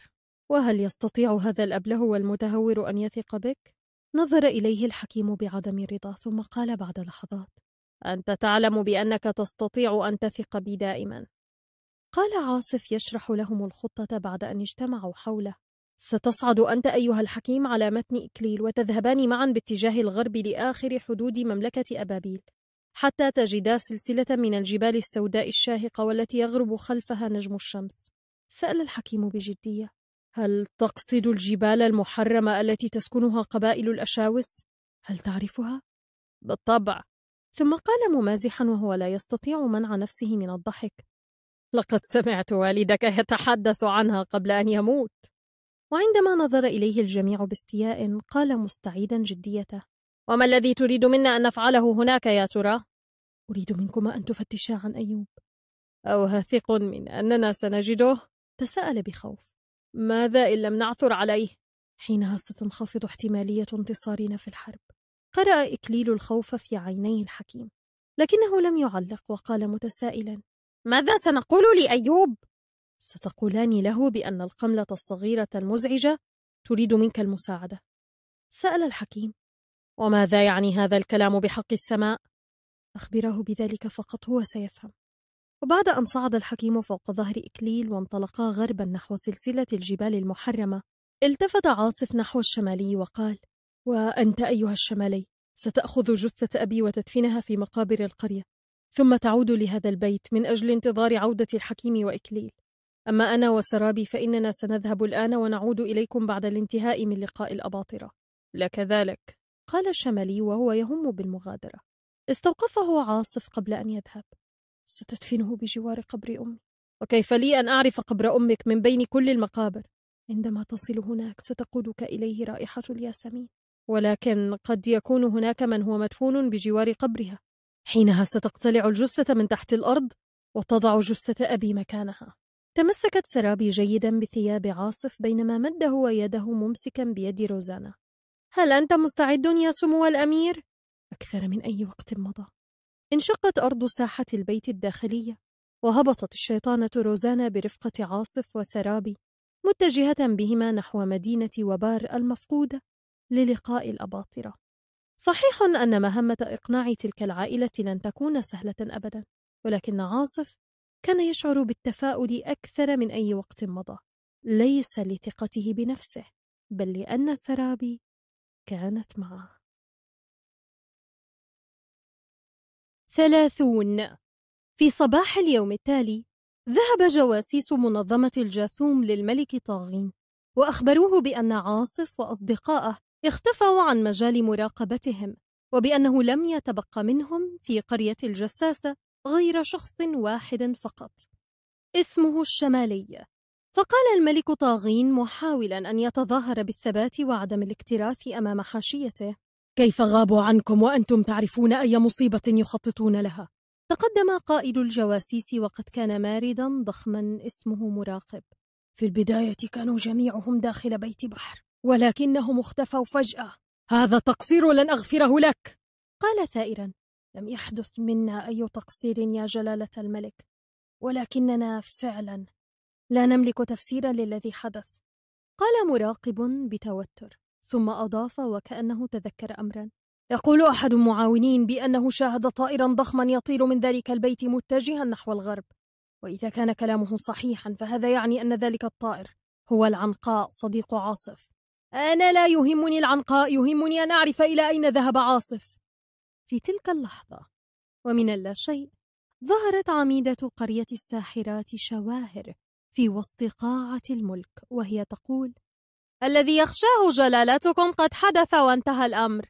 وهل يستطيع هذا الأبله والمتهور أن يثق بك؟ نظر إليه الحكيم بعدم رضا ثم قال بعد لحظات: أنت تعلم بأنك تستطيع أن تثق بي دائما. قال عاصف يشرح لهم الخطة بعد أن اجتمعوا حوله. ستصعد أنت أيها الحكيم على متن إكليل وتذهبان معا باتجاه الغرب لآخر حدود مملكة أبابيل حتى تجدا سلسلة من الجبال السوداء الشاهقة والتي يغرب خلفها نجم الشمس سأل الحكيم بجدية هل تقصد الجبال المحرمة التي تسكنها قبائل الأشاوس؟ هل تعرفها؟ بالطبع ثم قال ممازحا وهو لا يستطيع منع نفسه من الضحك لقد سمعت والدك يتحدث عنها قبل أن يموت وعندما نظر إليه الجميع باستياء قال مستعيدا جديته وما الذي تريد منا أن نفعله هناك يا ترى؟ أريد منكما أن تفتشا عن أيوب أو واثق من أننا سنجده؟ تساءل بخوف ماذا إن لم نعثر عليه؟ حينها ستنخفض احتمالية انتصارنا في الحرب قرأ إكليل الخوف في عيني الحكيم لكنه لم يعلق وقال متسائلا ماذا سنقول لأيوب؟ ستقولان له بأن القملة الصغيرة المزعجة تريد منك المساعدة سأل الحكيم وماذا يعني هذا الكلام بحق السماء؟ أخبره بذلك فقط هو سيفهم وبعد أن صعد الحكيم فوق ظهر إكليل وانطلقا غربا نحو سلسلة الجبال المحرمة التفت عاصف نحو الشمالي وقال وأنت أيها الشمالي ستأخذ جثة أبي وتدفنها في مقابر القرية ثم تعود لهذا البيت من أجل انتظار عودة الحكيم وإكليل أما أنا وسرابي فإننا سنذهب الآن ونعود إليكم بعد الانتهاء من لقاء الأباطرة لكذلك قال الشمالي وهو يهم بالمغادرة استوقفه عاصف قبل أن يذهب ستدفنه بجوار قبر أمي وكيف لي أن أعرف قبر أمك من بين كل المقابر عندما تصل هناك ستقودك إليه رائحة الياسمين ولكن قد يكون هناك من هو مدفون بجوار قبرها حينها ستقتلع الجثة من تحت الأرض وتضع جثة أبي مكانها تمسكت سرابي جيدا بثياب عاصف بينما مد هو يده ممسكا بيد روزانا هل أنت مستعد يا سمو الأمير؟ أكثر من أي وقت مضى انشقت أرض ساحة البيت الداخلية وهبطت الشيطانة روزانا برفقة عاصف وسرابي متجهة بهما نحو مدينة وبار المفقودة للقاء الأباطرة صحيح أن مهمة إقناع تلك العائلة لن تكون سهلة أبدا ولكن عاصف كان يشعر بالتفاؤل أكثر من أي وقت مضى ليس لثقته بنفسه بل لأن سرابي كانت معه ثلاثون في صباح اليوم التالي ذهب جواسيس منظمة الجاثوم للملك طاغين وأخبروه بأن عاصف وأصدقائه اختفوا عن مجال مراقبتهم وبأنه لم يتبق منهم في قرية الجساسة غير شخص واحد فقط اسمه الشمالي فقال الملك طاغين محاولا أن يتظاهر بالثبات وعدم الاكتراث أمام حاشيته كيف غابوا عنكم وأنتم تعرفون أي مصيبة يخططون لها؟ تقدم قائد الجواسيس وقد كان ماردا ضخما اسمه مراقب في البداية كانوا جميعهم داخل بيت بحر ولكنهم اختفوا فجأة هذا تقصير لن أغفره لك قال ثائرا لم يحدث منا أي تقصير يا جلالة الملك ولكننا فعلا لا نملك تفسيرا للذي حدث قال مراقب بتوتر ثم أضاف وكأنه تذكر أمرا يقول أحد المعاونين بأنه شاهد طائرا ضخما يطير من ذلك البيت متجها نحو الغرب وإذا كان كلامه صحيحا فهذا يعني أن ذلك الطائر هو العنقاء صديق عاصف أنا لا يهمني العنقاء يهمني أن أعرف إلى أين ذهب عاصف في تلك اللحظة ومن اللاشيء ظهرت عميدة قرية الساحرات شواهر في وسط قاعة الملك وهي تقول الذي يخشاه جلالتكم قد حدث وانتهى الأمر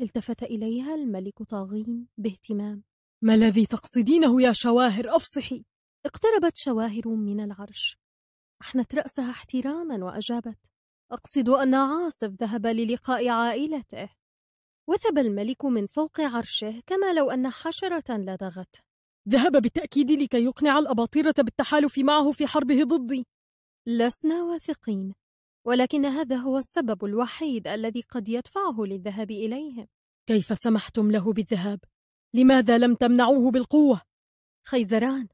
التفت إليها الملك طاغين باهتمام ما الذي تقصدينه يا شواهر أفصحي اقتربت شواهر من العرش أحنت رأسها احتراما وأجابت أقصد أن عاصف ذهب للقاء عائلته وثب الملك من فوق عرشه كما لو أن حشرة لدغت ذهب بالتأكيد لكي يقنع الأباطرة بالتحالف معه في حربه ضدي لسنا واثقين ولكن هذا هو السبب الوحيد الذي قد يدفعه للذهاب إليهم كيف سمحتم له بالذهاب؟ لماذا لم تمنعوه بالقوة؟ خيزران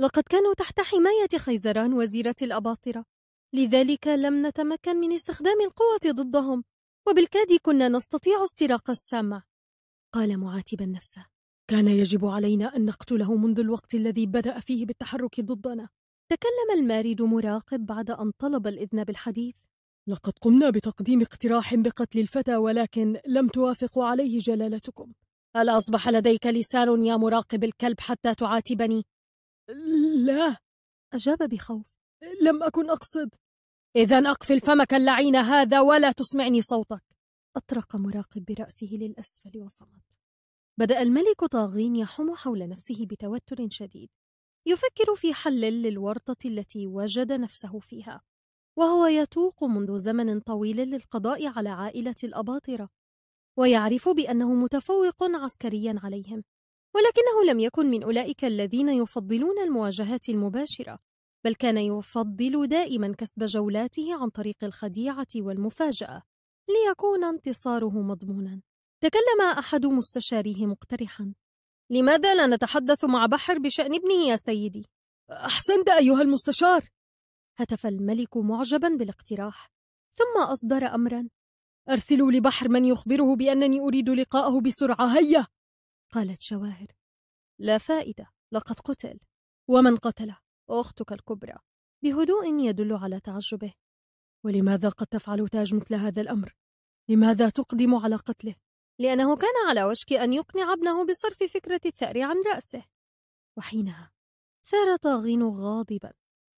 لقد كانوا تحت حماية خيزران وزيرة الأباطرة لذلك لم نتمكن من استخدام القوة ضدهم وبالكاد كنا نستطيع استراق السمع قال معاتبا نفسه كان يجب علينا أن نقتله منذ الوقت الذي بدأ فيه بالتحرك ضدنا تكلم المارد مراقب بعد أن طلب الإذن بالحديث لقد قمنا بتقديم اقتراح بقتل الفتى ولكن لم توافق عليه جلالتكم هل أصبح لديك لسان يا مراقب الكلب حتى تعاتبني؟ لا أجاب بخوف لم أكن أقصد إذا أقفل فمك اللعين هذا ولا تسمعني صوتك أطرق مراقب برأسه للأسفل وصمت بدأ الملك طاغين يحوم حول نفسه بتوتر شديد يفكر في حل للورطة التي وجد نفسه فيها وهو يتوق منذ زمن طويل للقضاء على عائلة الأباطرة ويعرف بأنه متفوق عسكريا عليهم ولكنه لم يكن من أولئك الذين يفضلون المواجهات المباشرة بل كان يفضل دائما كسب جولاته عن طريق الخديعة والمفاجأة ليكون انتصاره مضمونا تكلم أحد مستشاريه مقترحا لماذا لا نتحدث مع بحر بشأن ابنه يا سيدي؟ أحسنت أيها المستشار هتف الملك معجبا بالاقتراح ثم أصدر أمرا أرسلوا لبحر من يخبره بأنني أريد لقاءه بسرعة هيا قالت شواهر لا فائدة لقد قتل ومن قتله أختك الكبرى بهدوء يدل على تعجبه ولماذا قد تفعل تاج مثل هذا الأمر؟ لماذا تقدم على قتله؟ لأنه كان على وشك أن يقنع ابنه بصرف فكرة الثأر عن رأسه وحينها ثار طاغين غاضبا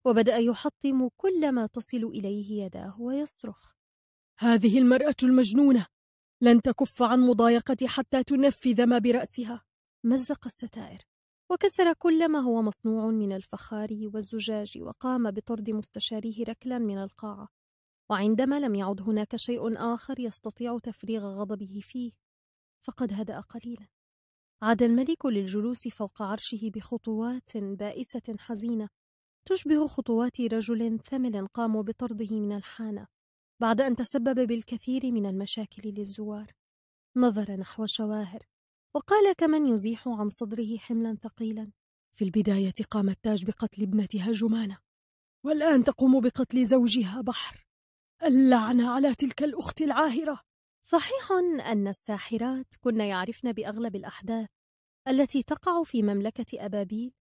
وبدأ يحطم كل ما تصل إليه يداه ويصرخ هذه المرأة المجنونة لن تكف عن مضايقتي حتى تنفذ ما برأسها مزق الستائر وكسر كل ما هو مصنوع من الفخار والزجاج وقام بطرد مستشاريه ركلا من القاعة وعندما لم يعد هناك شيء آخر يستطيع تفريغ غضبه فيه فقد هدأ قليلا عاد الملك للجلوس فوق عرشه بخطوات بائسة حزينة تشبه خطوات رجل ثمل قاموا بطرده من الحانة بعد أن تسبب بالكثير من المشاكل للزوار نظر نحو شواهر وقال كمن يزيح عن صدره حملا ثقيلا في البداية قام التاج بقتل ابنتها جمانة والآن تقوم بقتل زوجها بحر اللعنة على تلك الأخت العاهرة صحيح أن الساحرات كن يعرفن بأغلب الأحداث التي تقع في مملكة أبابيل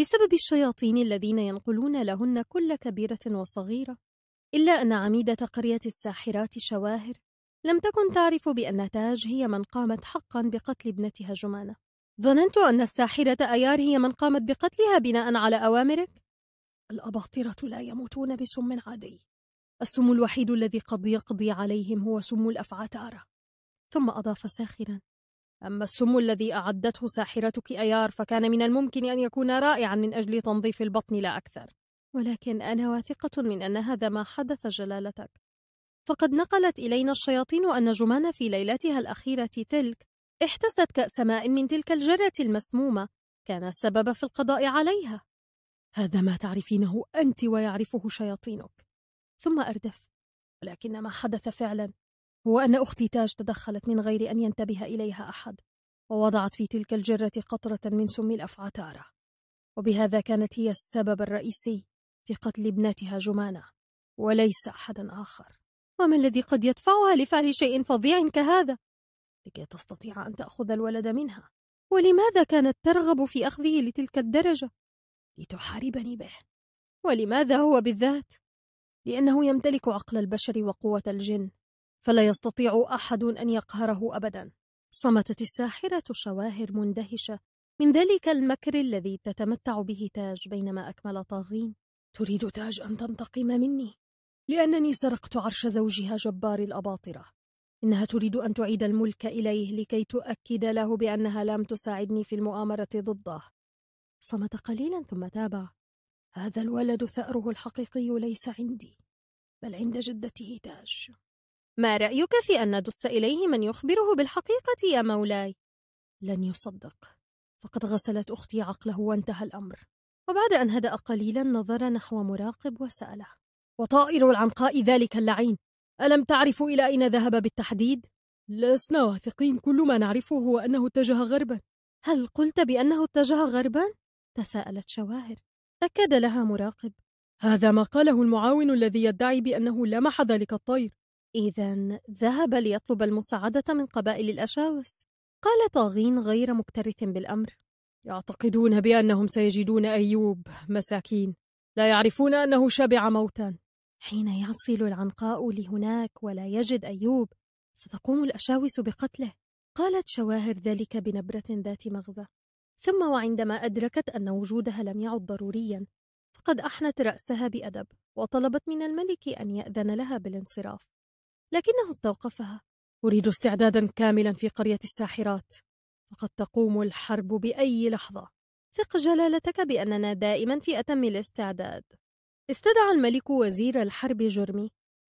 بسبب الشياطين الذين ينقلون لهن كل كبيرة وصغيرة إلا أن عميدة قرية الساحرات شواهر لم تكن تعرف بأن تاج هي من قامت حقا بقتل ابنتها جمانة ظننت أن الساحرة أيار هي من قامت بقتلها بناء على أوامرك الأباطرة لا يموتون بسم عادي السم الوحيد الذي قد يقضي عليهم هو سم الأفعتارة ثم أضاف ساخرا أما السم الذي أعدته ساحرتك أيار فكان من الممكن أن يكون رائعا من أجل تنظيف البطن لا أكثر ولكن أنا واثقة من أن هذا ما حدث جلالتك فقد نقلت إلينا الشياطين أن جمان في ليلتها الأخيرة تلك احتست كأس ماء من تلك الجرة المسمومة كان السبب في القضاء عليها هذا ما تعرفينه أنت ويعرفه شياطينك ثم أردف ولكن ما حدث فعلا هو أن أختي تاج تدخلت من غير أن ينتبه إليها أحد ووضعت في تلك الجرة قطرة من سم الأفعى تارة وبهذا كانت هي السبب الرئيسي في قتل ابنتها جمانة وليس أحدا آخر وما الذي قد يدفعها لفعل شيء فظيع كهذا لكي تستطيع أن تأخذ الولد منها ولماذا كانت ترغب في أخذه لتلك الدرجة لتحاربني به ولماذا هو بالذات لأنه يمتلك عقل البشر وقوة الجن فلا يستطيع أحد أن يقهره أبدا صمتت الساحرة شواهر مندهشة من ذلك المكر الذي تتمتع به تاج بينما أكمل طاغين تريد تاج أن تنتقم مني لأنني سرقت عرش زوجها جبار الأباطرة إنها تريد أن تعيد الملك إليه لكي تؤكد له بأنها لم تساعدني في المؤامرة ضده صمت قليلا ثم تابع هذا الولد ثأره الحقيقي ليس عندي بل عند جدته تاج ما رأيك في أن ندس إليه من يخبره بالحقيقة يا مولاي؟ لن يصدق فقد غسلت أختي عقله وانتهى الأمر وبعد أن هدأ قليلا نظر نحو مراقب وسأله وطائر العنقاء ذلك اللعين ألم تعرف إلى أين ذهب بالتحديد؟ لسنا واثقين كل ما نعرفه هو أنه اتجه غربا هل قلت بأنه اتجه غربا؟ تساءلت شواهر أكد لها مراقب هذا ما قاله المعاون الذي يدعي بأنه لمح ذلك الطير إذا ذهب ليطلب المساعدة من قبائل الأشاوس قال طاغين غير مكترث بالأمر يعتقدون بأنهم سيجدون أيوب مساكين لا يعرفون أنه شبع موتا حين يصل العنقاء لهناك ولا يجد أيوب ستقوم الأشاوس بقتله قالت شواهر ذلك بنبرة ذات مغزى ثم وعندما أدركت أن وجودها لم يعد ضروريا فقد أحنت رأسها بأدب وطلبت من الملك أن يأذن لها بالانصراف لكنه استوقفها أريد استعدادا كاملا في قرية الساحرات فقد تقوم الحرب بأي لحظة ثق جلالتك بأننا دائما في أتم الاستعداد استدعى الملك وزير الحرب جرمي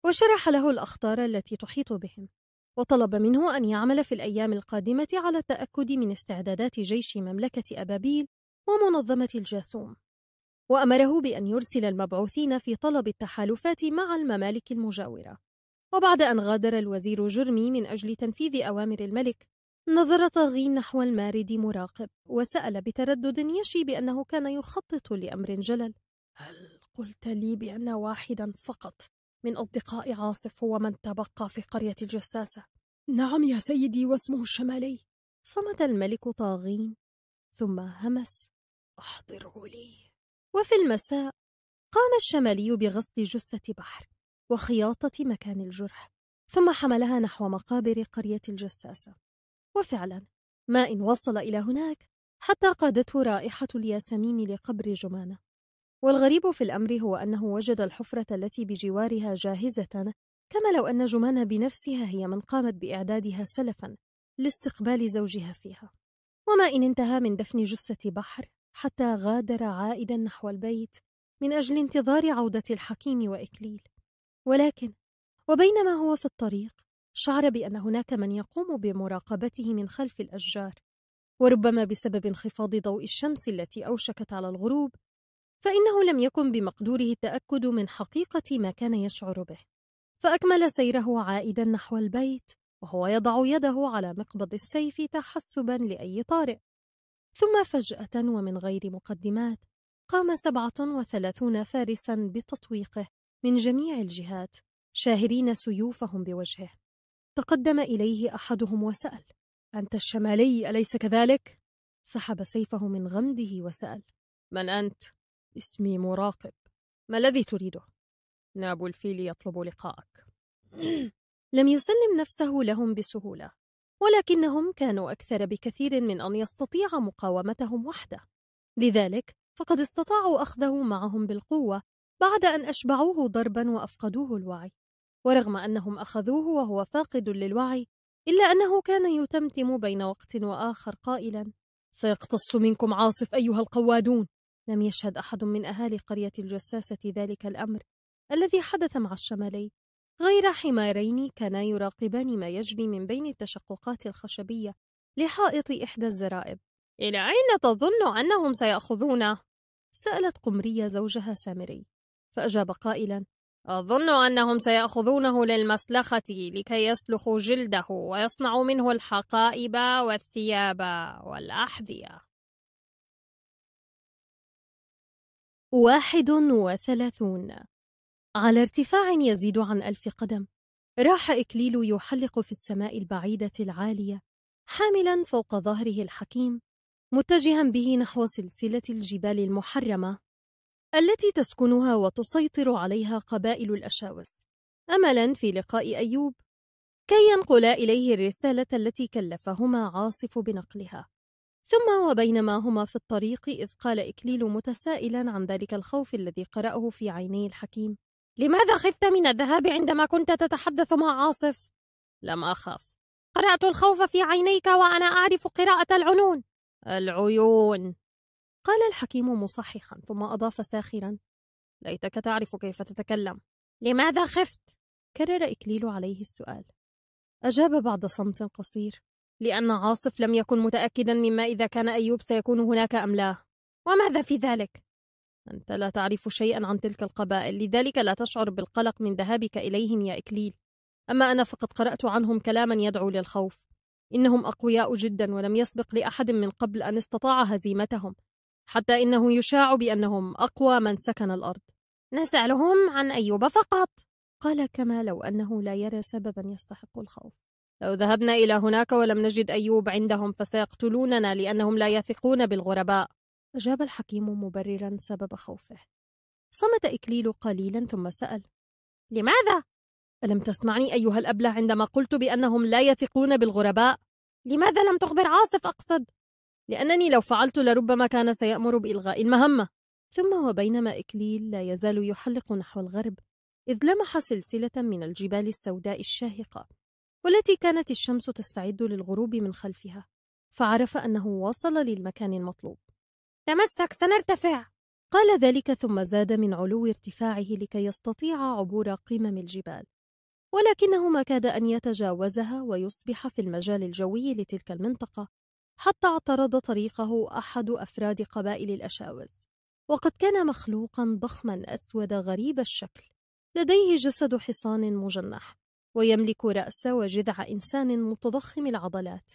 وشرح له الأخطار التي تحيط بهم وطلب منه أن يعمل في الأيام القادمة على التأكد من استعدادات جيش مملكة أبابيل ومنظمة الجاثوم وأمره بأن يرسل المبعوثين في طلب التحالفات مع الممالك المجاورة وبعد أن غادر الوزير جرمي من أجل تنفيذ أوامر الملك نظر طاغين نحو المارد مراقب وسأل بتردد يشي بأنه كان يخطط لأمر جلل هل قلت لي بأن واحدا فقط من أصدقاء عاصف هو من تبقى في قرية الجساسة نعم يا سيدي واسمه الشمالي صمت الملك طاغين ثم همس أحضره لي وفي المساء قام الشمالي بغسل جثة بحر وخياطة مكان الجرح ثم حملها نحو مقابر قرية الجساسة وفعلا ما إن وصل إلى هناك حتى قادته رائحة الياسمين لقبر جمانة والغريب في الأمر هو أنه وجد الحفرة التي بجوارها جاهزة كما لو أن جمانة بنفسها هي من قامت بإعدادها سلفا لاستقبال زوجها فيها وما إن انتهى من دفن جثة بحر حتى غادر عائدا نحو البيت من أجل انتظار عودة الحكيم وإكليل ولكن وبينما هو في الطريق شعر بأن هناك من يقوم بمراقبته من خلف الأشجار وربما بسبب انخفاض ضوء الشمس التي أوشكت على الغروب فإنه لم يكن بمقدوره التأكد من حقيقة ما كان يشعر به فأكمل سيره عائدا نحو البيت وهو يضع يده على مقبض السيف تحسبا لأي طارئ ثم فجأة ومن غير مقدمات قام سبعة وثلاثون فارسا بتطويقه من جميع الجهات شاهرين سيوفهم بوجهه تقدم إليه أحدهم وسأل أنت الشمالي أليس كذلك؟ سحب سيفه من غمده وسأل من أنت؟ اسمي مراقب ما الذي تريده؟ ناب الفيل يطلب لقاءك لم يسلم نفسه لهم بسهولة ولكنهم كانوا أكثر بكثير من أن يستطيع مقاومتهم وحده لذلك فقد استطاعوا أخذه معهم بالقوة بعد أن أشبعوه ضربا وأفقدوه الوعي ورغم أنهم أخذوه وهو فاقد للوعي إلا أنه كان يتمتم بين وقت وآخر قائلا سيقتص منكم عاصف أيها القوادون لم يشهد أحد من أهالي قرية الجساسة ذلك الأمر الذي حدث مع الشمالي غير حمارين كانا يراقبان ما يجري من بين التشققات الخشبية لحائط إحدى الزرائب إلى أين تظن أنهم سيأخذونه؟ سألت قمرية زوجها سامري فأجاب قائلا أظن أنهم سيأخذونه للمسلخة لكي يسلخوا جلده ويصنعوا منه الحقائب والثياب والأحذية واحد وثلاثون على ارتفاع يزيد عن ألف قدم راح إكليل يحلق في السماء البعيدة العالية حاملا فوق ظهره الحكيم متجها به نحو سلسلة الجبال المحرمة التي تسكنها وتسيطر عليها قبائل الأشاوس أملا في لقاء أيوب كي ينقلا إليه الرسالة التي كلفهما عاصف بنقلها ثم وبينما هما في الطريق إذ قال إكليل متسائلا عن ذلك الخوف الذي قرأه في عيني الحكيم لماذا خفت من الذهاب عندما كنت تتحدث مع عاصف؟ لم أخف قرأت الخوف في عينيك وأنا أعرف قراءة العنون العيون قال الحكيم مصححا ثم أضاف ساخرا ليتك تعرف كيف تتكلم لماذا خفت؟ كرر إكليل عليه السؤال أجاب بعد صمت قصير لأن عاصف لم يكن متأكدا مما إذا كان أيوب سيكون هناك أم لا وماذا في ذلك؟ أنت لا تعرف شيئا عن تلك القبائل لذلك لا تشعر بالقلق من ذهابك إليهم يا إكليل أما أنا فقد قرأت عنهم كلاما يدعو للخوف إنهم أقوياء جدا ولم يسبق لأحد من قبل أن استطاع هزيمتهم حتى إنه يشاع بأنهم أقوى من سكن الأرض نسألهم عن أيوب فقط قال كما لو أنه لا يرى سببا يستحق الخوف لو ذهبنا إلى هناك ولم نجد أيوب عندهم فسيقتلوننا لأنهم لا يثقون بالغرباء أجاب الحكيم مبررا سبب خوفه صمت إكليل قليلا ثم سأل لماذا؟ ألم تسمعني أيها الأبله عندما قلت بأنهم لا يثقون بالغرباء؟ لماذا لم تخبر عاصف أقصد؟ لأنني لو فعلت لربما كان سيأمر بإلغاء المهمة ثم وبينما إكليل لا يزال يحلق نحو الغرب إذ لمح سلسلة من الجبال السوداء الشاهقة والتي كانت الشمس تستعد للغروب من خلفها فعرف أنه وصل للمكان المطلوب تمسك سنرتفع قال ذلك ثم زاد من علو ارتفاعه لكي يستطيع عبور قمم الجبال ولكنه ما كاد أن يتجاوزها ويصبح في المجال الجوي لتلك المنطقة حتى اعترض طريقه أحد أفراد قبائل الأشاوس وقد كان مخلوقا ضخما أسود غريب الشكل لديه جسد حصان مجنح ويملك رأس وجذع إنسان متضخم العضلات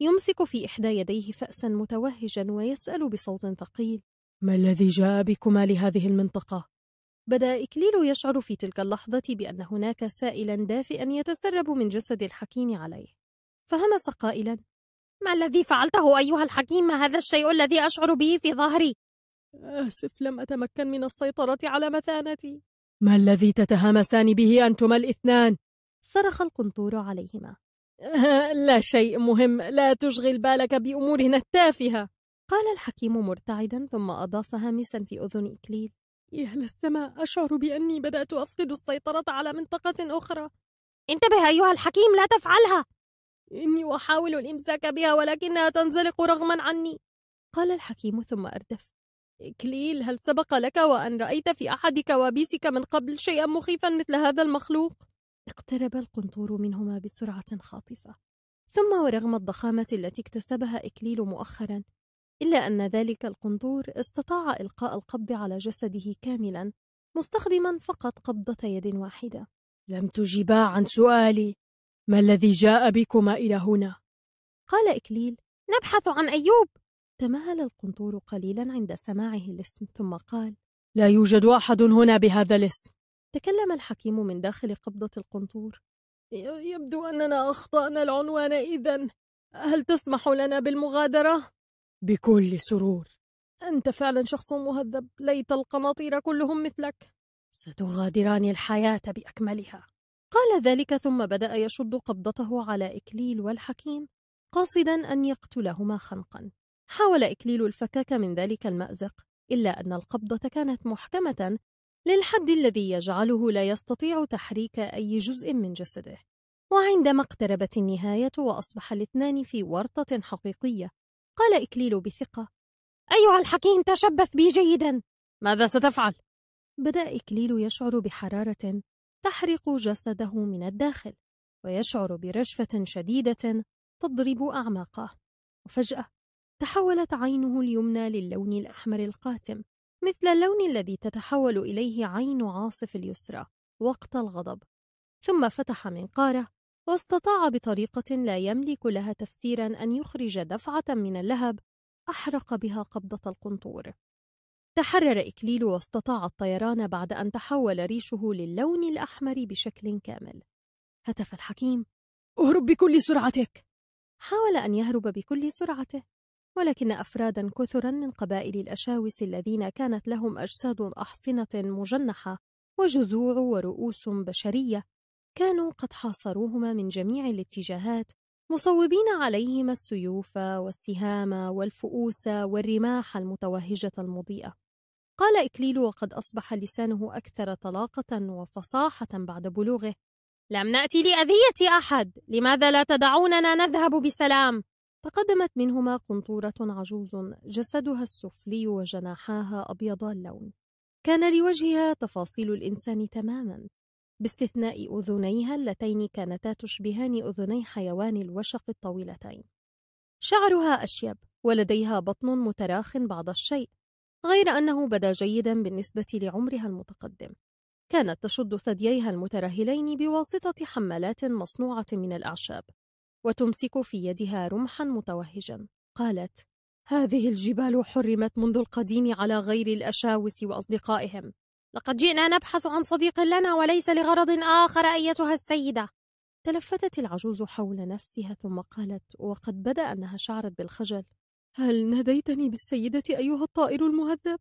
يمسك في إحدى يديه فأسا متوهجا ويسأل بصوت ثقيل ما الذي جاء بكما لهذه المنطقة؟ بدا إكليل يشعر في تلك اللحظة بأن هناك سائلا دافئا يتسرب من جسد الحكيم عليه فهمس قائلا ما الذي فعلته أيها الحكيم ما هذا الشيء الذي أشعر به في ظهري؟ آسف لم أتمكن من السيطرة على مثانتي ما الذي تتهامسان به أنتما الاثنان؟ صرخ القنطور عليهما لا شيء مهم لا تشغل بالك بأمورنا التافهة قال الحكيم مرتعدا ثم أضاف هامسا في أذن إكليل يا للسماء أشعر بأني بدأت أفقد السيطرة على منطقة أخرى انتبه أيها الحكيم لا تفعلها إني أحاول الإمساك بها ولكنها تنزلق رغما عني قال الحكيم ثم أردف إكليل هل سبق لك وأن رأيت في أحد كوابيسك من قبل شيئا مخيفا مثل هذا المخلوق؟ اقترب القنطور منهما بسرعة خاطفة ثم ورغم الضخامة التي اكتسبها إكليل مؤخرا إلا أن ذلك القنطور استطاع إلقاء القبض على جسده كاملا مستخدما فقط قبضة يد واحدة لم تجيبا عن سؤالي ما الذي جاء بكما إلى هنا؟ قال إكليل نبحث عن أيوب تمهل القنطور قليلا عند سماعه الاسم ثم قال لا يوجد أحد هنا بهذا الاسم تكلم الحكيم من داخل قبضة القنطور يبدو أننا أخطأنا العنوان إذا هل تسمح لنا بالمغادرة؟ بكل سرور أنت فعلا شخص مهذب ليت القناطير كلهم مثلك ستغادران الحياة بأكملها قال ذلك ثم بدأ يشد قبضته على إكليل والحكيم قاصدا أن يقتلهما خنقا حاول إكليل الفكاك من ذلك المأزق إلا أن القبضة كانت محكمة للحد الذي يجعله لا يستطيع تحريك أي جزء من جسده وعندما اقتربت النهاية وأصبح الاثنان في ورطة حقيقية قال إكليل بثقة أيها الحكيم تشبث بي جيدا ماذا ستفعل؟ بدأ إكليل يشعر بحرارة تحرق جسده من الداخل ويشعر برجفة شديدة تضرب أعماقه وفجأة تحولت عينه اليمنى للون الأحمر القاتم مثل اللون الذي تتحول إليه عين عاصف اليسرى وقت الغضب ثم فتح منقاره واستطاع بطريقة لا يملك لها تفسيرا أن يخرج دفعة من اللهب أحرق بها قبضة القنطور تحرر إكليل واستطاع الطيران بعد أن تحول ريشه للون الأحمر بشكل كامل هتف الحكيم اهرب بكل سرعتك حاول أن يهرب بكل سرعته ولكن أفرادا كثرا من قبائل الأشاوس الذين كانت لهم أجساد أحصنة مجنحة وجذوع ورؤوس بشرية كانوا قد حاصروهما من جميع الاتجاهات مصوبين عليهما السيوف والسهام والفؤوس والرماح المتوهجة المضيئة قال إكليل وقد أصبح لسانه أكثر طلاقة وفصاحة بعد بلوغه لم نأتي لأذية أحد لماذا لا تدعوننا نذهب بسلام تقدمت منهما قنطورة عجوز جسدها السفلي وجناحاها أبيض اللون كان لوجهها تفاصيل الإنسان تماما باستثناء أذنيها اللتين كانتا تشبهان أذني حيوان الوشق الطويلتين شعرها أشيب ولديها بطن متراخ بعض الشيء غير أنه بدا جيدا بالنسبة لعمرها المتقدم كانت تشد ثدييها المترهلين بواسطة حمالات مصنوعة من الأعشاب وتمسك في يدها رمحا متوهجا قالت هذه الجبال حرمت منذ القديم على غير الأشاوس وأصدقائهم لقد جئنا نبحث عن صديق لنا وليس لغرض آخر أيتها السيدة تلفتت العجوز حول نفسها ثم قالت وقد بدا انها شعرت بالخجل هل ناديتني بالسيده ايها الطائر المهذب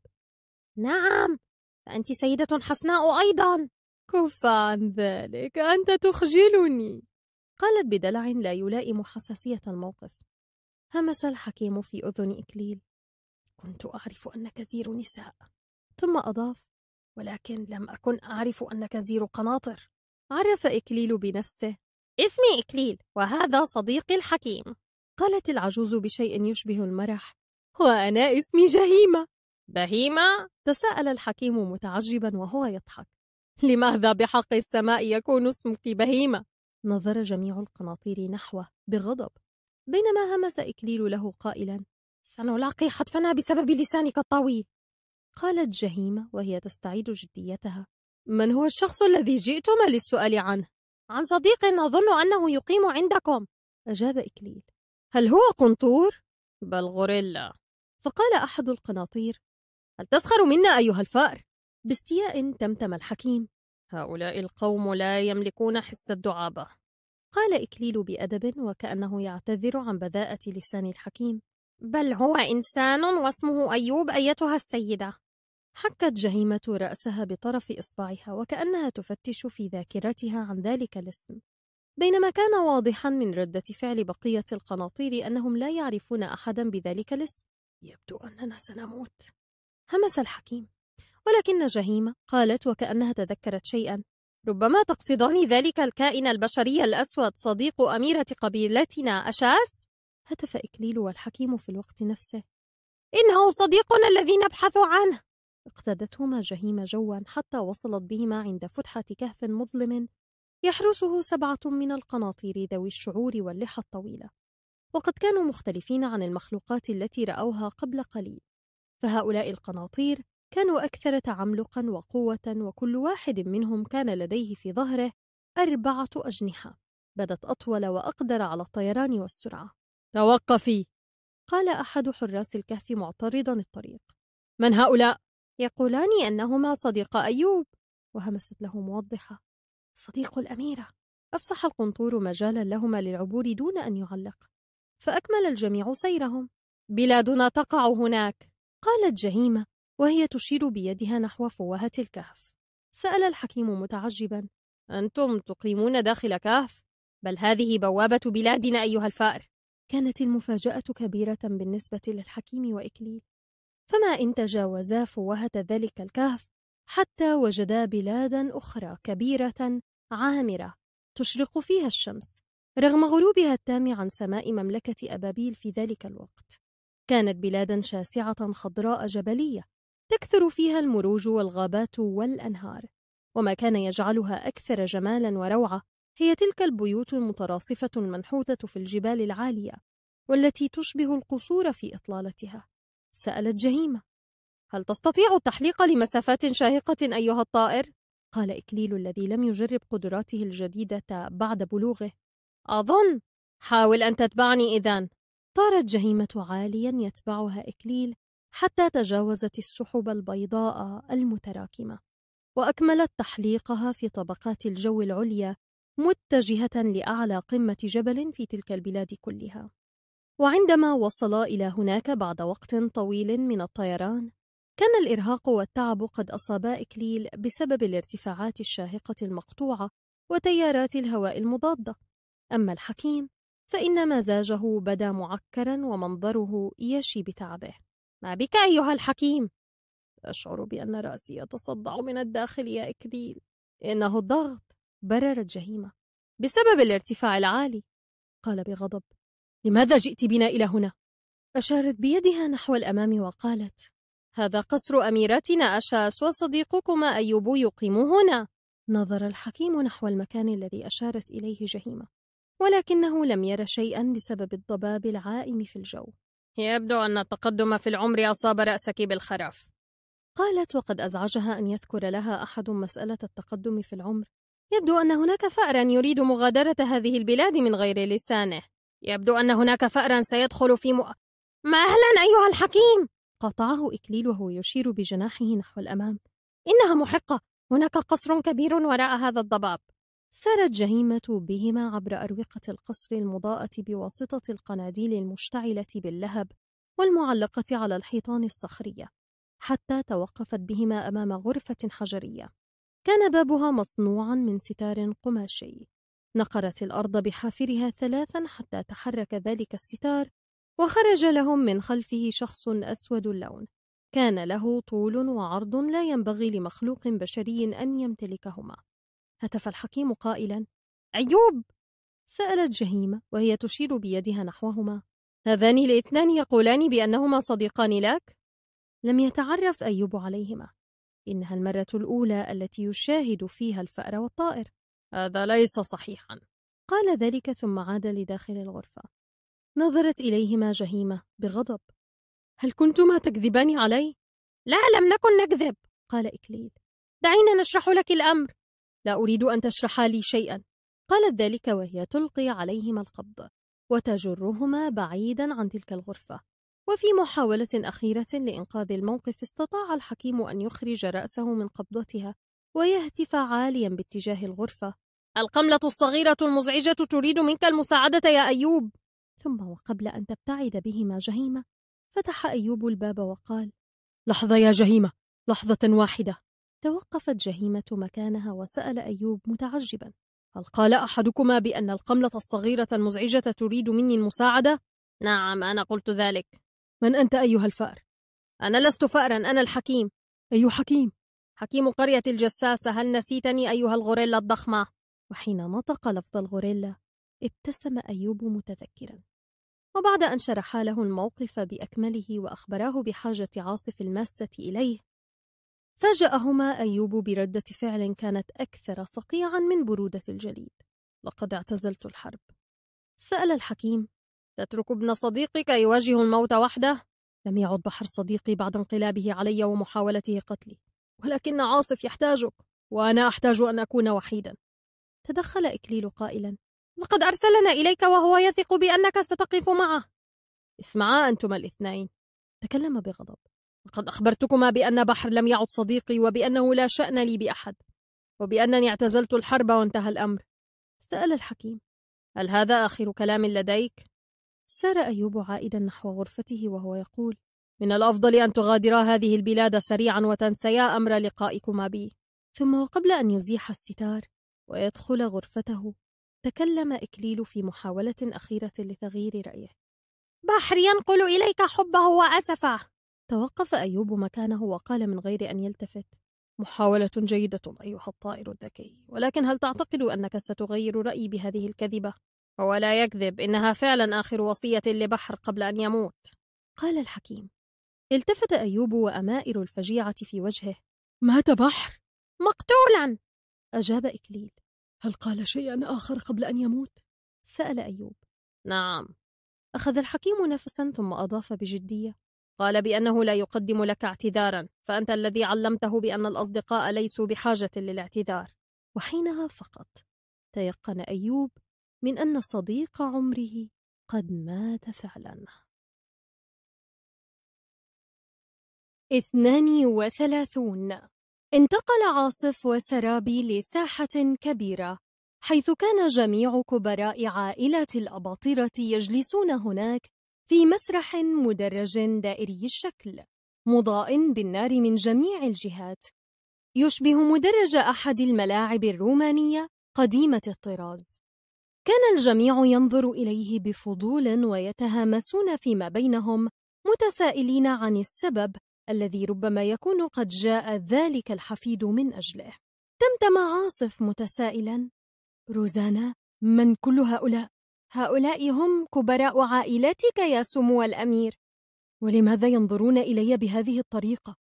نعم فانت سيده حسناء ايضا كف عن ذلك انت تخجلني قالت بدلع لا يلائم حساسية الموقف همس الحكيم في أذن إكليل كنت أعرف أنك زير نساء ثم أضاف ولكن لم أكن أعرف أنك زير قناطر عرف إكليل بنفسه اسمي إكليل وهذا صديقي الحكيم قالت العجوز بشيء يشبه المرح وأنا اسمي جهيمة بهيمة؟ تساءل الحكيم متعجبا وهو يضحك لماذا بحق السماء يكون اسمك بهيمة؟ نظر جميع القناطير نحوه بغضب بينما همس إكليل له قائلا سنلاقي حتفنا بسبب لسانك الطويل قالت جهيمة وهي تستعيد جديتها من هو الشخص الذي جئتما للسؤال عنه؟ عن صديق أظن أنه يقيم عندكم أجاب إكليل هل هو قنطور؟ بل غوريلا فقال أحد القناطير هل تسخر منا أيها الفأر؟ باستياء تمتم الحكيم هؤلاء القوم لا يملكون حس الدعابة قال إكليل بأدب وكأنه يعتذر عن بذاءة لسان الحكيم بل هو إنسان واسمه أيوب أيتها السيدة حكت جهيمة رأسها بطرف إصبعها وكأنها تفتش في ذاكرتها عن ذلك الاسم بينما كان واضحا من ردة فعل بقية القناطير أنهم لا يعرفون أحدا بذلك الاسم يبدو أننا سنموت همس الحكيم ولكن جهيمة قالت وكأنها تذكرت شيئا ربما تقصدان ذلك الكائن البشري الأسود صديق أميرة قبيلتنا أشاس؟ هتف إكليل والحكيم في الوقت نفسه إنه صديقنا الذي نبحث عنه اقتادتهما جهيمة جوا حتى وصلت بهما عند فتحة كهف مظلم يحرسه سبعة من القناطير ذوي الشعور واللحى الطويلة وقد كانوا مختلفين عن المخلوقات التي رأوها قبل قليل فهؤلاء القناطير كانوا أكثر تعملقا وقوة وكل واحد منهم كان لديه في ظهره أربعة أجنحة بدت أطول وأقدر على الطيران والسرعة توقفي قال أحد حراس الكهف معترضا الطريق من هؤلاء؟ يقولان أنهما صديق أيوب وهمست له موضحة صديق الأميرة أفسح القنطور مجالا لهما للعبور دون أن يعلق فأكمل الجميع سيرهم بلادنا تقع هناك قالت جهيمة وهي تشير بيدها نحو فوهة الكهف سأل الحكيم متعجبا أنتم تقيمون داخل كهف؟ بل هذه بوابة بلادنا أيها الفأر كانت المفاجأة كبيرة بالنسبة للحكيم وإكليل فما إن تجاوزا فوهة ذلك الكهف حتى وجدا بلادا أخرى كبيرة عامرة تشرق فيها الشمس رغم غروبها التام عن سماء مملكة أبابيل في ذلك الوقت كانت بلادا شاسعة خضراء جبلية تكثر فيها المروج والغابات والأنهار وما كان يجعلها أكثر جمالا وروعة هي تلك البيوت المتراصفة المنحوتة في الجبال العالية والتي تشبه القصور في إطلالتها سألت جهيمة هل تستطيع التحليق لمسافات شاهقة أيها الطائر؟ قال إكليل الذي لم يجرب قدراته الجديدة بعد بلوغه أظن حاول أن تتبعني إذن طارت جهيمة عاليا يتبعها إكليل حتى تجاوزت السحب البيضاء المتراكمة وأكملت تحليقها في طبقات الجو العليا متجهة لأعلى قمة جبل في تلك البلاد كلها وعندما وصلا إلى هناك بعد وقت طويل من الطيران كان الإرهاق والتعب قد أصابا إكليل بسبب الارتفاعات الشاهقة المقطوعة وتيارات الهواء المضادة أما الحكيم فإن مزاجه بدا معكرا ومنظره يشي بتعبه ما بك أيها الحكيم أشعر بأن رأسي يتصدع من الداخل يا إكليل إنه الضغط برر الجهيمة بسبب الارتفاع العالي قال بغضب لماذا جئت بنا إلى هنا؟ أشارت بيدها نحو الأمام وقالت هذا قصر أميرتنا أشاس وصديقكما أيوب يقيم هنا نظر الحكيم نحو المكان الذي أشارت إليه جهيمة ولكنه لم ير شيئا بسبب الضباب العائم في الجو يبدو أن التقدم في العمر أصاب رأسك بالخرف قالت وقد أزعجها أن يذكر لها أحد مسألة التقدم في العمر يبدو أن هناك فأرا يريد مغادرة هذه البلاد من غير لسانه يبدو أن هناك فأرا سيدخل في مؤ... ما أهلا أيها الحكيم قاطعه إكليل وهو يشير بجناحه نحو الأمام إنها محقة هناك قصر كبير وراء هذا الضباب سارت جهيمة بهما عبر أروقة القصر المضاءة بواسطة القناديل المشتعلة باللهب والمعلقة على الحيطان الصخرية حتى توقفت بهما أمام غرفة حجرية كان بابها مصنوعا من ستار قماشي نقرت الأرض بحافرها ثلاثا حتى تحرك ذلك الستار وخرج لهم من خلفه شخص أسود اللون كان له طول وعرض لا ينبغي لمخلوق بشري أن يمتلكهما هتف الحكيم قائلا أيوب سألت جهيمة وهي تشير بيدها نحوهما هذان الاثنان يقولان بأنهما صديقان لك؟ لم يتعرف أيوب عليهما إنها المرة الأولى التي يشاهد فيها الفأر والطائر هذا ليس صحيحا قال ذلك ثم عاد لداخل الغرفة نظرت إليهما جهيمة بغضب هل كنتما تكذبان علي؟ لا لم نكن نكذب قال إكليل دعينا نشرح لك الأمر لا أريد أن تشرح لي شيئا قالت ذلك وهي تلقي عليهما القبض وتجرهما بعيدا عن تلك الغرفة وفي محاولة أخيرة لإنقاذ الموقف استطاع الحكيم أن يخرج رأسه من قبضتها ويهتف عاليا باتجاه الغرفة القملة الصغيرة المزعجة تريد منك المساعدة يا أيوب ثم وقبل أن تبتعد بهما جهيمة فتح أيوب الباب وقال لحظة يا جهيمة لحظة واحدة توقفت جهيمة مكانها وسأل أيوب متعجبا هل قال أحدكما بأن القملة الصغيرة المزعجة تريد مني المساعدة؟ نعم أنا قلت ذلك من أنت أيها الفأر؟ أنا لست فأرا أنا الحكيم أي أيوه حكيم؟ حكيم قرية الجساسة هل نسيتني أيها الغوريلا الضخمة؟ وحين نطق لفظ الغوريلا ابتسم أيوب متذكرا وبعد أن شرح له الموقف بأكمله وأخبراه بحاجة عاصف الماسة إليه فاجأهما أيوب بردة فعل كانت أكثر صقيعا من برودة الجليد لقد اعتزلت الحرب سأل الحكيم تترك ابن صديقك يواجه الموت وحده؟ لم يعد بحر صديقي بعد انقلابه علي ومحاولته قتلي ولكن عاصف يحتاجك وأنا أحتاج أن أكون وحيدا تدخل إكليل قائلا لقد أرسلنا إليك وهو يثق بأنك ستقف معه اسمعا أنتما الاثنين تكلم بغضب لقد أخبرتكما بأن بحر لم يعد صديقي وبأنه لا شأن لي بأحد وبأنني اعتزلت الحرب وانتهى الأمر سأل الحكيم هل هذا آخر كلام لديك؟ سار أيوب عائدا نحو غرفته وهو يقول من الأفضل أن تغادرا هذه البلاد سريعا وتنسيا أمر لقائكما بي ثم وقبل أن يزيح الستار ويدخل غرفته تكلم إكليل في محاولة أخيرة لتغيير رأيه بحر ينقل إليك حبه وأسفه توقف أيوب مكانه وقال من غير أن يلتفت محاولة جيدة أيها الطائر الذكي ولكن هل تعتقد أنك ستغير رأيي بهذه الكذبة؟ هو لا يكذب إنها فعلا آخر وصية لبحر قبل أن يموت قال الحكيم التفت أيوب وأمائر الفجيعة في وجهه مات بحر؟ مقتولا أجاب إكليل هل قال شيئا آخر قبل أن يموت؟ سأل أيوب نعم أخذ الحكيم نفسا ثم أضاف بجدية قال بأنه لا يقدم لك اعتذارا فأنت الذي علمته بأن الأصدقاء ليسوا بحاجة للاعتذار وحينها فقط تيقن أيوب من أن صديق عمره قد مات فعلا اثنان وثلاثون انتقل عاصف وسرابي لساحة كبيرة حيث كان جميع كبراء عائلة الأباطرة يجلسون هناك في مسرح مدرج دائري الشكل مضاء بالنار من جميع الجهات يشبه مدرج أحد الملاعب الرومانية قديمة الطراز كان الجميع ينظر إليه بفضول ويتهامسون فيما بينهم متسائلين عن السبب الذي ربما يكون قد جاء ذلك الحفيد من أجله تمتم عاصف متسائلا روزانا من كل هؤلاء هؤلاء هم كبراء عائلتك يا سمو الأمير ولماذا ينظرون إلي بهذه الطريقة؟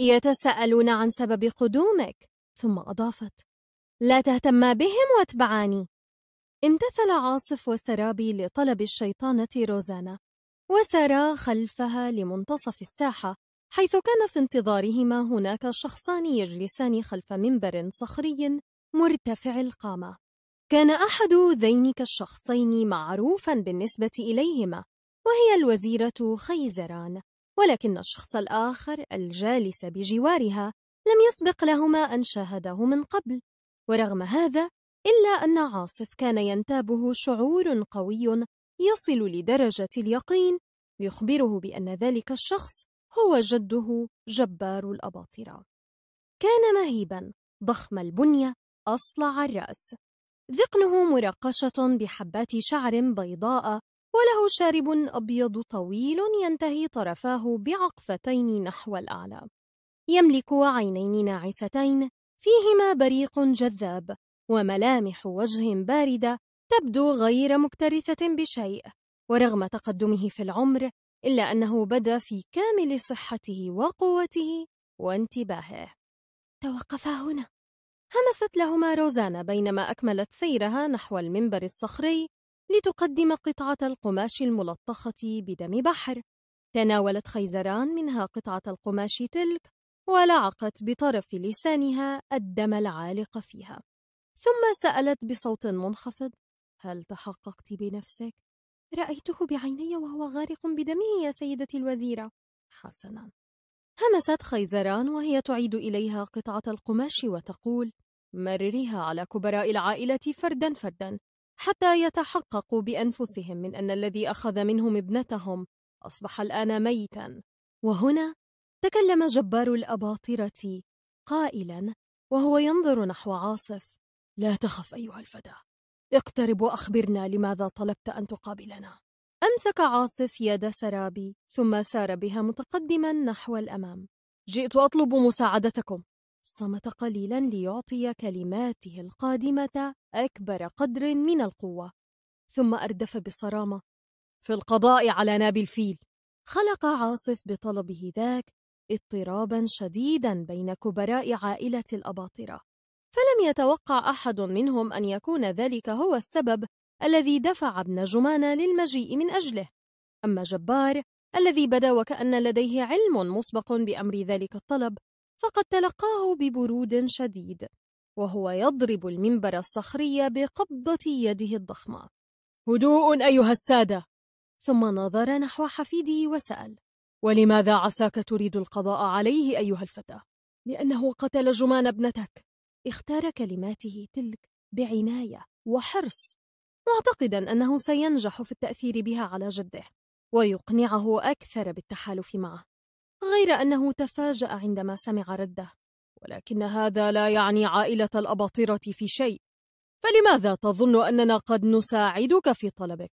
يتساءلون عن سبب قدومك ثم أضافت لا تهتم بهم واتبعاني امتثل عاصف وسرابي لطلب الشيطانة روزانا وسارا خلفها لمنتصف الساحة حيث كان في انتظارهما هناك شخصان يجلسان خلف منبر صخري مرتفع القامة كان أحد ذينك الشخصين معروفا بالنسبة إليهما وهي الوزيرة خيزران ولكن الشخص الآخر الجالس بجوارها لم يسبق لهما أن شاهده من قبل ورغم هذا إلا أن عاصف كان ينتابه شعور قوي يصل لدرجة اليقين يخبره بأن ذلك الشخص هو جده جبار الأباطرة كان مهيبا ضخم البنية أصلع الرأس ذقنه مرقشة بحبات شعر بيضاء وله شارب أبيض طويل ينتهي طرفاه بعقفتين نحو الأعلى يملك عينين ناعستين فيهما بريق جذاب وملامح وجه باردة تبدو غير مكترثة بشيء ورغم تقدمه في العمر إلا أنه بدا في كامل صحته وقوته وانتباهه توقف هنا همست لهما روزانا بينما أكملت سيرها نحو المنبر الصخري لتقدم قطعة القماش الملطخة بدم بحر تناولت خيزران منها قطعة القماش تلك ولعقت بطرف لسانها الدم العالق فيها ثم سألت بصوت منخفض هل تحققت بنفسك؟ رأيته بعيني وهو غارق بدمه يا سيدتي الوزيرة حسنا همست خيزران وهي تعيد إليها قطعة القماش وتقول مررها على كبراء العائلة فردا فردا حتى يتحققوا بأنفسهم من أن الذي أخذ منهم ابنتهم أصبح الآن ميتا وهنا تكلم جبار الأباطرة قائلا وهو ينظر نحو عاصف لا تخف أيها الفتى اقترب وأخبرنا لماذا طلبت أن تقابلنا أمسك عاصف يد سرابي ثم سار بها متقدما نحو الأمام جئت أطلب مساعدتكم صمت قليلا ليعطي كلماته القادمة أكبر قدر من القوة ثم أردف بصرامة في القضاء على ناب الفيل خلق عاصف بطلبه ذاك اضطرابا شديدا بين كبراء عائلة الأباطرة فلم يتوقع أحد منهم أن يكون ذلك هو السبب الذي دفع ابن جمان للمجيء من أجله أما جبار الذي بدا وكأن لديه علم مسبق بأمر ذلك الطلب فقد تلقاه ببرود شديد وهو يضرب المنبر الصخري بقبضة يده الضخمة هدوء أيها السادة ثم نظر نحو حفيده وسأل ولماذا عساك تريد القضاء عليه أيها الفتى؟ لأنه قتل جمان ابنتك اختار كلماته تلك بعناية وحرص معتقدا أنه سينجح في التأثير بها على جده ويقنعه أكثر بالتحالف معه غير أنه تفاجأ عندما سمع رده ولكن هذا لا يعني عائلة الأباطرة في شيء فلماذا تظن أننا قد نساعدك في طلبك؟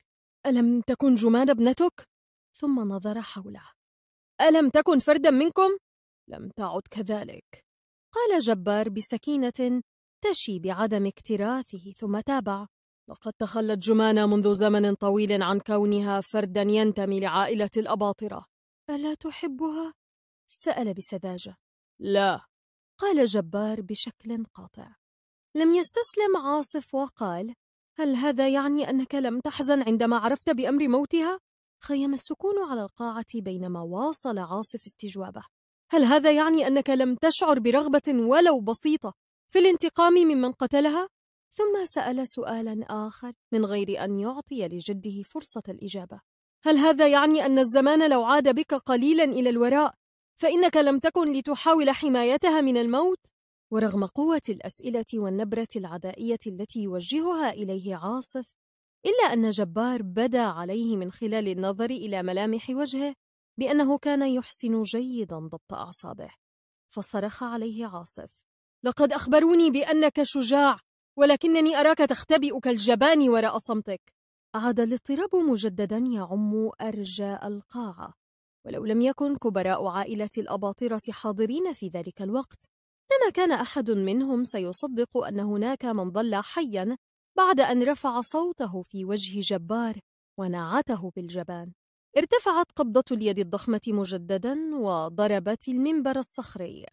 ألم تكن جمان ابنتك؟ ثم نظر حوله ألم تكن فردا منكم؟ لم تعد كذلك قال جبار بسكينة تشي بعدم اكتراثه ثم تابع لقد تخلت جمانة منذ زمن طويل عن كونها فردا ينتمي لعائلة الأباطرة ألا تحبها؟ سأل بسذاجة لا قال جبار بشكل قاطع لم يستسلم عاصف وقال هل هذا يعني أنك لم تحزن عندما عرفت بأمر موتها؟ خيم السكون على القاعة بينما واصل عاصف استجوابه هل هذا يعني أنك لم تشعر برغبة ولو بسيطة في الانتقام ممن قتلها؟ ثم سأل سؤالا آخر من غير أن يعطي لجده فرصة الإجابة هل هذا يعني أن الزمان لو عاد بك قليلا إلى الوراء فإنك لم تكن لتحاول حمايتها من الموت؟ ورغم قوة الأسئلة والنبرة العدائية التي يوجهها إليه عاصف إلا أن جبار بدا عليه من خلال النظر إلى ملامح وجهه بأنه كان يحسن جيدا ضبط أعصابه فصرخ عليه عاصف لقد أخبروني بأنك شجاع ولكنني أراك تختبئ كالجبان وراء صمتك عاد الاضطراب مجددا يعم أرجاء القاعة ولو لم يكن كبراء عائلة الأباطرة حاضرين في ذلك الوقت لما كان أحد منهم سيصدق أن هناك من ظل حيا بعد أن رفع صوته في وجه جبار ونعته بالجبان ارتفعت قبضة اليد الضخمة مجددا وضربت المنبر الصخري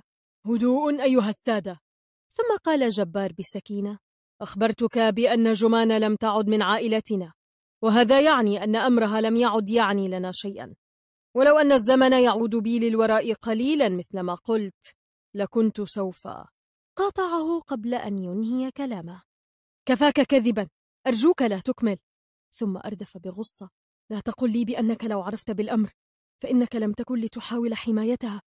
هدوء أيها السادة ثم قال جبار بسكينة أخبرتك بأن جمان لم تعد من عائلتنا وهذا يعني أن أمرها لم يعد يعني لنا شيئا ولو أن الزمن يعود بي للوراء قليلا مثلما قلت لكنت سوف قاطعه قبل أن ينهي كلامه كفاك كذبا أرجوك لا تكمل ثم أردف بغصة لا تقل لي بأنك لو عرفت بالأمر فإنك لم تكن لتحاول حمايتها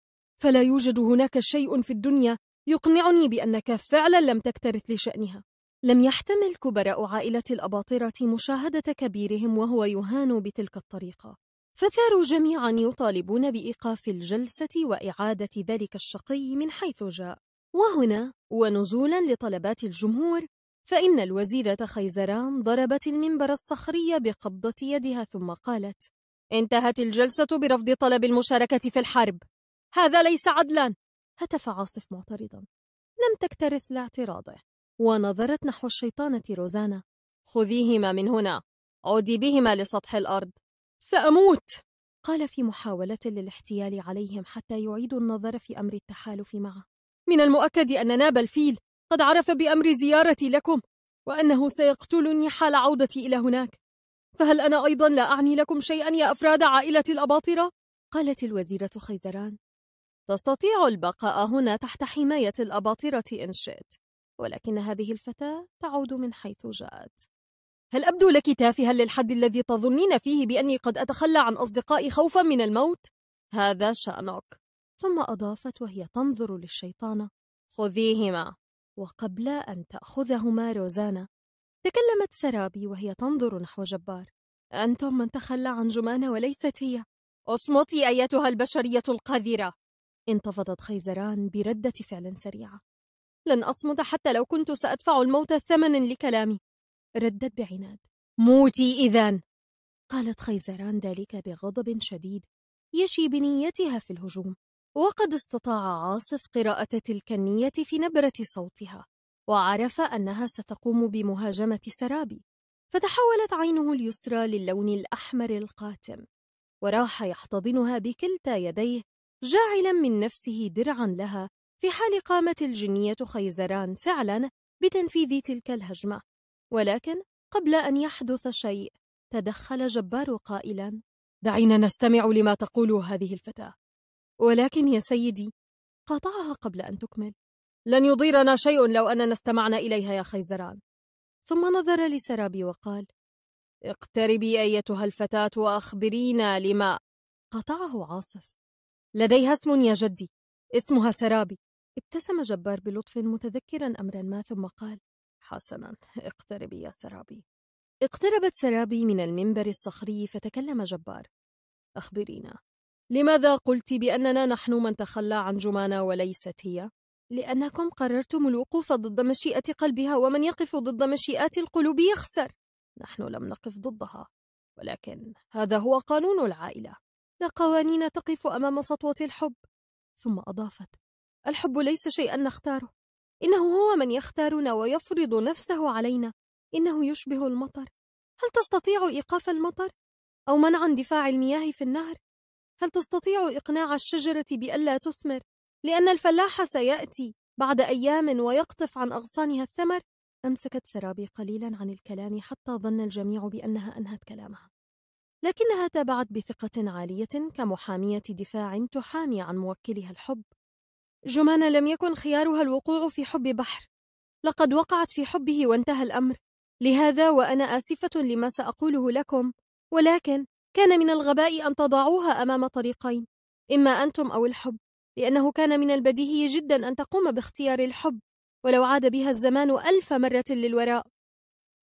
فلا يوجد هناك شيء في الدنيا يقنعني بأنك فعلا لم تكترث لشأنها لم يحتمل كبراء عائلة الأباطرة مشاهدة كبيرهم وهو يهان بتلك الطريقة فثاروا جميعا يطالبون بإيقاف الجلسة وإعادة ذلك الشقي من حيث جاء وهنا ونزولا لطلبات الجمهور فإن الوزيرة خيزران ضربت المنبر الصخري بقبضة يدها ثم قالت انتهت الجلسة برفض طلب المشاركة في الحرب هذا ليس عدلا هتف عاصف معترضا لم تكترث لاعتراضه ونظرت نحو الشيطانة روزانا خذيهما من هنا عودي بهما لسطح الأرض سأموت قال في محاولة للاحتيال عليهم حتى يعيدوا النظر في أمر التحالف معه من المؤكد أن ناب الفيل قد عرف بأمر زيارتي لكم وأنه سيقتلني حال عودتي إلى هناك فهل أنا أيضا لا أعني لكم شيئا يا أفراد عائلة الأباطرة؟ قالت الوزيرة خيزران تستطيع البقاء هنا تحت حماية الأباطرة إن شئت ولكن هذه الفتاة تعود من حيث جاءت هل أبدو لك تافها للحد الذي تظنين فيه بأني قد أتخلى عن أصدقائي خوفا من الموت؟ هذا شأنك ثم أضافت وهي تنظر للشيطانة خذيهما وقبل أن تأخذهما روزانا تكلمت سرابي وهي تنظر نحو جبار أنتم من تخلى عن جمانة وليست هي اصمتي أيتها البشرية القذرة انتفضت خيزران بردة فعل سريعة لن أصمت حتى لو كنت سأدفع الموت ثمنا لكلامي ردت بعناد موتي إذا قالت خيزران ذلك بغضب شديد يشي بنيتها في الهجوم وقد استطاع عاصف قراءة تلك النية في نبرة صوتها وعرف أنها ستقوم بمهاجمة سرابي فتحولت عينه اليسرى للون الأحمر القاتم وراح يحتضنها بكلتا يديه جاعلا من نفسه درعا لها في حال قامت الجنية خيزران فعلا بتنفيذ تلك الهجمة ولكن قبل أن يحدث شيء تدخل جبار قائلا دعينا نستمع لما تقول هذه الفتاة ولكن يا سيدي قاطعها قبل أن تكمل لن يضيرنا شيء لو أننا استمعنا إليها يا خيزران ثم نظر لسرابي وقال اقتربي أيتها الفتاة وأخبرينا لما قطعه عاصف لديها اسم يا جدي اسمها سرابي ابتسم جبار بلطف متذكرا أمرا ما ثم قال حسنا اقتربي يا سرابي اقتربت سرابي من المنبر الصخري فتكلم جبار أخبرينا لماذا قلت بأننا نحن من تخلى عن جمانة وليست هي؟ لأنكم قررتم الوقوف ضد مشيئة قلبها ومن يقف ضد مشيئات القلوب يخسر نحن لم نقف ضدها ولكن هذا هو قانون العائلة لا قوانين تقف أمام سطوة الحب ثم أضافت الحب ليس شيئا نختاره إنه هو من يختارنا ويفرض نفسه علينا إنه يشبه المطر هل تستطيع إيقاف المطر؟ أو منع اندفاع المياه في النهر؟ هل تستطيع إقناع الشجرة بألا تثمر لأن الفلاح سيأتي بعد أيام ويقطف عن أغصانها الثمر؟ أمسكت سرابي قليلا عن الكلام حتى ظن الجميع بأنها أنهت كلامها لكنها تابعت بثقة عالية كمحامية دفاع تحامي عن موكلها الحب جمانة لم يكن خيارها الوقوع في حب بحر لقد وقعت في حبه وانتهى الأمر لهذا وأنا آسفة لما سأقوله لكم ولكن كان من الغباء أن تضعوها أمام طريقين إما أنتم أو الحب لأنه كان من البديهي جدا أن تقوم باختيار الحب ولو عاد بها الزمان ألف مرة للوراء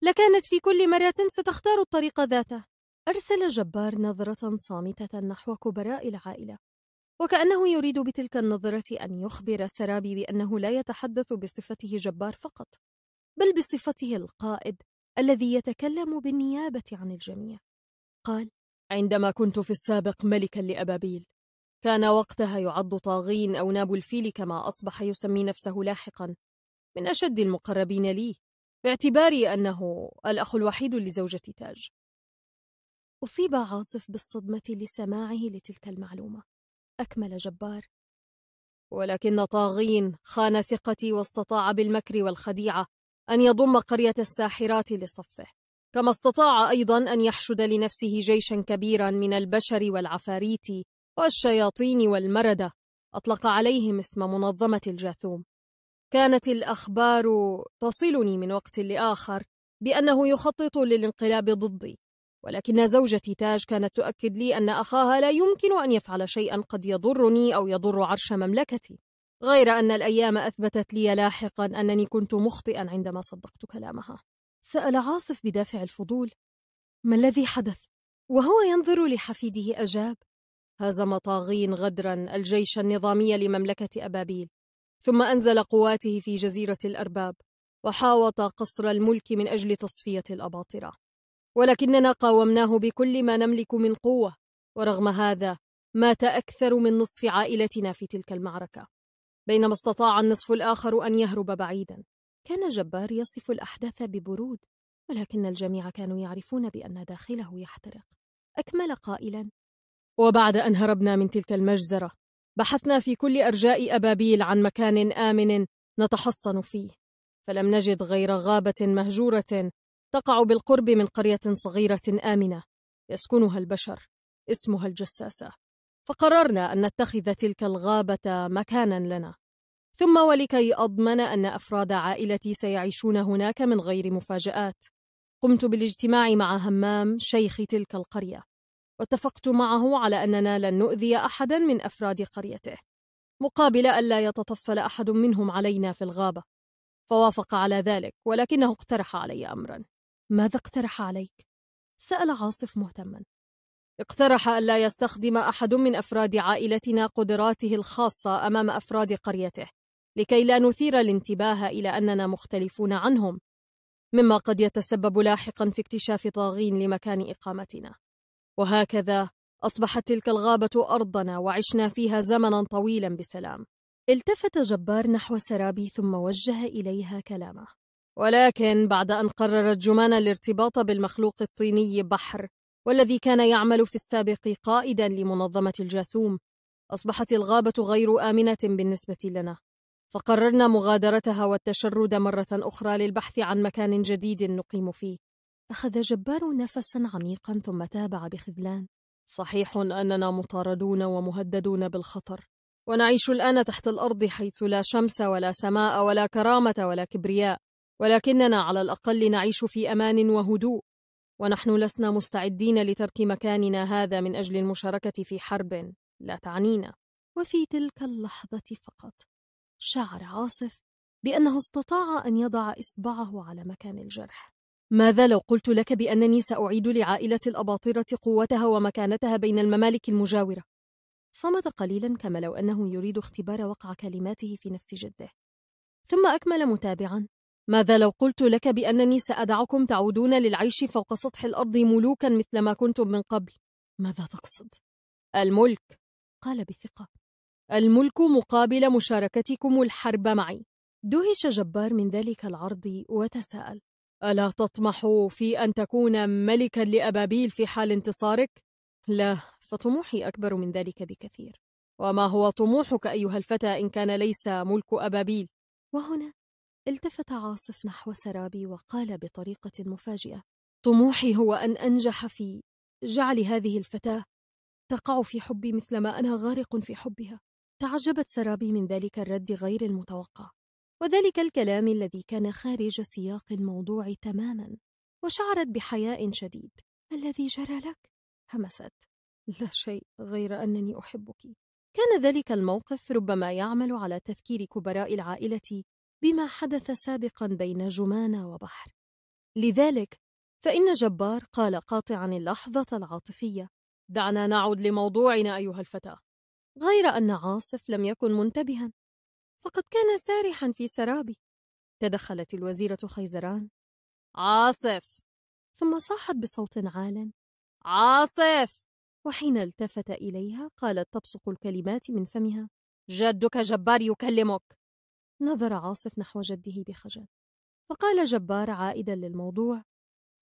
لكانت في كل مرة ستختار الطريق ذاته أرسل جبار نظرة صامتة نحو كبراء العائلة وكأنه يريد بتلك النظرة أن يخبر سرابي بأنه لا يتحدث بصفته جبار فقط بل بصفته القائد الذي يتكلم بالنيابة عن الجميع قال عندما كنت في السابق ملكا لأبابيل كان وقتها يعد طاغين أو ناب الفيل كما أصبح يسمي نفسه لاحقا من أشد المقربين لي باعتباري أنه الأخ الوحيد لزوجة تاج أصيب عاصف بالصدمة لسماعه لتلك المعلومة أكمل جبار ولكن طاغين خان ثقتي واستطاع بالمكر والخديعة أن يضم قرية الساحرات لصفه كما استطاع أيضا أن يحشد لنفسه جيشا كبيرا من البشر والعفاريت والشياطين والمردة أطلق عليهم اسم منظمة الجاثوم كانت الأخبار تصلني من وقت لآخر بأنه يخطط للانقلاب ضدي ولكن زوجتي تاج كانت تؤكد لي أن أخاها لا يمكن أن يفعل شيئا قد يضرني أو يضر عرش مملكتي غير أن الأيام أثبتت لي لاحقا أنني كنت مخطئا عندما صدقت كلامها سأل عاصف بدافع الفضول ما الذي حدث؟ وهو ينظر لحفيده أجاب هزم طاغين غدرا الجيش النظامي لمملكة أبابيل ثم أنزل قواته في جزيرة الأرباب وحاوط قصر الملك من أجل تصفية الأباطرة ولكننا قاومناه بكل ما نملك من قوة ورغم هذا مات أكثر من نصف عائلتنا في تلك المعركة بينما استطاع النصف الآخر أن يهرب بعيدا كان جبار يصف الأحداث ببرود ولكن الجميع كانوا يعرفون بأن داخله يحترق أكمل قائلا وبعد أن هربنا من تلك المجزرة بحثنا في كل أرجاء أبابيل عن مكان آمن نتحصن فيه فلم نجد غير غابة مهجورة تقع بالقرب من قرية صغيرة آمنة يسكنها البشر اسمها الجساسة فقررنا أن نتخذ تلك الغابة مكانا لنا ثم ولكي أضمن أن أفراد عائلتي سيعيشون هناك من غير مفاجآت قمت بالاجتماع مع همام شيخ تلك القرية واتفقت معه على أننا لن نؤذي أحدا من أفراد قريته مقابل ألا يتطفل أحد منهم علينا في الغابة فوافق على ذلك ولكنه اقترح علي أمرا ماذا اقترح عليك؟ سأل عاصف مهتما اقترح ألا يستخدم أحد من أفراد عائلتنا قدراته الخاصة أمام أفراد قريته لكي لا نثير الانتباه إلى أننا مختلفون عنهم مما قد يتسبب لاحقا في اكتشاف طاغين لمكان إقامتنا وهكذا أصبحت تلك الغابة أرضنا وعشنا فيها زمنا طويلا بسلام التفت جبار نحو سرابي ثم وجه إليها كلامه ولكن بعد أن قررت جمانة الارتباط بالمخلوق الطيني بحر والذي كان يعمل في السابق قائدا لمنظمة الجاثوم أصبحت الغابة غير آمنة بالنسبة لنا فقررنا مغادرتها والتشرد مرة أخرى للبحث عن مكان جديد نقيم فيه أخذ جبار نفسا عميقا ثم تابع بخذلان صحيح أننا مطاردون ومهددون بالخطر ونعيش الآن تحت الأرض حيث لا شمس ولا سماء ولا كرامة ولا كبرياء ولكننا على الأقل نعيش في أمان وهدوء ونحن لسنا مستعدين لترك مكاننا هذا من أجل المشاركة في حرب لا تعنينا وفي تلك اللحظة فقط شعر عاصف بأنه استطاع أن يضع إصبعه على مكان الجرح ماذا لو قلت لك بأنني سأعيد لعائلة الأباطرة قوتها ومكانتها بين الممالك المجاورة؟ صمت قليلا كما لو أنه يريد اختبار وقع كلماته في نفس جده ثم أكمل متابعا ماذا لو قلت لك بأنني سأدعكم تعودون للعيش فوق سطح الأرض ملوكا مثل ما كنتم من قبل؟ ماذا تقصد؟ الملك قال بثقة الملك مقابل مشاركتكم الحرب معي دهش جبار من ذلك العرض وتساءل ألا تطمح في أن تكون ملكا لأبابيل في حال انتصارك؟ لا فطموحي أكبر من ذلك بكثير وما هو طموحك أيها الفتى إن كان ليس ملك أبابيل؟ وهنا التفت عاصف نحو سرابي وقال بطريقة مفاجئة طموحي هو أن أنجح في جعل هذه الفتاة تقع في حبي مثلما أنا غارق في حبها تعجبت سرابي من ذلك الرد غير المتوقع وذلك الكلام الذي كان خارج سياق الموضوع تماما وشعرت بحياء شديد الذي جرى لك همست لا شيء غير أنني أحبك كان ذلك الموقف ربما يعمل على تذكير كبراء العائلة بما حدث سابقا بين جمان وبحر لذلك فإن جبار قال قاطعا اللحظة العاطفية دعنا نعود لموضوعنا أيها الفتى غير أن عاصف لم يكن منتبها فقد كان سارحا في سرابي تدخلت الوزيرة خيزران عاصف ثم صاحت بصوت عال عاصف وحين التفت إليها قالت تبصق الكلمات من فمها جدك جبار يكلمك نظر عاصف نحو جده بخجل فقال جبار عائدا للموضوع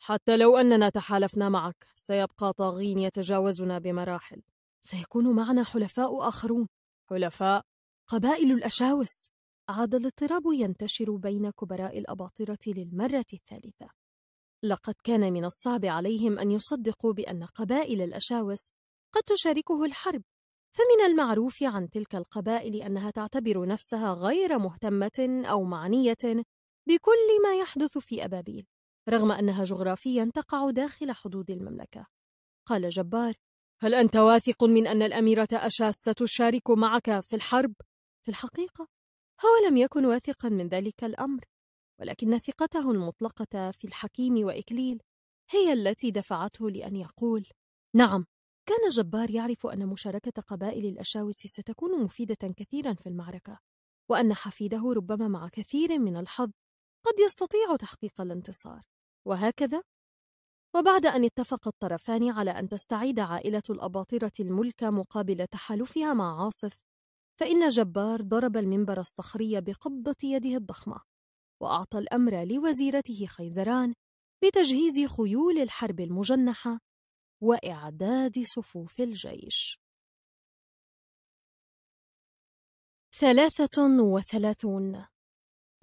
حتى لو أننا تحالفنا معك سيبقى طاغين يتجاوزنا بمراحل سيكون معنا حلفاء آخرون حلفاء قبائل الأشاوس عاد الاضطراب ينتشر بين كبراء الأباطرة للمرة الثالثة لقد كان من الصعب عليهم أن يصدقوا بأن قبائل الأشاوس قد تشاركه الحرب فمن المعروف عن تلك القبائل أنها تعتبر نفسها غير مهتمة أو معنية بكل ما يحدث في أبابيل رغم أنها جغرافيا تقع داخل حدود المملكة قال جبار هل أنت واثق من أن الأميرة أشاس ستشارك معك في الحرب؟ في الحقيقة هو لم يكن واثقا من ذلك الأمر ولكن ثقته المطلقة في الحكيم وإكليل هي التي دفعته لأن يقول نعم كان جبار يعرف أن مشاركة قبائل الأشاوس ستكون مفيدة كثيرا في المعركة وأن حفيده ربما مع كثير من الحظ قد يستطيع تحقيق الانتصار وهكذا وبعد أن اتفق الطرفان على أن تستعيد عائلة الأباطرة الملك مقابل تحالفها مع عاصف فإن جبار ضرب المنبر الصخري بقبضة يده الضخمة وأعطى الأمر لوزيرته خيزران بتجهيز خيول الحرب المجنحة وإعداد صفوف الجيش ثلاثة وثلاثون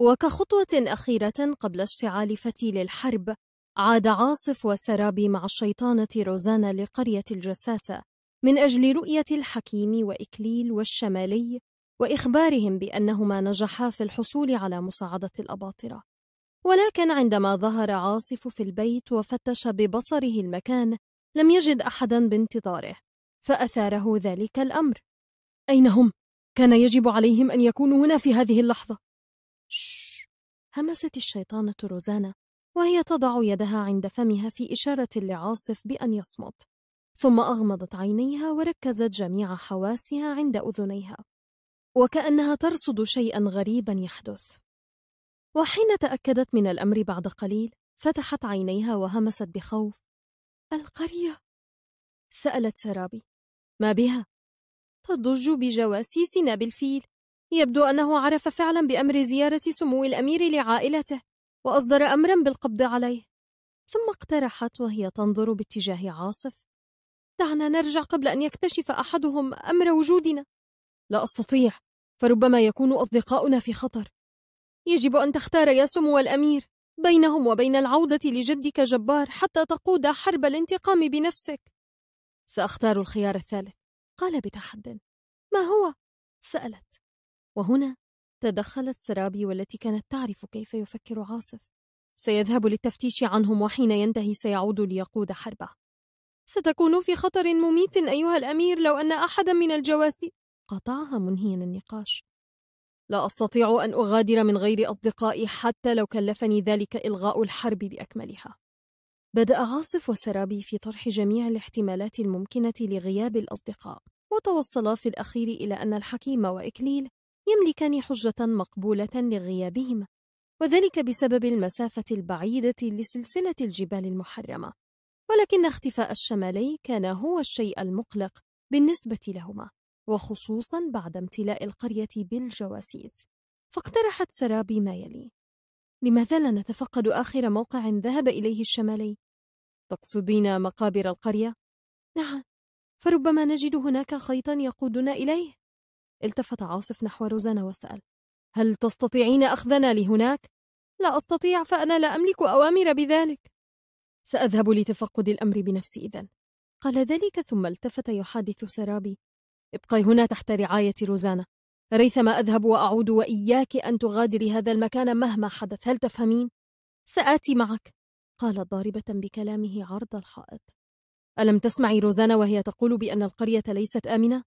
وكخطوة أخيرة قبل اشتعال فتيل الحرب عاد عاصف وسرابي مع الشيطانة روزانا لقرية الجساسة من أجل رؤية الحكيم وإكليل والشمالي وإخبارهم بأنهما نجحا في الحصول على مساعدة الأباطرة ولكن عندما ظهر عاصف في البيت وفتش ببصره المكان لم يجد أحدا بانتظاره فأثاره ذلك الأمر أين هم؟ كان يجب عليهم أن يكونوا هنا في هذه اللحظة شش. همست الشيطانة روزانا وهي تضع يدها عند فمها في إشارة لعاصف بأن يصمت ثم أغمضت عينيها وركزت جميع حواسها عند أذنيها وكأنها ترصد شيئا غريبا يحدث وحين تأكدت من الأمر بعد قليل فتحت عينيها وهمست بخوف القرية سألت سرابي ما بها؟ تضج بجواسيسنا بالفيل يبدو أنه عرف فعلا بأمر زيارة سمو الأمير لعائلته وأصدر أمرا بالقبض عليه ثم اقترحت وهي تنظر باتجاه عاصف دعنا نرجع قبل أن يكتشف أحدهم أمر وجودنا لا أستطيع فربما يكون أصدقاؤنا في خطر يجب أن تختار يا سمو الأمير بينهم وبين العودة لجدك جبار حتى تقود حرب الانتقام بنفسك سأختار الخيار الثالث قال بتحد ما هو؟ سألت وهنا تدخلت سرابي والتي كانت تعرف كيف يفكر عاصف سيذهب للتفتيش عنهم وحين ينتهي سيعود ليقود حربه ستكون في خطر مميت أيها الأمير لو أن أحدا من الجواسيس قطعها منهيا النقاش لا أستطيع أن أغادر من غير أصدقائي حتى لو كلفني ذلك إلغاء الحرب بأكملها. بدأ عاصف وسرابي في طرح جميع الاحتمالات الممكنة لغياب الأصدقاء، وتوصلا في الأخير إلى أن الحكيم وإكليل يملكان حجة مقبولة لغيابهما، وذلك بسبب المسافة البعيدة لسلسلة الجبال المحرمة، ولكن اختفاء الشمالي كان هو الشيء المقلق بالنسبة لهما، وخصوصا بعد امتلاء القرية بالجواسيس فاقترحت سرابي ما يلي لماذا لا نتفقد آخر موقع ذهب إليه الشمالي؟ تقصدين مقابر القرية؟ نعم فربما نجد هناك خيطا يقودنا إليه التفت عاصف نحو روزانا وسأل هل تستطيعين أخذنا لهناك؟ لا أستطيع فأنا لا أملك أوامر بذلك سأذهب لتفقد الأمر بنفسي إذن قال ذلك ثم التفت يحادث سرابي ابقي هنا تحت رعاية روزانا ريثما أذهب وأعود وإياك أن تغادري هذا المكان مهما حدث هل تفهمين؟ سآتي معك قالت ضاربة بكلامه عرض الحائط ألم تسمعي روزانا وهي تقول بأن القرية ليست آمنة؟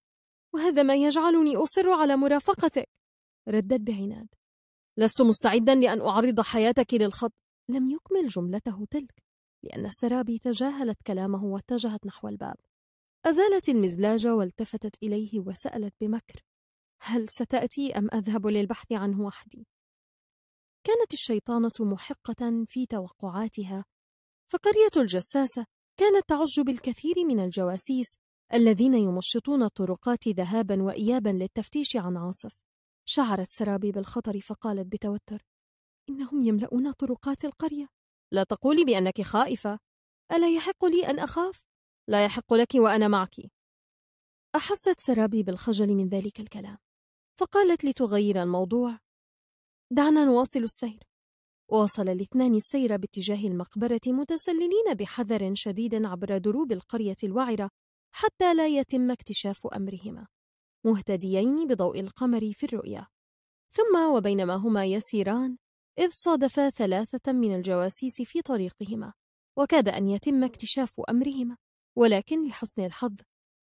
وهذا ما يجعلني أصر على مرافقتك ردت بعناد لست مستعدا لأن أعرض حياتك للخط لم يكمل جملته تلك لأن السرابي تجاهلت كلامه واتجهت نحو الباب أزالت المزلاج والتفتت إليه وسألت بمكر هل ستأتي أم أذهب للبحث عنه وحدي؟ كانت الشيطانة محقة في توقعاتها فقرية الجساسة كانت تعج بالكثير من الجواسيس الذين يمشطون الطرقات ذهابا وإيابا للتفتيش عن عاصف شعرت سرابي بالخطر فقالت بتوتر إنهم يملؤون طرقات القرية لا تقولي بأنك خائفة ألا يحق لي أن أخاف؟ لا يحق لك وأنا معك أحست سرابي بالخجل من ذلك الكلام فقالت لتغير الموضوع دعنا نواصل السير واصل الاثنان السير باتجاه المقبرة متسللين بحذر شديد عبر دروب القرية الوعرة حتى لا يتم اكتشاف أمرهما مهتديين بضوء القمر في الرؤية ثم وبينما هما يسيران إذ صادفا ثلاثة من الجواسيس في طريقهما وكاد أن يتم اكتشاف أمرهما ولكن لحسن الحظ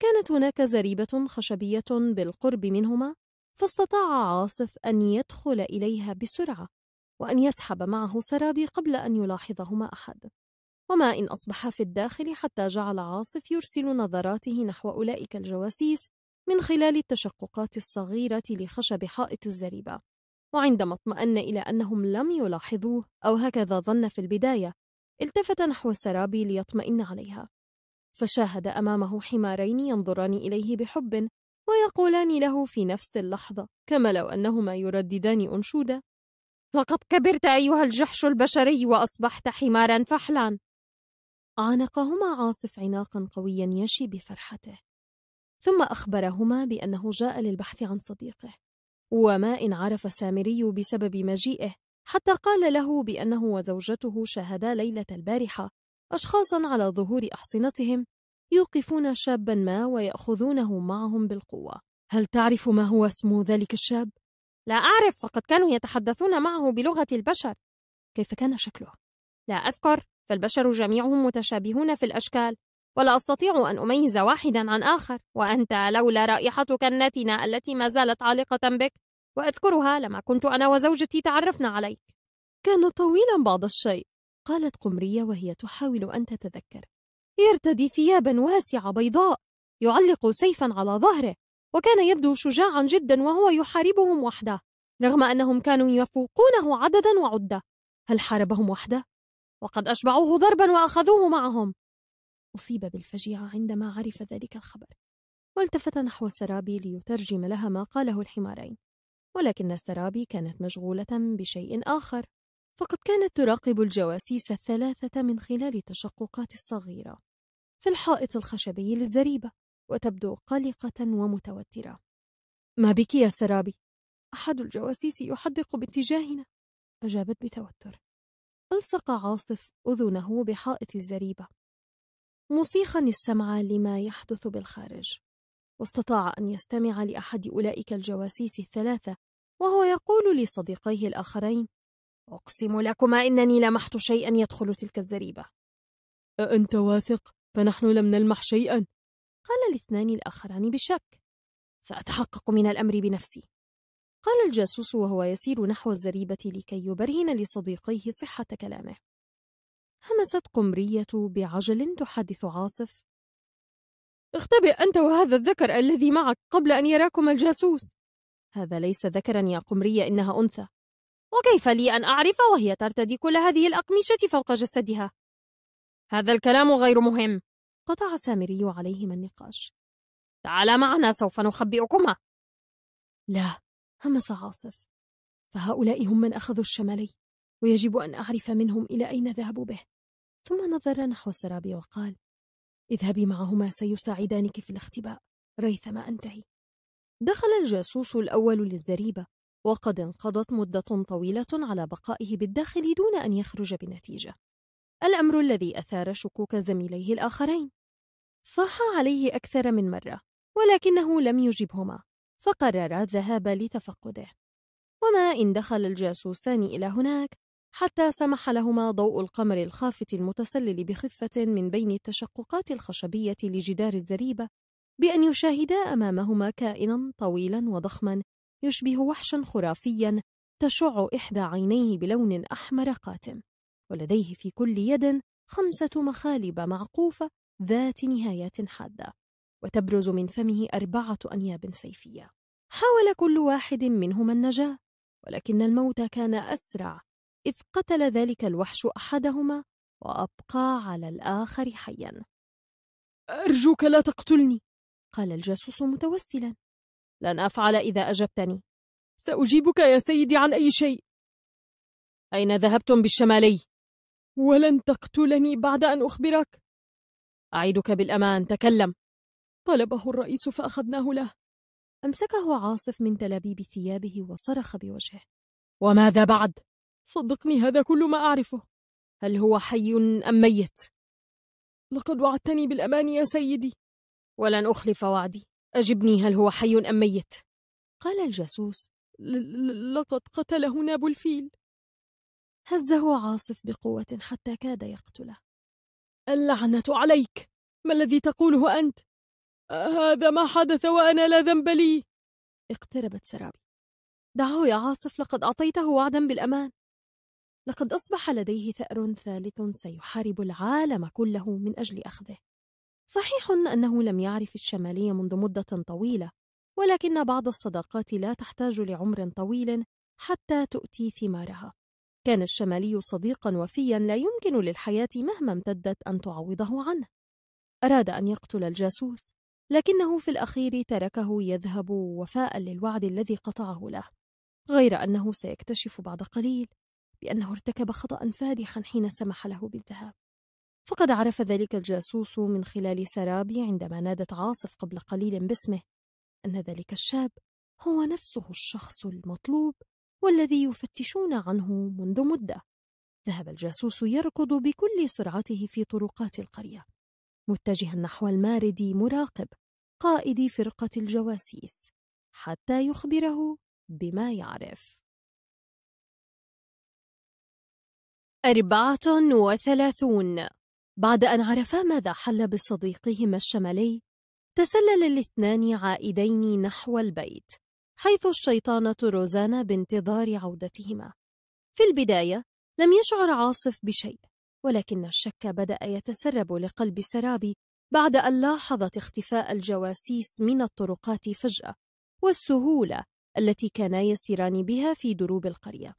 كانت هناك زريبة خشبية بالقرب منهما فاستطاع عاصف أن يدخل إليها بسرعة وأن يسحب معه سرابي قبل أن يلاحظهما أحد وما إن أصبح في الداخل حتى جعل عاصف يرسل نظراته نحو أولئك الجواسيس من خلال التشققات الصغيرة لخشب حائط الزريبة وعندما اطمأن إلى أنهم لم يلاحظوه أو هكذا ظن في البداية التفت نحو السرابي ليطمئن عليها فشاهد أمامه حمارين ينظران إليه بحب ويقولان له في نفس اللحظة كما لو أنهما يرددان انشوده لقد كبرت أيها الجحش البشري وأصبحت حمارا فحلا عانقهما عاصف عناقا قويا يشي بفرحته ثم أخبرهما بأنه جاء للبحث عن صديقه وما إن عرف سامري بسبب مجيئه حتى قال له بأنه وزوجته شاهدا ليلة البارحة أشخاصا على ظهور أحصنتهم يوقفون شابا ما ويأخذونه معهم بالقوة هل تعرف ما هو اسم ذلك الشاب؟ لا أعرف فقد كانوا يتحدثون معه بلغة البشر كيف كان شكله؟ لا أذكر فالبشر جميعهم متشابهون في الأشكال ولا أستطيع أن أميز واحدا عن آخر وأنت لولا رائحتك النتنة التي ما زالت عالقة بك وأذكرها لما كنت أنا وزوجتي تعرفنا عليك كان طويلا بعض الشيء قالت قمرية وهي تحاول أن تتذكر يرتدي ثيابا واسعة بيضاء يعلق سيفا على ظهره وكان يبدو شجاعا جدا وهو يحاربهم وحده رغم أنهم كانوا يفوقونه عددا وعدة هل حاربهم وحده؟ وقد أشبعوه ضربا وأخذوه معهم أصيب بالفجيعة عندما عرف ذلك الخبر والتفت نحو السرابي ليترجم لها ما قاله الحمارين ولكن السرابي كانت مشغولة بشيء آخر فقد كانت تراقب الجواسيس الثلاثة من خلال التشققات الصغيرة في الحائط الخشبي للزريبة وتبدو قلقة ومتوترة ما بك يا سرابي؟ أحد الجواسيس يحدق باتجاهنا أجابت بتوتر ألصق عاصف أذنه بحائط الزريبة مصيخا السمع لما يحدث بالخارج واستطاع أن يستمع لأحد أولئك الجواسيس الثلاثة وهو يقول لصديقيه الآخرين أقسم لكما إنني لمحت شيئا يدخل تلك الزريبة أأنت واثق؟ فنحن لم نلمح شيئا قال الاثنان الآخران بشك سأتحقق من الأمر بنفسي قال الجاسوس وهو يسير نحو الزريبة لكي يبرهن لصديقيه صحة كلامه همست قمرية بعجل تحدث عاصف اختبئ أنت وهذا الذكر الذي معك قبل أن يراكم الجاسوس هذا ليس ذكرا يا قمرية إنها أنثى وكيف لي أن أعرف وهي ترتدي كل هذه الأقمشة فوق جسدها؟ هذا الكلام غير مهم قطع سامري عليهما النقاش تعالا معنا سوف نخبئكما لا همس عاصف فهؤلاء هم من أخذوا الشمالي ويجب أن أعرف منهم إلى أين ذهبوا به ثم نظر نحو سرابي وقال اذهبي معهما سيساعدانك في الاختباء ريثما أنتهي دخل الجاسوس الأول للزريبة وقد انقضت مدة طويلة على بقائه بالداخل دون أن يخرج بنتيجة الأمر الذي أثار شكوك زميليه الآخرين صاح عليه أكثر من مرة ولكنه لم يجبهما فقررا الذهاب لتفقده وما إن دخل الجاسوسان إلى هناك حتى سمح لهما ضوء القمر الخافت المتسلل بخفة من بين التشققات الخشبية لجدار الزريبة بأن يشاهدا أمامهما كائنا طويلا وضخما يشبه وحشا خرافيا تشع إحدى عينيه بلون أحمر قاتم ولديه في كل يد خمسة مخالب معقوفة ذات نهايات حادة وتبرز من فمه أربعة أنياب سيفية حاول كل واحد منهما النجاة ولكن الموت كان أسرع إذ قتل ذلك الوحش أحدهما وأبقى على الآخر حيا أرجوك لا تقتلني قال الجاسوس متوسلا لن أفعل إذا أجبتني سأجيبك يا سيدي عن أي شيء أين ذهبتم بالشمالي؟ ولن تقتلني بعد أن أخبرك أعيدك بالأمان تكلم طلبه الرئيس فأخذناه له أمسكه عاصف من تلابيب ثيابه وصرخ بوجهه وماذا بعد؟ صدقني هذا كل ما أعرفه هل هو حي أم ميت؟ لقد وعدتني بالأمان يا سيدي ولن أخلف وعدي أجبني هل هو حي أم ميت؟ قال الجاسوس لقد قتله ناب الفيل هزه عاصف بقوة حتى كاد يقتله اللعنة عليك ما الذي تقوله أنت؟ هذا ما حدث وأنا لا ذنب لي اقتربت سرابي دعه يا عاصف لقد أعطيته وعدا بالأمان لقد أصبح لديه ثأر ثالث سيحارب العالم كله من أجل أخذه صحيح أنه لم يعرف الشمالية منذ مدة طويلة ولكن بعض الصداقات لا تحتاج لعمر طويل حتى تؤتي ثمارها كان الشمالي صديقا وفيا لا يمكن للحياة مهما امتدت أن تعوضه عنه أراد أن يقتل الجاسوس لكنه في الأخير تركه يذهب وفاء للوعد الذي قطعه له غير أنه سيكتشف بعد قليل بأنه ارتكب خطأ فادحا حين سمح له بالذهاب فقد عرف ذلك الجاسوس من خلال سرابي عندما نادت عاصف قبل قليل باسمه أن ذلك الشاب هو نفسه الشخص المطلوب والذي يفتشون عنه منذ مدة ذهب الجاسوس يركض بكل سرعته في طرقات القرية متجها نحو المارد مراقب قائد فرقة الجواسيس حتى يخبره بما يعرف أربعة وثلاثون بعد أن عرفا ماذا حل بصديقهما الشمالي تسلل الاثنان عائدين نحو البيت حيث الشيطانة روزانا بانتظار عودتهما في البداية لم يشعر عاصف بشيء ولكن الشك بدأ يتسرب لقلب سرابي بعد أن لاحظت اختفاء الجواسيس من الطرقات فجأة والسهولة التي كانا يسيران بها في دروب القرية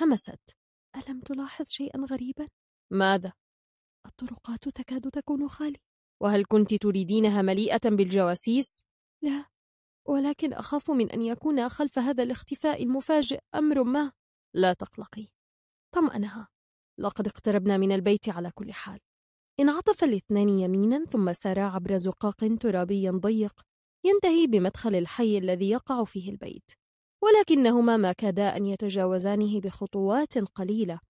همست ألم تلاحظ شيئا غريبا؟ ماذا؟ الطرقات تكاد تكون خالية وهل كنت تريدينها مليئة بالجواسيس؟ لا ولكن أخاف من أن يكون خلف هذا الاختفاء المفاجئ أمر ما لا تقلقي طمأنها لقد اقتربنا من البيت على كل حال انعطف الاثنان يمينا ثم سارا عبر زقاق ترابي ضيق ينتهي بمدخل الحي الذي يقع فيه البيت ولكنهما ما كادا أن يتجاوزانه بخطوات قليلة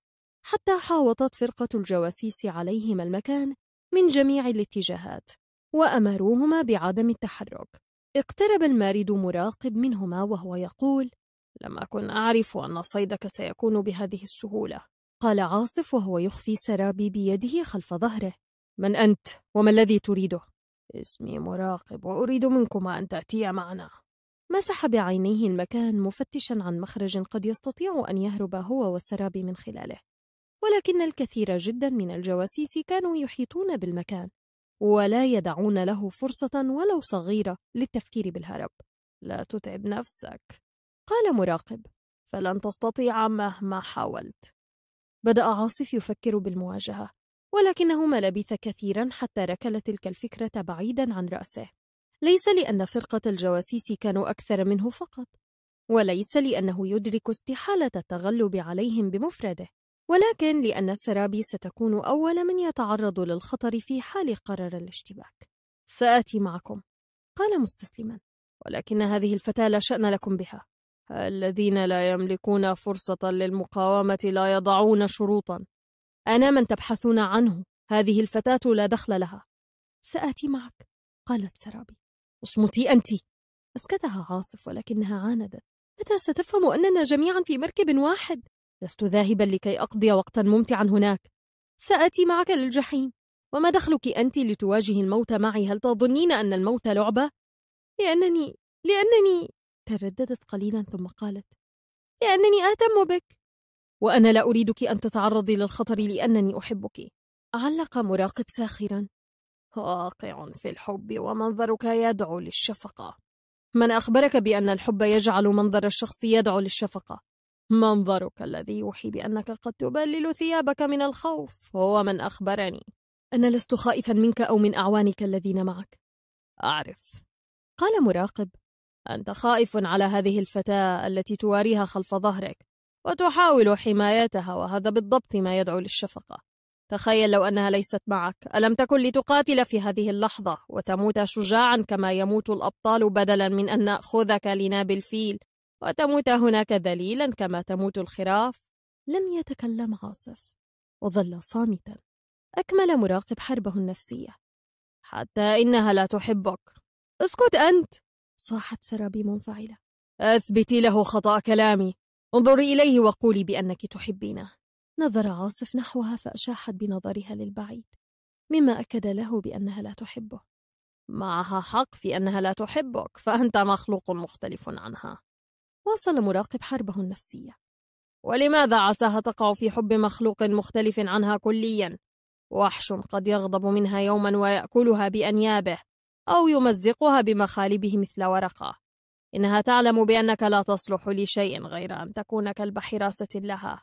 حتى حاوطت فرقة الجواسيس عليهما المكان من جميع الاتجاهات وأمروهما بعدم التحرك اقترب المارد مراقب منهما وهو يقول لم أكن أعرف أن صيدك سيكون بهذه السهولة قال عاصف وهو يخفي سرابي بيده خلف ظهره من أنت وما الذي تريده؟ اسمي مراقب وأريد منكما أن تأتيا معنا مسح بعينيه المكان مفتشا عن مخرج قد يستطيع أن يهرب هو والسراب من خلاله ولكن الكثير جدا من الجواسيس كانوا يحيطون بالمكان ولا يدعون له فرصة ولو صغيرة للتفكير بالهرب لا تتعب نفسك قال مراقب فلن تستطيع مهما حاولت بدأ عاصف يفكر بالمواجهة ولكنه ما لبث كثيرا حتى ركل تلك الفكرة بعيدا عن رأسه ليس لأن فرقة الجواسيس كانوا أكثر منه فقط وليس لأنه يدرك استحالة التغلب عليهم بمفرده ولكن لأن السرابي ستكون أول من يتعرض للخطر في حال قرر الاشتباك سآتي معكم قال مستسلما ولكن هذه الفتاة لا شأن لكم بها الذين لا يملكون فرصة للمقاومة لا يضعون شروطا أنا من تبحثون عنه هذه الفتاة لا دخل لها سآتي معك قالت سرابي اصمتي أنت أسكتها عاصف ولكنها عاندت متى ستفهم أننا جميعا في مركب واحد لست ذاهبا لكي أقضي وقتا ممتعا هناك سآتي معك للجحيم وما دخلك أنت لتواجه الموت معي هل تظنين أن الموت لعبة؟ لأنني لأنني ترددت قليلا ثم قالت لأنني أهتم بك وأنا لا أريدك أن تتعرضي للخطر لأنني أحبك علق مراقب ساخرا واقع في الحب ومنظرك يدعو للشفقة من أخبرك بأن الحب يجعل منظر الشخص يدعو للشفقة منظرك الذي يوحي بأنك قد تبلل ثيابك من الخوف هو من أخبرني أنا لست خائفا منك أو من أعوانك الذين معك أعرف قال مراقب أنت خائف على هذه الفتاة التي تواريها خلف ظهرك وتحاول حمايتها وهذا بالضبط ما يدعو للشفقة تخيل لو أنها ليست معك ألم تكن لتقاتل في هذه اللحظة وتموت شجاعا كما يموت الأبطال بدلا من أن نأخذك لناب الفيل وتموت هناك ذليلا كما تموت الخراف لم يتكلم عاصف وظل صامتا أكمل مراقب حربه النفسية حتى إنها لا تحبك اسكت أنت صاحت سرابي منفعلة أثبتي له خطأ كلامي انظري إليه وقولي بأنك تحبينه نظر عاصف نحوها فأشاحت بنظرها للبعيد مما أكد له بأنها لا تحبه معها حق في أنها لا تحبك فأنت مخلوق مختلف عنها واصل مراقب حربه النفسية ولماذا عساها تقع في حب مخلوق مختلف عنها كليا وحش قد يغضب منها يوما ويأكلها بأنيابه أو يمزقها بمخالبه مثل ورقة إنها تعلم بأنك لا تصلح لشيء غير أن تكون كلب حراسة لها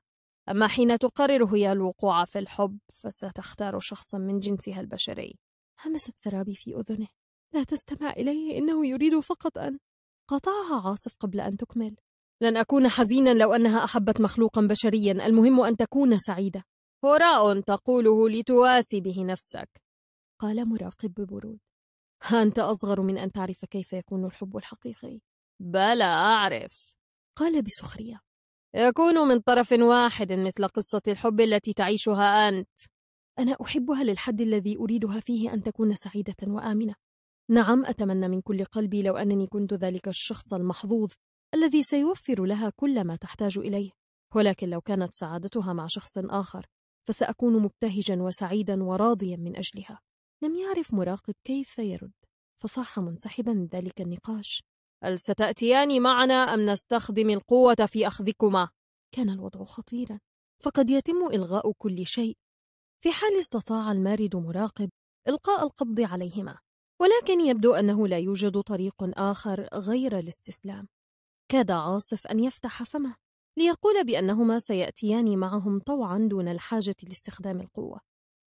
أما حين تقرر هي الوقوع في الحب فستختار شخصا من جنسها البشري همست سرابي في أذنه لا تستمع إليه إنه يريد فقط أن قطعها عاصف قبل أن تكمل لن أكون حزينا لو أنها أحبت مخلوقا بشريا المهم أن تكون سعيدة هراء تقوله لتواسي به نفسك قال مراقب ببرود أنت أصغر من أن تعرف كيف يكون الحب الحقيقي بلى أعرف قال بسخرية يكون من طرف واحد مثل قصة الحب التي تعيشها أنت أنا أحبها للحد الذي أريدها فيه أن تكون سعيدة وآمنة نعم أتمنى من كل قلبي لو أنني كنت ذلك الشخص المحظوظ الذي سيوفر لها كل ما تحتاج إليه ولكن لو كانت سعادتها مع شخص آخر فسأكون مبتهجا وسعيدا وراضيا من أجلها لم يعرف مراقب كيف يرد فصاح منسحبا من ذلك النقاش هل ستأتيان معنا أم نستخدم القوة في أخذكما؟ كان الوضع خطيرا فقد يتم إلغاء كل شيء في حال استطاع المارد مراقب إلقاء القبض عليهما ولكن يبدو أنه لا يوجد طريق آخر غير الاستسلام كاد عاصف أن يفتح فمه ليقول بأنهما سيأتيان معهم طوعا دون الحاجة لاستخدام القوة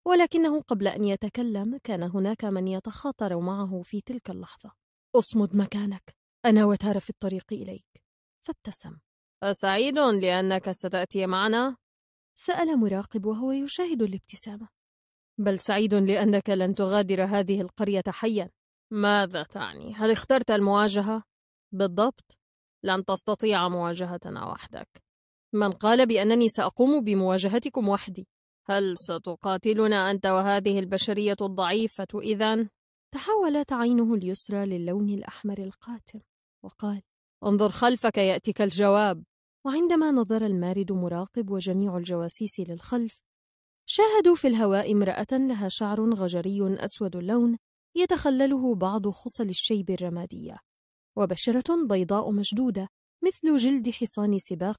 ولكنه قبل أن يتكلم كان هناك من يتخاطر معه في تلك اللحظة أصمد مكانك أنا وتار في الطريق إليك فابتسم أسعيد لأنك ستأتي معنا؟ سأل مراقب وهو يشاهد الابتسامة بل سعيد لأنك لن تغادر هذه القرية حيا ماذا تعني؟ هل اخترت المواجهة؟ بالضبط لن تستطيع مواجهتنا وحدك من قال بأنني سأقوم بمواجهتكم وحدي؟ هل ستقاتلنا أنت وهذه البشرية الضعيفة إذا؟ تحولت عينه اليسرى للون الأحمر القاتم وقال انظر خلفك يأتيك الجواب وعندما نظر المارد مراقب وجميع الجواسيس للخلف شاهدوا في الهواء امرأة لها شعر غجري أسود اللون يتخلله بعض خصل الشيب الرمادية وبشرة بيضاء مشدودة مثل جلد حصان سباق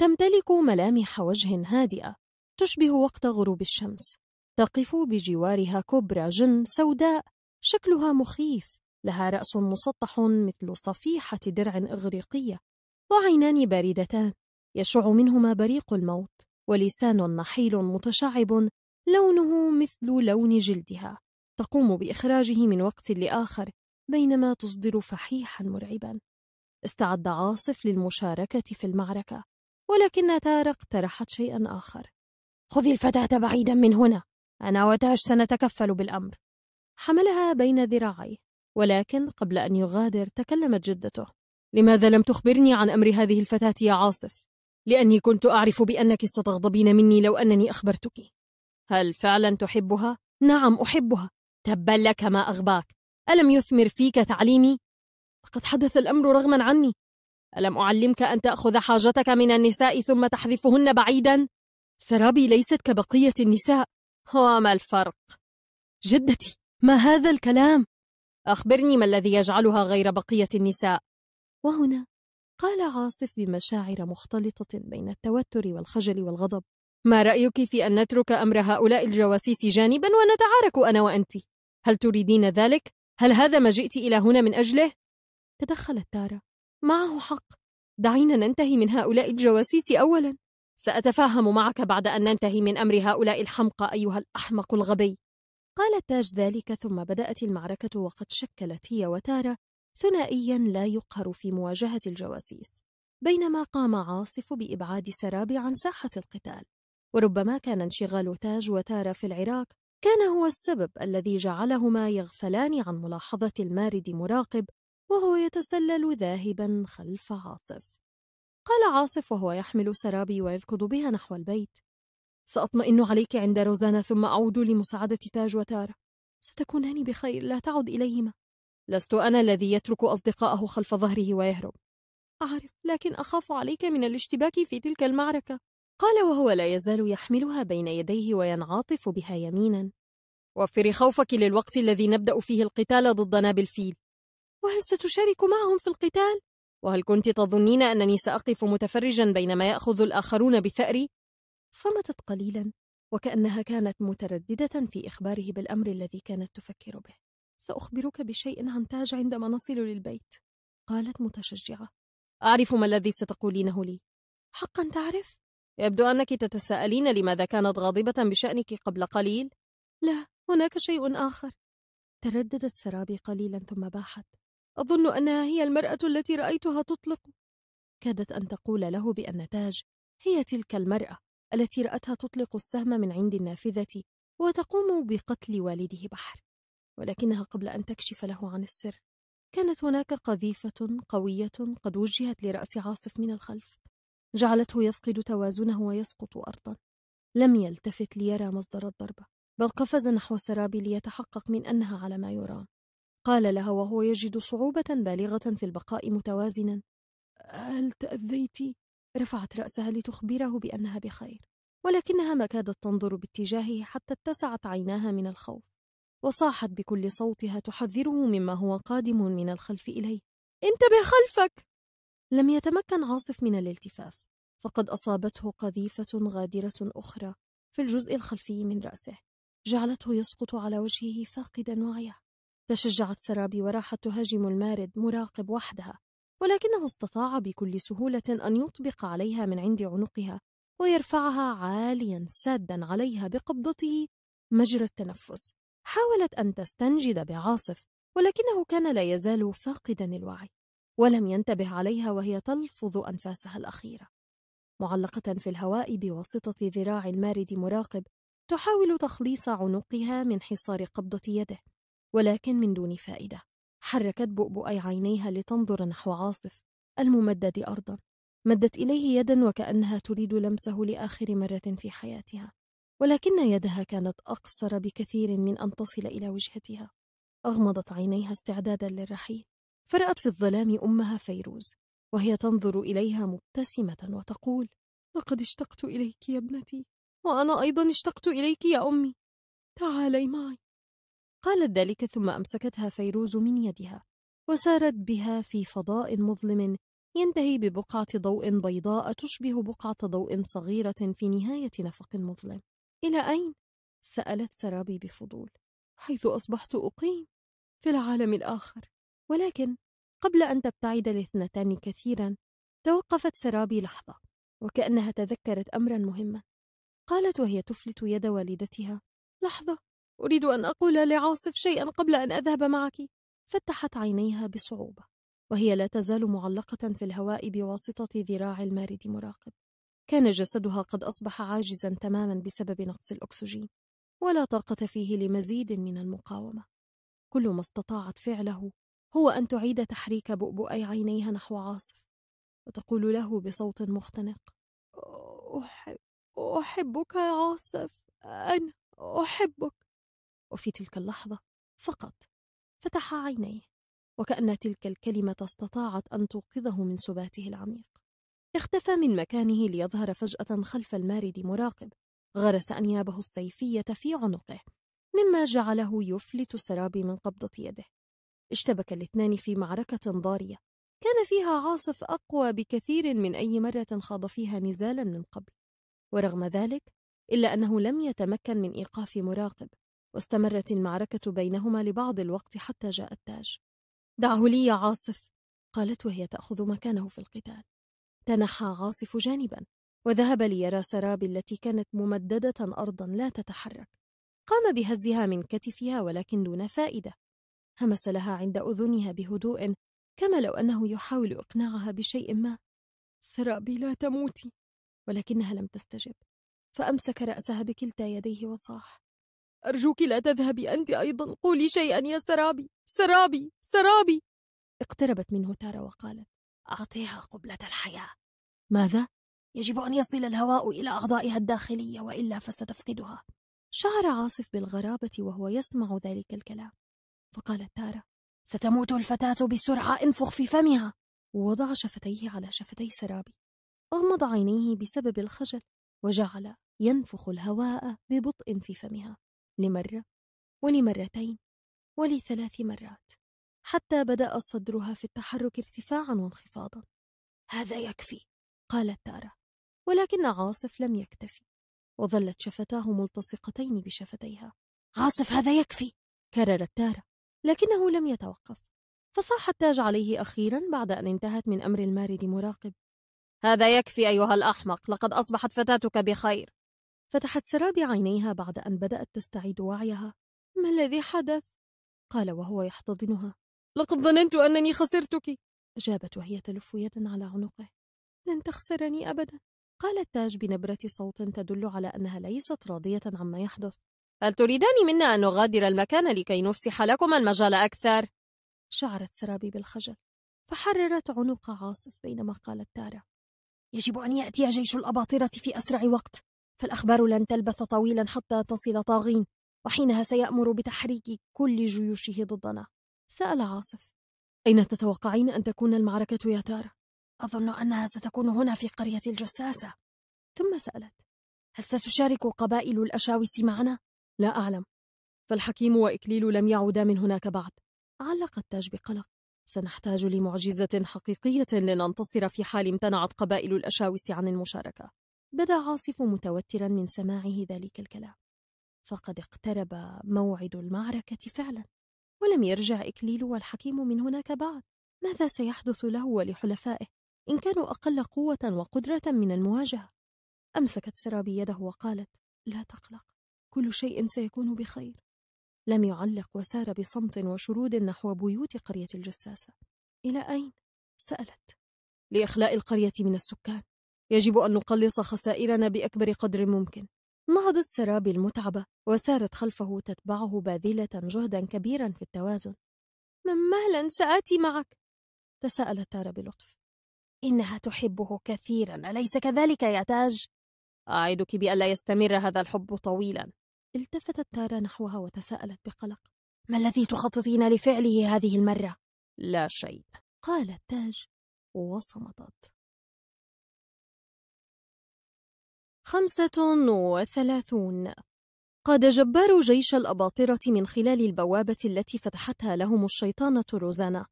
تمتلك ملامح وجه هادئة تشبه وقت غروب الشمس تقف بجوارها كبرى جن سوداء شكلها مخيف لها رأس مسطح مثل صفيحة درع إغريقية وعينان باردتان يشع منهما بريق الموت ولسان نحيل متشعب لونه مثل لون جلدها تقوم بإخراجه من وقت لآخر بينما تصدر فحيحا مرعبا استعد عاصف للمشاركة في المعركة ولكن تارا اقترحت شيئا آخر خذي الفتاة بعيدا من هنا أنا وتاج سنتكفل بالأمر حملها بين ذراعيه ولكن قبل أن يغادر تكلمت جدته لماذا لم تخبرني عن أمر هذه الفتاة يا عاصف؟ لأني كنت أعرف بأنك ستغضبين مني لو أنني أخبرتك هل فعلا تحبها؟ نعم أحبها تبا لك ما أغباك ألم يثمر فيك تعليمي؟ لقد حدث الأمر رغما عني ألم أعلمك أن تأخذ حاجتك من النساء ثم تحذفهن بعيدا؟ سرابي ليست كبقية النساء وما الفرق؟ جدتي ما هذا الكلام؟ أخبرني ما الذي يجعلها غير بقية النساء وهنا قال عاصف بمشاعر مختلطة بين التوتر والخجل والغضب ما رأيك في أن نترك أمر هؤلاء الجواسيس جانبا ونتعارك أنا وأنت؟ هل تريدين ذلك؟ هل هذا ما جئت إلى هنا من أجله؟ تدخلت تارا معه حق دعينا ننتهي من هؤلاء الجواسيس أولا سأتفاهم معك بعد أن ننتهي من أمر هؤلاء الحمقى أيها الأحمق الغبي قال تاج ذلك ثم بدأت المعركة وقد شكلت هي وتارا ثنائيا لا يقهر في مواجهة الجواسيس بينما قام عاصف بإبعاد سراب عن ساحة القتال وربما كان انشغال تاج وتارا في العراق كان هو السبب الذي جعلهما يغفلان عن ملاحظة المارد مراقب وهو يتسلل ذاهبا خلف عاصف قال عاصف وهو يحمل سرابي ويركض بها نحو البيت سأطمئن عليك عند روزانا ثم أعود لمساعدة تاج وتارا ستكونان بخير لا تعد إليهما لست أنا الذي يترك اصدقاءه خلف ظهره ويهرب أعرف لكن أخاف عليك من الاشتباك في تلك المعركة قال وهو لا يزال يحملها بين يديه وينعاطف بها يمينا وفري خوفك للوقت الذي نبدأ فيه القتال ضدنا بالفيل وهل ستشارك معهم في القتال؟ وهل كنت تظنين أنني سأقف متفرجا بينما يأخذ الآخرون بثأري؟ صمتت قليلا وكأنها كانت مترددة في إخباره بالأمر الذي كانت تفكر به سأخبرك بشيء عن تاج عندما نصل للبيت قالت متشجعة أعرف ما الذي ستقولينه لي حقا تعرف؟ يبدو أنك تتساءلين لماذا كانت غاضبة بشأنك قبل قليل لا هناك شيء آخر ترددت سرابي قليلا ثم باحت أظن أنها هي المرأة التي رأيتها تطلق كادت أن تقول له بأن تاج هي تلك المرأة التي رأتها تطلق السهم من عند النافذة وتقوم بقتل والده بحر ولكنها قبل أن تكشف له عن السر كانت هناك قذيفة قوية قد وجهت لرأس عاصف من الخلف جعلته يفقد توازنه ويسقط أرضا لم يلتفت ليرى مصدر الضربة بل قفز نحو سرابي ليتحقق من أنها على ما يرام قال لها وهو يجد صعوبة بالغة في البقاء متوازنا هل تأذيت؟ رفعت رأسها لتخبره بأنها بخير ولكنها ما كادت تنظر باتجاهه حتى اتسعت عيناها من الخوف وصاحت بكل صوتها تحذره مما هو قادم من الخلف إليه انتبه خلفك لم يتمكن عاصف من الالتفاف فقد أصابته قذيفة غادرة أخرى في الجزء الخلفي من رأسه جعلته يسقط على وجهه فاقدا وعيه تشجعت سرابي وراحت تهاجم المارد مراقب وحدها ولكنه استطاع بكل سهولة أن يطبق عليها من عند عنقها ويرفعها عاليا سادا عليها بقبضته مجرى التنفس حاولت أن تستنجد بعاصف ولكنه كان لا يزال فاقدا الوعي ولم ينتبه عليها وهي تلفظ أنفاسها الأخيرة معلقة في الهواء بواسطة ذراع مارد مراقب تحاول تخليص عنقها من حصار قبضة يده ولكن من دون فائدة حركت بؤبؤي عينيها لتنظر نحو عاصف الممدد أرضا مدت إليه يدا وكأنها تريد لمسه لآخر مرة في حياتها ولكن يدها كانت أقصر بكثير من أن تصل إلى وجهتها أغمضت عينيها استعدادا للرحيل فرأت في الظلام أمها فيروز وهي تنظر إليها مبتسمة وتقول لقد اشتقت إليك يا ابنتي وأنا أيضا اشتقت إليك يا أمي تعالي معي قالت ذلك ثم أمسكتها فيروز من يدها وسارت بها في فضاء مظلم ينتهي ببقعة ضوء بيضاء تشبه بقعة ضوء صغيرة في نهاية نفق مظلم إلى أين؟ سألت سرابي بفضول حيث أصبحت أقيم في العالم الآخر ولكن قبل أن تبتعد الاثنتان كثيرا توقفت سرابي لحظة وكأنها تذكرت أمرا مهما قالت وهي تفلت يد والدتها لحظة أريد أن أقول لعاصف شيئا قبل أن أذهب معك فتحت عينيها بصعوبة وهي لا تزال معلقة في الهواء بواسطة ذراع المارد مراقب كان جسدها قد أصبح عاجزا تماما بسبب نقص الأكسجين ولا طاقة فيه لمزيد من المقاومة كل ما استطاعت فعله هو أن تعيد تحريك بؤبؤي عينيها نحو عاصف وتقول له بصوت مختنق أحب أحبك يا عاصف أنا أحبك وفي تلك اللحظة فقط فتح عينيه وكأن تلك الكلمة استطاعت أن توقظه من سباته العميق اختفى من مكانه ليظهر فجأة خلف المارد مراقب غرس أنيابه السيفية في عنقه مما جعله يفلت سرابي من قبضة يده اشتبك الاثنان في معركة ضارية كان فيها عاصف أقوى بكثير من أي مرة خاض فيها نزالا من قبل ورغم ذلك إلا أنه لم يتمكن من إيقاف مراقب واستمرت المعركة بينهما لبعض الوقت حتى جاء التاج دعه لي يا عاصف قالت وهي تأخذ مكانه في القتال تنحى عاصف جانبا وذهب ليرى سرابي التي كانت ممددة أرضا لا تتحرك قام بهزها من كتفها ولكن دون فائدة همس لها عند أذنها بهدوء كما لو أنه يحاول إقناعها بشيء ما سرابي لا تموتي ولكنها لم تستجب فأمسك رأسها بكلتا يديه وصاح أرجوك لا تذهبي أنت أيضا قولي شيئا يا سرابي سرابي سرابي اقتربت منه تارة وقالت أعطيها قبلة الحياة ماذا؟ يجب أن يصل الهواء إلى أعضائها الداخلية وإلا فستفقدها شعر عاصف بالغرابة وهو يسمع ذلك الكلام فقالت تارا ستموت الفتاة بسرعة انفخ في فمها ووضع شفتيه على شفتي سرابي أغمض عينيه بسبب الخجل وجعل ينفخ الهواء ببطء في فمها لمرة ولمرتين ولثلاث مرات حتى بدأ صدرها في التحرك ارتفاعا وانخفاضا هذا يكفي قالت تارا ولكن عاصف لم يكتفي وظلت شفتاه ملتصقتين بشفتيها عاصف هذا يكفي كررت تارا لكنه لم يتوقف فصاح التاج عليه أخيرا بعد أن انتهت من أمر المارد مراقب هذا يكفي أيها الأحمق لقد أصبحت فتاتك بخير فتحت سراب عينيها بعد أن بدأت تستعيد وعيها ما الذي حدث؟ قال وهو يحتضنها لقد ظننت أنني خسرتك أجابت وهي تلف يدا على عنقه لن تخسرني أبدا قال التاج بنبرة صوت تدل على أنها ليست راضية عما يحدث هل تريدان منا أن نغادر المكان لكي نفسح لكما المجال أكثر؟ شعرت سرابي بالخجل فحررت عنق عاصف بينما قالت تارة يجب أن يأتي جيش الأباطرة في أسرع وقت فالأخبار لن تلبث طويلا حتى تصل طاغين وحينها سيأمر بتحريك كل جيوشه ضدنا سأل عاصف أين تتوقعين أن تكون المعركة يا تارة؟ أظن أنها ستكون هنا في قرية الجساسة ثم سألت هل ستشارك قبائل الأشاوس معنا؟ لا أعلم فالحكيم وإكليل لم يعودا من هناك بعد علق التاج بقلق سنحتاج لمعجزة حقيقية لننتصر في حال امتنعت قبائل الأشاوس عن المشاركة بدا عاصف متوترا من سماعه ذلك الكلام فقد اقترب موعد المعركة فعلا ولم يرجع إكليل والحكيم من هناك بعد ماذا سيحدث له ولحلفائه إن كانوا أقل قوة وقدرة من المواجهة أمسكت سرابي يده وقالت لا تقلق كل شيء سيكون بخير لم يعلق وسار بصمت وشرود نحو بيوت قرية الجساسة إلى أين؟ سألت لإخلاء القرية من السكان يجب أن نقلص خسائرنا بأكبر قدر ممكن نهضت سرابي المتعبة وسارت خلفه تتبعه باذلة جهدا كبيرا في التوازن من مهلا سآتي معك تساءلت تارا بلطف إنها تحبه كثيرا أليس كذلك يا تاج؟ أعدك بألا يستمر هذا الحب طويلا التفتت تارا نحوها وتساءلت بقلق ما الذي تخططين لفعله هذه المرة؟ لا شيء قال التاج وصمتت خمسة وثلاثون قاد جبار جيش الأباطرة من خلال البوابة التي فتحتها لهم الشيطانة روزانا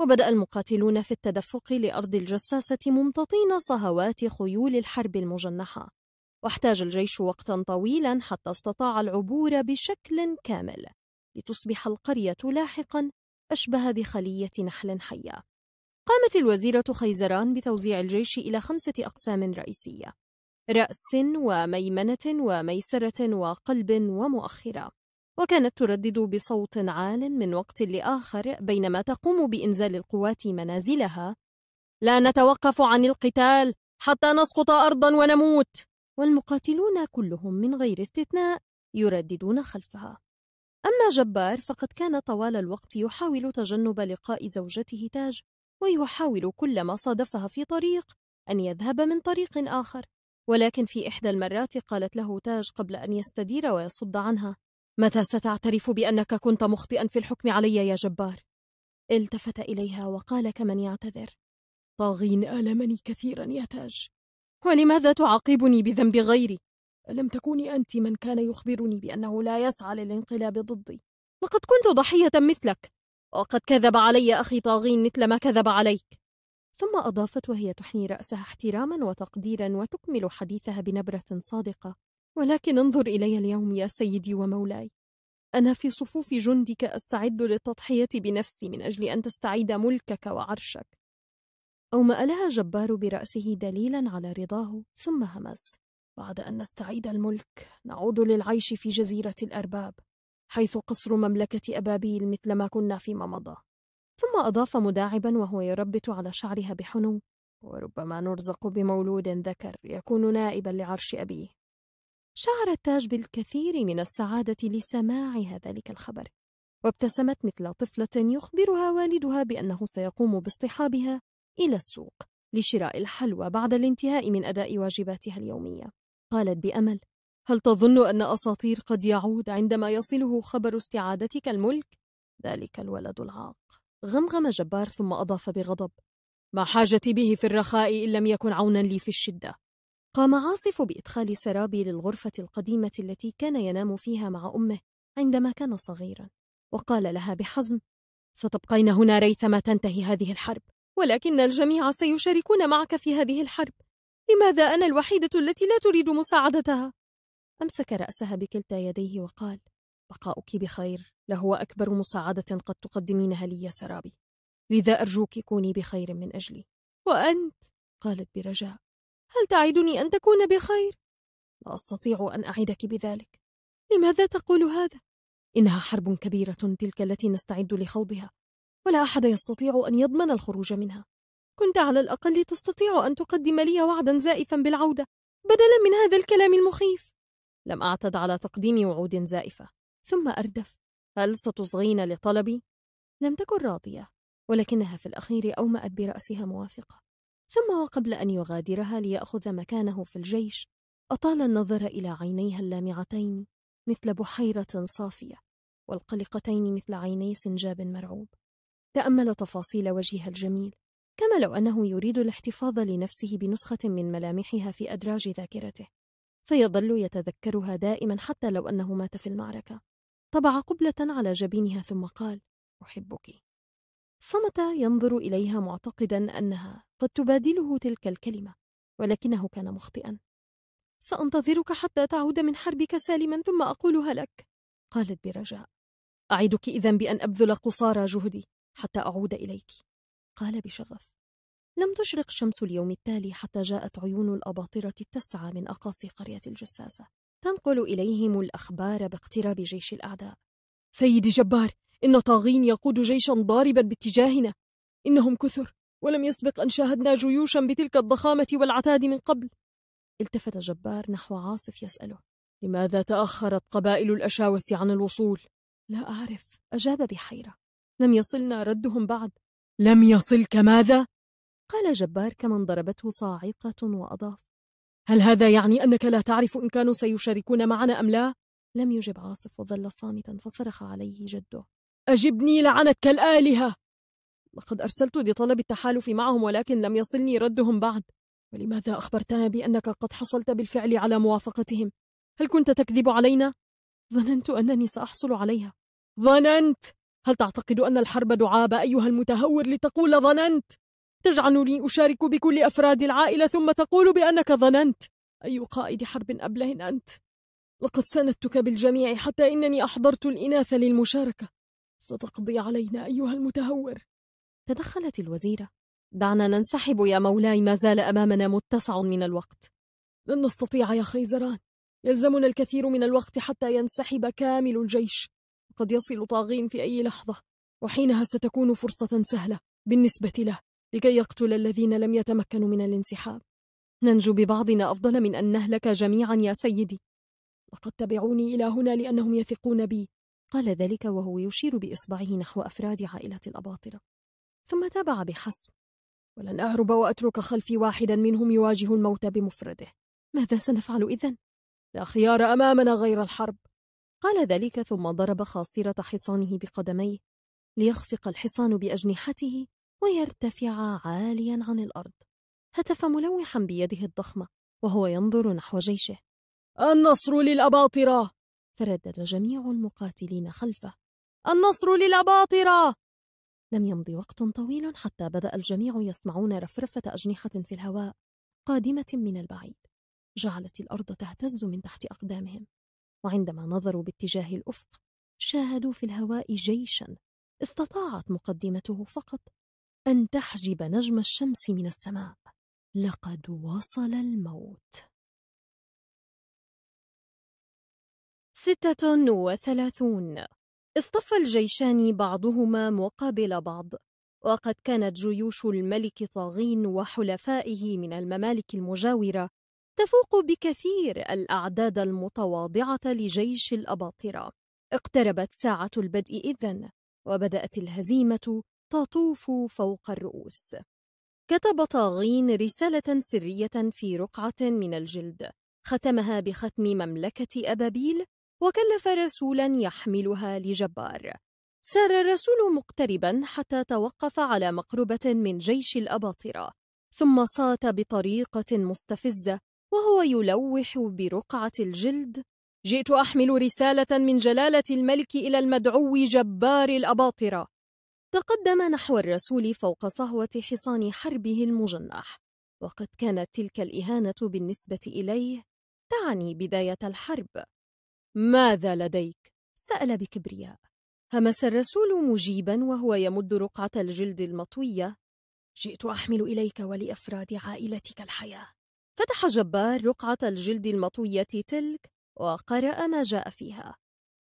وبدأ المقاتلون في التدفق لأرض الجساسة ممتطين صهوات خيول الحرب المجنحة واحتاج الجيش وقتا طويلا حتى استطاع العبور بشكل كامل لتصبح القرية لاحقا أشبه بخلية نحل حية قامت الوزيرة خيزران بتوزيع الجيش إلى خمسة أقسام رئيسية رأس وميمنة وميسرة وقلب ومؤخرة وكانت تردد بصوت عال من وقت لآخر بينما تقوم بإنزال القوات منازلها لا نتوقف عن القتال حتى نسقط أرضا ونموت والمقاتلون كلهم من غير استثناء يرددون خلفها أما جبار فقد كان طوال الوقت يحاول تجنب لقاء زوجته تاج ويحاول كلما صادفها في طريق أن يذهب من طريق آخر ولكن في إحدى المرات قالت له تاج قبل أن يستدير ويصد عنها متى ستعترف بأنك كنت مخطئا في الحكم علي يا جبار؟ التفت إليها وقال كمن يعتذر طاغين آلمني كثيرا يا تاج ولماذا تعاقبني بذنب غيري؟ ألم تكوني أنت من كان يخبرني بأنه لا يسعى للانقلاب ضدي لقد كنت ضحية مثلك وقد كذب علي أخي طاغين مثل ما كذب عليك ثم أضافت وهي تحني رأسها احتراما وتقديرا وتكمل حديثها بنبرة صادقة ولكن انظر إلي اليوم يا سيدي ومولاي أنا في صفوف جندك أستعد للتضحية بنفسي من أجل أن تستعيد ملكك وعرشك أومألها جبار برأسه دليلا على رضاه ثم همس بعد أن نستعيد الملك نعود للعيش في جزيرة الأرباب حيث قصر مملكة أبابيل مثل ما كنا فيما مضى ثم أضاف مداعبا وهو يربت على شعرها بحنو وربما نرزق بمولود ذكر يكون نائبا لعرش أبيه شعر التاج بالكثير من السعادة لسماعها ذلك الخبر وابتسمت مثل طفلة يخبرها والدها بأنه سيقوم باصطحابها إلى السوق لشراء الحلوى بعد الانتهاء من أداء واجباتها اليومية قالت بأمل هل تظن أن أساطير قد يعود عندما يصله خبر استعادتك الملك؟ ذلك الولد العاق غمغم جبار ثم أضاف بغضب ما حاجتي به في الرخاء إن لم يكن عونا لي في الشدة قام عاصف بإدخال سرابي للغرفة القديمة التي كان ينام فيها مع أمه عندما كان صغيرا وقال لها بحزم ستبقين هنا ريثما تنتهي هذه الحرب ولكن الجميع سيشاركون معك في هذه الحرب لماذا أنا الوحيدة التي لا تريد مساعدتها؟ أمسك رأسها بكلتا يديه وقال بقاؤك بخير لهو أكبر مساعدة قد تقدمينها لي يا سرابي لذا أرجوك كوني بخير من أجلي وأنت قالت برجاء هل تعدني أن تكون بخير؟ لا أستطيع أن أعدك بذلك لماذا تقول هذا؟ إنها حرب كبيرة تلك التي نستعد لخوضها ولا أحد يستطيع أن يضمن الخروج منها كنت على الأقل تستطيع أن تقدم لي وعدا زائفا بالعودة بدلا من هذا الكلام المخيف لم أعتد على تقديم وعود زائفة ثم أردف هل ستصغين لطلبي؟ لم تكن راضية ولكنها في الأخير أومأت برأسها موافقة ثم وقبل أن يغادرها ليأخذ مكانه في الجيش أطال النظر إلى عينيها اللامعتين مثل بحيرة صافية والقلقتين مثل عيني سنجاب مرعوب تأمل تفاصيل وجهها الجميل كما لو أنه يريد الاحتفاظ لنفسه بنسخة من ملامحها في أدراج ذاكرته فيظل يتذكرها دائما حتى لو أنه مات في المعركة طبع قبلة على جبينها ثم قال أحبك صمت ينظر إليها معتقدا أنها قد تبادله تلك الكلمة ولكنه كان مخطئا سأنتظرك حتى تعود من حربك سالما ثم أقولها لك قالت برجاء أعدك إذا بأن أبذل قصارى جهدي حتى أعود إليك قال بشغف لم تشرق شمس اليوم التالي حتى جاءت عيون الأباطرة التسعة من أقاصي قرية الجساسة تنقل إليهم الأخبار باقتراب جيش الأعداء سيدي جبار إن طاغين يقود جيشا ضاربا باتجاهنا إنهم كثر ولم يسبق أن شاهدنا جيوشا بتلك الضخامة والعتاد من قبل التفت جبار نحو عاصف يسأله لماذا تأخرت قبائل الأشاوس عن الوصول؟ لا أعرف أجاب بحيرة لم يصلنا ردهم بعد لم يصلك ماذا؟ قال جبار كمن ضربته صاعقة وأضاف هل هذا يعني أنك لا تعرف إن كانوا سيشاركون معنا أم لا؟ لم يجب عاصف وظل صامتا فصرخ عليه جده أجبني لعنتك الآلهة لقد أرسلت لطلب التحالف معهم ولكن لم يصلني ردهم بعد ولماذا أخبرتنا بأنك قد حصلت بالفعل على موافقتهم؟ هل كنت تكذب علينا؟ ظننت أنني سأحصل عليها ظننت هل تعتقد أن الحرب دعابة أيها المتهور لتقول ظننت؟ تجعلني أشارك بكل أفراد العائلة ثم تقول بأنك ظننت أي قائد حرب أبله أنت لقد سندتك بالجميع حتى إنني أحضرت الإناث للمشاركة ستقضي علينا أيها المتهور تدخلت الوزيرة دعنا ننسحب يا مولاي ما زال أمامنا متسع من الوقت لن نستطيع يا خيزران يلزمنا الكثير من الوقت حتى ينسحب كامل الجيش قد يصل طاغين في أي لحظة وحينها ستكون فرصة سهلة بالنسبة له لكي يقتل الذين لم يتمكنوا من الانسحاب ننجو ببعضنا أفضل من أن نهلك جميعا يا سيدي لقد تبعوني إلى هنا لأنهم يثقون بي قال ذلك وهو يشير بإصبعه نحو أفراد عائلة الأباطرة ثم تابع بحسب ولن أهرب وأترك خلفي واحدا منهم يواجه الموت بمفرده ماذا سنفعل إذن؟ لا خيار أمامنا غير الحرب قال ذلك ثم ضرب خاصرة حصانه بقدميه ليخفق الحصان بأجنحته ويرتفع عاليا عن الأرض هتف ملوحا بيده الضخمة وهو ينظر نحو جيشه النصر للأباطرة فردد جميع المقاتلين خلفه النصر للأباطرة لم يمض وقت طويل حتى بدأ الجميع يسمعون رفرفة أجنحة في الهواء قادمة من البعيد جعلت الأرض تهتز من تحت أقدامهم وعندما نظروا باتجاه الأفق شاهدوا في الهواء جيشا استطاعت مقدمته فقط أن تحجب نجم الشمس من السماء لقد وصل الموت ستة وثلاثون اصطف الجيشان بعضهما مقابل بعض وقد كانت جيوش الملك طاغين وحلفائه من الممالك المجاورة تفوق بكثير الأعداد المتواضعة لجيش الأباطرة اقتربت ساعة البدء إذن وبدأت الهزيمة تطوف فوق الرؤوس كتب طاغين رسالة سرية في رقعة من الجلد ختمها بختم مملكة أبابيل وكلف رسولا يحملها لجبار سار الرسول مقتربا حتى توقف على مقربة من جيش الأباطرة ثم صات بطريقة مستفزة وهو يلوح برقعة الجلد جئت أحمل رسالة من جلالة الملك إلى المدعو جبار الأباطرة تقدم نحو الرسول فوق صهوة حصان حربه المجنح وقد كانت تلك الإهانة بالنسبة إليه تعني بداية الحرب ماذا لديك؟ سأل بكبرياء همس الرسول مجيبا وهو يمد رقعة الجلد المطوية جئت أحمل إليك ولأفراد عائلتك الحياة فتح جبار رقعة الجلد المطوية تلك وقرأ ما جاء فيها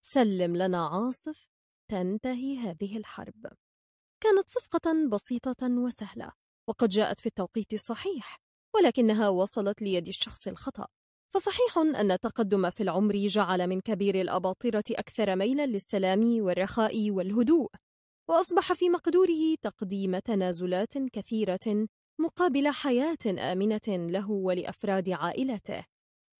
سلم لنا عاصف تنتهي هذه الحرب كانت صفقة بسيطة وسهلة وقد جاءت في التوقيت الصحيح ولكنها وصلت ليد الشخص الخطأ فصحيح أن التقدم في العمر جعل من كبير الأباطرة أكثر ميلا للسلام والرخاء والهدوء وأصبح في مقدوره تقديم تنازلات كثيرة مقابل حياة آمنة له ولأفراد عائلته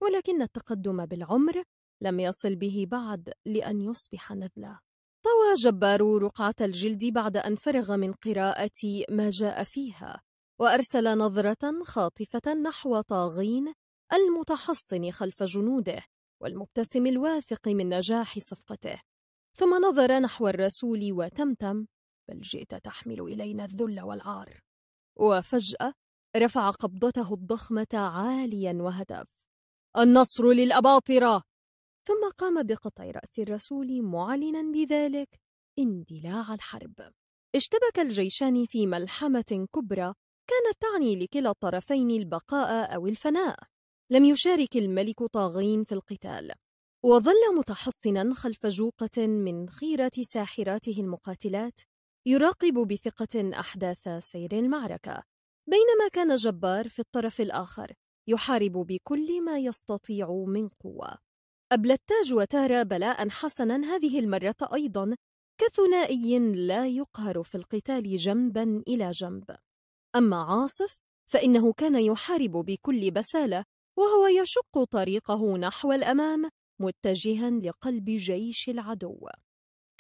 ولكن التقدم بالعمر لم يصل به بعد لأن يصبح نذلا طوى جبار رقعة الجلد بعد أن فرغ من قراءة ما جاء فيها وأرسل نظرة خاطفة نحو طاغين المتحصن خلف جنوده والمبتسم الواثق من نجاح صفقته ثم نظر نحو الرسول وتمتم بل جئت تحمل إلينا الذل والعار وفجأة رفع قبضته الضخمة عاليا وهتف النصر للأباطرة ثم قام بقطع رأس الرسول معلنا بذلك اندلاع الحرب اشتبك الجيشان في ملحمة كبرى كانت تعني لكلا الطرفين البقاء أو الفناء لم يشارك الملك طاغين في القتال وظل متحصنا خلف جوقة من خيرة ساحراته المقاتلات يراقب بثقة أحداث سير المعركة بينما كان جبار في الطرف الآخر يحارب بكل ما يستطيع من قوة أبلت تاج وتارا بلاء حسنا هذه المرة أيضا كثنائي لا يقهر في القتال جنبا إلى جنب أما عاصف فإنه كان يحارب بكل بسالة وهو يشق طريقه نحو الأمام متجها لقلب جيش العدو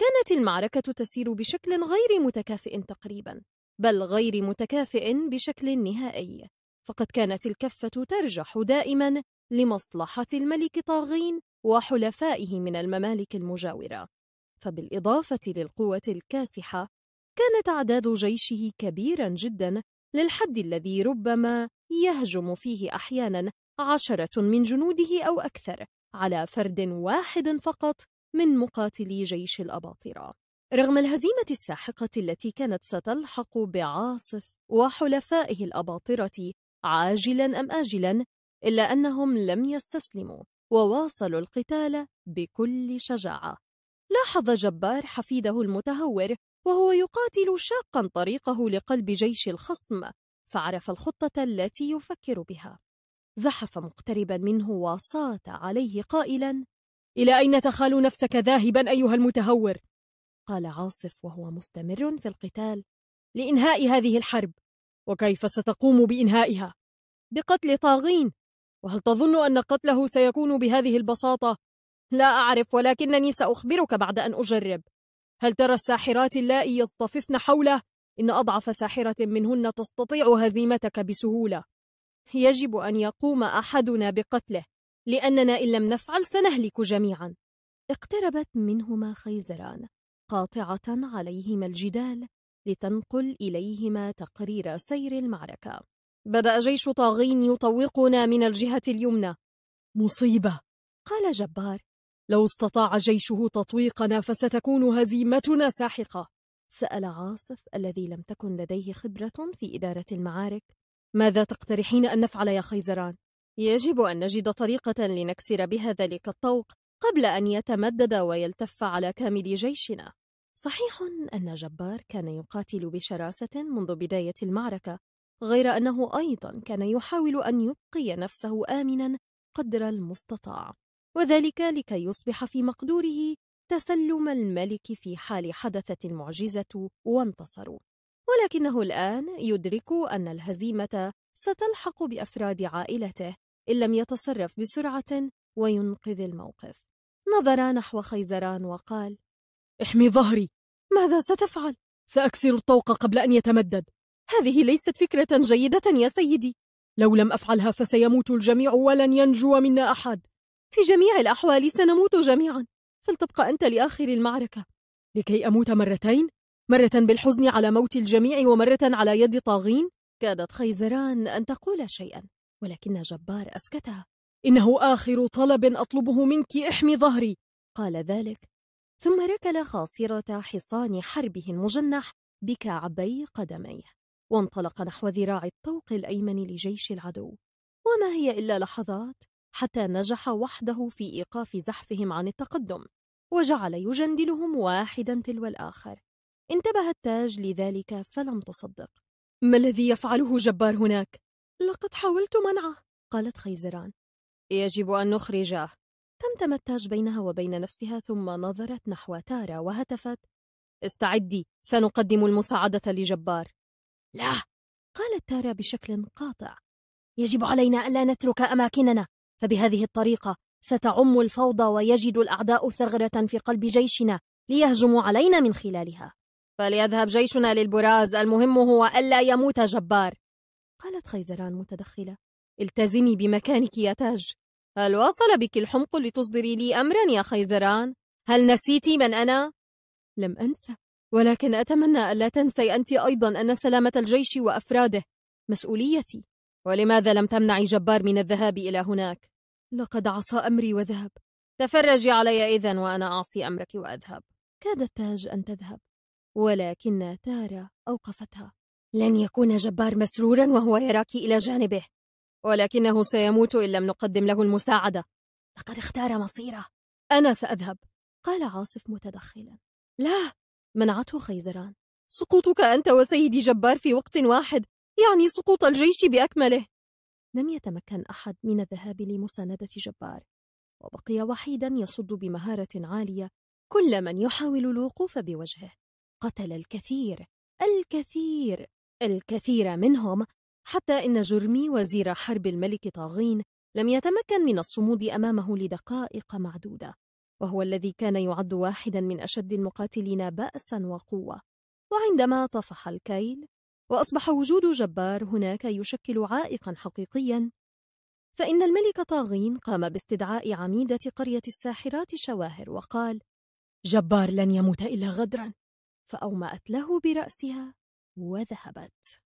كانت المعركة تسير بشكل غير متكافئ تقريبا بل غير متكافئ بشكل نهائي فقد كانت الكفة ترجح دائما لمصلحة الملك طاغين وحلفائه من الممالك المجاورة فبالإضافة للقوة الكاسحة كان تعداد جيشه كبيرا جدا للحد الذي ربما يهجم فيه أحيانا عشرة من جنوده أو أكثر على فرد واحد فقط من مقاتلي جيش الأباطرة رغم الهزيمة الساحقة التي كانت ستلحق بعاصف وحلفائه الأباطرة عاجلا أم آجلا إلا أنهم لم يستسلموا وواصلوا القتال بكل شجاعة لاحظ جبار حفيده المتهور وهو يقاتل شاقا طريقه لقلب جيش الخصم فعرف الخطة التي يفكر بها زحف مقتربا منه وصات عليه قائلا إلى أين تخال نفسك ذاهبا أيها المتهور؟ قال عاصف وهو مستمر في القتال لإنهاء هذه الحرب وكيف ستقوم بإنهائها؟ بقتل طاغين وهل تظن أن قتله سيكون بهذه البساطة؟ لا أعرف ولكنني سأخبرك بعد أن أجرب هل ترى الساحرات اللائي يصطففن حوله؟ إن أضعف ساحرة منهن تستطيع هزيمتك بسهولة يجب أن يقوم أحدنا بقتله لأننا إن لم نفعل سنهلك جميعا اقتربت منهما خيزران قاطعة عليهما الجدال لتنقل إليهما تقرير سير المعركة بدأ جيش طاغين يطوقنا من الجهة اليمنى مصيبة قال جبار لو استطاع جيشه تطويقنا فستكون هزيمتنا ساحقة سأل عاصف الذي لم تكن لديه خبرة في إدارة المعارك ماذا تقترحين أن نفعل يا خيزران؟ يجب أن نجد طريقة لنكسر بها ذلك الطوق قبل أن يتمدد ويلتف على كامل جيشنا صحيح أن جبار كان يقاتل بشراسة منذ بداية المعركة غير أنه أيضا كان يحاول أن يبقي نفسه آمنا قدر المستطاع وذلك لكي يصبح في مقدوره تسلم الملك في حال حدثت المعجزة وانتصروا ولكنه الآن يدرك أن الهزيمة ستلحق بأفراد عائلته إن لم يتصرف بسرعة وينقذ الموقف نظر نحو خيزران وقال احمي ظهري ماذا ستفعل؟ سأكسر الطوق قبل أن يتمدد هذه ليست فكرة جيدة يا سيدي لو لم أفعلها فسيموت الجميع ولن ينجو منا أحد في جميع الأحوال سنموت جميعا فلتبقى أنت لآخر المعركة لكي أموت مرتين مرة بالحزن على موت الجميع ومرة على يد طاغين كادت خيزران أن تقول شيئا ولكن جبار أسكتها إنه آخر طلب أطلبه منك احمي ظهري قال ذلك ثم ركل خاصرة حصان حربه المجنح بكعبي قدميه وانطلق نحو ذراع الطوق الأيمن لجيش العدو وما هي إلا لحظات حتى نجح وحده في إيقاف زحفهم عن التقدم وجعل يجندلهم واحدا تلو الآخر انتبه التاج لذلك فلم تصدق ما الذي يفعله جبار هناك؟ لقد حاولت منعه قالت خيزران يجب أن نخرجه تمتم التاج بينها وبين نفسها ثم نظرت نحو تارا وهتفت استعدي سنقدم المساعدة لجبار لا قالت تارا بشكل قاطع يجب علينا ألا نترك أماكننا فبهذه الطريقة ستعم الفوضى ويجد الأعداء ثغرة في قلب جيشنا ليهجموا علينا من خلالها فليذهب جيشنا للبراز المهم هو ألا يموت جبار قالت خيزران متدخلة التزمي بمكانك يا تاج هل وصل بك الحمق لتصدري لي أمرا يا خيزران؟ هل نسيتي من أنا؟ لم أنسى ولكن أتمنى ألا تنسي أنت أيضا أن سلامة الجيش وأفراده مسؤوليتي ولماذا لم تمنعي جبار من الذهاب إلى هناك؟ لقد عصى أمري وذهب تفرجي علي إذا وأنا أعصي أمرك وأذهب كادت تاج أن تذهب ولكن تارا أوقفتها لن يكون جبار مسرورا وهو يراك إلى جانبه ولكنه سيموت إن لم نقدم له المساعدة لقد اختار مصيره أنا سأذهب قال عاصف متدخلا لا منعته خيزران سقوطك أنت وسيدي جبار في وقت واحد يعني سقوط الجيش بأكمله لم يتمكن أحد من الذهاب لمساندة جبار وبقي وحيدا يصد بمهارة عالية كل من يحاول الوقوف بوجهه قتل الكثير الكثير الكثير منهم حتى إن جرمي وزير حرب الملك طاغين لم يتمكن من الصمود أمامه لدقائق معدودة وهو الذي كان يعد واحدا من أشد المقاتلين بأسا وقوة وعندما طفح الكيل وأصبح وجود جبار هناك يشكل عائقا حقيقيا فإن الملك طاغين قام باستدعاء عميدة قرية الساحرات شواهر وقال جبار لن يموت إلا غدرا فأومأت له برأسها وذهبت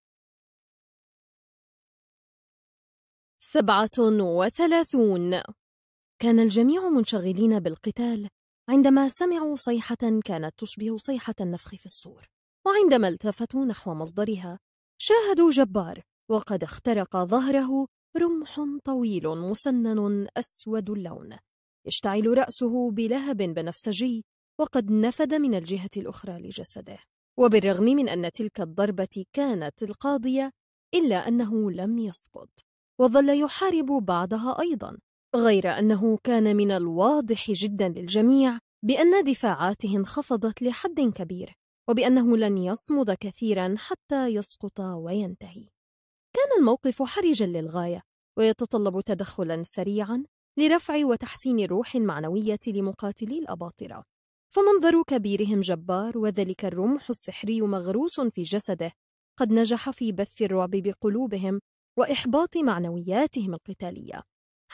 سبعة وثلاثون كان الجميع منشغلين بالقتال عندما سمعوا صيحة كانت تشبه صيحة النفخ في الصور وعندما التفتوا نحو مصدرها شاهدوا جبار وقد اخترق ظهره رمح طويل مسنن أسود اللون يشتعل رأسه بلهب بنفسجي وقد نفد من الجهة الأخرى لجسده وبالرغم من أن تلك الضربة كانت القاضية إلا أنه لم يسقط وظل يحارب بعدها أيضا غير أنه كان من الواضح جدا للجميع بأن دفاعاته انخفضت لحد كبير وبأنه لن يصمد كثيرا حتى يسقط وينتهي كان الموقف حرجا للغاية ويتطلب تدخلا سريعا لرفع وتحسين الروح المعنوية لمقاتلي الأباطرة فمنظر كبيرهم جبار وذلك الرمح السحري مغروس في جسده قد نجح في بث الرعب بقلوبهم وإحباط معنوياتهم القتالية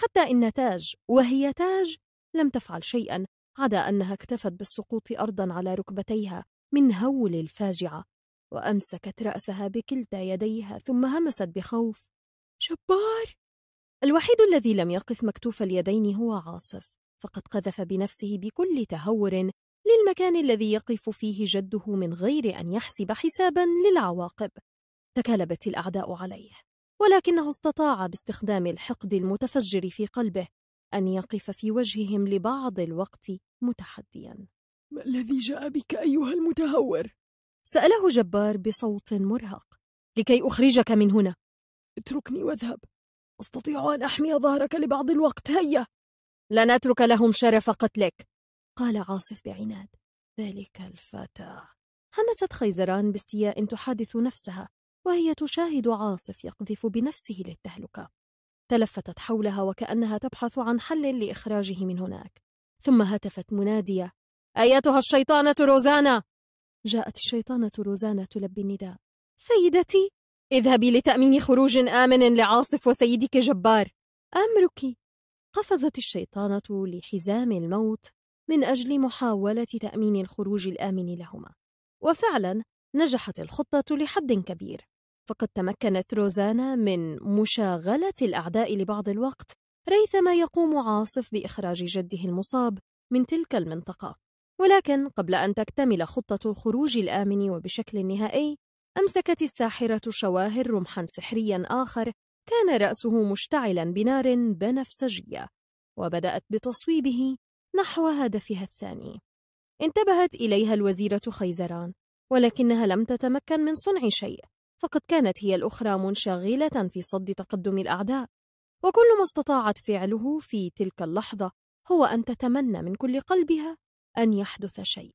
حتى إن تاج وهي تاج لم تفعل شيئا عدا أنها اكتفت بالسقوط أرضا على ركبتيها من هول الفاجعة وأمسكت رأسها بكلتا يديها ثم همست بخوف جبار الوحيد الذي لم يقف مكتوف اليدين هو عاصف فقد قذف بنفسه بكل تهور للمكان الذي يقف فيه جده من غير أن يحسب حسابا للعواقب تكالبت الأعداء عليه ولكنه استطاع باستخدام الحقد المتفجر في قلبه أن يقف في وجههم لبعض الوقت متحديا ما الذي جاء بك أيها المتهور؟ سأله جبار بصوت مرهق لكي أخرجك من هنا اتركني واذهب أستطيع أن أحمي ظهرك لبعض الوقت هيا لن أترك لهم شرف قتلك قال عاصف بعناد ذلك الفتى همست خيزران باستياء تحادث نفسها وهي تشاهد عاصف يقذف بنفسه للتهلكة تلفتت حولها وكأنها تبحث عن حل لإخراجه من هناك ثم هتفت منادية أيتها الشيطانة روزانا جاءت الشيطانة روزانا تلبي النداء سيدتي اذهبي لتأمين خروج آمن لعاصف وسيدك جبار أمرك قفزت الشيطانة لحزام الموت من أجل محاولة تأمين الخروج الآمن لهما وفعلا نجحت الخطة لحد كبير فقد تمكنت روزانا من مشاغلة الأعداء لبعض الوقت ريثما يقوم عاصف بإخراج جده المصاب من تلك المنطقة ولكن قبل أن تكتمل خطة الخروج الآمن وبشكل نهائي أمسكت الساحرة شواهر رمحا سحريا آخر كان رأسه مشتعلا بنار بنفسجية وبدأت بتصويبه نحو هدفها الثاني انتبهت إليها الوزيرة خيزران ولكنها لم تتمكن من صنع شيء فقد كانت هي الأخرى منشغلة في صد تقدم الأعداء وكل ما استطاعت فعله في تلك اللحظة هو أن تتمنى من كل قلبها أن يحدث شيء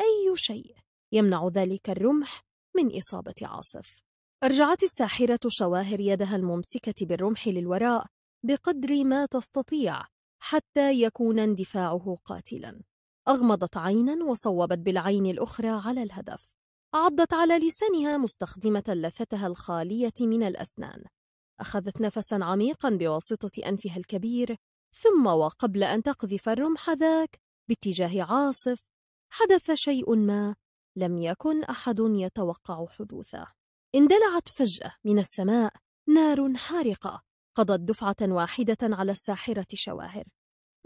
أي شيء يمنع ذلك الرمح من إصابة عاصف أرجعت الساحرة شواهر يدها الممسكة بالرمح للوراء بقدر ما تستطيع حتى يكون اندفاعه قاتلا أغمضت عينا وصوبت بالعين الأخرى على الهدف عضت على لسانها مستخدمة لثتها الخالية من الأسنان أخذت نفسا عميقا بواسطة أنفها الكبير ثم وقبل أن تقذف الرمح ذاك باتجاه عاصف حدث شيء ما لم يكن أحد يتوقع حدوثه اندلعت فجأة من السماء نار حارقة قضت دفعة واحدة على الساحرة شواهر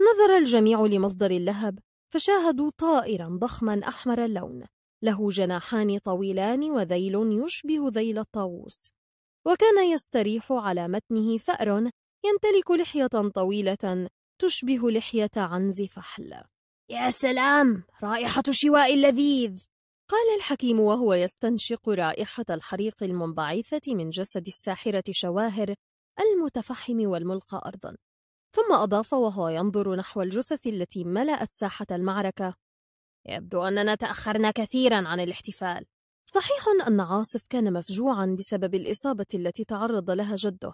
نظر الجميع لمصدر اللهب فشاهدوا طائرا ضخما أحمر اللون له جناحان طويلان وذيل يشبه ذيل الطاووس وكان يستريح على متنه فأر يمتلك لحية طويلة تشبه لحية عنز فحل يا سلام رائحة شواء لذيذ قال الحكيم وهو يستنشق رائحة الحريق المنبعثة من جسد الساحرة شواهر المتفحم والملقى أرضا ثم أضاف وهو ينظر نحو الجثث التي ملأت ساحة المعركة يبدو أننا تأخرنا كثيرا عن الاحتفال صحيح أن عاصف كان مفجوعا بسبب الإصابة التي تعرض لها جده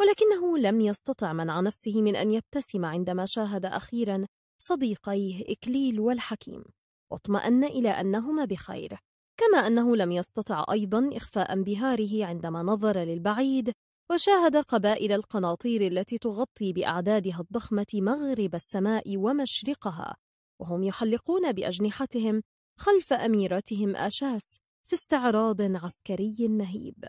ولكنه لم يستطع منع نفسه من أن يبتسم عندما شاهد أخيرا صديقيه إكليل والحكيم واطمأن إلى أنهما بخير كما أنه لم يستطع أيضا إخفاء انبهاره عندما نظر للبعيد وشاهد قبائل القناطير التي تغطي بأعدادها الضخمة مغرب السماء ومشرقها وهم يحلقون بأجنحتهم خلف أميرتهم أشاس في استعراض عسكري مهيب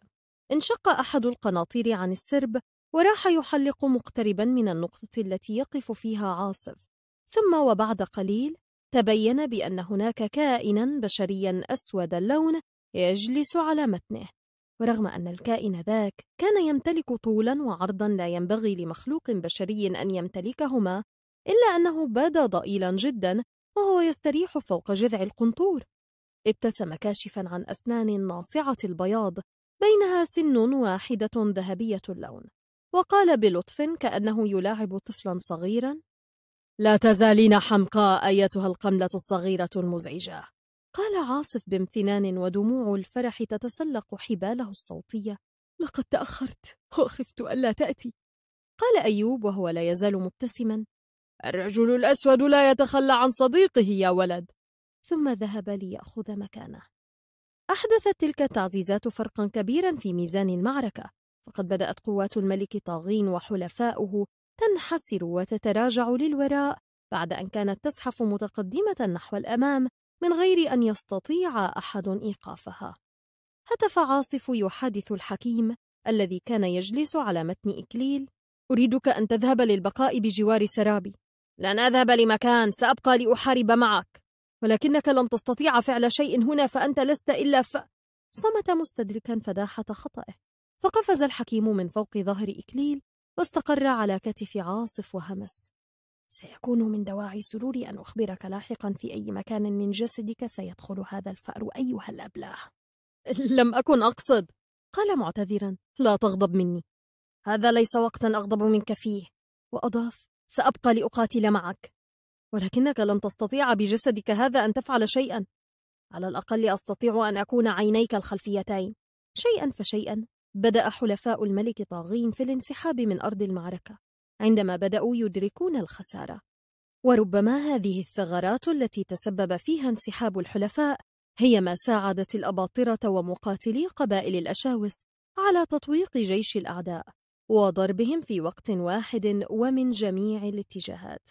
انشق أحد القناطير عن السرب وراح يحلق مقتربا من النقطة التي يقف فيها عاصف ثم وبعد قليل تبين بأن هناك كائنا بشريا أسود اللون يجلس على متنه ورغم أن الكائن ذاك كان يمتلك طولا وعرضا لا ينبغي لمخلوق بشري أن يمتلكهما إلا أنه بدا ضئيلا جدا وهو يستريح فوق جذع القنطور ابتسم كاشفا عن أسنان ناصعة البياض بينها سن واحدة ذهبية اللون وقال بلطف كأنه يلاعب طفلا صغيرا لا تزالين حمقاء أيتها القملة الصغيرة المزعجة قال عاصف بامتنان ودموع الفرح تتسلق حباله الصوتية لقد تأخرت وخفت ألا تأتي قال أيوب وهو لا يزال مبتسما الرجل الأسود لا يتخلى عن صديقه يا ولد ثم ذهب ليأخذ مكانه أحدثت تلك التعزيزات فرقا كبيرا في ميزان المعركة فقد بدأت قوات الملك طاغين وحلفاؤه تنحسر وتتراجع للوراء بعد أن كانت تزحف متقدمة نحو الأمام من غير أن يستطيع أحد إيقافها هتف عاصف يحادث الحكيم الذي كان يجلس على متن إكليل أريدك أن تذهب للبقاء بجوار سرابي لن أذهب لمكان سأبقى لأحارب معك ولكنك لن تستطيع فعل شيء هنا فأنت لست إلا ف... صمت مستدركا فداحة خطئه فقفز الحكيم من فوق ظهر إكليل واستقر على كتف عاصف وهمس سيكون من دواعي سروري أن أخبرك لاحقا في أي مكان من جسدك سيدخل هذا الفأر أيها الأبلاه لم أكن أقصد قال معتذرا لا تغضب مني هذا ليس وقتا أغضب منك فيه وأضاف سأبقى لأقاتل معك ولكنك لن تستطيع بجسدك هذا أن تفعل شيئا على الأقل أستطيع أن أكون عينيك الخلفيتين شيئا فشيئا بدأ حلفاء الملك طاغين في الانسحاب من أرض المعركة عندما بدأوا يدركون الخسارة وربما هذه الثغرات التي تسبب فيها انسحاب الحلفاء هي ما ساعدت الأباطرة ومقاتلي قبائل الأشاوس على تطويق جيش الأعداء وضربهم في وقت واحد ومن جميع الاتجاهات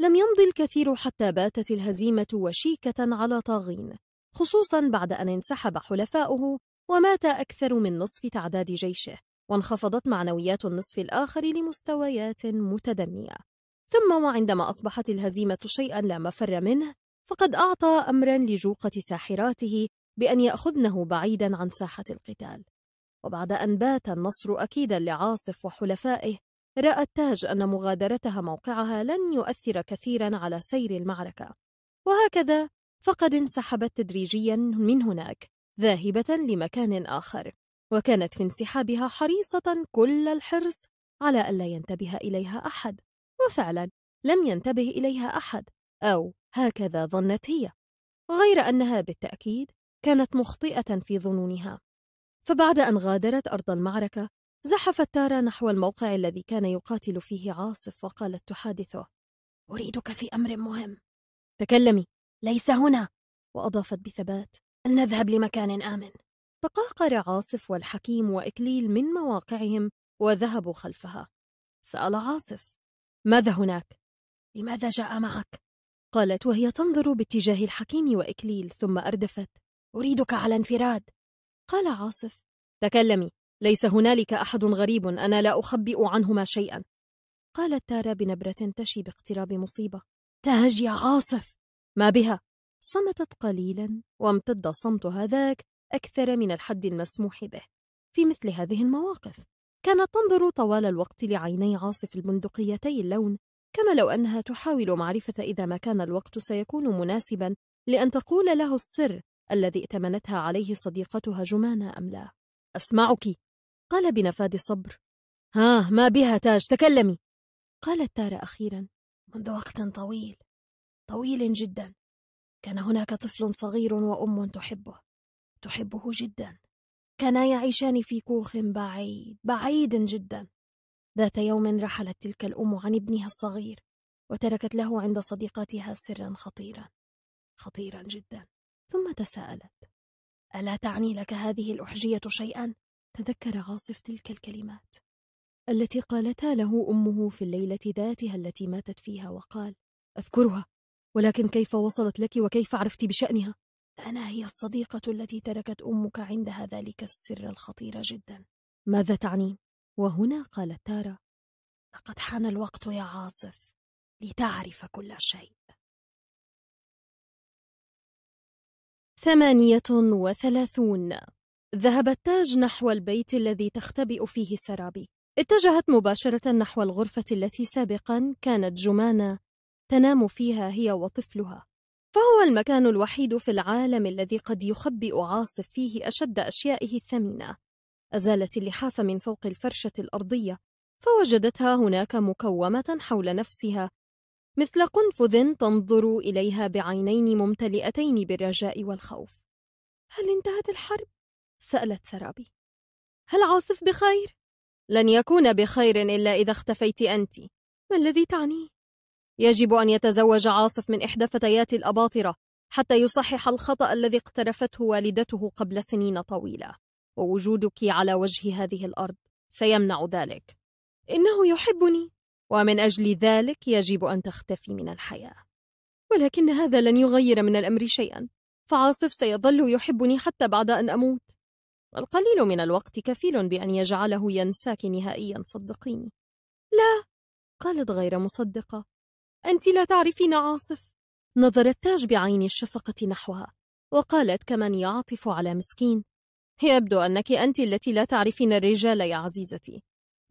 لم يمض الكثير حتى باتت الهزيمة وشيكة على طاغين خصوصا بعد أن انسحب حلفاؤه ومات أكثر من نصف تعداد جيشه وانخفضت معنويات النصف الآخر لمستويات متدنية ثم وعندما أصبحت الهزيمة شيئا لا مفر منه فقد أعطى أمرا لجوقة ساحراته بأن يأخذنه بعيدا عن ساحة القتال وبعد أن بات النصر أكيدا لعاصف وحلفائه رأى التاج أن مغادرتها موقعها لن يؤثر كثيرا على سير المعركة وهكذا فقد انسحبت تدريجيا من هناك ذاهبة لمكان آخر وكانت في انسحابها حريصة كل الحرص على ألا ينتبه إليها أحد وفعلا لم ينتبه إليها أحد أو هكذا ظنت هي غير أنها بالتأكيد كانت مخطئة في ظنونها فبعد أن غادرت أرض المعركة زحفت تارا نحو الموقع الذي كان يقاتل فيه عاصف وقالت تحادثه أريدك في أمر مهم تكلمي ليس هنا وأضافت بثبات لنذهب لمكان آمن تقهقر عاصف والحكيم وإكليل من مواقعهم وذهبوا خلفها سأل عاصف ماذا هناك؟ لماذا جاء معك؟ قالت وهي تنظر باتجاه الحكيم وإكليل ثم أردفت أريدك على انفراد قال عاصف تكلمي ليس هنالك أحد غريب أنا لا أخبئ عنهما شيئا قالت تارا بنبرة تشي باقتراب مصيبة تهج يا عاصف ما بها صمتت قليلا وامتد صمت هذاك أكثر من الحد المسموح به في مثل هذه المواقف كانت تنظر طوال الوقت لعيني عاصف البندقيتي اللون كما لو أنها تحاول معرفة إذا ما كان الوقت سيكون مناسبا لأن تقول له السر الذي ائتمنتها عليه صديقتها جمانة أم لا أسمعك قال بنفاد الصبر ها ما بها تاج تكلمي قالت تارا أخيرا منذ وقت طويل طويل جدا كان هناك طفل صغير وأم تحبه تحبه جدا كانا يعيشان في كوخ بعيد بعيد جدا ذات يوم رحلت تلك الأم عن ابنها الصغير وتركت له عند صديقتها سرا خطيرا خطيرا جدا ثم تساءلت ألا تعني لك هذه الأحجية شيئا؟ تذكر عاصف تلك الكلمات التي قالتها له أمه في الليلة ذاتها التي ماتت فيها وقال أذكرها ولكن كيف وصلت لك وكيف عرفت بشأنها؟ أنا هي الصديقة التي تركت أمك عندها ذلك السر الخطير جدا ماذا تعني؟ وهنا قالت تارا لقد حان الوقت يا عاصف لتعرف كل شيء ثمانية وثلاثون ذهب التاج نحو البيت الذي تختبئ فيه سرابي اتجهت مباشرة نحو الغرفة التي سابقا كانت جمانة تنام فيها هي وطفلها فهو المكان الوحيد في العالم الذي قد يخبئ عاصف فيه أشد أشيائه الثمينة أزالت اللحاف من فوق الفرشة الأرضية فوجدتها هناك مكومة حول نفسها مثل قنفذ تنظر إليها بعينين ممتلئتين بالرجاء والخوف هل انتهت الحرب؟ سألت سرابي هل عاصف بخير؟ لن يكون بخير إلا إذا اختفيت أنت ما الذي تعنيه؟ يجب أن يتزوج عاصف من إحدى فتيات الأباطرة حتى يصحح الخطأ الذي اقترفته والدته قبل سنين طويلة ووجودك على وجه هذه الأرض سيمنع ذلك إنه يحبني ومن أجل ذلك يجب أن تختفي من الحياة ولكن هذا لن يغير من الأمر شيئا فعاصف سيظل يحبني حتى بعد أن أموت القليل من الوقت كفيل بأن يجعله ينساك نهائيا صدقيني لا قالت غير مصدقة أنت لا تعرفين عاصف نظر التاج بعين الشفقة نحوها وقالت كمن يعطف على مسكين يبدو أنك أنت التي لا تعرفين الرجال يا عزيزتي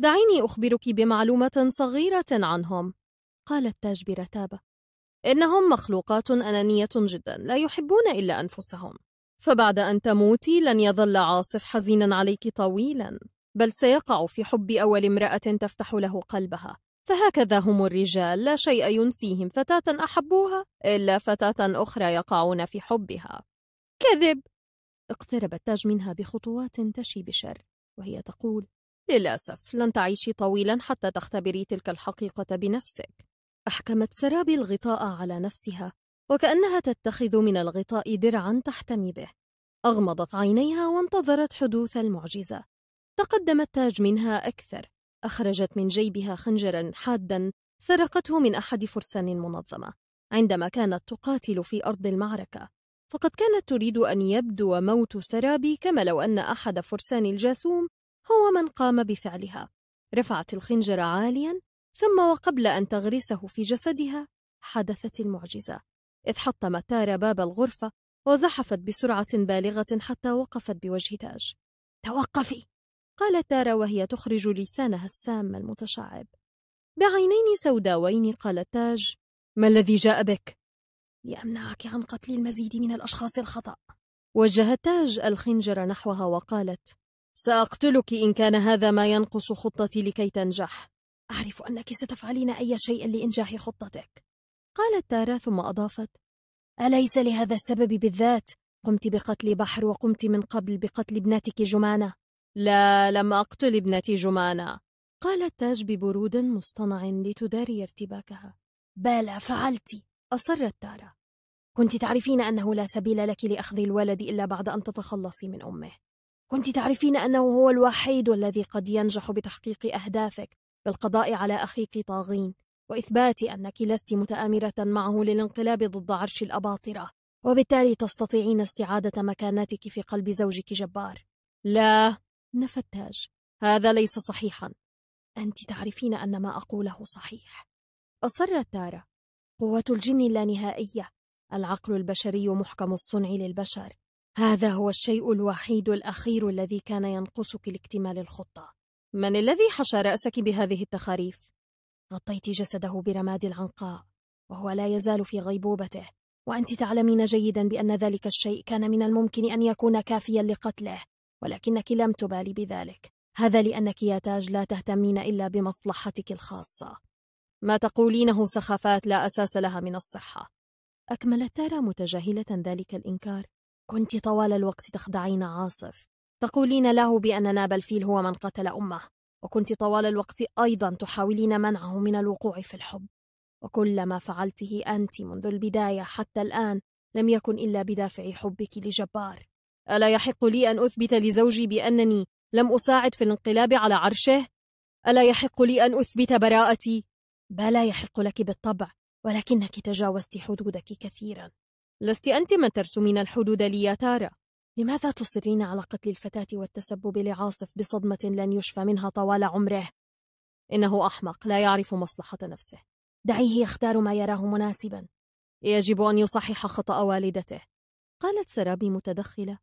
دعيني أخبرك بمعلومة صغيرة عنهم قال التاج برتابة إنهم مخلوقات أنانية جدا لا يحبون إلا أنفسهم فبعد أن تموتي لن يظل عاصف حزينا عليك طويلا بل سيقع في حب أول امرأة تفتح له قلبها فهكذا هم الرجال لا شيء ينسيهم فتاة أحبوها إلا فتاة أخرى يقعون في حبها كذب اقترب التاج منها بخطوات تشي بشر وهي تقول للأسف لن تعيشي طويلا حتى تختبري تلك الحقيقة بنفسك أحكمت سرابي الغطاء على نفسها وكأنها تتخذ من الغطاء درعا تحتمي به أغمضت عينيها وانتظرت حدوث المعجزة تقدم التاج منها أكثر أخرجت من جيبها خنجرا حادا سرقته من أحد فرسان المنظمة عندما كانت تقاتل في أرض المعركة فقد كانت تريد أن يبدو موت سرابي كما لو أن أحد فرسان الجاثوم هو من قام بفعلها رفعت الخنجر عاليا ثم وقبل أن تغرسه في جسدها حدثت المعجزة إذ حطمت تارا باب الغرفة وزحفت بسرعة بالغة حتى وقفت بوجه تاج توقفي قالت تارا وهي تخرج لسانها السام المتشعب بعينين سوداوين قال تاج ما الذي جاء بك؟ لأمنعك عن قتل المزيد من الأشخاص الخطأ وجه تاج الخنجر نحوها وقالت سأقتلك إن كان هذا ما ينقص خطتي لكي تنجح أعرف أنك ستفعلين أي شيء لإنجاح خطتك قالت تارا ثم أضافت أليس لهذا السبب بالذات قمت بقتل بحر وقمت من قبل بقتل ابنتك جمانة لا لم أقتل ابنتي جمانة قال التاج ببرود مصطنع لتداري ارتباكها بلى فعلت أصرت تارا كنت تعرفين أنه لا سبيل لك لأخذ الولد إلا بعد أن تتخلصي من أمه كنت تعرفين أنه هو الوحيد الذي قد ينجح بتحقيق أهدافك بالقضاء على أخيك طاغين وإثبات أنك لست متآمرة معه للانقلاب ضد عرش الأباطرة وبالتالي تستطيعين استعادة مكانتك في قلب زوجك جبار لا نفى التاج هذا ليس صحيحا أنت تعرفين أن ما أقوله صحيح أصرت تارا قوة الجن اللانهائية العقل البشري محكم الصنع للبشر هذا هو الشيء الوحيد الأخير الذي كان ينقصك لاكتمال الخطة من الذي حشى رأسك بهذه التخاريف؟ غطيت جسده برماد العنقاء وهو لا يزال في غيبوبته وأنت تعلمين جيدا بأن ذلك الشيء كان من الممكن أن يكون كافيا لقتله ولكنك لم تبالي بذلك هذا لأنك يا تاج لا تهتمين إلا بمصلحتك الخاصة ما تقولينه سخافات لا أساس لها من الصحة أكملت تارا متجاهلة ذلك الإنكار كنت طوال الوقت تخدعين عاصف تقولين له بأن ناب الفيل هو من قتل أمه وكنت طوال الوقت أيضا تحاولين منعه من الوقوع في الحب وكل ما فعلته أنت منذ البداية حتى الآن لم يكن إلا بدافع حبك لجبار ألا يحق لي أن أثبت لزوجي بأنني لم أساعد في الانقلاب على عرشه؟ ألا يحق لي أن أثبت براءتي؟ بلى يحق لك بالطبع ولكنك تجاوزت حدودك كثيرا لست أنت من ترسمين الحدود لي يا تارا لماذا تصرين على قتل الفتاة والتسبب لعاصف بصدمة لن يشفى منها طوال عمره؟ إنه أحمق لا يعرف مصلحة نفسه دعيه يختار ما يراه مناسبا يجب أن يصحح خطأ والدته قالت سرابي متدخلة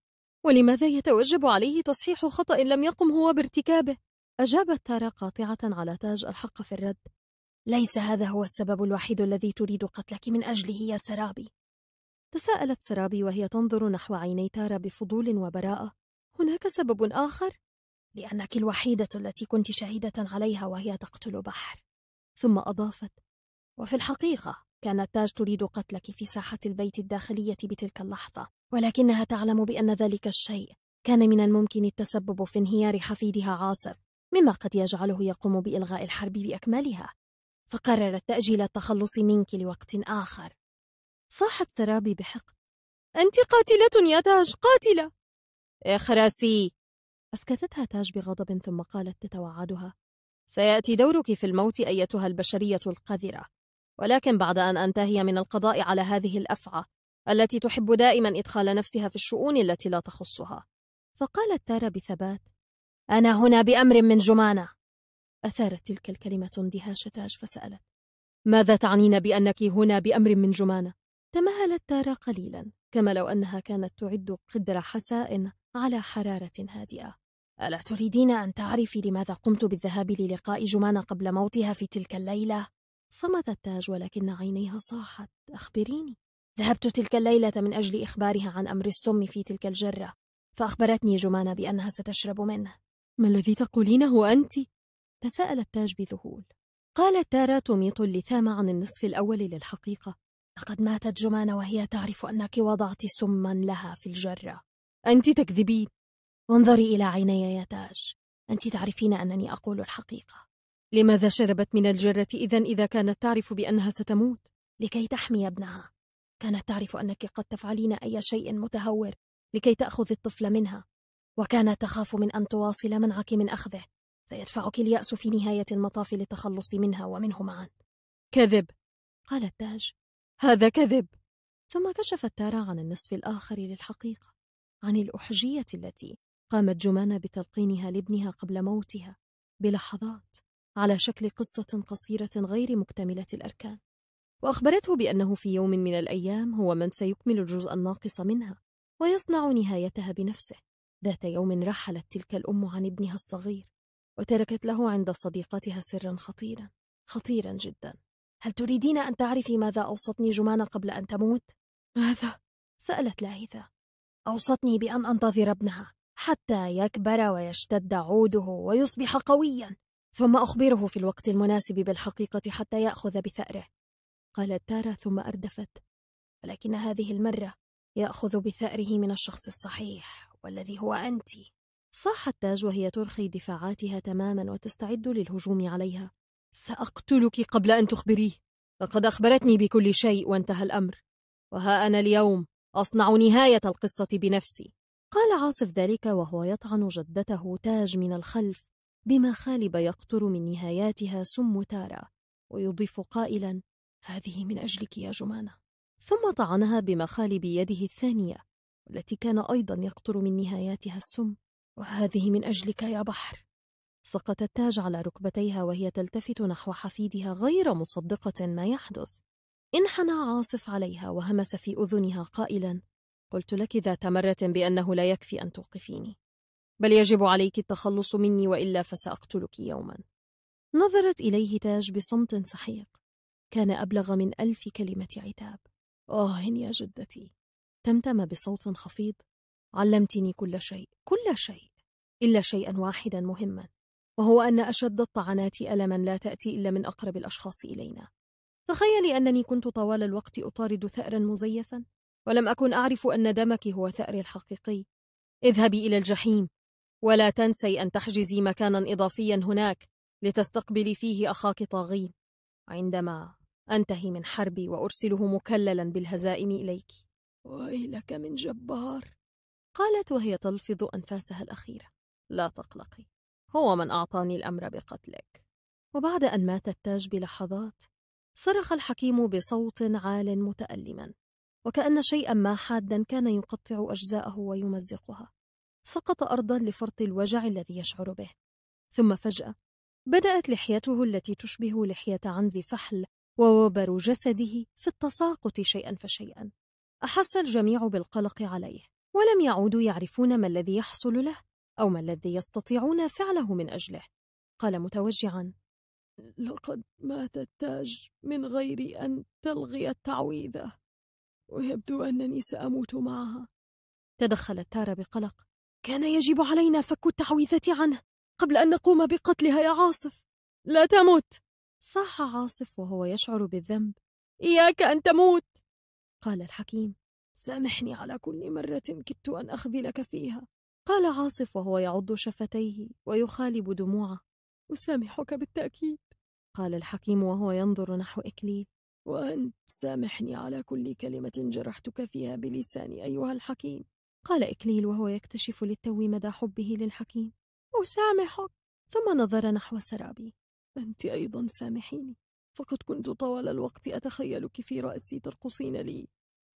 ولماذا يتوجب عليه تصحيح خطأ لم يقم هو بارتكابه؟ أجابت تارا قاطعة على تاج الحق في الرد ليس هذا هو السبب الوحيد الذي تريد قتلك من أجله يا سرابي تساءلت سرابي وهي تنظر نحو عيني تارا بفضول وبراءة هناك سبب آخر؟ لأنك الوحيدة التي كنت شهيدة عليها وهي تقتل بحر ثم أضافت وفي الحقيقة كانت تاج تريد قتلك في ساحة البيت الداخلية بتلك اللحظة ولكنها تعلم بأن ذلك الشيء كان من الممكن التسبب في انهيار حفيدها عاصف مما قد يجعله يقوم بإلغاء الحرب بأكملها فقررت تأجيل التخلص منك لوقت آخر صاحت سرابي بحقد أنت قاتلة يا تاج قاتلة اخرسي أسكتتها تاج بغضب ثم قالت تتوعدها سيأتي دورك في الموت أيتها البشرية القذرة ولكن بعد أن أنتهي من القضاء على هذه الأفعى التي تحب دائما إدخال نفسها في الشؤون التي لا تخصها فقالت تارا بثبات أنا هنا بأمر من جمانة أثارت تلك الكلمة اندهاش تاج فسألت ماذا تعنين بأنك هنا بأمر من جمانة؟ تمهلت تارا قليلا كما لو أنها كانت تعد قدر حساء على حرارة هادئة ألا تريدين أن تعرفي لماذا قمت بالذهاب للقاء جمانة قبل موتها في تلك الليلة؟ صمت التاج ولكن عينيها صاحت أخبريني ذهبت تلك الليلة من أجل إخبارها عن أمر السم في تلك الجرة فأخبرتني جمانة بأنها ستشرب منه ما الذي تقولينه أنت؟ تساءل التاج بذهول قالت تارا تميط اللثام عن النصف الأول للحقيقة لقد ماتت جمان وهي تعرف أنك وضعت سما لها في الجرة أنت تكذبين وانظري إلى عيني يا تاج أنت تعرفين أنني أقول الحقيقة لماذا شربت من الجرة إذا إذا كانت تعرف بأنها ستموت؟ لكي تحمي ابنها كانت تعرف أنك قد تفعلين أي شيء متهور لكي تأخذ الطفل منها وكانت تخاف من أن تواصل منعك من أخذه فيدفعك اليأس في نهاية المطاف للتخلص منها ومنه معا كذب قال التاج هذا كذب ثم كشفت تارا عن النصف الآخر للحقيقة عن الأحجية التي قامت جمانة بتلقينها لابنها قبل موتها بلحظات على شكل قصة قصيرة غير مكتملة الأركان وأخبرته بأنه في يوم من الأيام هو من سيكمل الجزء الناقص منها ويصنع نهايتها بنفسه ذات يوم رحلت تلك الأم عن ابنها الصغير وتركت له عند صديقتها سرا خطيرا خطيرا جدا هل تريدين أن تعرفي ماذا أوصتني جمانة قبل أن تموت؟ ماذا؟ سألت لاهثة أوصتني بأن أنتظر ابنها حتى يكبر ويشتد عوده ويصبح قويا ثم أخبره في الوقت المناسب بالحقيقة حتى يأخذ بثأره قالت تارا ثم أردفت ولكن هذه المرة يأخذ بثأره من الشخص الصحيح والذي هو أنت صاحت تاج وهي ترخي دفاعاتها تماما وتستعد للهجوم عليها سأقتلك قبل أن تخبريه لقد أخبرتني بكل شيء وانتهى الأمر وها أنا اليوم أصنع نهاية القصة بنفسي قال عاصف ذلك وهو يطعن جدته تاج من الخلف بما خالب يقطر من نهاياتها سم تارا ويضيف قائلا هذه من أجلك يا جمانة ثم طعنها بمخالب يده الثانية التي كان أيضا يقطر من نهاياتها السم وهذه من أجلك يا بحر سقط التاج على ركبتيها وهي تلتفت نحو حفيدها غير مصدقة ما يحدث انحنى عاصف عليها وهمس في أذنها قائلا قلت لك ذات مرة بأنه لا يكفي أن توقفيني بل يجب عليك التخلص مني وإلا فسأقتلك يوما نظرت إليه تاج بصمت سحيق كان أبلغ من ألف كلمة عتاب آه يا جدتي تمتم بصوت خفيض علمتني كل شيء كل شيء إلا شيئا واحدا مهما وهو أن أشد الطعنات ألما لا تأتي إلا من أقرب الأشخاص إلينا تخيلي أنني كنت طوال الوقت أطارد ثأرا مزيفا ولم أكن أعرف أن دمك هو ثأري الحقيقي اذهبي إلى الجحيم ولا تنسي أن تحجزي مكانا إضافيا هناك لتستقبلي فيه أخاك طاغين عندما أنتهي من حربي وأرسله مكللا بالهزائم إليك ويلك من جبار قالت وهي تلفظ أنفاسها الأخيرة لا تقلقي هو من أعطاني الأمر بقتلك وبعد أن مات التاج بلحظات صرخ الحكيم بصوت عال متألما وكأن شيئا ما حادا كان يقطع أجزاءه ويمزقها سقط أرضا لفرط الوجع الذي يشعر به ثم فجأة بدأت لحيته التي تشبه لحية عنز فحل ووبر جسده في التساقط شيئا فشيئا أحس الجميع بالقلق عليه ولم يعودوا يعرفون ما الذي يحصل له أو ما الذي يستطيعون فعله من أجله قال متوجعا لقد مات التاج من غير أن تلغي التعويذة ويبدو أنني سأموت معها تدخلت تارا بقلق كان يجب علينا فك التعويذة عنه قبل أن نقوم بقتلها يا عاصف لا تمت صاح عاصف وهو يشعر بالذنب إياك أن تموت قال الحكيم سامحني على كل مرة كدت أن أخذلك فيها قال عاصف وهو يعض شفتيه ويخالب دموعه أسامحك بالتأكيد قال الحكيم وهو ينظر نحو إكليل وأنت سامحني على كل كلمة جرحتك فيها بلساني أيها الحكيم قال إكليل وهو يكتشف للتو مدى حبه للحكيم أسامحك ثم نظر نحو سرابي أنت أيضا سامحيني فقد كنت طوال الوقت أتخيلك في رأسي ترقصين لي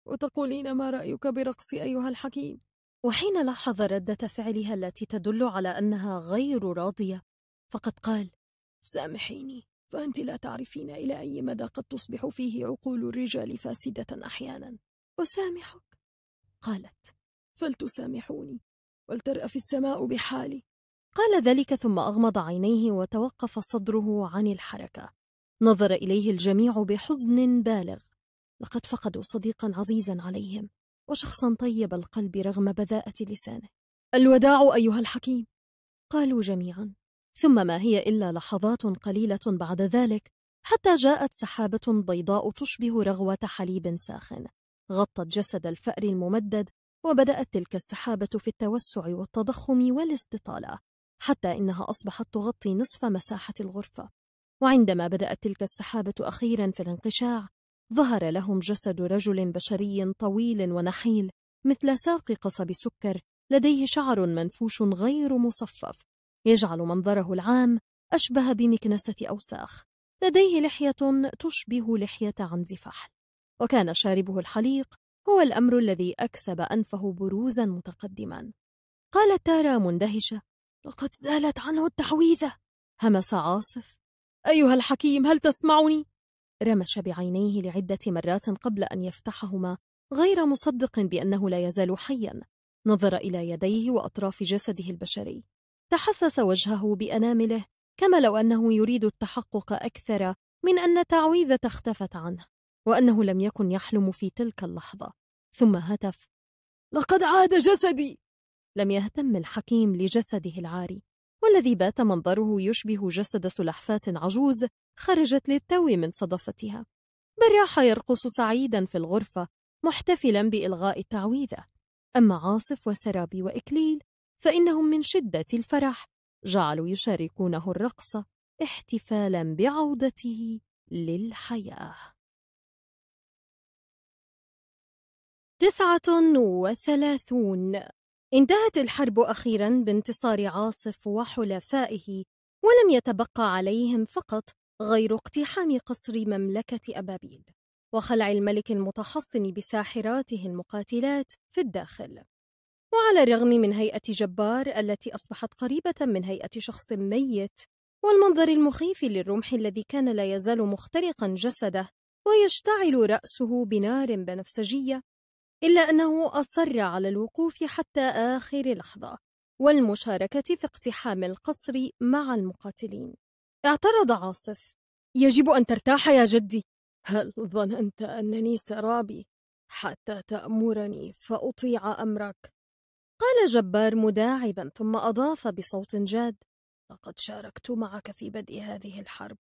وتقولين ما رأيك برقصي أيها الحكيم وحين لاحظ ردة فعلها التي تدل على أنها غير راضية فقد قال سامحيني فأنت لا تعرفين إلى أي مدى قد تصبح فيه عقول الرجال فاسدة أحيانا أسامحك قالت فلتسامحوني ولترأف السماء بحالي قال ذلك ثم أغمض عينيه وتوقف صدره عن الحركة نظر إليه الجميع بحزن بالغ لقد فقدوا صديقا عزيزا عليهم وشخصا طيب القلب رغم بذاءة لسانه الوداع أيها الحكيم قالوا جميعا ثم ما هي إلا لحظات قليلة بعد ذلك حتى جاءت سحابة بيضاء تشبه رغوة حليب ساخن غطت جسد الفأر الممدد وبدأت تلك السحابة في التوسع والتضخم والاستطالة حتى إنها أصبحت تغطي نصف مساحة الغرفة وعندما بدأت تلك السحابة أخيرا في الانقشاع ظهر لهم جسد رجل بشري طويل ونحيل مثل ساق قصب سكر لديه شعر منفوش غير مصفف يجعل منظره العام أشبه بمكنسة أوساخ لديه لحية تشبه لحية عنز فحل وكان شاربه الحليق هو الأمر الذي أكسب أنفه بروزا متقدما قالت تارا مندهشة لقد زالت عنه التعويذة همس عاصف أيها الحكيم هل تسمعني؟ رمش بعينيه لعدة مرات قبل أن يفتحهما غير مصدق بأنه لا يزال حيا نظر إلى يديه وأطراف جسده البشري تحسس وجهه بأنامله كما لو أنه يريد التحقق أكثر من أن تعويذة اختفت عنه وأنه لم يكن يحلم في تلك اللحظة ثم هتف لقد عاد جسدي لم يهتم الحكيم لجسده العاري والذي بات منظره يشبه جسد سلحفاة عجوز خرجت للتو من صدفتها بل راح يرقص سعيدا في الغرفة محتفلا بإلغاء التعويذة أما عاصف وسرابي وإكليل فإنهم من شدة الفرح جعلوا يشاركونه الرقص احتفالا بعودته للحياة تسعة وثلاثون انتهت الحرب أخيرا بانتصار عاصف وحلفائه ولم يتبقى عليهم فقط غير اقتحام قصر مملكة أبابيل وخلع الملك المتحصن بساحراته المقاتلات في الداخل وعلى الرغم من هيئة جبار التي أصبحت قريبة من هيئة شخص ميت والمنظر المخيف للرمح الذي كان لا يزال مخترقا جسده ويشتعل رأسه بنار بنفسجية إلا أنه أصر على الوقوف حتى آخر لحظة والمشاركة في اقتحام القصر مع المقاتلين اعترض عاصف يجب أن ترتاح يا جدي هل ظننت أنني سرابي حتى تأمرني فأطيع أمرك؟ قال جبار مداعبا ثم أضاف بصوت جاد لقد شاركت معك في بدء هذه الحرب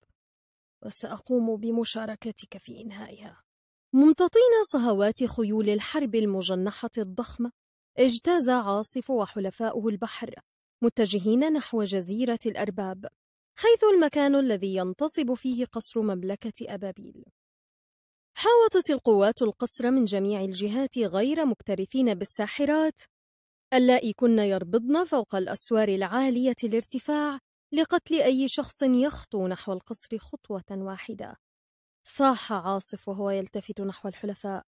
وسأقوم بمشاركتك في إنهائها ممتطين صهوات خيول الحرب المجنحة الضخمة اجتاز عاصف وحلفاؤه البحر متجهين نحو جزيرة الأرباب حيث المكان الذي ينتصب فيه قصر مملكة أبابيل حاوطت القوات القصر من جميع الجهات غير مكترثين بالساحرات اللائي كن يربضن فوق الأسوار العالية الارتفاع لقتل أي شخص يخطو نحو القصر خطوة واحدة صاح عاصف وهو يلتفت نحو الحلفاء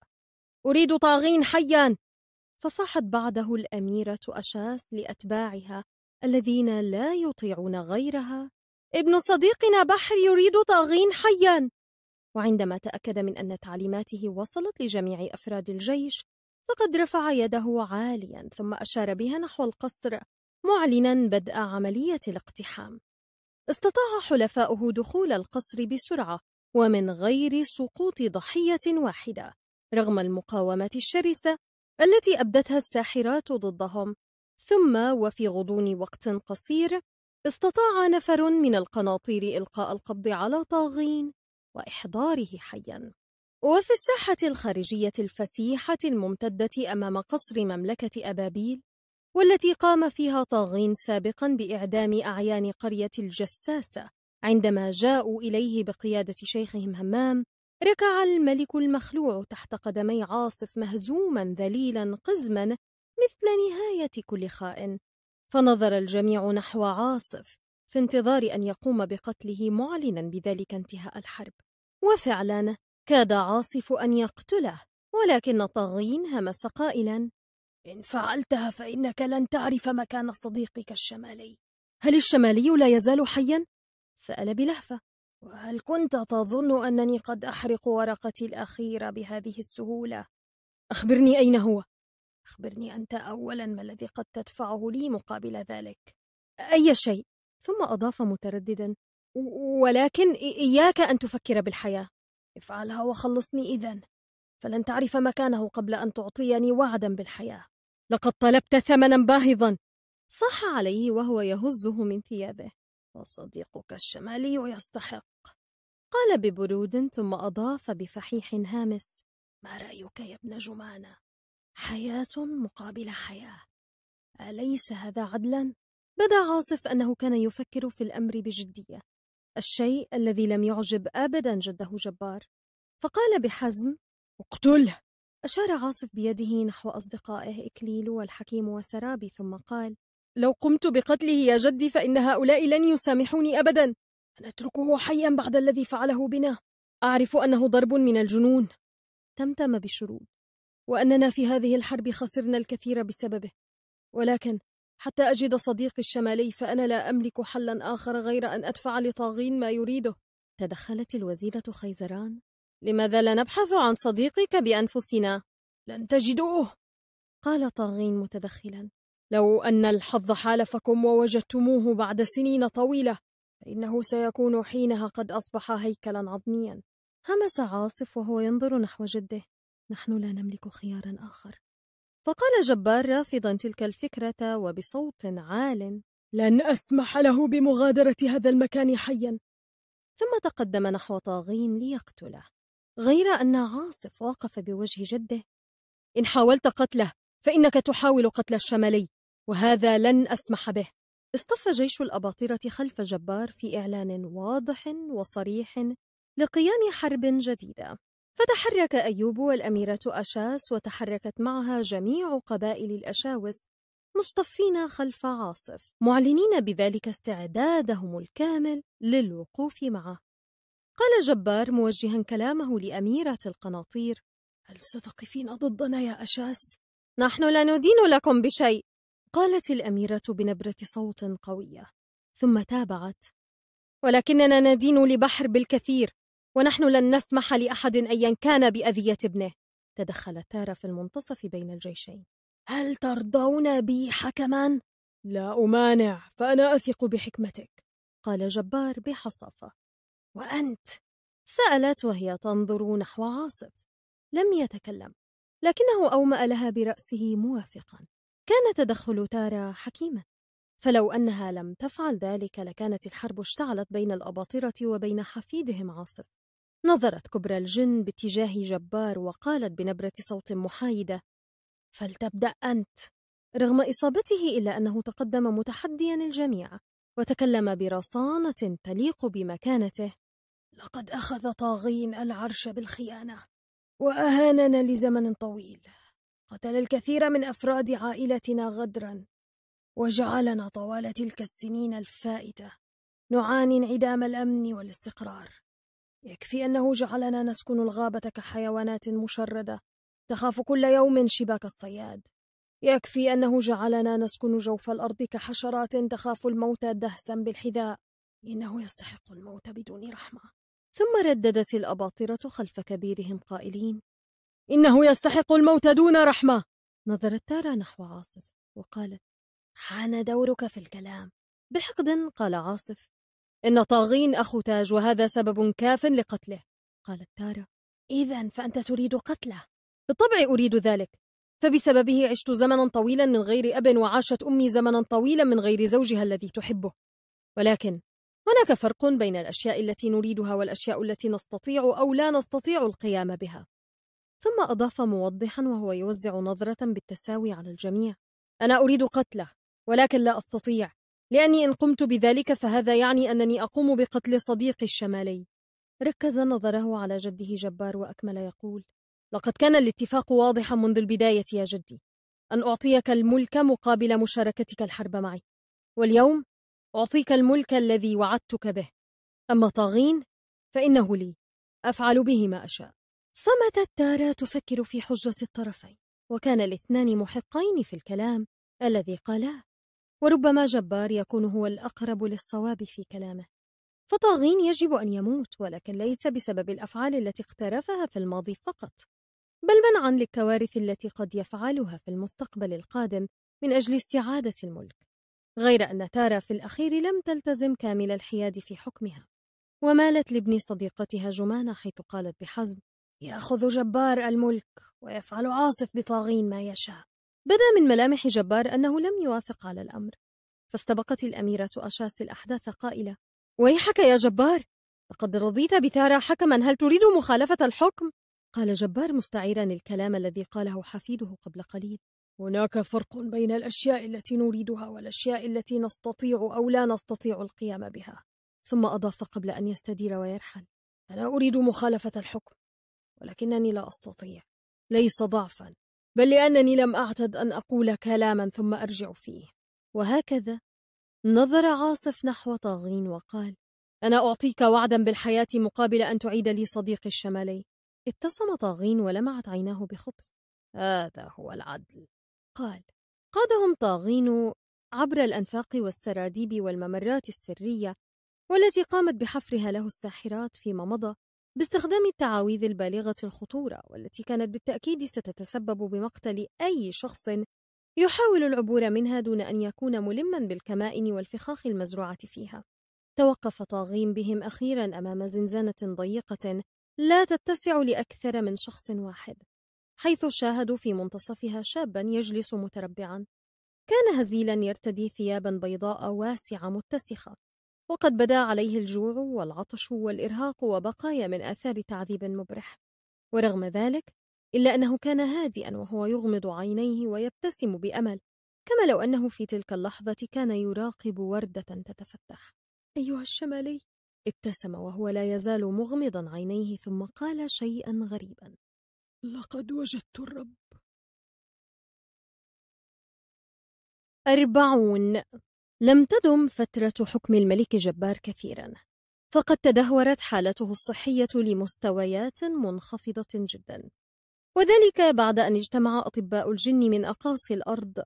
أريد طاغين حيا فصاحت بعده الأميرة أشاس لأتباعها الذين لا يطيعون غيرها ابن صديقنا بحر يريد طاغين حيا وعندما تأكد من أن تعليماته وصلت لجميع أفراد الجيش فقد رفع يده عاليا ثم أشار بها نحو القصر معلنا بدء عملية الاقتحام استطاع حلفاؤه دخول القصر بسرعة ومن غير سقوط ضحية واحدة رغم المقاومة الشرسة التي أبدتها الساحرات ضدهم ثم وفي غضون وقت قصير استطاع نفر من القناطير إلقاء القبض على طاغين وإحضاره حياً وفي الساحة الخارجية الفسيحة الممتدة أمام قصر مملكة أبابيل والتي قام فيها طاغين سابقا بإعدام أعيان قرية الجساسة عندما جاءوا إليه بقيادة شيخهم همام ركع الملك المخلوع تحت قدمي عاصف مهزوما ذليلا قزما مثل نهاية كل خائن فنظر الجميع نحو عاصف في انتظار أن يقوم بقتله معلنا بذلك انتهاء الحرب وفعلا كاد عاصف أن يقتله ولكن طاغين همس قائلا إن فعلتها فإنك لن تعرف مكان صديقك الشمالي هل الشمالي لا يزال حيا؟ سأل بلهفة هل كنت تظن أنني قد أحرق ورقتي الأخيرة بهذه السهولة؟ أخبرني أين هو أخبرني أنت أولا ما الذي قد تدفعه لي مقابل ذلك أي شيء ثم أضاف مترددا ولكن إياك أن تفكر بالحياة افعلها وخلصني إذا فلن تعرف مكانه قبل أن تعطيني وعدا بالحياة لقد طلبت ثمنا باهظا صاح عليه وهو يهزه من ثيابه وصديقك الشمالي يستحق قال ببرود ثم أضاف بفحيح هامس ما رأيك يا ابن جمانة حياة مقابل حياة أليس هذا عدلا؟ بدا عاصف أنه كان يفكر في الأمر بجدية الشيء الذي لم يعجب أبدا جده جبار فقال بحزم اقتله أشار عاصف بيده نحو أصدقائه إكليل والحكيم وسرابي ثم قال لو قمت بقتله يا جدي فإن هؤلاء لن يسامحوني أبدا نتركه حيا بعد الذي فعله بنا أعرف أنه ضرب من الجنون تمتم بالشرود وأننا في هذه الحرب خسرنا الكثير بسببه ولكن حتى أجد صديقي الشمالي فأنا لا أملك حلا آخر غير أن أدفع لطاغين ما يريده تدخلت الوزيرة خيزران لماذا لا نبحث عن صديقك بأنفسنا؟ لن تجدوه قال طاغين متدخلا لو أن الحظ حالفكم ووجدتموه بعد سنين طويلة فإنه سيكون حينها قد أصبح هيكلا عظميا همس عاصف وهو ينظر نحو جده نحن لا نملك خيارا آخر فقال جبار رافضا تلك الفكرة وبصوت عال لن أسمح له بمغادرة هذا المكان حيا ثم تقدم نحو طاغين ليقتله غير أن عاصف وقف بوجه جده إن حاولت قتله فإنك تحاول قتل الشمالي وهذا لن أسمح به اصطف جيش الأباطرة خلف جبار في إعلان واضح وصريح لقيام حرب جديدة فتحرك أيوب والأميرة أشاس وتحركت معها جميع قبائل الأشاوس مصطفين خلف عاصف معلنين بذلك استعدادهم الكامل للوقوف معه قال جبار موجها كلامه لأميرة القناطير هل ستقفين ضدنا يا أشاس؟ نحن لا ندين لكم بشيء قالت الأميرة بنبرة صوت قوية ثم تابعت ولكننا ندين لبحر بالكثير ونحن لن نسمح لأحد أيا كان بأذية ابنه تدخل تارا في المنتصف بين الجيشين هل ترضون بي حكما؟ لا أمانع فأنا أثق بحكمتك قال جبار بحصافة وأنت؟ سألت وهي تنظر نحو عاصف لم يتكلم لكنه أومأ لها برأسه موافقا كان تدخل تارا حكيما فلو أنها لم تفعل ذلك لكانت الحرب اشتعلت بين الأباطرة وبين حفيدهم عاصف نظرت كبرى الجن باتجاه جبار وقالت بنبرة صوت محايدة فلتبدأ أنت رغم إصابته إلا أنه تقدم متحديا الجميع وتكلم برصانة تليق بمكانته لقد أخذ طاغين العرش بالخيانة وأهاننا لزمن طويل قتل الكثير من أفراد عائلتنا غدرا وجعلنا طوال تلك السنين الفائتة نعاني انعدام الأمن والاستقرار يكفي أنه جعلنا نسكن الغابة كحيوانات مشردة تخاف كل يوم شباك الصياد يكفي أنه جعلنا نسكن جوف الأرض كحشرات تخاف الموت دهسا بالحذاء إنه يستحق الموت بدون رحمة ثم رددت الأباطرة خلف كبيرهم قائلين إنه يستحق الموت دون رحمة نظرت تارا نحو عاصف وقالت حان دورك في الكلام بحقد قال عاصف إن طاغين أخو تاج وهذا سبب كاف لقتله قالت تارا إذا فأنت تريد قتله بالطبع أريد ذلك فبسببه عشت زمنا طويلا من غير أب وعاشت أمي زمنا طويلا من غير زوجها الذي تحبه ولكن هناك فرق بين الأشياء التي نريدها والأشياء التي نستطيع أو لا نستطيع القيام بها ثم أضاف موضحا وهو يوزع نظرة بالتساوي على الجميع أنا أريد قتله ولكن لا أستطيع لأني إن قمت بذلك فهذا يعني أنني أقوم بقتل صديقي الشمالي ركز نظره على جده جبار وأكمل يقول لقد كان الاتفاق واضحا منذ البداية يا جدي أن أعطيك الملك مقابل مشاركتك الحرب معي واليوم أعطيك الملك الذي وعدتك به أما طاغين فإنه لي أفعل به ما أشاء صمتت تارا تفكر في حجة الطرفين وكان الاثنان محقين في الكلام الذي قالاه وربما جبار يكون هو الأقرب للصواب في كلامه فطاغين يجب أن يموت ولكن ليس بسبب الأفعال التي اقترفها في الماضي فقط بل منعا للكوارث التي قد يفعلها في المستقبل القادم من أجل استعادة الملك غير أن تارا في الأخير لم تلتزم كامل الحياد في حكمها ومالت لابن صديقتها جمانة حيث قالت بحزم ياخذ جبار الملك ويفعل عاصف بطاغين ما يشاء بدا من ملامح جبار انه لم يوافق على الامر فاستبقت الاميره اشاس الاحداث قائله ويحك يا جبار لقد رضيت بثارة حكما هل تريد مخالفه الحكم قال جبار مستعيرا الكلام الذي قاله حفيده قبل قليل هناك فرق بين الاشياء التي نريدها والاشياء التي نستطيع او لا نستطيع القيام بها ثم اضاف قبل ان يستدير ويرحل انا اريد مخالفه الحكم ولكنني لا أستطيع ليس ضعفا بل لأنني لم أعتد أن أقول كلاما ثم أرجع فيه وهكذا نظر عاصف نحو طاغين وقال أنا أعطيك وعدا بالحياة مقابل أن تعيد لي صديقي الشمالي ابتسم طاغين ولمعت عيناه بخبث هذا هو العدل قال قادهم طاغين عبر الأنفاق والسراديب والممرات السرية والتي قامت بحفرها له الساحرات فيما مضى باستخدام التعاويذ البالغة الخطورة والتي كانت بالتأكيد ستتسبب بمقتل أي شخص يحاول العبور منها دون أن يكون ملما بالكمائن والفخاخ المزروعة فيها. توقف طاغين بهم أخيرا أمام زنزانة ضيقة لا تتسع لأكثر من شخص واحد، حيث شاهدوا في منتصفها شابا يجلس متربعا. كان هزيلا يرتدي ثيابا بيضاء واسعة متسخة، وقد بدا عليه الجوع والعطش والإرهاق وبقايا من آثار تعذيب مبرح ورغم ذلك إلا أنه كان هادئا وهو يغمض عينيه ويبتسم بأمل كما لو أنه في تلك اللحظة كان يراقب وردة تتفتح أيها الشمالي ابتسم وهو لا يزال مغمضا عينيه ثم قال شيئا غريبا لقد وجدت الرب أربعون لم تدم فترة حكم الملك جبار كثيرا فقد تدهورت حالته الصحية لمستويات منخفضة جدا وذلك بعد أن اجتمع أطباء الجن من أقاصي الأرض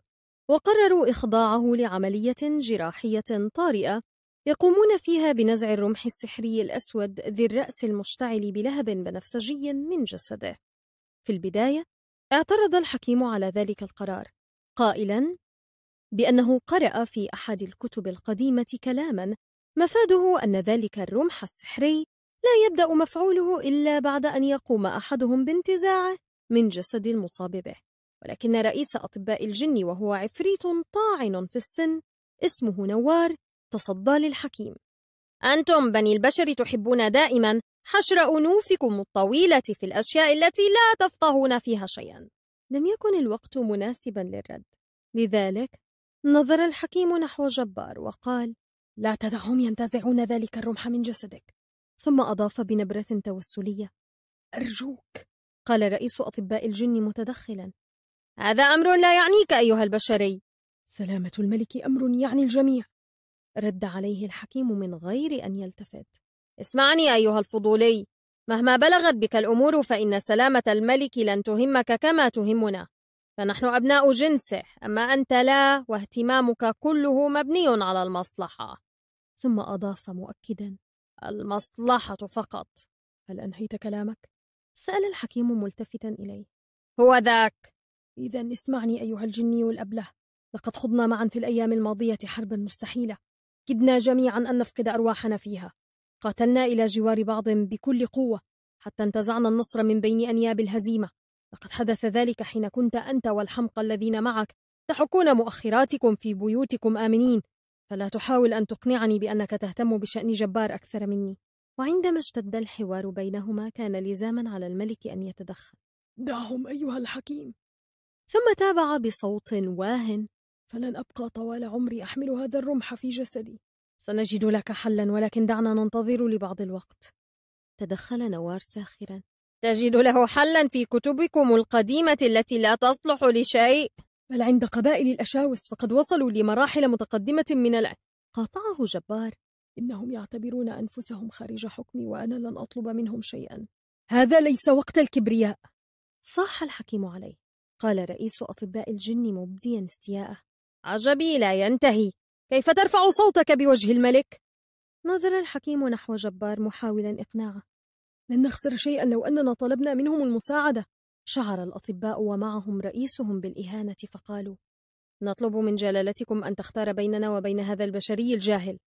وقرروا إخضاعه لعملية جراحية طارئة يقومون فيها بنزع الرمح السحري الأسود ذي الرأس المشتعل بلهب بنفسجي من جسده في البداية اعترض الحكيم على ذلك القرار قائلا بأنه قرأ في أحد الكتب القديمة كلاماً مفاده أن ذلك الرمح السحري لا يبدأ مفعوله إلا بعد أن يقوم أحدهم بانتزاعه من جسد المصاب به ولكن رئيس أطباء الجن وهو عفريت طاعن في السن اسمه نوار تصدى للحكيم أنتم بني البشر تحبون دائما حشر أنوفكم الطويلة في الأشياء التي لا تفقهون فيها شيئا لم يكن الوقت مناسبا للرد لذلك نظر الحكيم نحو جبار وقال لا تدعهم ينتزعون ذلك الرمح من جسدك ثم أضاف بنبرة توسلية أرجوك قال رئيس أطباء الجن متدخلا هذا أمر لا يعنيك أيها البشري سلامة الملك أمر يعني الجميع رد عليه الحكيم من غير أن يلتفت اسمعني أيها الفضولي مهما بلغت بك الأمور فإن سلامة الملك لن تهمك كما تهمنا فنحن أبناء جنسه أما أنت لا واهتمامك كله مبني على المصلحة ثم أضاف مؤكدا المصلحة فقط هل أنهيت كلامك؟ سأل الحكيم ملتفتا إليه هو ذاك إذا اسمعني أيها الجني الأبله لقد خضنا معا في الأيام الماضية حربا مستحيلة كدنا جميعا أن نفقد أرواحنا فيها قاتلنا إلى جوار بعض بكل قوة حتى انتزعنا النصر من بين أنياب الهزيمة لقد حدث ذلك حين كنت أنت والحمقى الذين معك تحكون مؤخراتكم في بيوتكم آمنين فلا تحاول أن تقنعني بأنك تهتم بشأن جبار أكثر مني وعندما اشتد الحوار بينهما كان لزاما على الملك أن يتدخل دعهم أيها الحكيم ثم تابع بصوت واه فلن أبقى طوال عمري أحمل هذا الرمح في جسدي سنجد لك حلا ولكن دعنا ننتظر لبعض الوقت تدخل نوار ساخرا تجد له حلا في كتبكم القديمة التي لا تصلح لشيء بل عند قبائل الأشاوس فقد وصلوا لمراحل متقدمة من الع... قاطعه جبار إنهم يعتبرون أنفسهم خارج حكمي وأنا لن أطلب منهم شيئا هذا ليس وقت الكبرياء صاح الحكيم عليه قال رئيس أطباء الجن مبديا استياءه عجبي لا ينتهي كيف ترفع صوتك بوجه الملك؟ نظر الحكيم نحو جبار محاولا إقناعه لن نخسر شيئا لو أننا طلبنا منهم المساعدة شعر الأطباء ومعهم رئيسهم بالإهانة فقالوا نطلب من جلالتكم أن تختار بيننا وبين هذا البشري الجاهل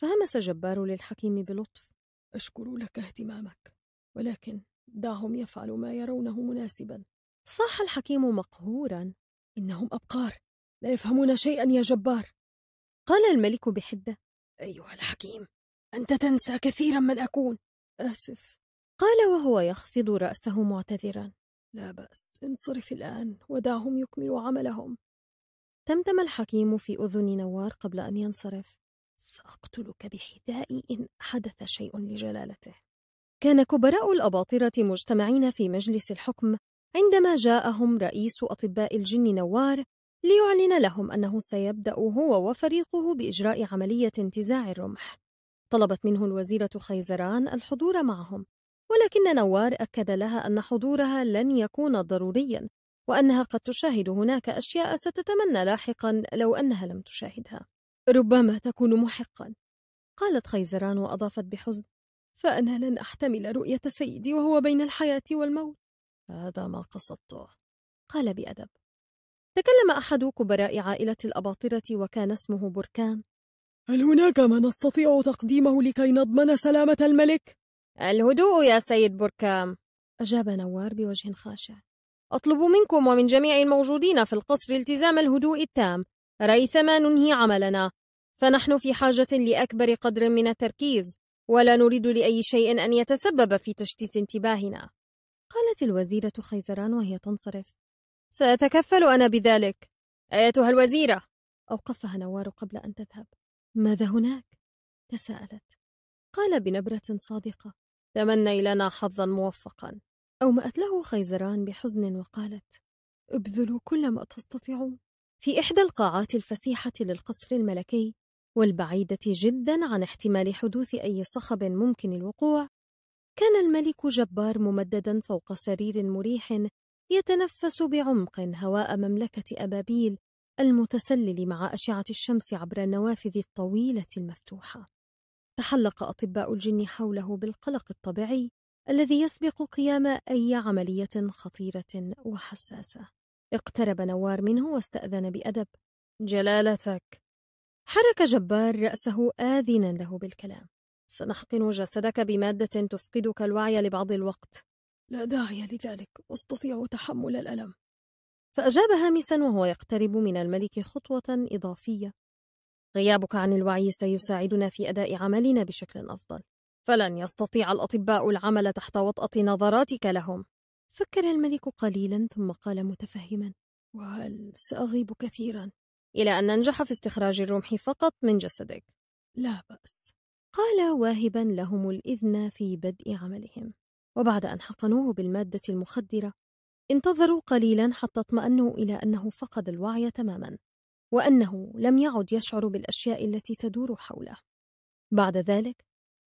فهمس جبار للحكيم بلطف أشكر لك اهتمامك ولكن دعهم يفعلوا ما يرونه مناسبا صاح الحكيم مقهورا إنهم أبقار لا يفهمون شيئا يا جبار قال الملك بحدة أيها الحكيم أنت تنسى كثيرا من أكون آسف قال وهو يخفض رأسه معتذرا لا بأس انصرف الآن ودعهم يكملوا عملهم تمتم الحكيم في أذن نوار قبل أن ينصرف سأقتلك بحذائي إن حدث شيء لجلالته كان كبراء الأباطرة مجتمعين في مجلس الحكم عندما جاءهم رئيس أطباء الجن نوار ليعلن لهم أنه سيبدأ هو وفريقه بإجراء عملية انتزاع الرمح طلبت منه الوزيرة خيزران الحضور معهم ولكن نوار أكد لها أن حضورها لن يكون ضروريا وأنها قد تشاهد هناك أشياء ستتمنى لاحقا لو أنها لم تشاهدها ربما تكون محقا قالت خيزران وأضافت بحزن فأنا لن أحتمل رؤية سيدي وهو بين الحياة والموت هذا ما قصدته قال بأدب تكلم أحد كبراء عائلة الأباطرة وكان اسمه بركان هل هناك ما نستطيع تقديمه لكي نضمن سلامة الملك؟ الهدوء يا سيد بركام أجاب نوار بوجه خاشع أطلب منكم ومن جميع الموجودين في القصر التزام الهدوء التام ريثما ننهي عملنا فنحن في حاجة لأكبر قدر من التركيز ولا نريد لأي شيء أن يتسبب في تشتيت انتباهنا قالت الوزيرة خيزران وهي تنصرف سأتكفل أنا بذلك أيتها الوزيرة أوقفها نوار قبل أن تذهب ماذا هناك؟ تساءلت قال بنبرة صادقة تمني لنا حظا موفقا أومأت له خيزران بحزن وقالت ابذلوا كل ما تستطيعون في إحدى القاعات الفسيحة للقصر الملكي والبعيدة جدا عن احتمال حدوث أي صخب ممكن الوقوع كان الملك جبار ممددا فوق سرير مريح يتنفس بعمق هواء مملكة أبابيل المتسلل مع أشعة الشمس عبر النوافذ الطويلة المفتوحة تحلق أطباء الجن حوله بالقلق الطبيعي الذي يسبق قيام أي عملية خطيرة وحساسة اقترب نوار منه واستأذن بأدب جلالتك حرك جبار رأسه آذنا له بالكلام سنحقن جسدك بمادة تفقدك الوعي لبعض الوقت لا داعي لذلك أستطيع تحمل الألم فأجاب هامسا وهو يقترب من الملك خطوة إضافية غيابك عن الوعي سيساعدنا في أداء عملنا بشكل أفضل فلن يستطيع الأطباء العمل تحت وطأة نظراتك لهم فكر الملك قليلا ثم قال متفهما وهل سأغيب كثيرا؟ إلى أن ننجح في استخراج الرمح فقط من جسدك لا بأس قال واهبا لهم الإذن في بدء عملهم وبعد أن حقنوه بالمادة المخدرة انتظروا قليلا حتى اطمأنوا إلى أنه فقد الوعي تماما وأنه لم يعد يشعر بالأشياء التي تدور حوله بعد ذلك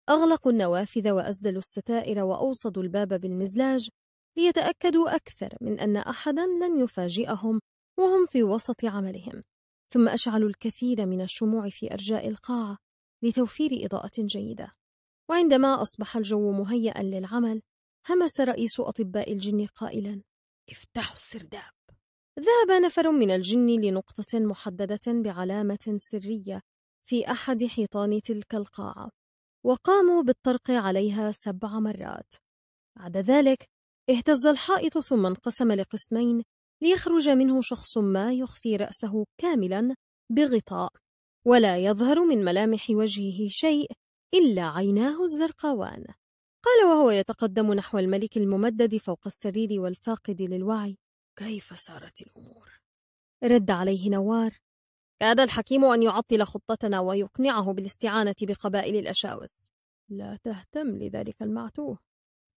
أغلقوا النوافذ وأسدلوا الستائر وأوصدوا الباب بالمزلاج ليتأكدوا أكثر من أن أحدا لن يفاجئهم وهم في وسط عملهم ثم أشعلوا الكثير من الشموع في أرجاء القاعة لتوفير إضاءة جيدة وعندما أصبح الجو مهيئا للعمل همس رئيس أطباء الجن قائلا افتحوا السرداب ذهب نفر من الجن لنقطة محددة بعلامة سرية في أحد حيطان تلك القاعة، وقاموا بالطرق عليها سبع مرات. بعد ذلك، اهتز الحائط ثم انقسم لقسمين ليخرج منه شخص ما يخفي رأسه كاملا بغطاء، ولا يظهر من ملامح وجهه شيء إلا عيناه الزرقاوان. قال وهو يتقدم نحو الملك الممدد فوق السرير والفاقد للوعي: كيف سارت الأمور؟ رد عليه نوار كاد الحكيم أن يعطل خطتنا ويقنعه بالاستعانة بقبائل الأشاوس لا تهتم لذلك المعتوه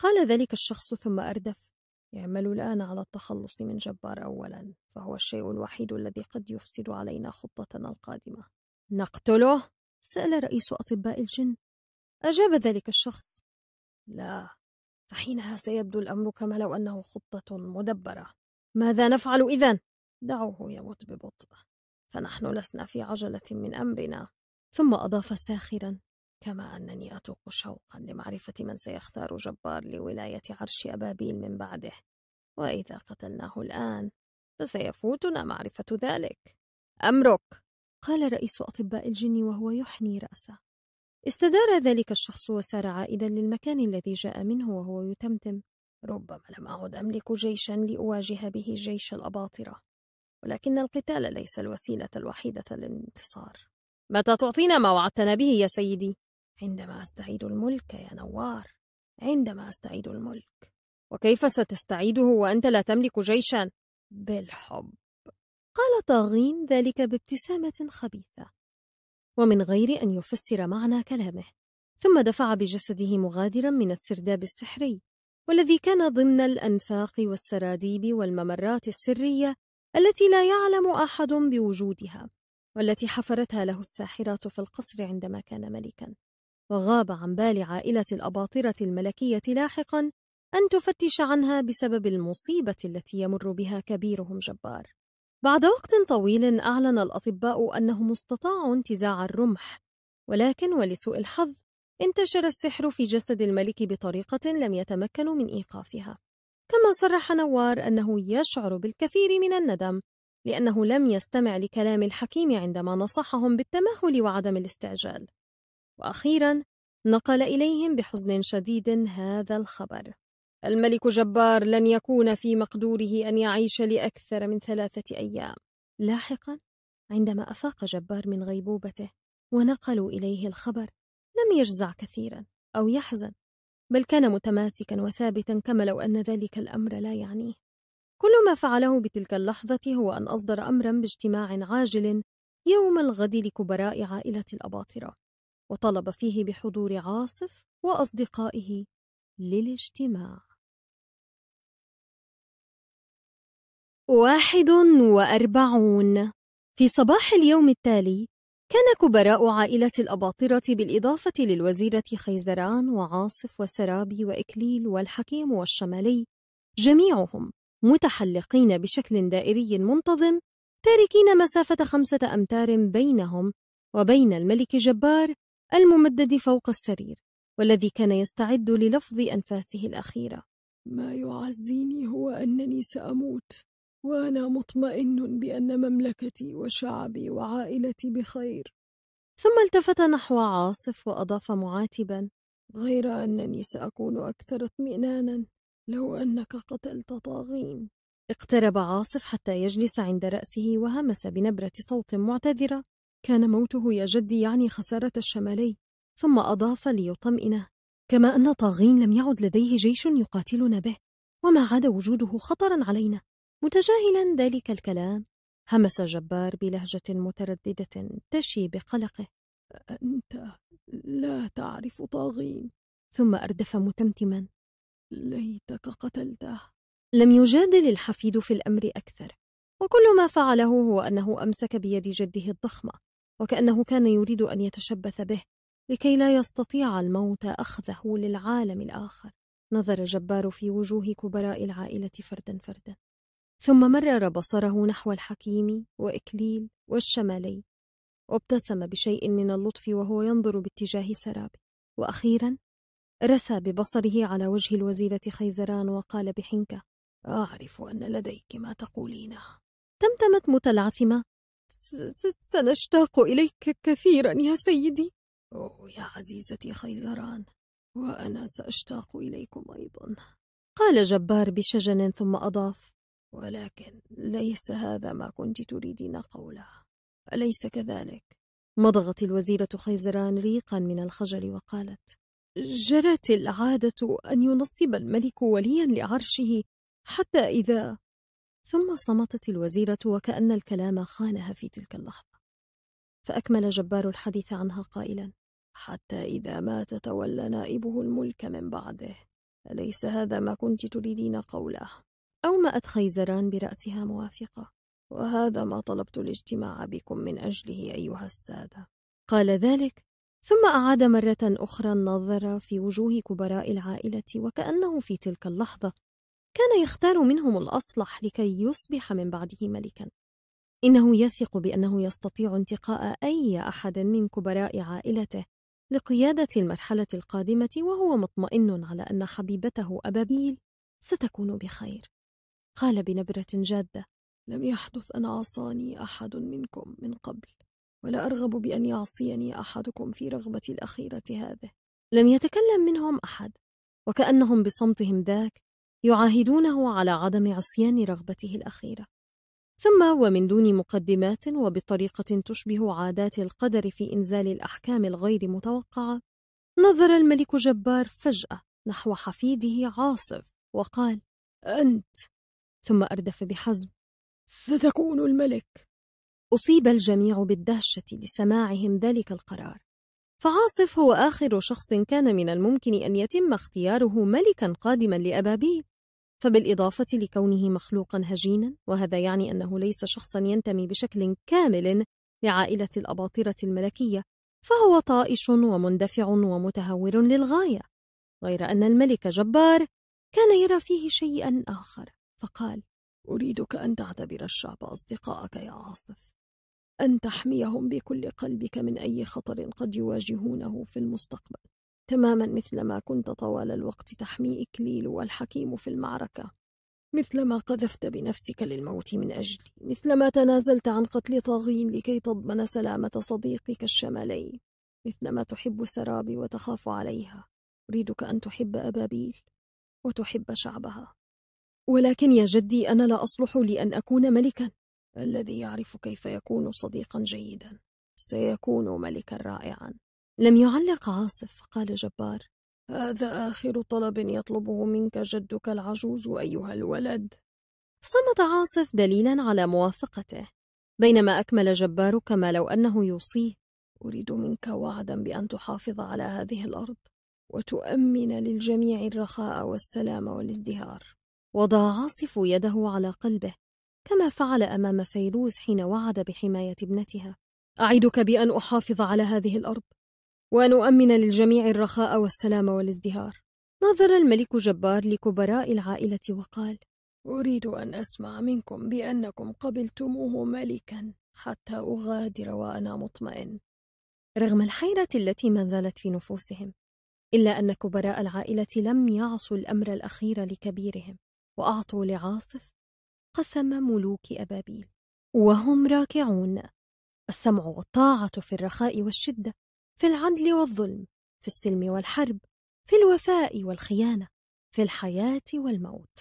قال ذلك الشخص ثم أردف اعملوا الآن على التخلص من جبار أولا فهو الشيء الوحيد الذي قد يفسد علينا خطتنا القادمة نقتله؟ سأل رئيس أطباء الجن أجاب ذلك الشخص لا فحينها سيبدو الأمر كما لو أنه خطة مدبرة ماذا نفعل إذا؟ دعوه يموت ببطء فنحن لسنا في عجلة من أمرنا ثم أضاف ساخرا كما أنني أتوق شوقا لمعرفة من سيختار جبار لولاية عرش أبابيل من بعده وإذا قتلناه الآن فسيفوتنا معرفة ذلك أمرك قال رئيس أطباء الجن وهو يحني رأسه استدار ذلك الشخص وسار عائدا للمكان الذي جاء منه وهو يتمتم ربما لم أعد أملك جيشا لأواجه به جيش الأباطرة ولكن القتال ليس الوسيلة الوحيدة للانتصار متى تعطينا ما وعدتنا به يا سيدي؟ عندما أستعيد الملك يا نوار عندما أستعيد الملك وكيف ستستعيده وأنت لا تملك جيشا؟ بالحب قال طاغين ذلك بابتسامة خبيثة ومن غير أن يفسر معنى كلامه ثم دفع بجسده مغادرا من السرداب السحري والذي كان ضمن الأنفاق والسراديب والممرات السرية التي لا يعلم أحد بوجودها والتي حفرتها له الساحرات في القصر عندما كان ملكا وغاب عن بال عائلة الأباطرة الملكية لاحقا أن تفتش عنها بسبب المصيبة التي يمر بها كبيرهم جبار بعد وقت طويل أعلن الأطباء أنهم استطاعوا انتزاع الرمح ولكن ولسوء الحظ انتشر السحر في جسد الملك بطريقة لم يتمكنوا من إيقافها كما صرح نوار أنه يشعر بالكثير من الندم لأنه لم يستمع لكلام الحكيم عندما نصحهم بالتمهل وعدم الاستعجال وأخيرا نقل إليهم بحزن شديد هذا الخبر الملك جبار لن يكون في مقدوره أن يعيش لأكثر من ثلاثة أيام لاحقا عندما أفاق جبار من غيبوبته ونقلوا إليه الخبر لم يجزع كثيرا أو يحزن بل كان متماسكا وثابتا كما لو أن ذلك الأمر لا يعنيه كل ما فعله بتلك اللحظة هو أن أصدر أمرا باجتماع عاجل يوم الغد لكبراء عائلة الأباطرة وطلب فيه بحضور عاصف وأصدقائه للاجتماع واحد وأربعون في صباح اليوم التالي كان كبراء عائلة الأباطرة بالإضافة للوزيرة خيزران وعاصف وسرابي وإكليل والحكيم والشمالي جميعهم متحلقين بشكل دائري منتظم تاركين مسافة خمسة أمتار بينهم وبين الملك جبار الممدد فوق السرير والذي كان يستعد للفظ أنفاسه الأخيرة ما يعزيني هو أنني سأموت وانا مطمئن بان مملكتي وشعبي وعائلتي بخير ثم التفت نحو عاصف واضاف معاتبا غير انني ساكون اكثر اطمئنانا لو انك قتلت طاغين اقترب عاصف حتى يجلس عند راسه وهمس بنبره صوت معتذره كان موته يا جدي يعني خساره الشمالي ثم اضاف ليطمئنه كما ان طاغين لم يعد لديه جيش يقاتلنا به وما عاد وجوده خطرا علينا متجاهلا ذلك الكلام همس جبار بلهجة مترددة تشي بقلقه أنت لا تعرف طاغين ثم أردف متمتما ليتك قتلته لم يجادل الحفيد في الأمر أكثر وكل ما فعله هو أنه أمسك بيد جده الضخمة وكأنه كان يريد أن يتشبث به لكي لا يستطيع الموت أخذه للعالم الآخر نظر جبار في وجوه كبراء العائلة فردا فردا ثم مرر بصره نحو الحكيم وإكليل والشمالي وابتسم بشيء من اللطف وهو ينظر باتجاه سرابي وأخيرا رسى ببصره على وجه الوزيرة خيزران وقال بحنكة أعرف أن لديك ما تقولينه تمتمت متلعثمة سنشتاق إليك كثيرا يا سيدي أوه يا عزيزتي خيزران وأنا سأشتاق إليكم أيضا قال جبار بشجن ثم أضاف ولكن ليس هذا ما كنت تريدين قوله أليس كذلك؟ مضغت الوزيرة خيزران ريقا من الخجل وقالت جرت العادة أن ينصب الملك وليا لعرشه حتى إذا ثم صمتت الوزيرة وكأن الكلام خانها في تلك اللحظة فأكمل جبار الحديث عنها قائلا حتى إذا ما تتولى نائبه الملك من بعده أليس هذا ما كنت تريدين قوله أومأت خيزران برأسها موافقة وهذا ما طلبت الاجتماع بكم من أجله أيها السادة قال ذلك ثم أعاد مرة أخرى النظر في وجوه كبراء العائلة وكأنه في تلك اللحظة كان يختار منهم الأصلح لكي يصبح من بعده ملكا إنه يثق بأنه يستطيع انتقاء أي أحد من كبراء عائلته لقيادة المرحلة القادمة وهو مطمئن على أن حبيبته أبابيل ستكون بخير قال بنبرة جادة لم يحدث أن عصاني أحد منكم من قبل ولا أرغب بأن يعصيني أحدكم في رغبتي الأخيرة هذه لم يتكلم منهم أحد وكأنهم بصمتهم ذاك يعاهدونه على عدم عصيان رغبته الأخيرة ثم ومن دون مقدمات وبطريقة تشبه عادات القدر في إنزال الأحكام الغير متوقعة نظر الملك جبار فجأة نحو حفيده عاصف وقال أنت ثم أردف بحزم ستكون الملك أصيب الجميع بالدهشة لسماعهم ذلك القرار فعاصف هو آخر شخص كان من الممكن أن يتم اختياره ملكا قادما لأبابيل فبالإضافة لكونه مخلوقا هجينا وهذا يعني أنه ليس شخصا ينتمي بشكل كامل لعائلة الأباطرة الملكية فهو طائش ومندفع ومتهور للغاية غير أن الملك جبار كان يرى فيه شيئا آخر فقال أريدك أن تعتبر الشعب أصدقاءك يا عاصف أن تحميهم بكل قلبك من أي خطر قد يواجهونه في المستقبل تماما مثل ما كنت طوال الوقت تحمي إكليل والحكيم في المعركة مثل ما قذفت بنفسك للموت من أجلي مثل ما تنازلت عن قتل طاغين لكي تضمن سلامة صديقك الشمالي مثل ما تحب سرابي وتخاف عليها أريدك أن تحب أبابيل وتحب شعبها ولكن يا جدي أنا لا أصلح لأن أكون ملكا الذي يعرف كيف يكون صديقا جيدا سيكون ملكا رائعا لم يعلق عاصف قال جبار هذا آخر طلب يطلبه منك جدك العجوز أيها الولد صمت عاصف دليلا على موافقته بينما أكمل جبار كما لو أنه يوصيه أريد منك وعدا بأن تحافظ على هذه الأرض وتؤمن للجميع الرخاء والسلام والازدهار وضع عاصف يده على قلبه كما فعل أمام فيروز حين وعد بحماية ابنتها أعدك بأن أحافظ على هذه الأرض وأن أؤمن للجميع الرخاء والسلام والازدهار نظر الملك جبار لكبراء العائلة وقال أريد أن أسمع منكم بأنكم قبلتموه ملكا حتى أغادر وأنا مطمئن رغم الحيرة التي ما زالت في نفوسهم إلا أن كبراء العائلة لم يعصوا الأمر الأخير لكبيرهم وأعطوا لعاصف قسم ملوك أبابيل وهم راكعون السمع والطاعة في الرخاء والشدة في العدل والظلم في السلم والحرب في الوفاء والخيانة في الحياة والموت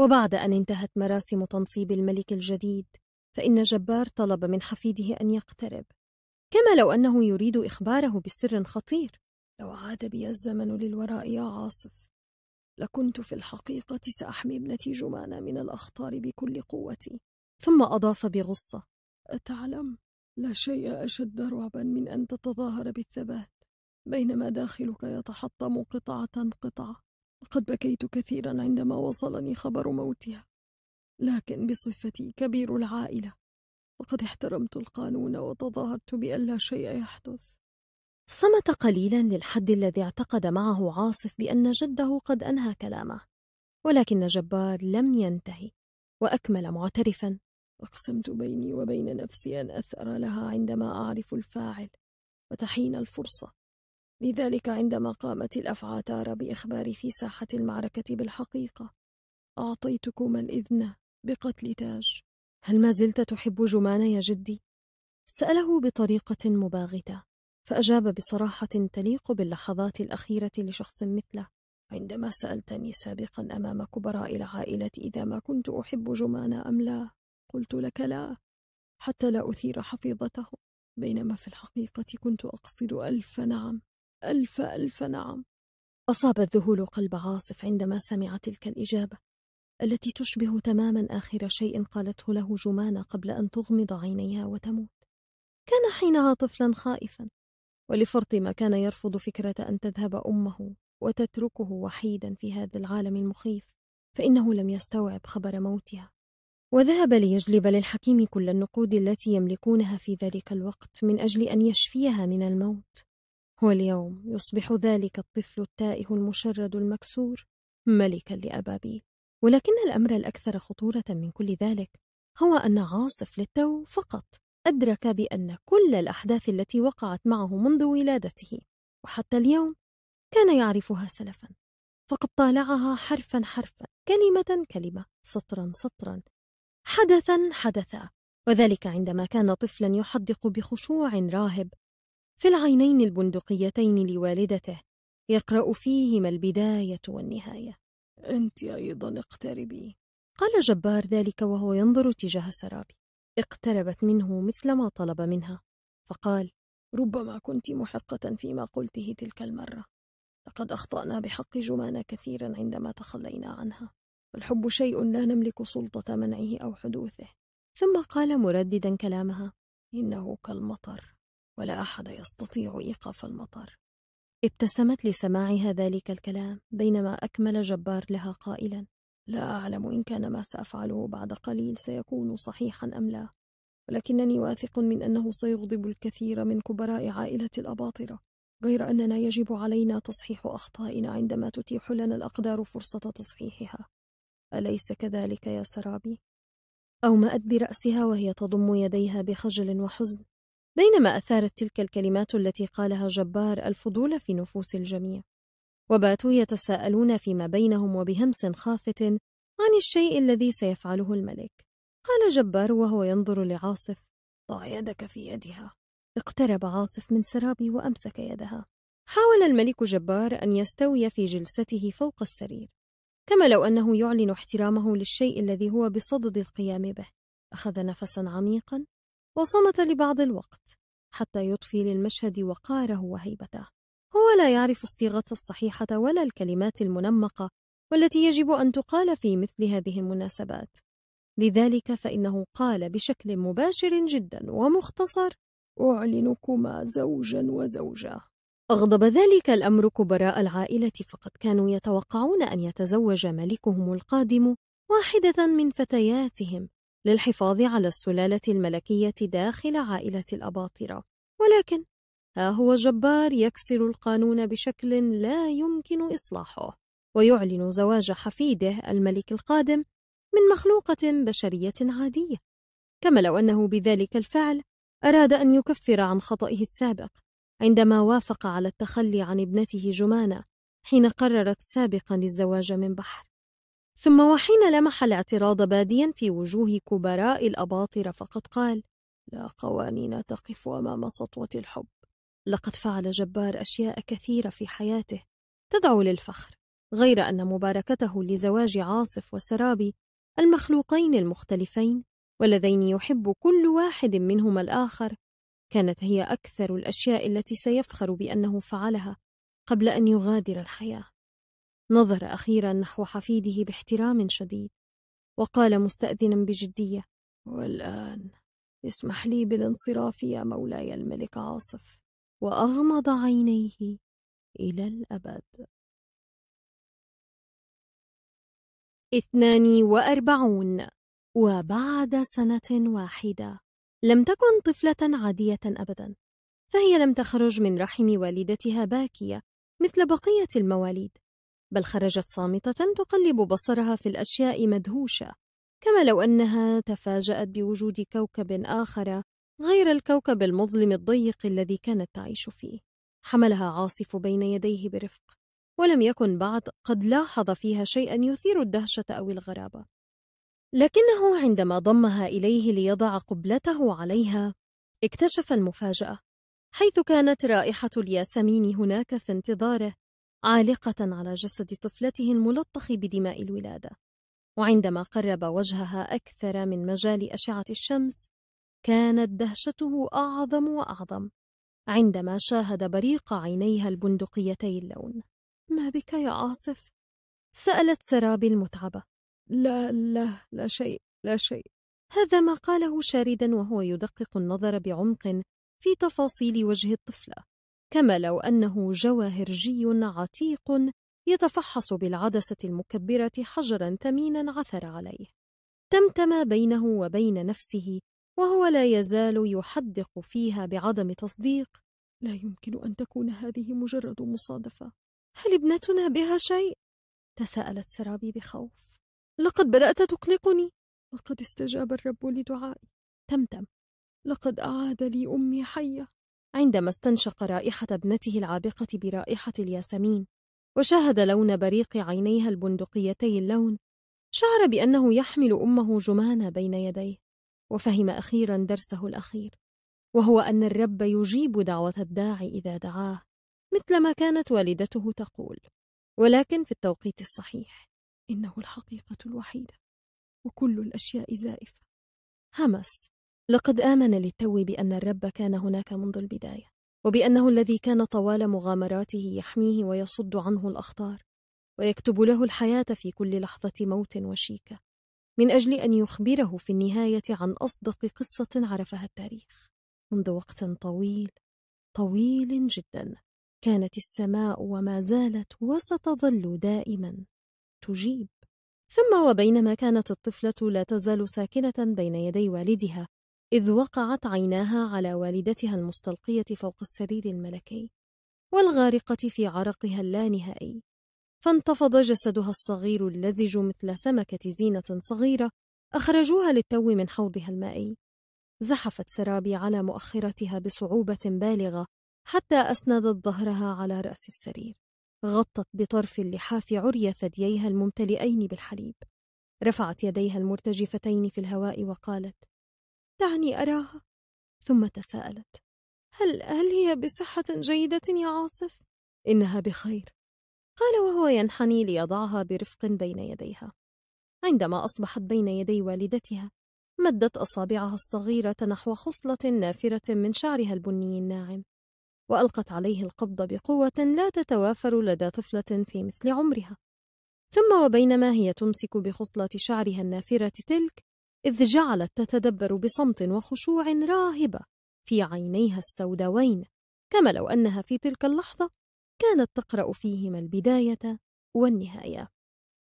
وبعد أن انتهت مراسم تنصيب الملك الجديد فإن جبار طلب من حفيده أن يقترب كما لو أنه يريد إخباره بسر خطير لو عاد بي الزمن للوراء يا عاصف لكنت في الحقيقة سأحمي ابنتي جمانة من الأخطار بكل قوتي ثم أضاف بغصة أتعلم لا شيء أشد رعبا من أن تتظاهر بالثبات بينما داخلك يتحطم قطعة قطعة لقد بكيت كثيرا عندما وصلني خبر موتها لكن بصفتي كبير العائلة وقد احترمت القانون وتظاهرت بأن لا شيء يحدث صمت قليلا للحد الذي اعتقد معه عاصف بأن جده قد أنهى كلامه ولكن جبار لم ينتهي وأكمل معترفا أقسمت بيني وبين نفسي أن اثر لها عندما أعرف الفاعل وتحين الفرصة لذلك عندما قامت الأفعاتار بإخباري في ساحة المعركة بالحقيقة أعطيتكما الإذن بقتل تاج هل ما زلت تحب جمان يا جدي؟ سأله بطريقة مباغتة فأجاب بصراحة تليق باللحظات الأخيرة لشخص مثله عندما سألتني سابقا أمام كبراء العائلة إذا ما كنت أحب جمانة أم لا قلت لك لا حتى لا أثير حفيظته بينما في الحقيقة كنت أقصد ألف نعم ألف ألف نعم أصاب الذهول قلب عاصف عندما سمع تلك الإجابة التي تشبه تماما آخر شيء قالته له جمانة قبل أن تغمض عينيها وتموت كان حينها طفلا خائفا ولفرطمة كان يرفض فكرة أن تذهب أمه وتتركه وحيدا في هذا العالم المخيف فإنه لم يستوعب خبر موتها وذهب ليجلب للحكيم كل النقود التي يملكونها في ذلك الوقت من أجل أن يشفيها من الموت واليوم يصبح ذلك الطفل التائه المشرد المكسور ملكا لأبابيل ولكن الأمر الأكثر خطورة من كل ذلك هو أن عاصف للتو فقط أدرك بأن كل الأحداث التي وقعت معه منذ ولادته وحتى اليوم كان يعرفها سلفا فقد طالعها حرفا حرفا كلمة كلمة سطرا سطرا حدثا حدثا وذلك عندما كان طفلا يحدق بخشوع راهب في العينين البندقيتين لوالدته يقرأ فيهما البداية والنهاية أنت أيضا اقتربي قال جبار ذلك وهو ينظر تجاه سرابي اقتربت منه مثل ما طلب منها فقال ربما كنت محقة فيما قلته تلك المرة لقد أخطأنا بحق جمانة كثيرا عندما تخلينا عنها والحب شيء لا نملك سلطة منعه أو حدوثه ثم قال مرددا كلامها إنه كالمطر ولا أحد يستطيع إيقاف المطر ابتسمت لسماعها ذلك الكلام بينما أكمل جبار لها قائلا لا أعلم إن كان ما سأفعله بعد قليل سيكون صحيحا أم لا ولكنني واثق من أنه سيغضب الكثير من كبراء عائلة الأباطرة غير أننا يجب علينا تصحيح أخطائنا عندما تتيح لنا الأقدار فرصة تصحيحها أليس كذلك يا سرابي؟ أومأت برأسها وهي تضم يديها بخجل وحزن بينما أثارت تلك الكلمات التي قالها جبار الفضول في نفوس الجميع وباتوا يتساءلون فيما بينهم وبهمس خافت عن الشيء الذي سيفعله الملك قال جبار وهو ينظر لعاصف ضع يدك في يدها اقترب عاصف من سرابي وأمسك يدها حاول الملك جبار أن يستوي في جلسته فوق السرير كما لو أنه يعلن احترامه للشيء الذي هو بصدد القيام به أخذ نفسا عميقا وصمت لبعض الوقت حتى يضفي للمشهد وقاره وهيبته هو لا يعرف الصيغة الصحيحة ولا الكلمات المنمقة والتي يجب أن تقال في مثل هذه المناسبات لذلك فإنه قال بشكل مباشر جدا ومختصر أعلنكما زوجا وزوجة أغضب ذلك الأمر كبراء العائلة فقد كانوا يتوقعون أن يتزوج ملكهم القادم واحدة من فتياتهم للحفاظ على السلالة الملكية داخل عائلة الأباطرة ولكن ها هو جبار يكسر القانون بشكل لا يمكن إصلاحه ويعلن زواج حفيده الملك القادم من مخلوقة بشرية عادية كما لو أنه بذلك الفعل أراد أن يكفر عن خطئه السابق عندما وافق على التخلي عن ابنته جمانة حين قررت سابقا الزواج من بحر ثم وحين لمح الاعتراض باديا في وجوه كبراء الأباطرة فقد قال لا قوانين تقف أمام سطوة الحب لقد فعل جبار أشياء كثيرة في حياته تدعو للفخر غير أن مباركته لزواج عاصف وسرابي المخلوقين المختلفين واللذين يحب كل واحد منهما الآخر كانت هي أكثر الأشياء التي سيفخر بأنه فعلها قبل أن يغادر الحياة نظر أخيرا نحو حفيده باحترام شديد وقال مستأذنا بجدية والآن اسمح لي بالانصراف يا مولاي الملك عاصف وأغمض عينيه إلى الأبد اثنان وأربعون وبعد سنة واحدة لم تكن طفلة عادية أبدا فهي لم تخرج من رحم والدتها باكية مثل بقية المواليد بل خرجت صامتة تقلب بصرها في الأشياء مدهوشة كما لو أنها تفاجأت بوجود كوكب آخر غير الكوكب المظلم الضيق الذي كانت تعيش فيه حملها عاصف بين يديه برفق ولم يكن بعد قد لاحظ فيها شيئا يثير الدهشة أو الغرابة لكنه عندما ضمها إليه ليضع قبلته عليها اكتشف المفاجأة حيث كانت رائحة الياسمين هناك في انتظاره عالقة على جسد طفلته الملطخ بدماء الولادة وعندما قرب وجهها أكثر من مجال أشعة الشمس كانت دهشته أعظم وأعظم عندما شاهد بريق عينيها البندقيتي اللون ما بك يا عاصف؟ سألت سرابي المتعبة لا لا لا شيء لا شيء هذا ما قاله شاردا وهو يدقق النظر بعمق في تفاصيل وجه الطفلة كما لو أنه جواهرجي عتيق يتفحص بالعدسة المكبرة حجرا ثمينا عثر عليه تمتم بينه وبين نفسه وهو لا يزال يحدق فيها بعدم تصديق لا يمكن ان تكون هذه مجرد مصادفه هل ابنتنا بها شيء تساءلت سرابي بخوف لقد بدات تقلقني لقد استجاب الرب لدعائي تمتم لقد اعاد لي امي حيه عندما استنشق رائحه ابنته العابقه برائحه الياسمين وشاهد لون بريق عينيها البندقيتي اللون شعر بانه يحمل امه جمانه بين يديه وفهم أخيرا درسه الأخير وهو أن الرب يجيب دعوة الداعي إذا دعاه مثل ما كانت والدته تقول ولكن في التوقيت الصحيح إنه الحقيقة الوحيدة وكل الأشياء زائفة همس لقد آمن للتو بأن الرب كان هناك منذ البداية وبأنه الذي كان طوال مغامراته يحميه ويصد عنه الأخطار ويكتب له الحياة في كل لحظة موت وشيكة من أجل أن يخبره في النهاية عن أصدق قصة عرفها التاريخ منذ وقت طويل طويل جدا كانت السماء وما زالت وستظل دائما تجيب ثم وبينما كانت الطفلة لا تزال ساكنة بين يدي والدها إذ وقعت عيناها على والدتها المستلقية فوق السرير الملكي والغارقة في عرقها اللانهائي فانتفض جسدها الصغير اللزج مثل سمكة زينة صغيرة أخرجوها للتو من حوضها المائي زحفت سرابي على مؤخرتها بصعوبة بالغة حتى أسندت ظهرها على رأس السرير غطت بطرف اللحاف عري ثدييها الممتلئين بالحليب رفعت يديها المرتجفتين في الهواء وقالت دعني أراها ثم تساءلت هل هل هي بصحة جيدة يا عاصف؟ إنها بخير قال وهو ينحني ليضعها برفق بين يديها عندما أصبحت بين يدي والدتها مدت أصابعها الصغيرة نحو خصلة نافرة من شعرها البني الناعم وألقت عليه القبض بقوة لا تتوافر لدى طفلة في مثل عمرها ثم وبينما هي تمسك بخصلة شعرها النافرة تلك إذ جعلت تتدبر بصمت وخشوع راهبة في عينيها السوداوين كما لو أنها في تلك اللحظة كانت تقرأ فيهما البداية والنهاية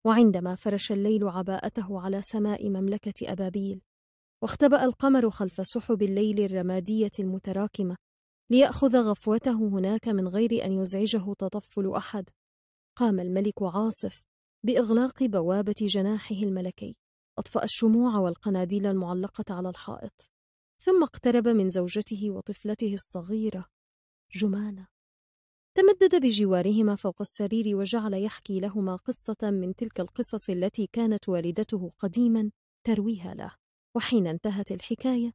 وعندما فرش الليل عباءته على سماء مملكة أبابيل واختبأ القمر خلف سحب الليل الرمادية المتراكمة ليأخذ غفوته هناك من غير أن يزعجه تطفل أحد قام الملك عاصف بإغلاق بوابة جناحه الملكي أطفأ الشموع والقناديل المعلقة على الحائط ثم اقترب من زوجته وطفلته الصغيرة جمانة تمدد بجوارهما فوق السرير وجعل يحكي لهما قصة من تلك القصص التي كانت والدته قديما ترويها له وحين انتهت الحكاية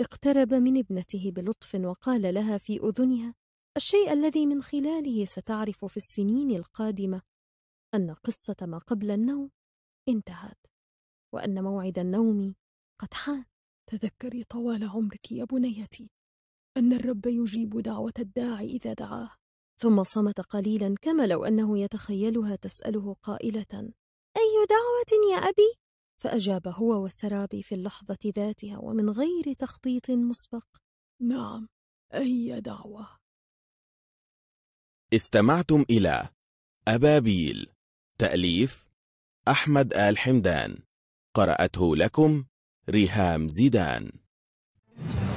اقترب من ابنته بلطف وقال لها في أذنها الشيء الذي من خلاله ستعرف في السنين القادمة أن قصة ما قبل النوم انتهت وأن موعد النوم قد حان تذكري طوال عمرك يا بنيتي أن الرب يجيب دعوة الداعي إذا دعاه ثم صمت قليلا كما لو أنه يتخيلها تسأله قائلة أي دعوة يا أبي؟ فأجاب هو والسرابي في اللحظة ذاتها ومن غير تخطيط مسبق نعم أي دعوة استمعتم إلى أبابيل تأليف أحمد آل حمدان قرأته لكم ريهام زيدان thank you